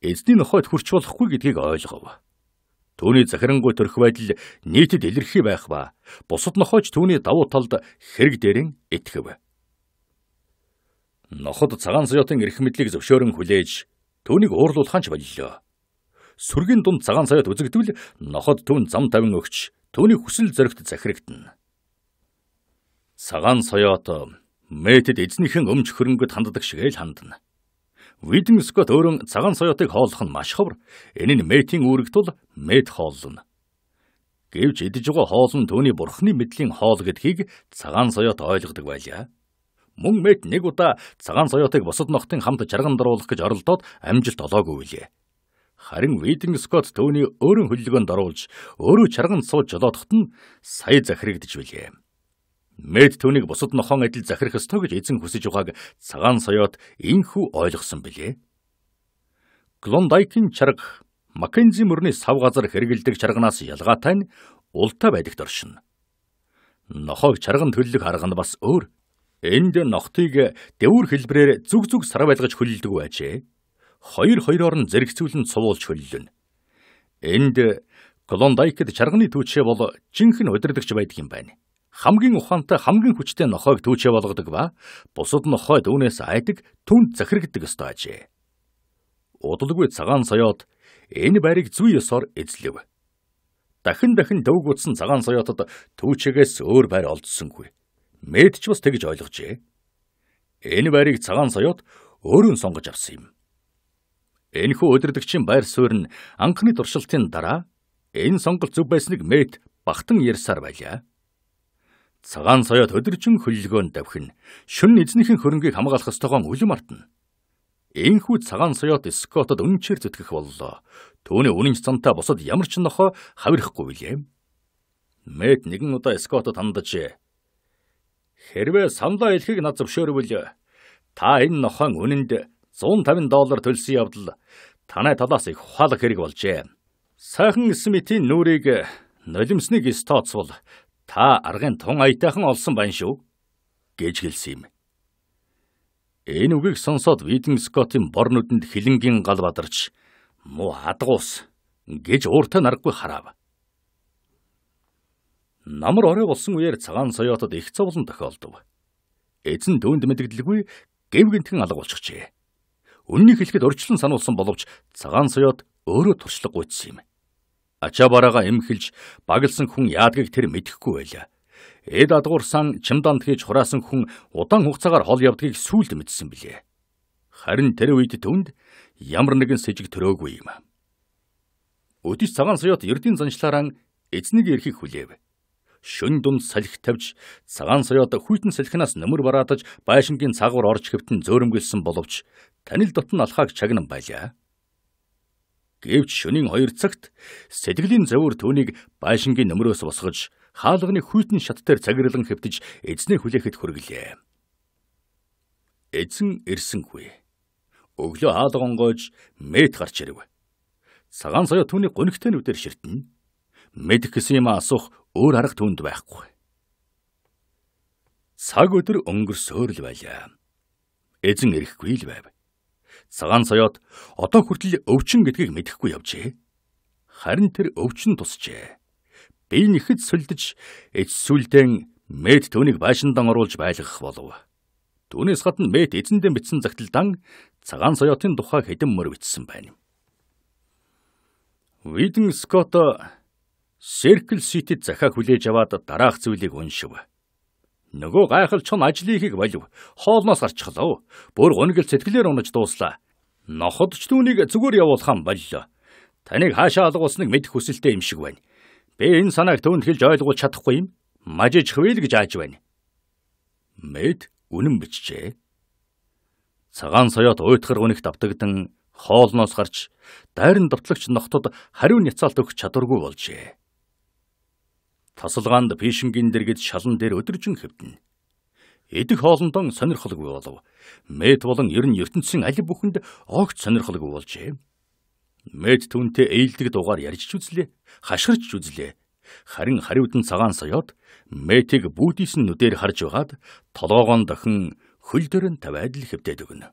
Эзний нохойд хурч болохгүй гэдгийг ойлгов. Түүний захирангуй төрх байдал нийтэд илэрхий байх ба бусад нохойч түүний давуу талд хэрэг дээрэн итгэв. Ноход цагаан соёотын эрх мэдлийг зөвшөөрөн хүлээж түүнийг уурлуулхан ч боллоо. Сүргийн дунд цагаан соёот үзэгдвэл ноход түн зам тавин өгч түүний хүсэл зоригт захирагдана. Цагаан соёот мэтэд эзнийхэн өмч хөрөнгөд ханддаг шигээ л хандна. Видэн Скот өөрөө цагаан соёотыг хооллох нь маш ховор. Энэ нь Мэтийн үүрэг тул Мэт хооллоно. Гэвч идэж байгаа хоол нь түүний бурхны мэдлийн хоол гэдгийг цагаан соёот ойлгодог байлаа. Мөн Мэт нэг удаа цагаан соёотыг бусад нохтын хамт жарган даруулах гэж оролдоод амжилт олоогүй билээ. Харин Видэн Скот түүний өөрөн хөллөгөөнд оруулж өөрөө чарган сууж жолоодохт нь сая захирагдж билээ. Мэд түүнийг бусад нохон адил захирах ёстой гэж эзэн хүсэж байгааг цагаан соёот инхүү ойлгосон билээ. Клондайкийн чарга Маккензи мөрний сав газар хэрэгэлдэг чарганаас ялгаатай нь ултаа байдагт оршин. Нохог чарган төлөх арга нь бас өөр. Энд нохтыг дэвүр хэлбрээр зүг зүг сар байлгаж хөлдөг байжээ. Хоёр хоёроор нь зэрэгцүүлэн цувуулж хөллөн. Энд Клондайкд чарганы түүчээ бол жинхэнэ удирдахч байдаг юм байна хамгийн ухаантай хамгийн хүчтэй нохойг түүчээ болгодог ба бусад нохойд үүнээс айдаг түн захирагдаг ёстой ажээ. Удалгүй цагаан соёот энэ байрыг зүй ёсоор эзлэв. Дахин дахин дөвгүйтсэн цагаан соёотод түүчээгээс өөр байр олдсонгүй. Мэд ч бас тэгж ойлгожээ. Энэ байрыг цагаан соёот өөрөө сонгож авсан юм. Энэхүү удирдгчийн байр суурь нь анхны туршилтын дараа энэ сонголт зөв байсныг мэд багтан ярьсаар байлаа. Цагаан соёот өдөржин хөллөгөөн давхин шүн эзнийхэн хөрөнгийг хамгаалах ёстойгоо үлэм артна. Иймхүү цагаан соёот Скотод үнчээр зүтгэх боллоо. Төвний үнэнч цантаа бусад ямар ч нохо хавирахгүй билээ. Мэд нэгэн удаа Скотод хандаж хэрвээ саналаа илхийг над зөвшөөрвөл та энэ нохоон үнэнд 150 доллар төлсөн явдал танай талаас их ухаалаг хэрэг болжээ. Сайхан Смитийн нүрийг нулимсныг стооцвол та аргын тун аятайхан олсон байна шүү гэж хэлсэн юм. Энэ үгийг сонсоод Виден Скотын бор нүдэнд хилэнгийн гал бадарч муу хадгуус гэж ууртай наргагүй харав. Намар орой болсон үеэр цагаан соёотод их зовлон тохиолдов. Эзэн дөөнд мэдгдэлгүй гэм гинтхэн алга болчихжээ. Үннийг хэлэхэд урьдчилан сануулсан боловч цагаан соёот өөрөө туршлага гуйдсан юм. Ачаа бараагаа эмхэлж баглсан хүн яадгийг тэр мэдэхгүй байлаа. Эд адгуурсан чимданд хийж хураасан хүн удаан хугацаагаар хол явдгийг сүйд мэдсэн билээ. Харин тэр үед түнд ямар нэгэн с ิจ г төрөөгүй юм. Өдөж цагаан соёот эрдийн заншлаараа эзнийг эрхийг хүлээв. Шүн дунд салхи тавьж цагаан соёот хүйтэн салхинаас нөмөр бараадаж байшингийн цагуур орж хэвтэн зөөрөмгөлсөн боловч танил дотн алхааг чагнан байлаа. Гэвч шөнийн 2 цагт сэтгэлийн завур түүнийг байшингийн нөмрөөс босгож хаалганы хүйтэн шат дээр цагирлан хэвтэж эзний хүлээхэд хүргэлээ. Эзэн ирсэнгүй. Өглөө хаалгонгойж мэд гарч ирэв. Цагаан соёо түүний гонхтэнүүдээр ширтэн. Мэд гэсэн юм асуух өөр арга түнд байхгүй. Цаг өдөр өнгөрсөөр л байлаа. Эзэн ирэхгүй л байв. Сагаан соёот одоо хүртэл өвчин гэдгийг мэдэхгүй явжээ. Харин тэр өвчин тусжээ. Би нэхэд сүлдэж эц сүлдэн мэд түүнийг байшиндан оруулж байлгах болов. Түүнээс гадна мэд эзэндээ битсэн загталдан цагаан соёотын тухай хэдэн мөр бичсэн байна. Виден Скотто Circle City-д захаа хүлээж аваад дараах зүйлийг уншив. Нөгөө гайхал чон ажлыхийг болив. Хоолноос гарчглоо. Бүр унгил сэтгэлээр унаж дууслаа. Ноход ч түүнийг зүгээр явуулхан боллоо. Таныг хаашаа алга болсныг мэдэх хүсэлтэй юм шиг байна. Би энэ санааг түүнд хэлж ойлгуулж чадахгүй юм. Мажиж хвэл гэж ааж байна. Мэд үнэн бичжээ. Цагаан соёот уйтгар үнэх давтагдан хоолноос гарч дайрн довтлогч нохтод хариу няцаалт өгч чадваргүй болжээ. Тасалгаанд Пишингийн дэргэд шалан дээр өдөржин хэвдэнэ. Идэх хоолндон сонирхолгүй болов. Мэд болон ер нь ертөнцийн аль бүхэнд огт сонирхолгүй болжээ. Мэд түнтэй ээлдэг дугаар ярьж ч үзлээ, хашгирч ч үзлээ. Харин хариудан цагаан соёод Мэтиг бүүдийсэн нүдээр харж байгаад толгоогоо дахин хөл дөрөн тавиад л хөвдөд өгнө.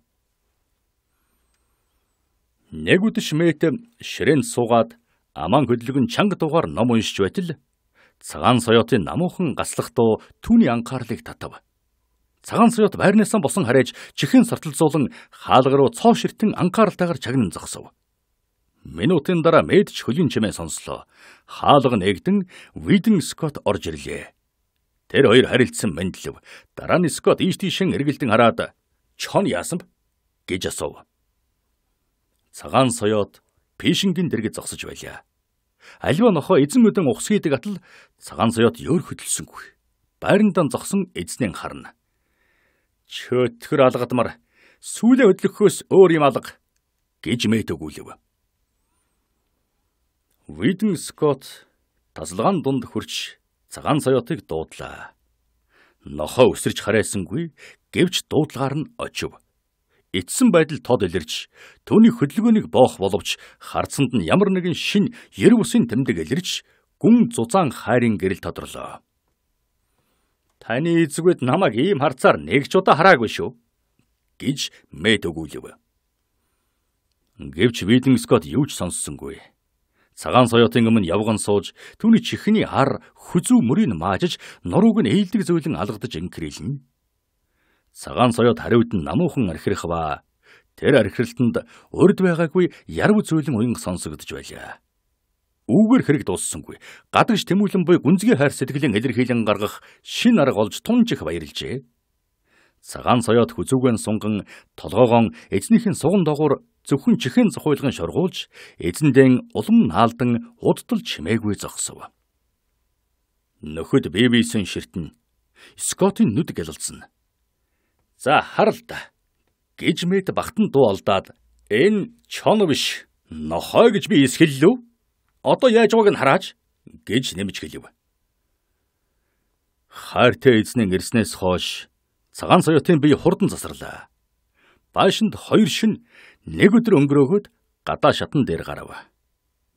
Нэг үдэш Мэт ширээн суугаад аман хөдлөгөн чанга дугаар ном уншиж байтал Цагаан соёотын намуухан гаслахдуу түүний анхаарлыг татав. Цагаан соёот байрнаасаа босон харэж чихэн сарталцуулан хаалга руу цоо ширтэн анхааралтайгаар чагнан зогсов. Минутын дараа мэдж хөлийн чимээ сонслоо. Хаалга нэгдэн Виден Скот орж ирлээ. Тэр хоёр харилцсан мэндлв. Дараа нь Скот ийш тийшэн эргэлдэн хараад "Чон яасан б?" гэж асуув. Цагаан соёот пишингийн дэргэд зогсож байлаа. Аливаа нохо эзэн мөдөн ухсгий идэг атал цагаан соёот ёор хөдөлсөнгүй. Байрандаа зогсон эзнийн харна. Чөтгөр алгадмар сүүлээ хөдлөхөөс өөр юм алга гэж мэд өгүүлэв. Виден Скот тасалгаан дунд хурч цагаан соёотыг дуудлаа. Нохо өсөрч харайсангүй гэвч дуудлагаар нь очив эцсэн байдал тод илэрч түүний хөдөлгөөнийг боох боловч харцанд нь ямар нэгэн шин ер бусын тэмдэг илэрч гүн зузаан хайрын гэрэл тодорлоо. Таны эзэгүүд намайг ийм харцаар нэг ч удаа хараагүй шүү гэж мэд өгүүлв. Гэвч Вилен Скот юу ч сонссонгүй. Цагаан соёотын өмнө явган сууж түүний чихний хар хүзүү мөрийг маажж нурууг нь ээлдэг зөөлөн алгадаж инкрилнэ. Цагаан соёот хариуд нь намуухан архирах ба тэр архирлтанд урд байгаагүй яруу зөөлөн уянг сонсогдож байлаа. Үүгээр хэрэг дууссангүй. Гадагш Тэмүүлэн буй гүнзгий хайр сэтгэлийн илэрхийлэн гаргах шин арга олж тунжих баярлжээ. Цагаан соёот хүзүүгэн сунган толгоогоо эзнийхэн суган дагуур зөвхөн чихэн зохиолгон шоргуулж эзэндээ улам наалдан худтал чимээгүй зогсов. Нөхөд бивисэн ширтэн Скотын нүд гялалцсан. За харал да. Гэж мэд бахтан дуу олдоод энэ чон биш нохой гэж би эсгэллүү. Одоо яаж байгааг нь хараач гэж нэмж хэлв. Хайртай эзнэн ирснээс хойш цагаан соёотын бие хурдан засарлаа. Баашинд хоёр шин нэг өдөр өнгөрөөгөөд гадаа шатан дээр гарав.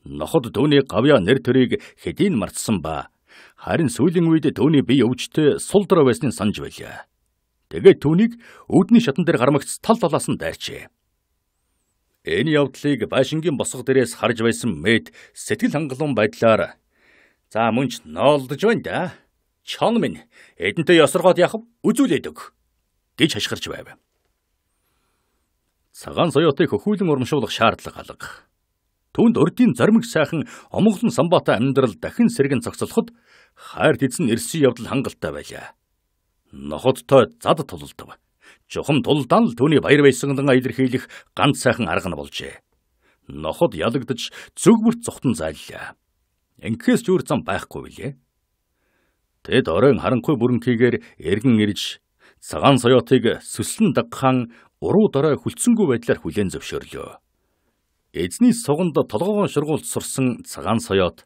Ноход түүний гавья нэр төрийг хэдийн мартсан ба харин сүүлийн үед түүний бие өвчтөе сул дорой байсныг санаж байлаа. Тэгээд түүнийг өвдний шатан дээр гармагц тал талаас нь дайрчээ. Энэ явдлыг Башингийн босго дээрээс харж байсан мэд сэтгэл хангалуун байдлаар "За мөнч ноолдож байна да. Чон минь эдэнтэй ёсоргоод яхав үзүүлээд өг" гэж хашгирч байв. Цагаан соёотыг хөхүүлэн урамшуулах шаардлага алга. Түүнд урдийн зоримог сайхан омглон самбаатай амьдрал дахин сэргэн зогцолоход хайр тэтсэн эрсний явдал хангалттай байлаа нохоттой зад тулдав. Чухам тулдан л түүний баяр баясгалан илэрхийлэх ганц сайхан арга нь болжээ. Нохот ялагдаж зүг бүрт цухтан зайллаа. Инхээс ч үр зам байхгүй билээ. Тэд оройн харанхуй бүрэнхийгээр эргэн ирж цагаан соёотыг сүслэн дагхан уруу дараа хүлцэнгүй байдлаар хүлээн зөвшөөрлөө. Эзний суганд толгоогоо шургуулж сурсан цагаан соёот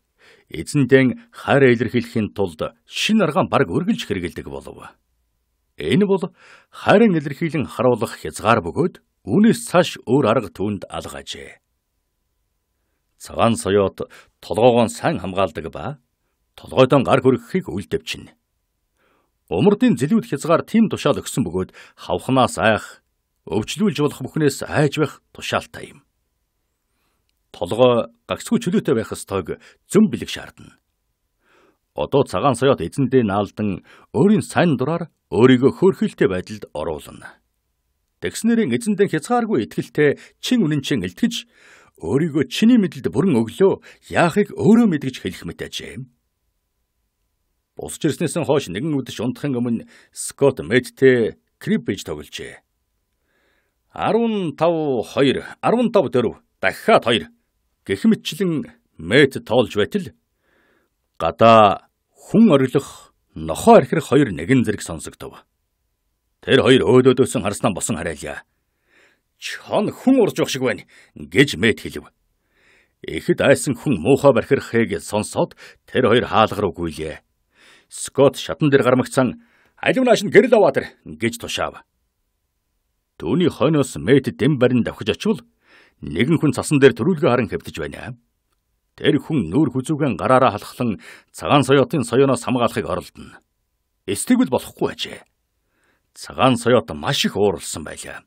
эзэндээ хайр илэрхийлэхийн тулд шин аргаан баг өргөлж хэрэгэлдэг болов. Энэ бол харин илэрхийлэн харуулах хязгаар бөгөөд үүнээс цааш өөр арга түнд алга ажээ. Цагаан соёот толгоогоо сайн хамгаалдаг ба толгойдон гар хөргөхийг үлдэвчнэ. Умардын зэлүүд хязгаар тийм тушаал өгсөн бөгөөд хавхнаас айх, өвчлүүлж болох бүхнээс айж байх тушаалтай юм. Толгой гагцгүй чөлөөтэй байх ёстойг зөв бэлэг шаардна одоо цагаан соёот эзэндээ наалдан өөрийн сайн дураар өөрийгөө хөрхилтэй байдалд оруулна. Тэгснэрийн эзэндээ хязгааргүй ихтгэлтэй чин үнэн чин илтгэж өөрийгөө чиний мэдлэлд бүрэн өглөө яахыг өөрөө мэдгэж хэлэх мэтэж юм. Бусч ирснээс хойш нэгэн үдэш унтахын өмнө Скот Мэдтэй крипэж тоглолжээ. 15 2 15 4 дахиад 2 гэх мэтчлэн Мэд тоолж байтал гадаа Хүн ориглох, нохоо архирах хоёр нэгэн зэрэг сонсогдов. Тэр хоёр өөдөөдөөсөн харснаа босон хараалаа. Чон хүн урж явах шиг байна гэж мэд хэлв. Эхэд айсан хүн муухай бархирхыг сонсоод тэр хоёр хаалга руу гүйлээ. Скот шатан дээр гармагцсан алив нааш нь гэрэл аваа тэр гэж тушаав. Төвний хойноос мэд дэм барин давхиж очивол нэгэн хүн цасан дээр төрүүлгээ харан хэвтэж байна. Тэр хүн нүүр хүзүүгэн гараараа халахлан цагаан соёотын соёоноос хамгаалахыг оролдоно. Эстэйгэл болохгүй ажээ. Цагаан соёот маш их ууралсан байлаа.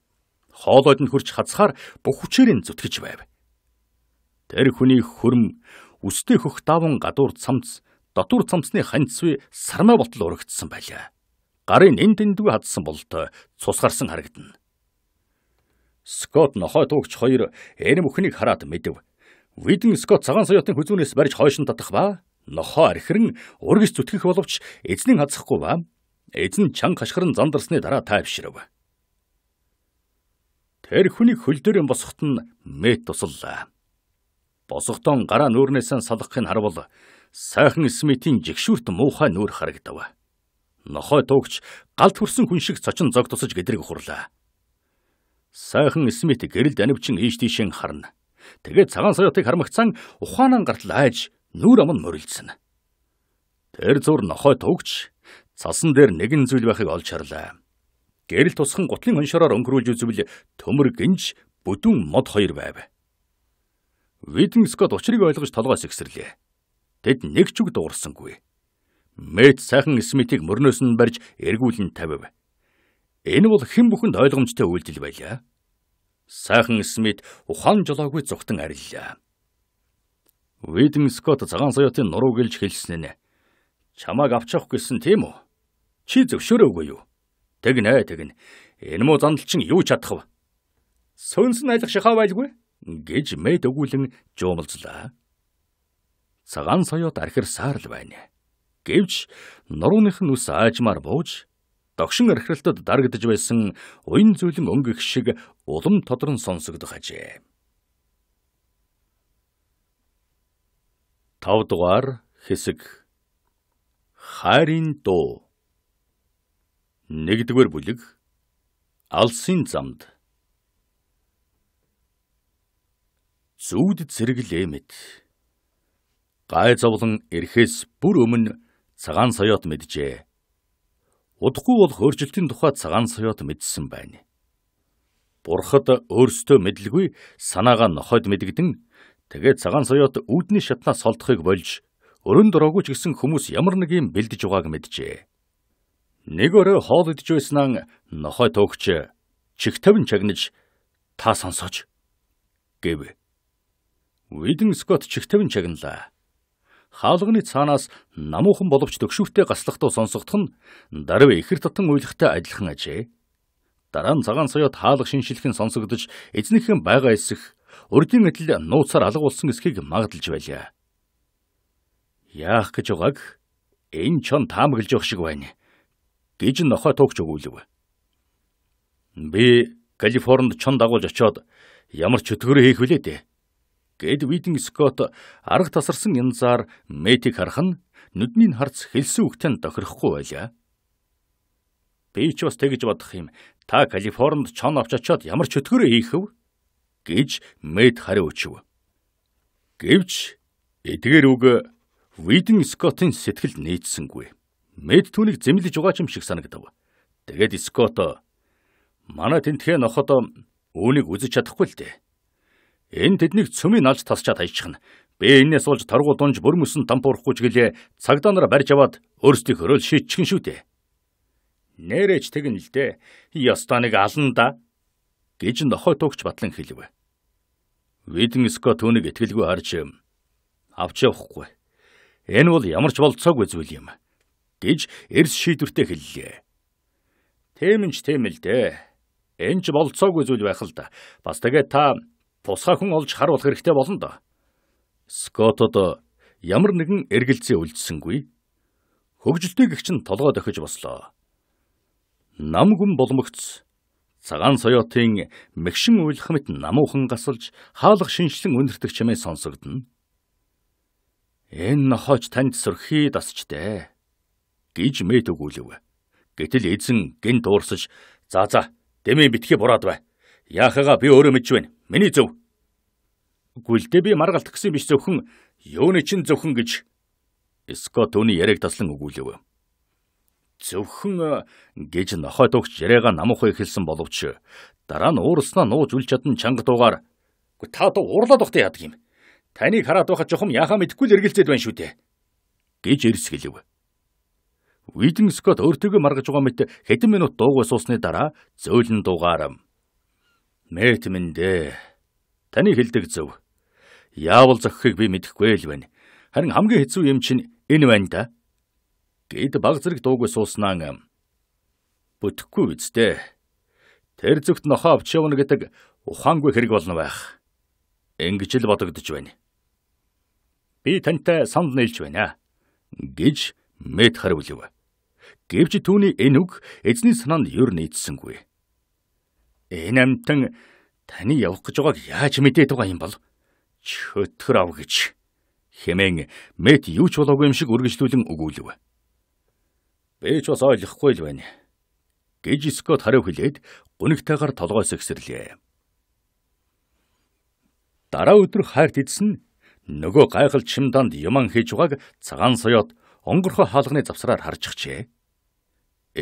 Хоолойд нь хурч хацхаар бүх хүчээр нь зүтгэж байв. Тэр хүний хөрм үстэй хөх даван гадуур цамц дотуур цамцны ханьцвэ сармай ботл урагдсан байлаа. Гарын энд эндгүй хадсан болтой цус гарсан харагдана. Скот нохой туугч хоёр эрэм өхнийг хараад мэдв. Виден Скот цагаан соёотын хүзүүнээс барьж хойш нь татах ба нохоо архирн ургэж зүтгэх боловч эзэн хацахгүй ба эзэн чанга хашгиран зандарсны дараа тайвшрав. Тэр хүний хөл дээр юм босхот нь мэт туслаа. Босготон гараа нүүрнээсээ салахын харвал сайхан Смитийн жигшүүрт муухай нүур харагдав. Нохой туугч галт хүрсэн хүн шиг цочин зог тусаж гэдрийг ухурлаа. Сайхан Смит гэрэлд анивчин ийш тийшэн харна Тэгээд цагаан саятыг хармагцсан ухаанан гартал айж нүр ам нь морилдсон. Тэр зур нохой төгч цасан дээр нэгэн зүйл байхыг олж харлаа. Гэрэл тусхан гутлын оншороор өнгөрүүлж үзвэл төмөр гинж бүдүүн мод хоёр байв. Виден Скот учрыг ойлгож толгойс ихсэрлээ. Тэд нэг ч үг дуурсангүй. Мэт сайхан Смитийг мөрнөөс нь барьж эргүүлэн тавив. Энэ бол хэн бүхэнд ойлгомжтой үйлдэл байлаа. Сайхан Смит ухаан жолоогүй зүгтэн ариллаа. Видэн Скот цагаан соёотын нуруу гэлж хэлсэн нэ. Чамааг авчих гэсэн тийм үү? Чи зөвшөөрөөгүй юу? Тэгнэ, тэгнэ. Энэ муу зандалчин юу чадах вэ? Сүнсэн айлах шахаа байлгүй гэж мэд өгүүлэн жуумлзлаа. Цагаан соёот архир саарл байна. Гэвч нурууных нь ус аажмаар бууж догшин архиралтад дарагдж байсан уян зүйлэн өнгөх шиг улам тодрон сонсогдох ажээ. 5 дугаар хэсэг Харин дуу. 1-р бүлэг Алсын замд. Зүуд зэрэглээ мэд. Гай зовлон эрхээс бүр өмнө цагаан соёот мэджээ Удахгүй болох өөрчлөлтийн тухай цагаан соёот мэдсэн байна. Бурхад өөртөө мэдлгүй санаагаа нохойд мэдэгдэн тэгээд цагаан соёот үүдний шатнаас солдохыг болж өрөн дөрөөгүй ч гэсэн хүмүүс ямар нэг юм бэлдэж байгааг мэджээ. Нэг өрөө хоол идж байснаа нохой төгч чигтавн чагнаж та сонсооч гэв. Виден Скот чигтавн чагналаа хаалганы цаанаас намуухан боловч төгшөвтэй гаслахтуу сонсогдох нь дарав ихэр татан уйлахтай адилхан ажээ. Дараа нь цагаан соёот хаалга шинжилхэн сонсогдож эзнийхэн байгаа эсэх урдийн адил нууцаар алга болсон эсхийг магадalж байлаа. Яах гэж байгааг энэ ч таамаглаж явах шиг байна гэж нохой туугч өгүүлв. Би Калифорнид чон дагуулж очиод ямар ч хөтгөрөө хийх вүлээ дээ гэд Виден Скот арга тасарсан янзаар Мэтиг харах нь нүдний харц хэлсэн үгтэн тохирохгүй байлаа. Би ч бас тэгж бодох юм. Та Калифорнид чон авч очиод ямар ч өтгөрөө хийх вэ? гэж Мэт хариу өчөв. Гэвч эдгээр үг Виден Скотын сэтгэлд нээжсэнгүй. Мэт түүнийг зэмлэж угаач юм шиг санагдав. Тэгээд Скот манай тентхээ ноход үүнийг үзэж чадахгүй л дээ Энэ тэднийг цөмийн алж тасчаад хайчихна. Би энэс олж торгуу дунж бүр мөсөн тампуурахгүй ч гэлээ цагдаа нараа барьж аваад өөрсдийн хөрөөл шийдчихэн шүү дээ. Нэрэж тэгэн л дээ. Ёстой нэг алан да гэж нохой туугч батлан хэлв. Видэн Скот түүнийг итгэлгүй харж авч явахгүй. Энэ бол ямар ч болцоогүй зүйл юм гэж эрс шийдвэртэй хэллээ. Тэмэнч тэмэл дээ. Энд ч болцоогүй зүйл байх л да. Бас тэгээ та тусгай хүн олж харуулах хэрэгтэй болно доо. Скотод ямар нэгэн эргэлзээ үлдсэнгүй. Хөгжилтэй гэгч нь толгой дохиж бослоо. Нам гүн боломгц цагаан соёотын мэгшин уйлхамт намуухан гасалж хаалх шиншлэн өнөртөг чимээ сонсогдно. Энэ нохойч танд сөрхий дасчтэй гэж мэд өгүүлв. Гэтэл эзэн гин дуурсаж за за дэмий битгий бураад бай. Яахаага би өөрөө мэдж байна Миний зөв. Гүлдээ би маргалт гэсэн биш зөвхөн юуны чинь зөвхөн гэж Скот түүний яриаг таслан өгүүлэв. Зөвхөн э, гэж нохой тогч яриага намуухан эхэлсэн боловч дараа нь уурснаа нууж үл чадан чанга дуугаар "Гү та одоо уурлаад ухтаа яадаг юм. Таныг хараад байхад жохом яхаа мэдгүй л эргэлзээд байна шүү дээ" гэж эрсгэлэв. Уиден Скот өөртөө маргаж байгаа мэт хэдэн минут дуугүй суусны дараа зөөлөн дуугаар Мэт мэндэ. Таны хэлдэг зөв. Яавал зохихыг би мэдэхгүй л байна. Харин хамгийн хэцүү юм чинь энэ байна да. Гэд баг зэрэг дуугүй сууснаа. Бүтэхгүй биз дээ. Тэр зүгт нохоо авч явна гэдэг ухаангүй хэрэг болно байх. Ингэж л бодогдож байна. Би тантай санд нийлж байна гэж мэд хариулв. Гэвч түүний энэ үг эзний санаанд юр нийцсэнгүй. Энэ амтан таны явах гэж байгааг яаж мэдээд байгаа юм бол? Чөтгөр ав гэж хэмээн мэд юу ч болоогүй юм шиг үргэлжлүүлэн өгүүлв. Би ч бас ойлгохгүй л байна. гэж Скот хариу хэлээд гунигтайгаар толгойс өгсөрлээ. Дараа өдөр хайрт эдсэн нөгөө гайхал чимданд юман хийж байгааг цагаан соёот онгорхо хаалганы завсраар харж хчээ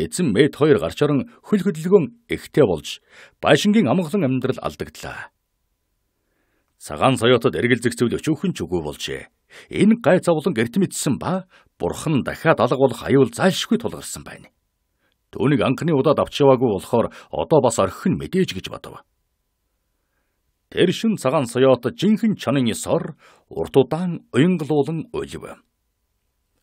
эзэн мэд хоёр гарч орон хөл хөдөлгөөн эхтэй болж байшингийн амгалан амьдрал алдагдлаа. Цагаан соёотод эргэл зэгцүүлж өчөөхөн ч үгүй болжээ. Энэ гай зовлон гэрт мэдсэн ба бурхан дахиад алга болох аюул залшгүй тулгарсан байна. Төвнийг анхны удаад авч яваагүй болохоор одоо бас орхих нь мэдээж гэж бодов. Тэр шин цагаан соёот жинхэнэ чанын ёсоор урт удаан уянгалуулан уйлв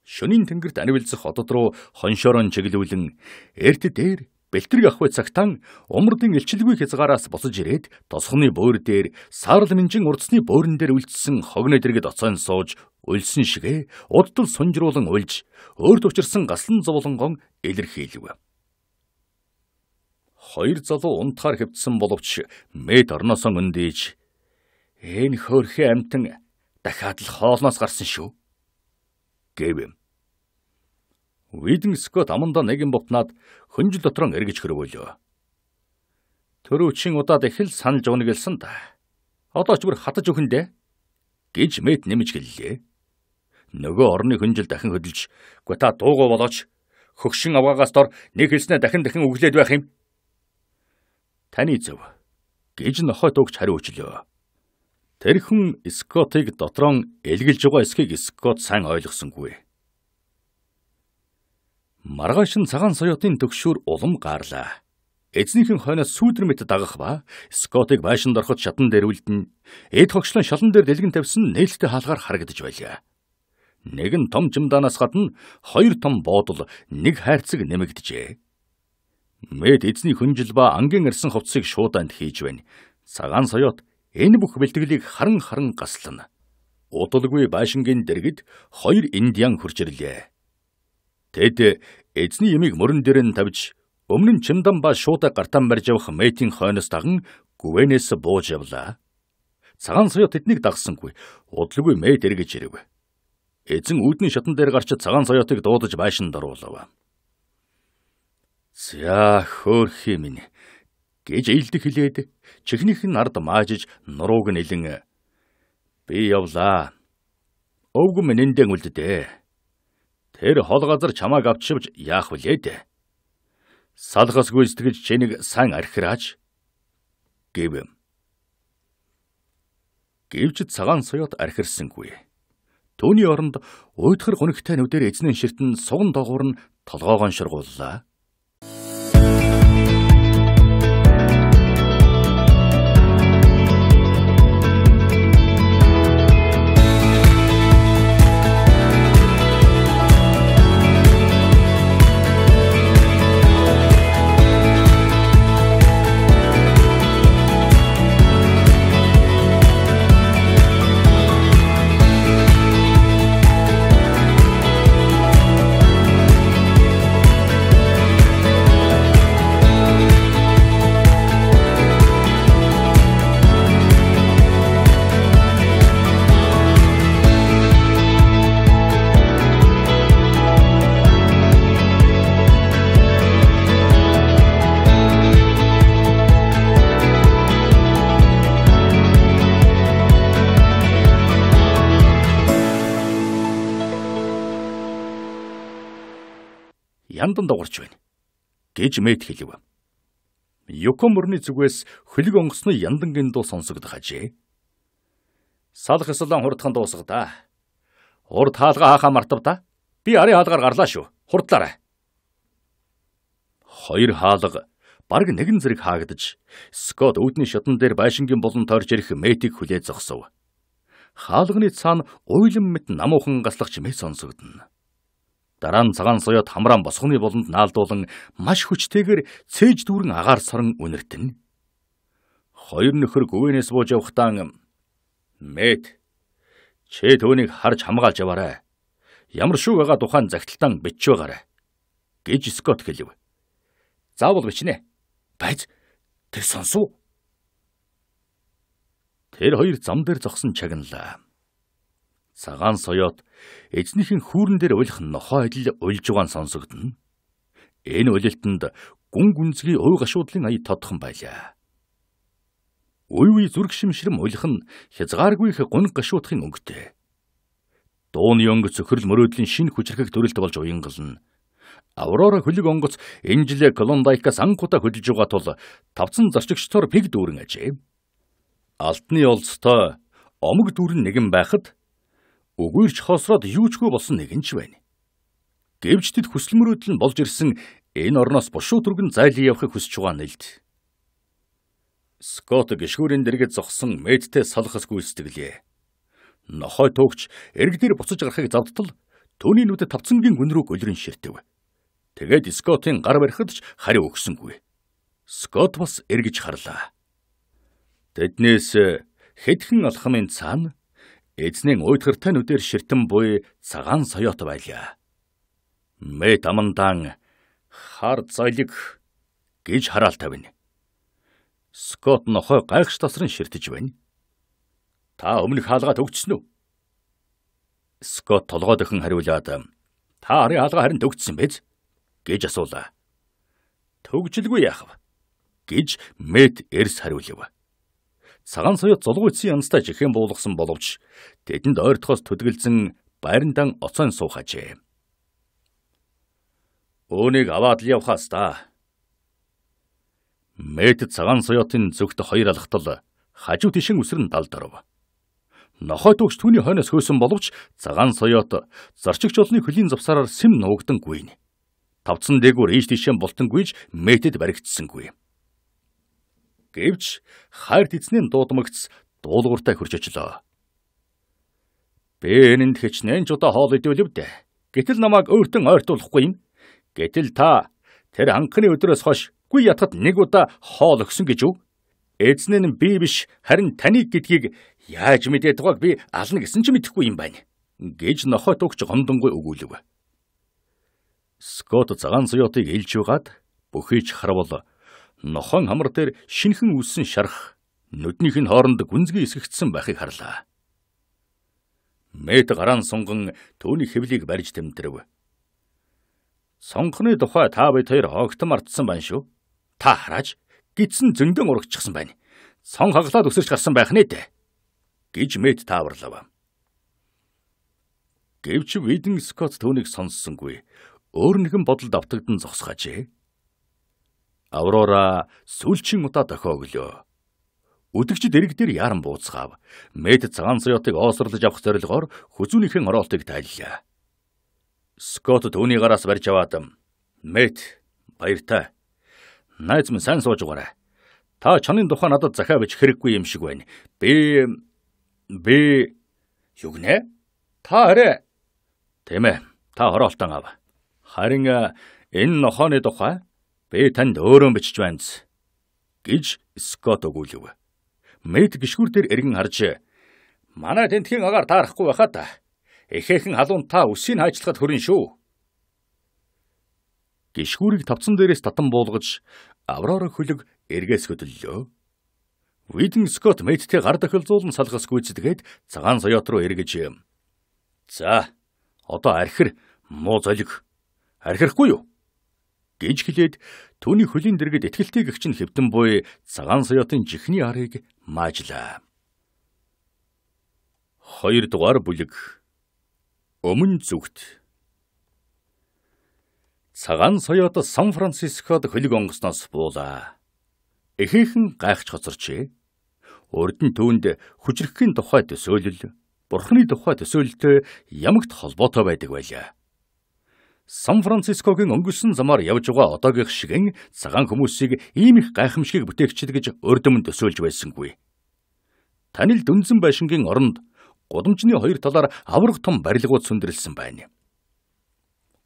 шөнийн тэнгэрт анивэлзэх хотод руу хоншоорон чиглүүлэн эрт дээр бэлтэрэг ахгүй цагтаан умрдын элчилгүй хязгаараас босож ирээд тосхны бөөр дээр саарл минжин урдсны бөөрн дээр үлдсэн хогны дэргэд оцоон сууж үлсэн шигэ удтал сунжруулан уйлж өөрт учирсан гаслан зовлонгон илэрхийлв. Хоёр залуу унтахаар хэвдсэн боловч мэд орносоо өндөөж энэ хөөрхөн амтан дахиад л хоолноос гарсан шүү гэвэн. Виден Скот аманда нэгэн бутнаад хөнжил дотор нь эргэж хөрвөлөө. Төрөвчийн удаад их л санал жунгэлсэн да. Одоо ч бүр хатаж өгөндэ гэж мэд нэмж хэллээ. Нөгөө орны хөнжил дахин хөдөлж гута дуугаа болооч хөгшин авгаагаас дор нэг хэлснэ дахин дахин өглөөд байх юм. Таны зөв гэж нохойд өгч хариу өчлөө. Тэр хүн Скотыг дотроо элгэлж байгаа эсхийг Скот сайн ойлгосонгүй. Маргааш нь цагаан соёотын төгшөөр улам гарлаа. Эзнийхэн хойноос сүүдэр мэт дагах ба Скотыг байшин дорхот шатан дээр үлдэн эд хогчлон шалан дээр дэлгэн тавьсан нээлттэй хаалгаар харагдаж байлаа. Нэг нь том жимдаанаас гадна хоёр том буудал нэг хайрцаг нэмэгдэжээ. Мэд эзний хүнжил ба ангийн ирсэн хувцсыг шуудаанд хийж байна. Цагаан соёот Энэ бүх бэлтгэлийг харан харан гаслана. Удалгүй байшингийн дэргэд хоёр индиан хурж ирлээ. Тэд эзний ямиг мөрөн дээр нь тавьж өмнө нь чимдан ба шуута гартан барьж явах мэтийн хойноос даган гүвэнээс бууж явлаа. Цагаан соёо тэднийг дагсангүй. Удалгүй мэт эргэж ирэв. Эзэн үүдний шатан дээр гарч цагаан соёотыг дуудаж байшинд оруулав. Зя хөөрхи минь гэж ээлдэг хэлээд чихнийх нь ард маажиж нурууг нь нэлэн би явлаа. Өвг минь эндэн үлддээ. Тэр хол газар чамааг авчивж яах вүлээд? Салхасгүй сэтгэж чинийг сан архираач гэв. Гэвч цагаан соёот архирсангүй. Төвний оронд уйдхар гонигтай нүдээр эзнэн ширтэн суган доогуур нь толгоогоо шургууллаа. хяндан дуугарч байна гэж мэд хэлэв. Юко мөрний зүгээс хөлөг онгоцны яндангийн дуу сонсогдох ажээ. Салх эслэн хурдхан дуусгадаа. Урд хаалга хаахаа мартавда. Би ари хаалгаар гарлаа шүү. Хурдлаарай. Хоёр хаалга баг нэгэн зэрэг хаагдж, Скот үүдний шатан дээр байшингийн болон тойрж ирэх мэтийг хүлээж зогсов. Хаалганы цаана уйлан мэт намуухан гаслахч мэт сонсогдно. Дараа нь цагаан соёот хамраан босгоны болонд наалдуулан маш хүчтэйгээр цээж дүүрэн агаар сорон үнэртэн. Хоёр нөхөр гүвэнээс бууж явхдаа "Мэд чи түүнийг харж хамгаалж яваарай. Ямар шүүг байгаа тухайн загталтаан бичиж байгаарай" гэж Скот хэлв. "Заавал бичнэ. Бац тэр сонсов?" Тэр хоёр зам дээр зогсон чагналаа. Цагаан соёот эзнийхэн хүүрэн дээр уйлах нохоо адил уйлж байгаа нь сонсогдно. Энэ уйлалтанд гүн гүнзгий уу гашуудлын ая тодхон байлаа. Үй үй зүрх шимшрэм уйлах нь хязгааргүй их гүн гашуудахын өнгөтэй. Дууны өнгө цөхрөл мөрөөдлийн шинэ хүчрхэг төрөлт болж уянгална. Аврора хөлөг онгоц энэ жилээ Клондайкаас ангуудаа хөдөлж байгаа тул тавцан зорчигчдоор пиг дүүрэн ажээ. Алтны олцтой омог дүүрэн нэгэн байхад Үгүйрч хосроод юучгүй болсон нэгэн ч байна. Гэвч тэд хүсэл мөрөөдөл нь болж ирсэн энэ орноос бушуу түргэн зайлан явахыг хүсэж байгаа нэлд. Скот гişгүүрийн дэргэд зогсон мэдтэй салхас гүйцэтгэлээ. Нохой туугч эрг дээр буцаж гарахыг завдтал түүний нүдэд тавцангийн гүн рүү гөлрөн ширтэв. Тэгээд Скотын гар барихад ч хариу өгсөнгүй. Скот бас эргэж харлаа. Тэднээс хэдхэн алхамын цаана эзний уйтгартай нүдээр ширтэн буй цагаан соёот байлаа. Мэ тамандан хар зайлг гэж хараал тавина. Скот нохой гайхш тосрон ширтэж байна. Та өмнөх хаалгаад өгчсөн үү? Скот толгой дохин хариулаад та арын хаалгаа харин төгссөн биз гэж асуулаа. Төгжилгүй яах вэ? гэж Мэт Эрс хариулв цагаан соёот зулгуу эцсийн янзтай жихэн буулгасан боловч тэдэнд ойртохоос төдгөлзөн байрандан оцон суухажээ. Үүнийг аваад л явхаас та. Мэд цагаан соёотын зөвхт хоёр алхтал хажуу тишин үсрэн далдарв. Нохой төгс түүний хойноос хөөсөн боловч цагаан соёот зорчигч олны хөлийн завсараар сэм нуугдан гүйнэ. Тавцсан дээгүүр ийш тийшэн бултангүйж мэтэд баригдсангүй гэвч хайрт эцний дуудмагц дуулууртай хурж очлоо. Би энэнд хичнээн ч удаа хоол идэвлэв дээ. Гэтэл намайг өөртөө ойртуулахгүй юм. Гэтэл та тэр анхны өдрөөс хойш гуй ятгад нэг удаа хоол өгсөн гэж үү? Эзэн нь би биш харин таныг гэдгийг яаж мэдээд байгааг би ална гэсэн ч мэдэхгүй юм байна гэж нохойт өгч гомдонгүй өгүүлв. Скот цагаан соёотыг илж байгаад бүхийч харвал нохон хамар дээр шинхэн үссэн шарах нүднийх нь хооронд гүнзгий эсгэгдсэн байхыг харлаа. Мэт гараан сунган түүний хөвлийг барьж тэмтрэв. Сонгоны тухай та бид хоёр огтом ардсан байна шүү. Та хараач гидсэн зөндөн урагчсан байна. Сон хаглаад өсөж гарсан байх нэ дээ. гэж мэд тааварлав. Гэвч Виден Скот түүнийг сонссонгүй. Өөр нэгэн бодолд автагдан зогсгажээ. Аврора сүлжин удаа дохиоглоо. Өдөгчд эрэг дээр яран бууцгаав. Мэд цагаан соёотыг оосрлож авах зорилгоор хүзүүнийхэн ороолтыг тайллаа. Скот түүний гараас барьж аваад мэд баяртай. Найз минь сайн сууж угаарай. Та чонын тухай надад захаа бич хэрэггүй юм шиг байна. Би би юу гэнэ? Та арай. Тэмэ. Та хороолтон ав. Харин э, энэ нохооны тухай Би танд өөрөө бичиж байна зү гэж Скот өгүүлв. Мэд гişгүр дээр эргэн харж манай тентхийн агаар таарахгүй байхад эхээхэн халуун та үсийг хайчлахад хүрэн шүү. Гişгүрийг тавцан дээрээс татан буулгаж Аврора хөлөг эргээс хөдөллөө. Виден Скот Мэдтэй гар тахилзуулан салгас гүйцэтгээд цагаан соёот руу эргэж. За, одоо архир муу золиг. Архирахгүй юу? гэж хэлээд түүний хөлийн дэргэд ихтгэлтэй гэгч нь хэвтэн буй цагаан соёотын жихний арыг маажлаа. Хоёр дугаар бүлэг Өмнө зүгт Цагаан соёот Сан Францискод хөлөг онгосноос буулаа. Эхийнхэн гайхч хоцорчээ. Урд нь түүнд хүчрэхийн тухай төсөөлөл, бурхны тухай төсөөлөлтөй ямагт холбоотой байдаг байлаа. Сан Францискогийн өнгөрсөн замаар явж байгаа одоогийнх шиг нь цагаан хүмүүсийг ийм их гайхамшиг бүтээгчд гэж урдман төсөөлж байсангүй. Танил дүнзэн байшингийн оронд гудамжны хоёр талаар аврах том барилгууд сүндэрлсэн байна.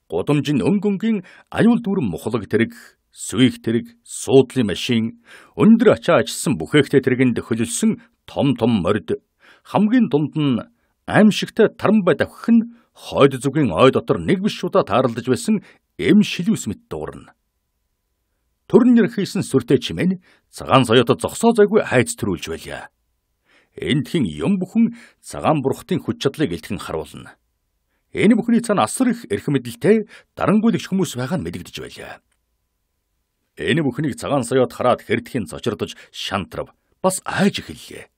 Гудамж нь өнгөнгийн аюул дүүрэн мухлаг тэрэг, сүйх тэрэг, суудлын машин, өндөр ачаа ачсан бүхээгтэй тэрэгэнд хөлөлсөн том том морд хамгийн дунд нь аимшигтай тарамбай давхих нь хойд зүгийн ой дотор нэг биш шуда таарлаж байсан эм шилүүс мэт дуурна. Төрн нэрхийсэн сүртэй чимээ нь цагаан соёотод зогсоо зайгүй хайц төрүүлж байлаа. Эндхийн юм бүхэн цагаан бурхтын хүч чадлыг илтгэн харуулна. Энэ бүхний цаана асар их эрх мэдэлтэй дарангуйлагч хүмүүс байгаа нь мэдэгдэж байлаа. Энэ бүхнийг цагаан соёот хараад хэрдхийн зочирдож шантрав бас айж эхэллээ.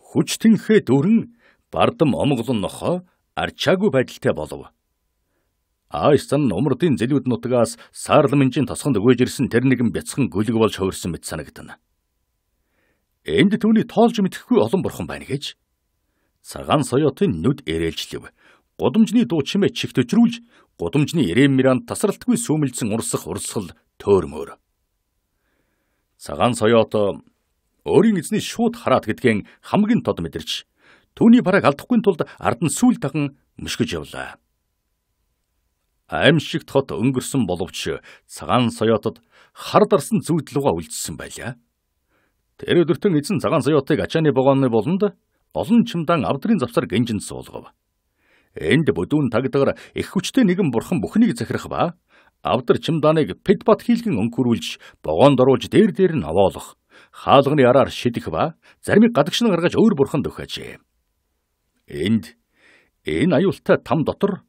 Хүч тэнхээ дүрэн бардам омголон нохоо арчаагүй байдалтай болов. Айсан умрдын зэлүүд нутгаас саарламжийн тосгонд өгөөж ирсэн тэр нэгэн бяцхан гүлэг болж хувирсан мэт санагдана. Энд түүний тоолж мэдхгүй олон бурхан байна гэж цагаан соёотын нүд эрээлжлэв. Гудамжны дуу чимээ чигтөжрүүлж, гудамжны ирэм миранд тасралтгүй сүүмэлсэн урсах урсгал төөрмөр. Цагаан соёот өөрийн эзний шууд хараат гэдгэн хамгийн тод мэдэрч Түүний бараг алдахгүй тулд ард нь сүүл тахан мөшгөж явлаа. Аимшигт хот өнгөрсөн боловч цагаан соёотод хар дарсан зүрдлүүгээ үлдсэн байлаа. Тэр өдөртөн эзэн цагаан соёотыг ачааны богооны болонд олон чимдан авдрын завсар гинжин суулгав. Энд бүдүүн тагдгаар их хүчтэй нэгэн бурхан бүхнийг захирах ба авдар чимданыг пидбат хийлгэн өнгөрүүлж богоонд оруулж дээр дээр нь овоолох хаалганы араар шидэх ба зармиг гадагш нь гаргаж өөр бурханд өгөөч. Энд энэ аюултай там дотор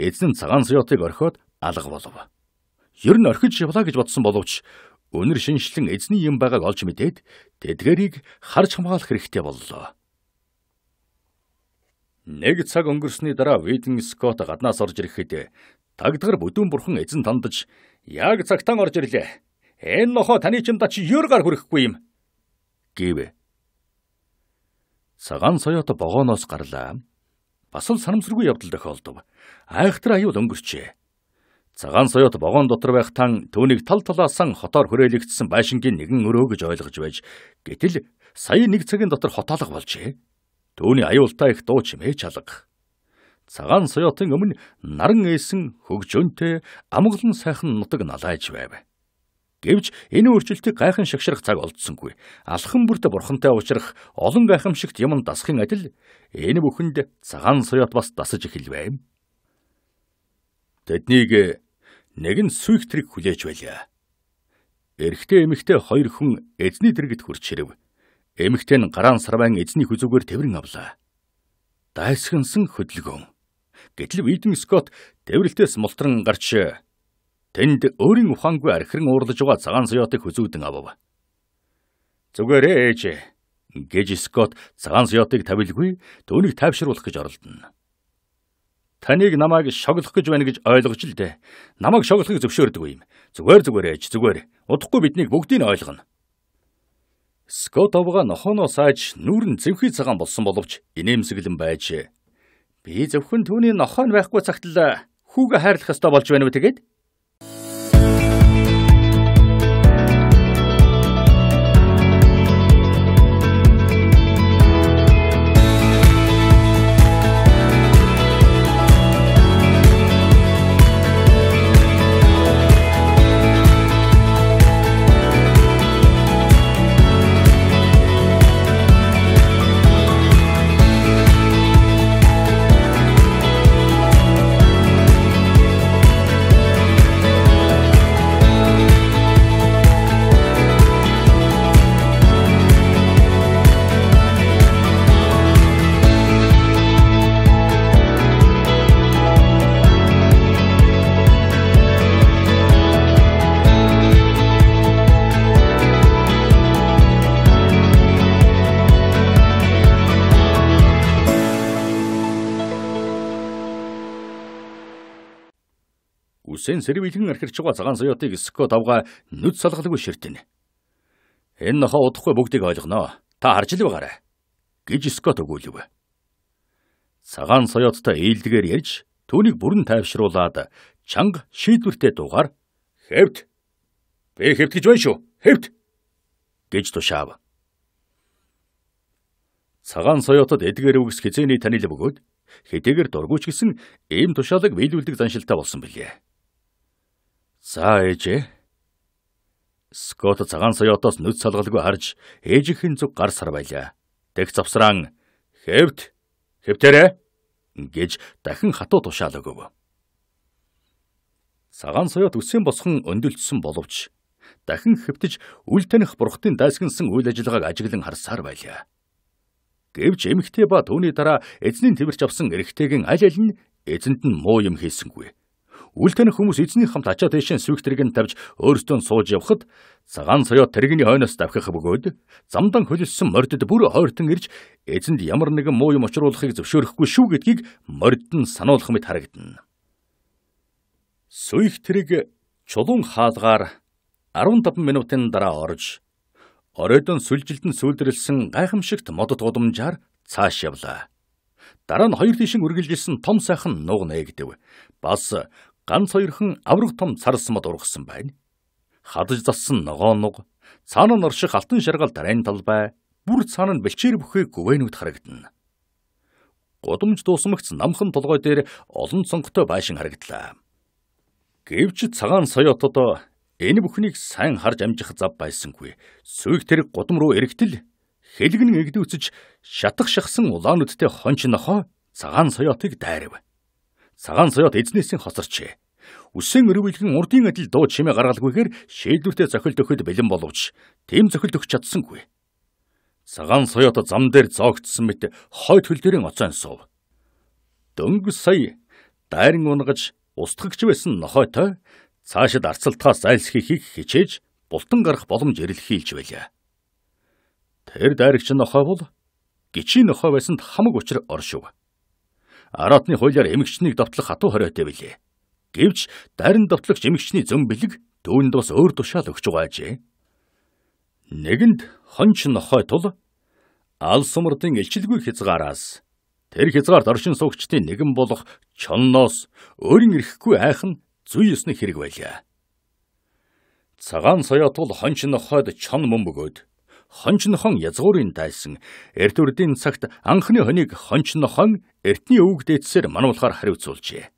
эзэн цагаан соёотыг орхиод алга болов. Ер нь орхиж явлаа гэж бодсон боловч өнөр шинжлэн эзний юм байгааг олж мэдээд тэдгэрийг харж хамгаалах хэрэгтэй боллоо. Нэг цаг өнгөрсний дараа Виден Скот гаднаас орж ирэхэд тагдгар бүдүүн бурхан эзэн тандаж яг цагтаан орж ирлээ. Энэ нохо таны чимд чи юр гар хүрэхгүй юм гэв. Сагаан соёото богооноос гарлаа. Бас л санамсргүй явдал тохиолдов. Айхтар аюул өнгөрчээ. Цагаан соёот богоон дотор байх тан түүнийг тал талаасан хотоор хүрээлэгдсэн байшингийн нэгэн өрөө гэж ойлгож байж гэтэл сая нэг цагийн дотор хотоолог болжээ. Түүний аюултай их дуу чимээ чалга. Цагаан соёотын өмнө наран ээсэн хөгжөөнтэй амглан сайхан нутаг налайж байв. Гэвч энэ өөрчлөлтийг гайхан шагшрах цаг олдсонгүй. Алхан бүрт бурхантай уулзрах олон гайхамшигт юм дасахын адил энэ бүхэнд цагаан суйот бас дасаж эхэлвэ. Тэднийг нэгэн сүйх тэрэг хүлээж байлаа. Эрэгтэй эмэгтэй хоёр хүн эзний тэрэгт хурж ирэв. Эмэгтэй нь гараан сарвайн эзний хүзүүгээр тэрэн авлаа. Дайсхансан хөдөлгөөн. Гэтэл Виден Скот тэрвэрлтээс мултран гарч Тэнд өөрийн ухаангүй архиран уурлаж байгаа цагаан соёотыг хүзүүдэн авав. Зүгээрээ ээж гэж Скот цагаан соёотыг тавилгүй түүнийг тайвшруулах гэж оролдоно. Таныг намайг шоглох гэж байна гэж ойлгож л дээ. Намайг шоглохыг зөвшөөрдөг юм. Зүгээр зүгээр ээж зүгээр. Удахгүй биднийг бүгдийг ойлгоно. Скот овга нохоноо сайж нүүр нь зэвхий цагаан болсон боловч инээмсэглэн байжээ. Би зөвхөн түүний нохоо нь байхгүй цагт л хүүгээ хайрлах ёстой болж байна уу тэгээд? Сүнсэн сэрвилэн архирч байгаа цагаан соёотыг Скот авга нүд салгалгүй ширтэнэ. Энэ нохо удахгүй бүгдийг ойлгоноо. Та харж л байгаарай гэж Скот өгүүлв. Цагаан соёоттой ээлдгээр ярьж түүнийг бүрэн тайвшруулад чанга шийдвэртэй дуугаар хэвд би хэвтгэж байна шүү. Хэвд гэж тушаав. Цагаан соёотод эдгээр үгс хизээний танил бөгөөд хэдийгээр дургуйч гисэн ийм тушаалыг бийлүүлдэг заншилтай болсон билээ. За ээжээ. Скот цагаан соёотоос нүд салгалгүй харж ээжийнхэн зүг гар сар байлаа. Тэг завсраан "Хэвт, хэвтэрэ" гэж дахин хатуу тушаал өгөв. Цагаан соёот үсэн босхон өндөрлөсөн боловч дахин хэвтэж үл таних бурхтын дайсгэнсэн үйл ажиллагааг ажиглан харсаар байлаа. Гэвч эмэгтэй ба түүний дараа эзний тэмэрч авсан эрэгтэйгэн аль аль нь эзэнд нь муу юм хийсэнгүй. Үл таних хүмүүс эзний хамт ачаа дэшэн сүйхтрийг нь тавьж өөртөө нь сууж явхад цагаан соёо тэрэгний хойноос давхих бөгөөд замдан хөлссөн мордод бүр хойртон ирж эзэнд ямар нэгэн муу юм учруулахыг зөвшөөрөхгүй шүү гэдгийг мордод нь сануулах мэт харагдана. Сүйхтрийг чулуун хаалгаар 15 минутын дараа орж оройдон сүлжилтэн сүлдэрлсэн гайхамшигт модод гудамжаар цааш явлаа. Дараа нь хоёр тишин үргэлжилсэн том сайхан нууг нээгдэв. Бас ганц хоёрхан авраг том сарсмод ургасан байна. Хадж зассан ногоо нуг, цаана норших алтан шаргал дарайн талбай, бүр цаана нь бэлчээр бүхэй гүвэнүүд харагдана. Гудамж дуусмагц намхан толгой дээр олон цонготой байшин харагдлаа. Гэвч цагаан соёотод энэ бүхнийг сайн харж амжих зав байсангүй. Сүйг тэр гудам руу эргэтэл хэлгэн нэгдүүцэж шатах шахсан улаан үдтэй хонч нохоо цагаан соёотыг дайрав. Цагаан соёот эзнээсээ хосорчээ. Үсэн өрөвөлгөн урдын адил дуу чимээ гаргалгүйгээр шийдвэртэй зохиолт өгөхөд бэлэн боловч тэм зохиолт өгч чадсангүй. Цагаан соёото зам дээр зоогдсон мэт хойд хөл дээрэн оцон сув. Дөнгөс сая дайран унгаж устгагч байсан нохойтой цаашид арцалтахаас зайлсхийхийг хичээж бултан гарах боломж ирэлхийлж байлаа. Тэр дайрагч нохой бол гичийн нохой байсанд хамаг учир оршив. Араатны хуулиар эмгчнийг давтлах хатуу хориотой билээ. Гэвч дарин довтлогч эмэгчний зөм бэлэг түүнд бас өөр тушаал өгч байжээ. Нэгэнд хонч нохой тул ал сумрын элчилгүй хязгаараас тэр хязгаарт оршин суугчдын нэгэн болох чонноос өөрийн эрхгүй айхан зүй ёсны хэрэг байлаа. Цагаан соёо тул хонч нохойд чон мөн бөгөөд хончнохон язгуурын дайсан эрт үрдийн цагт анхны хонийг хончнохон эртний өвөг дээдсээр мануулахаар хариуцуулжээ.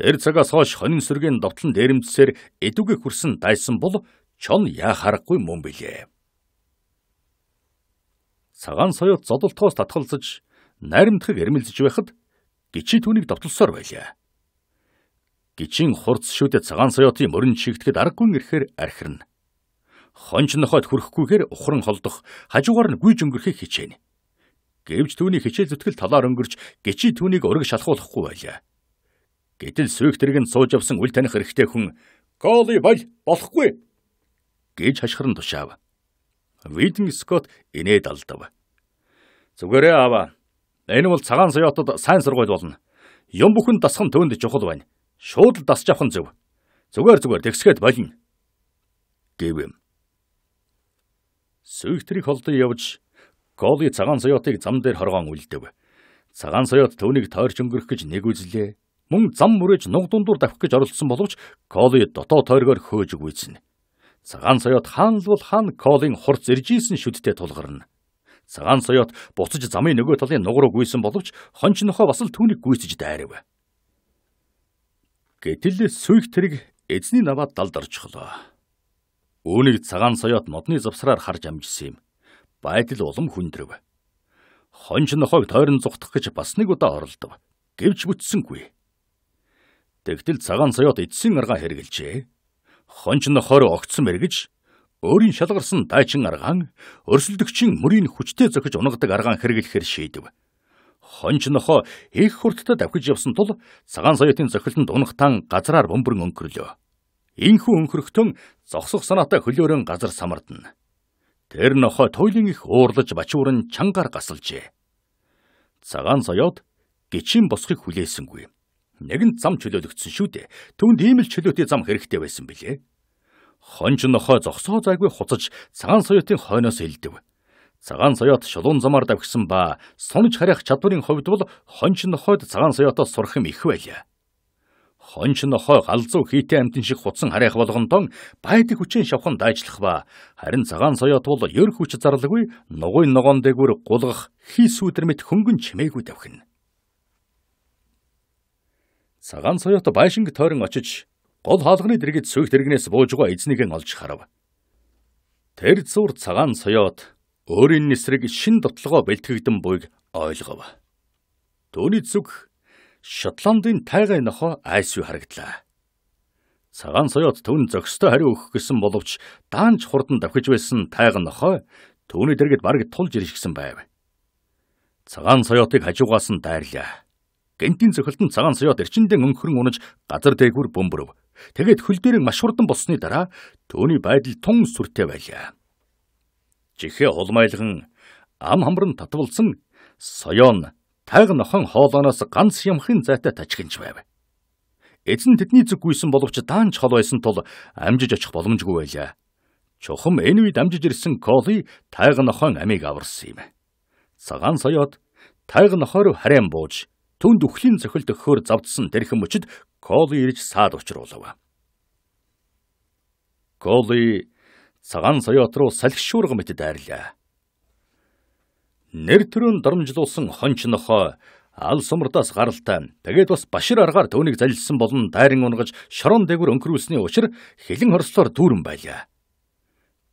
Тэр цагаас хойш хонин сэргийн довтлон дээрэмдсээр эдүгэ хүрсэн дайсан бол чон яа харахгүй мөн билээ. Цагаан соёот зодолтгоос татгалзаж наримтхаг эрмэлзэж байхад гичи түүнийг довтлосоор байлаа. Гичийн хурц шүдэ цагаан соёотын мөрөн чигтгэд аргагүй ирэхээр архирна. Хонч нохойд хүрэхгүйгээр ухран холдох, хажуугаар нь гүйж өнгөрөхийг хичээнэ. Гэвч түүний хичээл зүтгэл талаар өнгөрч гичи түүнийг өрг шалхуулахгүй байлаа. Гэтэл сүйхтэрэг нь сууж явсан үл таних эрэгтэй хүн "Коли бол болохгүй" гэж хашхирн тушаав. Видэн Скот инээд алдав. Зүгээрээ аваа. Энэ бол цагаан соёотод сайн сургууль болно. Юм бүхэн дасхан төөнд чухал байна. Шууд л дасч авах нь зөв. Зүгээр зүгээр тэгсгээд болно. гэв юм. Сүйхтрийг холдон явж Коли цагаан соёотыг зам дээр хоргоон үлдэв. Цагаан соёот төвнийг тойрч өнгөрөх гэж нэг үзлээ мөн зам мөрөөж нуг дундуур давхих гэж оролдсон боловч Коли дотоод тойргоор хөөж өгвэзнэ. Цагаан соёот хаанлвал хаан Колин хурц иржсэн шүдтэй тулгарна. Цагаан соёот буцаж замын нөгөө талын нугаруу гүйсэн боловч хонч нохоо бас л түүнийг гүйцэж дайрав. Гэтэл сүйх тэрэг эзний наваад далд орчихлоо. Үүнийг цагаан соёот модны завсраар харж амжсан юм. Байдал улам хүндрэв. Хонч нохойг тойрон зугтах гэж бас нэг удаа оролдов. Гэвч бүтсэнгүй. Тэгтэл цагаан соёот эцсийн аргаа хэрглэжээ. Хонч нь хор огцсон мэрэгж өөрийн шалгарсан дайчин аргаан өрсөлдөгчийн мөрийн хүчтэй зохиж унгадаг аргаан хэрэглэхээр шийдэв. Хонч нохо их хурдтай давхиж явсан тул цагаан соёотын зохилтод унахтан газраар бөмбөрн өнгөрлөө. Инхүү өнгөрөхтөн зогсох санаатай хөлөөрөн газар самардна. Тэр нохо туйлын их уурлаж бачуурн чангаар гасалжээ. Цагаан соёот гичийн босхийг хүлээсэнгүй нэгэн зам чөлөөлөгдсөн шүү дээ. Түүнд ийм л чөлөөтэй зам хэрэгтэй байсан билээ. Хонж нохой зогсоо зайгүй хуцаж цагаан соёотын хойноос элдэв. Цагаан соёот шулуун замаар давхсан ба сонж харих чадварын хувьд бол хонж нохойд цагаан соёотоос сурах юм их байлаа. Хонч нохой галзуу хийтэй амтэн шиг хуцсан харайх болгондон байдаг хүчин шавхан дайжлах ба харин цагаан соёот бол ер хүч зарлаггүй нугын ногоон дээгүүр гулгах хий сүйдэр мэт хөнгөн чимээгүй давхин. Цагаан соёот байшинг тойрон очиж гол хаалганы дэргэд сүйх тэрэгнээс бууж байгаа эзнийгэн олж харав. Тэр зур цагаан соёот өөрийн нэсрэг шин дотлогоо бэлтгэгдэн буйг ойлгов. Төвний зүг Шотландын тайгай нохо айсгүй харагдлаа. Цагаан соёот төвн зөкстөө хариу өгөх гэсэн боловч даанч хурдан давхиж байсан тайган нохой төвний дэргэд бараг тулж ирж гисэн байв. Цагаан соёотыг хажуугаас нь дайрлаа гэнтийн цохилтон цагаан соёод эрчиндэн өнхрөн унаж газар дээгүүр бөмбөрөв. Тэгээд хөл дээрээ маш хурдан болсны дараа түүний байдал тун сүртэй байлаа. Жихээ холмайлхан ам хамран татвалсан соёон тайг нохон хоолооноос ганц ямхын зайтай тажигнж байв. Эзэн тэдний зүг гүйсэн боловч даанч хол байсан тул амжиж очих боломжгүй байлаа. Чухам энэ үед амжиж ирсэн Коли тайг нохон амийг аварсан юм. Цагаан соёод тайг нохоор харийн бууж Түнд үхлийн цохилт өгөхөөр завдсан тэрхэн мөчд Коли ирж саад учруулав. Коли цагаан соёот руу салхишуурга мэт дайрлаа. Нэр төрөнд дормжлуулсан хончнохоо ал сумртаас гаралтай. Тэгээд бас башир аргаар түүнийг залилсан болон дайран унгаж шорон дээгүр өнгөрүүлсний учир хилэн хорслоор дүүрэн байлаа.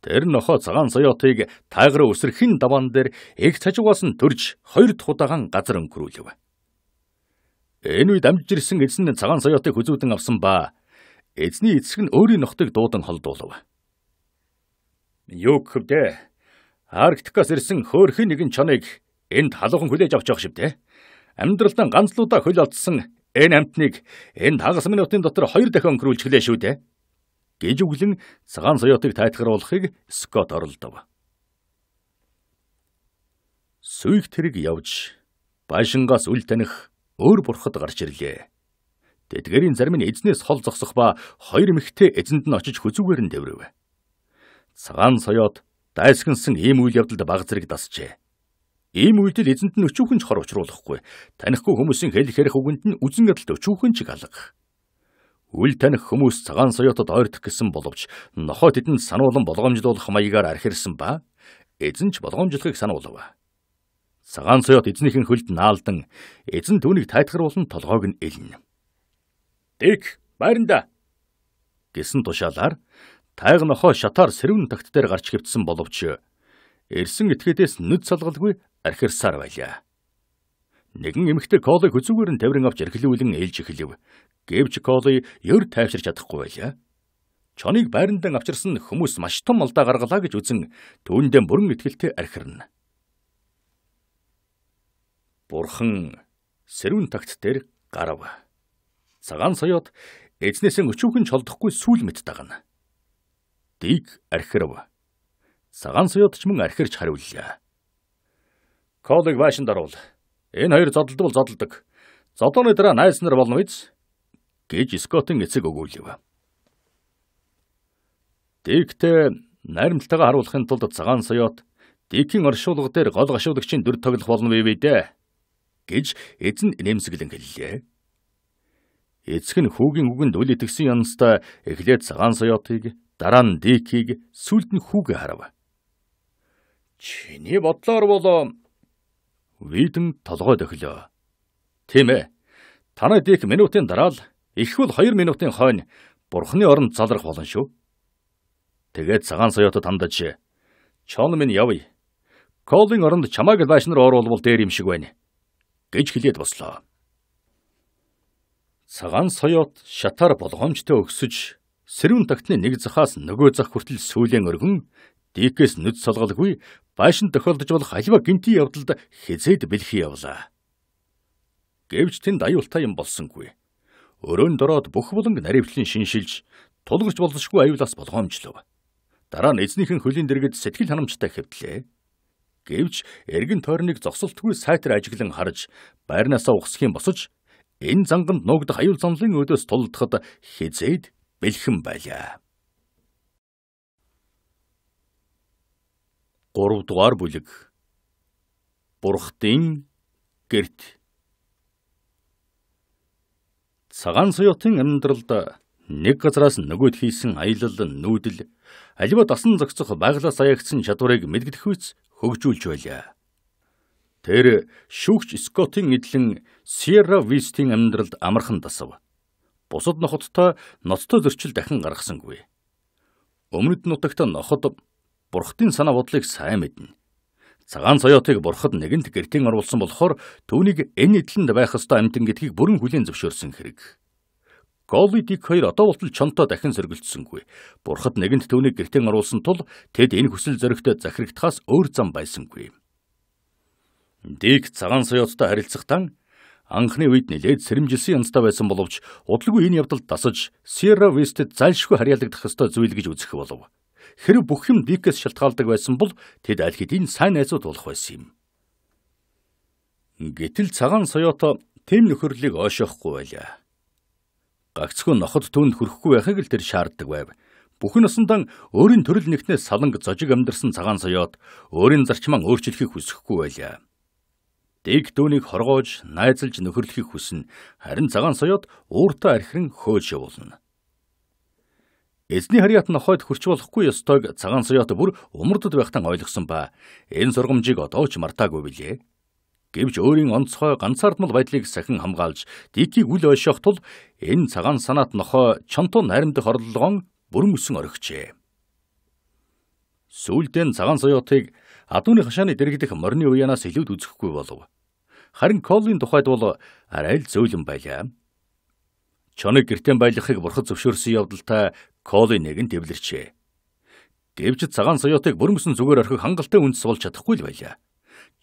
Тэр нохо цагаан соёотыг тайгар өсрөхийн даваан дээр эг цажигаас нь төрж хоёр дахь удаахан газар өнгөрүүлв. Энэ үед амжиж ирсэн эзэн нь цагаан соёотыг хүзүүдэн авсан ба эзний эцэг нь өөрийн нохтыг дуудан холдуулав. Юу гэвдээ Арктикаас ирсэн хөөрхийн нэгэн чоныг энд халуухан хүлээж авч явах шивдэ. Амьдралдаа ганцлуудаа хөл олдсон энэ амтныг энд хагас минутын дотор хоёр дахин өнгөрүүлж хүлээ шүү дээ. гэж өглөн цагаан соёотыг тайлгаруулахыг Скот оролдов. Сүйх тэрэг явж байшингаас үл таних өөр бурхад гарч ирлээ. Тэдгэрийн зарим нь эзнээс хол зогсох ба хоёр мэгтэй эзэнд нь очиж хүзүүгээр нь дэврэв. Цагаан соёот дайсгэнсэн ийм үйл явдалд баг зэрэг дасжээ. Ийм үйлдэл эзэнд нь өчүүхэн ч хор учруулахгүй. Танихгүй хүмүүсийн хэл хэрэг үгэнд нь үзэн ядалт өчүүхэн ч алга. Үл таних хүмүүс цагаан соёотод ойрдох гэсэн боловч нохоо тэдэнд сануулan болгоомжлуулах маягаар архирсан ба эзэнч болгоомжлохыг сануулв. Цагаан соёот эзнийхэн хөлд наалдан эзэн түүнийг тайтгаруулан толгойг нь элнэ. "Дэг, байранда" гэсэн тушаалаар тайг нохоо шатаар сэрүүн тагт дээр гарч хөвтсөн боловч ирсэн этгээдээс нүд салгалгүй архирсаар байлаа. Нэгэн эмэгтэй колыг хүзүүгээр нь таврын авч эрхлүүлэн ээлж эхлэв. Гэвч колыг ер тайвширч чадахгүй байлаа. Чоныг байрандан авчирсан хүмүүс маш том алдаа гаргалаа гэж үзэн түүндээ бүрэн итгэлтэй архирна. Бурхан сэрүүн тагт дээр гарав. Цагаан соёот эзнээс нь өчүүхэн чолдохгүй сүүл мэт дагна. Дэг архирв. Цагаан соёот ч мөн архирч хариуллаа. Колыг вашинд оруул. Энэ хоёр зодолдвол зодолдог. Зодооны дараа найс нар болно биз? гэж Скотын эцэг өгүүлв. Дэгтээ наримталтайгаа харуулахын тулд цагаан соёот Дикийн оршуулга дээр гол гашуулагчийн дүр тоглох болно бивэ дээ гэж эзэн нэмсэглэн хэллээ. Эцэг нь хүүгийн үгэнд үл итгэсэн янзтай эхлээд цагаан соёотыг, дараа нь дикийг, сүүлд нь хүүгээ харав. Чиний бодлоор бол Видэн толгойд өхлөө. Тийм ээ. Танай дик минутын дараа л ихвэл 2 минутын хойно бурхны оронд залрах болно шүү. Тэгээд цагаан соёотод хандаж чон минь явъя. Колын оронд чамайг лааш нар оруулбал дээр юм шиг байна гэж хэлээд бослоо. Цагаан соёот шатар болгоомжтой өгсөж сэрүүн тагтны нэг захаас нөгөө зах хүртэл сүйлийн өргөн дикээс нүд солголгүй байшин тохиолдож болох альва гинти явдалд хизээд бэлхий явлаа. Гэвч тэнд аюултай юм болсонгүй. Өрөөнд ороод бүх буланг наривчлан шиншилж тулгарч болзошгүй аюулаас болгоомжлов. Дараа нь эзнийхэн хөлийн дэргэд сэтгэл ханамжтай хэвтлээ. Гэвч эргэн тойрныг зогсолтгүй сайтар ажиглан харж байрнаасаа ухсхийн босож энэ занганд нуугдах аюул занлын өдөөс тулдахад хизээд бэлхэн байлаа. 3 дугаар бүлэг Бурхтын гэрт Цагаан соёотын амьдралд нэг газраас нөгөөд хийсэн аялал нүүдэл альва дасан зохицох байглаа саягдсан чадварыг мэдгэдэх үйс хөгжүүлж байлаа. Тэр шүүгч Скотын эдлэн Сьерра Вистийн амьдралд амархан тасав. Бусад нохоттой ноцтой зөрчил дахин гаргасангүй. Өмнөд нутагт нохот бурхтын санаа бодлыг сайн мэднэ. Цагаан соёотыг бурхад нэгэнт гэртийн оруулсан болохоор түүнийг энэ эдлэнд байх ёстой амтэн гэдгийг бүрэн хүлээн зөвшөөрсөн хэрэг. Ковидик 2 одоо болтол чонтой дахин сэргэлцсэнгүй. Бурхад нэгэнт түүнийг гэртэн оруулсан тул тэд энэ хүсэл зоригтой захирагдахаас өөр зам байсангүй. Дик цагаан соёоттой харилцахдаа анхны үед нэлээд сэрэмжилсэн янзтай байсан боловч удалгүй энэ явдалд дасаж Sierra West-д залшгүй харьяалагдах ёстой зүйл гэж үзэх болов. Хэрэг бүх юм Дикээс шалтгаалдаг байсан бол тэд аль хэдийн сайн найзууд болох байсан юм. Гэтэл цагаан соёото тэм нөхөрлийг ойшоохгүй байлаа гагцхүү ноход түнд хүрэхгүй байхыг л тэр шаарддаг байв. Бүхэн насандан өөрийн төрөл нэгнээс саланг зожиг амьдэрсэн цагаан соёот өөрийн зарчмаа өөрчлөхийг хүсэхгүй байлаа. Дэг дүүнийг хоргоож, найзалж нөхөрлөхийг хүснэ. Харин цагаан соёот ууртаа архирэн хөөж явуулна. Эзний харьяат нохойд хурч болохгүй ёстойг цагаан соёот бүр умардд байхтан ойлгосон ба энэ сургамжийг одоо ч мартаагүй билээ гэвч өөрийн онцгой ганцаардмал байдлыг сахин хамгаалж дикийг үл ойшоох тул энэ цагаан санаат нохоо чонтуу наримдах орлогоон бүрмөсөн орхижээ. Сүүлдээ цагаан соёотыг адууны хашааны дэрэгдэх морины уянаас илүүд үзэхгүй болов. Харин Коллин тухайд бол арай л зөөлөн байлаа. Чоныг гэртэн байлгахыг бурхад зөвшөөрсөн явдалтай Коллин нэгэн төвлөрчээ. Гэвч цагаан соёотыг бүрмөсөн зүгээр орхих хангалттай үндэс болж чадахгүй л байлаа.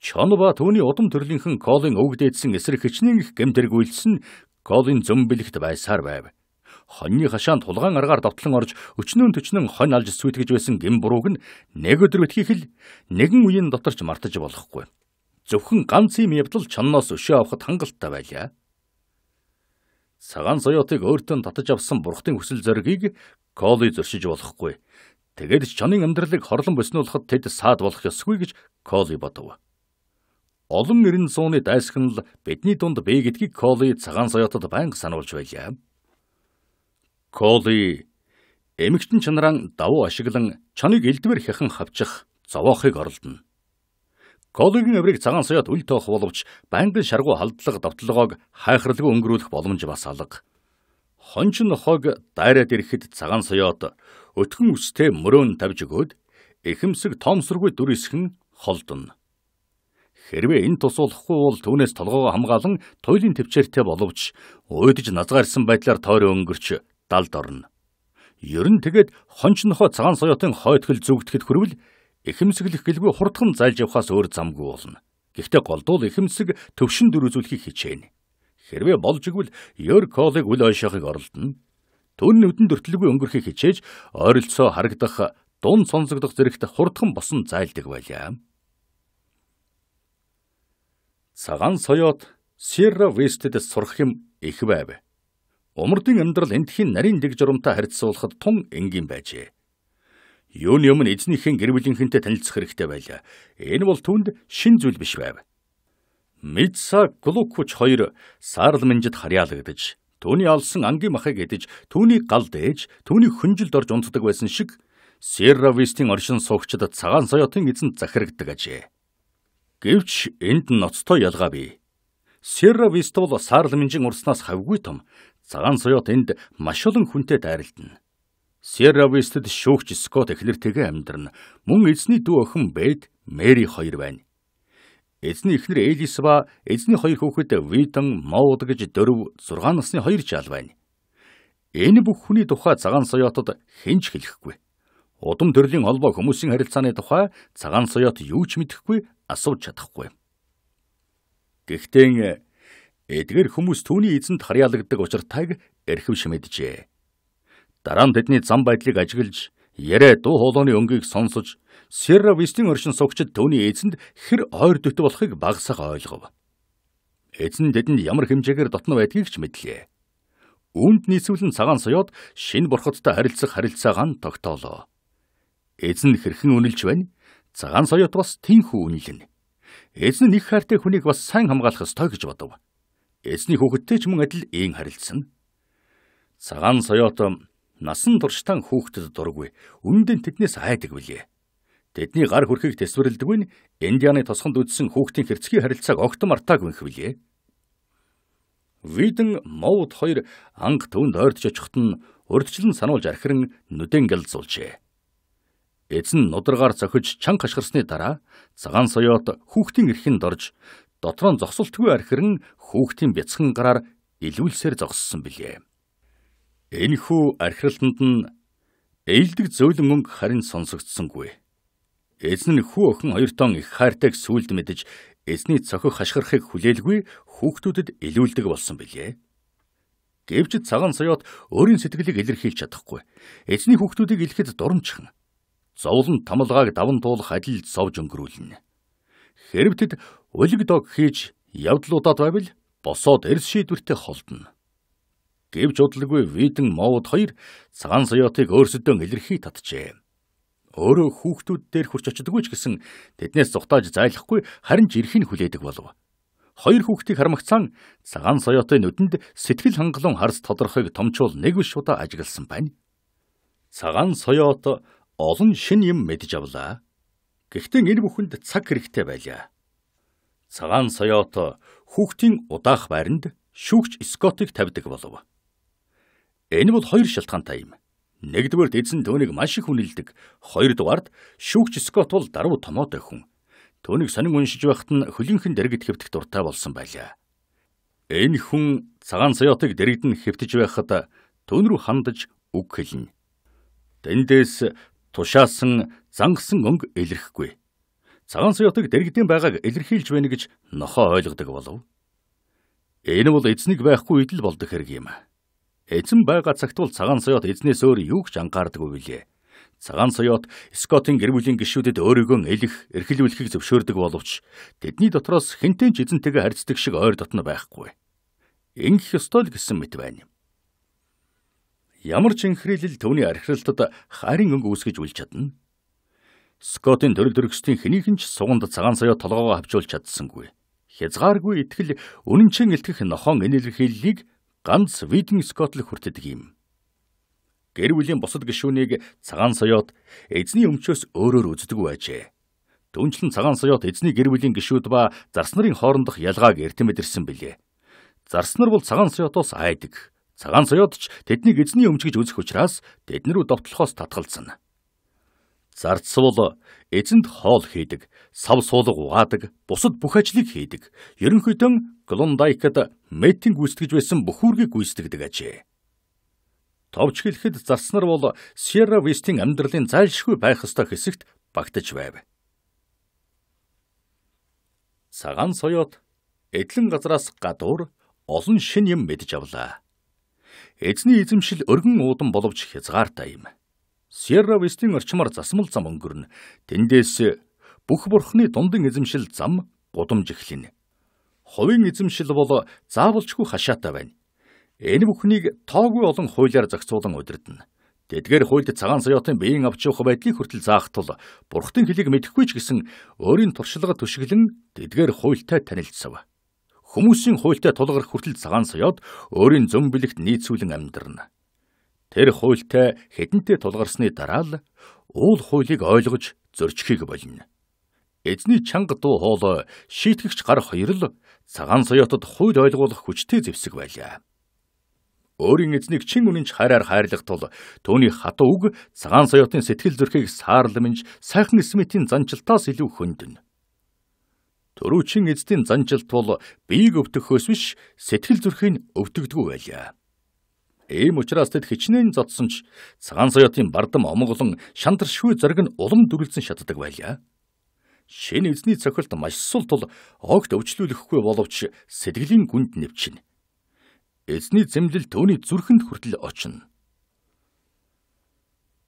Чанба түүний удам төрлийнхэн Колин өвгдээдсэн эсрэг хичнээн их гэмтэргүүлсэн Колин зөмбөлөгт байсаар байв. Хоньны хашаанд тулгаан аргаар давтлан орж өчнөө төчнөн хонь алж сүйтгэж байсан гим бурууг нь нэг өдөр битгийхэл нэгэн үеийн доторч мартаж болохгүй. Зөвхөн ганц юм явдал чанноос өшөө авахд хангалттай байлаа. Цагаан соёотыг өөртөө татаж авсан бурхтын хүсэл зоригийг Коли зөршиж болохгүй. Тэгээд ч чонын амьдралыг хорлон боснуулахад тэд саад болох ёсгүй гэж Коли бодов. Олон нэрэн сууны дайсхнал бидний дунд бэ гэдгийг Коли цагаан соёотод байнга сануулж байлаа. Коли эмэгчин чанараан давуу ашиглан чоныг элдвэр хяхан хавчих зовоохыг оролдоно. Колигийн аврыг цагаан соёот үл тоох боловч байнгын шаргуу халдлага давталгааг хайхралгүй өнгөрүүлэх боломж бас алга. Хончин хог дайраад ирэхэд цагаан соёот өтгөн үстэй мөрөөнд тавьж өгөөд эхэмсэг томсргүй дүр эсэх нь холдоно. Хэрвээ энэ тусуулахгүй бол түүнээс толгоогоо хамгаалан туйлын төвчээртэй боловч уйдж назгаарсан байдлаар тойроо өнгөрч далд орно. Ер нь тэгээд хончнохоо цагаан соёотын хойтгол зүгтгэхэд хүрвэл эхэмсэглэх гэлгүй хурдхан зайлж явхаас өөр замгүй болно. Гэхдээ голдуул эхэмсэг төвшин дөрүзүүлэхийг хичээнэ. Хэрвээ болж игвэл ёр колыг үл ойшоохыг оролдоно. Түн нүдэн дөртлөгүй өнгөрөхийг хичээж ойролцоо харагдах, дун сонзогдох зэрэгт хурдхан босон зайлдаг байлаа. Цагаан соёот Сьерра Вестэд сурах юм их байв. Умардын амьдрал энтхийн нарийн дэг журамтай харьцуулахад тун энгийн байжээ. Юуны өмнө эзнийхэн гэр бүлийнхэнтэй танилцах хэрэгтэй байлаа. Энэ бол түнд шин зүйл биш байв. Мидса Глукуч 2 саарл мэнжид харьяалагдж, түүний олсон ангийн махыг эдэж, түүний гал дээж, түүний хөнжилд орж унтдаг байсан шиг Сьерра Вестийн оршин суугчдад цагаан соёотын эзэн захирагддаг ажээ. Гэвч энд ноцтой ялгаа бий. Сера Вистол саарламжийн урснаас хавгүй том цагаан соёот энд маш олон хүнтэй дайралтна. Сера Вистед шүүгч Скот эхлэр тэгээ амьдрна. Мөн эзний дүү охин Бэд, Мэри хоёр байна. Эзний эхнэр Элис ба эзний хоёр хүүхэд Витон, Мод гэж дөрв 6 насны хоёр жаал байна. Энэ бүх хүний тухай цагаан соёотод хэн ч хэлэхгүй. Удам төрлийн холбоо хүмүүсийн харилцааны тухай цагаан соёот юу ч мэдэхгүй асууж чадахгүй. Гэхдээ эдгээр хүмүүс түүний эзэнт харьяалагддаг учиртайг эрхэв шимэджээ. Дараа нь тэдний зам байдлыг ажиглаж, ярэ дуу хоолойны өнгийг сонсож, Сера Вестийн оршин суугчид түүний эзэнд хэр ойр дөт болохыг багсах ойлгов. Эзэн тэдэнд ямар хэмжээгээр дотно байдгийг ч мэдлээ. Үүнд нийцүүлэн цагаан соёод шин бурхадтай харилцах харилцаагаа нь тогтоолоо. Эзэн хэрхэн үнэлж байна? Цагаан соёот бас тэнхүү үнэлнэ. Эзэн нь их хайртай хүнийг бас сайн хамгаалах ёстой гэж бодов. Эзний хүүхэдтэй ч мөн адил ийм харилцсан. Цагаан соёот насан туршдаа хүүхдэд дургүй. Үндэн тэднээс айдаг билээ. Тэдний гар хөрхийг төсвөрлөдгүй нь Индианы тосгонд үдсэн хүүхдийн хэрцгий харилцааг огт мартааг үнх билээ. Видэн Мод хоёр анх төвд ойртож очихт нь урдчлан сануулж архирэн нүдэн гэлзүүлжээ. Эзэн нударгаар цохиж чанга хашгирсны дараа цагаан соёот хүүхдийн эрхэнд орж дотор нь зогсолтгүй архирн хүүхдийн бяцхан гараар илүүлсээр зогссон билээ. Энэхүү архиралтанд нь ээлдэг зөөлөн өнгө харин сонсогдсонгүй. Эзэн нь хүү охин хоёртон их хайртайг сүулд мэдэж эзний цохих хашгирахыг хүлээлгүй хүүхдүүдэд илүүлдэг болсон билээ. Гэвч цагаан соёот өөрийн сэтгэлийг илэрхийлж чадахгүй. Эзний хүүхдүүдийг илэхэд дурамчхан зовлон тамалгааг даван туулах адил зовж өнгөрүүлнэ. Хэрв тэд улиг дог хийж явдлуудад байвал босоод эрс шийдвэртэй холдно. Гэвч удалгүй Видэн Мовд хоёр цагаан соёотыг өөрсдөө илэрхий татжээ. Өөрөө хүүхдүүд дээр хурч очдоггүй ч гэсэн тэднээс зугтааж зайлахгүй харин ч ирэх нь хүлээдэг болов. Хоёр хүүхдийг хармагцаан цагаан соёотын нүдэнд сэтгэл хангалуун харс тодорхойг томчуул нэг биш удаа ажигласан байна. Цагаан соёот олон шин юм мэдж авлаа. Гэхдээ энэ бүхэнд цаг хэрэгтэй байлаа. Цагаан соёото хүүхдийн удаах байранд шүүгч Скотыг тавьдаг болов. Энэ бол хоёр шалтгаантай юм. Нэгдүгээр эзэн түүнийг маш их үнэлдэг. Хоёрдугаард шүүгч Скот бол даруй томоотой хүн. Түүнийг сонин уншиж байхад нь хөлийнхэн дэргэд хэвдэх дуртай болсон байлаа. Энэ хүн цагаан соёотыг дэргэдэн хэвтэж байхад түүн рүү хандаж үг хэлнэ. Тэндээс тушаасан зангасан өнгө илэрхгүй. Цагаан суйотыг дэргэдийн байгааг илэрхийлж байна гэж нохоо ойлгодог болов. Энэ бол эзнийг байхгүй идэл болдог хэрэг юм. Эзэн байгаа цагт бол цагаан суйот эзнээс өөр юу ч анхаардаггүй билээ. Цагаан суйот Скотын гэр бүлийн гишүүдэд өөрийгөө элэх, эрхлүүлэхийг зөвшөөрдөг боловч тэдний дотроос хинтэн ч эзэнтэйгээ харьцдаг шиг ойр дотно байхгүй. Ингэх ёстой л гэсэн мэт байна юм ямар ч инхрийлэл төвний архиралтад хайрын өнгө үүсгэж үлж чадна. Скотын төрөл төрөслийн хэнийхэн ч суганд цагаан сая толгоогоо хавчуулж чадсангүй. Хязгааргүй итгэл үнэнчэн илтгэх нохон инэрхийллийг ганц Виден Скотл хүртдэг юм. Гэр бүлийн бусад гишүүнийг цагаан саят эзний өмчөөс өөрөөр үздэг байжээ. Дүнчлэн цагаан саят эзний гэр бүлийн гишүүд ба зарснарын хоорондох ялгааг эрдэм мэдэрсэн билээ. Зарснар бол цагаан саятоос айдаг Цагаан соёод ч тэднийг эзний өмч гэж үзэх учраас тэднэрүү довтлохоос татгалзсан. Зарцуул эзэнд хоол хийдэг, сав суулга угаадаг, бусад бүх ажлыг хийдэг. Ерөнхийдөө Клондайкад митинг гүйцэтгэж байсан бүхүүргийг гүйцэтгэдэг ажээ. Товч хэлэхэд зарснар бол Сьерра Вестийн амьдралын зайлшгүй байх ёстой хэсэгт багтаж байв. Цагаан соёот эдлэн газраас гадуур олон шин юм мэдж авлаа. Эзний эзэмшил өргөн уудан боловч хязгаартай юм. Сьерра Вестийн орчмоор засмал зам өнгөрнө. Тэндээс бүх бурхны дундын эзэмшил зам гудамж эхлэнэ. Хувийн эзэмшил бол заавалчгүй хашаатай байна. Энэ бүхнийг тоогүй олон хуулиар зохицуулан удирдана. Тэдгээр хуульд цагаан соёотын биеийн авч явах байдлыг хүртэл заах тул бурхтын хэлийг мэдэхгүй ч гэсэн өөрийн туршлагад түшиглэн тэдгээр хуультай танилцсав. Хүмүүсийн хуйлтай тулгарх хүртэл цагаан саяод өөрийн зам бэлэгт нийцүүлэн амьдрна. Тэр хуйлтай хідэнтэй тулгарсны дараа л уул хуйлыг ойлгож зөрчихийг болно. Эзний чанга дуу хоолой шийтгэгч гар хоёр л цагаан соёотод хууль ойлгуулах хүчтэй зэвсэг байлаа. Өөрийн эзнийг чин үнэнч хайраар хайрлах тул түүний хатуу үг цагаан соёотын сэтгэл зүрхийг саарламж сайхан эсмэтийн занчилтаас илүү хөндөн төрүүчийн эзэдийн занчилт бол биеийг өвтгөхөөс биш сэтгэл зүрхийг өвтгдгүү байлаа. Ийм учраас тэд хичнээн зодсон ч цагаан соёотын бардам омголон шантаршгүй зэрэг нь улам дүрлцэн шатдаг байлаа. Шинэ эзний цохилт маш сул тул огт өвчлүүлэхгүй боловч сэтгэлийн гүнд нэвчинэ. Эзний зэмлэл түүний зүрхэнд хүртэл очино.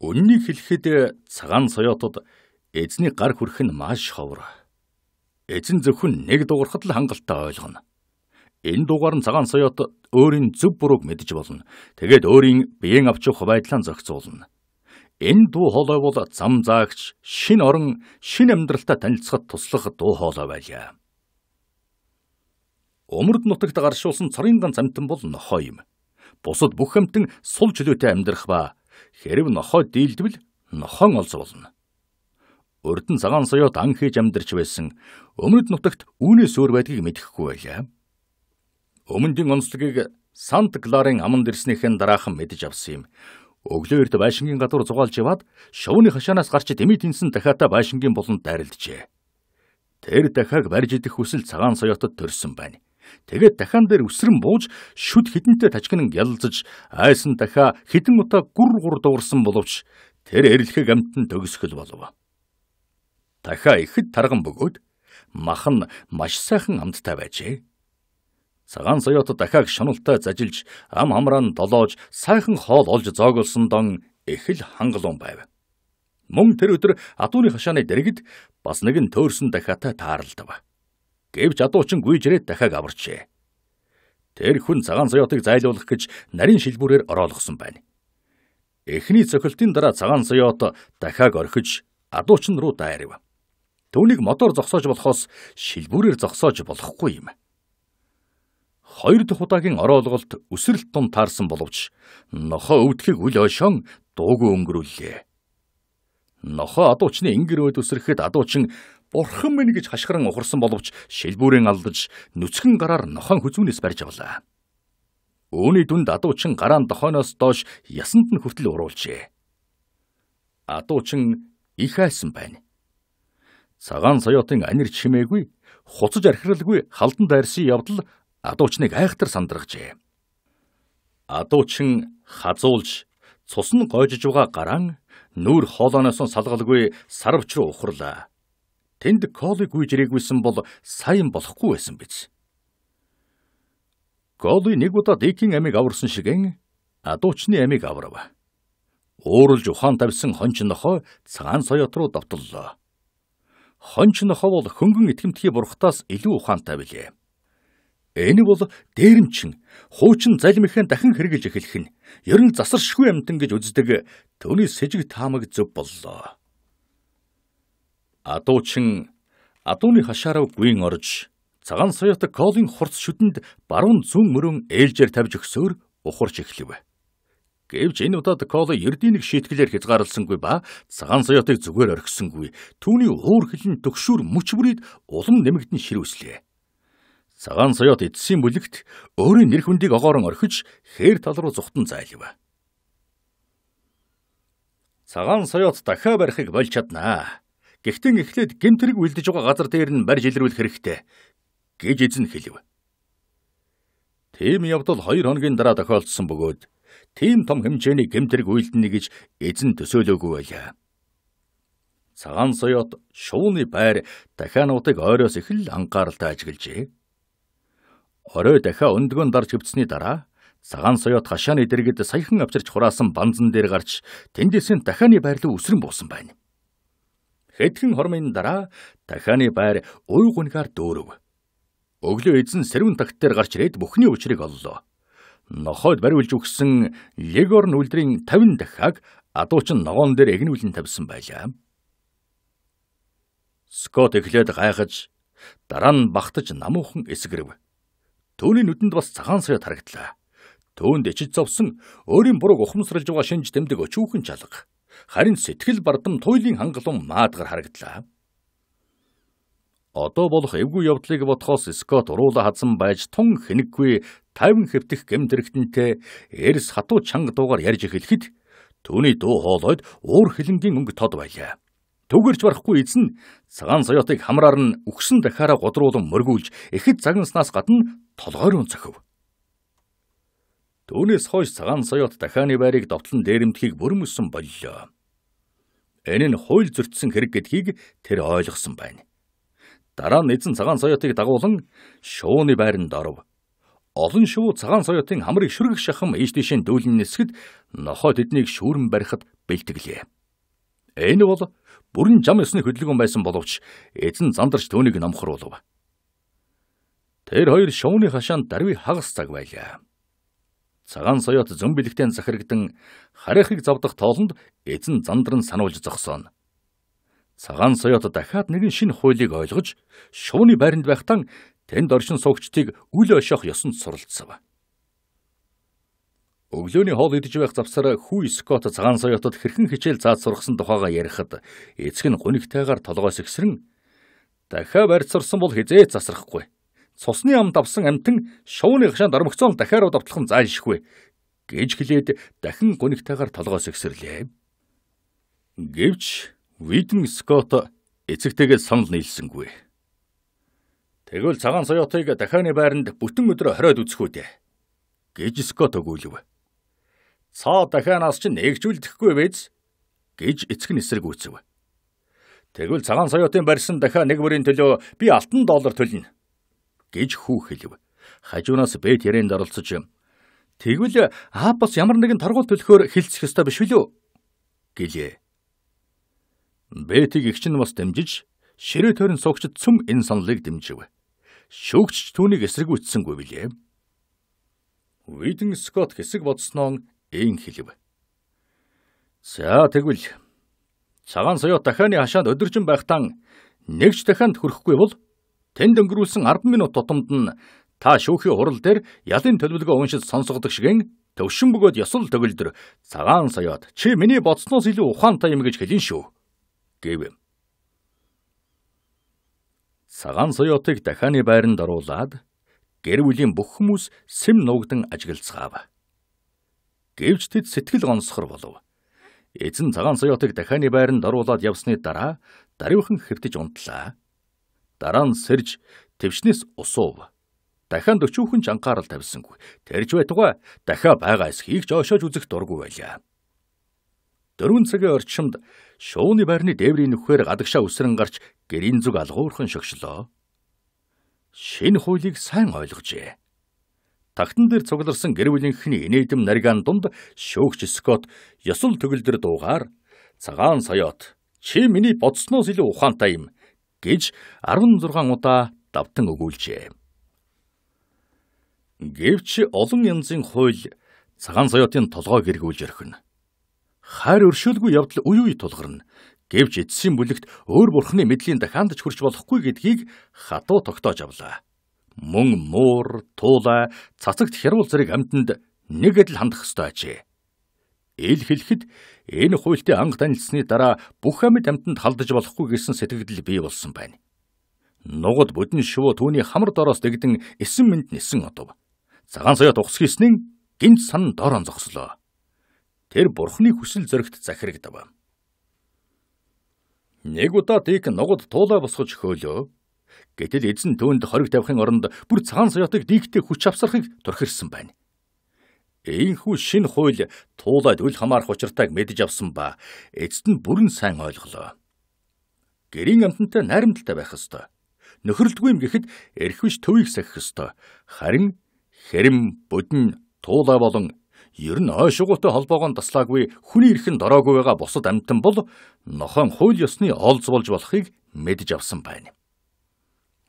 Үннийг хэлэхэд цагаан соёотод эзний гар хүрх нь маш ховор эзэн зөвхөн нэг дугаархад л хангалттай ойлгоно. Энэ дугаар нь цагаан соёот өөрийн зөв бурууг мэдж болно. Тэгээд өөрийн биеийн авч явах байдлаа зохицуулна. Энэ дуу хоолой бол зам заагч, шин орон, шин амьдралтаа танилцахад туслах дуу хоолой байлаа. Өмөрд нутагт гаршуулсан цорын ганц амтан бол нохой юм. Бусад бүх амтан сул чөлөөтэй амьдрах ба хэрв нохой дийлдвэл нохон олз болно урдэн цагаан соёот ан хийж амьдарч байсан өмнөд нутагт үүнээс өөр байдгийг мэдэхгүй байлаа. Өмнөдийн онцлогийг Сант Кларын аманд ирснийхэн дараахан мэдэж авсан юм. Өглөө эрт байшингийн гадуур зугаалж яваад шовны хашаанаас гарч дэмий тэнсэн дахиатаа байшингийн буланд дайрлжээ. Тэр дахиаг барьж идэх хүсэл цагаан соёотод төрсөн байна. Тэгээд дахиан дээр үсрэн бууж шүд хідэнтэй тачгинан ялцж айсан дахиа хідэн утаа гүр гур дуурсан боловч тэр эрэлхэг амтан төгсгөл болов. Дахиа ихэд тарган бөгөөд мах нь маш сайхан амттай байжээ. Цагаан соёот дахиад шаналтай зажилж ам хамраа нь долоож сайхан хоол олж зоогөлсөн дон эхэл хангалуун байв. Мөн тэр өдөр адууны хашааны дэргэд бас нэгэн төөрсөн дахиатай тааралдав. Гэвч адуучин гүйжрээд дахиад аварчээ. Тэр хүн цагаан соёотыг зайлуулах гэж нарийн шилбүрээр ороолгосон байна. Эхний цохилтын дараа цагаан соёот дахиад орхиж адуучин руу дайрав. Үүнийг мотор зогсоож болохоос шилбүүрээр зогсоож болохгүй юм. Хоёр дахь удаагийн ороолголт өсрөл тун таарсан боловч нохоо өвдөхийг үл ойшон дуугүй өнгөрүүллээ. Нохоо адуучны ингэрөөд өсрөхэд адуучин бурхан минь гэж хашгиран ухарсан боловч шилбүүрийн алдаж нүцгэн гараар нохон хүзүүнээс барьж авлаа. Үүний дүнд адуучин гараа нь дохойноос доош ясанд нь хүртэл уруулжээ. Адуучин их айсан байна. Цагаан соёотын анир чимээгүй, хуцаж архиралгүй халдан дайрсын явдал адуучныг айхтар сандрагжээ. Адуучин хазуулж цус нь гойжж байгаа гараан нүүр хоолооноос салгалгүй сарвч руу ухрлаа. Тэнд колыг гүйж ирээгүйсэн бол сайн болохгүй байсан биз. Коли нэг удаа Дикийн амиг аварсан шигэн адуучны амиг аврав. Ууралж ухаан тавьсан хонч нохоо цагаан соёот руу давталлаа хонч нохо бол хөнгөн итгэмтгий бурхтаас илүү ухаантай билээ. Энэ бол дээрэмчин хуучин залмихэн дахин хэрэгж эхлэх нь ер нь засаршгүй амтан гэж үздэг түүний сэжиг таамаг зөв боллоо. Адуучин адууны хашаараа гүйн орж цагаан суятаг колын хурц шүтэнд баруун зүүн мөрөн ээлжээр тавьж өгсөөр ухарч эхлэв. Гэвч энэ удаад Коло ердийн нэг шийтгэлээр хязгаарлсангүй ба цагаан соёотыг зүгээр орхисонгүй. Түүний уур хилэн төгшүүр мөч бүрийг улам нэмэгдэн ширүүслээ. Цагаан соёот эдсийн бүлэгт өөрийн нэр хүндийг огоорон орхиж хээр тал руу зүхтэн зайлв. Цагаан соёот дахиа барихыг болж чаднаа. Гэхдээ эхлээд гимтэрэг үлдэж байгаа газар дээр нь барьж илрүүлэх хэрэгтэй гэж эзэн хэлв. Тийм явдал 2 хоногийн дараа тохиолдсон бөгөөд тийм том хэмжээний гэмтрэг үйлдэнэ гэж эзэн төсөөлөөгүй байлаа. Цагаан соёот шууны байр дахиануудыг ойроос их л анхааралтай ажиглажээ. Орой дахиа өндгөн дарж хөвцсний дараа цагаан соёот хашааны дэргэд саяхан авчирч хураасан банзан дээр гарч тэндээс нь дахианы байр руу үсрэн буусан байна. Хэдхэн хормын дараа дахианы байр уй гунгаар дүүрв. Өглөө эзэн сэрүүн тагт дээр гарч ирээд бүхний учрыг оллоо нохойд бариулж өгсөн Егор нүлдрийн 50 дахиаг адуучин ногоон дээр эгнүүлэн тавьсан байлаа. Скот эхлээд гайхаж дараа нь багтаж намуухан эсгэрэв. Төвний нүдэнд бас цагаан саяд харагдлаа. Төвөнд ичж зовсон өөрийн бурууг ухамсарлж байгаа шинж тэмдэг өчүүхэн чалга. Харин сэтгэл бардам туйлын хангалуун маадгар харагдлаа. Одоо болох эвгүй явдлыг бодхоос Скот уруула хадсан байж тун хэнэггүй 50 хэвтэх гэмтрэгтэнтэй эрс хатуу чанга дуугаар ярьж эхлэхэд түүний дуу хоолойд уур хилэнгийн өнгө тод байлаа. Түгэрч барахгүй эзэн цагаан соёотыг хамраар нь өгсөн дахаараа годруулан мөргүүлж ихэд загнаснаас гадна толгойр нь цохив. Түүнээс хойш цагаан соёот дахааны байрыг довтлон дээрэмдхийг бүрмөссөн боллоо. Энэ нь хууль зөрчсөн хэрэг гэдгийг тэр ойлгосон байна. Дараа нь эзэн цагаан соёотыг дагуулan шууны байранд оров. Олон шувуу цагаан соёотын хамрыг шүргэх шахам ийш тийш дүүлэн нисгэд нохой тэднийг шүүрэн барихад бэлтгэлээ. Энэ бол бүрэн зам ёсны хөдөлгөөн байсан боловч эзэн зандарч түүнийг намхруулв. Тэр хоёр шовны хашаанд дарви хагас цаг байлаа. Цагаан соёот зөмбөлөгтэн захирагдан харихыг завдах тоолонд эзэн зандар нь сануулж зогсооно. Цагаан соёот дахиад нэгэн шинэ хуулийг ойлгож шууны байранд байхтан Тэнд оршин суугчдыг үл ошоох ёсонд суралцсав. Өглөөний хоол идэж байх завсараа хүү Скот цагаан соёотод хэрхэн хичээл заад сургасан тухайгаа ярихад эцэг нь гунигтайгаар толгойс ихсрэн дахиад барьцарсан бол хизээ засрахгүй. Цусны ам давсан амтан шууны хашаанд ормогцоон дахиад давтлах нь зайлшгүй гэж хэлээд дахин гунигтайгаар толгойс ихсрлээ. Гэвч Виден Скот эцэгтэйгээ санал нийлсэнгүй. Тэгвэл цагаан соёотыг дахианы байранд бүтэн өдрө хориод үзэх үү гэж Скот өгүүлв. Цаа дахианаас ч нэгжүүлдэхгүй биз гэж эцэг нь эсрэг үүсв. Тэгвэл цагаан соёотын барьсан дахиа нэг бүрийн төлөө би алтан доллар төлнө гэж хүү хэлв. Хажуунаас бэт ярээнд оролцож Тэгвэл Апас ямар нэгэн торгуул төлөхөөр хилцэх ёстой биш үү? гэлээ. Бэтиг эгч нь бас дэмжиж ширээ тойрон суугчд цөм энэ саналыг дэмжив шүүгч түүнийг эсэргүүцсэнгүй билээ. Уиден Скот хэсэг бодсноо эн хэлв. За тэгвэл цагаан соёо дахианы хашаанд өдөржин байхтаа нэгч дахианд хүрэхгүй бол тэнд өнгөрүүлсэн 10 минут тутамд нь та шүүхийн хурал дээр ялын төлөвлөгөө уншиж сонсгодог шигэн төвшин бөгөөд ёсол төгөлдөр цагаан соёод чи миний бодсноос илүү ухаантай юм гэж хэлин шүү гэв. Сагаан соёотыг дахааны байранд оруулаад гэр бүлийн бүх хүмүүс сэм нуугдан ажиглацгаав. Гэвч тэд сэтгэл гонсгор болов. Эзэн цагаан соёотыг дахааны байранд оруулаад явсны дараа даруйхан хэвтэж унтлаа. Дараа нь сэрж твшнээс усуув. Дахиад өчүүхэн ч анхаарал тавьсангүй. Тэрж байтугай дахиа байгаа эсхийг ч ошоож үзэх дургүй байлаа. Дөрвөн цагийн орчимд шууны байрны дээврийн нүхээр гадагшаа үсрэн гарч гэрийн зүг алгуурхан шогшлоо. Шинэ хуулийг сайн ойлгожээ. Тагтан дээр цугларсан гэр бүлийнхний инээдэм наргаан дунд шөөгч Скот ёсол төгөлдөр дуугаар цагаан соёот чи миний бодсноос илүү ухаантай юм гэж 16 удаа давтан өгүүлжээ. Гэвч олон янзын хууль цагаан соёотын толгойг эргүүлж өрхөнө Хайр өршөөлгүй явдал үе үе тулгарна. Гэвч эцсийн бүлэгт өөр бурхны мэдлийн дахиандч хүрч болохгүй гэдгийг хатуу тогтоож авлаа. Мөн муур, туула, цацагт хяруул зэрэг амтнд нэгэд л хандах ёстой ажээ. Ил хэлэхэд энэ хуйлтыг анх танилцсны дараа бүх амьд амтнд халдаж болохгүй гэсэн сэтгэгдэл бий болсон байна. Нугад бүдэн шувуу түүний хамар дороос дэгдэн эсэн мэнд нисэн одов. Цагаан сая тухс хийснэн гинт сан дорон зогслоо тэр бурхны хүсэл зоригт захирагдав. Нэг удаа Дик ногод туулаа босгож хөөлөө. Гэтэл эзэн түүнд хориг тавихын оронд бүр цагаан соёотыг Диктэй хүч авсархыг турхирсан байна. Ийхүү шин хууль туулайд үл хамаарах учиртайг мэдэж авсан ба эцэд нь бүрэн сайн ойлголоо. Гэрийн амтантай найрамдалтай байх ёстой. Нөхөрлдгүй юм гэхэд эрхвч төвийг сахих ёстой. Харин хэрэм, бүдэн, туулаа болон ер нь ойшгуутай холбоогоо таслаагүй хүний эрхэн дороогүй байгаа бусад амьтан бол нохон хууль ёсны олз болж болохыг мэдж авсан байна.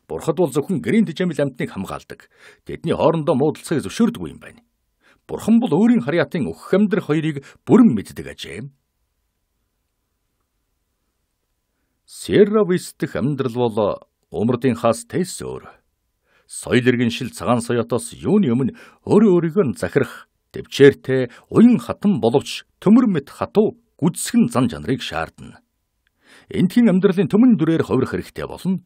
Бурхад бол зөвхөн гэрийн тижэмэл амьтныг хамгаалдаг. Тэдний хоорондоо муудалцыг зөвшөөрдөггүй юм байна. Бурхан бол өөрийн харьяатын өгөх амьдрах хоёрыг бүрэн мэддэг ажээ. Сервис дэх амьдрал бол умардын хаас тэлс өөр. Соёл иргэншил цагаан соёотоос юуны өмнө өөрөө өөрийгөө захирах Тэвчээртэй уян хатан боловч төмөр мэт хатуу гүцсгэн зан чанарыг шаардна. Энтхийн амьдралын төмөн дүрээр хувирах хэрэгтэй болно.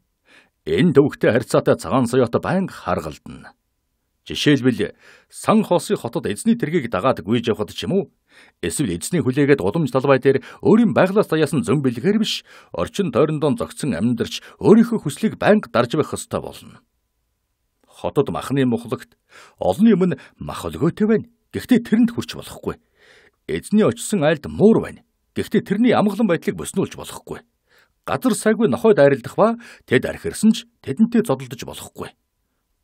Энэ төвхтэй харьцаатай цагаан соёот байнга харгалдана. Жишээлбэл Сан Хоси хотод эзний тэргийг дагаад гүйж явхад ч юм уу эсвэл эзний хүлээгээд удамж талбай дээр өөрийн байглаас даяасан зөн бэлгээр биш орчин тойрондоо зогцсон амьдарч өөрийнхөө хүслийг байнга дарж байх ёстой болно. Хотод махны мухлагт олон юм мах өлгөөтэй байна. Гэхдээ тэрэнд хүрч болохгүй. Эзний очсон айлд муур байна. Гэхдээ тэрний амглан байдлыг боснуулж болохгүй. Газар сайгүй нохойд арилдах ба тэд архирсан ч тэдэнтэй зодолдож болохгүй.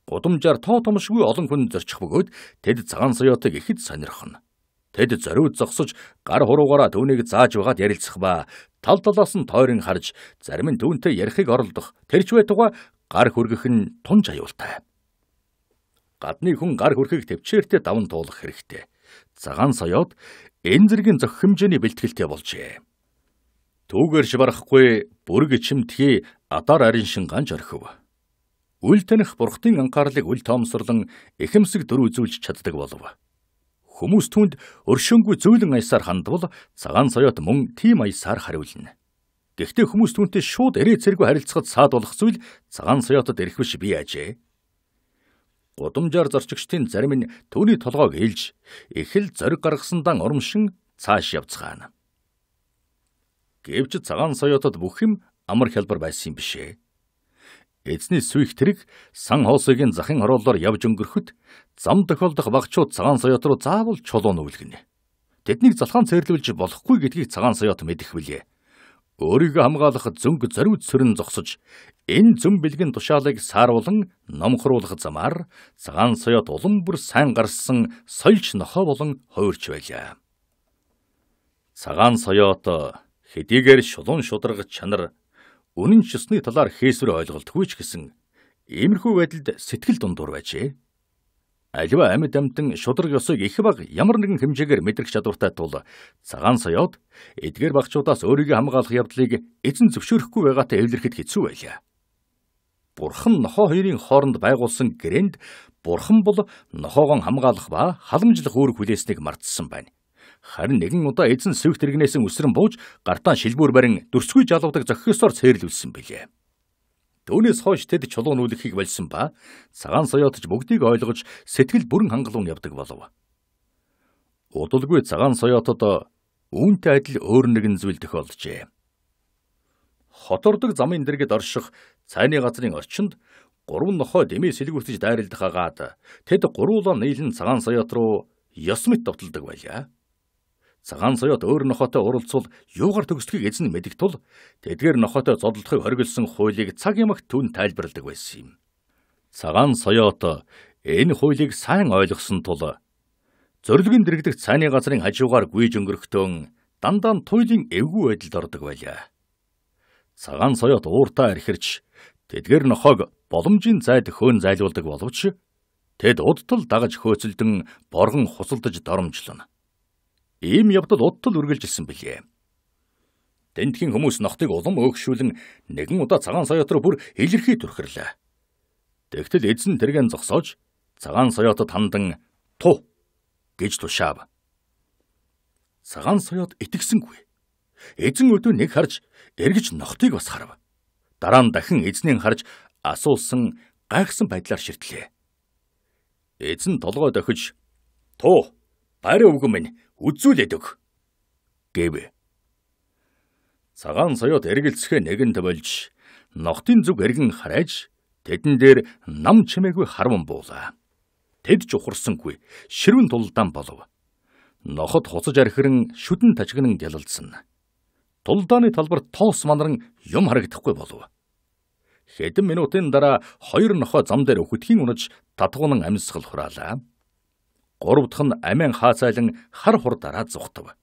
Гудамжаар тоо томшгүй олон хүн зорчих бөгөөд тэд цагаан соёотыг ихэд сонирхно. Тэд зориуд зогсож гар хуруугаараа түүнийг зааж байгаад ярилцах ба тал талаас нь тойрон харж зарим нь түүнтэй ярихыг оролдох тэр ч байтугай гар хүргэх нь тунж аюултай гадны хүн гар хөрхийг төвчээртэй даван туулах хэрэгтэй. Цагаан соёод энэ зэргийн зөх хэмжээний бэлтгэлтэй болжээ. Түүгээр шибарахгүй бүрг ичимтгий адар арийн шингаан жорхив. Үл таних бурхтын анхаарлыг үл тоомсорлон эхэмсэг дөр үзүүлж чаддаг болов. Хүмүүс түнд өршөөнгүй зөөлөн аясаар хандвал цагаан соёот мөн тийм аясаар хариулна. Гэхдээ хүмүүс түүнтэй шууд эрээ цэргүй харилцахад саад болох зүйл цагаан соёотод ирэх биш бий ажээ гудамжаар зорчигчдын зарим нь түүний толгойг илж эхэл зориг гаргасан дан урамшин цааш явцгаана. Гэвч цагаан соёотод бүх юм амар хялбар байсан юм бишээ. Эзний сүйх тэрэг сан хоосыгийн захын хороолоор явж өнгөрөхөд зам тохиолдох багчууд цагаан соёот руу заавал чулуу нүвлгэнэ. Тэднийг залхаан цээрлүүлж болохгүй гэдгийг цагаан соёот мэдэх билээ өөрийгөө хамгаалах зөнгө зориуд сөрөн зогсож энэ зөм бэлгийн тушаалыг сааруулан номхруулах замаар цагаан соёот улам бүр сайн гарсан соёлч нохо болон хувирч байлаа. Цагаан соёот хэдийгээр шулуун шударга чанар үнэн чесний талаар хийсвэр ойлголтгүй ч гэсэн иймэрхүү байдалд сэтгэл дундуур байжээ. Аливаа амьд амьтан шудраг ёсыг их баг ямар нэгэн хэмжээгээр мэдрэх чадвартай тул цагаан соёод эдгээр багчуудаас өөрийгөө хамгаалах явдлыг эзэн зөвшөөрөхгүй байгаатай эвлэрхэд хэцүү байлаа. Бурхан нохоо хоёрын хооронд байгуулсан гэрээнд бурхан бол нохоогоо хамгаалах ба халамжлах үүрэг хүлээснийг мартсан байна. Харин нэгэн удаа эзэн сэвт хэрэгнээс өсрөн бууж гартаа шилбүүр барин дүрсгүй жалуудаг зохиосоор цээрлүүлсэн билээ. Түүнээс хойш тэд чулуун үлэхийг болсон ба цагаан соёотч бүгдийг ойлгож сэтгэл бүрэн хангалуун явдаг болов. Удалгүй цагаан соёотод үүнтэй адил өөр нэгэн зүйл тохиолджээ. Хотордог замын дэргэд орших цайны газрын орчинд гурван нохой дэмий сэлгүүртэж дайралдахаагаад тэд гурвуулаа нийлэн цагаан соёот руу ёс мэт товтолдог байлаа. Цагаан соёот өөр нохотой уралцвал юугаар төгсдгийг эзэн мэдэх тул тэдгээр нохотой зодлохыг хориглосон хуулийг цаг ямагт түн тайлбарладаг байсан юм. Цагаан соёот энэ хуулийг сайн ойлгосон тул зорилгын дэрэгдэх цайны газрын хажуугаар гүйж өнгөрөхдөө дандаа туйлын эвгүй байдалд ордог байлаа. Цагаан соёот ууртаа архирч тэдгээр нохоог боломжийн зайд хөөн зайлуулдаг боловч тэд удтал дагаж хөөцөлдөн боргон хусалдаж доромжлоно ийм явдал уттал үргэлжилсэн билээ. Тэнтхийн хүмүүс нохтыг улам өөгшүүлэн нэгэн удаа цагаан соёот руу бүр илэрхий төрхрлээ. Тэгтэл эзэн тэргэн зогсоож цагаан соёотод хандан ту гэж тушаав. Цагаан соёот итгэсэнгүй. Эзэн өдөө нэг харж эргэж нохтыг бас харав. Дараа нь дахин эзнийг харж асуусан гайхсан байдлаар ширтлээ. Эзэн толгой дохиж "Туу, барь өвгөн минь үзүүлээд өг гэв. Цагаан соёот эргэлцэхэ нэгэн төвлж ногтын зүг эргэн харайж тэдэн дээр нам чимээгүй харван буулаа. Тэд ч ухарсангүй ширүүн тулдаан болов. Ноход хуцаж архирэн шүдэн тажигнан гялалцсан. Тулдааны талбар тоос манран юм харагдахгүй болов. Хэдэн минутын дараа хоёр нохоо зам дээр өхөдхийн унаж татгуунан амьсгал хураалаа гурав дахь нь амин хаацайлан хар хур дараа зүхтв.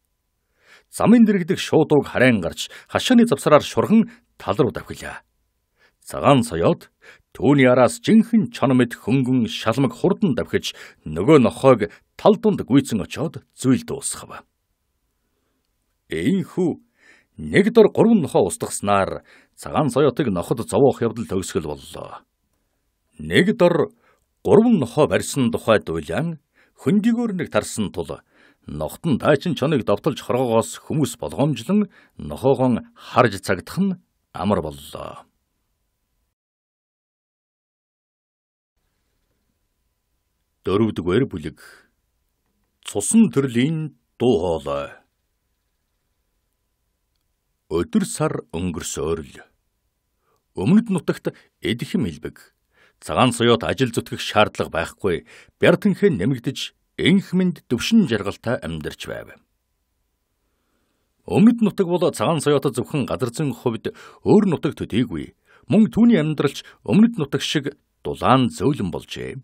Замын дэрэгдэх шуудууг харайн гарч хашааны завсраар шурхан тал руу давхилаа. Цагаан соёод түүний араас жинхэн чономэд хөнгөн шалмаг хурдан давхиж нөгөө нохойг тал дунд гүйцэн очоод зүйл дуусгав. Эйхүү нэг дор гурван нохоо устгаснаар цагаан соёотыг ноход зовоох явдал төгсгөл боллоо. Нэг дор гурван нохоо барьсан тухай дуйлан хөндөгөр нэг тарсан тул ногтон дайчин чоныг довтолж хоргоогоос хүмүүс болгоомжлон нохоогон харж цагдах нь амар боллоо. Дөрөвдүгээр бүлэг Цусан төрлийн дуу хоолой Өдөр сар өнгөрсөөр л Өмнөд нутагт эдхэн мэлбэг цагаан суйот ажил зүтгэх шаардлага байхгүй бяртэнхээ нэмэгдэж энх мэнд төвшин жаргалтай амьдарч байв. Өмнөд нутаг бол цагаан соёотод зөвхөн газар зүйн хувьд өөр нутаг төдийгүй. Мөн түүний амьдралч өмнөд нутаг шиг дулаан зөөлөн болжээ.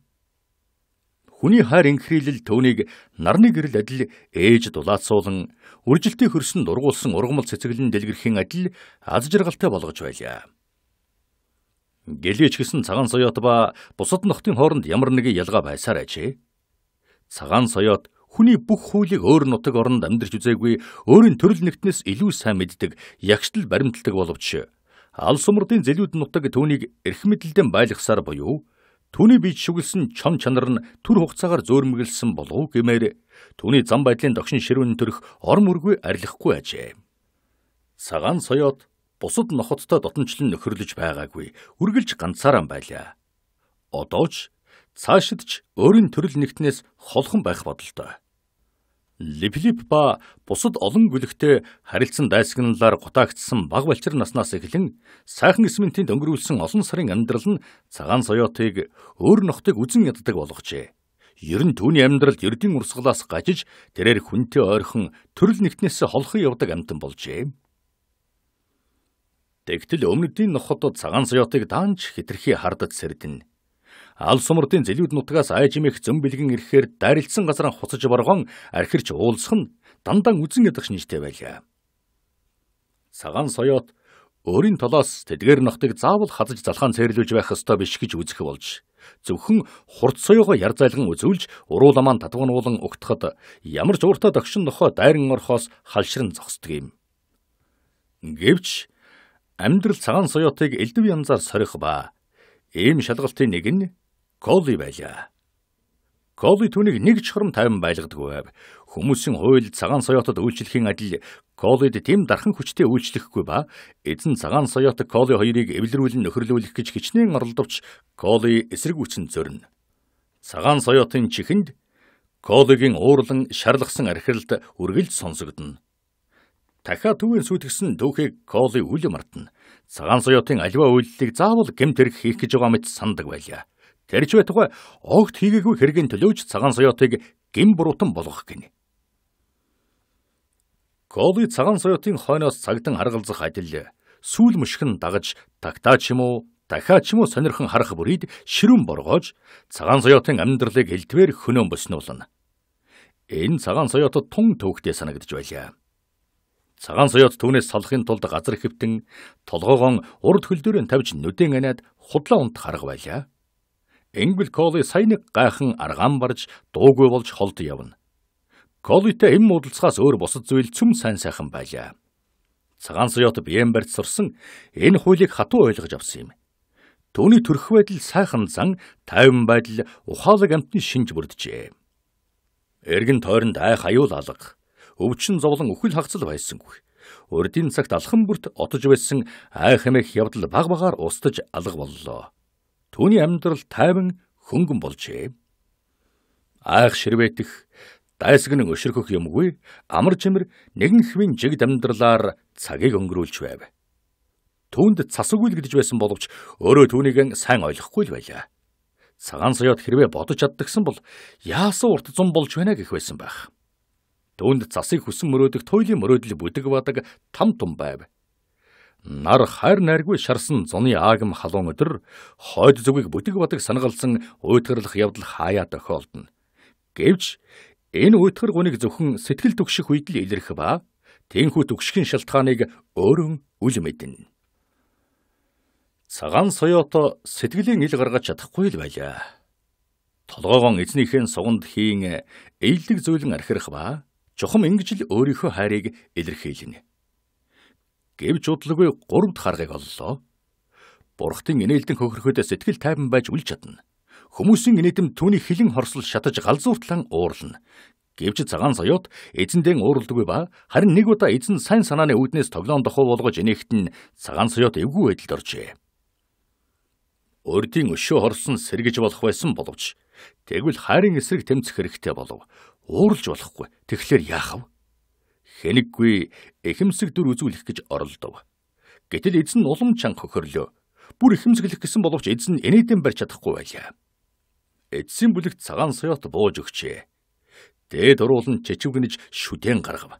Хүний хайр инхрийлэл түүнийг нарны гэрэл адил ээж дулаацуулан үржилтийг хөрсөн дургуулсан ургамал цэцэглэн дэлгэрхийн адил аз жаргалтай болгож байлаа. Гэлээч гэсэн цагаан соёот ба бусад нохтын хооронд ямар нэгэн ялгаа байсаар ажээ. Цагаан соёот хүний бүх хуулийг өөр нутаг оронд амьдарч үзээгүй өөрийн төрөл нэгтнээс илүү сайн мэддэг ягштал баримталдаг боловч ал сумрын зэлүүд нутаг түүнийг эрх мэдлэлдэн байлгасаар буюу түүний бич шүглсэн чон чанар нь төр хугацаагаар зөөрмөглсөн болов гэмээр түүний зам байдлын догшин ширүүн төрөх орм үргүй арилахгүй ажээ. Цагаан соёот бусад нохоттой дотнчлон нөхөрлөж байгаагүй. Үргэлж ганцаараа байлаа. Одоо ч цаашидч өөрийн төрөл нэгтнээс холхон байх бодолтой. Липлип ба бусад олон гүлэгтэй харилцсан дайсагналаар гутаагдсан баг балчир наснаас эхлэн сайхан эсментийн дөнгөрүүлсэн олон сарын амьдрал нь цагаан соёотыг өөр нохтыг үзэн яддаг болгожээ. Ер нь түүний амьдралд ердийн урсгалаас гажиж тэрээр хүнтэй ойрхон төрөл нэгтнээс холхон явдаг амтан болжээ. Тэгтэл өмнөдийн нохотод цагаан соёотыг даанч хитрхи хардаж сэрдэн. Ал сумртын зэлүүд нутгаас айжимих зөм бэлгэн ирэхээр дайрлцсан газраа хуцаж баргон архирч уулсах нь дандаа үзэн ядах шинжтэй байлаа. Цагаан соёот өөрийн толоос тэдгээр нохтыг заавал хазаж залхаан цэрлүүлж байх ёстой биш гэж үзэх болж зөвхөн хурд соёогоо яр зайлган үзүүлж уруул амаан татгуунуулан өгтөхөд ямар ч ууртаа догшин нохоо дайран орхоос халширн зогсдөг юм. Гэвч амьдрал цагаан соёотыг элдв янзаар сорих ба ийм шалгалтын нэг нь Коли байлаа. Коли түүнийг нэг ч хором тайван байлгадаг байв. Хүмүүсийн хууль цагаан соёотод үйлчлэхийн адил Колид тэм дархан хүчтэй үйлчлэхгүй ба эзэн цагаан соёот Коли хоёрыг эвлэрүүлэн нөхөрлүүлэх гэж хичнээн оролдовч Коли эсрэг үчин зөрнө. Цагаан соёотын чихэнд Колигийн уурлан шарлгсан архиралд үргэлж сонсогдно. Дахиад түвэн сүйтгэсэн түүхийг Коли үл мартна. Цагаан соёотын альва үйллийг заавал гэмт хэрэг хийх гэж байгаа мэт сандаг байлаа. Тэр ч байтугай огт хийгээгүй хэргийн төлөөж цагаан соёотыг гим буруутан болгох гинэ. Коли цагаан соёотын хойноос цагдан аргалзах адил сүүл мөшгөн дагаж тагтаач юм уу дахиад ч юм уу сонирхон харах бүрийд ширүүн боргоож цагаан соёотын амьдралыг хэлтвэр хөнөөн боснуулна. Энэ цагаан соёотод тун төвхтэй санагдж байлаа. Цагаан соёот түүнээс салахын тулд газар хэвтэн толгоогоо урд хөлдөөрөө тавьж нүдэн аниад худлаа унт харга байлаа. Энгл Коли сайн нэг гайхан аргаан барж дуугүй болж холд явна. Колитэй эм муудалцгаас өөр бусад зүйл цөм сайн сайхан байлаа. Цагаан соёот биеэн барьж сурсан энэ хуулийг хатуу ойлгож авсан юм. Төвний төрх байдал сайхан зан тайван байдал ухаалаг амтны шинж бүрджээ. Эргэн тойронд айх аюул алга өвчин зовлон өхөл хагцал байсангүй. Урдийн цагт алхан бүрт отож байсан ай хэмээх явдал баг багаар устж алга боллоо. Төвний амьдрал тайван хөнгөн болжээ. Айх ширвэтэх дайсагнан өшөрхөх юмгүй амар чимэр нэгэн хвийн жиг дамдралаар цагийг өнгөрүүлж байв. Түүнд цас үгүй л гэж байсан боловч өөрөө түүнийг сайн ойлгохгүй л байлаа. Цагаан соёот хэрвээ бодож чаддагсан бол яасан урт зам болж байна гэх байсан байх. Дүнд засыг хүсэн мөрөөдөх туйлын мөрөөдөл бүдэг бадаг там тум байв. Нар хайр найргүй шарсан зуны аагм халуун өдөр хойд зүгийг бүдэг бадаг санагалсан уйтгарлах явдал хаяа тохиолдно. Гэвч энэ уйтгар гуныг зөвхөн сэтгэл төгших үед л илэрх ба тэнхүү төгшхийн шалтгааныг өөрөө үл мэднэ. Цагаан соёото сэтгэлийн ил гаргаж чадахгүй л байлаа. Толгоогон эзнийхэн суганд хийн эйлэг зүйлэн архирах ба чухам ингэж л өөрийнхөө хайрыг илэрхийлнэ. Гэвч удалгүй 3 дахь аргыг оллоо. Бурхтын инээлтэн хөхөрхөд сэтгэл тайван байж үл чадна. Хүмүүсийн инээдэм түүний хилэн хорсол шатаж галзууртлан уурлна. Гэвч цагаан соёот эзэндээ уурладгүй ба харин нэг удаа эзэн сайн санааны үүднээс тоглоом дохоо болгож инээхт нь цагаан соёот эвгүй байдалд оржээ. Өрдийн өшөө хорсон сэргэж болох байсан боловч Тэгвэл харин эсрэг тэмцэх хэрэгтэй болов. Ууралж болохгүй. Тэгэхлээр яах вэ? Хэнэггүй эхэмсэг дүр үзүүлэх гэж оролдов. Гэтэл эзэн нь улам чанга хөхөрлөө. Бүр эхэмсэглэх гэсэн боловч эзэн нь энэдэн барь чадахгүй байлаа. Эцсийн бүлэгт цагаан соёот бууж өгчээ. Дээд уруулан чичв гинж шүдэн гаргав.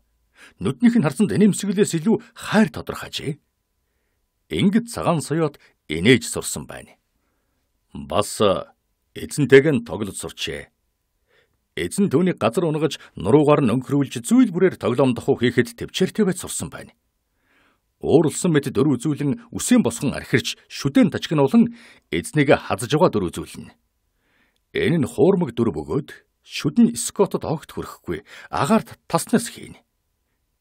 Нүднийх нь харсанд энэмсэглээс илүү хайр тодорхажээ. Ингээд цагаан соёот инээж сурсан байна. Бас эзэнтэйг нь тоглож сурчээ. Эзэн түүний газар унгаж нуруугаар нь өнхрүүлж зүйл бүрээр тоглоом дохуу хийхэд төвчээртэй байж сурсан байна. Ууралсан мэт дөрв үзүүлэн үсээн босгон архирч шүдэн тачгнуулан эзнийг хазж байгаа дөрв үзүүлнэ. Энэ нь хуурмаг дөрв бөгөөд шүдэн скотод огт хүрэхгүй агаарт таснаас хийнэ.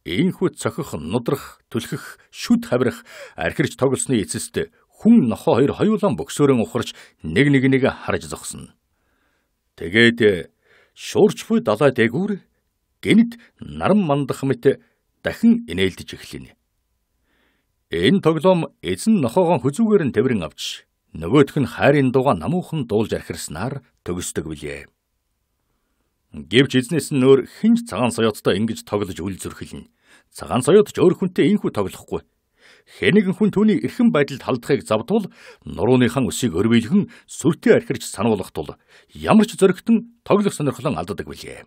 Иймхүү цохих, нудрах, түлхэх, шүд хавирах архирч тоглосны эцэст Хүн нохо хоёр хоёулаа бөксөөрөн ухарч нэг нэг нэг харж зогсно. Тэгээд шуурч буй далай дээгүүр гинт наран мандах мэт дахин инээлдэж эхлэв. Энэ тоглоом эзэн нохоогоо хүзүүгээр нь тэмрэн авч нөгөөх нь хайрын дууга намуухан дуулж архирснаар төгсдөг билээ. Гэвч эзнээс нь өөр хинж цагаан соёоттой ингэж тоглож үл зүрхэлнэ. Цагаан соёот ч өөр хүнтэй инхүү тоглохгүй. Хэнийхэн хүн түүний эрхэм байдалд халдахыг завдвал нурууныхан өсийг өрвөйлгөн сүртэй архирч сануулах тул ямар ч зөрөгтөн тоглох сонирхлон алддаг билээ.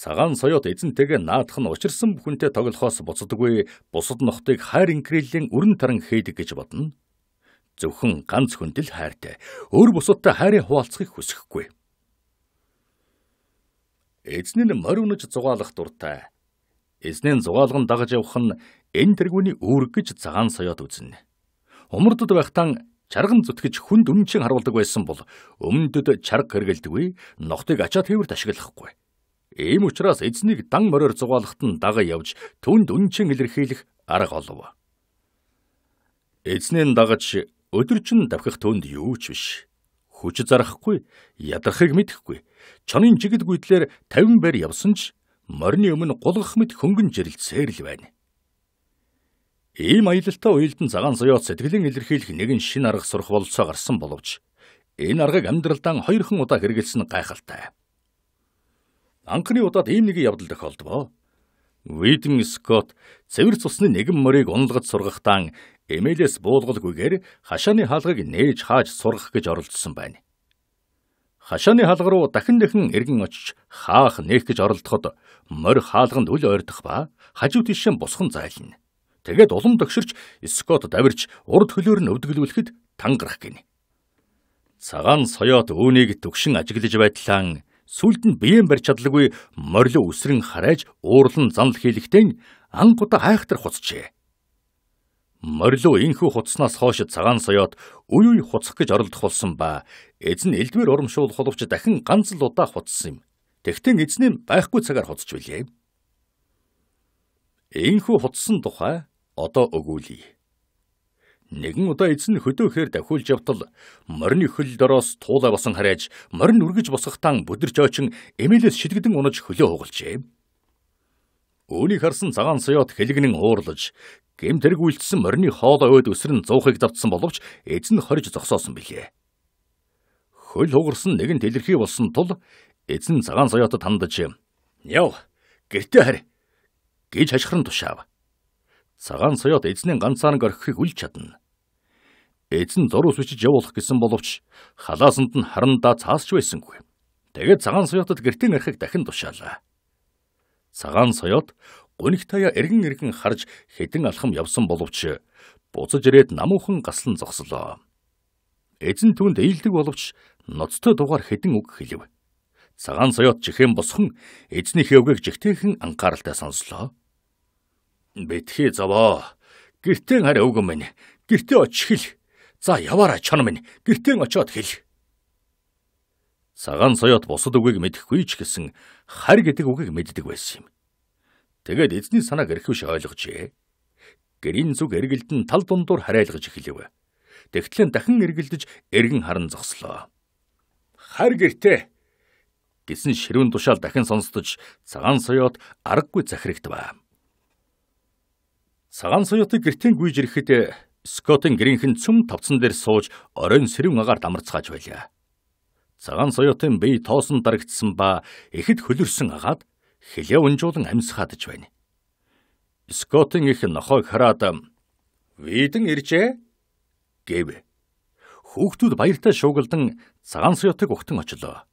Цагаан соёот эзэнтэйгээ наадах нь учирсан бүхэнтэй тоглохоос буцдаггүй бусад нохтыг хайр инкрээлийн өрн таран хийдэг гэж бодно. Зөвхөн ганц хүндэл хайртай, өөр бусадтай хайрын хуваалцахыг хүсэхгүй. Эзэн нь морь унаж зугаалах дуртай. Эзнийн зугаалган дагаж явах нь энэ тэргүүний үүрэг гэж загаан соёод үзнэ. Умардд байхтаа чарган зүтгэж хүнд үнчин харуулдаг байсан бол өмнөдөд чарга хэргэлдэггүй, ногтыг ачаа тээврт ашиглахгүй. Ийм учраас эзнийг дан мориор зугаалахт нь дага явж түнд үнчин илэрхийлэх арга олов. Эзнийн дагаж өдөржин давхих түнд юу ч биш. Хүч зарахгүй, ядрахыг мэдхгүй. Чонын жигд гүйдлэр 50 байр явсан ч морины өмнө гулгах мэт хөнгөн жирэлцээр л байна. Ийм аялалтаа уйлдан цагаан соёот сэтгэлэн илэрхийлэх нэгэн шин арга сурах бололцоо гарсан боловч энэ аргыг амьдралдаа хоёрхан удаа хэрэгжилсэн гайхалтай. Анхны удаад ийм нэг явдал тохиолдвоо. Виден Скот цэвэр цусны нэгэн морийг унлагад сургахдаа эмээлээс буулгалгүйгээр хашааны хаалгыг нээж хааж сургах гэж оролдсон байна. Хашааны хаалга руу дахин дахин эргэн очиж хаах нээх гэж оролдоход морь хаалганд үл ойрдох ба хажуу тийш нь бусхан зайлна. Тэгээд улам догширч Скот давирч урд хөлөөр нь өвдөглүүлэхэд тангарах гинэ. Цагаан соёот үүнийг төгшин ажиглаж байтлаан сүлд нь биеэн барь чадлагүй морло өсрөн харайж уурлан занл хийлэхдээ ангуда хайхтар хуцжээ. Морло инхүү хуцснаас хойш цагаан соёот үе үе хуцах гэж оролдох болсон ба эзэн элдвэр урамшуул холовч дахин ганц л удаа хуцсан юм. Тэгтэн эзэн нь байхгүй цагаар хуцж билээ. Инхүү хуцсан тухай одоо өгүүлье. Нэгэн удаа эзэн хөдөө хээр давхуулж явтал морины хөл дороос туулаа босон харайж морин үргэж босгохтан бүдэрч очин эмээлээс шилгдэн унаж хөлөө хугалжээ. Үүнийг харсан цагаан соёот хэлгэнэн уурлаж гем тэрэг үйлцсэн морины хоолой өд өсрөн зуухыг давтсан боловч эзэн хорж зогсоосон билээ. Хөл хугарсан нэгэн тэлэрхий болсон тул эзэн цагаан соёотод хандаж "Яв, гэртээ харь" гэж хашхиран тушаав цагаан соёот эзний ганцаараа орхихыг үл чадна. Эзэн зурус бичиж явуулах гэсэн боловч халаасанд нь харандаа цаасч байсангүй. Тэгээд цагаан соёотод гэртээ нэрхийг дахин тушаалаа. Цагаан соёот гонигтаяа эргэн эргэн харж хідэн алхам явсан боловч буцаж ирээд намуухан гаслан зогслоо. Эзэн түнд ийдэг боловч ноцтой дугаар хідэн үг хэлв. Цагаан соёот чихэн босхон эзнийхээ үгийг жигтэйхэн анхааралтай сонслоо. Битгий зовоо. Гэртээ харь өвгөн минь. Гэртээ очих хэл. За яваараа чон минь. Гэртээ очиод хэл. Цагаан соёот бусад үгийг мэдэхгүй ч гэсэн харь гэдэг үгийг мэддэг байсан юм. Тэгэд эзний санааг эрхвш ойлгожээ. Гэрийн зүг эргэлдэн тал дундуур харайлгаж эхлэв. Тэгтлэн дахин эргэлдэж эргэн харан зогслоо. Хар гэртээ гэсэн ширүүн тушаал дахин сонсдож цагаан соёот аргагүй захирагдав. Саган суйутыг гэртэн гүйж ирэхэд э, Скотын гэрийнхэн цөм тавцан дээр сууж оройн сэрүүн агаар дамарцгааж байлаа. Цагаан соёотын бие тоосон дарагдсан ба ихэд хөлөрсөн агаад хилээ унжуулан амьсгаадж байна. Скотын их нохойг хараад э, "Видэн иржээ" гэв. Хүүхдүүд баяртай шуугилдан цагаан соёотыг ухтан очлоо.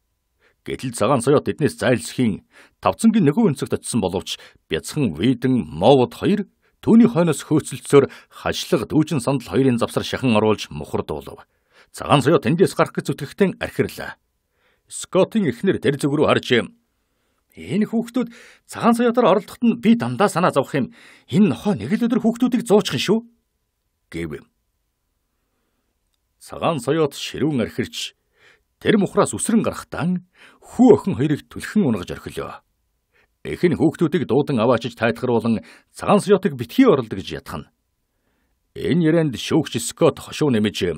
Гэтэл цагаан соёот эднээс зайлсхийн тавцангийн нөгөө өнцөгт очисон боловч бяцхан видэн мовод хоёр Түүний хойноос хөөцөлдсөөр хажлах дүүжин сандал хоёрын завсар шахан оруулж мухардуулав. Цагаан соёо тэндээс гарах гэж зүтгэхтэн архирлаа. Скотын эхнэр тэр зүг рүү харж Энэ хүүхдүүд цагаан соёотор оролдоход нь би дандаа санаа зовх юм. Энэ нохоо нэг л өдөр хүүхдүүдийг зуучих нь шүү гэв. Цагаан соёот ширүүн архирч тэр мухраас үсрэн гарахтаа хүү охин хоёрыг түлхэн унгаж орхилоо. Эхин хүүхдүүдийг дуудан аваачиж тайлхруулан цагаан сёотыг битгий оролдог гэж ятхна. Энэ ярээнд шүүгч Скот хошуу нэмж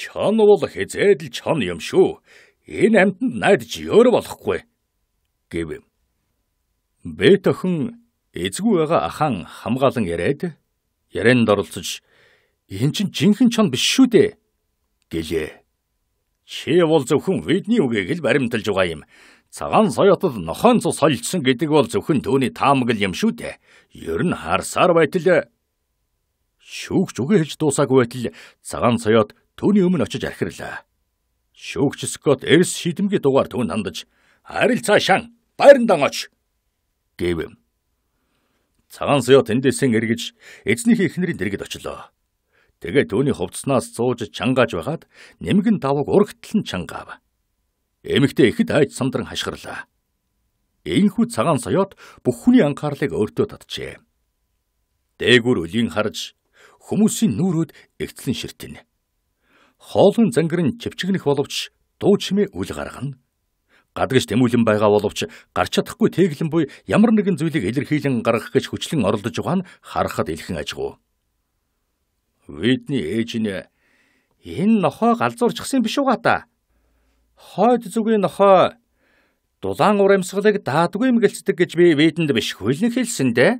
"Чон бол хизээд л чон юм шүү. Энэ амьтанд найдаж өөр болохгүй" гэв. Бэтхэн эзгүй байгаа ахаан хамгаалan яриад ярээнд оролцож "Энэ чинь жинхэнэ чон биш шүү дээ" гэлээ. Чи бол зөвхөн видний үгийг л баримталж байгаа юм. Цагаан соёотод нохон цус холдсон гэдэг бол зөвхөн түүний таамаглал юм шүү дээ. Ер нь харсаар байтал э, шүүгч үгүй хэлж дуусаагүй байтал цагаан соёот түүний өмнө очиж архирлаа. Шүүгч Скот эрс шидэмгийн дугаар түүнд хандаж "Харилцаа шан, байрандаа оч" гэв. Цагаан соёот эндээсэн эргэж эзнийхээ эхнэрийн дэргэд очлоо. Тэгээ түүний хувцснаас зууж чангааж байгаад нэмгэн давг урагтлан чангаав эмэгтэй ихэд айж самдран хашгирлаа. Ийхүү цагаан соёот бүх хүний анхаарлыг өөртөө татжээ. Дээгүр өлийн харж хүмүүсийн нүрөөд эгцлэн ширтэнэ. Хоолын зангирн чивчгэнэх боловч дуу чимээ үл гаргана. Гадагш тэмүүлэн байгаа боловч гарч чадахгүй тэглэн буй ямар нэгэн зүйлийг илэрхийлэн гаргах гэж хүчлэн оролдож байгаа нь харахад илхэн ажгүй. Видний ээж нь энэ нохоо галзуурчихсан биш үгаа та хойд зүгийн нохой дулаан урамсгалыг даадгүй мгэлцдэг гэж би Видэнд биш хөлнө хэлсэн дээ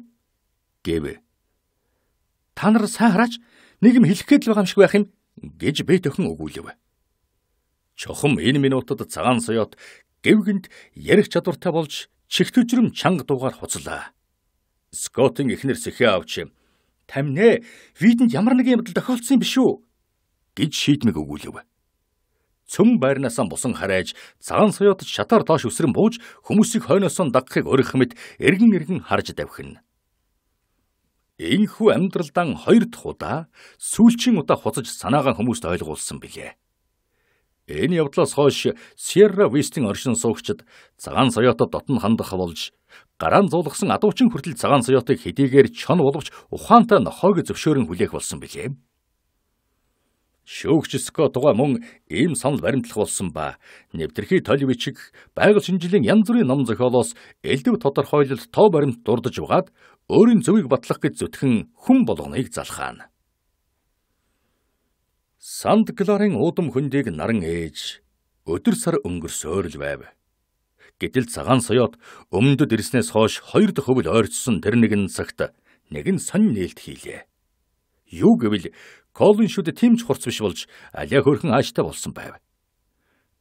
гэв. Та нар сайн хараач нэг юм хэлэхэд л байгаа юм шиг байх юм гэж би төхөн өгүүлэв. Чохом энэ минутад цагаан соёот гэвгэнд ярих чадвартай болж чихтүжрэм чанга дуугаар хуцлаа. Скотын ихнэр сэхээ авч тамнэ Видэнд ямар нэг юм дохиолцсон юм биш үү гэж шийдмэг өгүүлэв цөм байрнаасаа бусан харайж цагаан соёотч шатаар тоош өсрөн бууж хүмүүсийг хойноосоо дагахыг өргөх мэт эргэн эргэн харж давхин. Энэхүү амьдралдаан хоёр дахь удаа сүүлчийн удаа хуцаж санаагаан хүмүүст ойлгуулсан билээ. Энэ явдлаас хойш Сьерра Вестийн оршин суугчид цагаан соёотод дотн хандах болж гараан зуулгасан адуучин хүртэл цагаан соёотыг хэдийгээр чон болгож ухаантай нохойг зөвшөөрөн хүлээх болсон билээ. Шүүгч Скот уга мөн ийм санал баримтлах болсон ба нэвтрхий Толевичиг байгаль шинжилгээний янз бүрийн ном зохиолоос элдв тодорхойлолт тоо баримт дурдж угаад өөрийн зөвийг батлах гэж зүтгэн хүн болгоныг залхаана. Санд Кларын уудам хөндийг наран ээж өдөр сар өнгөрсөөр л байв. Гэтэл цагаан соёот өмнөд ирснээс хойш хоёр дахь өвөл ойрцсон тэр нэгэн цагт нэгэн сонь нээлт хийлээ. Юу гэвэл Колин шүд тэмч хурц биш болж аля хөрхөн ааштай болсон байв.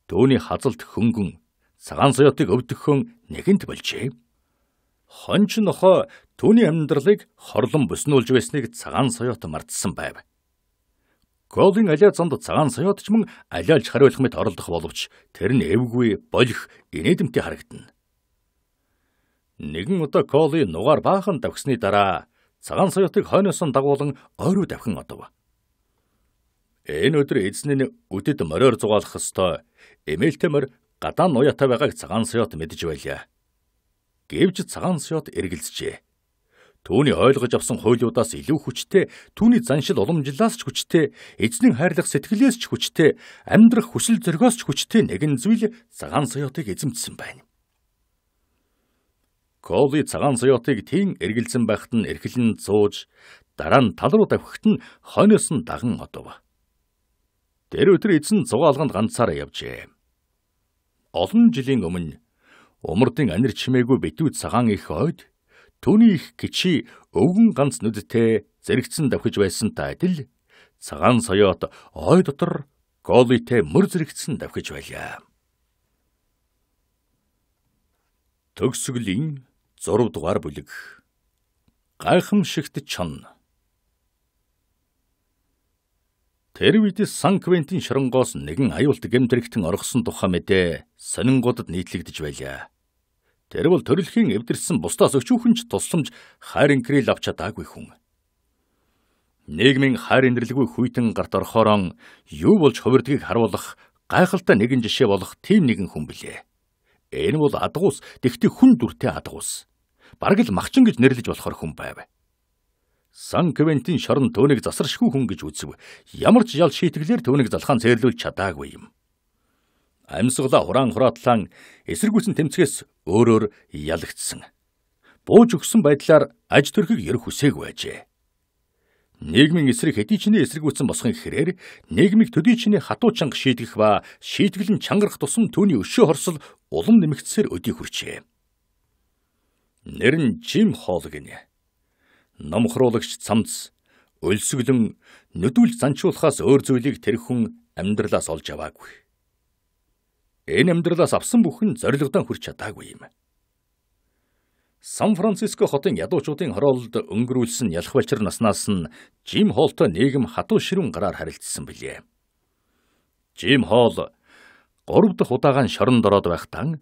Төвний хазалт хөнгөн цагаан соёотыг өвдөхөн нэгэнт болжээ. Хонч нохо түүний амьдралыг хорлон бүснүүлж байсныг цагаан соёот мартсан байв. Колин аля цанд цагаан соёотч мөн алялж хариулах мэт оролдох боловч тэр нь эвгүй, болох, инээдэмтэй харагдана. Нэгэн удаа Коли нугаар баахан давхсны дараа цагаан соёотыг хойноос нь дагуулan ойруу давхин одов. Энэ өдөр эзэн нь өдөд мориор зугаалах ёстой. Эмээлтэмэр гадаа нуяатай байгааг цагаан сойот мэдж байлаа. Гэвч цагаан сойот эргэлзжээ. Төвний ойлгож авсан хуйлуудаас илүү хүчтэй, түүний заншил уламжлалаас ч хүчтэй, эзэн хайрлах сэтгэлээс ч хүчтэй, амьдрах хүсэл зоригоос ч хүчтэй нэгэн зүйл цагаан сойотыг эзэмдсэн байна. Коли цагаан соёотыг тийм эргэлзэн байхад нь эрхлэн зууж, дараа нь тал руу давхихт нь хойноос нь даган одов. Тэр өдөр эзэн зугаалганд ганцаараа явжээ. Олон жилийн өмнө Умардын анир чимээгүй битүүд цагаан их хойд түүний их кичи өвгөн ганц нүдтэй зэрэгцэн давхиж байсантай адил цагаан соёот ой дотор голитэй мөр зэрэгцэн давхиж байлаа. Төгсгөлийн 6 дугаар бүлэг гайхамшигт чон Тэр үед Сан-Квентин шоронгоос нэгэн аюулт гэмтрэгтэн оргосон тухай мэдээ сонингуудад нийтлэгдэж байлаа. Тэр бол төрөлхийн эвдэрсэн бусдаас өчүүхэнч тусламж хайр инкрил авч чадаагүй хүн. Нийгмийн хайр инэрлэггүй хүйтэн гарт орохорон юу болж хувирдгийг харуулах гайхалтай нэгэн жишээ болох тийм нэгэн хүн билээ. Энэ бол адгуус, тэгтээ хүн дүртэй адгуус. Бараг л махчин гэж нэрлэж болохоор хүн байв. Сан Квентин шорон түүнийг засаршгүй хүн гэж үзв. Ямар ч ял шийтгэлээр түүнийг залхаан цэрлүүлж чадаагүй юм. Амьсгалаа хураан хураатлан эсэргүүцэн тэмцгээс өөрөөр ялагдсан. Бууж өгсөн байдлаар аж төрхөг ерөх хүсээг байжээ. Нийгмийн эсрэг хэдий ч нэ эсэргүүцэн босхын гэхээр нийгмийг төдий ч нэ хатуу чанга шийтгэх ба шийтгэлэн чангарах тусам түүний өшөө хорсол улам нэмэгдсээр өдий хүрчээ. Нэр нь Жим Хоол гинэ номхруулагч цамц өлсгөлөн нүдүүл занчуулахаас өөр зүйлийг тэр хүн амьдралаас олж аваагүй. Энэ амьдралаас авсан бүхэн зоригтой хүрч чадаагүй юм. Сан Франциско хотын ядуучуудын хороололд өнгөрүүлсэн ялх балчир наснаас нь Жим Холтой нийгэм хатуу ширүүн гараар харилцсан билээ. Жим Хоол 3 дахь удаагаан шоронд ороод байхдаа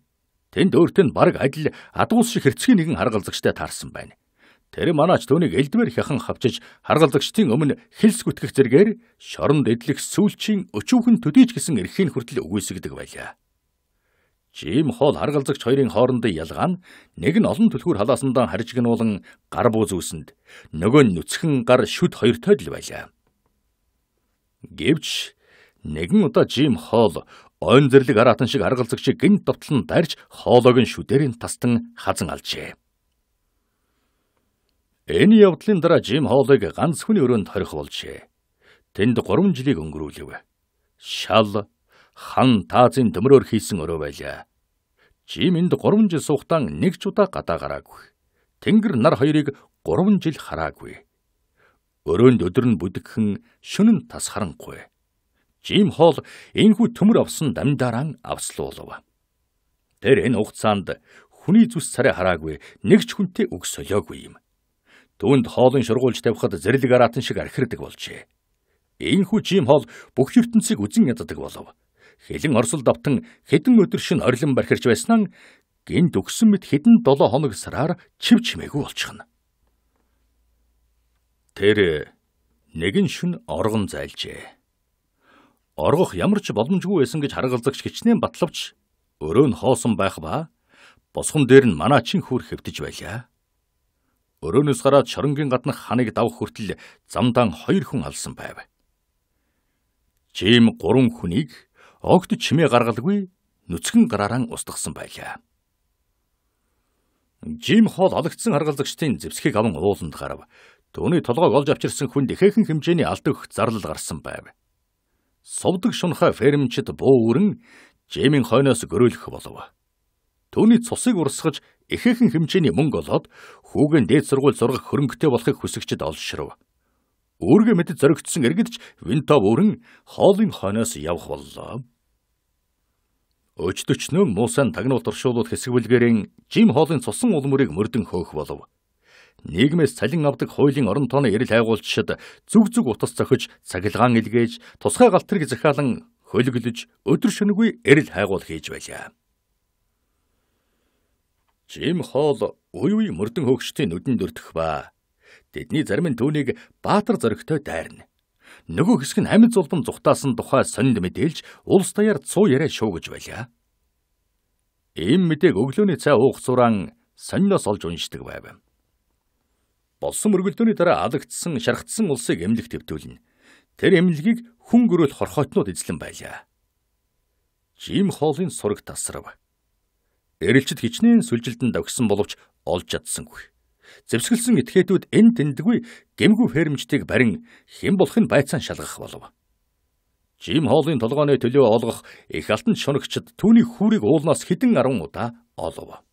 тэнд өөртөө баг адил адгуус шиг хэрцгий нэгэн харгалзагчтай таарсан байна. Тэр манаач түүнийг элдвэр хяхан хавчиж харгалзагчдын өмнө хэлс гүтгэх зэргээр шоронд эдлэх сүүлчийн өчүүхэн төдийж гисэн эрхийн хүртэл үгүйсгдэг байлаа. Жим хоол харгалзагч хоёрын хоорондын ялгаа нь нэг нь олон түлхүүр халаасандаа харж гинуулан гар бууз үүсэнд нөгөө нь нүцгэн гар шүд хоёртой л байлаа. Гэвч нэгэн удаа Жим хоол ойн зэрлэг аратан шиг харгалзагчийг гинт довтлон дарж хоолойг нь шүдээр нь тастан хазан алжээ. Энэ явдлын дараа Жим Хоолыг ганц хүний өрөөнд хорих болжээ. Тэнд 3 жилийг өнгөрүүлэв. Шал хан таазын төмрөөр хийсэн өрөө байлаа. Жим энд 3 жил суугтаан нэг ч удаа гадаа гараагүй. Тэнгэр нар хоёрыг 3 жил хараагүй. Өрөөнд өдөр нь бүдгхэн шөнө нь тасхарангүй. Жим Хоол энхүү төмөр авсан дамжаараа авслуулав. Тэр энэ хугацаанд хүний зүс царай хараагүй, нэг ч хүнтэй үг солиогүй юм Түүнд хоолын шургуулж тавихад зэрлэг араатан шиг архирдаг болжээ. Иймхүү жим хоол бүх ертөнцийг үзэн яддаг болов. Хилэн орсол давтан хідэн өдөр шин орилон бархирч байсан нь гинт өгсөн мэт хідэн 7 хоног сараар чивч хэмээгүй болчихно. Тэр нэгэн шин оргон зайлжээ. Оргох ямар ч боломжгүй байсан гэж харгалзагч гिचнээ батлавч өрөө нь хоосон байх ба босгон дээр нь манаачин хүр хөвтөж байлаа. Өрөөнөөс гараад шоронгийн гаднах ханыг давх хүртэл замдаа хоёр хүн алсан байв. Жим гурван хүнийг огт чимээ гаргалгүй нүцгэн гараараа устгасан байлаа. Жим хоол алагдсан харгалзагчдын зэвсгийг аван ууланд гарав. Төвний толгойг олж авчирсан хүнд ихээхэн хэмжээний алдаг өгөх зарлал гарсан байв. Сувдаг шунхаа фермчид буу өрн Жимийн хойноос гөрөөлөх болов. Төвний цусыг урсгаж ихээхэн хэмжээний мөнгө олоод хүүгийн дээд сургууль сургах хөрөнгөтэй болохыг хүсэгчд олшров. Үүргээ мэдд зоригдсон иргэдч Винто бүрэн хоолын хойноос явх боллоо. Өчтөчнөө Мусаан тагнуулт оршуулууд хэсэг бүлгэрийн жим хоолын цусан улмөрийг мөрдөн хөөх болов. Нийгмээс цалин авдаг хуулийн орон тооны эрэл хайгуулчид зүг зүг утас цохиж цахилгаан илгээж тусгай галтрыг захиалан хөлгөлж өдөр шөнөгүй эрэл хайгуул хийж байлаа. Жим хоол Үй үй мөрдөн хөөгчдийн нүдэнд өртөх ба. Тэдний зарим нь түүнийг баатар зоригтой дайрна. Нөгөө хэсэг нь амин зулбан зүхтаасан тухай сонд мэдээлж улс даяар цуу яриа шуугиж байлаа. Ийм мэдээг өглөөний цай уух зуран сониноос олж уншдаг байв. Болсон мөргөлдөөний дараа алагдсан шархтсан улсыг эмнэлэг төвтүүлнэ. Тэр эмнэлгийг хүн гөрөөл хорхойтнууд эзлэн байлаа. Жим хоолын сураг тасрав эрэлчд хичнээн сүлжилдэн давхисан боловч олж чадсангүй. Зэвсгэлсэн этгээдүүд эн тэнлэггүй гэмгүй фермчдийг барин хэн болохын байцаан шалгах болов. Жим хоолын толгооны төлөө олгох их алтан шунагчд түүний хүүрийг уулнаас хідэн 10 удаа олов.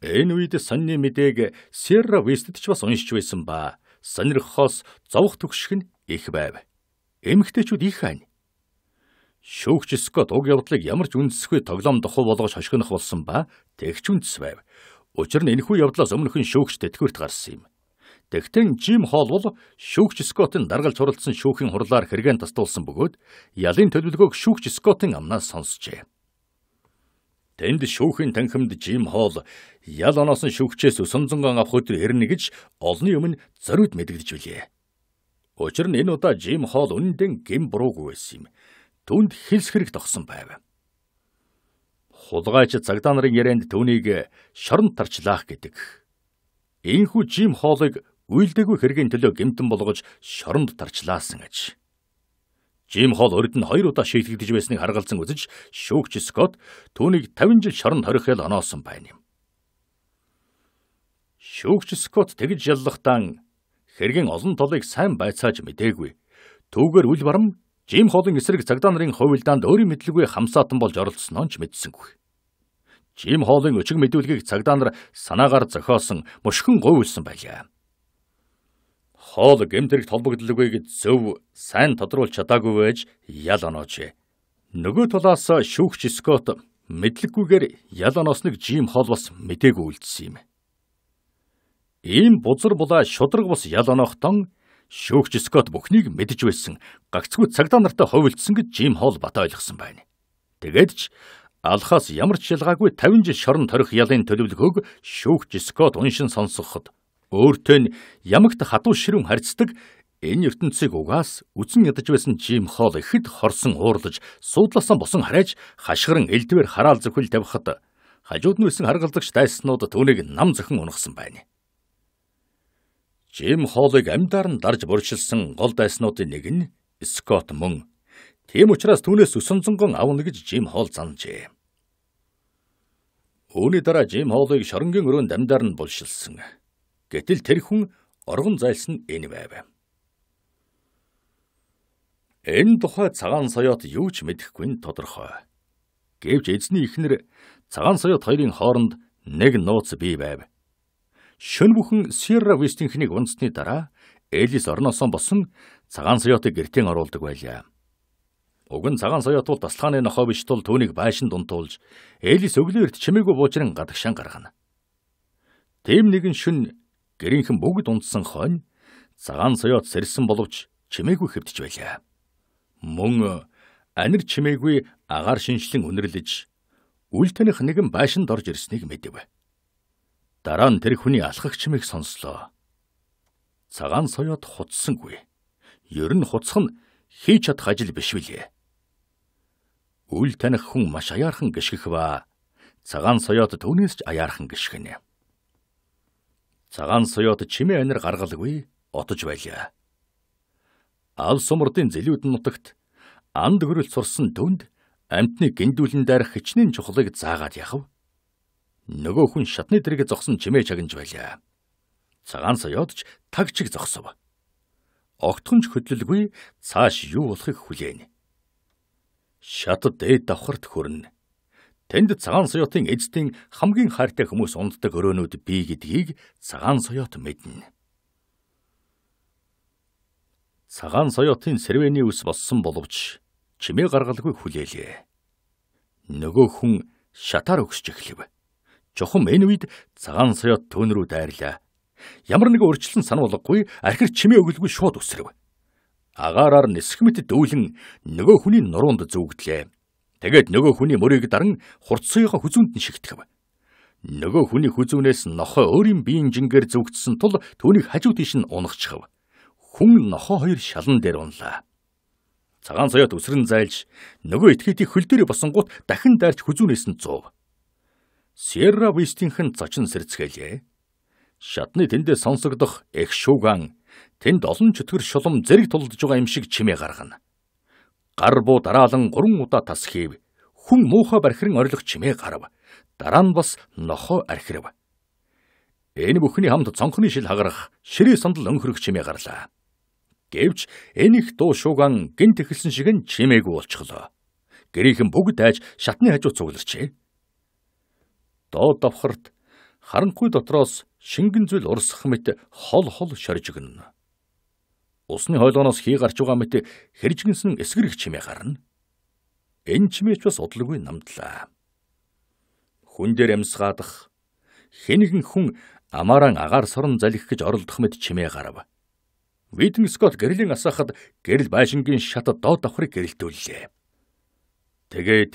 Энэ үед сонны мэдээг Сера Вестд ч бас уншиж байсан ба сонирхохоос зовх төгшөх нь их байв. Эмэгтэйчүүд их ань Шүүгч Скот уг явдлыг ямар ч үндэсгүй тоглоом дохуу болгож хошигнох болсон ба тэгч үндэс байв. Учир нь энэхүү явдлаас өмнөхөн шүүгч тэтгэврт гарсан юм. Тэгтэн Жим Хоол бол шүүгч Скотын даргалж хуралдсан шүүхийн хурлаар хэрэгэн тастуулсан бөгөөд ялын төлөвлөгөөг шүүгч Скотын амнаас сонсжээ. Тэнд шүүхийн танхимд Жим Хоол ял оноос нь шүүгчээс өсөмзөнгөн авах өдөр ирнэ гэж олны өмнө зориуд мэдэгдэж билээ. Учир нь энэ удаа Жим Хоол үнэндээ гим буруугүй байсан юм түнд хэлс хэрэг тогсон байв. Хулгайч цагдаа нарын ярээнд түүнийг шорон тарчлаах гэдэг. Ийхүү жим хоолыг үйлдэггүй хэргийн төлөө гэмтэн болгож шоронд тарчлаасан аж. Жим хоол өрд нь хоёр удаа шийтгэж байсныг харгалзан үзэж шүүгч Скот түүнийг 50 жил шоронд хорихэл оноосон байна юм. Шүүгч Скот тэгж яллахтаа хэргийн олон толыг сайн байцааж мдээгүй. Түүгээр үл барам Жим холын эсрэг цагдаа нарын хувилдаанд өөрийн мэдлгүй хамсаатан болж оролцсон онч мэдсэнгүй. Жим хоолын өчг мэдүүлгийг цагдаа нар санаагаар зохиосон мушгин гуйлсан байлаа. Хоол гэмтрэгт холбогдлогыг зөв сайн тодруулж чадаагүй байж ял оноож. Нөгөө талаас шүүгч Скот мэдлэггүйгээр ял оноосныг Жим хоол бас мдээгүй үлдсэн юм. Ийм бузар булаа шудраг бас ял оноохтон Шүүгч Скот бүхнийг мэдж байсан. Гагцгүй цагдаа нартай хувилцсан гэж Жим Хол бата ойлгосон байна. Тэгээд ч Алхаас ямар ч шилгаагүй 50 жил шорон торих ялын төлөвлөгөөг шүүгч Скот уншин сонсоход өөртөө нь ямагт хатуу ширүүн харьцдаг энэ ертөнцийг угаас үсэн ядаж байсан Жим Хол ихэд хорсон уурлаж суудлаасан босон хараач хашгиран элдвэр хараал зөвхөл тавихад хажууд нь үсэн харгалзагч дайснууд түүнийг нам зохин унахсан байна. Жим хоолыг амьдаар нь дарж буршилсан гол дайснуудын нэг нь Скот мөн. Тийм учраас түүнээс өсөнцөнгөн авна гэж Жим хоол занжээ. Үүний дараа Жим хоолыг шоронгийн өрөөнд амьдаар нь булшилсан. Гэтэл тэр хүн оргон зайлсан энэ байв. Энэ тухай цагаан соёот юу ч мэдэхгүй нь тодорхой. Гэвч эзний ихнэр цагаан соёот хоёрын хооронд нэг нууц бий байв шөн бүхэн Сирра Вестингхнийг унцсны дараа Элис орноосоо болсон цагаан соёотыг гертийн оруулдаг байлаа. Уг нь цагаан соёот бол таслааны нохоо биш тул түүнийг байшин дунтуулж Элис өглөөрт чимээгүй буужран гадагшаа гаргана. Тэм нэгэн шүн гэрийнхэн бүгд унтсан хонь цагаан соёот сэрсэн боловч чимээгүй хөвдөж байлаа. Мөн анир чимээгүй агаар шинжлэн үнэрлэж үл таних нэгэн байшинд орж ирснийг мэдэв. Дараа нь тэр хүний алхагчмыг сонслоо. Цагаан соёот хуцсангүй. Ер нь хуцх нь хийж чадах ажил биш билээ. Үл таних хүн маш аяархан гიშгэх ба цагаан соёот түүнээс ч аяархан гიშгэнэ. Цагаан соёот чимээ анир гаргалгүй отож байлаа. Ав сумртын зэлүүд нутагт анд гөрөл сурсан түнд амтны гиндүүлэн дайрах хичнээн чухлыг заагаад яхав нөгөө хүн шатны дэрэг зогсон чимээ чагнж байлаа. Цагаан соёодч тагчиг зогсов. Огтхонч хөдлөлгүй цааш юу болохыг хүлээнэ. Шатд дээд давхарт хөрнө. Тэнд цагаан соёотын эзэдийн хамгийн хайртай хүмүүс унддаг өрөөнүүд бий гэдгийг цагаан соёот мэднэ. Цагаан соёотын сэрвэний ус болсон боловч чимээ гаргалгүй хүлээлээ. Нөгөө хүн шатаар өгсөж эхлэв Чухам энэ үед цагаан соёот түүн рүү дайрлаа. Ямар нэг өөрчлөлт санаа болгохгүй архир чимээ өгөлгүй шууд өсрөв. Агаараар нисэх мэт дүүлэн нөгөө хүний нуруунд зүгдлээ. Тэгээд нөгөө хүний мөрийг даран хурц соёо хүзүүнд нь шигтгэв. Нөгөө хүний хүзүүнээс нохой өөрийн биеийн жингээр зүгдсэн тул түүнийг хажуу тийш нь унагчихв. Хүн нохой хоёр шалан дээр унлаа. Цагаан соёот өсрөн зайлж нөгөө итгэхийн хөл дээр босон гут дахин дайрч хүзүүнээс нь зуув. Сьерра Вестийнхэн зочин сэрцгээлээ. Шатны тэндээ сонсогдох эх шууган тэнд олон чөтгөр шулам зэрэг тулдж байгаа юм шиг чимээ гаргана. Гар буу дараалан 3 удаа тас хийв. Хүн муухай бархирн орилох чимээ гарав. Дараа нь бас нохоо архирав. Энэ бүхний хамт цонхны шил хагарах, ширээ сандал өнхөрөх чимээ гарлаа. Гэвч энэ их дуу шууган гинт эхэлсэн шиг нь чимээгүй болчихлоо. Гэрийнхэн бүгд айж шатны хажуу цугларчээ доод давхарт харанхуй дотроос шингэн зүйл урсах мэт хол хол шорж өгнө. Усны хойлогоноос хий гарч байгаа мэт хэржгэнсэн эсгэрэг чимээ гарна. Энэ чимээч бас удалгүй намдлаа. Хүн дээр амсгаадах хэнийхэн хүн амааран агаар сорон залхих гэж оролдох мэт чимээ гарав. Видэн Скот гэрлийн асаахад гэрэл байшингийн шатад доод давхрыг гэрэлтүүллээ. Тэгээд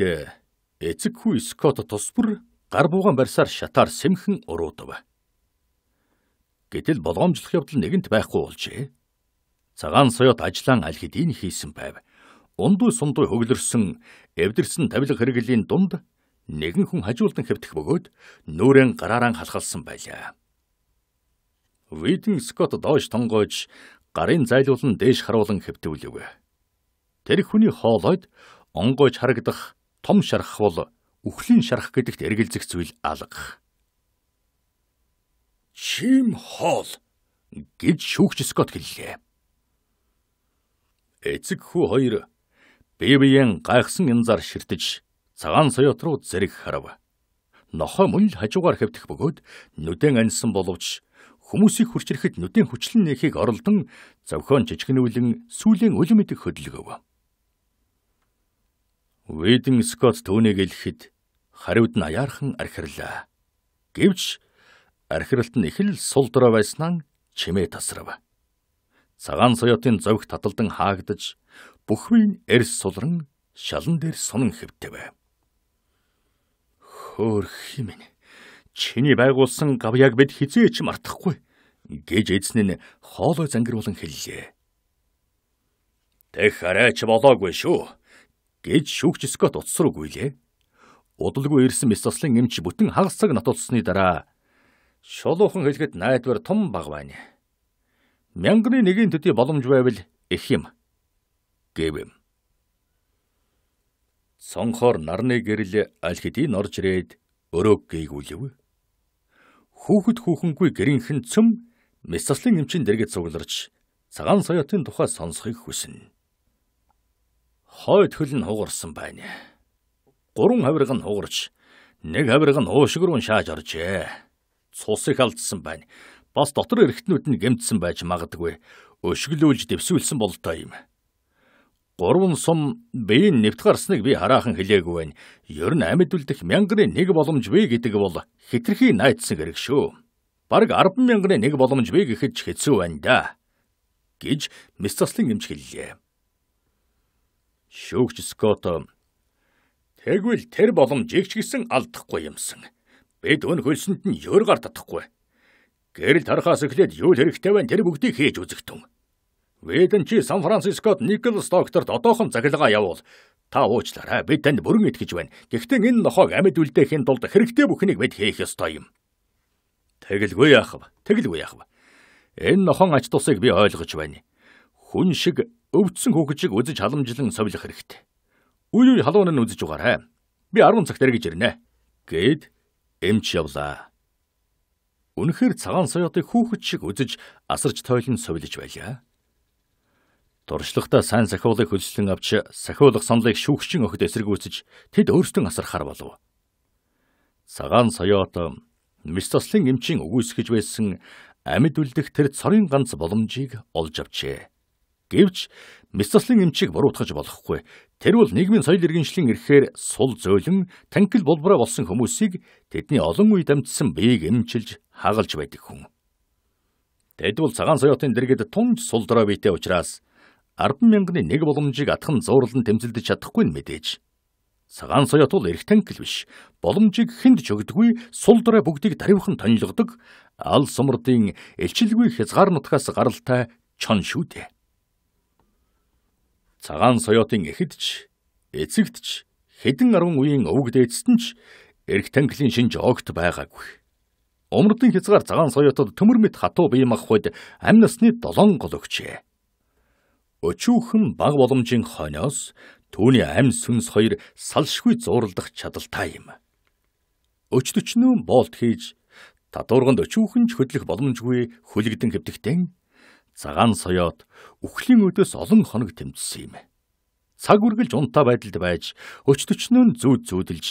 эцэг хүү Скот тус бүр гар буугаан барьсаар шатаар сэмхэн уруудав. Гэтэл болгоомжлох явдал нэгэнт байхгүй болжээ. Цагаан соёот ажлаан аль хэдийн хийсэн байв. Ундуй сумдуй хөглөрсөн, эвдэрсэн тавилга хэрэглийн дунд нэгэн хүн хажуулдан хэвтэх бөгөөд нүрэн гараараа халхалсан байлаа. Виден Скот доош тонгойж гарын зайлуулан дээш харуулan хэвтүүлв. Тэр хүний хоолойд онгойж харагдах том шарх бол үхлийн шарах гэдэгт эргэлзэх зүйл алга. Шим хоол гэж шүүгч Скот хэллээ. Эцэг хүү хоёр бивийн гайхсан янзаар ширтэж цагаан соёот руу зэрэг харав. Нохой мөн л хажуугаар хэвтэх бөгөөд нүдэн аньсан боловч хүмүүсийг хурчрэхэд нүдэн хүчлэн нээхийг оролдон зөвхөн жижигнүүлэн сүлийн үлэмдэг хөдөлгөв. Уидэн Скот түүнийг хэлэхэд хариуд нь аяархан архирлаа. Гэвч архиралт нь их л сул дорой байснаа чимээ тасрав. Цагаан соёотын зовх таталдан хаагдаж бүхвийн эрс сулран шалан дээр сонон хэвтэв. Хөөр химэн чиний байгуулсан гавьяаг бид хизээч мартахгүй гэж эзэн нь хоолой зангируулан хэллээ. Тэг хараач болоогүй шүү гэж шүүгч Скот утас руу гүйлээ. Удалгүй ирсэн мэс ослын эмч бүтэн хагас цаг нотолсны дараа шулуухан хэлэхэд найдвар том баг байна. Мянганы нэгэн төдий боломж байвал их юм гэвэм. Сонхоор нарны гэрэл аль хэдийн орж ирээд өрөөг гээгүүлв. Хүүхэд хүүхэнгүй гэрийнхэн цөм мэс ослын эмчийн дэргэд цугларч цагаан соёотын тухай сонсохыг хүснэ хойд хөл нь хугарсан байна. Гурван хавирга нь хугарч, нэг хавирга нь уушиг руу шааж оржээ. Цус их алдсан байна. Бас дотор эргэтнүүд нь гэмтсэн байж магадгүй. Өшгөлүүлж дэвсүүлсэн болтой юм. Гурван сум биеийн нэвт гарсныг би хараахан хэлээгүй байна. Ер нь амьд үлдэх мянгарын нэг боломж бий гэдэг бол хитрхи найдсан хэрэг шүү. Бараг 10 мянгарын нэг боломж бий гэхэд ч хэцүү байна да. гэж мэс заслын эмч хэллээ. Шүүгч Скот Тэгвэл тэр боломжийг ч гэсэн алдахгүй юмсан. Бид өн хөлсөнд нь юр гар татахгүй. Гэрэл тархаас эхлээд юу хэрэгтэй вэ тэр бүгдийг хийж үзэгтэн. Вэдэн чи Сан Францискод Николс докторт одоохон захилгаа явуул. Та уучлаарай бид танд бүрэн итгэж байна. Гэхдээ энэ нохоог амьд үлдээхийн тулд хэрэгтэй бүхнийг бид хийх ёстой юм. Тэгэлгүй яах вэ? Тэгэлгүй яах вэ? Энэ нохон ач тусыг би ойлгож байна. Хүн шиг өвдсөн хүүхэд шиг үзэж халамжилан совилох хэрэгтэй. Үйл үйл халуун нь үзэж угаарай. Би 10 цагт эргэж ирнэ гэд эмч явлаа. Үнэхээр цагаан соёотыг хүүхэд шиг үзэж асарч тойлон совилж байлаа. Туршлагатаа сайн сахиулыг хөдөлсөн авч сахиулах сонлыг шүүгчэн өхөд эсэргүүцэж тэд өөрсдөө асархаар болов. Цагаан соёот мис тослын эмчийн өгөөсгөж байсан амьд үлдэх тэр цорын ганц боломжийг олж авчээ. Гэвч Мисцлын эмчийг буруутгаж болохгүй. Тэр бол нийгмийн соёл иргэншлийн эрхээр сул зөөлөн танкил булбраа болсон хүмүүсийг тэдний олон үе дамжсан биеийг эмчилж хагалж байдаг хүн. Тэд бол цагаан соёотын дэргэд тунж сул дорой биетэй учраас 10 мянганы нэг боломжийг атхан зуурлан тэмцэлдэж чадахгүй нь мэдээж. Цагаан соёот бол эрх танкил биш. Боломжийг хүнд ч өгдөггүй, сул дорой бүгдийг даривхан тонилгодог, ал сумрдын элчилгүй хязгаар нутгаас гаралтай чон шүү дээ. Цагаан соёотын эхэдч, эцэгдч хэдэн арван үеийн өвөг дээдсэд нь ч эрх танхлын шинж огт байгаагүй. Умрдын хязгаар цагаан соёотод төмөр мэт хатуу бие махбод амь насны 7 гол өгчээ. Өчүүхэн баг боломжийн хойноос түүний амь сүнс хоёр салшгүй зуурлах чадaltaй юм. Өчтөчнөө боолт хийж татуурганд өчүүхэн ч хөдлөх боломжгүй хүлэгдэн хэвдэхтэн Цагаан соёот үхлийн өдөөс олон хоног тэмцсэн юм. Цаг үргэлж унтаа байдалд байж, өчтөчнөө зүүд зүүдэлж,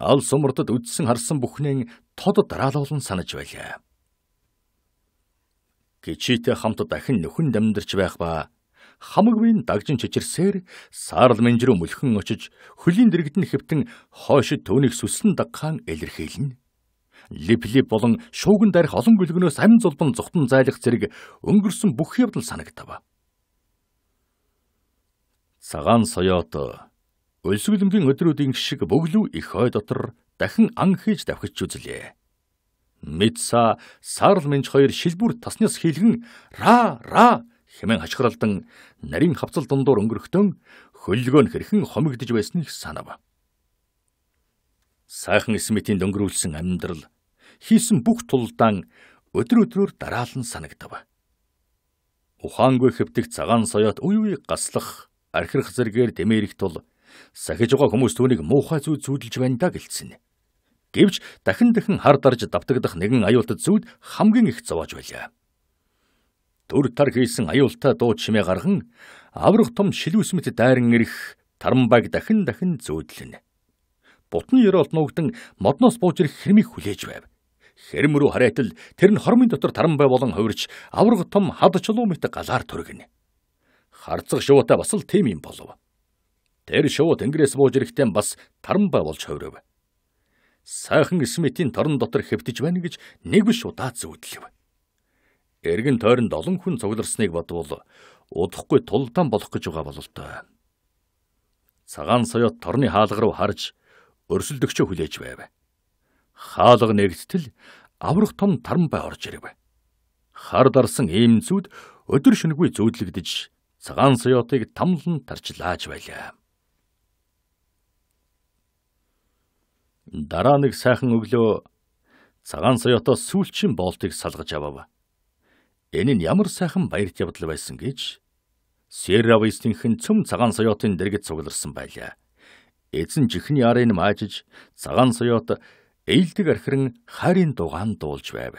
ал сумардад үдсэн харсан бүхнээ тод дараалуулан санаж байлаа. Кичээтэй хамт дахин нөхөн дамдирч байх ба хамагвийн дагжин чичирсээр саарл мэнжрүү мөлхөн очиж хөлийн дэрэгдэн хэвтэн хойшид түүнийг сүслэн дагхаан илэрхийлнэ липлип болон шуугин дарих олон бүлгнөөс амин зулбан зүхтэн зайлах зэрэг өнгөрсөн бүх явдал санагдав. Цагаан соёот өлсгөлмгийн өдрүүдийн шиг бөглөв их хой дотор дахин ан хийж давхиж үзлээ. Митса сарл минж хоёр шилбүр таснаас хийлгэн ра ра хэмээн хашгиралдан нарийн хавцал дундуур өнгөрөхдөн хөллөгөө нь хэрхэн хомигдж байсныг санав. Сайхан Смитийн дөнгөрүүлсэн амьдрал хийсэн бүх тулдаан өдөр өдрөөр дараалан санагдав. Ухаангүй хэвтэх цагаан соёот үе үе гаслах, архирах зэргээр дэмэрэх тул сахиж байгаа хүмүүс түүнийг муухай зүйл зүйдэлж байна да гэлцэн. Гэвч дахин дахин хар дарж давтагдах нэгэн аюултай зүйл хамгийн их зовоож байлаа. Төр тар хийсэн аюултай дуу чимээ гарган аврах том шилүүсмэт дайран ирэх тарамбайг дахин дахин зөөдлөнө. Бутны ёроолт нуугдсан модноос бууж ирэх хэрмийг хүлээж байв. Хэрэм рүү харайтал тэр нь хормын дотор тарамбай болон хувирч авраг том хад чулуу мэт галаар төргөнө. Харцах шувуутай бас л тийм юм болов. Тэр шувуу тэнгэрээс бууж ирэхдээ бас тарамбай болж хувирв. Сайхан Смитийн торон дотор хэвтэж байна гэж нэг биш удаа зүүдлэв. Эргэн тойронд олон хүн цугларсныг бодвол удахгүй тулдаан болох гэж байгаа бололтой. Цагаан соёот торны хаалга руу харж өрсөлдөгчөө хүлээж байв хаалга нэгдтэл аврах том таран бай орж ирэв. Хар дарсан ийм зүуд өдөр шөнөгүй зөөдлөгдөж цагаан соёотыг тамлан тарчлааж байлаа. Дараа нэг сайхан өглөө цагаан соёотоос сүүлчийн боолтыг салгаж авав. Энэ нь ямар сайхан баярт явдал байсан гэж Серравистийнхэн цөм цагаан соёотын дэргэд цугларсан байлаа. Эзэн жихний арын маажиж цагаан соёот ээлдэг архиран харийн дугаан дуулж байв.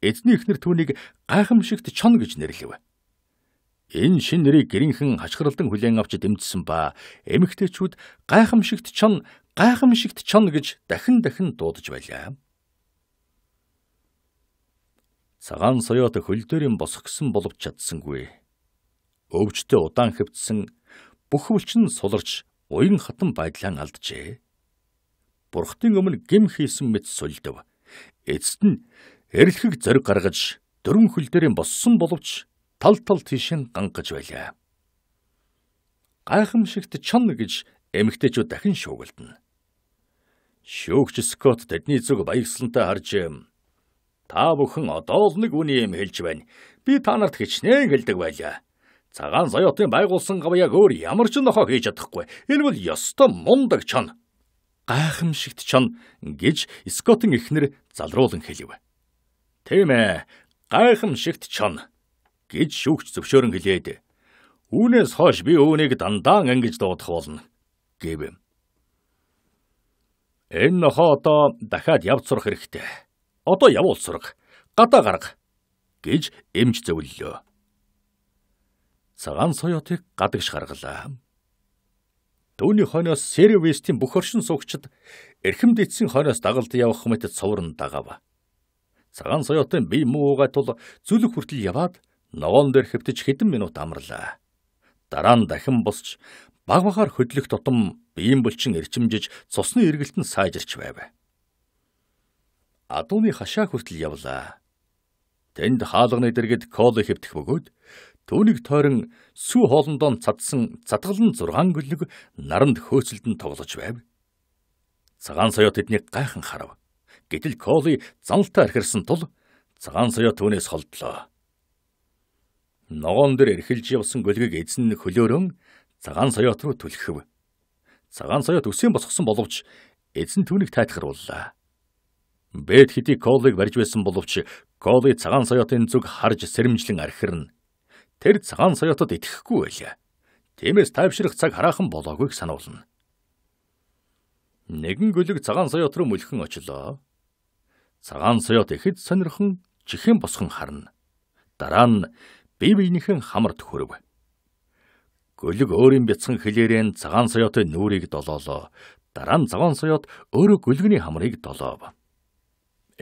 Эзний эхнэр түүнийг гайхамшигт чон гэж нэрлэв. Энэ шин нэрийг гэрийнхэн хашгиралдан хүлээн авч дэмжсэн ба эмэгтэйчүүд гайхамшигт чон гайхамшигт чон гэж дахин дахин дуудаж байлаа. Цагаан соёот хөлдөөрийн босгосон боловч чадсангүй. Өвчтөд удаан хөвдсөн бүх өвчин суларч уян хатан байдлаан алджээ бурхтын өмнө гим хийсэн мэт сольдов. Эцэст нь эрэлхэг зориг гаргаж дөрөн хөл дээрээ боссон боловч тал тал тийш нь гангаж байлаа. Гайхамшигт чон гэж эмэгтэйчүүд дахин шуугилдана. Шүүгч Скот тэдний зүг баягслантай харж та бүхэн одоо л нэг үний юм хэлж байна. Би та нарт хичнээн хэлдэг байлаа. Цагаан зоётын байгуулсан гавьяаг өөр ямар ч нохоо хийж чадахгүй. Энэ бол ёстой мундаг чон гайхамшигтчон гэж Скотын эхнэр залруулан хэлэв. Тийм ээ, гайхамшигтчон гэж шүүгч зөвшөөрөн хэлээд үүнээс хойш би үүнийг дандаа ангиж дуудах болно гэв. Энэ нохо одоо дахиад явж сурах хэрэгтэй. Одоо явуул сурах. Гадаа гарга гэж эмж зөвлөлөө. Цагаан соёотыг гадагш гаргалаа. Үүний хойноос сервистийн бүх оршин суугчид эрхэмд эцсийн хойноос дагалд явах мэт цоврон дагав. Цагаан соёотын бие муугаа тул зүлэг хүртэл яваад ногоон дээр хэвтэж хэдэн минут амрлаа. Дараа нь дахин босч баг бахаар хөдлөх тутам биеийн булчин эрчимжиж цусны эргэлтэн сайжирч байв. Адууны хашаа хүртэл явлаа. Тэнд хаалганы дэргэд коол хэвтэх бөгөөд Түүнийг тойрон сүү хоолндоо цадсан цадгалан зургаан гөлөг наранд хөөцөлдөн тоглож байв. Цагаан соёо тэднийг гайхан харав. Гэтэл Коли заналтаа архирсан тул цагаан соёо түүнээс холдлоо. Ногоон дээр эрхэлж явсан гөлгийг эзэн хөлөөрөн цагаан соёот руу түлхэв. Цагаан соёот өсөн босгосон боловч эзэн түүнийг тайлхрууллаа. Бэт хитий Колыг барьж байсан боловч Коли цагаан соёотын зүг харж сэрэмжлэн архирна тэр цагаан соёотод итгэхгүй байлаа. Тиймээс тайвширах цаг хараахан болоогүйг сануулна. Нэгэн гөлөг цагаан соёот руу мөлхөн очилоо. Цагаан соёот ихэд сонирхон чихэн босгон харна. Дараа нь бие биенийхэн хамард хөрөв. Гөлөг өөрийн бяцхан хэлээрэн цагаан соёотын нүрийг долоолоо. Дараа нь цагаан соёот өөрөө гөлгний хамрыг долоов.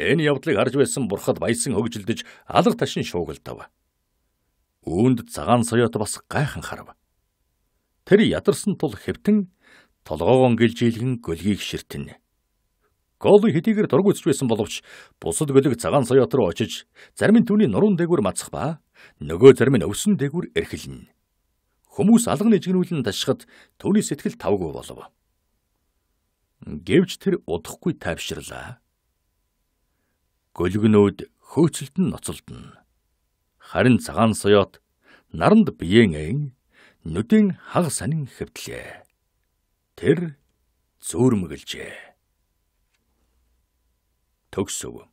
Энэ явдлыг харж байсан бурхад баясан хөгжилдөж алга ташин шуугилдав. Үүнд цагаан соёот бас гайхан харав. Тэр ядарсан тул хэвтэн толгоогоо гэлжилгэн гөлгийг ширтэнэ. Гол хэдийгээр дургуйч байсан боловч бусад гөлөг цагаан соёот руу очиж зарим нь түүний нуруунд дээгүр мацах ба нөгөө зарим нь өвсөн дээгүр эрхэлнэ. Хүмүүс алган нэжгнүүлэн ташхад түүний сэтгэл тавгүй болов. Гэвч тэр удахгүй тайвширлаа. Гөлгнөөд хөөцөлд нь ноцолдно харин цагаан соёот наранд биеэн нүдэн хаг санин хэвдлээ. Тэр зөөрмөглжээ. Төгсөв.